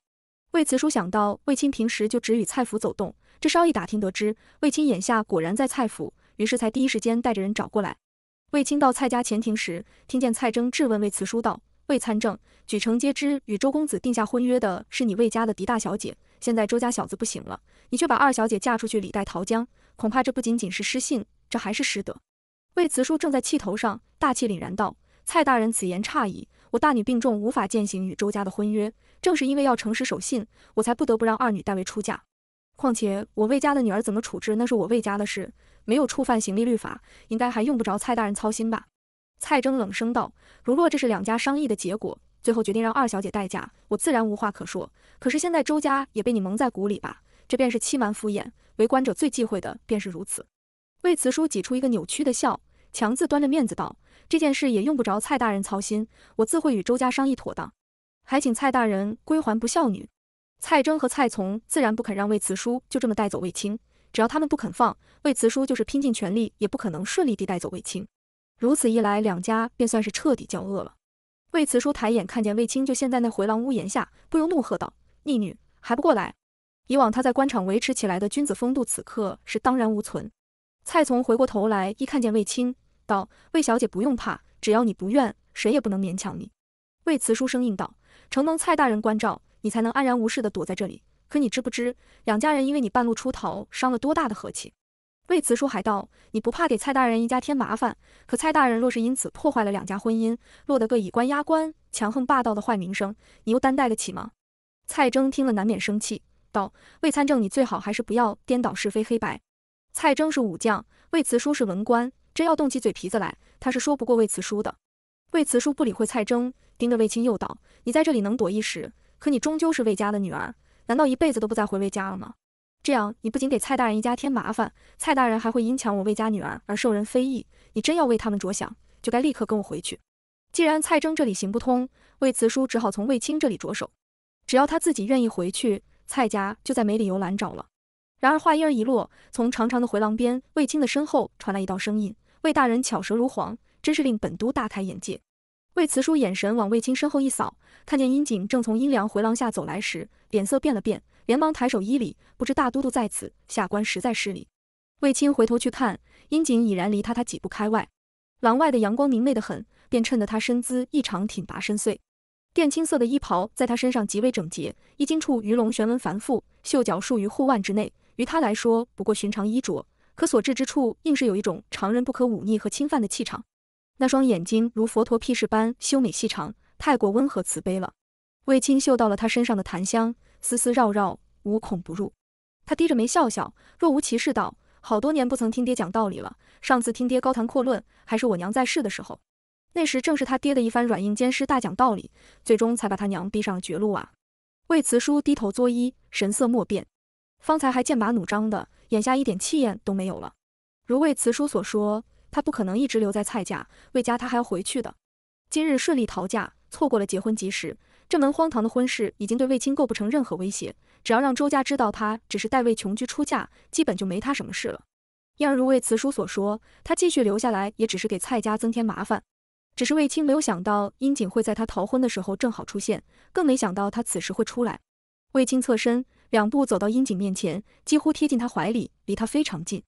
魏慈叔想到魏青平时就只与蔡府走动，这稍一打听得知魏青眼下果然在蔡府，于是才第一时间带着人找过来。魏青到蔡家前庭时，听见蔡征质问魏慈叔道：“魏参政，举城皆知与周公子定下婚约的是你魏家的狄大小姐。”现在周家小子不行了，你却把二小姐嫁出去，李代桃僵，恐怕这不仅仅是失信，这还是失德。魏慈叔正在气头上，大气凛然道：“蔡大人此言差矣，我大女病重，无法践行与周家的婚约，正是因为要诚实守信，我才不得不让二女代为出嫁。况且我魏家的女儿怎么处置，那是我魏家的事，没有触犯刑律律法，应该还用不着蔡大人操心吧？”蔡征冷声道：“如若这是两家商议的结果。”最后决定让二小姐代嫁，我自然无话可说。可是现在周家也被你蒙在鼓里吧？这便是欺瞒敷衍，为官者最忌讳的便是如此。魏慈叔挤出一个扭曲的笑，强自端着面子道：“这件事也用不着蔡大人操心，我自会与周家商议妥当，还请蔡大人归还不孝女。”蔡征和蔡从自然不肯让魏慈叔就这么带走魏青，只要他们不肯放，魏慈叔就是拼尽全力也不可能顺利地带走魏青。如此一来，两家便算是彻底交恶了。魏慈叔抬眼看见魏青就陷在那回廊屋檐下，不由怒喝道：“逆女，还不过来！”以往他在官场维持起来的君子风度，此刻是荡然无存。蔡从回过头来，一看见魏青，道：“魏小姐不用怕，只要你不愿，谁也不能勉强你。”魏慈叔声硬道：“承蒙蔡大人关照，你才能安然无事的躲在这里。可你知不知，两家人因为你半路出逃，伤了多大的和气？”魏慈叔还道你不怕给蔡大人一家添麻烦，可蔡大人若是因此破坏了两家婚姻，落得个以官压官、强横霸道的坏名声，你又担待得起吗？蔡征听了难免生气，道：“魏参政，你最好还是不要颠倒是非黑白。”蔡征是武将，魏慈叔是文官，真要动起嘴皮子来，他是说不过魏慈叔的。魏慈叔不理会蔡征，盯着魏青又道：“你在这里能躲一时，可你终究是魏家的女儿，难道一辈子都不再回魏家了吗？”这样，你不仅给蔡大人一家添麻烦，蔡大人还会因抢我魏家女儿而受人非议。你真要为他们着想，就该立刻跟我回去。既然蔡征这里行不通，魏慈叔只好从魏青这里着手。只要他自己愿意回去，蔡家就再没理由拦着了。然而话音儿一落，从长长的回廊边，魏青的身后传来一道声音：“魏大人巧舌如簧，真是令本都大开眼界。”魏慈叔眼神往魏青身后一扫，看见殷景正从阴凉回廊下走来时，脸色变了变。连忙抬手依礼，不知大都督在此，下官实在失礼。卫青回头去看，阴景已然离他他几步开外。廊外的阳光明媚得很，便衬得他身姿异常挺拔深邃。靛青色的衣袍在他身上极为整洁，衣襟处鱼龙旋纹繁复，袖脚束于护腕之内。于他来说不过寻常衣着，可所至之处硬是有一种常人不可忤逆和侵犯的气场。那双眼睛如佛陀屁视般修美细长，太过温和慈悲了。卫青嗅到了他身上的檀香。丝丝绕绕，无孔不入。他低着眉笑笑，若无其事道：“好多年不曾听爹讲道理了。上次听爹高谈阔论，还是我娘在世的时候。那时正是他爹的一番软硬兼施，大讲道理，最终才把他娘逼上绝路啊。”魏慈叔低头作揖，神色莫变。方才还剑拔弩张的，眼下一点气焰都没有了。如魏慈叔所说，他不可能一直留在蔡家，魏家他还要回去的。今日顺利逃嫁，错过了结婚吉时。这门荒唐的婚事已经对卫青构不成任何威胁，只要让周家知道他只是代为穷居出嫁，基本就没他什么事了。燕儿如卫慈叔所说，他继续留下来也只是给蔡家增添麻烦。只是卫青没有想到殷景会在他逃婚的时候正好出现，更没想到他此时会出来。卫青侧身两步走到殷景面前，几乎贴近他怀里，离他非常近。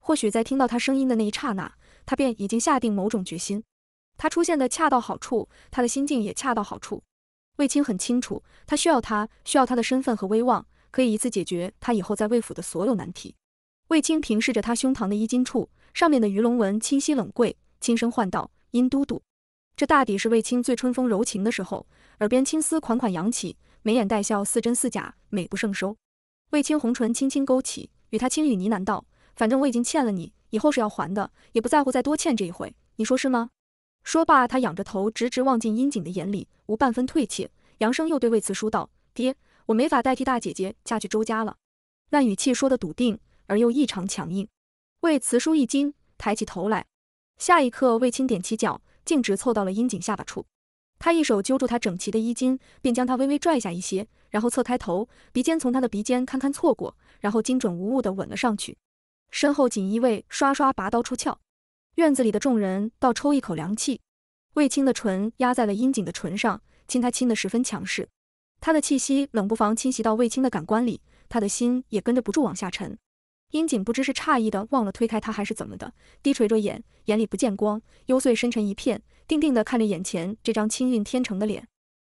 或许在听到他声音的那一刹那，他便已经下定某种决心。他出现的恰到好处，他的心境也恰到好处。卫青很清楚，他需要他，需要他的身份和威望，可以一次解决他以后在卫府的所有难题。卫青平视着他胸膛的衣襟处，上面的鱼龙纹清晰冷贵，轻声唤道：“殷都督。”这大抵是卫青最春风柔情的时候，耳边青丝款款扬起，眉眼带笑，似真似假，美不胜收。卫青红唇轻轻勾起，与他轻语呢喃道：“反正我已经欠了你，以后是要还的，也不在乎再多欠这一回，你说是吗？”说罢，他仰着头，直直望进殷景的眼里，无半分退怯。杨生又对魏慈叔道：“爹，我没法代替大姐姐嫁去周家了。”那语气说的笃定而又异常强硬。魏慈叔一惊，抬起头来。下一刻，魏青踮起脚，径直凑到了殷景下巴处，他一手揪住他整齐的衣襟，便将他微微拽下一些，然后侧开头，鼻尖从他的鼻尖堪堪错过，然后精准无误地吻了上去。身后锦衣卫刷刷拔刀出鞘。院子里的众人倒抽一口凉气，卫青的唇压在了殷景的唇上，亲他亲得十分强势，他的气息冷不防侵袭到卫青的感官里，他的心也跟着不住往下沉。殷景不知是诧异的忘了推开他，还是怎么的，低垂着眼，眼里不见光，幽邃深沉一片，定定的看着眼前这张清韵天成的脸，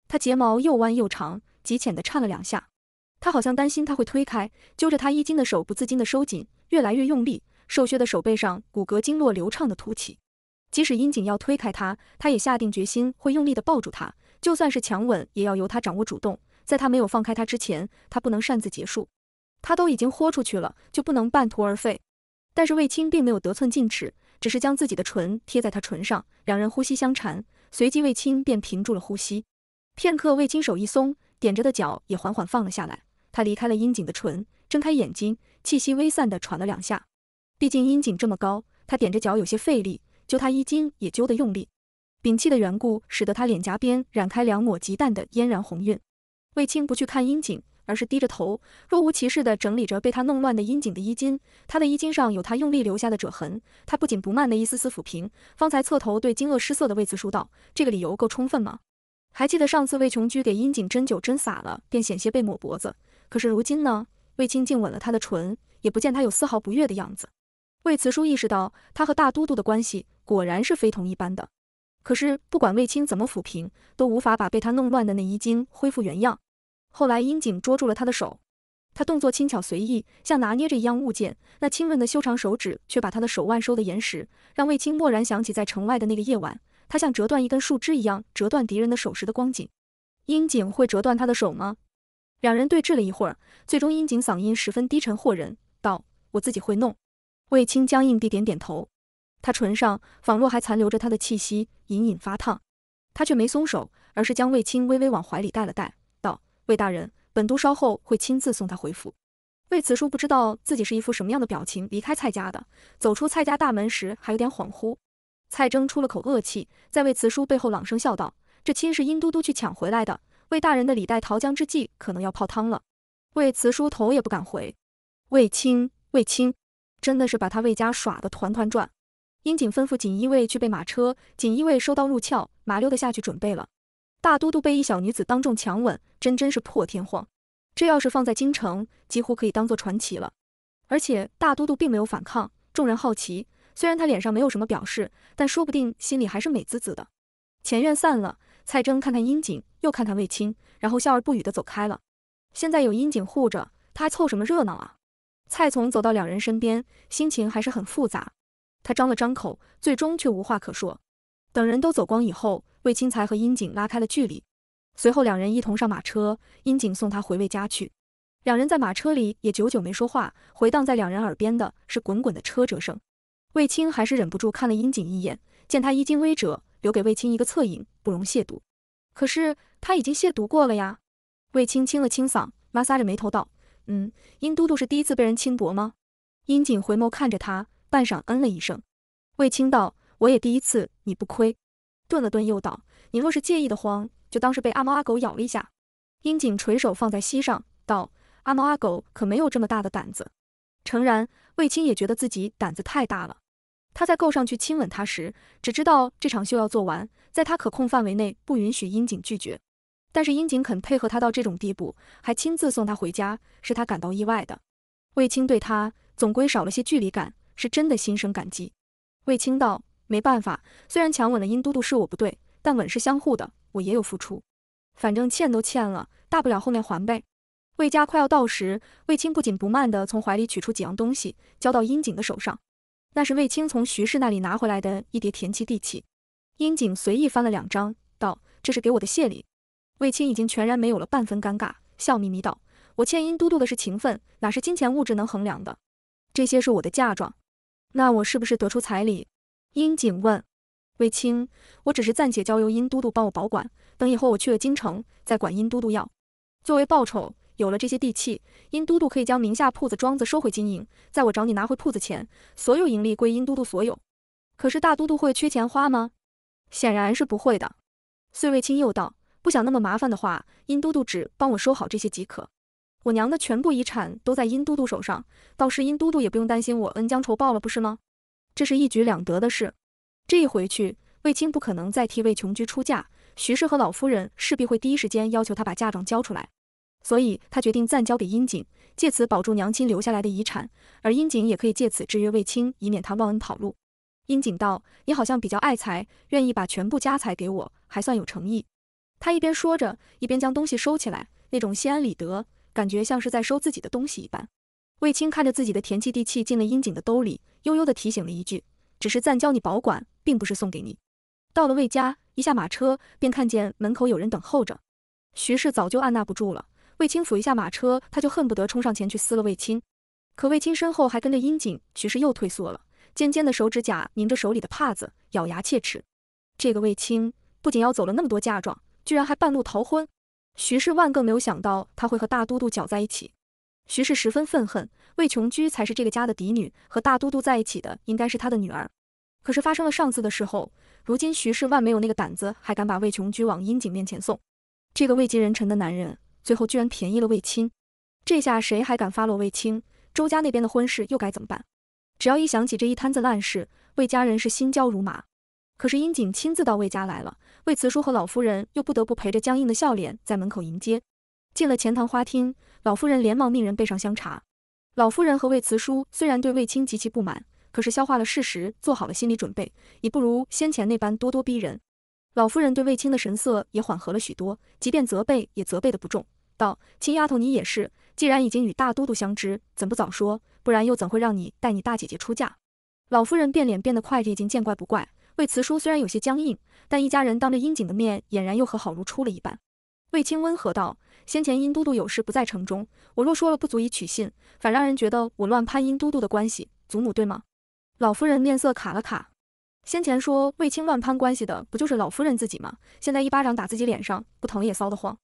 他睫毛又弯又长，极浅的颤了两下，他好像担心他会推开，揪着他衣襟的手不自禁的收紧，越来越用力。瘦削的手背上，骨骼经络流畅的凸起。即使殷景要推开他，他也下定决心会用力的抱住他，就算是强吻，也要由他掌握主动。在他没有放开他之前，他不能擅自结束。他都已经豁出去了，就不能半途而废。但是卫青并没有得寸进尺，只是将自己的唇贴在他唇上，两人呼吸相缠。随即卫青便屏住了呼吸，片刻，卫青手一松，点着的脚也缓缓放了下来。他离开了殷景的唇，睁开眼睛，气息微散的喘了两下。毕竟阴井这么高，他踮着脚有些费力，揪他衣襟也揪得用力。屏气的缘故，使得他脸颊边染开两抹极淡的嫣然红晕。卫青不去看阴井，而是低着头，若无其事地整理着被他弄乱的阴井的衣襟。他的衣襟上有他用力留下的褶痕，他不紧不慢的一丝丝抚平。方才侧头对惊愕失色的魏子说道：“这个理由够充分吗？还记得上次魏琼居给阴井针灸针撒了，便险些被抹脖子。可是如今呢？卫青竟吻了他的唇，也不见他有丝毫不悦的样子。”魏慈叔意识到，他和大都督的关系果然是非同一般的。可是不管卫青怎么抚平，都无法把被他弄乱的内衣襟恢复原样。后来，樱井捉住了他的手，他动作轻巧随意，像拿捏着一样物件。那清润的修长手指却把他的手腕收得严实，让卫青蓦然想起在城外的那个夜晚，他像折断一根树枝一样折断敌人的手时的光景。樱井会折断他的手吗？两人对峙了一会儿，最终樱井嗓音十分低沉惑人，道：“我自己会弄。”卫青僵硬地点点头，他唇上仿若还残留着他的气息，隐隐发烫，他却没松手，而是将卫青微微往怀里带了带，道：“卫大人，本都稍后会亲自送他回府。”卫辞叔不知道自己是一副什么样的表情离开蔡家的，走出蔡家大门时还有点恍惚。蔡征出了口恶气，在卫辞叔背后朗声笑道：“这亲是殷都督去抢回来的，卫大人的李代桃僵之计可能要泡汤了。”卫辞叔头也不敢回。卫青，卫青。真的是把他魏家耍得团团转。英井吩咐锦衣卫去备马车，锦衣卫收刀入鞘，麻溜的下去准备了。大都督被一小女子当众强吻，真真是破天荒。这要是放在京城，几乎可以当做传奇了。而且大都督并没有反抗，众人好奇，虽然他脸上没有什么表示，但说不定心里还是美滋滋的。前院散了，蔡征看看英井，又看看魏青，然后笑而不语的走开了。现在有英井护着，他还凑什么热闹啊？蔡从走到两人身边，心情还是很复杂。他张了张口，最终却无话可说。等人都走光以后，卫青才和殷景拉开了距离。随后两人一同上马车，殷景送他回卫家去。两人在马车里也久久没说话，回荡在两人耳边的是滚滚的车辙声。卫青还是忍不住看了殷景一眼，见他衣襟微褶，留给卫青一个侧影，不容亵渎。可是他已经亵渎过了呀。卫青清了清嗓，抹挲着眉头道。嗯，殷都督是第一次被人轻薄吗？殷锦回眸看着他，半晌，嗯了一声。卫青道：“我也第一次，你不亏。”顿了顿，又道：“你若是介意的慌，就当是被阿猫阿狗咬了一下。”殷锦垂手放在膝上，道：“阿猫阿狗可没有这么大的胆子。”诚然，卫青也觉得自己胆子太大了。他在够上去亲吻他时，只知道这场秀要做完，在他可控范围内，不允许殷锦拒绝。但是殷景肯配合他到这种地步，还亲自送他回家，是他感到意外的。卫青对他总归少了些距离感，是真的心生感激。卫青道：“没办法，虽然强吻了殷都督是我不对，但吻是相互的，我也有付出。反正欠都欠了，大不了后面还呗。”卫家快要到时，卫青不紧不慢地从怀里取出几样东西，交到殷景的手上。那是卫青从徐氏那里拿回来的一叠田契地契。殷景随意翻了两张，道：“这是给我的谢礼。”卫青已经全然没有了半分尴尬，笑眯眯道：“我欠殷都督的是情分，哪是金钱物质能衡量的？这些是我的嫁妆。那我是不是得出彩礼？”殷景问。卫青：“我只是暂且交由殷都督帮我保管，等以后我去了京城，再管殷都督要。作为报酬，有了这些地契，殷都督可以将名下铺子、庄子收回经营。在我找你拿回铺子前，所有盈利归殷都督所有。可是大都督会缺钱花吗？”显然是不会的。遂卫青又道。不想那么麻烦的话，殷都督只帮我收好这些即可。我娘的全部遗产都在殷都督手上，倒是殷都督也不用担心我恩将仇报了，不是吗？这是一举两得的事。这一回去，卫青不可能再替卫琼居出嫁，徐氏和老夫人势必会第一时间要求他把嫁妆交出来，所以他决定暂交给殷锦，借此保住娘亲留下来的遗产，而殷锦也可以借此制约卫青，以免他忘恩跑路。殷锦道：“你好像比较爱财，愿意把全部家财给我，还算有诚意。”他一边说着，一边将东西收起来，那种心安理得感觉像是在收自己的东西一般。卫青看着自己的田契地契进了阴井的兜里，悠悠地提醒了一句：“只是暂交你保管，并不是送给你。”到了卫家，一下马车便看见门口有人等候着。徐氏早就按捺不住了，卫青扶一下马车，他就恨不得冲上前去撕了卫青。可卫青身后还跟着阴井，徐氏又退缩了，尖尖的手指甲拧着手里的帕子，咬牙切齿。这个卫青不仅要走了那么多嫁妆。居然还半路逃婚，徐世万更没有想到他会和大都督搅在一起。徐氏十分愤恨，魏琼居才是这个家的嫡女，和大都督在一起的应该是他的女儿。可是发生了上次的事后，如今徐世万没有那个胆子，还敢把魏琼居往阴井面前送。这个位极人臣的男人，最后居然便宜了魏青。这下谁还敢发落魏青？周家那边的婚事又该怎么办？只要一想起这一摊子烂事，魏家人是心焦如麻。可是英景亲自到魏家来了，魏慈叔和老夫人又不得不陪着僵硬的笑脸在门口迎接。进了前堂花厅，老夫人连忙命人备上香茶。老夫人和魏慈叔虽然对魏青极其不满，可是消化了事实，做好了心理准备，已不如先前那般咄咄逼人。老夫人对魏青的神色也缓和了许多，即便责备，也责备的不重。道：“青丫头，你也是，既然已经与大都督相知，怎不早说？不然又怎会让你带你大姐姐出嫁？”老夫人变脸变得快，她已经见怪不怪。魏慈叔虽然有些僵硬，但一家人当着殷景的面，俨然又和好如初了一般。魏青温和道：“先前殷都督有事不在城中，我若说了不足以取信，反让人觉得我乱攀殷都督的关系，祖母对吗？”老夫人面色卡了卡，先前说卫青乱攀关系的，不就是老夫人自己吗？现在一巴掌打自己脸上，不疼也臊得慌。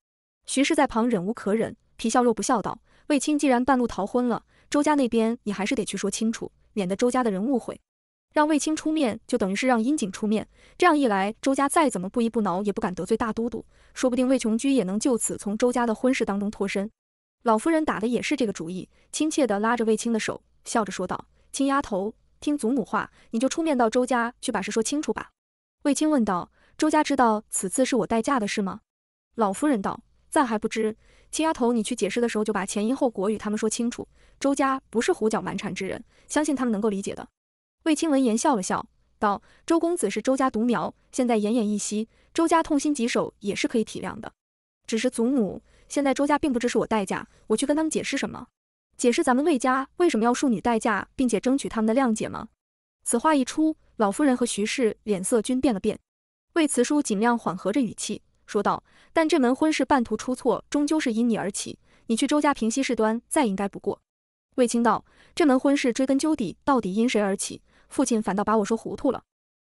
徐氏在旁忍无可忍，皮笑肉不笑道：“卫青既然半路逃婚了，周家那边你还是得去说清楚，免得周家的人误会。”让卫青出面，就等于是让殷景出面。这样一来，周家再怎么不依不挠，也不敢得罪大都督。说不定魏琼居也能就此从周家的婚事当中脱身。老夫人打的也是这个主意，亲切地拉着卫青的手，笑着说道：“青丫头，听祖母话，你就出面到周家去把事说清楚吧。”卫青问道：“周家知道此次是我代嫁的事吗？”老夫人道：“暂还不知。青丫头，你去解释的时候，就把前因后果与他们说清楚。周家不是胡搅蛮缠之人，相信他们能够理解的。”魏青闻言笑了笑，道：“周公子是周家独苗，现在奄奄一息，周家痛心疾首也是可以体谅的。只是祖母，现在周家并不支持我代嫁，我去跟他们解释什么？解释咱们魏家为什么要庶女代嫁，并且争取他们的谅解吗？”此话一出，老夫人和徐氏脸色均变了变。魏辞书尽量缓和着语气说道：“但这门婚事半途出错，终究是因你而起，你去周家平息事端，再应该不过。”魏青道：“这门婚事追根究底，到底因谁而起？”父亲反倒把我说糊涂了，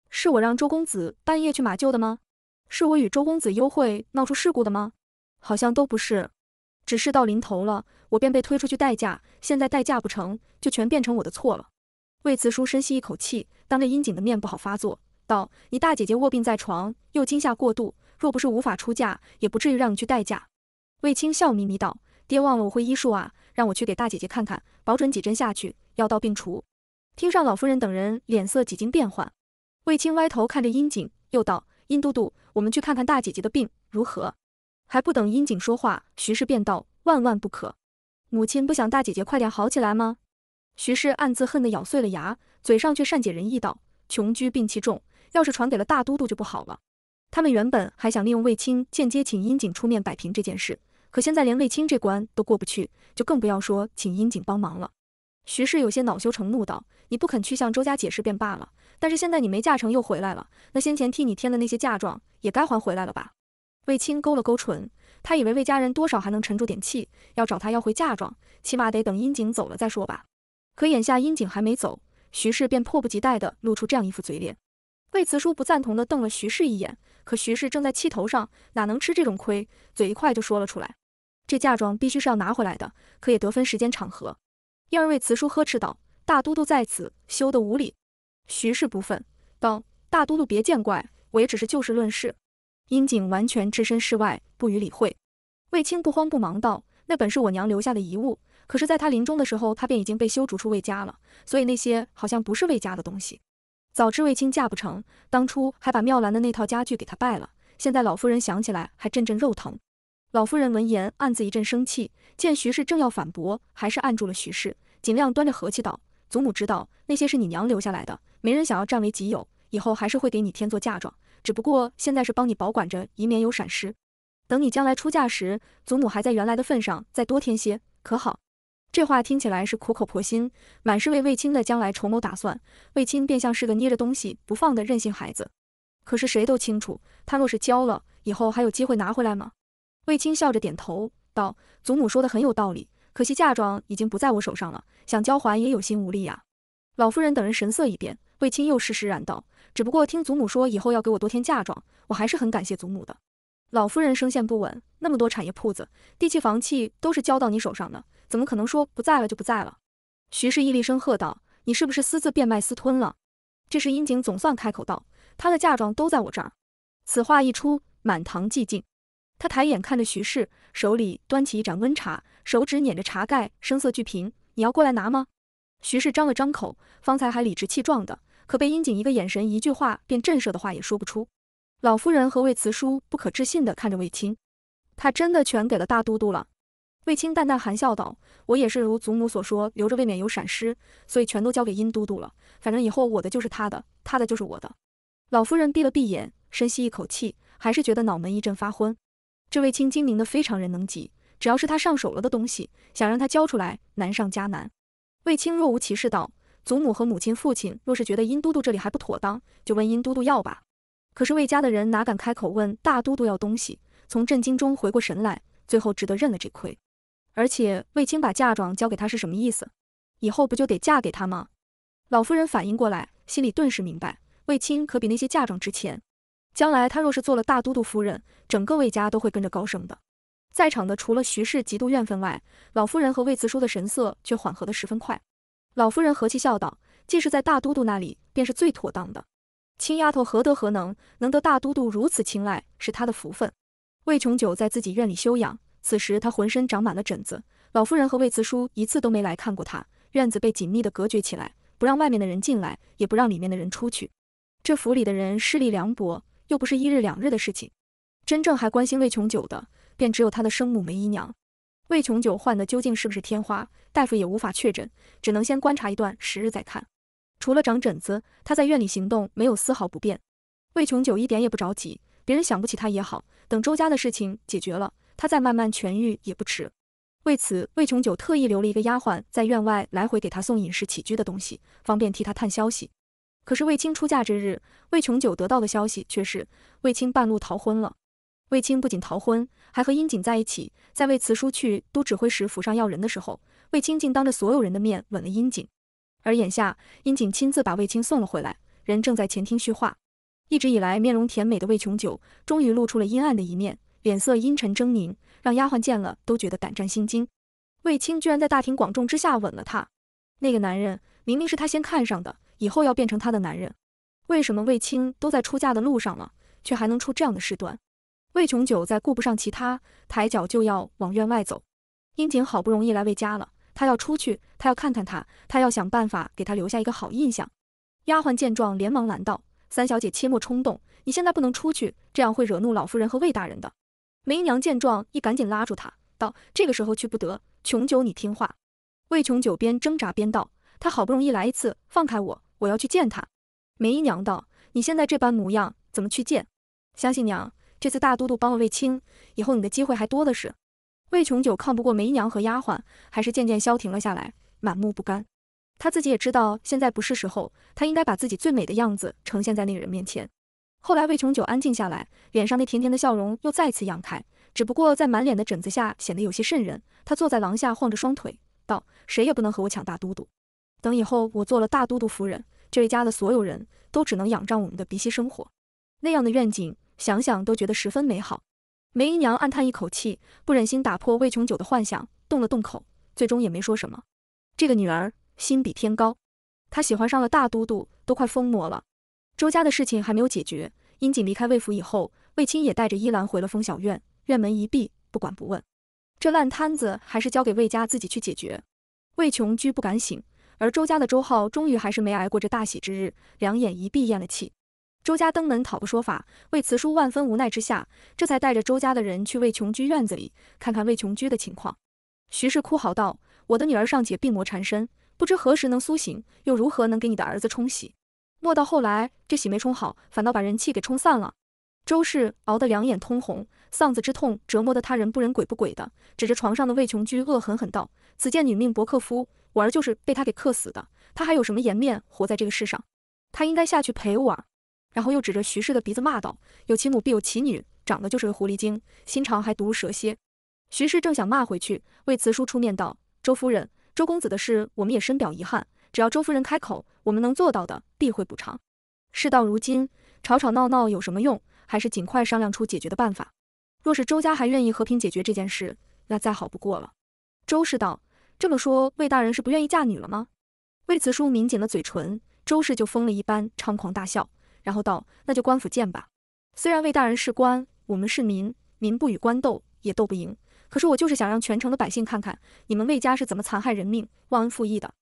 是我让周公子半夜去马厩的吗？是我与周公子幽会闹出事故的吗？好像都不是。只是到临头了，我便被推出去代驾，现在代驾不成就全变成我的错了。魏慈叔深吸一口气，当着殷景的面不好发作，道：“你大姐姐卧病在床，又惊吓过度，若不是无法出嫁，也不至于让你去代驾。”魏青笑眯眯道：“爹忘了我会医术啊，让我去给大姐姐看看，保准几针下去，药到病除。”听上老夫人等人脸色几经变幻，卫青歪头看着殷景，又道：“阴都督，我们去看看大姐姐的病如何？”还不等殷景说话，徐氏便道：“万万不可！母亲不想大姐姐快点好起来吗？”徐氏暗自恨得咬碎了牙，嘴上却善解人意道：“穷居病气重，要是传给了大都督就不好了。”他们原本还想利用卫青间接请殷景出面摆平这件事，可现在连卫青这关都过不去，就更不要说请殷景帮忙了。徐氏有些恼羞成怒道：“你不肯去向周家解释便罢了，但是现在你没嫁成又回来了，那先前替你添的那些嫁妆也该还回来了吧？”魏青勾了勾唇，他以为魏家人多少还能沉住点气，要找他要回嫁妆，起码得等殷景走了再说吧。可眼下殷景还没走，徐氏便迫不及待地露出这样一副嘴脸。魏慈叔不赞同地瞪了徐氏一眼，可徐氏正在气头上，哪能吃这种亏？嘴一快就说了出来：“这嫁妆必须是要拿回来的，可也得分时间场合。”燕儿为慈叔呵斥道：“大都督在此，休得无礼。”徐氏不忿，道：“大都督别见怪，我也只是就事论事。”英景完全置身事外，不予理会。卫青不慌不忙道：“那本是我娘留下的遗物，可是，在她临终的时候，她便已经被修逐出魏家了，所以那些好像不是魏家的东西。早知卫青嫁不成，当初还把妙兰的那套家具给她败了，现在老夫人想起来还阵阵肉疼。”老夫人闻言，暗自一阵生气。见徐氏正要反驳，还是按住了徐氏，尽量端着和气道：“祖母知道那些是你娘留下来的，没人想要占为己有。以后还是会给你添做嫁妆，只不过现在是帮你保管着，以免有闪失。等你将来出嫁时，祖母还在原来的份上再多添些，可好？”这话听起来是苦口婆心，满是为卫青的将来筹谋打算。卫青便像是个捏着东西不放的任性孩子。可是谁都清楚，他若是交了，以后还有机会拿回来吗？卫青笑着点头道：“祖母说的很有道理，可惜嫁妆已经不在我手上了，想交还也有心无力呀。”老夫人等人神色一变，卫青又施施然道：“只不过听祖母说，以后要给我多添嫁妆，我还是很感谢祖母的。”老夫人声线不稳：“那么多产业铺子、地契房契都是交到你手上的，怎么可能说不在了就不在了？”徐氏一厉声喝道：“你是不是私自变卖私吞了？”这时殷景总算开口道：“他的嫁妆都在我这儿。”此话一出，满堂寂静。他抬眼看着徐氏，手里端起一盏温茶，手指捻着茶盖，声色俱平。你要过来拿吗？徐氏张了张口，方才还理直气壮的，可被殷景一个眼神、一句话便震慑的话也说不出。老夫人和魏慈叔不可置信的看着魏青，他真的全给了大都督了？魏青淡淡含笑道：“我也是如祖母所说，留着未免有闪失，所以全都交给殷都督了。反正以后我的就是他的，他的就是我的。”老夫人闭了闭眼，深吸一口气，还是觉得脑门一阵发昏。这卫青精明的非常人能及，只要是他上手了的东西，想让他交出来难上加难。卫青若无其事道：“祖母和母亲、父亲若是觉得殷都督这里还不妥当，就问殷都督要吧。”可是卫家的人哪敢开口问大都督要东西？从震惊中回过神来，最后只得认了这亏。而且卫青把嫁妆交给他是什么意思？以后不就得嫁给他吗？老夫人反应过来，心里顿时明白，卫青可比那些嫁妆值钱。将来他若是做了大都督夫人，整个魏家都会跟着高升的。在场的除了徐氏极度怨愤外，老夫人和魏慈叔的神色却缓和的十分快。老夫人和气笑道：“既是在大都督那里，便是最妥当的。青丫头何德何能，能得大都督如此青睐，是她的福分。”魏琼九在自己院里休养，此时他浑身长满了疹子。老夫人和魏慈叔一次都没来看过他，院子被紧密的隔绝起来，不让外面的人进来，也不让里面的人出去。这府里的人势力凉薄。又不是一日两日的事情，真正还关心魏琼九的，便只有他的生母梅姨娘。魏琼九患的究竟是不是天花，大夫也无法确诊，只能先观察一段时日再看。除了长疹子，他在院里行动没有丝毫不便。魏琼九一点也不着急，别人想不起他也好，等周家的事情解决了，他再慢慢痊愈也不迟。为此，魏琼九特意留了一个丫鬟在院外来回给他送饮食起居的东西，方便替他探消息。可是卫青出嫁之日，卫琼九得到的消息却是卫青半路逃婚了。卫青不仅逃婚，还和殷锦在一起。在魏慈叔去都指挥使府上要人的时候，卫青竟当着所有人的面吻了殷锦。而眼下，殷锦亲自把卫青送了回来，人正在前厅叙话。一直以来面容甜美的卫琼九，终于露出了阴暗的一面，脸色阴沉狰狞，让丫鬟见了都觉得胆战心惊。卫青居然在大庭广众之下吻了他，那个男人明明是他先看上的。以后要变成他的男人，为什么卫青都在出嫁的路上了，却还能出这样的事端？魏琼九再顾不上其他，抬脚就要往院外走。英景好不容易来魏家了，他要出去，他要看看他，他要想办法给他留下一个好印象。丫鬟见状，连忙拦道：“三小姐切莫冲动，你现在不能出去，这样会惹怒老夫人和魏大人的。”梅姨娘见状，一赶紧拉住他，道：“这个时候去不得，琼九你听话。”魏琼九边挣扎边道：“他好不容易来一次，放开我。”我要去见他，梅姨娘道：“你现在这般模样，怎么去见？”相信娘，这次大都督帮了卫青，以后你的机会还多的是。魏琼九抗不过梅姨娘和丫鬟，还是渐渐消停了下来，满目不甘。他自己也知道现在不是时候，他应该把自己最美的样子呈现在那个人面前。后来魏琼九安静下来，脸上那甜甜的笑容又再次漾开，只不过在满脸的疹子下显得有些渗人。他坐在廊下晃着双腿，道：“谁也不能和我抢大都督。等以后我做了大都督夫人。”这一家的所有人都只能仰仗我们的鼻息生活，那样的愿景，想想都觉得十分美好。梅姨娘暗叹一口气，不忍心打破魏琼九的幻想，动了动口，最终也没说什么。这个女儿心比天高，她喜欢上了大都督，都快疯魔了。周家的事情还没有解决，殷锦离开魏府以后，魏青也带着依兰回了封小院，院门一闭，不管不问，这烂摊子还是交给魏家自己去解决。魏琼居不敢醒。而周家的周浩终于还是没挨过这大喜之日，两眼一闭咽了气。周家登门讨个说法，魏慈叔万分无奈之下，这才带着周家的人去魏琼居院子里看看魏琼居的情况。徐氏哭嚎道：“我的女儿尚且病魔缠身，不知何时能苏醒，又如何能给你的儿子冲喜？莫到后来这喜没冲好，反倒把人气给冲散了。”周氏熬得两眼通红，丧子之痛折磨得他人不人鬼不鬼的，指着床上的魏琼居恶狠狠道：“此贱女命薄克夫！”我儿就是被他给克死的，他还有什么颜面活在这个世上？他应该下去陪我儿。然后又指着徐氏的鼻子骂道：“有其母必有其女，长得就是个狐狸精，心肠还毒如蛇蝎。”徐氏正想骂回去，魏慈叔出面道：“周夫人，周公子的事，我们也深表遗憾。只要周夫人开口，我们能做到的必会补偿。事到如今，吵吵闹闹有什么用？还是尽快商量出解决的办法。若是周家还愿意和平解决这件事，那再好不过了。”周氏道。这么说，魏大人是不愿意嫁女了吗？魏慈叔抿紧了嘴唇，周氏就疯了一般猖狂大笑，然后道：“那就官府见吧。虽然魏大人是官，我们是民，民不与官斗，也斗不赢。可是我就是想让全城的百姓看看，你们魏家是怎么残害人命、忘恩负义的。”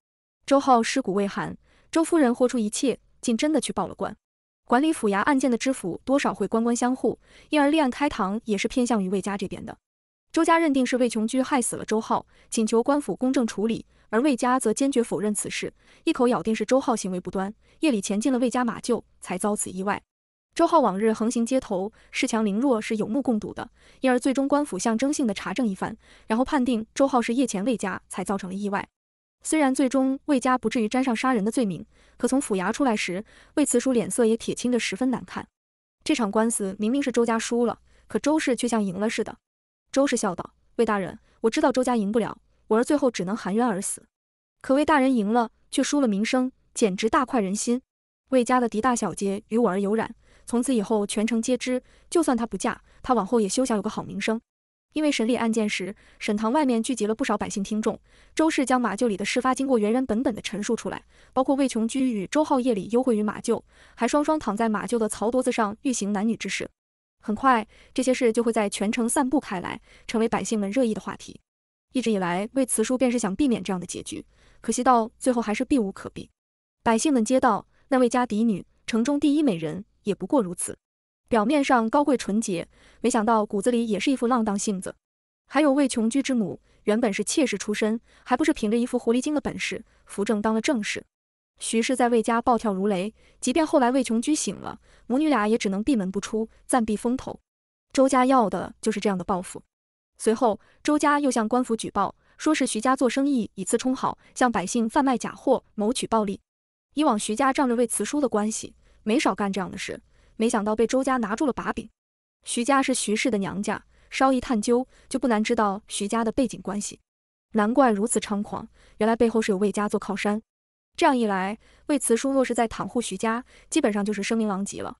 周浩尸骨未寒，周夫人豁出一切，竟真的去报了官。管理府衙案件的知府多少会官官相护，因而立案开堂也是偏向于魏家这边的。周家认定是魏琼居害死了周浩，请求官府公正处理，而魏家则坚决否认此事，一口咬定是周浩行为不端，夜里潜进了魏家马厩才遭此意外。周浩往日横行街头，恃强凌弱是有目共睹的，因而最终官府象征性的查证一番，然后判定周浩是夜潜魏家才造成了意外。虽然最终魏家不至于沾上杀人的罪名，可从府衙出来时，魏慈叔脸色也铁青的十分难看。这场官司明明是周家输了，可周氏却像赢了似的。周氏笑道：“魏大人，我知道周家赢不了，我儿最后只能含冤而死。可魏大人赢了，却输了名声，简直大快人心。魏家的狄大小姐与我儿有染，从此以后全城皆知。就算她不嫁，她往后也休想有个好名声。因为审理案件时，沈堂外面聚集了不少百姓听众。周氏将马厩里的事发经过原原本本的陈述出来，包括魏琼居与周浩夜里幽会于马厩，还双双躺在马厩的槽垛子上欲行男女之事。”很快，这些事就会在全城散布开来，成为百姓们热议的话题。一直以来，魏慈叔便是想避免这样的结局，可惜到最后还是避无可避。百姓们皆道，那魏家嫡女，城中第一美人，也不过如此。表面上高贵纯洁，没想到骨子里也是一副浪荡性子。还有魏琼居之母，原本是妾室出身，还不是凭着一副狐狸精的本事，扶正当了正室。徐氏在魏家暴跳如雷，即便后来魏琼居醒了，母女俩也只能闭门不出，暂避风头。周家要的就是这样的报复。随后，周家又向官府举报，说是徐家做生意以次充好，向百姓贩卖假货，谋取暴利。以往徐家仗着魏慈叔的关系，没少干这样的事，没想到被周家拿住了把柄。徐家是徐氏的娘家，稍一探究，就不难知道徐家的背景关系，难怪如此猖狂，原来背后是有魏家做靠山。这样一来，魏慈叔若是在袒护徐家，基本上就是声名狼藉了。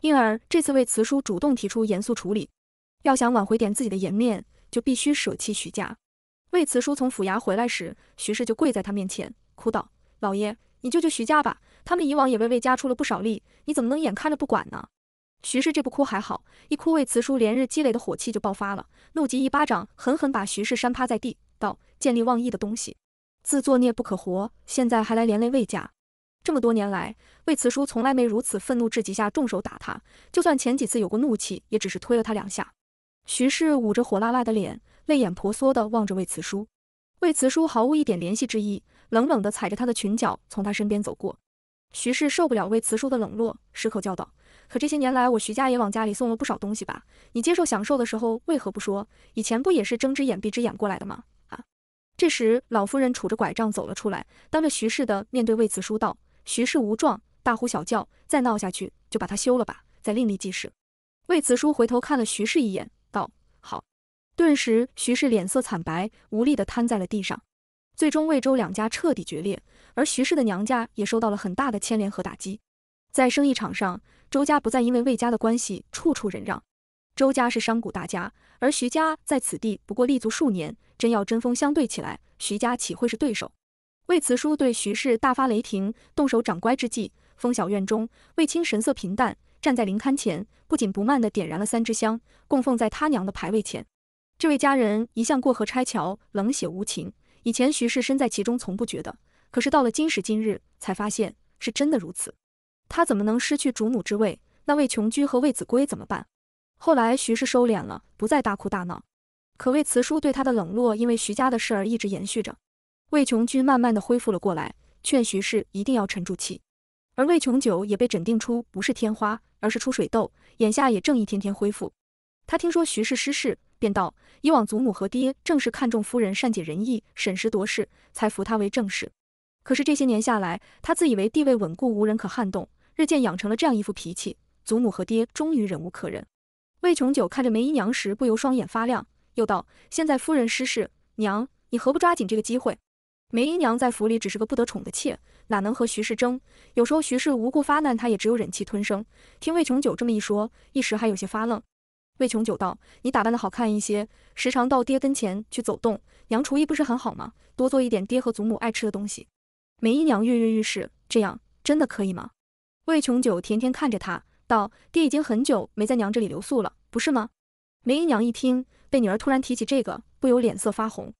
因而，这次魏慈叔主动提出严肃处理，要想挽回点自己的颜面，就必须舍弃徐家。魏慈叔从府衙回来时，徐氏就跪在他面前，哭道：“老爷，你救救徐家吧，他们以往也为魏家出了不少力，你怎么能眼看着不管呢？”徐氏这不哭还好，一哭魏慈叔连日积累的火气就爆发了，怒极一巴掌，狠狠把徐氏扇趴在地，道：“见利忘义的东西！”自作孽不可活，现在还来连累魏家。这么多年来，魏慈叔从来没如此愤怒至极下重手打他，就算前几次有过怒气，也只是推了他两下。徐氏捂着火辣辣的脸，泪眼婆娑地望着魏慈叔。魏慈叔毫无一点怜惜之意，冷冷地踩着他的裙角从他身边走过。徐氏受不了魏慈叔的冷落，失口叫道：“可这些年来，我徐家也往家里送了不少东西吧？你接受享受的时候为何不说？以前不也是睁只眼闭只眼过来的吗？”这时，老夫人杵着拐杖走了出来，当着徐氏的面对魏慈叔道：“徐氏无状，大呼小叫，再闹下去就把他休了吧，再另立继室。”魏慈叔回头看了徐氏一眼，道：“好。”顿时，徐氏脸色惨白，无力地瘫在了地上。最终，魏周两家彻底决裂，而徐氏的娘家也受到了很大的牵连和打击。在生意场上，周家不再因为魏家的关系处处忍让。周家是商贾大家，而徐家在此地不过立足数年。真要针锋相对起来，徐家岂会是对手？魏慈叔对徐氏大发雷霆，动手掌乖之际，封小院中，魏青神色平淡，站在灵龛前，不紧不慢地点燃了三支香，供奉在他娘的牌位前。这位家人一向过河拆桥，冷血无情。以前徐氏身在其中，从不觉得，可是到了今时今日，才发现是真的如此。他怎么能失去主母之位？那魏琼居和魏子归怎么办？后来徐氏收敛了，不再大哭大闹。可魏慈叔对他的冷落，因为徐家的事儿一直延续着。魏琼居慢慢的恢复了过来，劝徐氏一定要沉住气。而魏琼九也被诊定出不是天花，而是出水痘，眼下也正一天天恢复。他听说徐氏失势，便道：以往祖母和爹正是看重夫人善解人意、审时度势，才扶她为正室。可是这些年下来，他自以为地位稳固，无人可撼动，日渐养成了这样一副脾气。祖母和爹终于忍无可忍。魏琼九看着梅姨娘时，不由双眼发亮。又道：“现在夫人失势，娘你何不抓紧这个机会？梅姨娘在府里只是个不得宠的妾，哪能和徐氏争？有时候徐氏无故发难，她也只有忍气吞声。听魏琼九这么一说，一时还有些发愣。”魏琼九道：“你打扮的好看一些，时常到爹跟前去走动。娘厨艺不是很好吗？多做一点爹和祖母爱吃的东西。”梅姨娘跃跃欲试：“这样真的可以吗？”魏琼九甜甜看着她，道：“爹已经很久没在娘这里留宿了，不是吗？”梅姨娘一听。被女儿突然提起这个，不由脸色发红。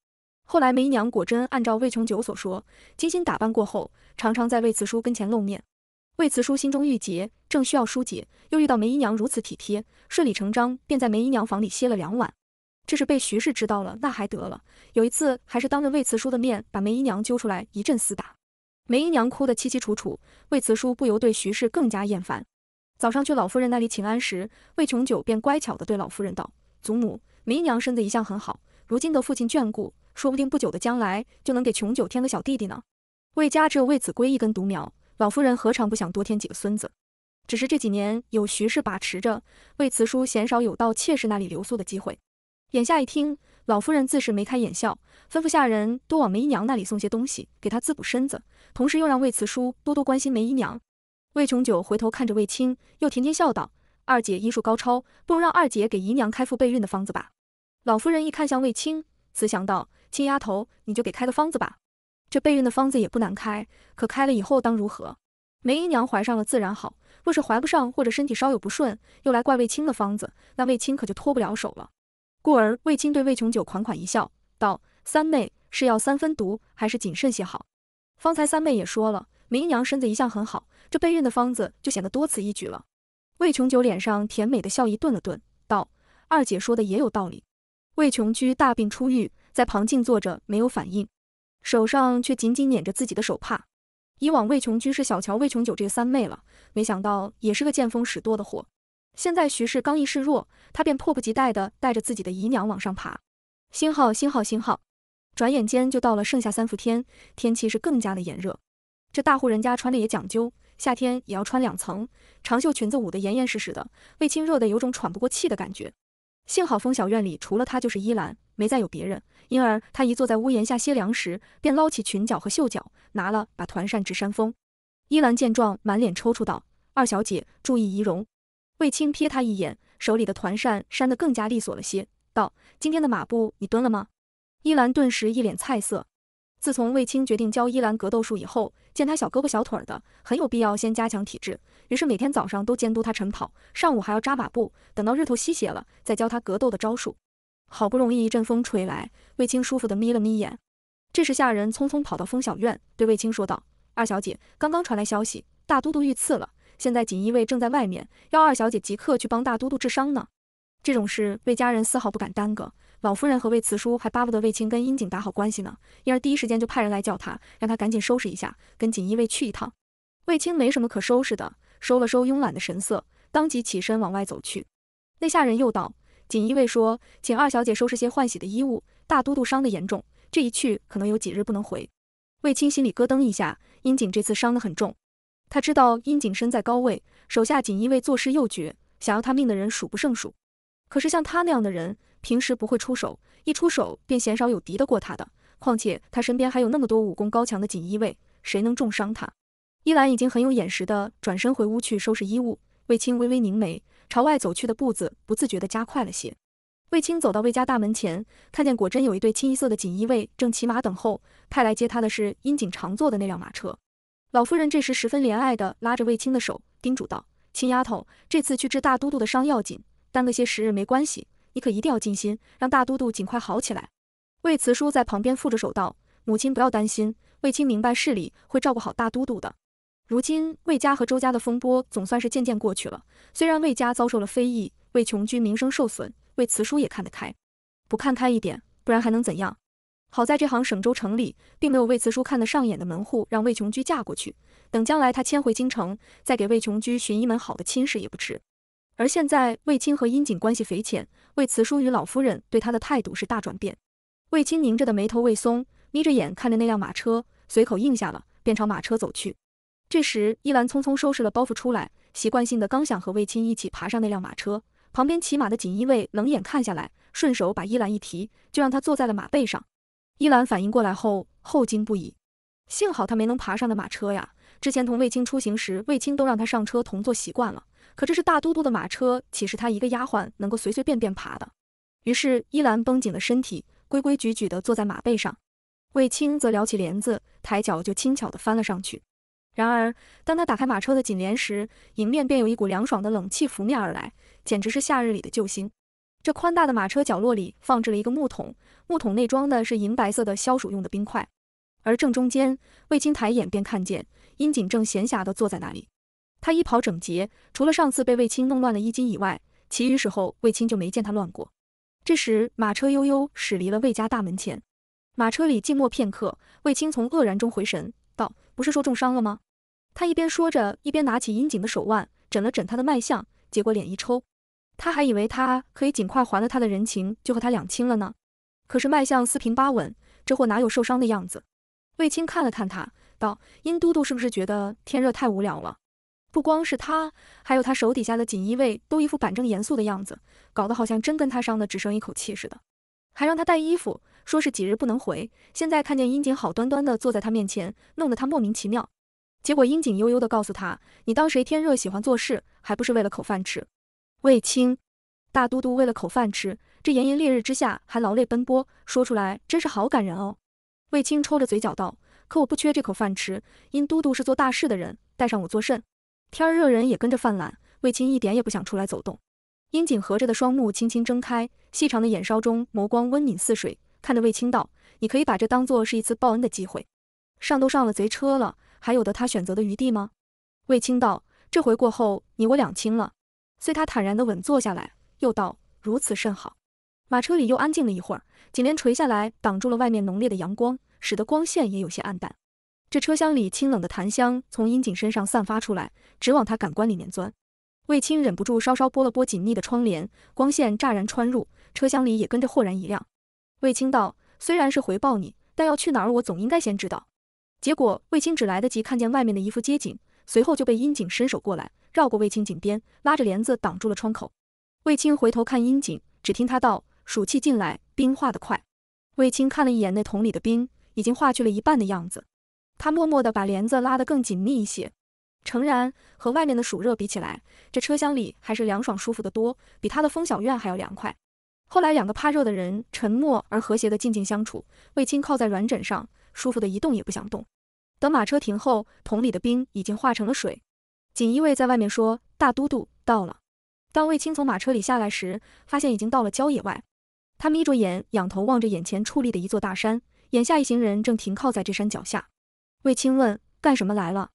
后来梅姨娘果真按照魏琼九所说，精心打扮过后，常常在魏慈叔跟前露面。魏慈叔心中郁结，正需要疏解，又遇到梅姨娘如此体贴，顺理成章便在梅姨娘房里歇了两晚。这是被徐氏知道了，那还得了？有一次还是当着魏慈叔的面，把梅姨娘揪出来一阵厮打。梅姨娘哭得凄凄楚楚，魏慈叔不由对徐氏更加厌烦。早上去老夫人那里请安时，魏琼九便乖巧地对老夫人道：“祖母。”梅姨娘身子一向很好，如今得父亲眷顾，说不定不久的将来就能给琼九添个小弟弟呢。魏家只有魏子规一根独苗，老夫人何尝不想多添几个孙子？只是这几年有徐氏把持着，魏慈叔鲜少有到妾室那里留宿的机会。眼下一听，老夫人自是眉开眼笑，吩咐下人多往梅姨娘那里送些东西，给她滋补身子，同时又让魏慈叔多多关心梅姨娘。魏琼九回头看着魏青，又甜甜笑道。二姐医术高超，不如让二姐给姨娘开副备孕的方子吧。老夫人一看向卫青，慈祥道：“青丫头，你就给开个方子吧。这备孕的方子也不难开，可开了以后当如何？梅姨娘怀上了自然好，若是怀不上或者身体稍有不顺，又来怪卫青的方子，那卫青可就脱不了手了。故而卫青对魏琼九款款一笑，道：‘三妹，是药三分毒，还是谨慎些好。方才三妹也说了，梅姨娘身子一向很好，这备孕的方子就显得多此一举了。’魏琼九脸上甜美的笑意顿了顿，道：“二姐说的也有道理。”魏琼居大病初愈，在旁静坐着没有反应，手上却紧紧捻着自己的手帕。以往魏琼居是小瞧魏琼九这个三妹了，没想到也是个见风使舵的货。现在徐氏刚一示弱，他便迫不及待的带着自己的姨娘往上爬。星号星号星号，转眼间就到了盛夏三伏天，天气是更加的炎热。这大户人家穿的也讲究。夏天也要穿两层长袖裙子，捂得严严实实的。卫青热得有种喘不过气的感觉，幸好风小院里除了他就是依兰，没再有别人，因而他一坐在屋檐下歇凉时，便捞起裙角和袖角，拿了把团扇直扇风。依兰见状，满脸抽搐道：“二小姐，注意仪容。”卫青瞥她一眼，手里的团扇扇得更加利索了些，道：“今天的马步你蹲了吗？”依兰顿时一脸菜色。自从卫青决定教伊兰格斗术以后，见他小胳膊小腿的，很有必要先加强体质，于是每天早上都监督他晨跑，上午还要扎马步，等到日头西斜了，再教他格斗的招数。好不容易一阵风吹来，卫青舒服地眯了眯眼。这时下人匆匆跑到风小院，对卫青说道：“二小姐，刚刚传来消息，大都督遇刺了，现在锦衣卫正在外面，要二小姐即刻去帮大都督治伤呢。”这种事，卫家人丝毫不敢耽搁。老夫人和魏慈叔还巴不得卫青跟殷景打好关系呢，因而第一时间就派人来叫他，让他赶紧收拾一下，跟锦衣卫去一趟。卫青没什么可收拾的，收了收慵懒的神色，当即起身往外走去。那下人又道：“锦衣卫说，请二小姐收拾些换洗的衣物，大都督伤得严重，这一去可能有几日不能回。”卫青心里咯噔一下，殷景这次伤得很重。他知道殷景身在高位，手下锦衣卫做事又绝，想要他命的人数不胜数。可是像他那样的人。平时不会出手，一出手便鲜少有敌得过他的。况且他身边还有那么多武功高强的锦衣卫，谁能重伤他？依兰已经很有眼识的转身回屋去收拾衣物。卫青微微凝眉，朝外走去的步子不自觉的加快了些。卫青走到卫家大门前，看见果真有一对清一色的锦衣卫正骑马等候，派来接他的是殷景常坐的那辆马车。老夫人这时十分怜爱的拉着卫青的手，叮嘱道：“青丫头，这次去治大都督的伤要紧，耽搁些时日没关系。”你可一定要尽心，让大都督尽快好起来。魏慈叔在旁边负着手道：“母亲不要担心，卫青明白事理，会照顾好大都督的。”如今魏家和周家的风波总算是渐渐过去了，虽然魏家遭受了非议，魏琼居名声受损，魏慈叔也看得开，不看开一点，不然还能怎样？好在这行省州城里，并没有魏慈叔看得上眼的门户让魏琼居嫁过去，等将来他迁回京城，再给魏琼居寻一门好的亲事也不迟。而现在，卫青和殷景关系匪浅，卫慈书与老夫人对他的态度是大转变。卫青拧着的眉头未松，眯着眼看着那辆马车，随口应下了，便朝马车走去。这时，依兰匆匆收拾了包袱出来，习惯性的刚想和卫青一起爬上那辆马车，旁边骑马的锦衣卫冷眼看下来，顺手把依兰一提，就让他坐在了马背上。依兰反应过来后，后惊不已，幸好他没能爬上的马车呀。之前同卫青出行时，卫青都让他上车同坐习惯了。可这是大都督的马车，岂是他一个丫鬟能够随随便便爬的？于是依兰绷紧了身体，规规矩矩地坐在马背上。卫青则撩起帘子，抬脚就轻巧地翻了上去。然而当他打开马车的锦帘时，迎面便有一股凉爽的冷气拂面而来，简直是夏日里的救星。这宽大的马车角落里放置了一个木桶，木桶内装的是银白色的消暑用的冰块。而正中间，卫青抬眼便看见殷锦正闲暇地坐在那里。他衣袍整洁，除了上次被卫青弄乱了衣襟以外，其余时候卫青就没见他乱过。这时，马车悠悠驶离了卫家大门前，马车里静默片刻，卫青从愕然中回神，道：“不是说重伤了吗？”他一边说着，一边拿起殷景的手腕，诊了诊他的脉象，结果脸一抽。他还以为他可以尽快还了他的人情，就和他两清了呢。可是脉象四平八稳，这货哪有受伤的样子？卫青看了看他，道：“殷都督是不是觉得天热太无聊了？”不光是他，还有他手底下的锦衣卫都一副板正严肃的样子，搞得好像真跟他伤的只剩一口气似的，还让他带衣服，说是几日不能回。现在看见殷锦好端端的坐在他面前，弄得他莫名其妙。结果殷锦悠悠的告诉他：“你当谁天热喜欢做事，还不是为了口饭吃？”卫青，大都督为了口饭吃，这炎炎烈日之下还劳累奔波，说出来真是好感人哦。卫青抽着嘴角道：“可我不缺这口饭吃，因都督是做大事的人，带上我作甚？”天儿热，人也跟着犯懒。卫青一点也不想出来走动。阴井合着的双目轻轻睁开，细长的眼梢中眸光温敏似水，看着卫青道：“你可以把这当做是一次报恩的机会。上都上了贼车了，还有得他选择的余地吗？”卫青道：“这回过后，你我两清了。”虽他坦然地稳坐下来，又道：“如此甚好。”马车里又安静了一会儿，锦帘垂下来，挡住了外面浓烈的阳光，使得光线也有些暗淡。这车厢里清冷的檀香从殷景身上散发出来，直往他感官里面钻。卫青忍不住稍稍拨了拨紧密的窗帘，光线乍然穿入，车厢里也跟着豁然一亮。卫青道：“虽然是回报你，但要去哪儿，我总应该先知道。”结果卫青只来得及看见外面的一副街景，随后就被殷景伸手过来，绕过卫青井边，拉着帘子挡住了窗口。卫青回头看殷景，只听他道：“暑气进来，冰化的快。”卫青看了一眼那桶里的冰，已经化去了一半的样子。他默默地把帘子拉得更紧密一些。诚然，和外面的暑热比起来，这车厢里还是凉爽舒服的多，比他的风小院还要凉快。后来，两个怕热的人沉默而和谐地静静相处。卫青靠在软枕上，舒服的一动也不想动。等马车停后，桶里的冰已经化成了水。锦衣卫在外面说：“大都督到了。”当卫青从马车里下来时，发现已经到了郊野外。他眯着眼，仰头望着眼前矗立的一座大山，眼下一行人正停靠在这山脚下。卫青问：“干什么来了？”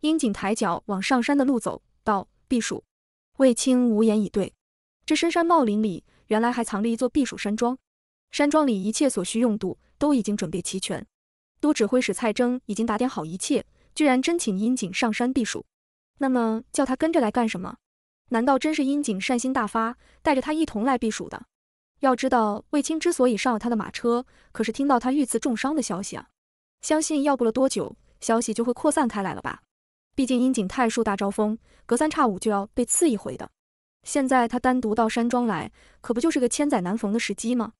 樱景抬脚往上山的路走，道：“避暑。”卫青无言以对。这深山茂林里，原来还藏着一座避暑山庄，山庄里一切所需用度都已经准备齐全。都指挥使蔡征已经打点好一切，居然真请樱景上山避暑。那么叫他跟着来干什么？难道真是樱景善心大发，带着他一同来避暑的？要知道，卫青之所以上了他的马车，可是听到他遇刺重伤的消息啊。相信要不了多久，消息就会扩散开来了吧。毕竟阴景太树大招风，隔三差五就要被刺一回的。现在他单独到山庄来，可不就是个千载难逢的时机吗？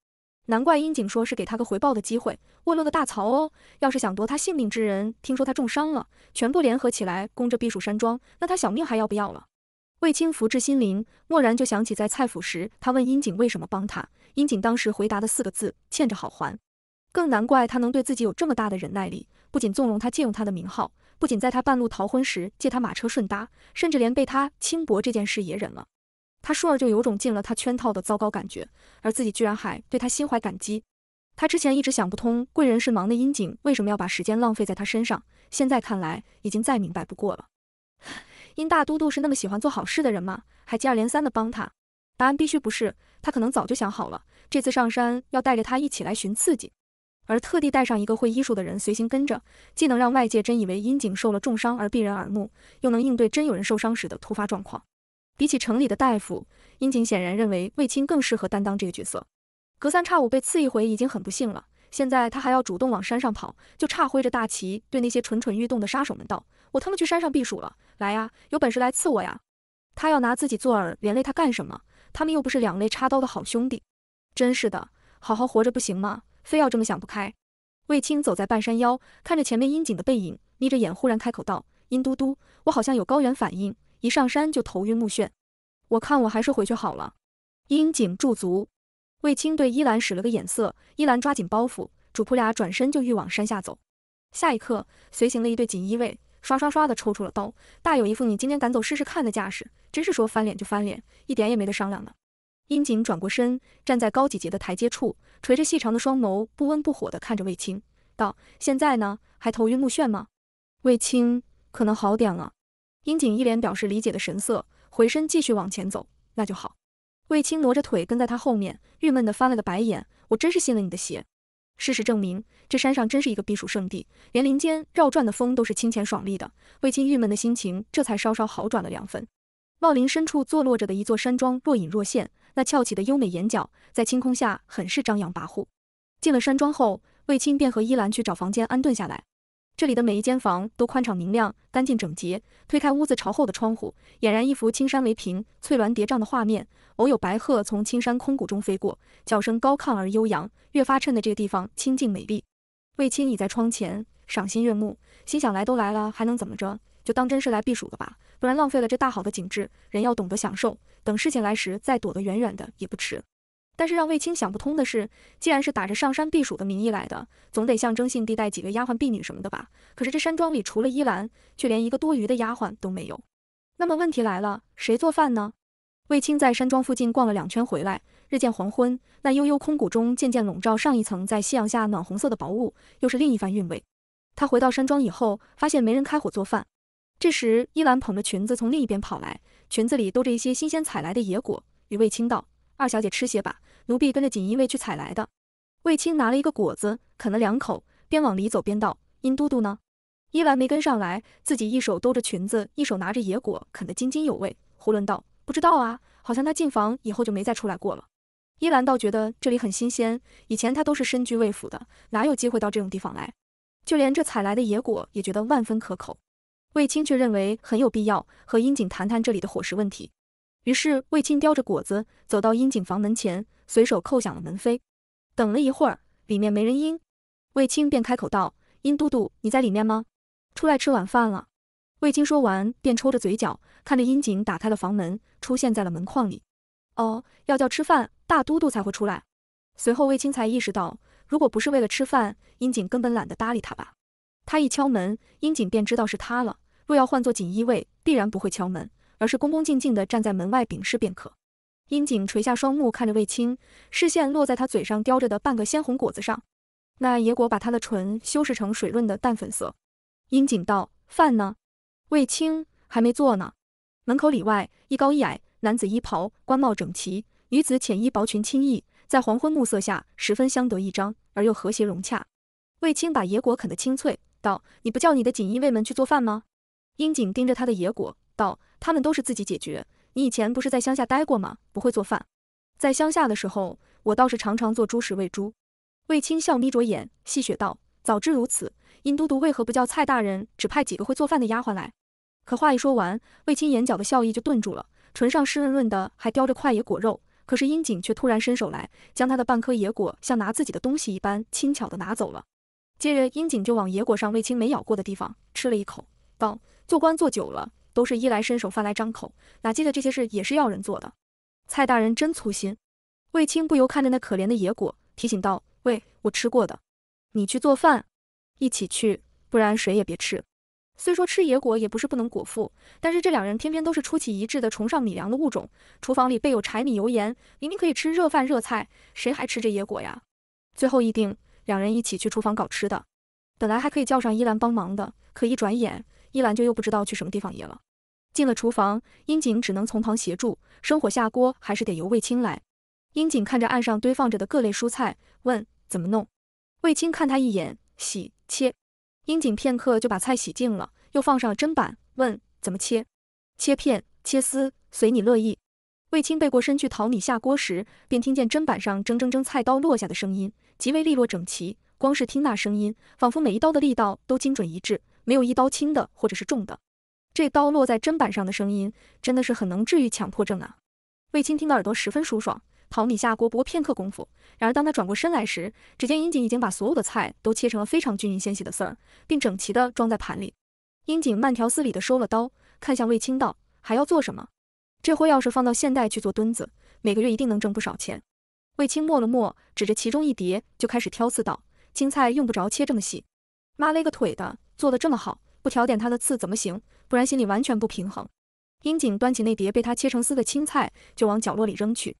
难怪阴景说是给他个回报的机会，问了个大槽哦。要是想夺他性命之人，听说他重伤了，全部联合起来攻这避暑山庄，那他小命还要不要了？卫青福至心灵，蓦然就想起在蔡府时，他问阴景为什么帮他，阴景当时回答的四个字：欠着好还。更难怪他能对自己有这么大的忍耐力，不仅纵容他借用他的名号，不仅在他半路逃婚时借他马车顺搭，甚至连被他轻薄这件事也忍了。他淑儿就有种进了他圈套的糟糕感觉，而自己居然还对他心怀感激。他之前一直想不通贵人是忙的阴景为什么要把时间浪费在他身上，现在看来已经再明白不过了。殷大都督是那么喜欢做好事的人吗？还接二连三的帮他？答案必须不是。他可能早就想好了，这次上山要带着他一起来寻刺激。而特地带上一个会医术的人随行跟着，既能让外界真以为殷景受了重伤而避人耳目，又能应对真有人受伤时的突发状况。比起城里的大夫，殷景显然认为卫青更适合担当这个角色。隔三差五被刺一回已经很不幸了，现在他还要主动往山上跑，就差挥着大旗对那些蠢蠢欲动的杀手们道：“我他妈去山上避暑了，来呀，有本事来刺我呀！”他要拿自己做饵，连累他干什么？他们又不是两肋插刀的好兄弟，真是的，好好活着不行吗？非要这么想不开。卫青走在半山腰，看着前面殷景的背影，眯着眼，忽然开口道：“阴嘟嘟，我好像有高原反应，一上山就头晕目眩，我看我还是回去好了。”殷景驻足，卫青对依兰使了个眼色，依兰抓紧包袱，主仆俩转身就欲往山下走。下一刻，随行的一队锦衣卫刷刷刷的抽出了刀，大有一副你今天赶走试试看的架势，真是说翻脸就翻脸，一点也没得商量呢。殷锦转过身，站在高几节的台阶处，垂着细长的双眸，不温不火地看着卫青，道：“现在呢，还头晕目眩吗？”卫青可能好点了。殷锦一脸表示理解的神色，回身继续往前走。那就好。卫青挪着腿跟在他后面，郁闷地翻了个白眼：“我真是信了你的邪。”事实证明，这山上真是一个避暑圣地，连林间绕转的风都是清浅爽利的。卫青郁闷的心情这才稍稍好转了两分。茂林深处坐落着的一座山庄若隐若现。那翘起的优美眼角，在青空下很是张扬跋扈。进了山庄后，卫青便和依兰去找房间安顿下来。这里的每一间房都宽敞明亮、干净整洁。推开屋子朝后的窗户，俨然一幅青山为屏、翠峦叠嶂的画面。偶有白鹤从青山空谷中飞过，叫声高亢而悠扬，越发衬得这个地方清静美丽。卫青倚在窗前，赏心悦目，心想：来都来了，还能怎么着？就当真是来避暑的吧，不然浪费了这大好的景致。人要懂得享受，等事情来时再躲得远远的也不迟。但是让卫青想不通的是，既然是打着上山避暑的名义来的，总得象征性地带几个丫鬟、婢女什么的吧？可是这山庄里除了依兰，却连一个多余的丫鬟都没有。那么问题来了，谁做饭呢？卫青在山庄附近逛了两圈回来，日渐黄昏，那幽幽空谷中渐渐笼罩上一层在夕阳下暖红色的薄雾，又是另一番韵味。他回到山庄以后，发现没人开火做饭。这时，依兰捧着裙子从另一边跑来，裙子里兜着一些新鲜采来的野果。与卫青道：“二小姐吃些吧，奴婢跟着锦衣卫去采来的。”卫青拿了一个果子，啃了两口，边往里走边道：“殷都督呢？”依兰没跟上来，自己一手兜着裙子，一手拿着野果啃得津津有味，胡乱道：“不知道啊，好像他进房以后就没再出来过了。”依兰倒觉得这里很新鲜，以前她都是身居魏府的，哪有机会到这种地方来？就连这采来的野果也觉得万分可口。卫青却认为很有必要和阴景谈谈这里的伙食问题，于是卫青叼着果子走到阴景房门前，随手扣响了门扉。等了一会儿，里面没人应，卫青便开口道：“阴都督，你在里面吗？出来吃晚饭了。”卫青说完便抽着嘴角看着阴景打开了房门，出现在了门框里。哦，要叫吃饭，大都督才会出来。随后卫青才意识到，如果不是为了吃饭，阴景根本懒得搭理他吧。他一敲门，樱井便知道是他了。若要换做锦衣卫，必然不会敲门，而是恭恭敬敬地站在门外禀示便可。樱井垂下双目，看着卫青，视线落在他嘴上叼着的半个鲜红果子上。那野果把他的唇修饰成水润的淡粉色。樱井道：“饭呢？”卫青还没做呢。门口里外一高一矮，男子衣袍官帽整齐，女子浅衣薄裙轻逸，在黄昏暮色下十分相得益彰，而又和谐融洽。卫青把野果啃得清脆。道，你不叫你的锦衣卫们去做饭吗？樱井盯着他的野果，道，他们都是自己解决。你以前不是在乡下待过吗？不会做饭。在乡下的时候，我倒是常常做猪食喂猪。卫青笑眯着眼，戏谑道，早知如此，殷都督为何不叫蔡大人只派几个会做饭的丫鬟来？可话一说完，卫青眼角的笑意就顿住了，唇上湿润润的，还叼着块野果肉。可是樱井却突然伸手来，将他的半颗野果像拿自己的东西一般轻巧的拿走了。接着，阴景就往野果上卫青没咬过的地方吃了一口，道：“做官做久了，都是衣来伸手，饭来张口，哪记得这些事也是要人做的？”蔡大人真粗心。卫青不由看着那可怜的野果，提醒道：“喂，我吃过的，你去做饭，一起去，不然谁也别吃。虽说吃野果也不是不能果腹，但是这两人偏偏都是出奇一致的崇尚米粮的物种，厨房里备有柴米油盐，明明可以吃热饭热菜，谁还吃这野果呀？”最后一定。两人一起去厨房搞吃的，本来还可以叫上依兰帮忙的，可一转眼，依兰就又不知道去什么地方野了。进了厨房，樱井只能从旁协助，生火下锅还是得由卫青来。樱井看着案上堆放着的各类蔬菜，问怎么弄。卫青看他一眼，洗切。樱井片刻就把菜洗净了，又放上了砧板，问怎么切？切片、切丝，随你乐意。卫青背过身去淘米下锅时，便听见砧板上铮铮铮菜刀落下的声音，极为利落整齐。光是听那声音，仿佛每一刀的力道都精准一致，没有一刀轻的或者是重的。这刀落在砧板上的声音，真的是很能治愈强迫症啊！卫青听得耳朵十分舒爽，淘米下锅不过片刻功夫。然而当他转过身来时，只见英锦已经把所有的菜都切成了非常均匀纤细的丝儿，并整齐的装在盘里。英锦慢条斯理的收了刀，看向卫青道：“还要做什么？”这货要是放到现代去做墩子，每个月一定能挣不少钱。卫青默了默，指着其中一碟，就开始挑刺道：“青菜用不着切这么细，妈勒个腿的，做的这么好，不挑点他的刺怎么行？不然心里完全不平衡。”英景端起那碟被他切成丝的青菜，就往角落里扔去。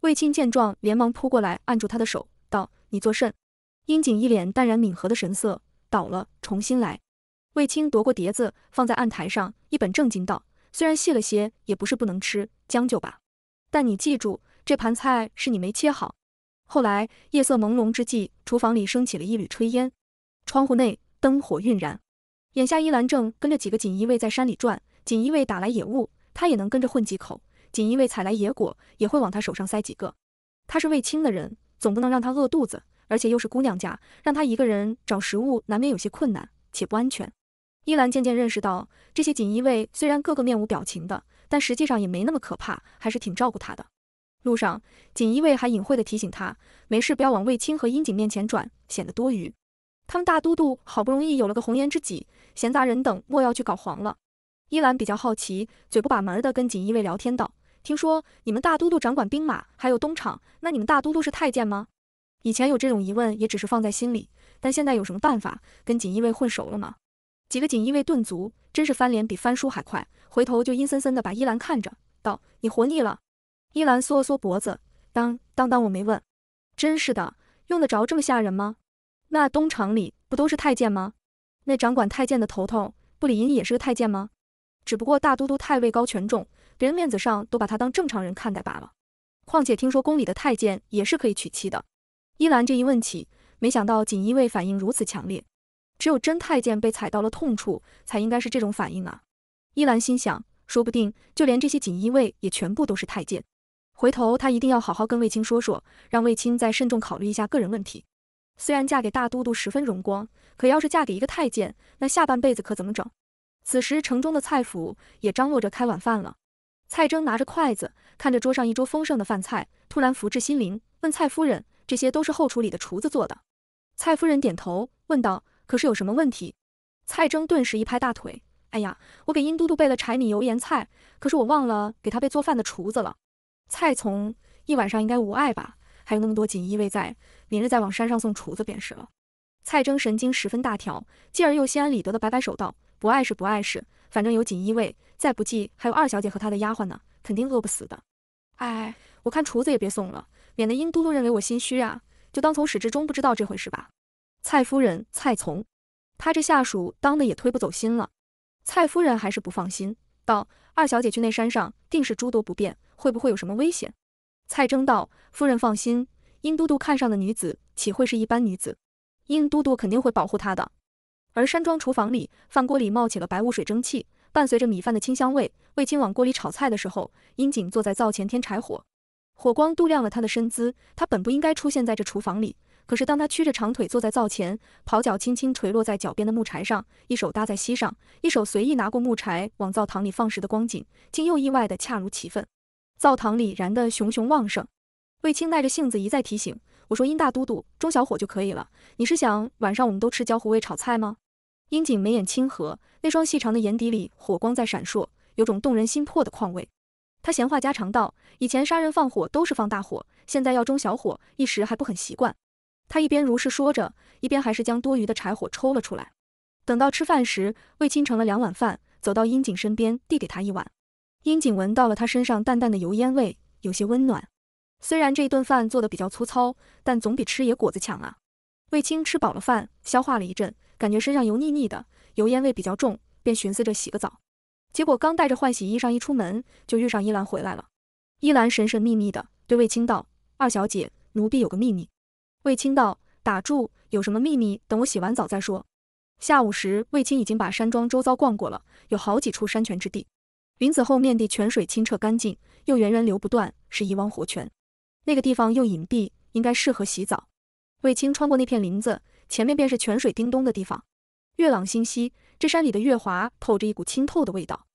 卫青见状，连忙扑过来，按住他的手，道：“你作甚？”英景一脸淡然敏和的神色，倒了，重新来。卫青夺过碟子，放在案台上，一本正经道。虽然细了些，也不是不能吃，将就吧。但你记住，这盘菜是你没切好。后来夜色朦胧之际，厨房里升起了一缕炊烟，窗户内灯火晕染。眼下依兰正跟着几个锦衣卫在山里转，锦衣卫打来野物，他也能跟着混几口；锦衣卫采来野果，也会往他手上塞几个。他是卫青的人，总不能让他饿肚子，而且又是姑娘家，让他一个人找食物，难免有些困难且不安全。依兰渐渐认识到，这些锦衣卫虽然个个面无表情的，但实际上也没那么可怕，还是挺照顾他的。路上，锦衣卫还隐晦的提醒他，没事不要往卫青和殷景面前转，显得多余。他们大都督好不容易有了个红颜知己，闲杂人等莫要去搞黄了。依兰比较好奇，嘴不把门的跟锦衣卫聊天道，听说你们大都督掌管兵马，还有东厂，那你们大都督是太监吗？以前有这种疑问也只是放在心里，但现在有什么办法，跟锦衣卫混熟了吗？几个锦衣卫顿足，真是翻脸比翻书还快，回头就阴森森的把依兰看着，道：“你活腻了？”依兰缩了缩脖子，当当当，我没问，真是的，用得着这么吓人吗？那东厂里不都是太监吗？那掌管太监的头头不理，银也是个太监吗？只不过大都督太位高权重，别人面子上都把他当正常人看待罢了。况且听说宫里的太监也是可以娶妻的。依兰这一问起，没想到锦衣卫反应如此强烈。只有真太监被踩到了痛处，才应该是这种反应啊！依兰心想，说不定就连这些锦衣卫也全部都是太监，回头她一定要好好跟卫青说说，让卫青再慎重考虑一下个人问题。虽然嫁给大都督十分荣光，可要是嫁给一个太监，那下半辈子可怎么整？此时城中的蔡府也张罗着开晚饭了。蔡征拿着筷子，看着桌上一桌丰盛的饭菜，突然福至心灵，问蔡夫人：“这些都是后厨里的厨子做的？”蔡夫人点头，问道。可是有什么问题？蔡征顿时一拍大腿，哎呀，我给殷都督备了柴米油盐菜，可是我忘了给他备做饭的厨子了。蔡从一晚上应该无碍吧？还有那么多锦衣卫在，明日再往山上送厨子便是了。蔡征神经十分大条，继而又心安理得的摆摆手道，不碍事不碍事，反正有锦衣卫，再不济还有二小姐和她的丫鬟呢，肯定饿不死的。哎，我看厨子也别送了，免得殷都督认为我心虚啊，就当从始至终不知道这回事吧。蔡夫人，蔡从，他这下属当的也推不走心了。蔡夫人还是不放心，道：“二小姐去那山上，定是诸多不便，会不会有什么危险？”蔡征道：“夫人放心，殷都督看上的女子，岂会是一般女子？殷都督肯定会保护她的。”而山庄厨房里，饭锅里冒起了白雾水蒸气，伴随着米饭的清香味。卫青往锅里炒菜的时候，殷景坐在灶前添柴火，火光度亮了他的身姿。他本不应该出现在这厨房里。可是当他屈着长腿坐在灶前，袍脚轻轻垂落在脚边的木柴上，一手搭在膝上，一手随意拿过木柴往灶堂里放时的光景，竟又意外的恰如其分。灶堂里燃得熊熊旺盛。卫青耐着性子一再提醒我说：“殷大都督中小火就可以了，你是想晚上我们都吃焦糊味炒菜吗？”殷景眉眼亲和，那双细长的眼底里火光在闪烁，有种动人心魄的况味。他闲话家常道：“以前杀人放火都是放大火，现在要中小火，一时还不很习惯。”他一边如是说着，一边还是将多余的柴火抽了出来。等到吃饭时，卫青盛了两碗饭，走到殷景身边，递给他一碗。殷景闻到了他身上淡淡的油烟味，有些温暖。虽然这顿饭做的比较粗糙，但总比吃野果子强啊。卫青吃饱了饭，消化了一阵，感觉身上油腻腻的，油烟味比较重，便寻思着洗个澡。结果刚带着换洗衣裳一出门，就遇上依兰回来了。依兰神神秘秘的对卫青道：“二小姐，奴婢有个秘密。”卫青道：“打住，有什么秘密？等我洗完澡再说。”下午时，卫青已经把山庄周遭逛过了，有好几处山泉之地。林子后面地泉水清澈干净，又源源流不断，是一汪活泉。那个地方又隐蔽，应该适合洗澡。卫青穿过那片林子，前面便是泉水叮咚的地方。月朗星稀，这山里的月华透着一股清透的味道，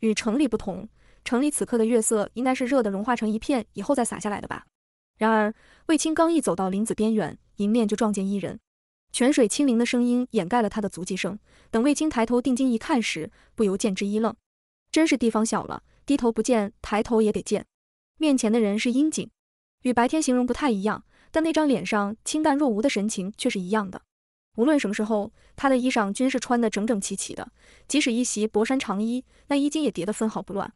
与城里不同。城里此刻的月色应该是热的融化成一片以后再洒下来的吧。然而卫青刚一走到林子边缘，迎面就撞见一人。泉水清灵的声音掩盖了他的足迹声。等卫青抬头定睛一看时，不由见之一愣。真是地方小了，低头不见抬头也得见。面前的人是阴景，与白天形容不太一样，但那张脸上清淡若无的神情却是一样的。无论什么时候，他的衣裳均是穿得整整齐齐的，即使一袭薄衫长衣，那衣襟也叠得分毫不乱。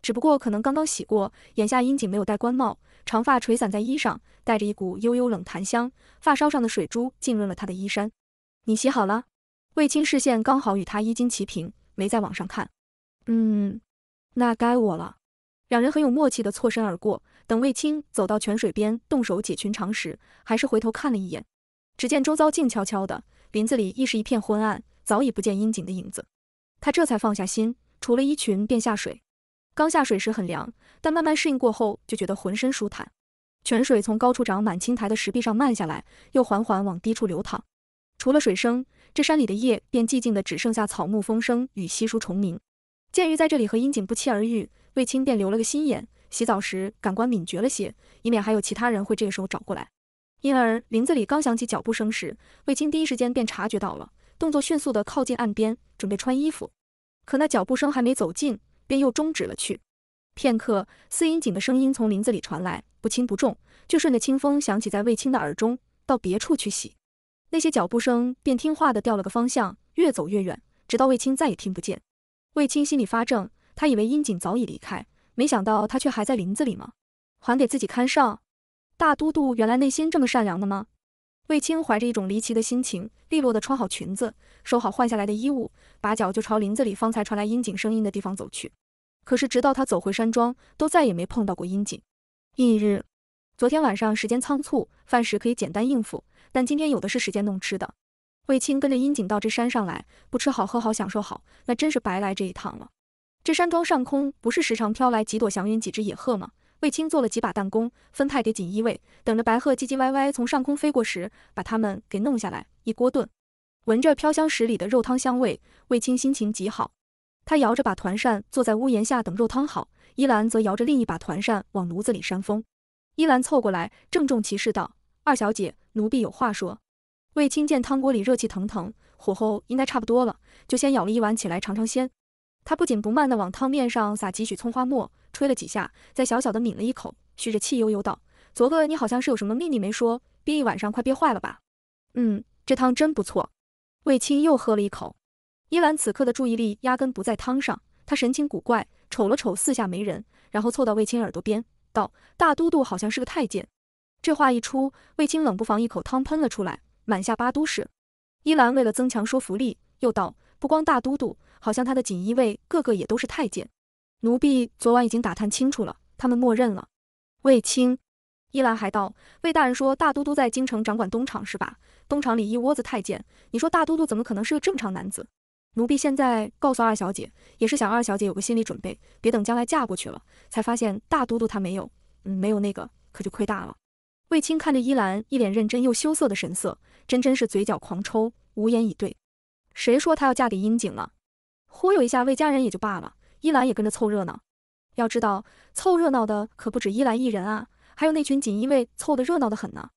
只不过可能刚刚洗过，眼下阴景没有戴官帽。长发垂散在衣上，带着一股悠悠冷檀香，发梢上的水珠浸润了他的衣衫。你洗好了？卫青视线刚好与他衣襟齐平，没再往上看。嗯，那该我了。两人很有默契的错身而过。等卫青走到泉水边，动手解裙长时，还是回头看了一眼。只见周遭静悄悄的，林子里亦是一片昏暗，早已不见阴井的影子。他这才放下心，除了衣裙便下水。刚下水时很凉，但慢慢适应过后就觉得浑身舒坦。泉水从高处长满青苔的石壁上漫下来，又缓缓往低处流淌。除了水声，这山里的夜便寂静的只剩下草木风声与稀疏虫鸣。鉴于在这里和阴井不期而遇，卫青便留了个心眼，洗澡时感官敏觉了些，以免还有其他人会这个时候找过来。因而林子里刚响起脚步声时，卫青第一时间便察觉到了，动作迅速的靠近岸边，准备穿衣服。可那脚步声还没走近。便又终止了去。片刻，司音锦的声音从林子里传来，不轻不重，就顺着清风响起在卫青的耳中。到别处去洗，那些脚步声便听话的调了个方向，越走越远，直到卫青再也听不见。卫青心里发怔，他以为殷景早已离开，没想到他却还在林子里吗？还给自己看上？大都督原来内心这么善良的吗？卫青怀着一种离奇的心情，利落地穿好裙子，收好换下来的衣物，把脚就朝林子里方才传来阴井声音的地方走去。可是直到他走回山庄，都再也没碰到过阴井。翌日，昨天晚上时间仓促，饭食可以简单应付，但今天有的是时间弄吃的。卫青跟着阴井到这山上来，不吃好喝好享受好，那真是白来这一趟了。这山庄上空不是时常飘来几朵祥云、几只野鹤吗？卫青做了几把弹弓，分派给锦衣卫，等着白鹤唧唧歪歪从上空飞过时，把他们给弄下来，一锅炖。闻着飘香十里的肉汤香味，卫青心情极好。他摇着把团扇，坐在屋檐下等肉汤好。依兰则摇着另一把团扇往炉子里扇风。依兰凑过来，郑重其事道：“二小姐，奴婢有话说。”卫青见汤锅里热气腾腾，火候应该差不多了，就先舀了一碗起来尝尝鲜。他不紧不慢地往汤面上撒几许葱花末，吹了几下，再小小的抿了一口，续着气悠悠道：“昨个你好像是有什么秘密没说，憋一晚上快憋坏了吧？”“嗯，这汤真不错。”卫青又喝了一口。伊兰此刻的注意力压根不在汤上，他神情古怪，瞅了瞅四下没人，然后凑到卫青耳朵边道：“大都督好像是个太监。”这话一出，卫青冷不防一口汤喷了出来，满下巴都是。伊兰为了增强说服力，又道：“不光大都督。”好像他的锦衣卫个个也都是太监，奴婢昨晚已经打探清楚了，他们默认了。卫青，依兰还道卫大人说大都督在京城掌管东厂是吧？东厂里一窝子太监，你说大都督怎么可能是个正常男子？奴婢现在告诉二小姐，也是想二小姐有个心理准备，别等将来嫁过去了才发现大都督他没有，嗯，没有那个，可就亏大了。卫青看着依兰一脸认真又羞涩的神色，真真是嘴角狂抽，无言以对。谁说她要嫁给殷景了？忽悠一下卫家人也就罢了，依兰也跟着凑热闹。要知道凑热闹的可不止依兰一人啊，还有那群锦衣卫凑的热闹的很呢。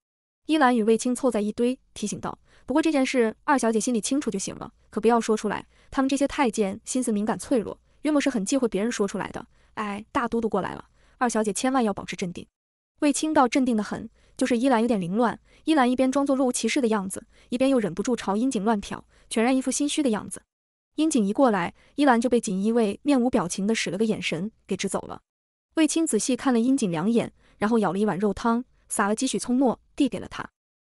依兰与卫青凑在一堆，提醒道：“不过这件事二小姐心里清楚就行了，可不要说出来。他们这些太监心思敏感脆弱，约莫是很忌讳别人说出来的。”哎，大都督过来了，二小姐千万要保持镇定。卫青倒镇定的很，就是依兰有点凌乱。依兰一边装作若无其事的样子，一边又忍不住朝阴井乱瞟，全然一副心虚的样子。樱锦一过来，依兰就被锦衣卫面无表情的使了个眼神，给支走了。卫青仔细看了樱锦两眼，然后舀了一碗肉汤，撒了几许葱末，递给了他。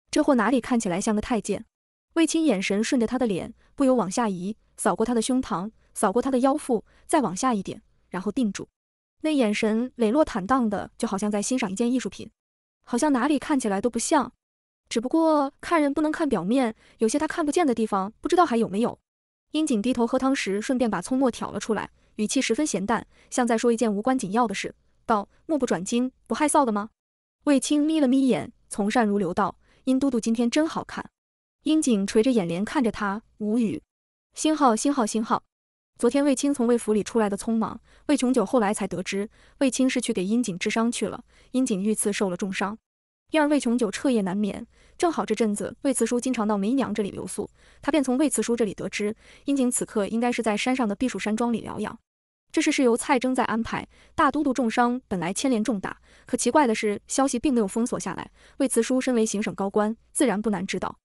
这货哪里看起来像个太监？卫青眼神顺着他的脸，不由往下移，扫过他的胸膛，扫过他的腰腹，再往下一点，然后定住。那眼神磊落坦荡的，就好像在欣赏一件艺术品，好像哪里看起来都不像。只不过看人不能看表面，有些他看不见的地方，不知道还有没有。阴井低头喝汤时，顺便把葱末挑了出来，语气十分闲淡，像在说一件无关紧要的事，道：“目不转睛，不害臊的吗？”卫青眯了眯眼，从善如流道：“阴都督今天真好看。”阴井垂着眼帘看着他，无语。星号星号星号，昨天卫青从卫府里出来的匆忙，魏琼九后来才得知，卫青是去给阴井治伤去了，阴井遇刺受了重伤，因而魏琼九彻夜难眠。正好这阵子魏慈叔经常到梅姨娘这里留宿，他便从魏慈叔这里得知，樱景此刻应该是在山上的避暑山庄里疗养。这事是由蔡征在安排，大都督重伤，本来牵连重大，可奇怪的是消息并没有封锁下来。魏慈叔身为行省高官，自然不难知道。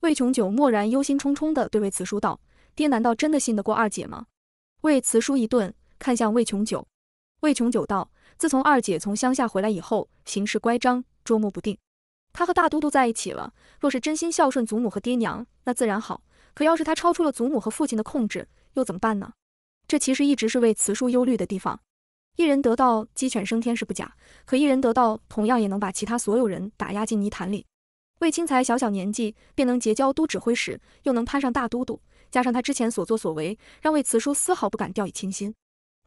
魏琼九默然忧心忡忡地对魏慈叔道：“爹，难道真的信得过二姐吗？”魏慈叔一顿，看向魏琼九。魏琼九道：“自从二姐从乡下回来以后，行事乖张，捉摸不定。”他和大都督在一起了，若是真心孝顺祖母和爹娘，那自然好。可要是他超出了祖母和父亲的控制，又怎么办呢？这其实一直是为慈叔忧虑的地方。一人得道，鸡犬升天是不假，可一人得道，同样也能把其他所有人打压进泥潭里。魏青才小小年纪便能结交都指挥使，又能攀上大都督，加上他之前所作所为，让魏慈叔丝毫不敢掉以轻心。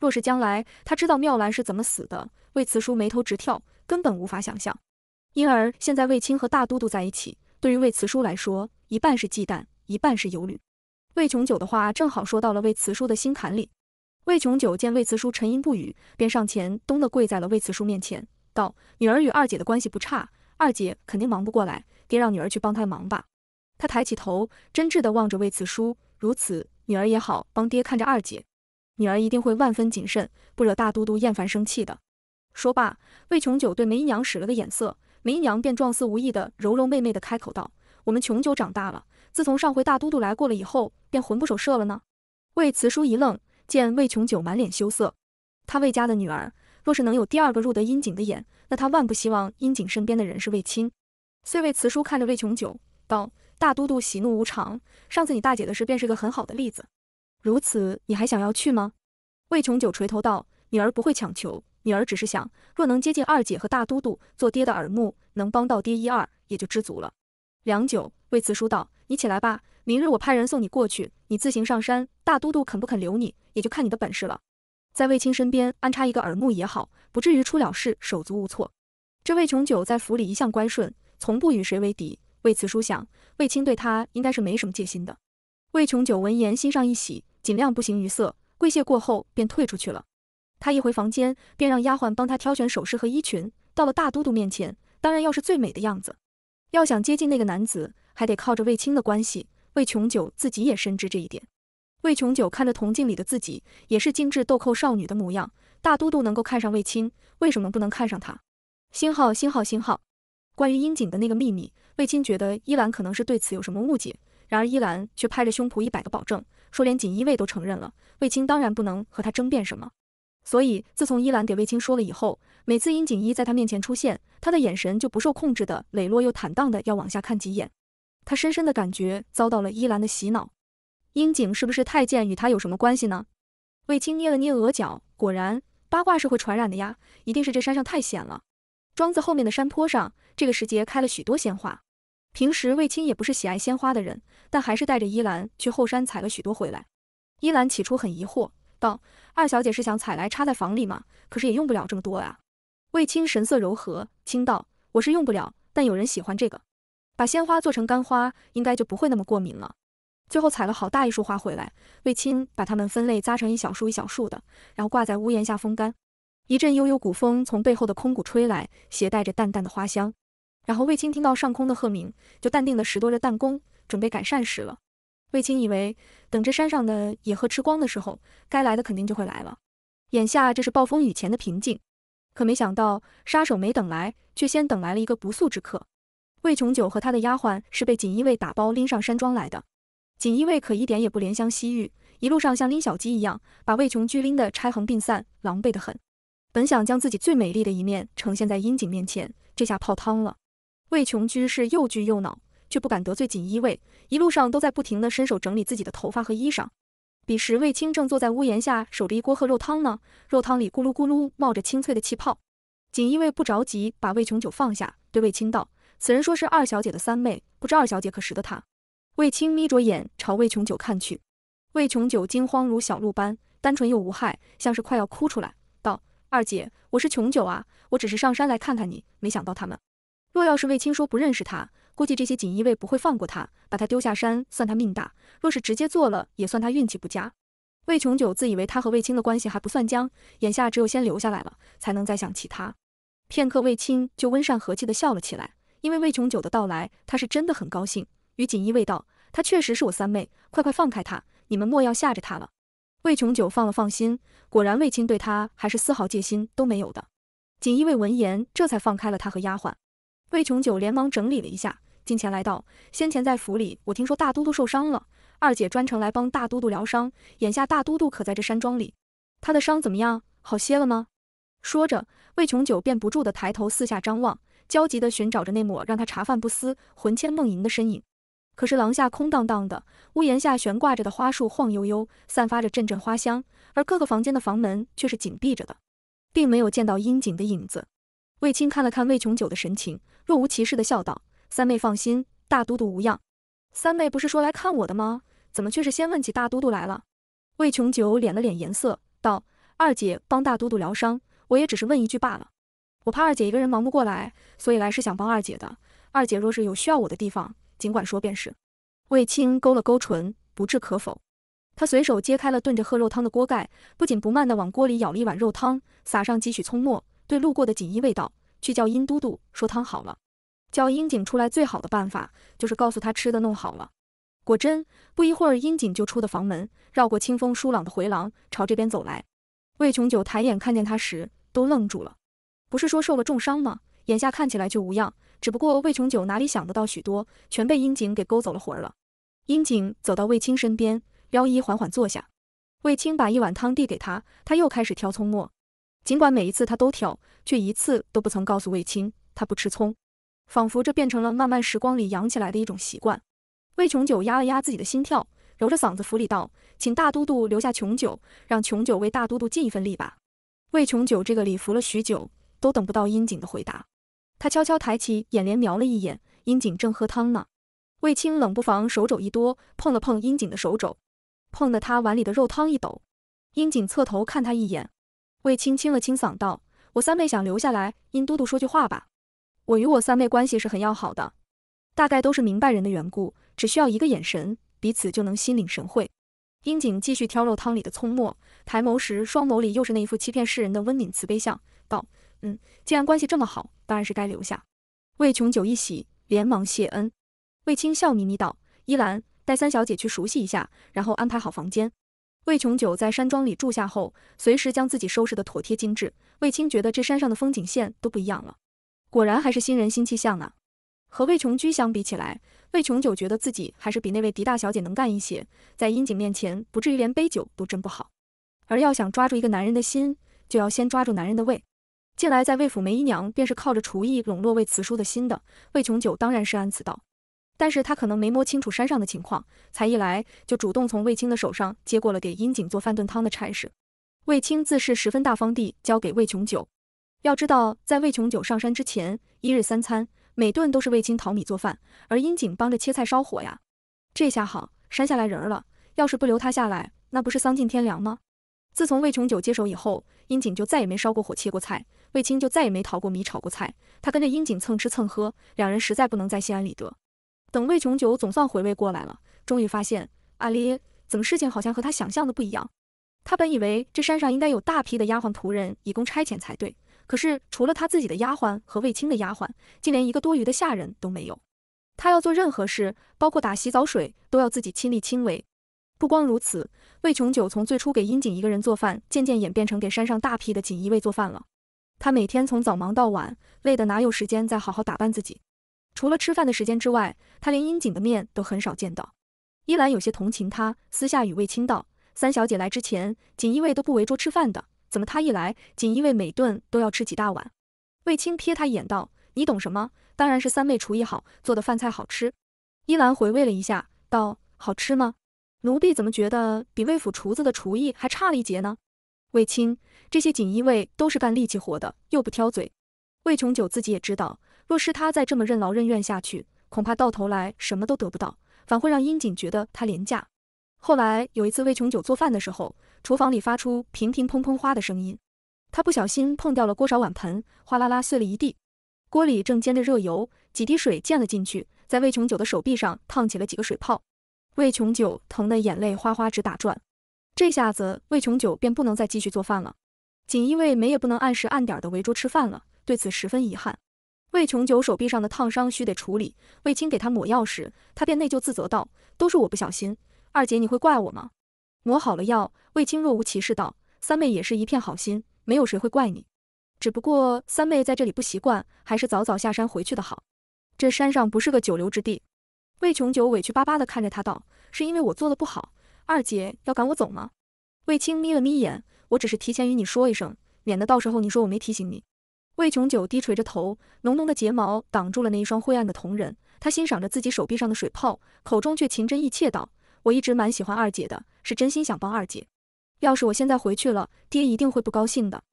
若是将来他知道妙兰是怎么死的，魏慈叔眉头直跳，根本无法想象。因而，现在卫青和大都督在一起，对于卫辞叔来说，一半是忌惮，一半是忧虑。魏琼九的话正好说到了魏辞叔的心坎里。魏琼九见魏辞叔沉吟不语，便上前咚地跪在了魏辞叔面前，道：“女儿与二姐的关系不差，二姐肯定忙不过来，爹让女儿去帮她忙吧。”他抬起头，真挚地望着魏辞叔，如此女儿也好帮爹看着二姐，女儿一定会万分谨慎，不惹大都督厌烦生气的。说罢，魏琼九对梅姨娘使了个眼色。梅娘便状似无意的柔柔媚媚的开口道：“我们琼九长大了，自从上回大都督来过了以后，便魂不守舍了呢。”魏慈叔一愣，见魏琼九满脸羞涩，他魏家的女儿若是能有第二个入得阴景的眼，那他万不希望阴景身边的人是魏青。遂魏慈叔看着魏琼九道：“大都督喜怒无常，上次你大姐的事便是个很好的例子。如此，你还想要去吗？”魏琼九垂头道：“女儿不会强求。”女儿只是想，若能接近二姐和大都督，做爹的耳目，能帮到爹一二，也就知足了。良久，魏慈叔道：“你起来吧，明日我派人送你过去，你自行上山。大都督肯不肯留你，也就看你的本事了。在卫青身边安插一个耳目也好，不至于出了事手足无措。这魏琼九在府里一向乖顺，从不与谁为敌。魏慈叔想，卫青对他应该是没什么戒心的。魏琼九闻言，心上一喜，尽量不形于色，跪谢过后便退出去了。”他一回房间，便让丫鬟帮他挑选首饰和衣裙。到了大都督面前，当然要是最美的样子。要想接近那个男子，还得靠着卫青的关系。卫琼九自己也深知这一点。卫琼九看着铜镜里的自己，也是精致豆蔻少女的模样。大都督能够看上卫青，为什么不能看上他？星号星号星号，关于樱井的那个秘密，卫青觉得依兰可能是对此有什么误解。然而依兰却拍着胸脯一百个保证，说连锦衣卫都承认了。卫青当然不能和他争辩什么。所以，自从伊兰给卫青说了以后，每次殷景一在他面前出现，他的眼神就不受控制的磊落又坦荡的要往下看几眼。他深深的感觉遭到了伊兰的洗脑。殷景是不是太监，与他有什么关系呢？卫青捏了捏额角，果然，八卦是会传染的呀。一定是这山上太险了。庄子后面的山坡上，这个时节开了许多鲜花。平时卫青也不是喜爱鲜花的人，但还是带着依兰去后山采了许多回来。依兰起初很疑惑。道：“二小姐是想采来插在房里吗？可是也用不了这么多呀。”卫青神色柔和，轻道：“我是用不了，但有人喜欢这个，把鲜花做成干花，应该就不会那么过敏了。”最后采了好大一束花回来，卫青把它们分类扎成一小束一小束的，然后挂在屋檐下风干。一阵悠悠古风从背后的空谷吹来，携带着淡淡的花香。然后卫青听到上空的鹤鸣，就淡定的拾掇着弹弓，准备改善时了。卫青以为等这山上的野鹤吃光的时候，该来的肯定就会来了。眼下这是暴风雨前的平静，可没想到杀手没等来，却先等来了一个不速之客。魏琼九和他的丫鬟是被锦衣卫打包拎上山庄来的。锦衣卫可一点也不怜香惜玉，一路上像拎小鸡一样把魏琼居拎的拆横并散，狼狈得很。本想将自己最美丽的一面呈现在阴井面前，这下泡汤了。魏琼居是又惧又恼，却不敢得罪锦衣卫。一路上都在不停地伸手整理自己的头发和衣裳。彼时卫青正坐在屋檐下守着一锅喝肉汤呢，肉汤里咕噜咕噜冒着清脆的气泡。锦衣卫不着急把魏琼九放下，对卫青道：“此人说是二小姐的三妹，不知二小姐可识得她？”卫青眯着眼朝魏琼九看去，魏琼九惊慌如小鹿般，单纯又无害，像是快要哭出来，道：“二姐，我是琼九啊，我只是上山来看看你，没想到他们。若要是卫青说不认识他。”估计这些锦衣卫不会放过他，把他丢下山算他命大；若是直接做了，也算他运气不佳。魏琼九自以为他和魏青的关系还不算僵，眼下只有先留下来了，才能再想其他。片刻，魏青就温善和气的笑了起来，因为魏琼九的到来，他是真的很高兴。与锦衣卫道：“她确实是我三妹，快快放开他，你们莫要吓着她了。”魏琼九放了放心，果然魏青对他还是丝毫戒心都没有的。锦衣卫闻言，这才放开了他和丫鬟。魏琼九连忙整理了一下。进前来道：“先前在府里，我听说大都督受伤了，二姐专程来帮大都督疗伤。眼下大都督可在这山庄里，他的伤怎么样？好些了吗？说着，魏琼九便不住的抬头四下张望，焦急的寻找着那抹让他茶饭不思、魂牵梦萦的身影。可是廊下空荡荡的，屋檐下悬挂着的花束晃悠悠，散发着阵阵花香，而各个房间的房门却是紧闭着的，并没有见到殷景的影子。魏青看了看魏琼九的神情，若无其事的笑道。三妹放心，大都督无恙。三妹不是说来看我的吗？怎么却是先问起大都督来了？魏琼九敛了敛颜色道：“二姐帮大都督疗伤，我也只是问一句罢了。我怕二姐一个人忙不过来，所以来是想帮二姐的。二姐若是有需要我的地方，尽管说便是。”魏青勾了勾唇，不置可否。他随手揭开了炖着喝肉汤的锅盖，不紧不慢地往锅里舀了一碗肉汤，撒上几许葱末，对路过的锦衣卫道：“去叫殷都督，说汤好了。”叫英井出来最好的办法，就是告诉他吃的弄好了。果真，不一会儿，英井就出的房门，绕过清风舒朗的回廊，朝这边走来。魏琼九抬眼看见他时，都愣住了。不是说受了重伤吗？眼下看起来却无恙。只不过魏琼九哪里想得到，许多全被英井给勾走了魂了。英井走到魏青身边，撩衣缓缓坐下。魏青把一碗汤递给他，他又开始挑葱末。尽管每一次他都挑，却一次都不曾告诉魏青，他不吃葱。仿佛这变成了漫漫时光里养起来的一种习惯。魏琼九压了压自己的心跳，揉着嗓子福礼道：“请大都督留下琼九，让琼九为大都督尽一份力吧。”魏琼九这个礼服了许久，都等不到殷景的回答。他悄悄抬起眼帘瞄了一眼，殷景正喝汤呢。魏青冷不防手肘一哆，碰了碰殷景的手肘，碰得他碗里的肉汤一抖。殷景侧头看他一眼，魏青清了清嗓道：“我三妹想留下来，殷都督说句话吧。”我与我三妹关系是很要好的，大概都是明白人的缘故，只需要一个眼神，彼此就能心领神会。樱井继续挑肉汤里的葱末，抬眸时双眸里又是那一副欺骗世人的温敏慈悲相，道：“嗯，既然关系这么好，当然是该留下。”魏琼九一喜，连忙谢恩。魏青笑眯眯道：“依兰，带三小姐去熟悉一下，然后安排好房间。”魏琼九在山庄里住下后，随时将自己收拾的妥帖精致。魏青觉得这山上的风景线都不一样了。果然还是新人新气象啊！和魏琼居相比起来，魏琼九觉得自己还是比那位狄大小姐能干一些，在殷景面前不至于连杯酒都斟不好。而要想抓住一个男人的心，就要先抓住男人的胃。近来在魏府，梅姨娘便是靠着厨艺笼络魏慈叔的心的。魏琼九当然是按此道，但是他可能没摸清楚山上的情况，才一来就主动从魏青的手上接过了给殷景做饭炖汤的差事。魏青自是十分大方地交给魏琼九。要知道，在魏琼九上山之前，一日三餐，每顿都是魏青淘米做饭，而殷景帮着切菜烧火呀。这下好，山下来人了。要是不留他下来，那不是丧尽天良吗？自从魏琼九接手以后，殷景就再也没烧过火、切过菜，魏青就再也没淘过米、炒过菜。他跟着殷景蹭吃蹭喝，两人实在不能再心安理得。等魏琼九总算回味过来了，终于发现阿咧，怎么事情好像和他想象的不一样？他本以为这山上应该有大批的丫鬟仆人，以供差遣才对。可是除了他自己的丫鬟和卫青的丫鬟，竟连一个多余的下人都没有。他要做任何事，包括打洗澡水，都要自己亲力亲为。不光如此，魏琼九从最初给殷景一个人做饭，渐渐演变成给山上大批的锦衣卫做饭了。他每天从早忙到晚，累得哪有时间再好好打扮自己？除了吃饭的时间之外，他连殷景的面都很少见到。依兰有些同情他，私下与卫青道：“三小姐来之前，锦衣卫都不围桌吃饭的。”怎么他一来，锦衣卫每顿都要吃几大碗？卫青瞥他一眼道：“你懂什么？当然是三妹厨艺好，做的饭菜好吃。”依兰回味了一下，道：“好吃吗？奴婢怎么觉得比卫府厨子的厨艺还差了一截呢？”卫青，这些锦衣卫都是干力气活的，又不挑嘴。魏琼九自己也知道，若是他再这么任劳任怨下去，恐怕到头来什么都得不到，反会让英锦觉得他廉价。后来有一次为琼九做饭的时候，厨房里发出乒乒乓乓花的声音，他不小心碰掉了锅勺碗盆，哗啦啦碎了一地。锅里正煎着热油，几滴水溅了进去，在魏琼九的手臂上烫起了几个水泡。魏琼九疼得眼泪哗哗直打转，这下子魏琼九便不能再继续做饭了，锦衣卫没也不能按时按点的围桌吃饭了，对此十分遗憾。魏琼九手臂上的烫伤需得处理，卫青给他抹药时，他便内疚自责道：“都是我不小心。”二姐，你会怪我吗？抹好了药，卫青若无其事道：“三妹也是一片好心，没有谁会怪你。只不过三妹在这里不习惯，还是早早下山回去的好。这山上不是个久留之地。”魏琼九委屈巴巴地看着他道：“是因为我做的不好，二姐要赶我走吗？”卫青眯了眯眼：“我只是提前与你说一声，免得到时候你说我没提醒你。”魏琼九低垂着头，浓浓的睫毛挡住了那一双灰暗的瞳仁。他欣赏着自己手臂上的水泡，口中却情真意切道。我一直蛮喜欢二姐的，是真心想帮二姐。要是我现在回去了，爹一定会不高兴的。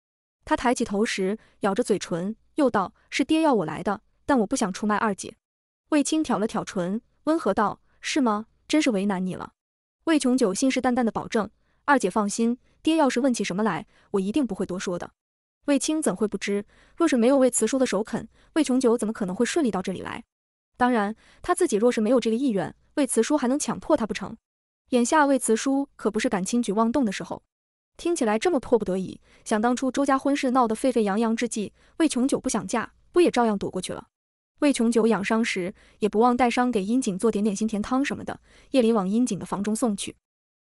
他抬起头时，咬着嘴唇，又道：“是爹要我来的，但我不想出卖二姐。”卫青挑了挑唇，温和道：“是吗？真是为难你了。”魏琼九信誓旦旦的保证：“二姐放心，爹要是问起什么来，我一定不会多说的。”卫青怎会不知？若是没有魏慈叔的首肯，魏琼九怎么可能会顺利到这里来？当然，他自己若是没有这个意愿，魏慈叔还能强迫他不成？眼下魏慈叔可不是敢轻举妄动的时候。听起来这么迫不得已，想当初周家婚事闹得沸沸扬扬之际，魏琼九不想嫁，不也照样躲过去了？魏琼九养伤时，也不忘带伤给殷景做点点心、甜汤什么的，夜里往殷景的房中送去，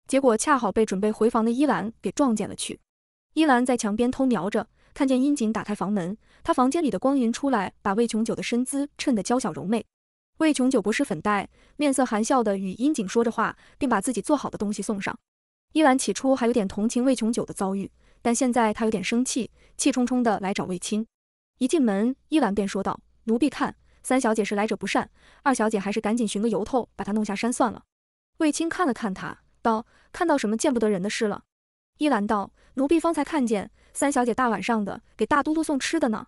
结果恰好被准备回房的依兰给撞见了去。依兰在墙边偷瞄着，看见殷景打开房门，她房间里的光云出来，把魏琼九的身姿衬得娇小柔媚。魏琼九不施粉黛，面色含笑的与殷景说着话，并把自己做好的东西送上。依兰起初还有点同情魏琼九的遭遇，但现在她有点生气，气冲冲的来找魏青。一进门，依兰便说道：“奴婢看三小姐是来者不善，二小姐还是赶紧寻个由头把她弄下山算了。”魏青看了看他，道：“看到什么见不得人的事了？”依兰道：“奴婢方才看见三小姐大晚上的给大都督送吃的呢，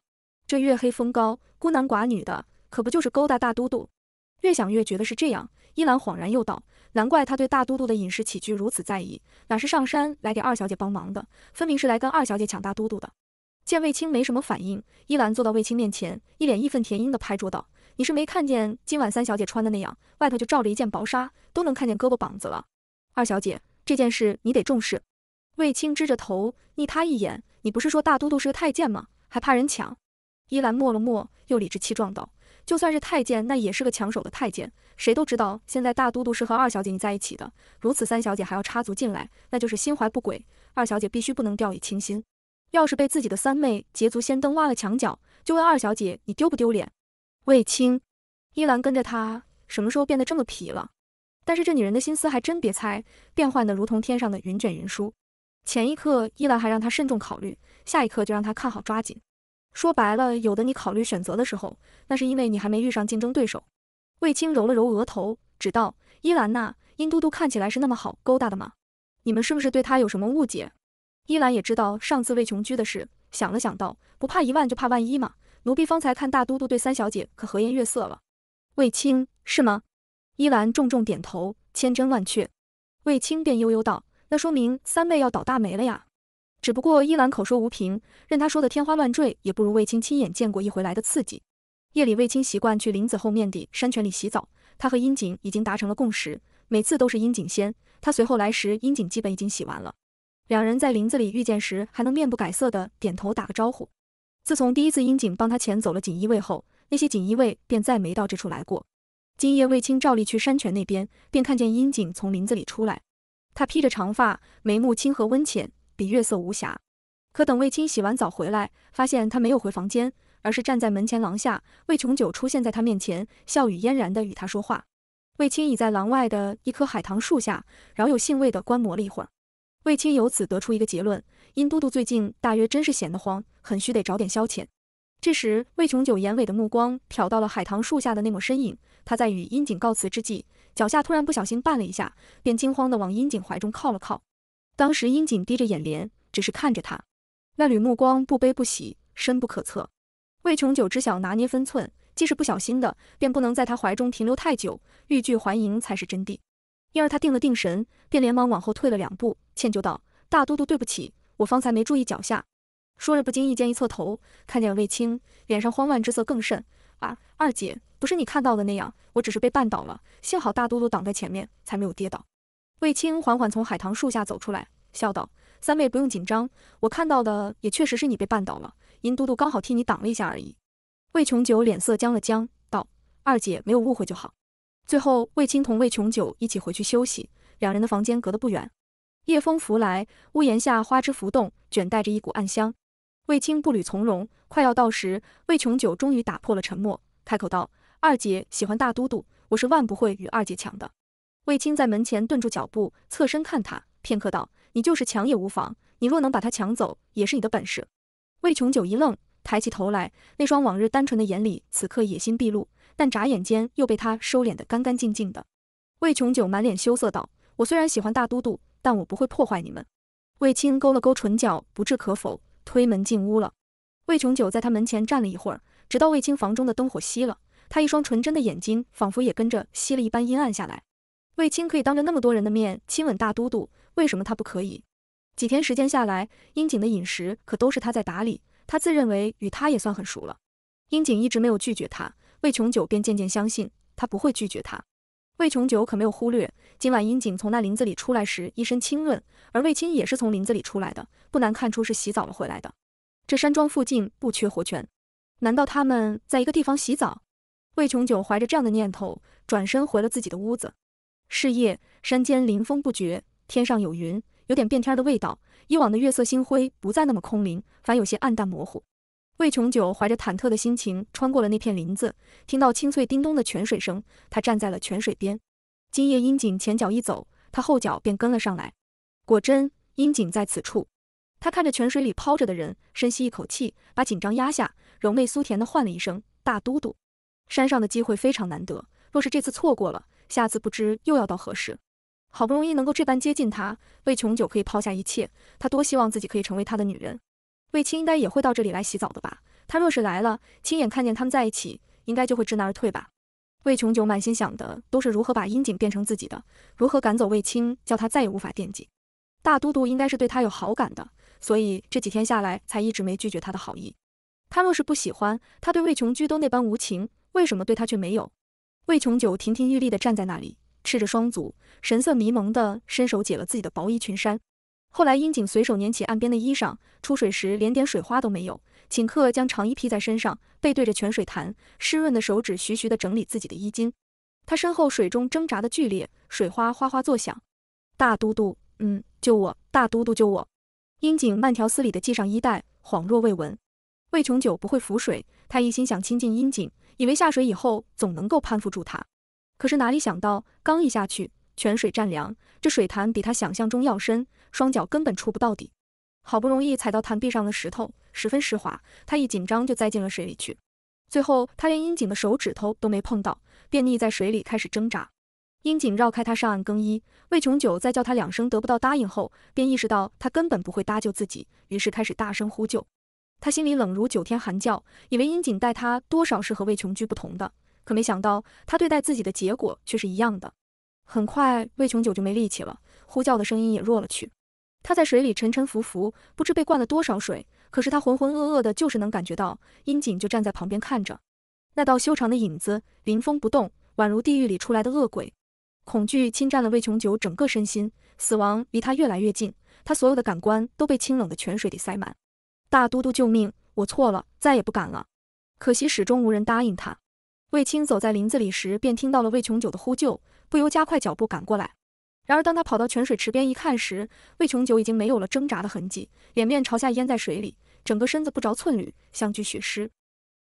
这月黑风高，孤男寡女的，可不就是勾搭大都督？”越想越觉得是这样，依兰恍然又道：“难怪他对大都督的饮食起居如此在意，哪是上山来给二小姐帮忙的，分明是来跟二小姐抢大都督的。”见卫青没什么反应，依兰坐到卫青面前，一脸义愤填膺地拍桌道：“你是没看见今晚三小姐穿的那样，外头就罩着一件薄纱，都能看见胳膊膀子了。二小姐这件事你得重视。”卫青支着头睨他一眼：“你不是说大都督是个太监吗？还怕人抢？”依兰默了默，又理直气壮道。就算是太监，那也是个抢手的太监。谁都知道，现在大都督是和二小姐你在一起的。如此，三小姐还要插足进来，那就是心怀不轨。二小姐必须不能掉以轻心。要是被自己的三妹捷足先登，挖了墙角，就问二小姐你丢不丢脸？卫青，依兰跟着他，什么时候变得这么皮了？但是这女人的心思还真别猜，变幻的如同天上的云卷云舒。前一刻依兰还让他慎重考虑，下一刻就让他看好抓紧。说白了，有的你考虑选择的时候，那是因为你还没遇上竞争对手。卫青揉了揉额头，只道：“伊兰呐，殷都督看起来是那么好勾搭的吗？你们是不是对他有什么误解？”伊兰也知道上次魏琼居的事，想了想道：“不怕一万就怕万一嘛。奴婢方才看大都督对三小姐可和颜悦色了。”卫青是吗？伊兰重重点头，千真万确。卫青便悠悠道：“那说明三妹要倒大霉了呀。”只不过伊兰口说无凭，任他说的天花乱坠，也不如卫青亲眼见过一回来的刺激。夜里卫青习惯去林子后面的山泉里洗澡，他和殷井已经达成了共识，每次都是殷井先，他随后来时，殷井基本已经洗完了。两人在林子里遇见时，还能面不改色的点头打个招呼。自从第一次殷井帮他遣走了锦衣卫后，那些锦衣卫便再没到这处来过。今夜卫青照例去山泉那边，便看见殷井从林子里出来，他披着长发，眉目清和温浅。比月色无瑕。可等卫青洗完澡回来，发现他没有回房间，而是站在门前廊下。魏琼九出现在他面前，笑语嫣然的与他说话。卫青已在廊外的一棵海棠树下，饶有兴味的观摩了一会儿。卫青由此得出一个结论：殷都督最近大约真是闲得慌，很需得找点消遣。这时，魏琼九眼尾的目光瞟到了海棠树下的那抹身影。他在与殷景告辞之际，脚下突然不小心绊了一下，便惊慌的往殷景怀中靠了靠。当时，英锦低着眼帘，只是看着他，那缕目光不悲不喜，深不可测。魏琼九知晓拿捏分寸，既是不小心的，便不能在他怀中停留太久，欲拒还迎才是真谛。因而他定了定神，便连忙往后退了两步，歉疚道：“大都督，对不起，我方才没注意脚下。”说着，不经意间一侧头，看见了魏青，脸上慌乱之色更甚。啊，二姐，不是你看到的那样，我只是被绊倒了，幸好大都督挡在前面，才没有跌倒。卫青缓缓从海棠树下走出来，笑道：“三妹不用紧张，我看到的也确实是你被绊倒了，银都督刚好替你挡了一下而已。”魏琼九脸色僵了僵，道：“二姐没有误会就好。”最后，卫青同魏琼九一起回去休息，两人的房间隔得不远。夜风拂来，屋檐下花枝浮动，卷带着一股暗香。卫青步履从容，快要到时，魏琼九终于打破了沉默，开口道：“二姐喜欢大都督，我是万不会与二姐抢的。”卫青在门前顿住脚步，侧身看他片刻，道：“你就是抢也无妨，你若能把他抢走，也是你的本事。”魏琼九一愣，抬起头来，那双往日单纯的眼里，此刻野心毕露，但眨眼间又被他收敛的干干净净的。魏琼九满脸羞涩道：“我虽然喜欢大都督，但我不会破坏你们。”卫青勾了勾唇角，不置可否，推门进屋了。魏琼九在他门前站了一会儿，直到卫青房中的灯火熄了，他一双纯真的眼睛仿佛也跟着熄了一般阴暗下来。卫青可以当着那么多人的面亲吻大都督，为什么他不可以？几天时间下来，英景的饮食可都是他在打理，他自认为与他也算很熟了。英景一直没有拒绝他，魏琼九便渐渐相信他不会拒绝他。魏琼九可没有忽略，今晚英景从那林子里出来时一身清润，而卫青也是从林子里出来的，不难看出是洗澡了回来的。这山庄附近不缺活泉，难道他们在一个地方洗澡？魏琼九怀着这样的念头，转身回了自己的屋子。是夜，山间林风不绝，天上有云，有点变天的味道。以往的月色星辉不再那么空灵，反有些暗淡模糊。魏琼九怀着忐忑的心情穿过了那片林子，听到清脆叮咚的泉水声，他站在了泉水边。今夜阴井前脚一走，他后脚便跟了上来。果真，阴井在此处。他看着泉水里泡着的人，深吸一口气，把紧张压下，柔媚苏甜的唤了一声：“大都督。”山上的机会非常难得，若是这次错过了。下次不知又要到何时。好不容易能够这般接近他，魏琼九可以抛下一切，他多希望自己可以成为他的女人。魏青应该也会到这里来洗澡的吧？他若是来了，亲眼看见他们在一起，应该就会知难而退吧？魏琼九满心想的都是如何把阴景变成自己的，如何赶走魏青，叫他再也无法惦记。大都督应该是对他有好感的，所以这几天下来才一直没拒绝他的好意。他若是不喜欢，他对魏琼居都那般无情，为什么对他却没有？魏琼九亭亭玉立地站在那里，赤着双足，神色迷蒙地伸手解了自己的薄衣裙衫。后来，樱井随手捻起岸边的衣裳，出水时连点水花都没有。顷刻，将长衣披在身上，背对着泉水潭，湿润的手指徐徐地整理自己的衣襟。他身后水中挣扎的剧烈，水花哗哗作响。大都督，嗯，救我！大都督救我！樱井慢条斯理地系上衣带，恍若未闻。魏琼九不会浮水，他一心想亲近樱井。以为下水以后总能够攀附住他，可是哪里想到刚一下去，泉水湛凉，这水潭比他想象中要深，双脚根本触不到底。好不容易踩到潭壁上的石头，十分湿滑，他一紧张就栽进了水里去。最后他连阴井的手指头都没碰到，便溺在水里开始挣扎。阴井绕开他上岸更衣，魏琼九在叫他两声得不到答应后，便意识到他根本不会搭救自己，于是开始大声呼救。他心里冷如九天寒窖，以为殷锦待他多少是和魏琼居不同的，可没想到他对待自己的结果却是一样的。很快，魏琼九就没力气了，呼叫的声音也弱了去。他在水里沉沉浮浮，不知被灌了多少水，可是他浑浑噩噩的，就是能感觉到殷锦就站在旁边看着，那道修长的影子，临风不动，宛如地狱里出来的恶鬼。恐惧侵占了魏琼九整个身心，死亡离他越来越近，他所有的感官都被清冷的泉水里塞满。大都督救命！我错了，再也不敢了。可惜始终无人答应他。卫青走在林子里时，便听到了魏琼九的呼救，不由加快脚步赶过来。然而当他跑到泉水池边一看时，魏琼九已经没有了挣扎的痕迹，脸面朝下淹在水里，整个身子不着寸缕，像具血尸。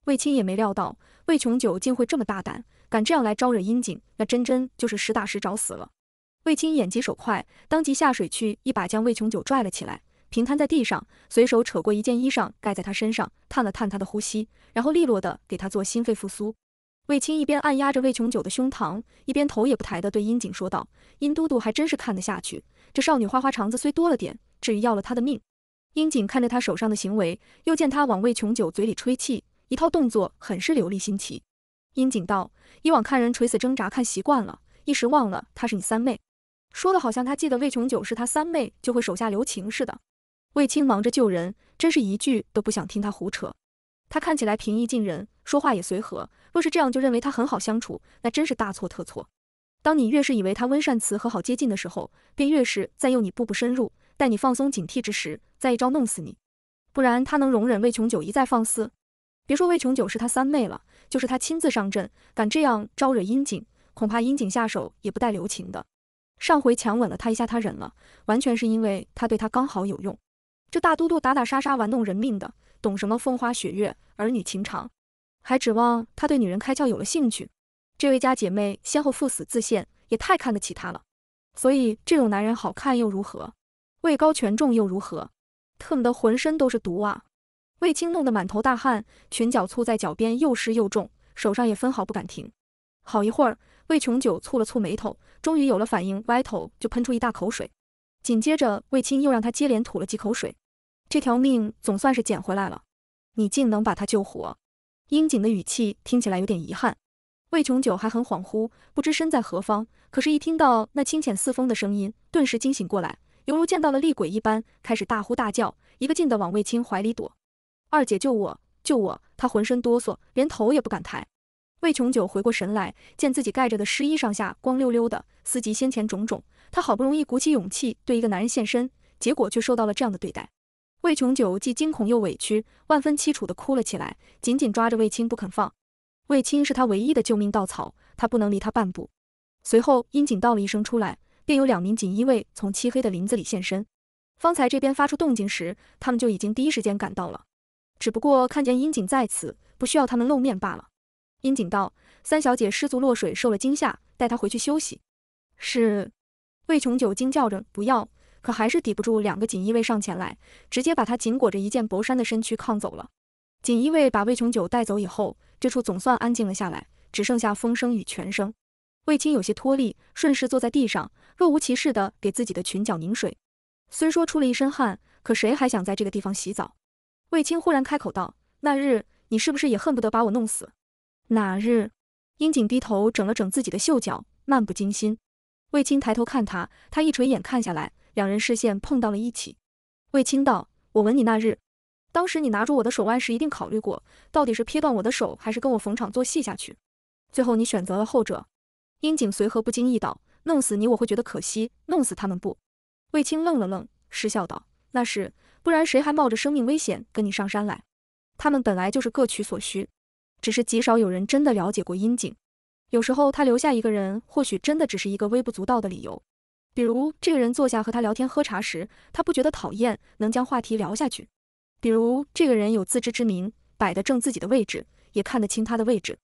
卫青也没料到魏琼九竟会这么大胆，敢这样来招惹阴井，那真真就是实打实找死了。卫青眼疾手快，当即下水去，一把将魏琼九拽了起来。平摊在地上，随手扯过一件衣裳盖在他身上，探了探他的呼吸，然后利落的给他做心肺复苏。卫青一边按压着魏琼九的胸膛，一边头也不抬的对殷景说道：“殷都督还真是看得下去，这少女花花肠子虽多了点，至于要了他的命？”殷景看着他手上的行为，又见他往魏琼九嘴里吹气，一套动作很是流利新奇。殷景道：“以往看人垂死挣扎看习惯了，一时忘了她是你三妹，说的好像他记得魏琼九是他三妹就会手下留情似的。”卫青忙着救人，真是一句都不想听他胡扯。他看起来平易近人，说话也随和，若是这样就认为他很好相处，那真是大错特错。当你越是以为他温善慈和好接近的时候，便越是在诱你步步深入，待你放松警惕之时，再一招弄死你。不然他能容忍魏琼九一再放肆？别说魏琼九是他三妹了，就是他亲自上阵，敢这样招惹殷景，恐怕殷景下手也不带留情的。上回强吻了他一下，他忍了，完全是因为他对他刚好有用。这大都督打打杀杀玩弄人命的，懂什么风花雪月儿女情长？还指望他对女人开窍有了兴趣？这位家姐妹先后赴死自献，也太看得起他了。所以这种男人好看又如何？位高权重又如何？特么的浑身都是毒啊！卫青弄得满头大汗，裙角蹙在脚边又湿又重，手上也分毫不敢停。好一会儿，魏琼九蹙了蹙眉头，终于有了反应，歪头就喷出一大口水。紧接着，卫青又让他接连吐了几口水，这条命总算是捡回来了。你竟能把他救活，英锦的语气听起来有点遗憾。魏琼九还很恍惚，不知身在何方，可是，一听到那清浅似风的声音，顿时惊醒过来，犹如见到了厉鬼一般，开始大呼大叫，一个劲的往卫青怀里躲。二姐救我，救我！他浑身哆嗦，连头也不敢抬。魏琼九回过神来，见自己盖着的湿衣上下光溜溜的，思及先前种种，他好不容易鼓起勇气对一个男人现身，结果却受到了这样的对待。魏琼九既惊恐又委屈，万分凄楚的哭了起来，紧紧抓着魏青不肯放。魏青是他唯一的救命稻草，他不能离他半步。随后，阴警道了一声出来，便有两名锦衣卫从漆黑的林子里现身。方才这边发出动静时，他们就已经第一时间赶到了，只不过看见阴警在此，不需要他们露面罢了。殷景道：“三小姐失足落水，受了惊吓，带她回去休息。”是。魏琼九惊叫着：“不要！”可还是抵不住两个锦衣卫上前来，直接把他紧裹着一件薄衫的身躯扛走了。锦衣卫把魏琼九带走以后，这处总算安静了下来，只剩下风声与犬声。卫青有些脱力，顺势坐在地上，若无其事的给自己的裙角拧水。虽说出了一身汗，可谁还想在这个地方洗澡？卫青忽然开口道：“那日你是不是也恨不得把我弄死？”哪日，樱井低头整了整自己的袖角，漫不经心。卫青抬头看他，他一垂眼看下来，两人视线碰到了一起。卫青道：“我吻你那日，当时你拿住我的手腕时，一定考虑过，到底是劈断我的手，还是跟我逢场作戏下去。最后你选择了后者。”樱井随和不经意道：“弄死你我会觉得可惜，弄死他们不？”卫青愣了愣，失笑道：“那是，不然谁还冒着生命危险跟你上山来？他们本来就是各取所需。”只是极少有人真的了解过阴井。有时候他留下一个人，或许真的只是一个微不足道的理由。比如这个人坐下和他聊天喝茶时，他不觉得讨厌，能将话题聊下去。比如这个人有自知之明，摆得正自己的位置，也看得清他的位置。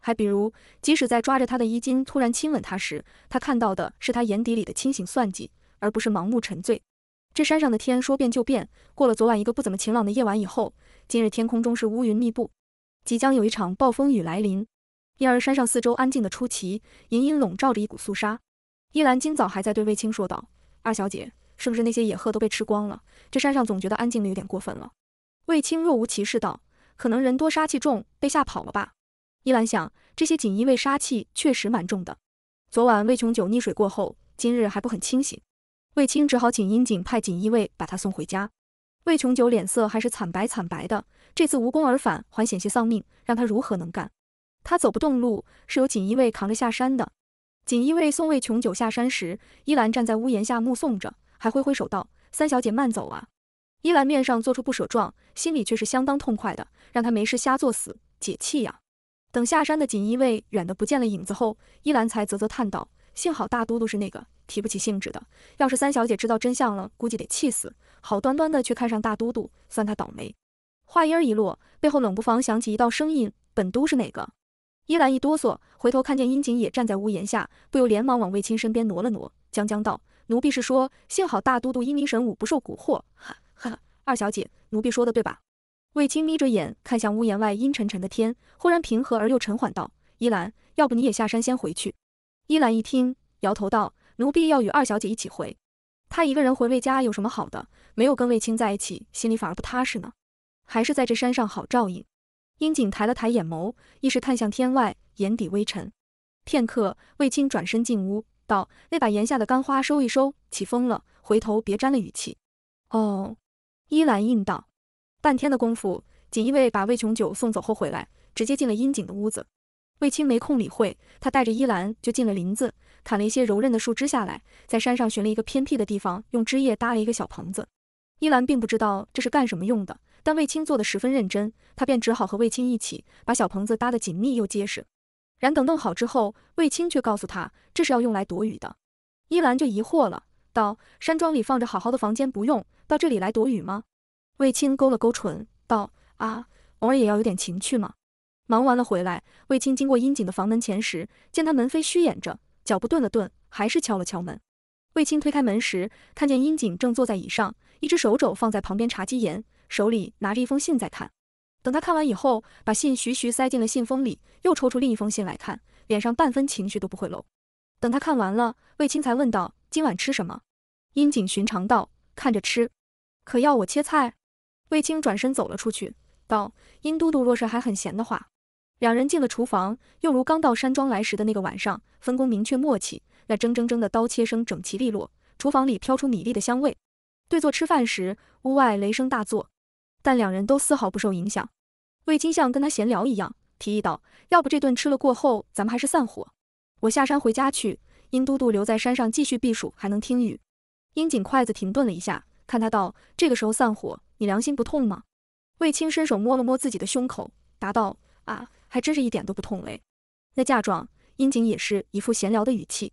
还比如，即使在抓着他的衣襟突然亲吻他时，他看到的是他眼底里的清醒算计，而不是盲目沉醉。这山上的天说变就变，过了昨晚一个不怎么晴朗的夜晚以后，今日天空中是乌云密布。即将有一场暴风雨来临，因而山上四周安静的出奇，隐隐笼罩着一股肃杀。依兰今早还在对卫青说道：“二小姐，是不是那些野鹤都被吃光了？这山上总觉得安静的有点过分了。”卫青若无其事道：“可能人多杀气重，被吓跑了吧。”依兰想，这些锦衣卫杀气确实蛮重的。昨晚魏琼九溺水过后，今日还不很清醒，卫青只好请阴景派锦衣卫把他送回家。魏琼九脸色还是惨白惨白的。这次无功而返，还险些丧命，让他如何能干？他走不动路，是由锦衣卫扛着下山的。锦衣卫送魏琼九下山时，依兰站在屋檐下目送着，还挥挥手道：“三小姐慢走啊！”依兰面上做出不舍状，心里却是相当痛快的，让他没事瞎作死，解气呀！等下山的锦衣卫远的不见了影子后，依兰才啧啧叹道：“幸好大都督是那个提不起兴致的，要是三小姐知道真相了，估计得气死。好端端的却看上大都督，算他倒霉。”话音儿一落，背后冷不防响起一道声音：“本都是哪个？”依兰一哆嗦，回头看见殷景野站在屋檐下，不由连忙往卫青身边挪了挪，将将道：“奴婢是说，幸好大都督英明神武，不受蛊惑。哈哈，二小姐，奴婢说的对吧？”卫青眯着眼看向屋檐外阴沉沉的天，忽然平和而又沉缓道：“依兰，要不你也下山先回去？”依兰一听，摇头道：“奴婢要与二小姐一起回，她一个人回魏家有什么好的？没有跟卫青在一起，心里反而不踏实呢。”还是在这山上好照应。樱井抬了抬眼眸，意识看向天外，眼底微沉。片刻，卫青转身进屋，道：“那把檐下的干花收一收，起风了，回头别沾了雨气。”哦，依兰应道。半天的功夫，锦衣卫把魏琼九送走后回来，直接进了樱井的屋子。卫青没空理会他，带着依兰就进了林子，砍了一些柔韧的树枝下来，在山上寻了一个偏僻的地方，用枝叶搭了一个小棚子。依兰并不知道这是干什么用的。但卫青做的十分认真，他便只好和卫青一起把小棚子搭得紧密又结实。然等弄好之后，卫青却告诉他，这是要用来躲雨的。依兰就疑惑了，道：“山庄里放着好好的房间不用，到这里来躲雨吗？”卫青勾了勾唇，道：“啊，偶尔也要有点情趣嘛。”忙完了回来，卫青经过阴景的房门前时，见他门扉虚掩着，脚步顿了顿，还是敲了敲门。卫青推开门时，看见阴景正坐在椅上，一只手肘放在旁边茶几沿。手里拿着一封信在看，等他看完以后，把信徐徐塞进了信封里，又抽出另一封信来看，脸上半分情绪都不会露。等他看完了，卫青才问道：“今晚吃什么？”殷景寻常道：“看着吃。”可要我切菜？卫青转身走了出去，道：“殷都督若是还很闲的话。”两人进了厨房，又如刚到山庄来时的那个晚上，分工明确，默契。那铮铮铮的刀切声整齐利落，厨房里飘出米粒的香味。对坐吃饭时，屋外雷声大作。但两人都丝毫不受影响，卫青像跟他闲聊一样提议道：“要不这顿吃了过后，咱们还是散伙，我下山回家去。殷都督留在山上继续避暑，还能听雨。”殷景筷子停顿了一下，看他道：“这个时候散伙，你良心不痛吗？”卫青伸手摸了摸自己的胸口，答道：“啊，还真是一点都不痛嘞。”那嫁妆，殷景也是一副闲聊的语气。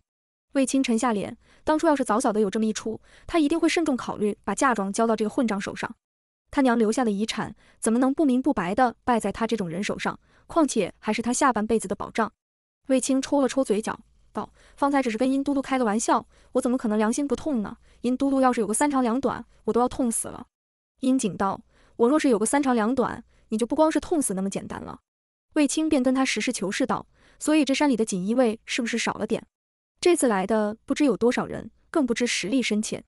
卫青沉下脸，当初要是早早的有这么一出，他一定会慎重考虑把嫁妆交到这个混账手上。他娘留下的遗产怎么能不明不白的败在他这种人手上？况且还是他下半辈子的保障。卫青抽了抽嘴角，道：“方才只是跟殷都督开个玩笑，我怎么可能良心不痛呢？殷都督要是有个三长两短，我都要痛死了。”殷景道：“我若是有个三长两短，你就不光是痛死那么简单了。”卫青便跟他实事求是道：“所以这山里的锦衣卫是不是少了点？这次来的不知有多少人，更不知实力深浅。”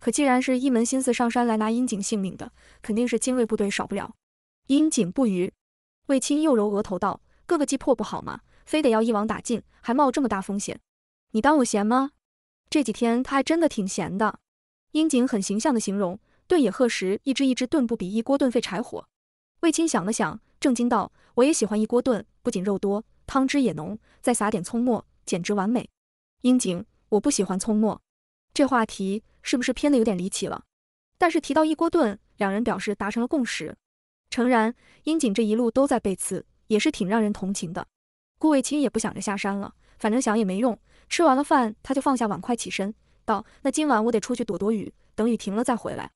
可既然是一门心思上山来拿樱井性命的，肯定是精锐部队少不了。樱井不语，卫青又揉额头道：“各个击破不好吗？非得要一网打尽，还冒这么大风险？你当我闲吗？这几天他还真的挺闲的。”樱井很形象的形容炖野鹤时，一只一只炖不比一锅炖费柴火。卫青想了想，正经道：“我也喜欢一锅炖，不仅肉多，汤汁也浓，再撒点葱末，简直完美。”樱井，我不喜欢葱末。这话题。是不是偏的有点离奇了？但是提到一锅炖，两人表示达成了共识。诚然，殷景这一路都在被刺，也是挺让人同情的。顾卫青也不想着下山了，反正想也没用。吃完了饭，他就放下碗筷起身，道：“那今晚我得出去躲躲雨，等雨停了再回来。”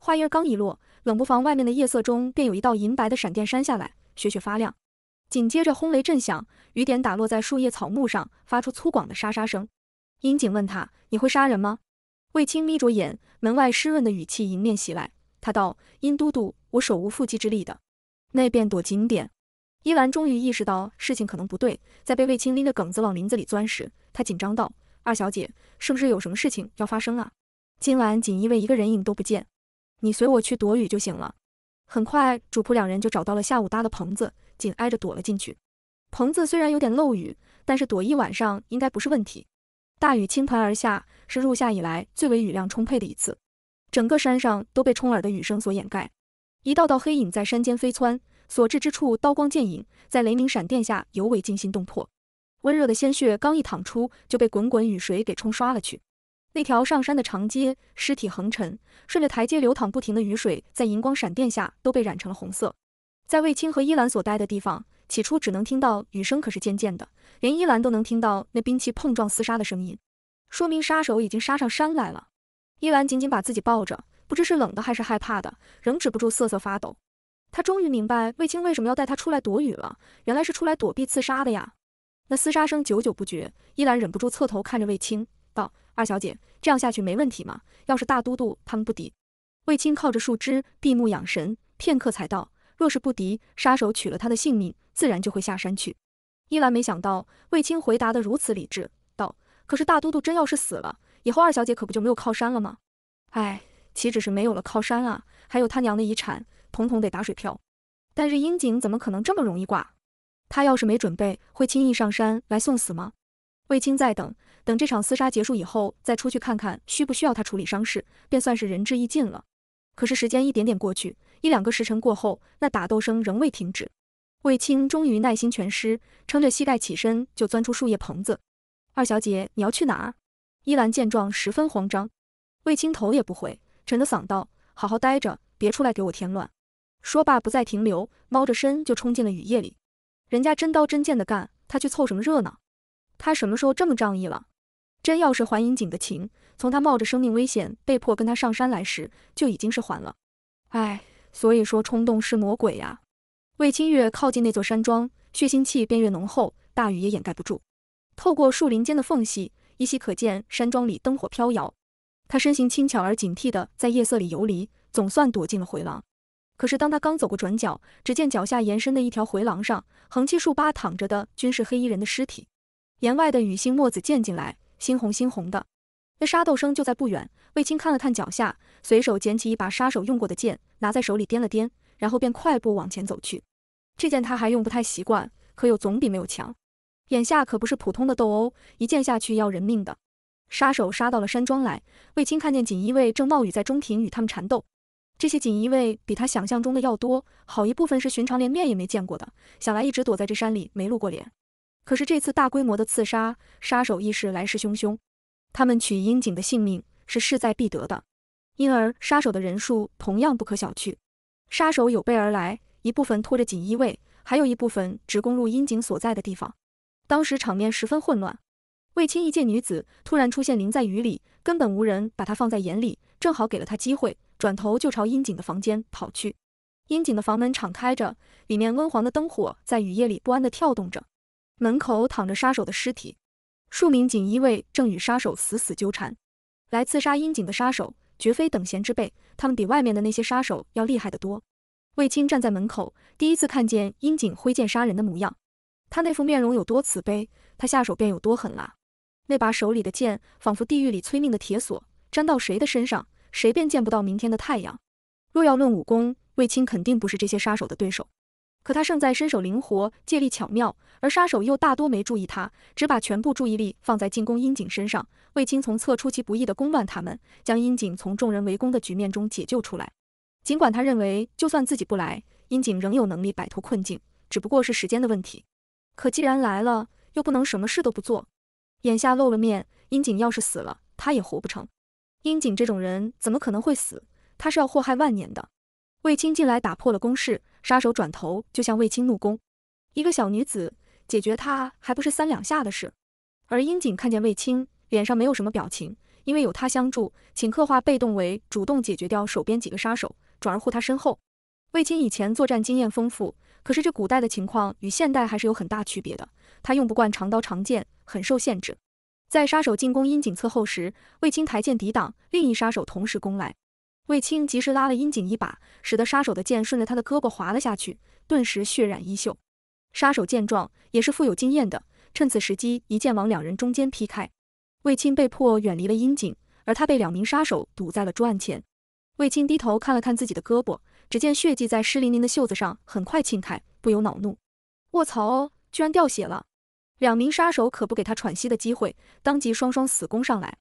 话音刚一落，冷不防外面的夜色中便有一道银白的闪电闪下来，雪雪发亮。紧接着轰雷震响，雨点打落在树叶草木上，发出粗犷的沙沙声。殷景问他：“你会杀人吗？”卫青眯着眼，门外湿润的语气迎面袭来。他道：“殷都督，我手无缚鸡之力的，那便躲紧点。”伊兰终于意识到事情可能不对，在被卫青拎着梗子往林子里钻时，他紧张道：“二小姐，是不是有什么事情要发生啊？今晚锦衣卫一个人影都不见，你随我去躲雨就行了。”很快，主仆两人就找到了下午搭的棚子，紧挨着躲了进去。棚子虽然有点漏雨，但是躲一晚上应该不是问题。大雨倾盆而下。是入夏以来最为雨量充沛的一次，整个山上都被冲耳的雨声所掩盖。一道道黑影在山间飞窜，所至之处刀光剑影，在雷鸣闪电下尤为惊心动魄。温热的鲜血刚一淌出，就被滚滚雨水给冲刷了去。那条上山的长街，尸体横陈，顺着台阶流淌不停的雨水，在银光闪电下都被染成了红色。在卫青和依兰所待的地方，起初只能听到雨声，可是渐渐的，连依兰都能听到那兵器碰撞厮杀的声音。说明杀手已经杀上山来了。依兰紧紧把自己抱着，不知是冷的还是害怕的，仍止不住瑟瑟发抖。她终于明白卫青为什么要带她出来躲雨了，原来是出来躲避刺杀的呀。那厮杀声久久不绝，依兰忍不住侧头看着卫青，道：“二小姐，这样下去没问题吗？要是大都督他们不敌？”卫青靠着树枝，闭目养神，片刻才道：“若是不敌，杀手取了他的性命，自然就会下山去。”依兰没想到卫青回答得如此理智。可是大都督真要是死了，以后二小姐可不就没有靠山了吗？哎，岂止是没有了靠山啊，还有他娘的遗产，统统得打水漂。但是樱井怎么可能这么容易挂？他要是没准备，会轻易上山来送死吗？卫青在等等这场厮杀结束以后，再出去看看需不需要他处理伤势，便算是仁至义尽了。可是时间一点点过去，一两个时辰过后，那打斗声仍未停止。卫青终于耐心全失，撑着膝盖起身，就钻出树叶棚子。二小姐，你要去哪？依兰见状十分慌张。魏青头也不回，沉着嗓道：“好好待着，别出来给我添乱。”说罢不再停留，猫着身就冲进了雨夜里。人家真刀真剑的干，他去凑什么热闹？他什么时候这么仗义了？真要是还银锦的情，从他冒着生命危险被迫跟他上山来时就已经是还了。哎，所以说冲动是魔鬼呀。魏清越靠近那座山庄，血腥气便越浓厚，大雨也掩盖不住。透过树林间的缝隙，依稀可见山庄里灯火飘摇。他身形轻巧而警惕地在夜色里游离，总算躲进了回廊。可是当他刚走过转角，只见脚下延伸的一条回廊上，横七竖八躺着的均是黑衣人的尸体。檐外的雨星墨子溅进来，猩红猩红的。那杀斗声就在不远。卫青看了看脚下，随手捡起一把杀手用过的剑，拿在手里掂了掂，然后便快步往前走去。这剑他还用不太习惯，可有总比没有强。眼下可不是普通的斗殴，一剑下去要人命的。杀手杀到了山庄来，卫青看见锦衣卫正冒雨在中庭与他们缠斗。这些锦衣卫比他想象中的要多，好一部分是寻常连面也没见过的，想来一直躲在这山里没露过脸。可是这次大规模的刺杀，杀手亦是来势汹汹，他们取樱井的性命是势在必得的，因而杀手的人数同样不可小觑。杀手有备而来，一部分拖着锦衣卫，还有一部分直攻入樱井所在的地方。当时场面十分混乱，卫青一见女子突然出现淋在雨里，根本无人把她放在眼里，正好给了她机会，转头就朝阴井的房间跑去。阴井的房门敞开着，里面温黄的灯火在雨夜里不安的跳动着，门口躺着杀手的尸体，数名锦衣卫正与杀手死死纠缠。来刺杀阴井的杀手绝非等闲之辈，他们比外面的那些杀手要厉害得多。卫青站在门口，第一次看见阴井挥剑杀人的模样。他那副面容有多慈悲，他下手便有多狠辣。那把手里的剑，仿佛地狱里催命的铁锁，沾到谁的身上，谁便见不到明天的太阳。若要论武功，卫青肯定不是这些杀手的对手。可他胜在身手灵活，借力巧妙，而杀手又大多没注意他，只把全部注意力放在进攻阴井身上。卫青从侧出其不意的攻乱他们，将阴井从众人围攻的局面中解救出来。尽管他认为，就算自己不来，阴井仍有能力摆脱困境，只不过是时间的问题。可既然来了，又不能什么事都不做。眼下露了面，樱井要是死了，他也活不成。樱井这种人怎么可能会死？他是要祸害万年的。卫青进来打破了攻势，杀手转头就向卫青怒攻。一个小女子解决他，还不是三两下的事？而樱井看见卫青，脸上没有什么表情，因为有他相助，请刻画被动为主动解决掉手边几个杀手，转而护他身后。卫青以前作战经验丰富，可是这古代的情况与现代还是有很大区别的，他用不惯长刀长剑，很受限制。在杀手进攻阴井侧后时，卫青抬剑抵挡，另一杀手同时攻来，卫青及时拉了阴井一把，使得杀手的剑顺着他的胳膊滑了下去，顿时血染衣袖。杀手见状也是富有经验的，趁此时机一剑往两人中间劈开，卫青被迫远离了阴井，而他被两名杀手堵在了桌案前。卫青低头看了看自己的胳膊。只见血迹在湿淋淋的袖子上很快沁开，不由恼怒。卧槽，居然掉血了！两名杀手可不给他喘息的机会，当即双双死攻上来。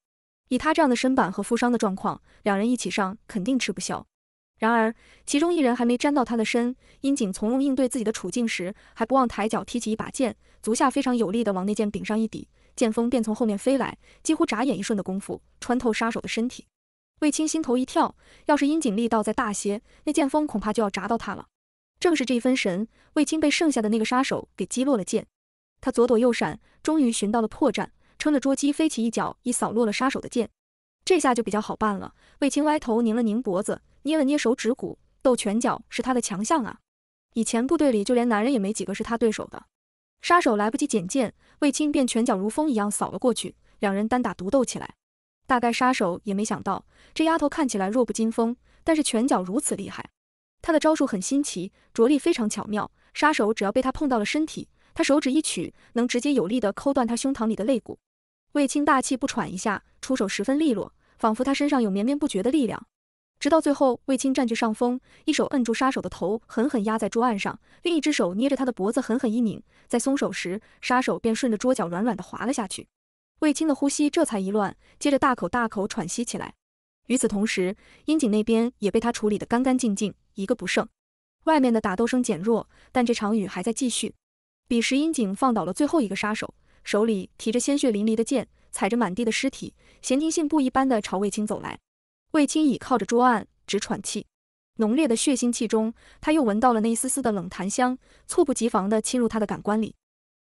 以他这样的身板和负伤的状况，两人一起上肯定吃不消。然而，其中一人还没沾到他的身，殷景从容应对自己的处境时，还不忘抬脚踢起一把剑，足下非常有力的往那剑柄上一抵，剑锋便从后面飞来，几乎眨眼一瞬的功夫，穿透杀手的身体。卫青心头一跳，要是阴井力道再大些，那剑锋恐怕就要扎到他了。正是这一分神，卫青被剩下的那个杀手给击落了剑。他左躲右闪，终于寻到了破绽，撑着桌机飞起一脚，已扫落了杀手的剑。这下就比较好办了。卫青歪头拧了拧脖子，捏了捏手指骨，斗拳脚是他的强项啊。以前部队里就连男人也没几个是他对手的。杀手来不及捡剑，卫青便拳脚如风一样扫了过去，两人单打独斗起来。大概杀手也没想到，这丫头看起来弱不禁风，但是拳脚如此厉害。她的招数很新奇，着力非常巧妙。杀手只要被她碰到了身体，她手指一曲，能直接有力的抠断他胸膛里的肋骨。卫青大气不喘一下，出手十分利落，仿佛他身上有绵绵不绝的力量。直到最后，卫青占据上风，一手摁住杀手的头，狠狠压在桌案上，另一只手捏着他的脖子，狠狠一拧。在松手时，杀手便顺着桌角软软的滑了下去。卫青的呼吸这才一乱，接着大口大口喘息起来。与此同时，樱井那边也被他处理得干干净净，一个不剩。外面的打斗声减弱，但这场雨还在继续。彼时，樱井放倒了最后一个杀手，手里提着鲜血淋漓的剑，踩着满地的尸体，闲庭信步一般的朝卫青走来。卫青倚靠着桌案，直喘气。浓烈的血腥气中，他又闻到了那一丝丝的冷檀香，猝不及防的侵入他的感官里。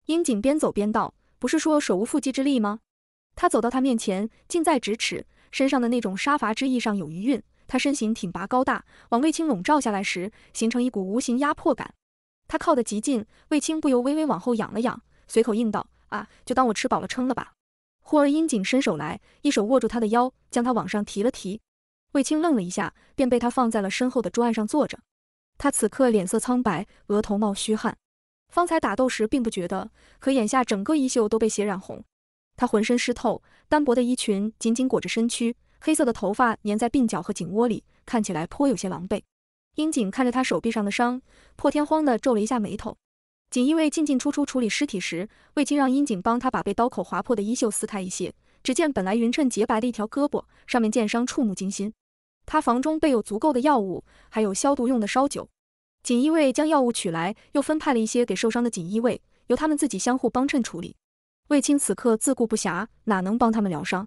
樱井边走边道：“不是说手无缚鸡之力吗？”他走到他面前，近在咫尺，身上的那种杀伐之意上有余韵。他身形挺拔高大，往卫青笼罩下来时，形成一股无形压迫感。他靠得极近，卫青不由微微往后仰了仰，随口应道：“啊，就当我吃饱了撑的吧。”忽而殷景伸手来，一手握住他的腰，将他往上提了提。卫青愣了一下，便被他放在了身后的桌案上坐着。他此刻脸色苍白，额头冒虚汗，方才打斗时并不觉得，可眼下整个衣袖都被血染红。他浑身湿透，单薄的衣裙紧紧裹着身躯，黑色的头发粘在鬓角和颈窝里，看起来颇有些狼狈。樱井看着他手臂上的伤，破天荒的皱了一下眉头。锦衣卫进进出出处理尸体时，卫青让樱井帮他把被刀口划破的衣袖撕开一些。只见本来匀称洁白的一条胳膊，上面剑伤触目惊心。他房中备有足够的药物，还有消毒用的烧酒。锦衣卫将药物取来，又分派了一些给受伤的锦衣卫，由他们自己相互帮衬处理。卫青此刻自顾不暇，哪能帮他们疗伤？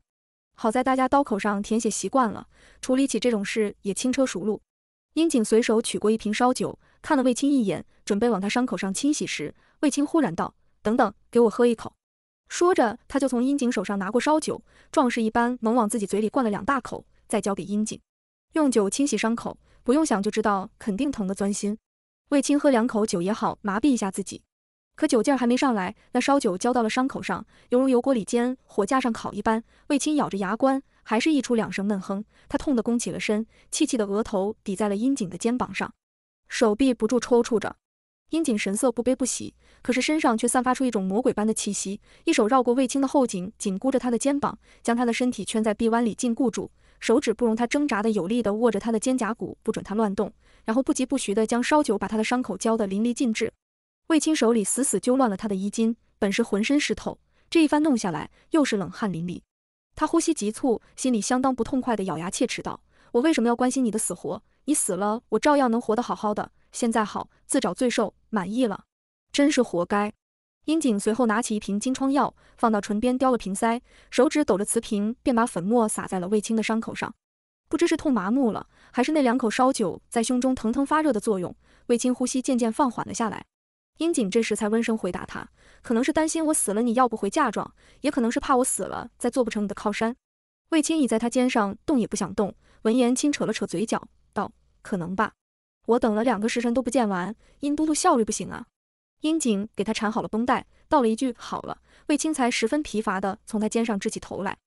好在大家刀口上舔血习惯了，处理起这种事也轻车熟路。阴井随手取过一瓶烧酒，看了卫青一眼，准备往他伤口上清洗时，卫青忽然道：“等等，给我喝一口。”说着，他就从阴井手上拿过烧酒，壮士一般猛往自己嘴里灌了两大口，再交给阴井，用酒清洗伤口。不用想就知道肯定疼得钻心。卫青喝两口酒也好，麻痹一下自己。可酒劲儿还没上来，那烧酒浇到了伤口上，犹如油锅里煎、火架上烤一般。卫青咬着牙关，还是溢出两声闷哼。他痛得弓起了身，气气的额头抵在了殷景的肩膀上，手臂不住抽搐着。殷景神色不悲不喜，可是身上却散发出一种魔鬼般的气息。一手绕过卫青的后颈，紧箍着他的肩膀，将他的身体圈在臂弯里禁锢住，手指不容他挣扎的有力的握着他的肩胛骨，不准他乱动。然后不疾不徐的将烧酒把他的伤口浇得淋漓尽致。卫青手里死死揪乱了他的衣襟，本是浑身湿透，这一番弄下来，又是冷汗淋漓。他呼吸急促，心里相当不痛快的咬牙切齿道：“我为什么要关心你的死活？你死了，我照样能活得好好的。现在好，自找罪受，满意了，真是活该。”樱井随后拿起一瓶金疮药，放到唇边叼了瓶塞，手指抖着瓷瓶，便把粉末撒在了卫青的伤口上。不知是痛麻木了，还是那两口烧酒在胸中腾腾发热的作用，卫青呼吸渐渐放缓了下来。阴景这时才温声回答他，可能是担心我死了你要不回嫁妆，也可能是怕我死了再做不成你的靠山。卫青倚在他肩上动也不想动，闻言轻扯了扯嘴角，道：“可能吧，我等了两个时辰都不见完，殷都督效率不行啊。”阴景给他缠好了绷带，道了一句好了，卫青才十分疲乏的从他肩上支起头来。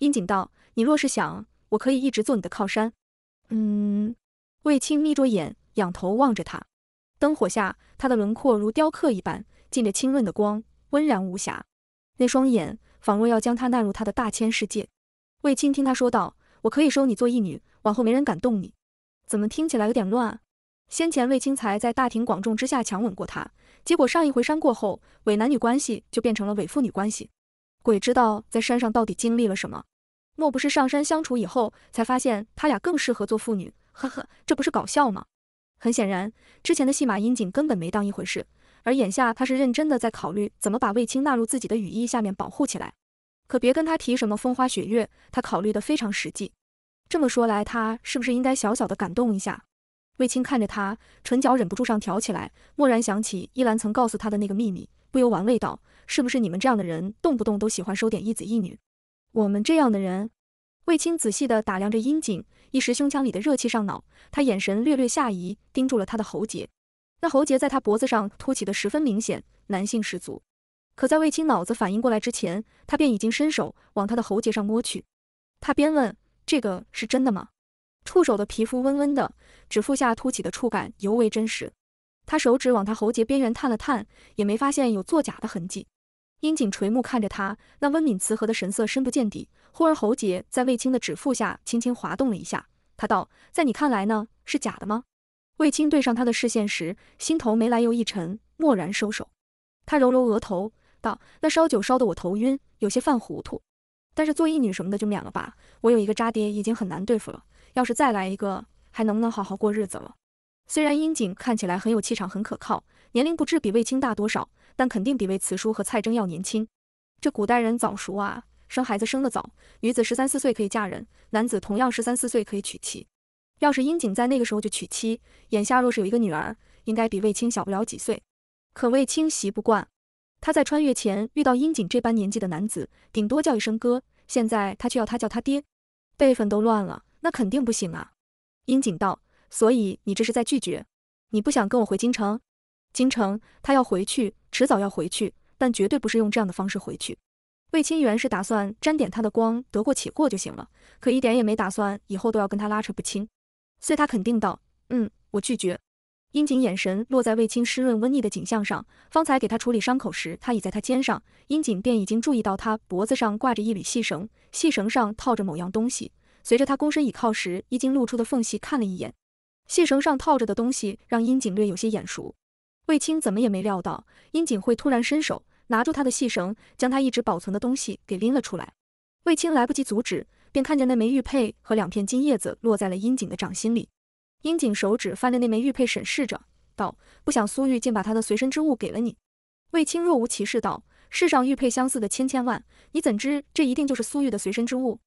阴景道：“你若是想，我可以一直做你的靠山。”嗯。卫青眯着眼仰头望着他。灯火下，他的轮廓如雕刻一般，浸着清润的光，温然无瑕。那双眼仿若要将他纳入他的大千世界。卫青听他说道：“我可以收你做义女，往后没人敢动你。”怎么听起来有点乱？先前卫青才在大庭广众之下强吻过他，结果上一回山过后，伪男女关系就变成了伪父女关系。鬼知道在山上到底经历了什么？莫不是上山相处以后，才发现他俩更适合做父女？呵呵，这不是搞笑吗？很显然，之前的戏码，殷景根本没当一回事，而眼下他是认真的在考虑怎么把卫青纳入自己的羽翼下面保护起来，可别跟他提什么风花雪月，他考虑的非常实际。这么说来，他是不是应该小小的感动一下？卫青看着他，唇角忍不住上挑起来，蓦然想起依兰曾告诉他的那个秘密，不由玩味道，是不是你们这样的人，动不动都喜欢收点一子一女？我们这样的人，卫青仔细地打量着殷景，一时胸腔里的热气上脑，他眼神略略下移，盯住了他的喉结。那喉结在他脖子上凸起的十分明显，男性十足。可在卫青脑子反应过来之前，他便已经伸手往他的喉结上摸去。他边问：“这个是真的吗？”触手的皮肤温温的，指腹下凸起的触感尤为真实。他手指往他喉结边缘探了探，也没发现有作假的痕迹。樱井垂目看着他，那温敏慈和的神色深不见底。忽而喉结在卫青的指腹下轻轻滑动了一下，他道：“在你看来呢，是假的吗？”卫青对上他的视线时，心头没来由一沉，蓦然收手。他揉揉额头，道：“那烧酒烧得我头晕，有些犯糊涂。但是做义女什么的就免了吧。我有一个渣爹，已经很难对付了，要是再来一个，还能不能好好过日子了？”虽然樱井看起来很有气场，很可靠，年龄不知比卫青大多少。但肯定比魏慈叔和蔡征要年轻，这古代人早熟啊，生孩子生得早，女子十三四岁可以嫁人，男子同样十三四岁可以娶妻。要是英景在那个时候就娶妻，眼下若是有一个女儿，应该比卫青小不了几岁。可卫青习不惯，他在穿越前遇到英景这般年纪的男子，顶多叫一声哥，现在他却要他叫他爹，辈分都乱了，那肯定不行啊。英景道，所以你这是在拒绝，你不想跟我回京城？京城，他要回去，迟早要回去，但绝对不是用这样的方式回去。卫青原是打算沾点他的光，得过且过就行了，可一点也没打算以后都要跟他拉扯不清。遂他肯定道：“嗯，我拒绝。”殷景眼神落在卫青湿润温腻的景象上，方才给他处理伤口时，他倚在他肩上，殷景便已经注意到他脖子上挂着一缕细绳，细绳上套着某样东西。随着他躬身倚靠时，衣襟露出的缝隙看了一眼，细绳上套着的东西让殷景略有些眼熟。卫青怎么也没料到，殷景会突然伸手拿住他的细绳，将他一直保存的东西给拎了出来。卫青来不及阻止，便看见那枚玉佩和两片金叶子落在了殷景的掌心里。殷景手指翻着那枚玉佩，审视着，道：“不想苏玉竟把他的随身之物给了你。”卫青若无其事道：“世上玉佩相似的千千万，你怎知这一定就是苏玉的随身之物？”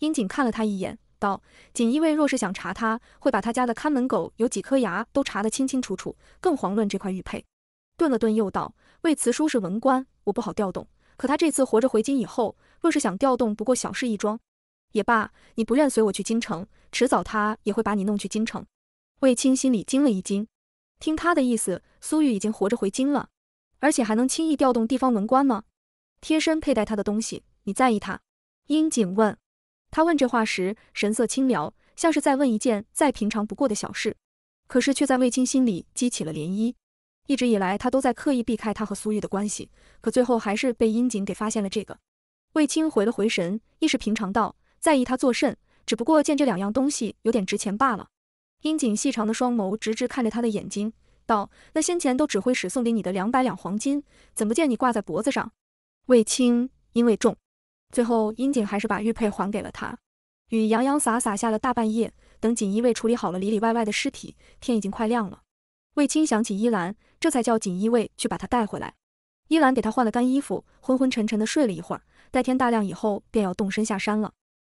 殷景看了他一眼。道：“锦衣卫若是想查他，会把他家的看门狗有几颗牙都查得清清楚楚，更遑论这块玉佩。”顿了顿，又道：“魏慈叔是文官，我不好调动。可他这次活着回京以后，若是想调动，不过小事一桩。也罢，你不愿随我去京城，迟早他也会把你弄去京城。”卫青心里惊了一惊，听他的意思，苏玉已经活着回京了，而且还能轻易调动地方文官吗？贴身佩戴他的东西，你在意他？英景问。他问这话时，神色轻描，像是在问一件再平常不过的小事，可是却在卫青心里激起了涟漪。一直以来，他都在刻意避开他和苏玉的关系，可最后还是被殷景给发现了这个。卫青回了回神，亦是平常道，在意他作甚？只不过见这两样东西有点值钱罢了。殷景细长的双眸直直看着他的眼睛，道：“那先前都指挥使送给你的两百两黄金，怎不见你挂在脖子上？”卫青因为重。最后，阴井还是把玉佩还给了他。雨洋洋洒洒下了大半夜，等锦衣卫处理好了里里外外的尸体，天已经快亮了。卫青想起依兰，这才叫锦衣卫去把她带回来。依兰给他换了干衣服，昏昏沉沉的睡了一会儿，待天大亮以后，便要动身下山了。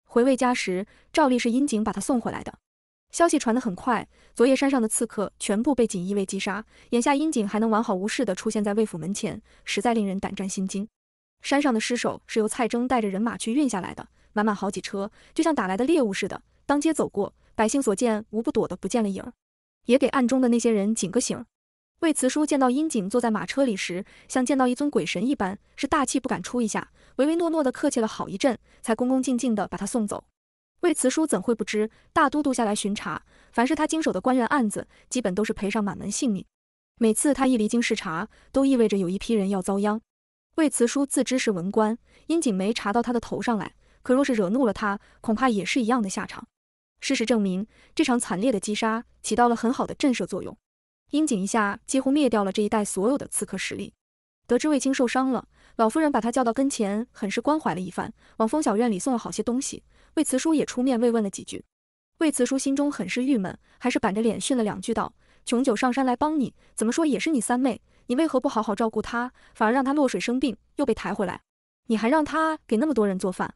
回魏家时，照例是阴井把他送回来的。消息传得很快，昨夜山上的刺客全部被锦衣卫击杀，眼下阴井还能完好无事的出现在魏府门前，实在令人胆战心惊。山上的尸首是由蔡征带着人马去运下来的，满满好几车，就像打来的猎物似的。当街走过，百姓所见无不躲得不见了影儿，也给暗中的那些人警个醒。魏慈叔见到殷景坐在马车里时，像见到一尊鬼神一般，是大气不敢出一下，唯唯诺诺的客气了好一阵，才恭恭敬敬的把他送走。魏慈叔怎会不知，大都督下来巡查，凡是他经手的官员案子，基本都是赔上满门性命。每次他一离京视察，都意味着有一批人要遭殃。魏慈叔自知是文官，殷锦没查到他的头上来，可若是惹怒了他，恐怕也是一样的下场。事实证明，这场惨烈的击杀起到了很好的震慑作用。殷锦一下几乎灭掉了这一带所有的刺客实力。得知魏青受伤了，老夫人把他叫到跟前，很是关怀了一番，往风小院里送了好些东西。魏慈叔也出面慰问了几句。魏慈叔心中很是郁闷，还是板着脸训了两句道：“穷九上山来帮你，怎么说也是你三妹。”你为何不好好照顾她，反而让她落水生病，又被抬回来？你还让她给那么多人做饭？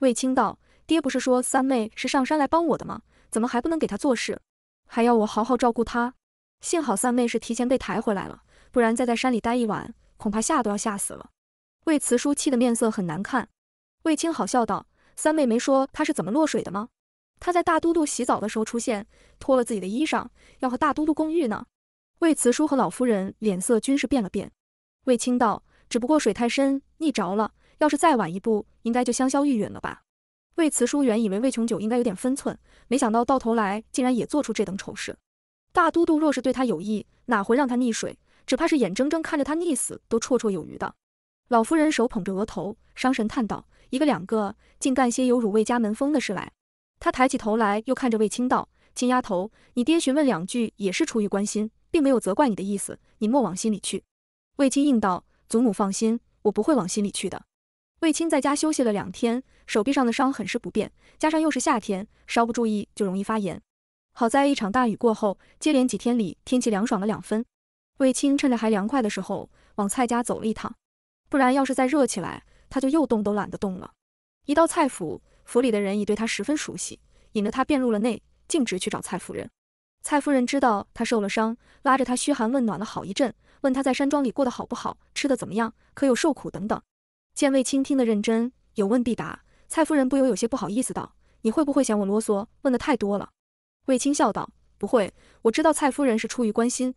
卫青道：“爹不是说三妹是上山来帮我的吗？怎么还不能给她做事，还要我好好照顾她？幸好三妹是提前被抬回来了，不然再在山里待一晚，恐怕吓都要吓死了。”卫慈叔气得面色很难看。卫青好笑道：“三妹没说她是怎么落水的吗？她在大都督洗澡的时候出现，脱了自己的衣裳，要和大都督共浴呢。”魏慈叔和老夫人脸色均是变了变。魏青道：“只不过水太深，溺着了。要是再晚一步，应该就香消玉殒了吧？”魏慈叔原以为魏琼九应该有点分寸，没想到到头来竟然也做出这等丑事。大都督若是对他有意，哪会让他溺水？只怕是眼睁睁看着他溺死都绰绰有余的。老夫人手捧着额头，伤神叹道：“一个两个，竟干些有辱魏家门风的事来。”她抬起头来，又看着魏青道：“青丫头，你爹询问两句，也是出于关心。”并没有责怪你的意思，你莫往心里去。”卫青应道：“祖母放心，我不会往心里去的。”卫青在家休息了两天，手臂上的伤很是不便，加上又是夏天，稍不注意就容易发炎。好在一场大雨过后，接连几天里天气凉爽了两分。卫青趁着还凉快的时候，往蔡家走了一趟，不然要是再热起来，他就又动都懒得动了。一到蔡府，府里的人已对他十分熟悉，引着他便入了内，径直去找蔡夫人。蔡夫人知道他受了伤，拉着他嘘寒问暖了好一阵，问他在山庄里过得好不好，吃的怎么样，可有受苦等等。见卫青听得认真，有问必答，蔡夫人不由有些不好意思道：“你会不会嫌我啰嗦，问的太多了？”卫青笑道：“不会，我知道蔡夫人是出于关心，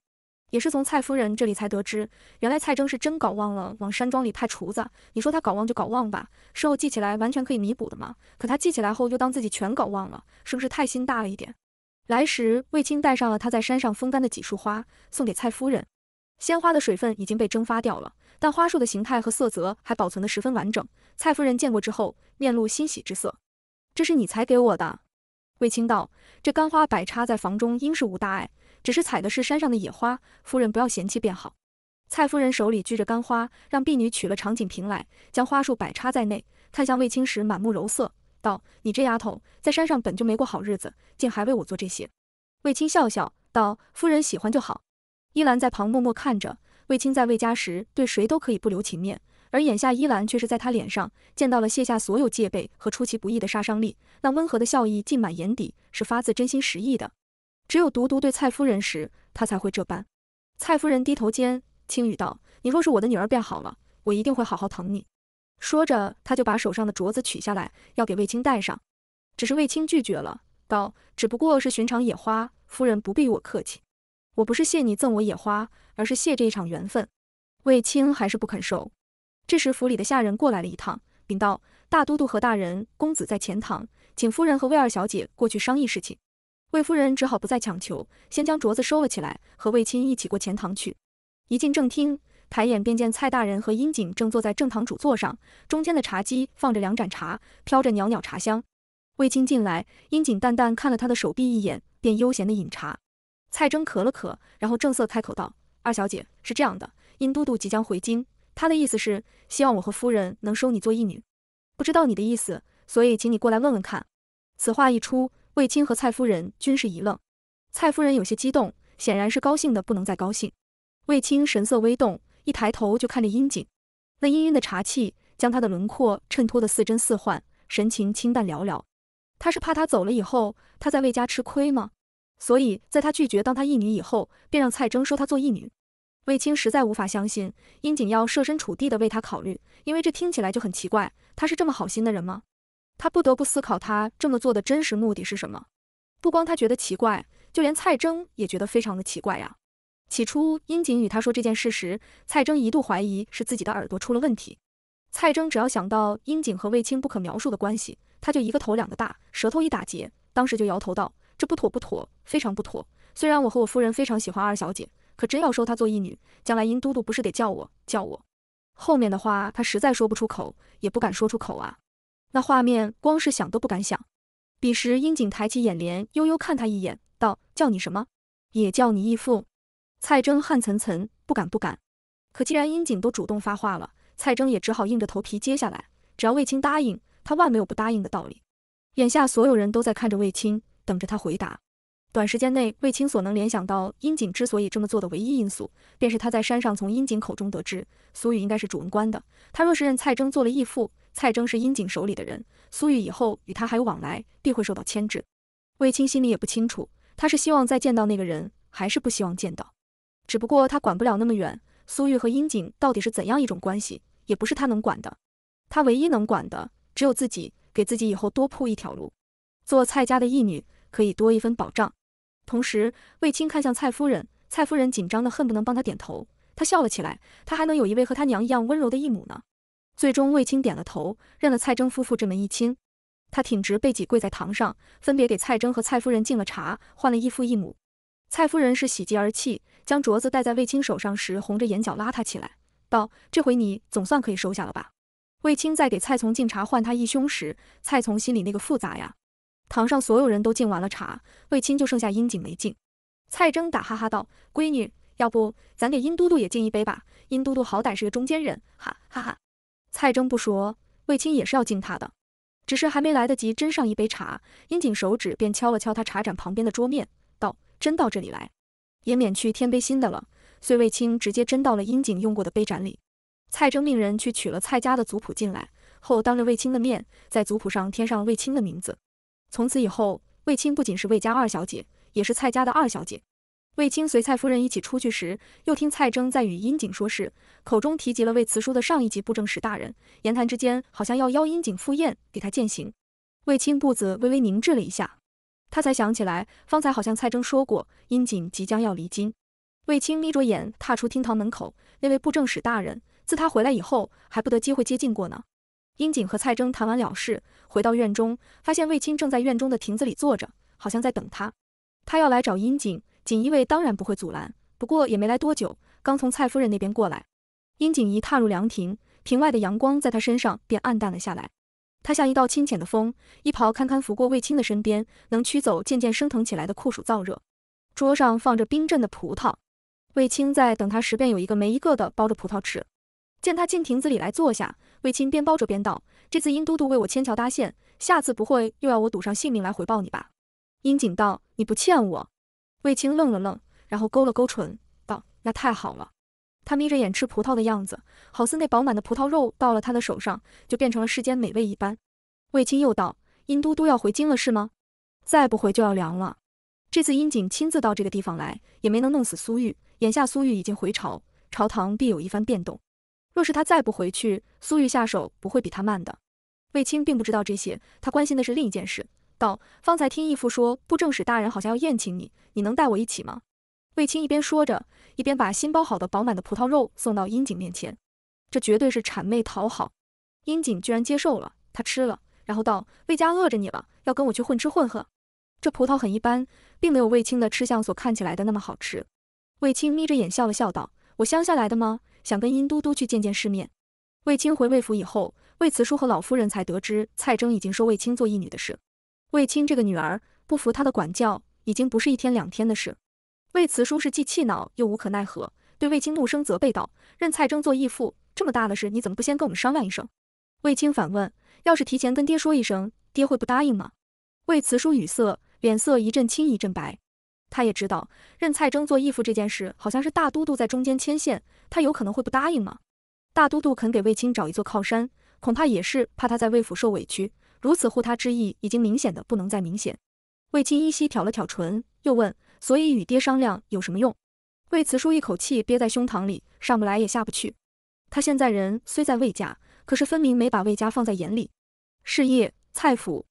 也是从蔡夫人这里才得知，原来蔡征是真搞忘了往山庄里派厨子。你说他搞忘就搞忘吧，事后记起来完全可以弥补的嘛。可他记起来后又当自己全搞忘了，是不是太心大了一点？”来时，卫青带上了他在山上风干的几束花，送给蔡夫人。鲜花的水分已经被蒸发掉了，但花束的形态和色泽还保存得十分完整。蔡夫人见过之后，面露欣喜之色。这是你才给我的。卫青道：这干花摆插在房中，应是无大碍。只是采的是山上的野花，夫人不要嫌弃便好。蔡夫人手里举着干花，让婢女取了长颈瓶来，将花束摆插在内。看向卫青时，满目柔色。道：“你这丫头，在山上本就没过好日子，竟还为我做这些。”卫青笑笑道：“夫人喜欢就好。”依兰在旁默默看着。卫青在卫家时对谁都可以不留情面，而眼下依兰却是在他脸上见到了卸下所有戒备和出其不意的杀伤力，那温和的笑意浸满眼底，是发自真心实意的。只有独独对蔡夫人时，他才会这般。蔡夫人低头间轻语道：“你若是我的女儿便好了，我一定会好好疼你。”说着，他就把手上的镯子取下来，要给卫青戴上，只是卫青拒绝了，道：“只不过是寻常野花，夫人不必与我客气。我不是谢你赠我野花，而是谢这一场缘分。”卫青还是不肯收。这时府里的下人过来了一趟，禀道：“大都督和大人、公子在前堂，请夫人和魏二小姐过去商议事情。”魏夫人只好不再强求，先将镯子收了起来，和卫青一起过前堂去。一进正厅。抬眼便见蔡大人和殷景正坐在正堂主座上，中间的茶几放着两盏茶，飘着袅袅茶香。卫青进来，殷景淡淡看了他的手臂一眼，便悠闲的饮茶。蔡征咳了咳，然后正色开口道：“二小姐是这样的，殷都督即将回京，他的意思是希望我和夫人能收你做义女，不知道你的意思，所以请你过来问问看。”此话一出，卫青和蔡夫人均是一愣，蔡夫人有些激动，显然是高兴的不能再高兴。卫青神色微动。一抬头就看着殷景，那氤氲的茶气将他的轮廓衬托的似真似幻，神情清淡寥寥。他是怕他走了以后他在魏家吃亏吗？所以在他拒绝当他义女以后，便让蔡征收他做义女。卫青实在无法相信殷景要设身处地的为他考虑，因为这听起来就很奇怪，他是这么好心的人吗？他不得不思考他这么做的真实目的是什么。不光他觉得奇怪，就连蔡征也觉得非常的奇怪呀。起初，英锦与他说这件事时，蔡征一度怀疑是自己的耳朵出了问题。蔡征只要想到英锦和卫青不可描述的关系，他就一个头两个大，舌头一打结，当时就摇头道：“这不妥不妥，非常不妥。虽然我和我夫人非常喜欢二小姐，可真要收她做义女，将来殷都督不是得叫我叫我？”后面的话他实在说不出口，也不敢说出口啊。那画面，光是想都不敢想。彼时，英锦抬起眼帘，悠悠看他一眼，道：“叫你什么？也叫你义父。”蔡征汗涔涔，不敢不敢。可既然殷景都主动发话了，蔡征也只好硬着头皮接下来。只要卫青答应，他万没有不答应的道理。眼下所有人都在看着卫青，等着他回答。短时间内，卫青所能联想到殷景之所以这么做的唯一因素，便是他在山上从殷景口中得知，苏玉应该是主文官的。他若是认蔡征做了义父，蔡征是殷景手里的人，苏玉以后与他还有往来，必会受到牵制。卫青心里也不清楚，他是希望再见到那个人，还是不希望见到。只不过他管不了那么远，苏玉和樱井到底是怎样一种关系，也不是他能管的。他唯一能管的，只有自己，给自己以后多铺一条路，做蔡家的义女，可以多一份保障。同时，卫青看向蔡夫人，蔡夫人紧张的恨不能帮他点头。他笑了起来，他还能有一位和他娘一样温柔的义母呢。最终，卫青点了头，认了蔡征夫妇这门义亲。他挺直背脊跪在堂上，分别给蔡征和蔡夫人敬了茶，换了义父义母。蔡夫人是喜极而泣。将镯子戴在卫青手上时，红着眼角拉他起来，道：“这回你总算可以收下了吧？”卫青在给蔡从敬茶换他一胸时，蔡从心里那个复杂呀。堂上所有人都敬完了茶，卫青就剩下殷景没敬。蔡征打哈哈道：“闺女，要不咱给殷都督也敬一杯吧？殷都督好歹是个中间人，哈哈哈。”蔡征不说，卫青也是要敬他的，只是还没来得及斟上一杯茶，殷景手指便敲了敲他茶盏旁边的桌面，道：“斟到这里来。”也免去添杯新的了，遂卫青直接斟到了阴景用过的杯盏里。蔡征命人去取了蔡家的族谱进来，后当着卫青的面，在族谱上添上了卫青的名字。从此以后，卫青不仅是卫家二小姐，也是蔡家的二小姐。卫青随蔡夫人一起出去时，又听蔡征在与阴景说事，口中提及了魏慈叔的上一级布政使大人，言谈之间好像要邀阴景赴宴给他饯行。卫青步子微微凝滞了一下。他才想起来，方才好像蔡征说过，殷景即将要离京。卫青眯着眼，踏出厅堂门口。那位布政使大人，自他回来以后，还不得机会接近过呢。殷景和蔡征谈完了事，回到院中，发现卫青正在院中的亭子里坐着，好像在等他。他要来找殷景，锦衣卫当然不会阻拦，不过也没来多久，刚从蔡夫人那边过来。殷景一踏入凉亭，亭外的阳光在他身上便暗淡了下来。他像一道清浅的风，衣袍堪堪拂过卫青的身边，能驱走渐渐升腾起来的酷暑燥热。桌上放着冰镇的葡萄，卫青在等他时，便有一个没一个的剥着葡萄吃。见他进亭子里来坐下，卫青边剥着边道：“这次殷都督为我牵桥搭线，下次不会又要我赌上性命来回报你吧？”殷景道：“你不欠我。”卫青愣了愣，然后勾了勾唇，道：“那太好了。”他眯着眼吃葡萄的样子，好似那饱满的葡萄肉到了他的手上，就变成了世间美味一般。卫青又道：“殷都督要回京了是吗？再不回就要凉了。这次殷景亲自到这个地方来，也没能弄死苏玉。眼下苏玉已经回朝，朝堂必有一番变动。若是他再不回去，苏玉下手不会比他慢的。”卫青并不知道这些，他关心的是另一件事，道：“方才听义父说，布政使大人好像要宴请你，你能带我一起吗？”卫青一边说着。一边把新剥好的饱满的葡萄肉送到殷景面前，这绝对是谄媚讨好。殷景居然接受了，他吃了，然后道：“魏家饿着你了，要跟我去混吃混喝。”这葡萄很一般，并没有卫青的吃相所看起来的那么好吃。卫青眯着眼笑了笑道：“我乡下来的吗？想跟殷都督去见见世面。”卫青回魏府以后，魏慈叔和老夫人才得知蔡征已经收卫青做义女的事。卫青这个女儿不服他的管教，已经不是一天两天的事。魏慈叔是既气恼又无可奈何，对魏青怒声责备道：“认蔡征做义父，这么大的事，你怎么不先跟我们商量一声？”魏青反问：“要是提前跟爹说一声，爹会不答应吗？”魏慈叔语塞，脸色一阵青一阵白。他也知道认蔡征做义父这件事，好像是大都督在中间牵线，他有可能会不答应吗？大都督肯给魏青找一座靠山，恐怕也是怕他在魏府受委屈，如此护他之意已经明显的不能再明显。魏青依稀挑了挑唇，又问。所以与爹商量有什么用？魏慈叔一口气憋在胸膛里，上不来也下不去。他现在人虽在魏家，可是分明没把魏家放在眼里。是夜，蔡府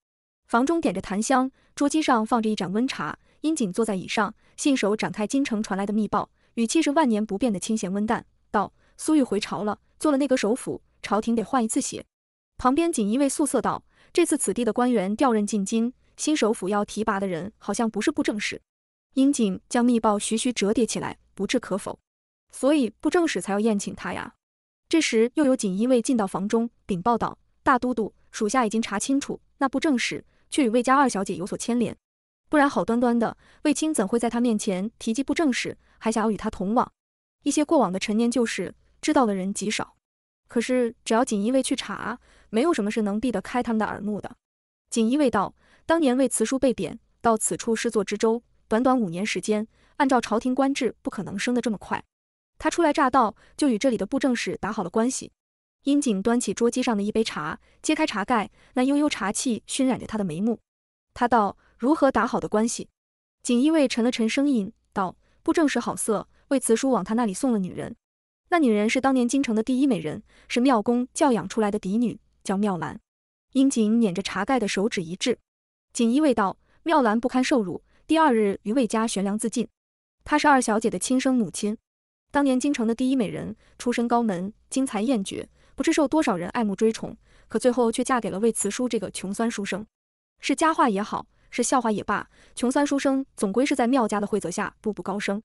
房中点着檀香，桌几上放着一盏温茶。殷锦坐在椅上，信手展开京城传来的密报，语气是万年不变的清闲温淡，道：“苏玉回朝了，做了内阁首辅，朝廷得换一次血。”旁边锦衣卫素色道：“这次此地的官员调任进京，新首辅要提拔的人好像不是布政使。”英景将密报徐徐折叠起来，不置可否。所以布政使才要宴请他呀。这时又有锦衣卫进到房中，禀报道：“大都督，属下已经查清楚，那布政使却与魏家二小姐有所牵连。不然好端端的卫青怎会在他面前提及布政使，还想要与他同往？一些过往的陈年旧事，知道的人极少。可是只要锦衣卫去查，没有什么是能避得开他们的耳目。”的锦衣卫道：“当年魏辞书被贬到此处，是做知州。”短短五年时间，按照朝廷官制，不可能升得这么快。他初来乍到，就与这里的布政使打好了关系。殷景端起桌几上的一杯茶，揭开茶盖，那悠悠茶气熏染着他的眉目。他道：“如何打好的关系？”锦衣卫沉了沉声音道：“布政使好色，为此书往他那里送了女人。那女人是当年京城的第一美人，是妙公教养出来的嫡女，叫妙兰。”殷景捻着茶盖的手指一掷，锦衣卫道：“妙兰不堪受辱。”第二日，于魏家悬梁自尽。她是二小姐的亲生母亲，当年京城的第一美人，出身高门，惊才艳绝，不知受多少人爱慕追宠。可最后却嫁给了魏慈叔这个穷酸书生。是佳话也好，是笑话也罢，穷酸书生总归是在妙家的惠泽下步步高升。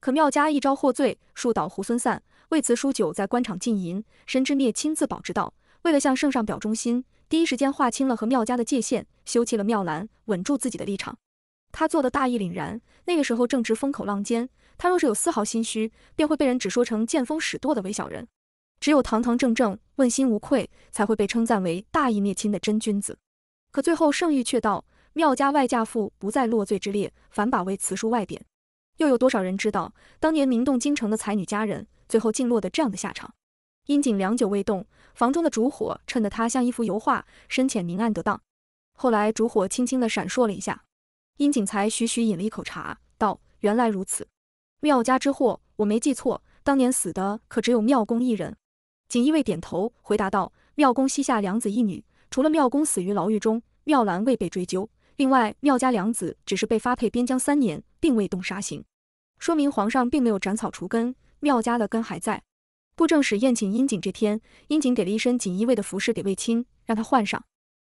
可妙家一朝获罪，树倒猢狲散，魏慈书久在官场浸淫，深知灭亲自保之道，为了向圣上表忠心，第一时间划清了和妙家的界限，休弃了妙兰，稳住自己的立场。他做的大义凛然，那个时候正值风口浪尖，他若是有丝毫心虚，便会被人只说成见风使舵的伪小人。只有堂堂正正、问心无愧，才会被称赞为大义灭亲的真君子。可最后，圣谕却道：妙家外嫁妇不在落罪之列，反把为慈书外贬。又有多少人知道，当年名动京城的才女佳人，最后竟落得这样的下场？殷景良久未动，房中的烛火衬得他像一幅油画，深浅明暗得当。后来，烛火轻轻的闪烁了一下。殷景才徐徐饮了一口茶，道：“原来如此，妙家之祸，我没记错，当年死的可只有妙公一人。”锦衣卫点头回答道：“妙公膝下两子一女，除了妙公死于牢狱中，妙兰未被追究，另外妙家两子只是被发配边疆三年，并未动杀刑，说明皇上并没有斩草除根，妙家的根还在。”布政使宴请殷景这天，殷景给了一身锦衣卫的服饰给卫青，让他换上。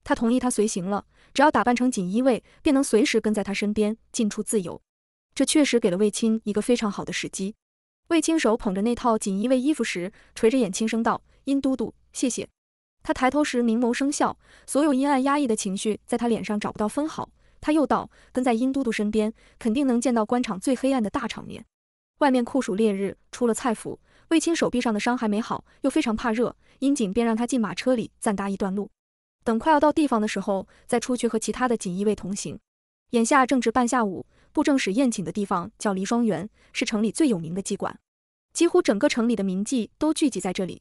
他同意他随行了，只要打扮成锦衣卫，便能随时跟在他身边，进出自由。这确实给了卫青一个非常好的时机。卫青手捧着那套锦衣卫衣服时，垂着眼轻声道：“殷都督，谢谢。”他抬头时，明眸生笑，所有阴暗压抑的情绪在他脸上找不到分毫。他又道：“跟在殷都督身边，肯定能见到官场最黑暗的大场面。”外面酷暑烈日，出了蔡府，卫青手臂上的伤还没好，又非常怕热，殷景便让他进马车里暂搭一段路。等快要到地方的时候，再出去和其他的锦衣卫同行。眼下正值半下午，布政使宴请的地方叫梨霜园，是城里最有名的妓馆，几乎整个城里的名妓都聚集在这里。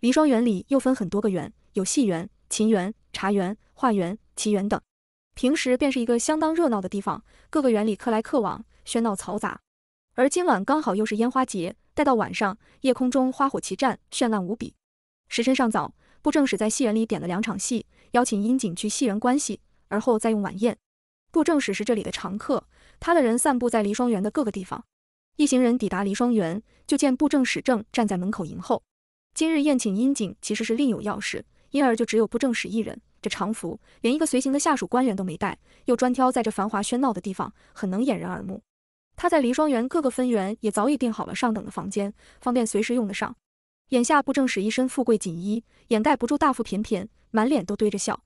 梨霜园里又分很多个园，有戏园、琴园、茶园、画园、棋园等，平时便是一个相当热闹的地方，各个园里客来客往，喧闹嘈杂。而今晚刚好又是烟花节，待到晚上，夜空中花火齐绽，绚烂无比。时辰尚早，布政使在戏园里点了两场戏。邀请殷景去戏园关系，而后再用晚宴。布政使是这里的常客，他的人散布在梨双园的各个地方。一行人抵达梨双园，就见布政使正站在门口迎候。今日宴请殷景其实是另有要事，因而就只有布政使一人。这常服连一个随行的下属官员都没带，又专挑在这繁华喧闹的地方，很能掩人耳目。他在梨双园各个分园也早已订好了上等的房间，方便随时用得上。眼下不正使一身富贵锦衣，掩盖不住大腹便便，满脸都堆着笑。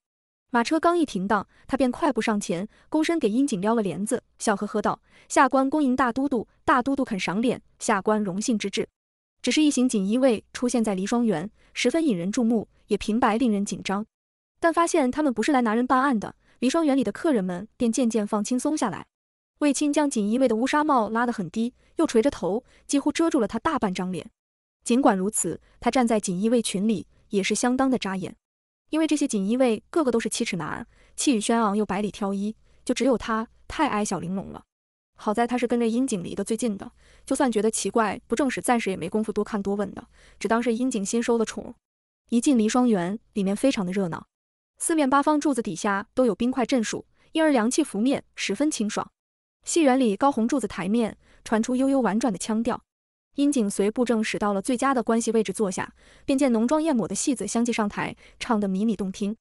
马车刚一停当，他便快步上前，躬身给殷锦撩了帘子，笑呵呵道：“下官恭迎大都督，大都督肯赏脸，下官荣幸之至。”只是一行锦衣卫出现在梨双园，十分引人注目，也平白令人紧张。但发现他们不是来拿人办案的，梨双园里的客人们便渐渐放轻松下来。卫青将锦衣卫的乌纱帽拉得很低，又垂着头，几乎遮住了他大半张脸。尽管如此，他站在锦衣卫群里也是相当的扎眼，因为这些锦衣卫个个都是七尺男儿，气宇轩昂又百里挑一，就只有他太矮小玲珑了。好在他是跟着樱景离得最近的，就算觉得奇怪不正史，暂时也没工夫多看多问的，只当是樱景新收的宠。一进梨霜园，里面非常的热闹，四面八方柱子底下都有冰块镇暑，因而凉气拂面，十分清爽。戏园里高红柱子台面传出悠悠婉转的腔调。殷景随布政使到了最佳的关系位置坐下，便见浓妆艳抹的戏子相继上台，唱得靡靡动听。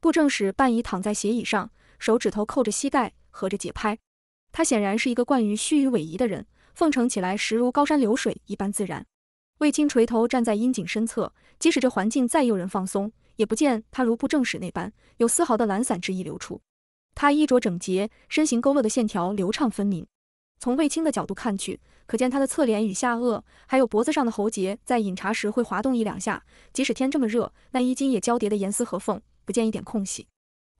布政使半倚躺在斜椅上，手指头扣着膝盖，合着节拍。他显然是一个惯于虚与委蛇的人，奉承起来实如高山流水一般自然。卫青垂头站在殷景身侧，即使这环境再诱人放松，也不见他如布政使那般有丝毫的懒散之意流出。他衣着整洁，身形勾勒的线条流畅分明。从卫青的角度看去。可见他的侧脸与下颚，还有脖子上的喉结，在饮茶时会滑动一两下。即使天这么热，那衣襟也交叠的严丝合缝，不见一点空隙。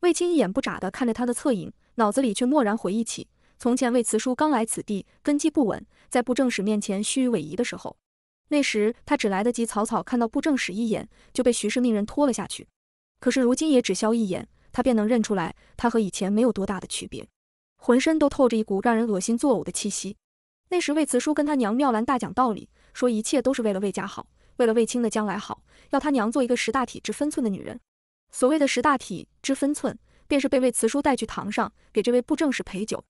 卫青一眼不眨地看着他的侧影，脑子里却蓦然回忆起从前卫慈叔刚来此地，根基不稳，在布政使面前虚与委蛇的时候。那时他只来得及草草看到布政使一眼，就被徐氏命人拖了下去。可是如今也只消一眼，他便能认出来，他和以前没有多大的区别，浑身都透着一股让人恶心作呕的气息。那时，魏慈叔跟他娘妙兰大讲道理，说一切都是为了魏家好，为了魏青的将来好，要他娘做一个识大体、知分寸的女人。所谓的识大体、知分寸，便是被魏慈叔带去堂上给这位布政使陪酒。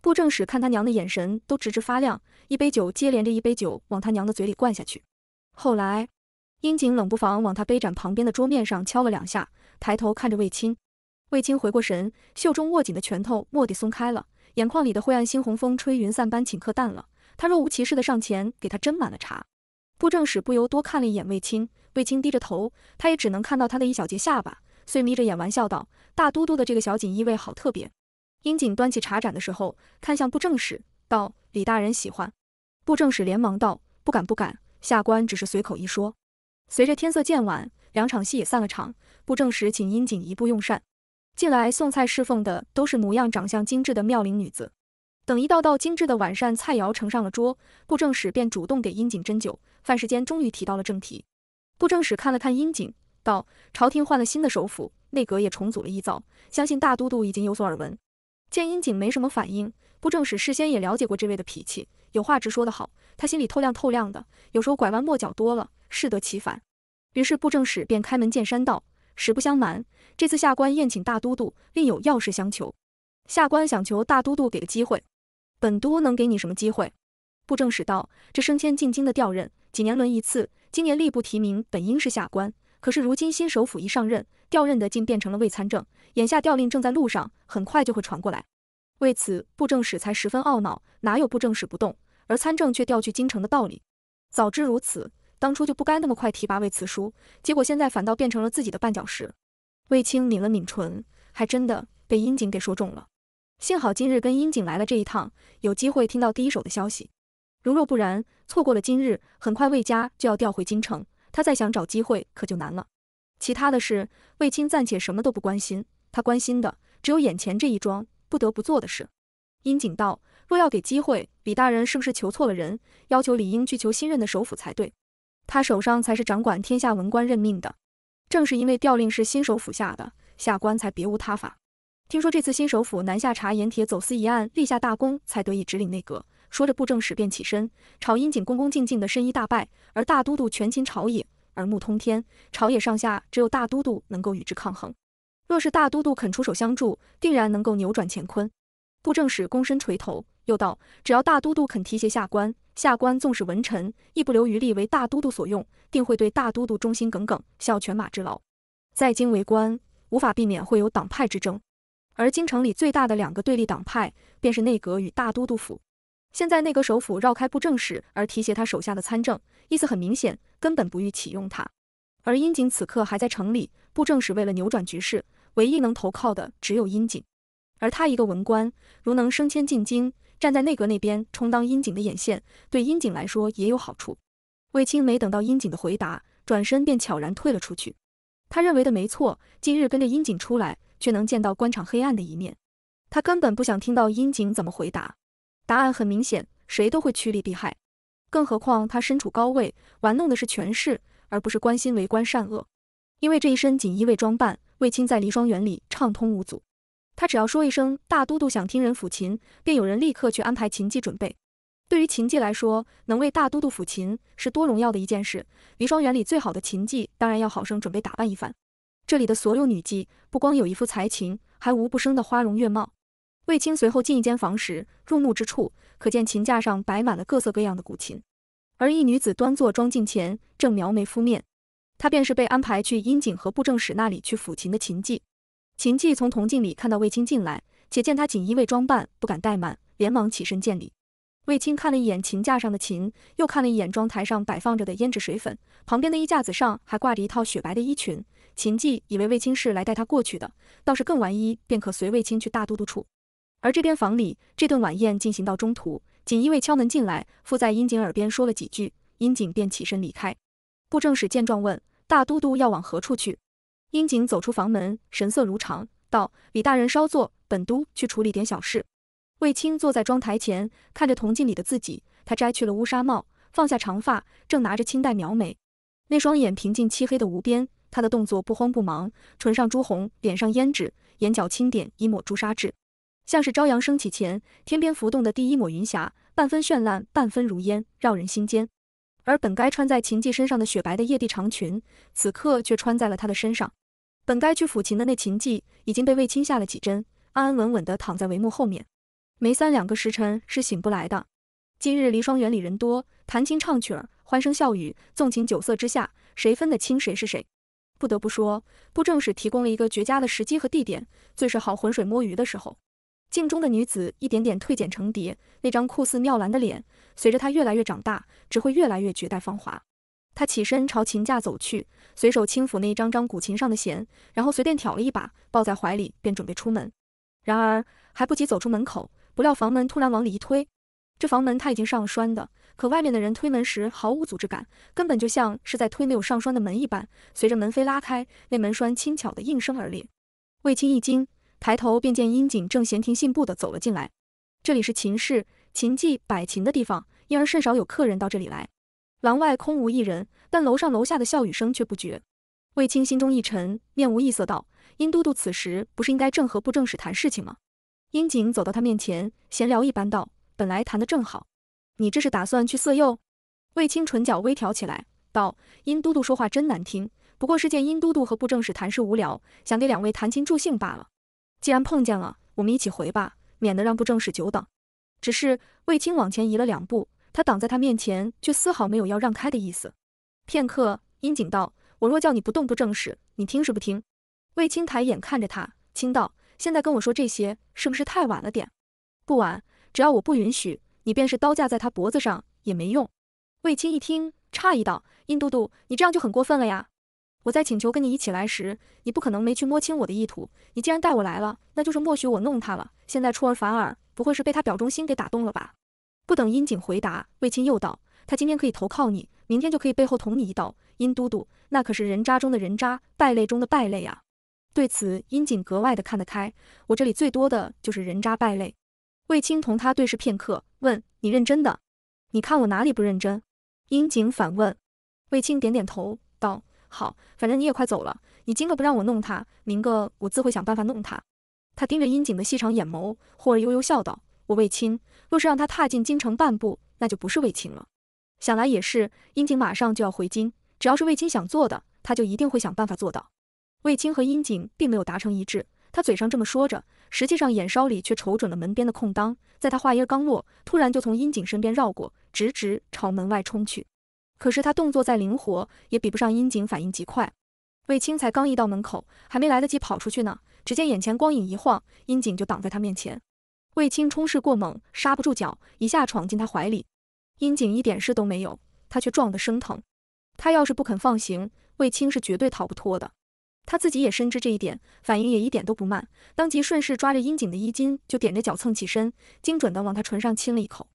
布政使看他娘的眼神都直直发亮，一杯酒接连着一杯酒往他娘的嘴里灌下去。后来，英景冷不防往他杯盏旁边的桌面上敲了两下，抬头看着魏青。魏青回过神，袖中握紧的拳头蓦地松开了。眼眶里的晦暗猩红，风吹云散般顷刻淡了。他若无其事的上前给他斟满了茶。布政使不由多看了一眼卫青，卫青低着头，他也只能看到他的一小截下巴，遂眯着眼玩笑道：“大都督的这个小锦衣卫好特别。”殷璟端起茶盏的时候，看向布政使，道：“李大人喜欢。”布政使连忙道：“不敢不敢，下官只是随口一说。”随着天色渐晚，两场戏也散了场。布政使请殷璟移步用膳。进来送菜侍奉的都是模样长相精致的妙龄女子。等一道道精致的晚膳菜肴盛上了桌，布政使便主动给殷景斟酒。饭时间终于提到了正题，布政使看了看殷景，道：“朝廷换了新的首辅，内阁也重组了一遭，相信大都督已经有所耳闻。”见殷景没什么反应，布政使事先也了解过这位的脾气，有话直说的好，他心里透亮透亮的，有时候拐弯抹角多了，适得其反。于是布政使便开门见山道：“实不相瞒。”这次下官宴请大都督，另有要事相求。下官想求大都督给个机会。本都能给你什么机会？布政使道：这升迁进京的调任，几年轮一次。今年吏部提名本应是下官，可是如今新首辅一上任，调任的竟变成了魏参政。眼下调令正在路上，很快就会传过来。为此，布政使才十分懊恼，哪有布政使不动，而参政却调去京城的道理？早知如此，当初就不该那么快提拔魏慈叔，结果现在反倒变成了自己的绊脚石。卫青抿了抿唇，还真的被阴井给说中了。幸好今日跟阴井来了这一趟，有机会听到第一手的消息。如若不然，错过了今日，很快卫家就要调回京城，他再想找机会可就难了。其他的事，卫青暂且什么都不关心，他关心的只有眼前这一桩不得不做的事。阴井道，若要给机会，李大人是不是求错了人？要求理应去求新任的首辅才对，他手上才是掌管天下文官任命的。正是因为调令是新首府下的，下官才别无他法。听说这次新首府南下查盐铁走私一案，立下大功，才得以指领内阁。说着，布政使便起身，朝阴景恭恭敬敬的深一大拜。而大都督权倾朝野，耳目通天，朝野上下只有大都督能够与之抗衡。若是大都督肯出手相助，定然能够扭转乾坤。布政使躬身垂头。又道：“只要大都督肯提携下官，下官纵使文臣，亦不留余力为大都督所用，定会对大都督忠心耿耿，效犬马之劳。在京为官，无法避免会有党派之争，而京城里最大的两个对立党派，便是内阁与大都督府。现在内阁首府绕开布政使而提携他手下的参政，意思很明显，根本不欲启用他。而殷景此刻还在城里，布政使为了扭转局势，唯一能投靠的只有殷景。而他一个文官，如能升迁进京，站在内阁那边，充当阴景的眼线，对阴景来说也有好处。卫青没等到阴景的回答，转身便悄然退了出去。他认为的没错，今日跟着阴景出来，却能见到官场黑暗的一面。他根本不想听到阴景怎么回答，答案很明显，谁都会趋利避害，更何况他身处高位，玩弄的是权势，而不是关心为官善恶。因为这一身锦衣卫装扮，卫青在梨霜园里畅通无阻。他只要说一声大都督想听人抚琴，便有人立刻去安排琴技准备。对于琴技来说，能为大都督抚琴是多荣耀的一件事。梨霜园里最好的琴技，当然要好生准备打扮一番。这里的所有女伎，不光有一副才情，还无不生的花容月貌。卫青随后进一间房时，入目之处可见琴架上摆满了各色各样的古琴，而一女子端坐妆镜前，正描眉敷面。她便是被安排去阴景和布政使那里去抚琴的琴技。秦纪从铜镜里看到卫青进来，且见他锦衣卫装扮，不敢怠慢，连忙起身见礼。卫青看了一眼琴架上的琴，又看了一眼妆台上摆放着的胭脂水粉，旁边的衣架子上还挂着一套雪白的衣裙。秦纪以为卫青是来带他过去的，倒是更完衣，便可随卫青去大都督处。而这边房里，这顿晚宴进行到中途，锦衣卫敲门进来，附在殷景耳边说了几句，殷景便起身离开。布政使见状问：大都督要往何处去？樱景走出房门，神色如常，道：“李大人稍坐，本都去处理点小事。”卫青坐在妆台前，看着铜镜里的自己，他摘去了乌纱帽，放下长发，正拿着青黛描眉。那双眼平静漆黑的无边，他的动作不慌不忙，唇上朱红，脸上胭脂，眼角轻点一抹朱砂痣，像是朝阳升起前天边浮动的第一抹云霞，半分绚烂，半分如烟，绕人心间。而本该穿在秦霁身上的雪白的曳地长裙，此刻却穿在了他的身上。本该去抚琴的那琴妓已经被卫青下了几针，安安稳稳地躺在帷幕后面，没三两个时辰是醒不来的。今日梨霜园里人多，弹琴唱曲儿，欢声笑语，纵情酒色之下，谁分得清谁是谁？不得不说，布政使提供了一个绝佳的时机和地点，最是好浑水摸鱼的时候。镜中的女子一点点褪茧成蝶，那张酷似妙兰的脸，随着她越来越长大，只会越来越绝代芳华。他起身朝琴架走去，随手轻抚那一张张古琴上的弦，然后随便挑了一把抱在怀里，便准备出门。然而还不及走出门口，不料房门突然往里一推。这房门他已经上了栓的，可外面的人推门时毫无组织感，根本就像是在推没有上栓的门一般。随着门扉拉开，那门栓轻巧的应声而裂。卫青一惊，抬头便见阴景正闲庭信步的走了进来。这里是琴室，琴技摆琴的地方，因而甚少有客人到这里来。廊外空无一人，但楼上楼下的笑语声却不绝。卫青心中一沉，面无异色道：“殷都督此时不是应该正和布政使谈事情吗？”殷景走到他面前，闲聊一般道：“本来谈得正好，你这是打算去色诱？”卫青唇角微挑起来，道：“殷都督说话真难听，不过是见殷都督和布政使谈事无聊，想给两位弹琴助兴罢了。既然碰见了，我们一起回吧，免得让布政使久等。”只是卫青往前移了两步。他挡在他面前，却丝毫没有要让开的意思。片刻，殷景道：“我若叫你不动不正事，你听是不听？”卫青抬眼看着他，轻道：“现在跟我说这些，是不是太晚了点？”“不晚，只要我不允许，你便是刀架在他脖子上也没用。”卫青一听，诧异道：“阴都督，你这样就很过分了呀！我在请求跟你一起来时，你不可能没去摸清我的意图。你既然带我来了，那就是默许我弄他了。现在出尔反尔，不会是被他表忠心给打动了吧？”不等殷景回答，卫青又道：“他今天可以投靠你，明天就可以背后捅你一刀。殷都督，那可是人渣中的人渣，败类中的败类啊！”对此，殷景格外的看得开。我这里最多的就是人渣败类。卫青同他对视片刻，问：“你认真的？你看我哪里不认真？”殷景反问。卫青点点头，道：“好，反正你也快走了，你今个不让我弄他，明个我自会想办法弄他。”他盯着殷景的细长眼眸，忽而悠悠笑道：“我卫青。”若是让他踏进京城半步，那就不是卫青了。想来也是，殷井马上就要回京，只要是卫青想做的，他就一定会想办法做到。卫青和殷井并没有达成一致，他嘴上这么说着，实际上眼梢里却瞅准了门边的空当。在他话音刚落，突然就从殷井身边绕过，直直朝门外冲去。可是他动作再灵活，也比不上殷井反应极快。卫青才刚一到门口，还没来得及跑出去呢，只见眼前光影一晃，殷井就挡在他面前。卫青冲势过猛，刹不住脚，一下闯进他怀里。殷景一点事都没有，他却撞得生疼。他要是不肯放行，卫青是绝对逃不脱的。他自己也深知这一点，反应也一点都不慢，当即顺势抓着殷景的衣襟，就踮着脚蹭起身，精准的往他唇上亲了一口。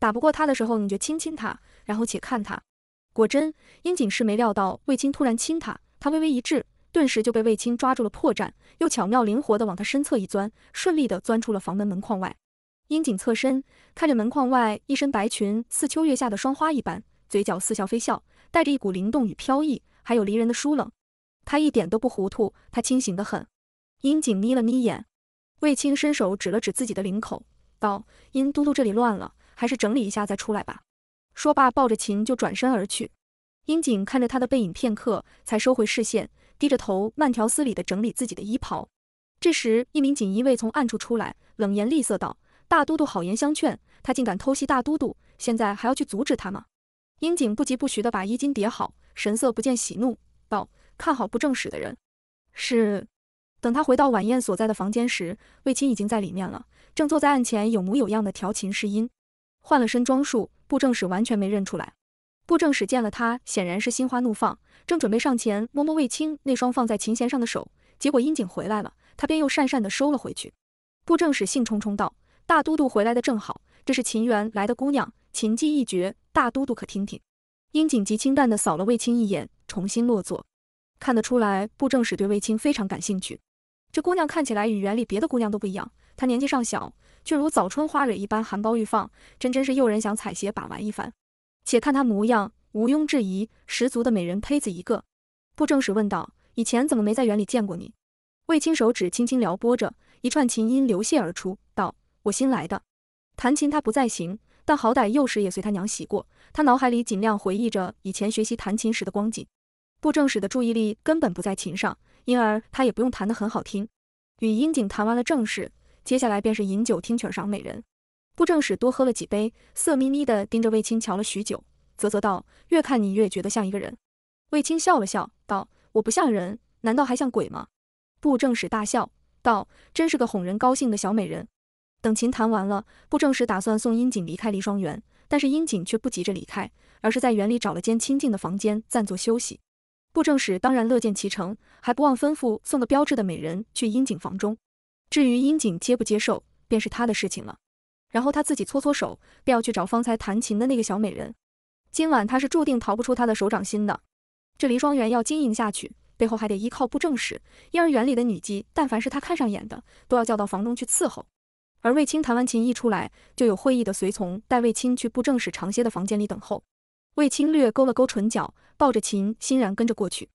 打不过他的时候，你就亲亲他，然后且看他。果真，殷景是没料到卫青突然亲他，他微微一滞。顿时就被卫青抓住了破绽，又巧妙灵活的往他身侧一钻，顺利的钻出了房门门框外。殷景侧身看着门框外，一身白裙似秋月下的霜花一般，嘴角似笑非笑，带着一股灵动与飘逸，还有离人的疏冷。他一点都不糊涂，他清醒的很。殷景眯了眯眼，卫青伸手指了指自己的领口，道：“殷都督这里乱了，还是整理一下再出来吧。”说罢，抱着琴就转身而去。殷景看着他的背影片刻，才收回视线。低着头，慢条斯理的整理自己的衣袍。这时，一名锦衣卫从暗处出来，冷言厉色道：“大都督好言相劝，他竟敢偷袭大都督，现在还要去阻止他吗？”樱井不疾不徐的把衣襟叠好，神色不见喜怒，道：“看好布政使的人。”是。等他回到晚宴所在的房间时，卫青已经在里面了，正坐在案前有模有样的调琴试音。换了身装束，布政使完全没认出来。布政使见了他，显然是心花怒放。正准备上前摸摸卫青那双放在琴弦上的手，结果殷景回来了，他便又讪讪的收了回去。布政使兴冲冲道：“大都督回来的正好，这是秦原来的姑娘，琴技一绝，大都督可听听。”殷景极清淡的扫了卫青一眼，重新落座。看得出来，布政使对卫青非常感兴趣。这姑娘看起来与园里别的姑娘都不一样，她年纪尚小，却如早春花蕊一般含苞欲放，真真是诱人想采撷把玩一番。且看她模样。毋庸置疑，十足的美人胚子一个。布政使问道：“以前怎么没在园里见过你？”卫青手指轻轻撩拨着，一串琴音流泻而出，道：“我新来的，弹琴他不在行，但好歹幼时也随他娘习过。他脑海里尽量回忆着以前学习弹琴时的光景。”布政使的注意力根本不在琴上，因而他也不用弹得很好听。与樱景谈完了正事，接下来便是饮酒听曲赏美人。布政使多喝了几杯，色眯眯地盯着卫青瞧了许久。啧啧道，越看你越觉得像一个人。卫青笑了笑道，我不像人，难道还像鬼吗？布政使大笑道，真是个哄人高兴的小美人。等琴弹完了，布政使打算送殷锦离开离双园，但是殷锦却不急着离开，而是在园里找了间清静的房间暂作休息。布政使当然乐见其成，还不忘吩咐送个标志的美人去殷锦房中。至于殷锦接不接受，便是他的事情了。然后他自己搓搓手，便要去找方才弹琴的那个小美人。今晚他是注定逃不出他的手掌心的。这梨双园要经营下去，背后还得依靠布政使。幼儿园里的女妓，但凡是他看上眼的，都要叫到房中去伺候。而卫青弹完琴一出来，就有会意的随从带卫青去布政使长歇的房间里等候。卫青略勾了勾唇角，抱着琴欣然跟着过去。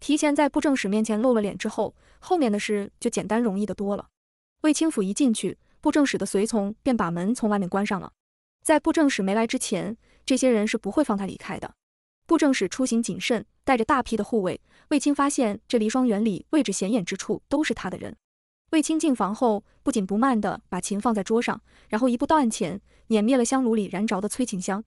提前在布政使面前露了脸之后，后面的事就简单容易的多了。卫青府一进去，布政使的随从便把门从外面关上了。在布政使没来之前。这些人是不会放他离开的。布政使出行谨慎，带着大批的护卫。卫青发现这梨双园里位置显眼之处都是他的人。卫青进房后，不紧不慢地把琴放在桌上，然后一步到案前，碾灭了香炉里燃着的催情香。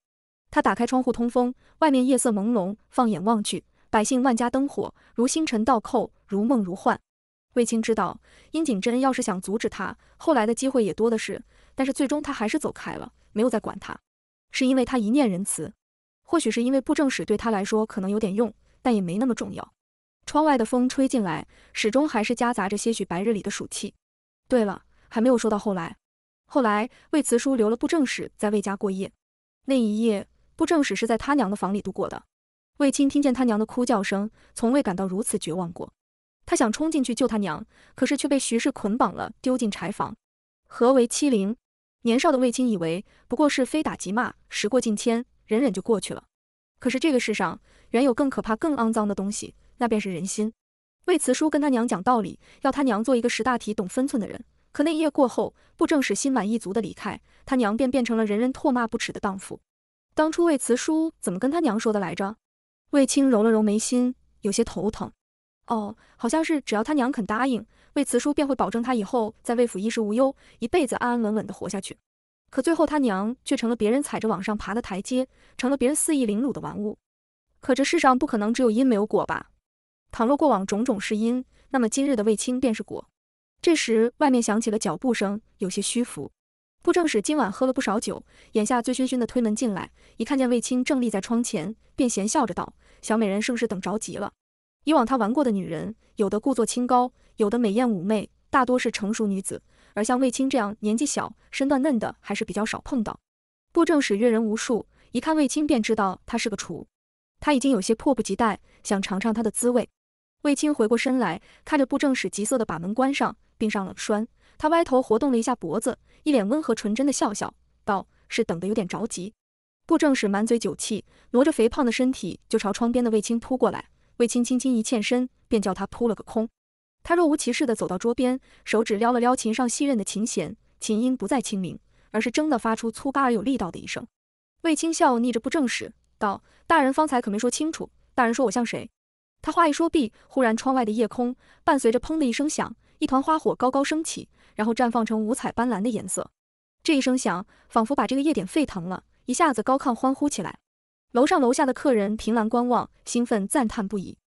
他打开窗户通风，外面夜色朦胧，放眼望去，百姓万家灯火，如星辰倒扣，如梦如幻。卫青知道，殷景真要是想阻止他，后来的机会也多的是。但是最终他还是走开了，没有再管他。是因为他一念仁慈，或许是因为布政使对他来说可能有点用，但也没那么重要。窗外的风吹进来，始终还是夹杂着些许白日里的暑气。对了，还没有说到后来。后来，魏慈叔留了布政使在魏家过夜。那一夜，布政使是在他娘的房里度过的。魏青听见他娘的哭叫声，从未感到如此绝望过。他想冲进去救他娘，可是却被徐氏捆绑了，丢进柴房。何为欺凌？年少的卫青以为不过是非打即骂，时过境迁，忍忍就过去了。可是这个世上原有更可怕、更肮脏的东西，那便是人心。卫慈叔跟他娘讲道理，要他娘做一个识大体、懂分寸的人。可那一夜过后，不政使心满意足的离开，他娘便变成了人人唾骂不耻的荡妇。当初卫慈叔怎么跟他娘说的来着？卫青揉了揉眉心，有些头疼。哦，好像是只要他娘肯答应。魏慈叔便会保证他以后在魏府衣食无忧，一辈子安安稳稳的活下去。可最后他娘却成了别人踩着往上爬的台阶，成了别人肆意凌辱的玩物。可这世上不可能只有因没有果吧？倘若过往种种是因，那么今日的卫青便是果。这时外面响起了脚步声，有些虚浮。布政使今晚喝了不少酒，眼下醉醺醺的推门进来，一看见卫青正立在窗前，便闲笑着道：“小美人是不是等着急了？以往他玩过的女人，有的故作清高。”有的美艳妩媚，大多是成熟女子，而像卫青这样年纪小、身段嫩的还是比较少碰到。布政使阅人无数，一看卫青便知道他是个雏，他已经有些迫不及待，想尝尝他的滋味。卫青回过身来，看着布政使急色的把门关上，并上了栓。他歪头活动了一下脖子，一脸温和纯真的笑笑道：“是等得有点着急。”布政使满嘴酒气，挪着肥胖的身体就朝窗边的卫青扑过来。卫青轻轻一欠身，便叫他扑了个空。他若无其事地走到桌边，手指撩了撩琴上细韧的琴弦，琴音不再清灵，而是铮的发出粗嘎而有力道的一声。魏清笑逆着不正时道：“大人方才可没说清楚，大人说我像谁？”他话一说毕，忽然窗外的夜空伴随着砰的一声响，一团花火高高升起，然后绽放成五彩斑斓的颜色。这一声响仿佛把这个夜点沸腾了，一下子高亢欢呼起来。楼上楼下的客人凭栏观望，兴奋赞叹不已。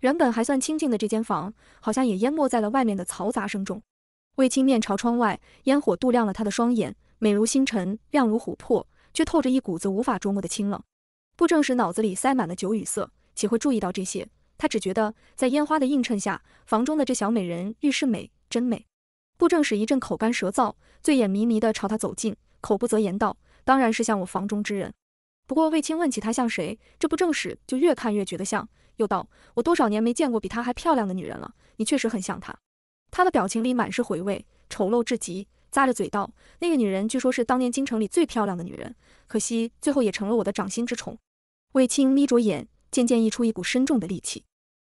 原本还算清静的这间房，好像也淹没在了外面的嘈杂声中。卫青面朝窗外，烟火度亮了他的双眼，美如星辰，亮如琥珀，却透着一股子无法捉摸的清冷。布正使脑子里塞满了酒与色，岂会注意到这些？他只觉得在烟花的映衬下，房中的这小美人愈是美，真美。布政使一阵口干舌燥，醉眼迷迷地朝他走近，口不择言道：“当然是像我房中之人。”不过卫青问起他像谁，这布政使就越看越觉得像。又道，我多少年没见过比她还漂亮的女人了。你确实很像她，她的表情里满是回味，丑陋至极，咂着嘴道，那个女人据说是当年京城里最漂亮的女人，可惜最后也成了我的掌心之宠。卫青眯着眼，渐渐溢出一股深重的戾气。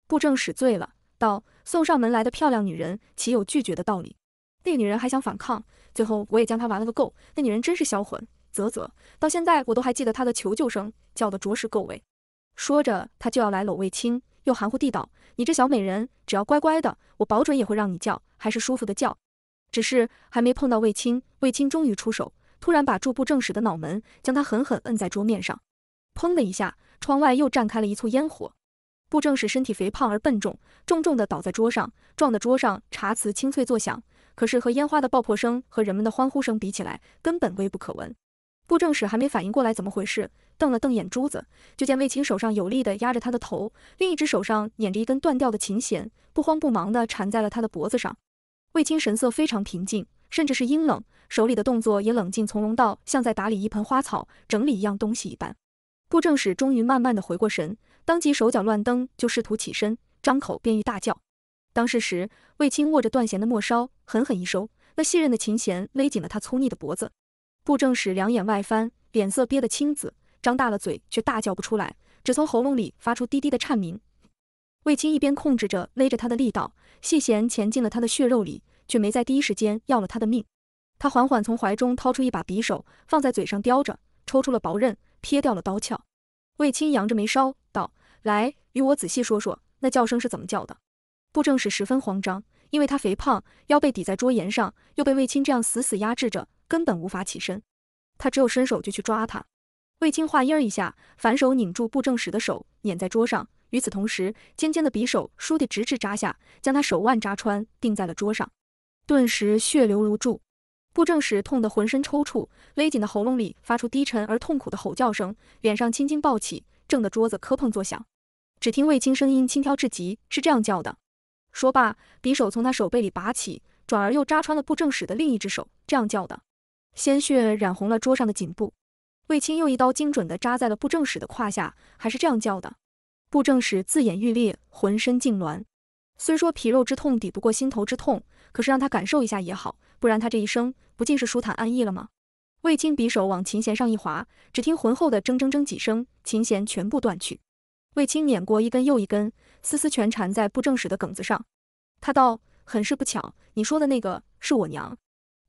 布政使醉了，道，送上门来的漂亮女人，岂有拒绝的道理？那个女人还想反抗，最后我也将她玩了个够。那女人真是销魂，啧啧，到现在我都还记得她的求救声，叫得着实够味。说着，他就要来搂卫青，又含糊地道：“你这小美人，只要乖乖的，我保准也会让你叫，还是舒服的叫。”只是还没碰到卫青，卫青终于出手，突然把住布正使的脑门将他狠狠摁在桌面上，砰的一下，窗外又绽开了一簇烟火。布正使身体肥胖而笨重，重重地倒在桌上，撞得桌上茶瓷清脆作响。可是和烟花的爆破声和人们的欢呼声比起来，根本微不可闻。布正使还没反应过来怎么回事。瞪了瞪眼珠子，就见卫青手上有力的压着他的头，另一只手上捻着一根断掉的琴弦，不慌不忙地缠在了他的脖子上。卫青神色非常平静，甚至是阴冷，手里的动作也冷静从容到像在打理一盆花草、整理一样东西一般。布政使终于慢慢的回过神，当即手脚乱蹬，就试图起身，张口便欲大叫。当世时，卫青握着断弦的末梢，狠狠一收，那细韧的琴弦勒紧了他粗腻的脖子。布政使两眼外翻，脸色憋得青紫。张大了嘴，却大叫不出来，只从喉咙里发出低低的颤鸣。卫青一边控制着勒着他的力道，细弦潜进了他的血肉里，却没在第一时间要了他的命。他缓缓从怀中掏出一把匕首，放在嘴上叼着，抽出了薄刃，撇掉了刀鞘。卫青扬着眉梢道：“来，与我仔细说说，那叫声是怎么叫的？”布政使十分慌张，因为他肥胖，腰被抵在桌沿上，又被卫青这样死死压制着，根本无法起身。他只有伸手就去抓他。卫青话音儿一下，反手拧住布政使的手，碾在桌上。与此同时，尖尖的匕首倏地直直扎下，将他手腕扎穿，钉在了桌上。顿时血流如注，布政使痛得浑身抽搐，勒紧的喉咙里发出低沉而痛苦的吼叫声，脸上青筋暴起，震得桌子磕碰作响。只听卫青声音轻佻至极：“是这样叫的。”说罢，匕首从他手背里拔起，转而又扎穿了布政使的另一只手，这样叫的。鲜血染红了桌上的颈部。卫青又一刀精准地扎在了布政使的胯下，还是这样叫的。布政使字眼欲裂，浑身痉挛。虽说皮肉之痛抵不过心头之痛，可是让他感受一下也好，不然他这一生不尽是舒坦安逸了吗？卫青匕首往琴弦上一划，只听浑厚的铮铮铮几声，琴弦全部断去。卫青碾过一根又一根，丝丝全缠在布政使的梗子上。他道：“很是不巧，你说的那个是我娘。”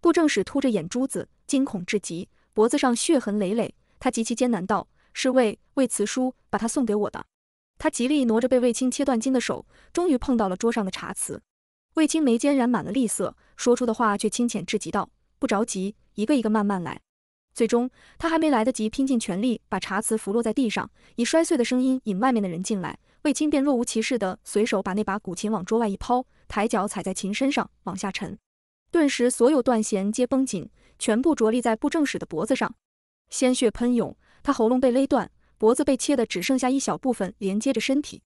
布政使凸着眼珠子，惊恐至极。脖子上血痕累累，他极其艰难道：“是魏魏慈叔把他送给我的。”他极力挪着被卫青切断筋的手，终于碰到了桌上的茶瓷。卫青眉间染满了厉色，说出的话却清浅至极道：“不着急，一个一个慢慢来。”最终，他还没来得及拼尽全力把茶瓷拂落在地上，以摔碎的声音引外面的人进来，卫青便若无其事地随手把那把古琴往桌外一抛，抬脚踩在琴身上往下沉，顿时所有断弦皆绷紧。全部着力在布政使的脖子上，鲜血喷涌，他喉咙被勒断，脖子被切的只剩下一小部分连接着身体，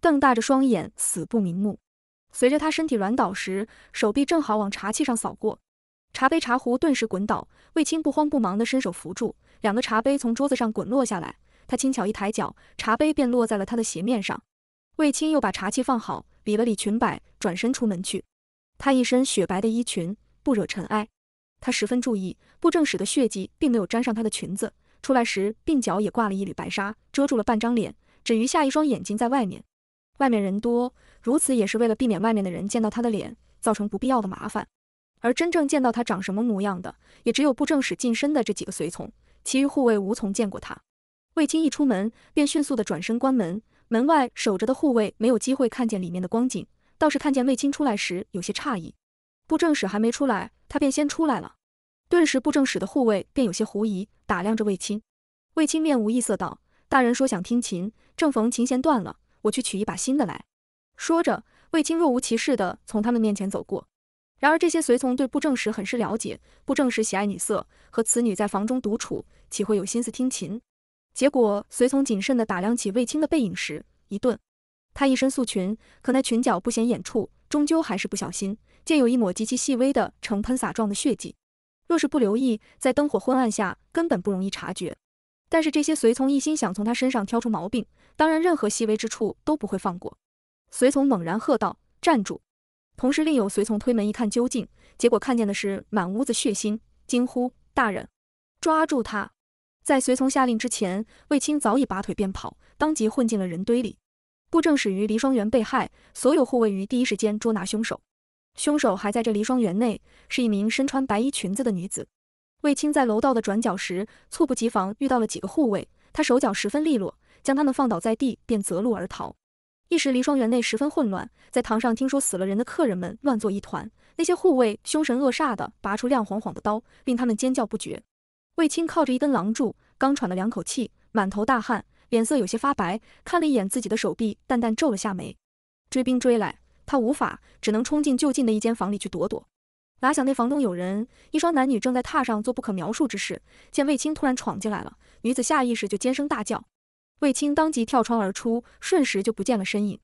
瞪大着双眼，死不瞑目。随着他身体软倒时，手臂正好往茶器上扫过，茶杯、茶壶顿时滚倒。卫青不慌不忙地伸手扶住，两个茶杯从桌子上滚落下来，他轻巧一抬脚，茶杯便落在了他的鞋面上。卫青又把茶器放好，理了理裙摆，转身出门去。他一身雪白的衣裙，不惹尘埃。他十分注意，布政使的血迹并没有沾上他的裙子。出来时，鬓角也挂了一缕白纱，遮住了半张脸，只余下一双眼睛在外面。外面人多，如此也是为了避免外面的人见到他的脸，造成不必要的麻烦。而真正见到他长什么模样的，也只有布政使近身的这几个随从，其余护卫无从见过他。卫青一出门，便迅速的转身关门。门外守着的护卫没有机会看见里面的光景，倒是看见卫青出来时有些诧异。布政使还没出来。他便先出来了，顿时布政使的护卫便有些狐疑，打量着卫青。卫青面无异色道：“大人说想听琴，正逢琴弦断了，我去取一把新的来。”说着，卫青若无其事地从他们面前走过。然而这些随从对布政使很是了解，布政使喜爱女色，和此女在房中独处，岂会有心思听琴？结果随从谨慎地打量起卫青的背影时，一顿，他一身素裙，可那裙角不显眼处，终究还是不小心。见有一抹极其细微的呈喷洒状的血迹，若是不留意，在灯火昏暗下根本不容易察觉。但是这些随从一心想从他身上挑出毛病，当然任何细微之处都不会放过。随从猛然喝道：“站住！”同时，另有随从推门一看究竟，结果看见的是满屋子血腥，惊呼：“大人，抓住他！”在随从下令之前，卫青早已拔腿便跑，当即混进了人堆里。布正使于黎双元被害，所有护卫于第一时间捉拿凶手。凶手还在这梨霜园内，是一名身穿白衣裙子的女子。卫青在楼道的转角时，猝不及防遇到了几个护卫，他手脚十分利落，将他们放倒在地，便择路而逃。一时梨霜园内十分混乱，在堂上听说死了人的客人们乱作一团，那些护卫凶神恶煞的拔出亮晃晃的刀，令他们尖叫不绝。卫青靠着一根廊柱，刚喘了两口气，满头大汗，脸色有些发白，看了一眼自己的手臂，淡淡皱了下眉。追兵追来。他无法，只能冲进就近的一间房里去躲躲。哪想那房中有人，一双男女正在榻上做不可描述之事。见卫青突然闯进来了，女子下意识就尖声大叫。卫青当即跳窗而出，瞬时就不见了身影。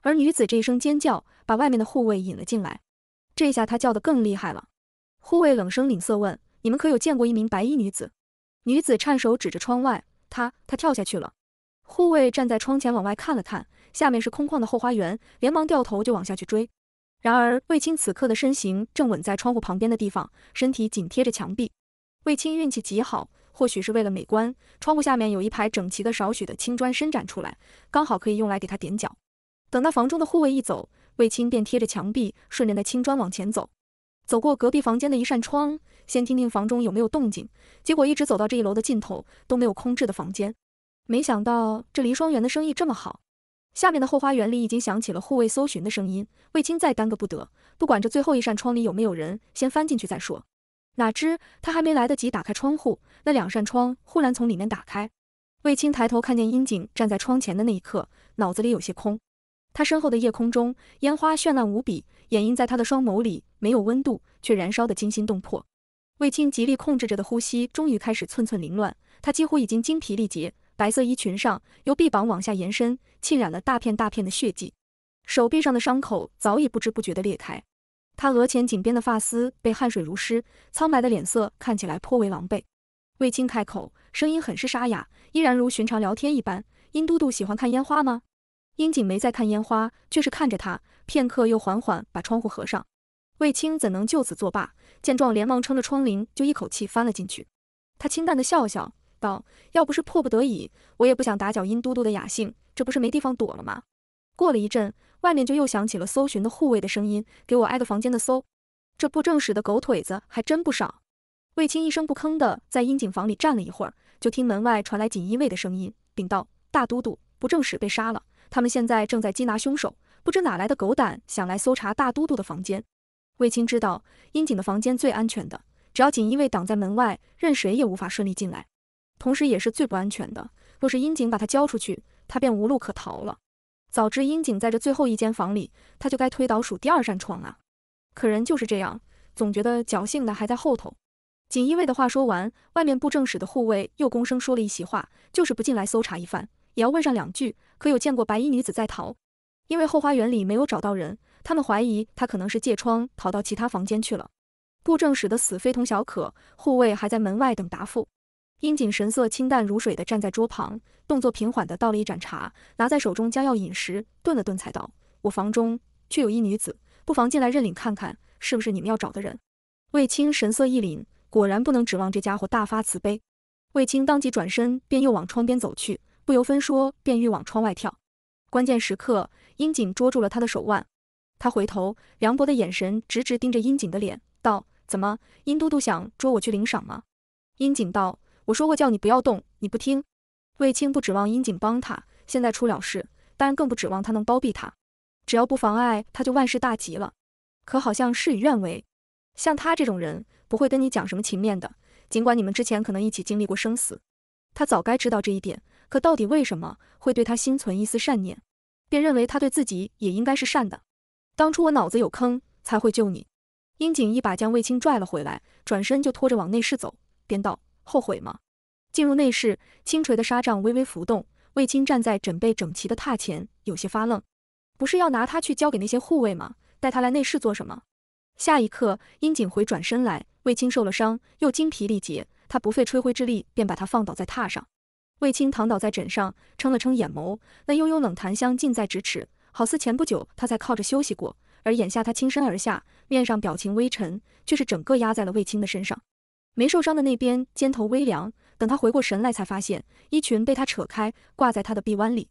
而女子这一声尖叫，把外面的护卫引了进来。这下她叫得更厉害了。护卫冷声领色问：“你们可有见过一名白衣女子？”女子颤手指着窗外：“她，她跳下去了。”护卫站在窗前往外看了看。下面是空旷的后花园，连忙掉头就往下去追。然而卫青此刻的身形正稳在窗户旁边的地方，身体紧贴着墙壁。卫青运气极好，或许是为了美观，窗户下面有一排整齐的少许的青砖伸展出来，刚好可以用来给他踮脚。等到房中的护卫一走，卫青便贴着墙壁，顺着那青砖往前走，走过隔壁房间的一扇窗，先听听房中有没有动静。结果一直走到这一楼的尽头都没有空置的房间，没想到这黎双园的生意这么好。下面的后花园里已经响起了护卫搜寻的声音，卫青再耽搁不得，不管这最后一扇窗里有没有人，先翻进去再说。哪知他还没来得及打开窗户，那两扇窗忽然从里面打开。卫青抬头看见阴井站在窗前的那一刻，脑子里有些空。他身后的夜空中，烟花绚烂无比，掩映在他的双眸里，没有温度，却燃烧的惊心动魄。卫青极力控制着的呼吸，终于开始寸寸凌乱，他几乎已经精疲力竭。白色衣裙上由臂膀往下延伸，浸染了大片大片的血迹，手臂上的伤口早已不知不觉地裂开。他额前颈边的发丝被汗水濡湿，苍白的脸色看起来颇为狼狈。卫青开口，声音很是沙哑，依然如寻常聊天一般：“殷都督喜欢看烟花吗？”殷景梅在看烟花，却是看着他，片刻又缓缓把窗户合上。卫青怎能就此作罢？见状，连忙撑着窗棂就一口气翻了进去。他清淡的笑笑。道，要不是迫不得已，我也不想打搅殷都督的雅兴。这不是没地方躲了吗？过了一阵，外面就又响起了搜寻的护卫的声音，给我挨个房间的搜。这不正使的狗腿子还真不少。卫青一声不吭的在殷景房里站了一会儿，就听门外传来锦衣卫的声音，禀道：“大都督，不正使被杀了，他们现在正在缉拿凶手，不知哪来的狗胆想来搜查大都督的房间。”卫青知道殷景的房间最安全的，只要锦衣卫挡在门外，任谁也无法顺利进来。同时，也是最不安全的。若是阴井把他交出去，他便无路可逃了。早知阴井在这最后一间房里，他就该推倒数第二扇窗啊！可人就是这样，总觉得侥幸的还在后头。锦衣卫的话说完，外面布政使的护卫又躬声说了一席话，就是不进来搜查一番，也要问上两句，可有见过白衣女子在逃？因为后花园里没有找到人，他们怀疑她可能是借窗逃到其他房间去了。布政使的死非同小可，护卫还在门外等答复。英景神色清淡如水地站在桌旁，动作平缓地倒了一盏茶，拿在手中将要饮食，顿了顿才道：“我房中却有一女子，不妨进来认领看看，是不是你们要找的人。”卫青神色一凛，果然不能指望这家伙大发慈悲。卫青当即转身便又往窗边走去，不由分说便欲往窗外跳。关键时刻，英景捉住了他的手腕，他回头，凉薄的眼神直直盯着英景的脸，道：“怎么，殷都督想捉我去领赏吗？”英景道。我说过叫你不要动，你不听。卫青不指望阴井帮他，现在出了事，当然更不指望他能包庇他。只要不妨碍，他就万事大吉了。可好像事与愿违。像他这种人，不会跟你讲什么情面的。尽管你们之前可能一起经历过生死，他早该知道这一点。可到底为什么会对他心存一丝善念，便认为他对自己也应该是善的？当初我脑子有坑，才会救你。阴井一把将卫青拽了回来，转身就拖着往内室走，边道。后悔吗？进入内室，轻垂的纱帐微微浮动。卫青站在准备整齐的榻前，有些发愣。不是要拿他去交给那些护卫吗？带他来内室做什么？下一刻，殷景回转身来，卫青受了伤，又精疲力竭，他不费吹灰之力便把他放倒在榻上。卫青躺倒在枕上，撑了撑眼眸，那幽幽冷檀香近在咫尺，好似前不久他才靠着休息过。而眼下他倾身而下，面上表情微沉，却是整个压在了卫青的身上。没受伤的那边肩头微凉，等他回过神来，才发现衣裙被他扯开，挂在他的臂弯里。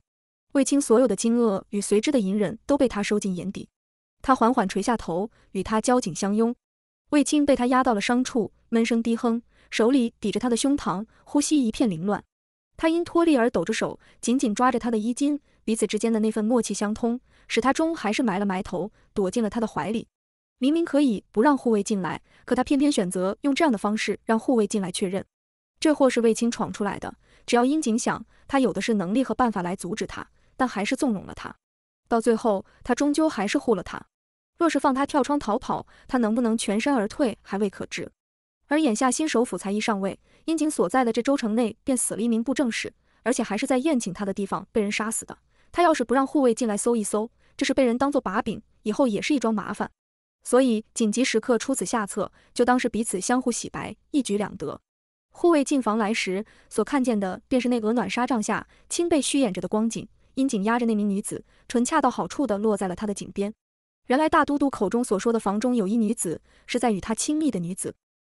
卫青所有的惊愕与随之的隐忍都被他收进眼底，他缓缓垂下头，与他交颈相拥。卫青被他压到了伤处，闷声低哼，手里抵着他的胸膛，呼吸一片凌乱。他因脱力而抖着手，紧紧抓着他的衣襟，彼此之间的那份默契相通，使他终还是埋了埋头，躲进了他的怀里。明明可以不让护卫进来，可他偏偏选择用这样的方式让护卫进来确认，这货是卫青闯出来的。只要殷景想，他有的是能力和办法来阻止他，但还是纵容了他。到最后，他终究还是护了他。若是放他跳窗逃跑，他能不能全身而退还未可知。而眼下新首府才一上位，殷景所在的这州城内便死了一名布政使，而且还是在宴请他的地方被人杀死的。他要是不让护卫进来搜一搜，这是被人当做把柄，以后也是一桩麻烦。所以紧急时刻出此下策，就当是彼此相互洗白，一举两得。护卫进房来时所看见的，便是那鹅暖纱帐下青背虚掩着的光景，阴紧压着那名女子，唇恰到好处的落在了他的颈边。原来大都督口中所说的房中有一女子，是在与他亲密的女子。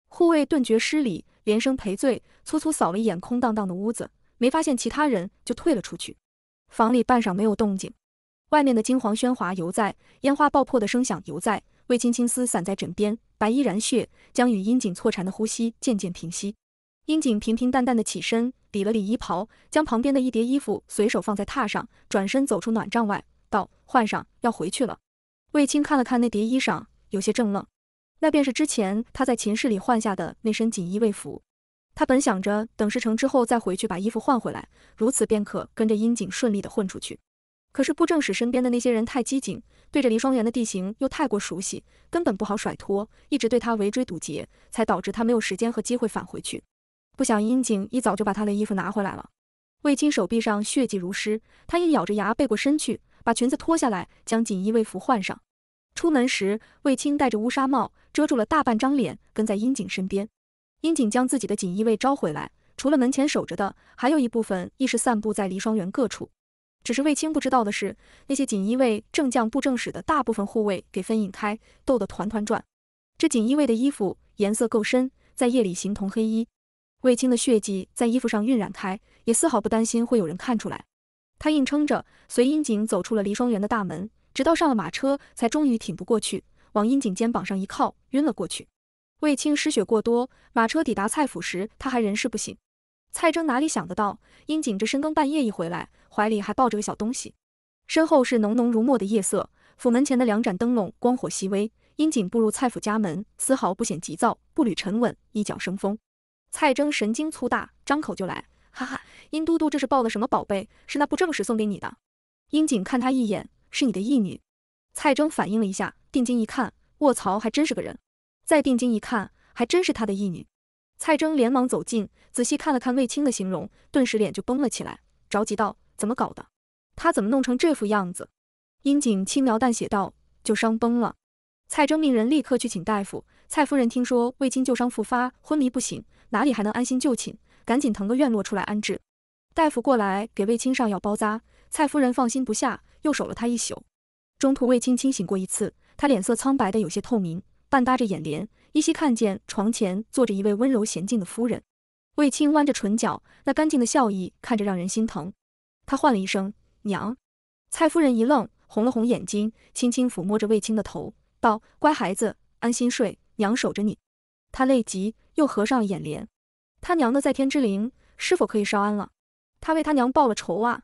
护卫顿觉失礼，连声赔罪，粗粗扫了一眼空荡荡的屋子，没发现其他人，就退了出去。房里半晌没有动静，外面的金黄喧哗犹在，烟花爆破的声响犹在。卫青青丝散在枕边，白衣染血，将与殷景错缠的呼吸渐渐平息。殷景平平淡淡的起身，理了理衣袍，将旁边的一叠衣服随手放在榻上，转身走出暖帐外，道：“换上，要回去了。”卫青看了看那叠衣裳，有些怔愣。那便是之前他在寝室里换下的那身锦衣卫服。他本想着等事成之后再回去把衣服换回来，如此便可跟着殷景顺利的混出去。可是布政使身边的那些人太机警，对着黎双元的地形又太过熟悉，根本不好甩脱，一直对他围追堵截，才导致他没有时间和机会返回去。不想殷景一早就把他的衣服拿回来了。卫青手臂上血迹如湿，他硬咬着牙背过身去，把裙子脱下来，将锦衣卫服换上。出门时，卫青戴着乌纱帽，遮住了大半张脸，跟在殷景身边。殷景将自己的锦衣卫招回来，除了门前守着的，还有一部分亦是散布在黎双元各处。只是卫青不知道的是，那些锦衣卫、正将、布政使的大部分护卫给分引开，斗得团团转。这锦衣卫的衣服颜色够深，在夜里形同黑衣。卫青的血迹在衣服上晕染开，也丝毫不担心会有人看出来。他硬撑着，随阴景走出了黎双元的大门，直到上了马车，才终于挺不过去，往阴景肩膀上一靠，晕了过去。卫青失血过多，马车抵达蔡府时，他还人事不省。蔡征哪里想得到，阴景这深更半夜一回来。怀里还抱着个小东西，身后是浓浓如墨的夜色，府门前的两盏灯笼光火细微。殷景步入蔡府家门，丝毫不显急躁，步履沉稳，一脚生风。蔡征神经粗大，张口就来：“哈哈，殷都督这是抱了什么宝贝？是那不正式送给你的？”殷景看他一眼：“是你的义女。”蔡征反应了一下，定睛一看，卧槽，还真是个人！再定睛一看，还真是他的义女。蔡征连忙走近，仔细看了看卫青的形容，顿时脸就绷了起来，着急道。怎么搞的？他怎么弄成这副样子？英景轻描淡写道：“就伤崩了。”蔡征命人立刻去请大夫。蔡夫人听说卫青旧伤复发，昏迷不醒，哪里还能安心就寝？赶紧腾个院落出来安置。大夫过来给卫青上药包扎。蔡夫人放心不下，又守了他一宿。中途卫青清醒过一次，他脸色苍白的有些透明，半搭着眼帘，依稀看见床前坐着一位温柔娴静的夫人。卫青弯着唇角，那干净的笑意看着让人心疼。他唤了一声“娘”，蔡夫人一愣，红了红眼睛，轻轻抚摸着卫青的头，道：“乖孩子，安心睡，娘守着你。”她累极，又合上了眼帘。他娘的，在天之灵是否可以稍安了？他为他娘报了仇啊！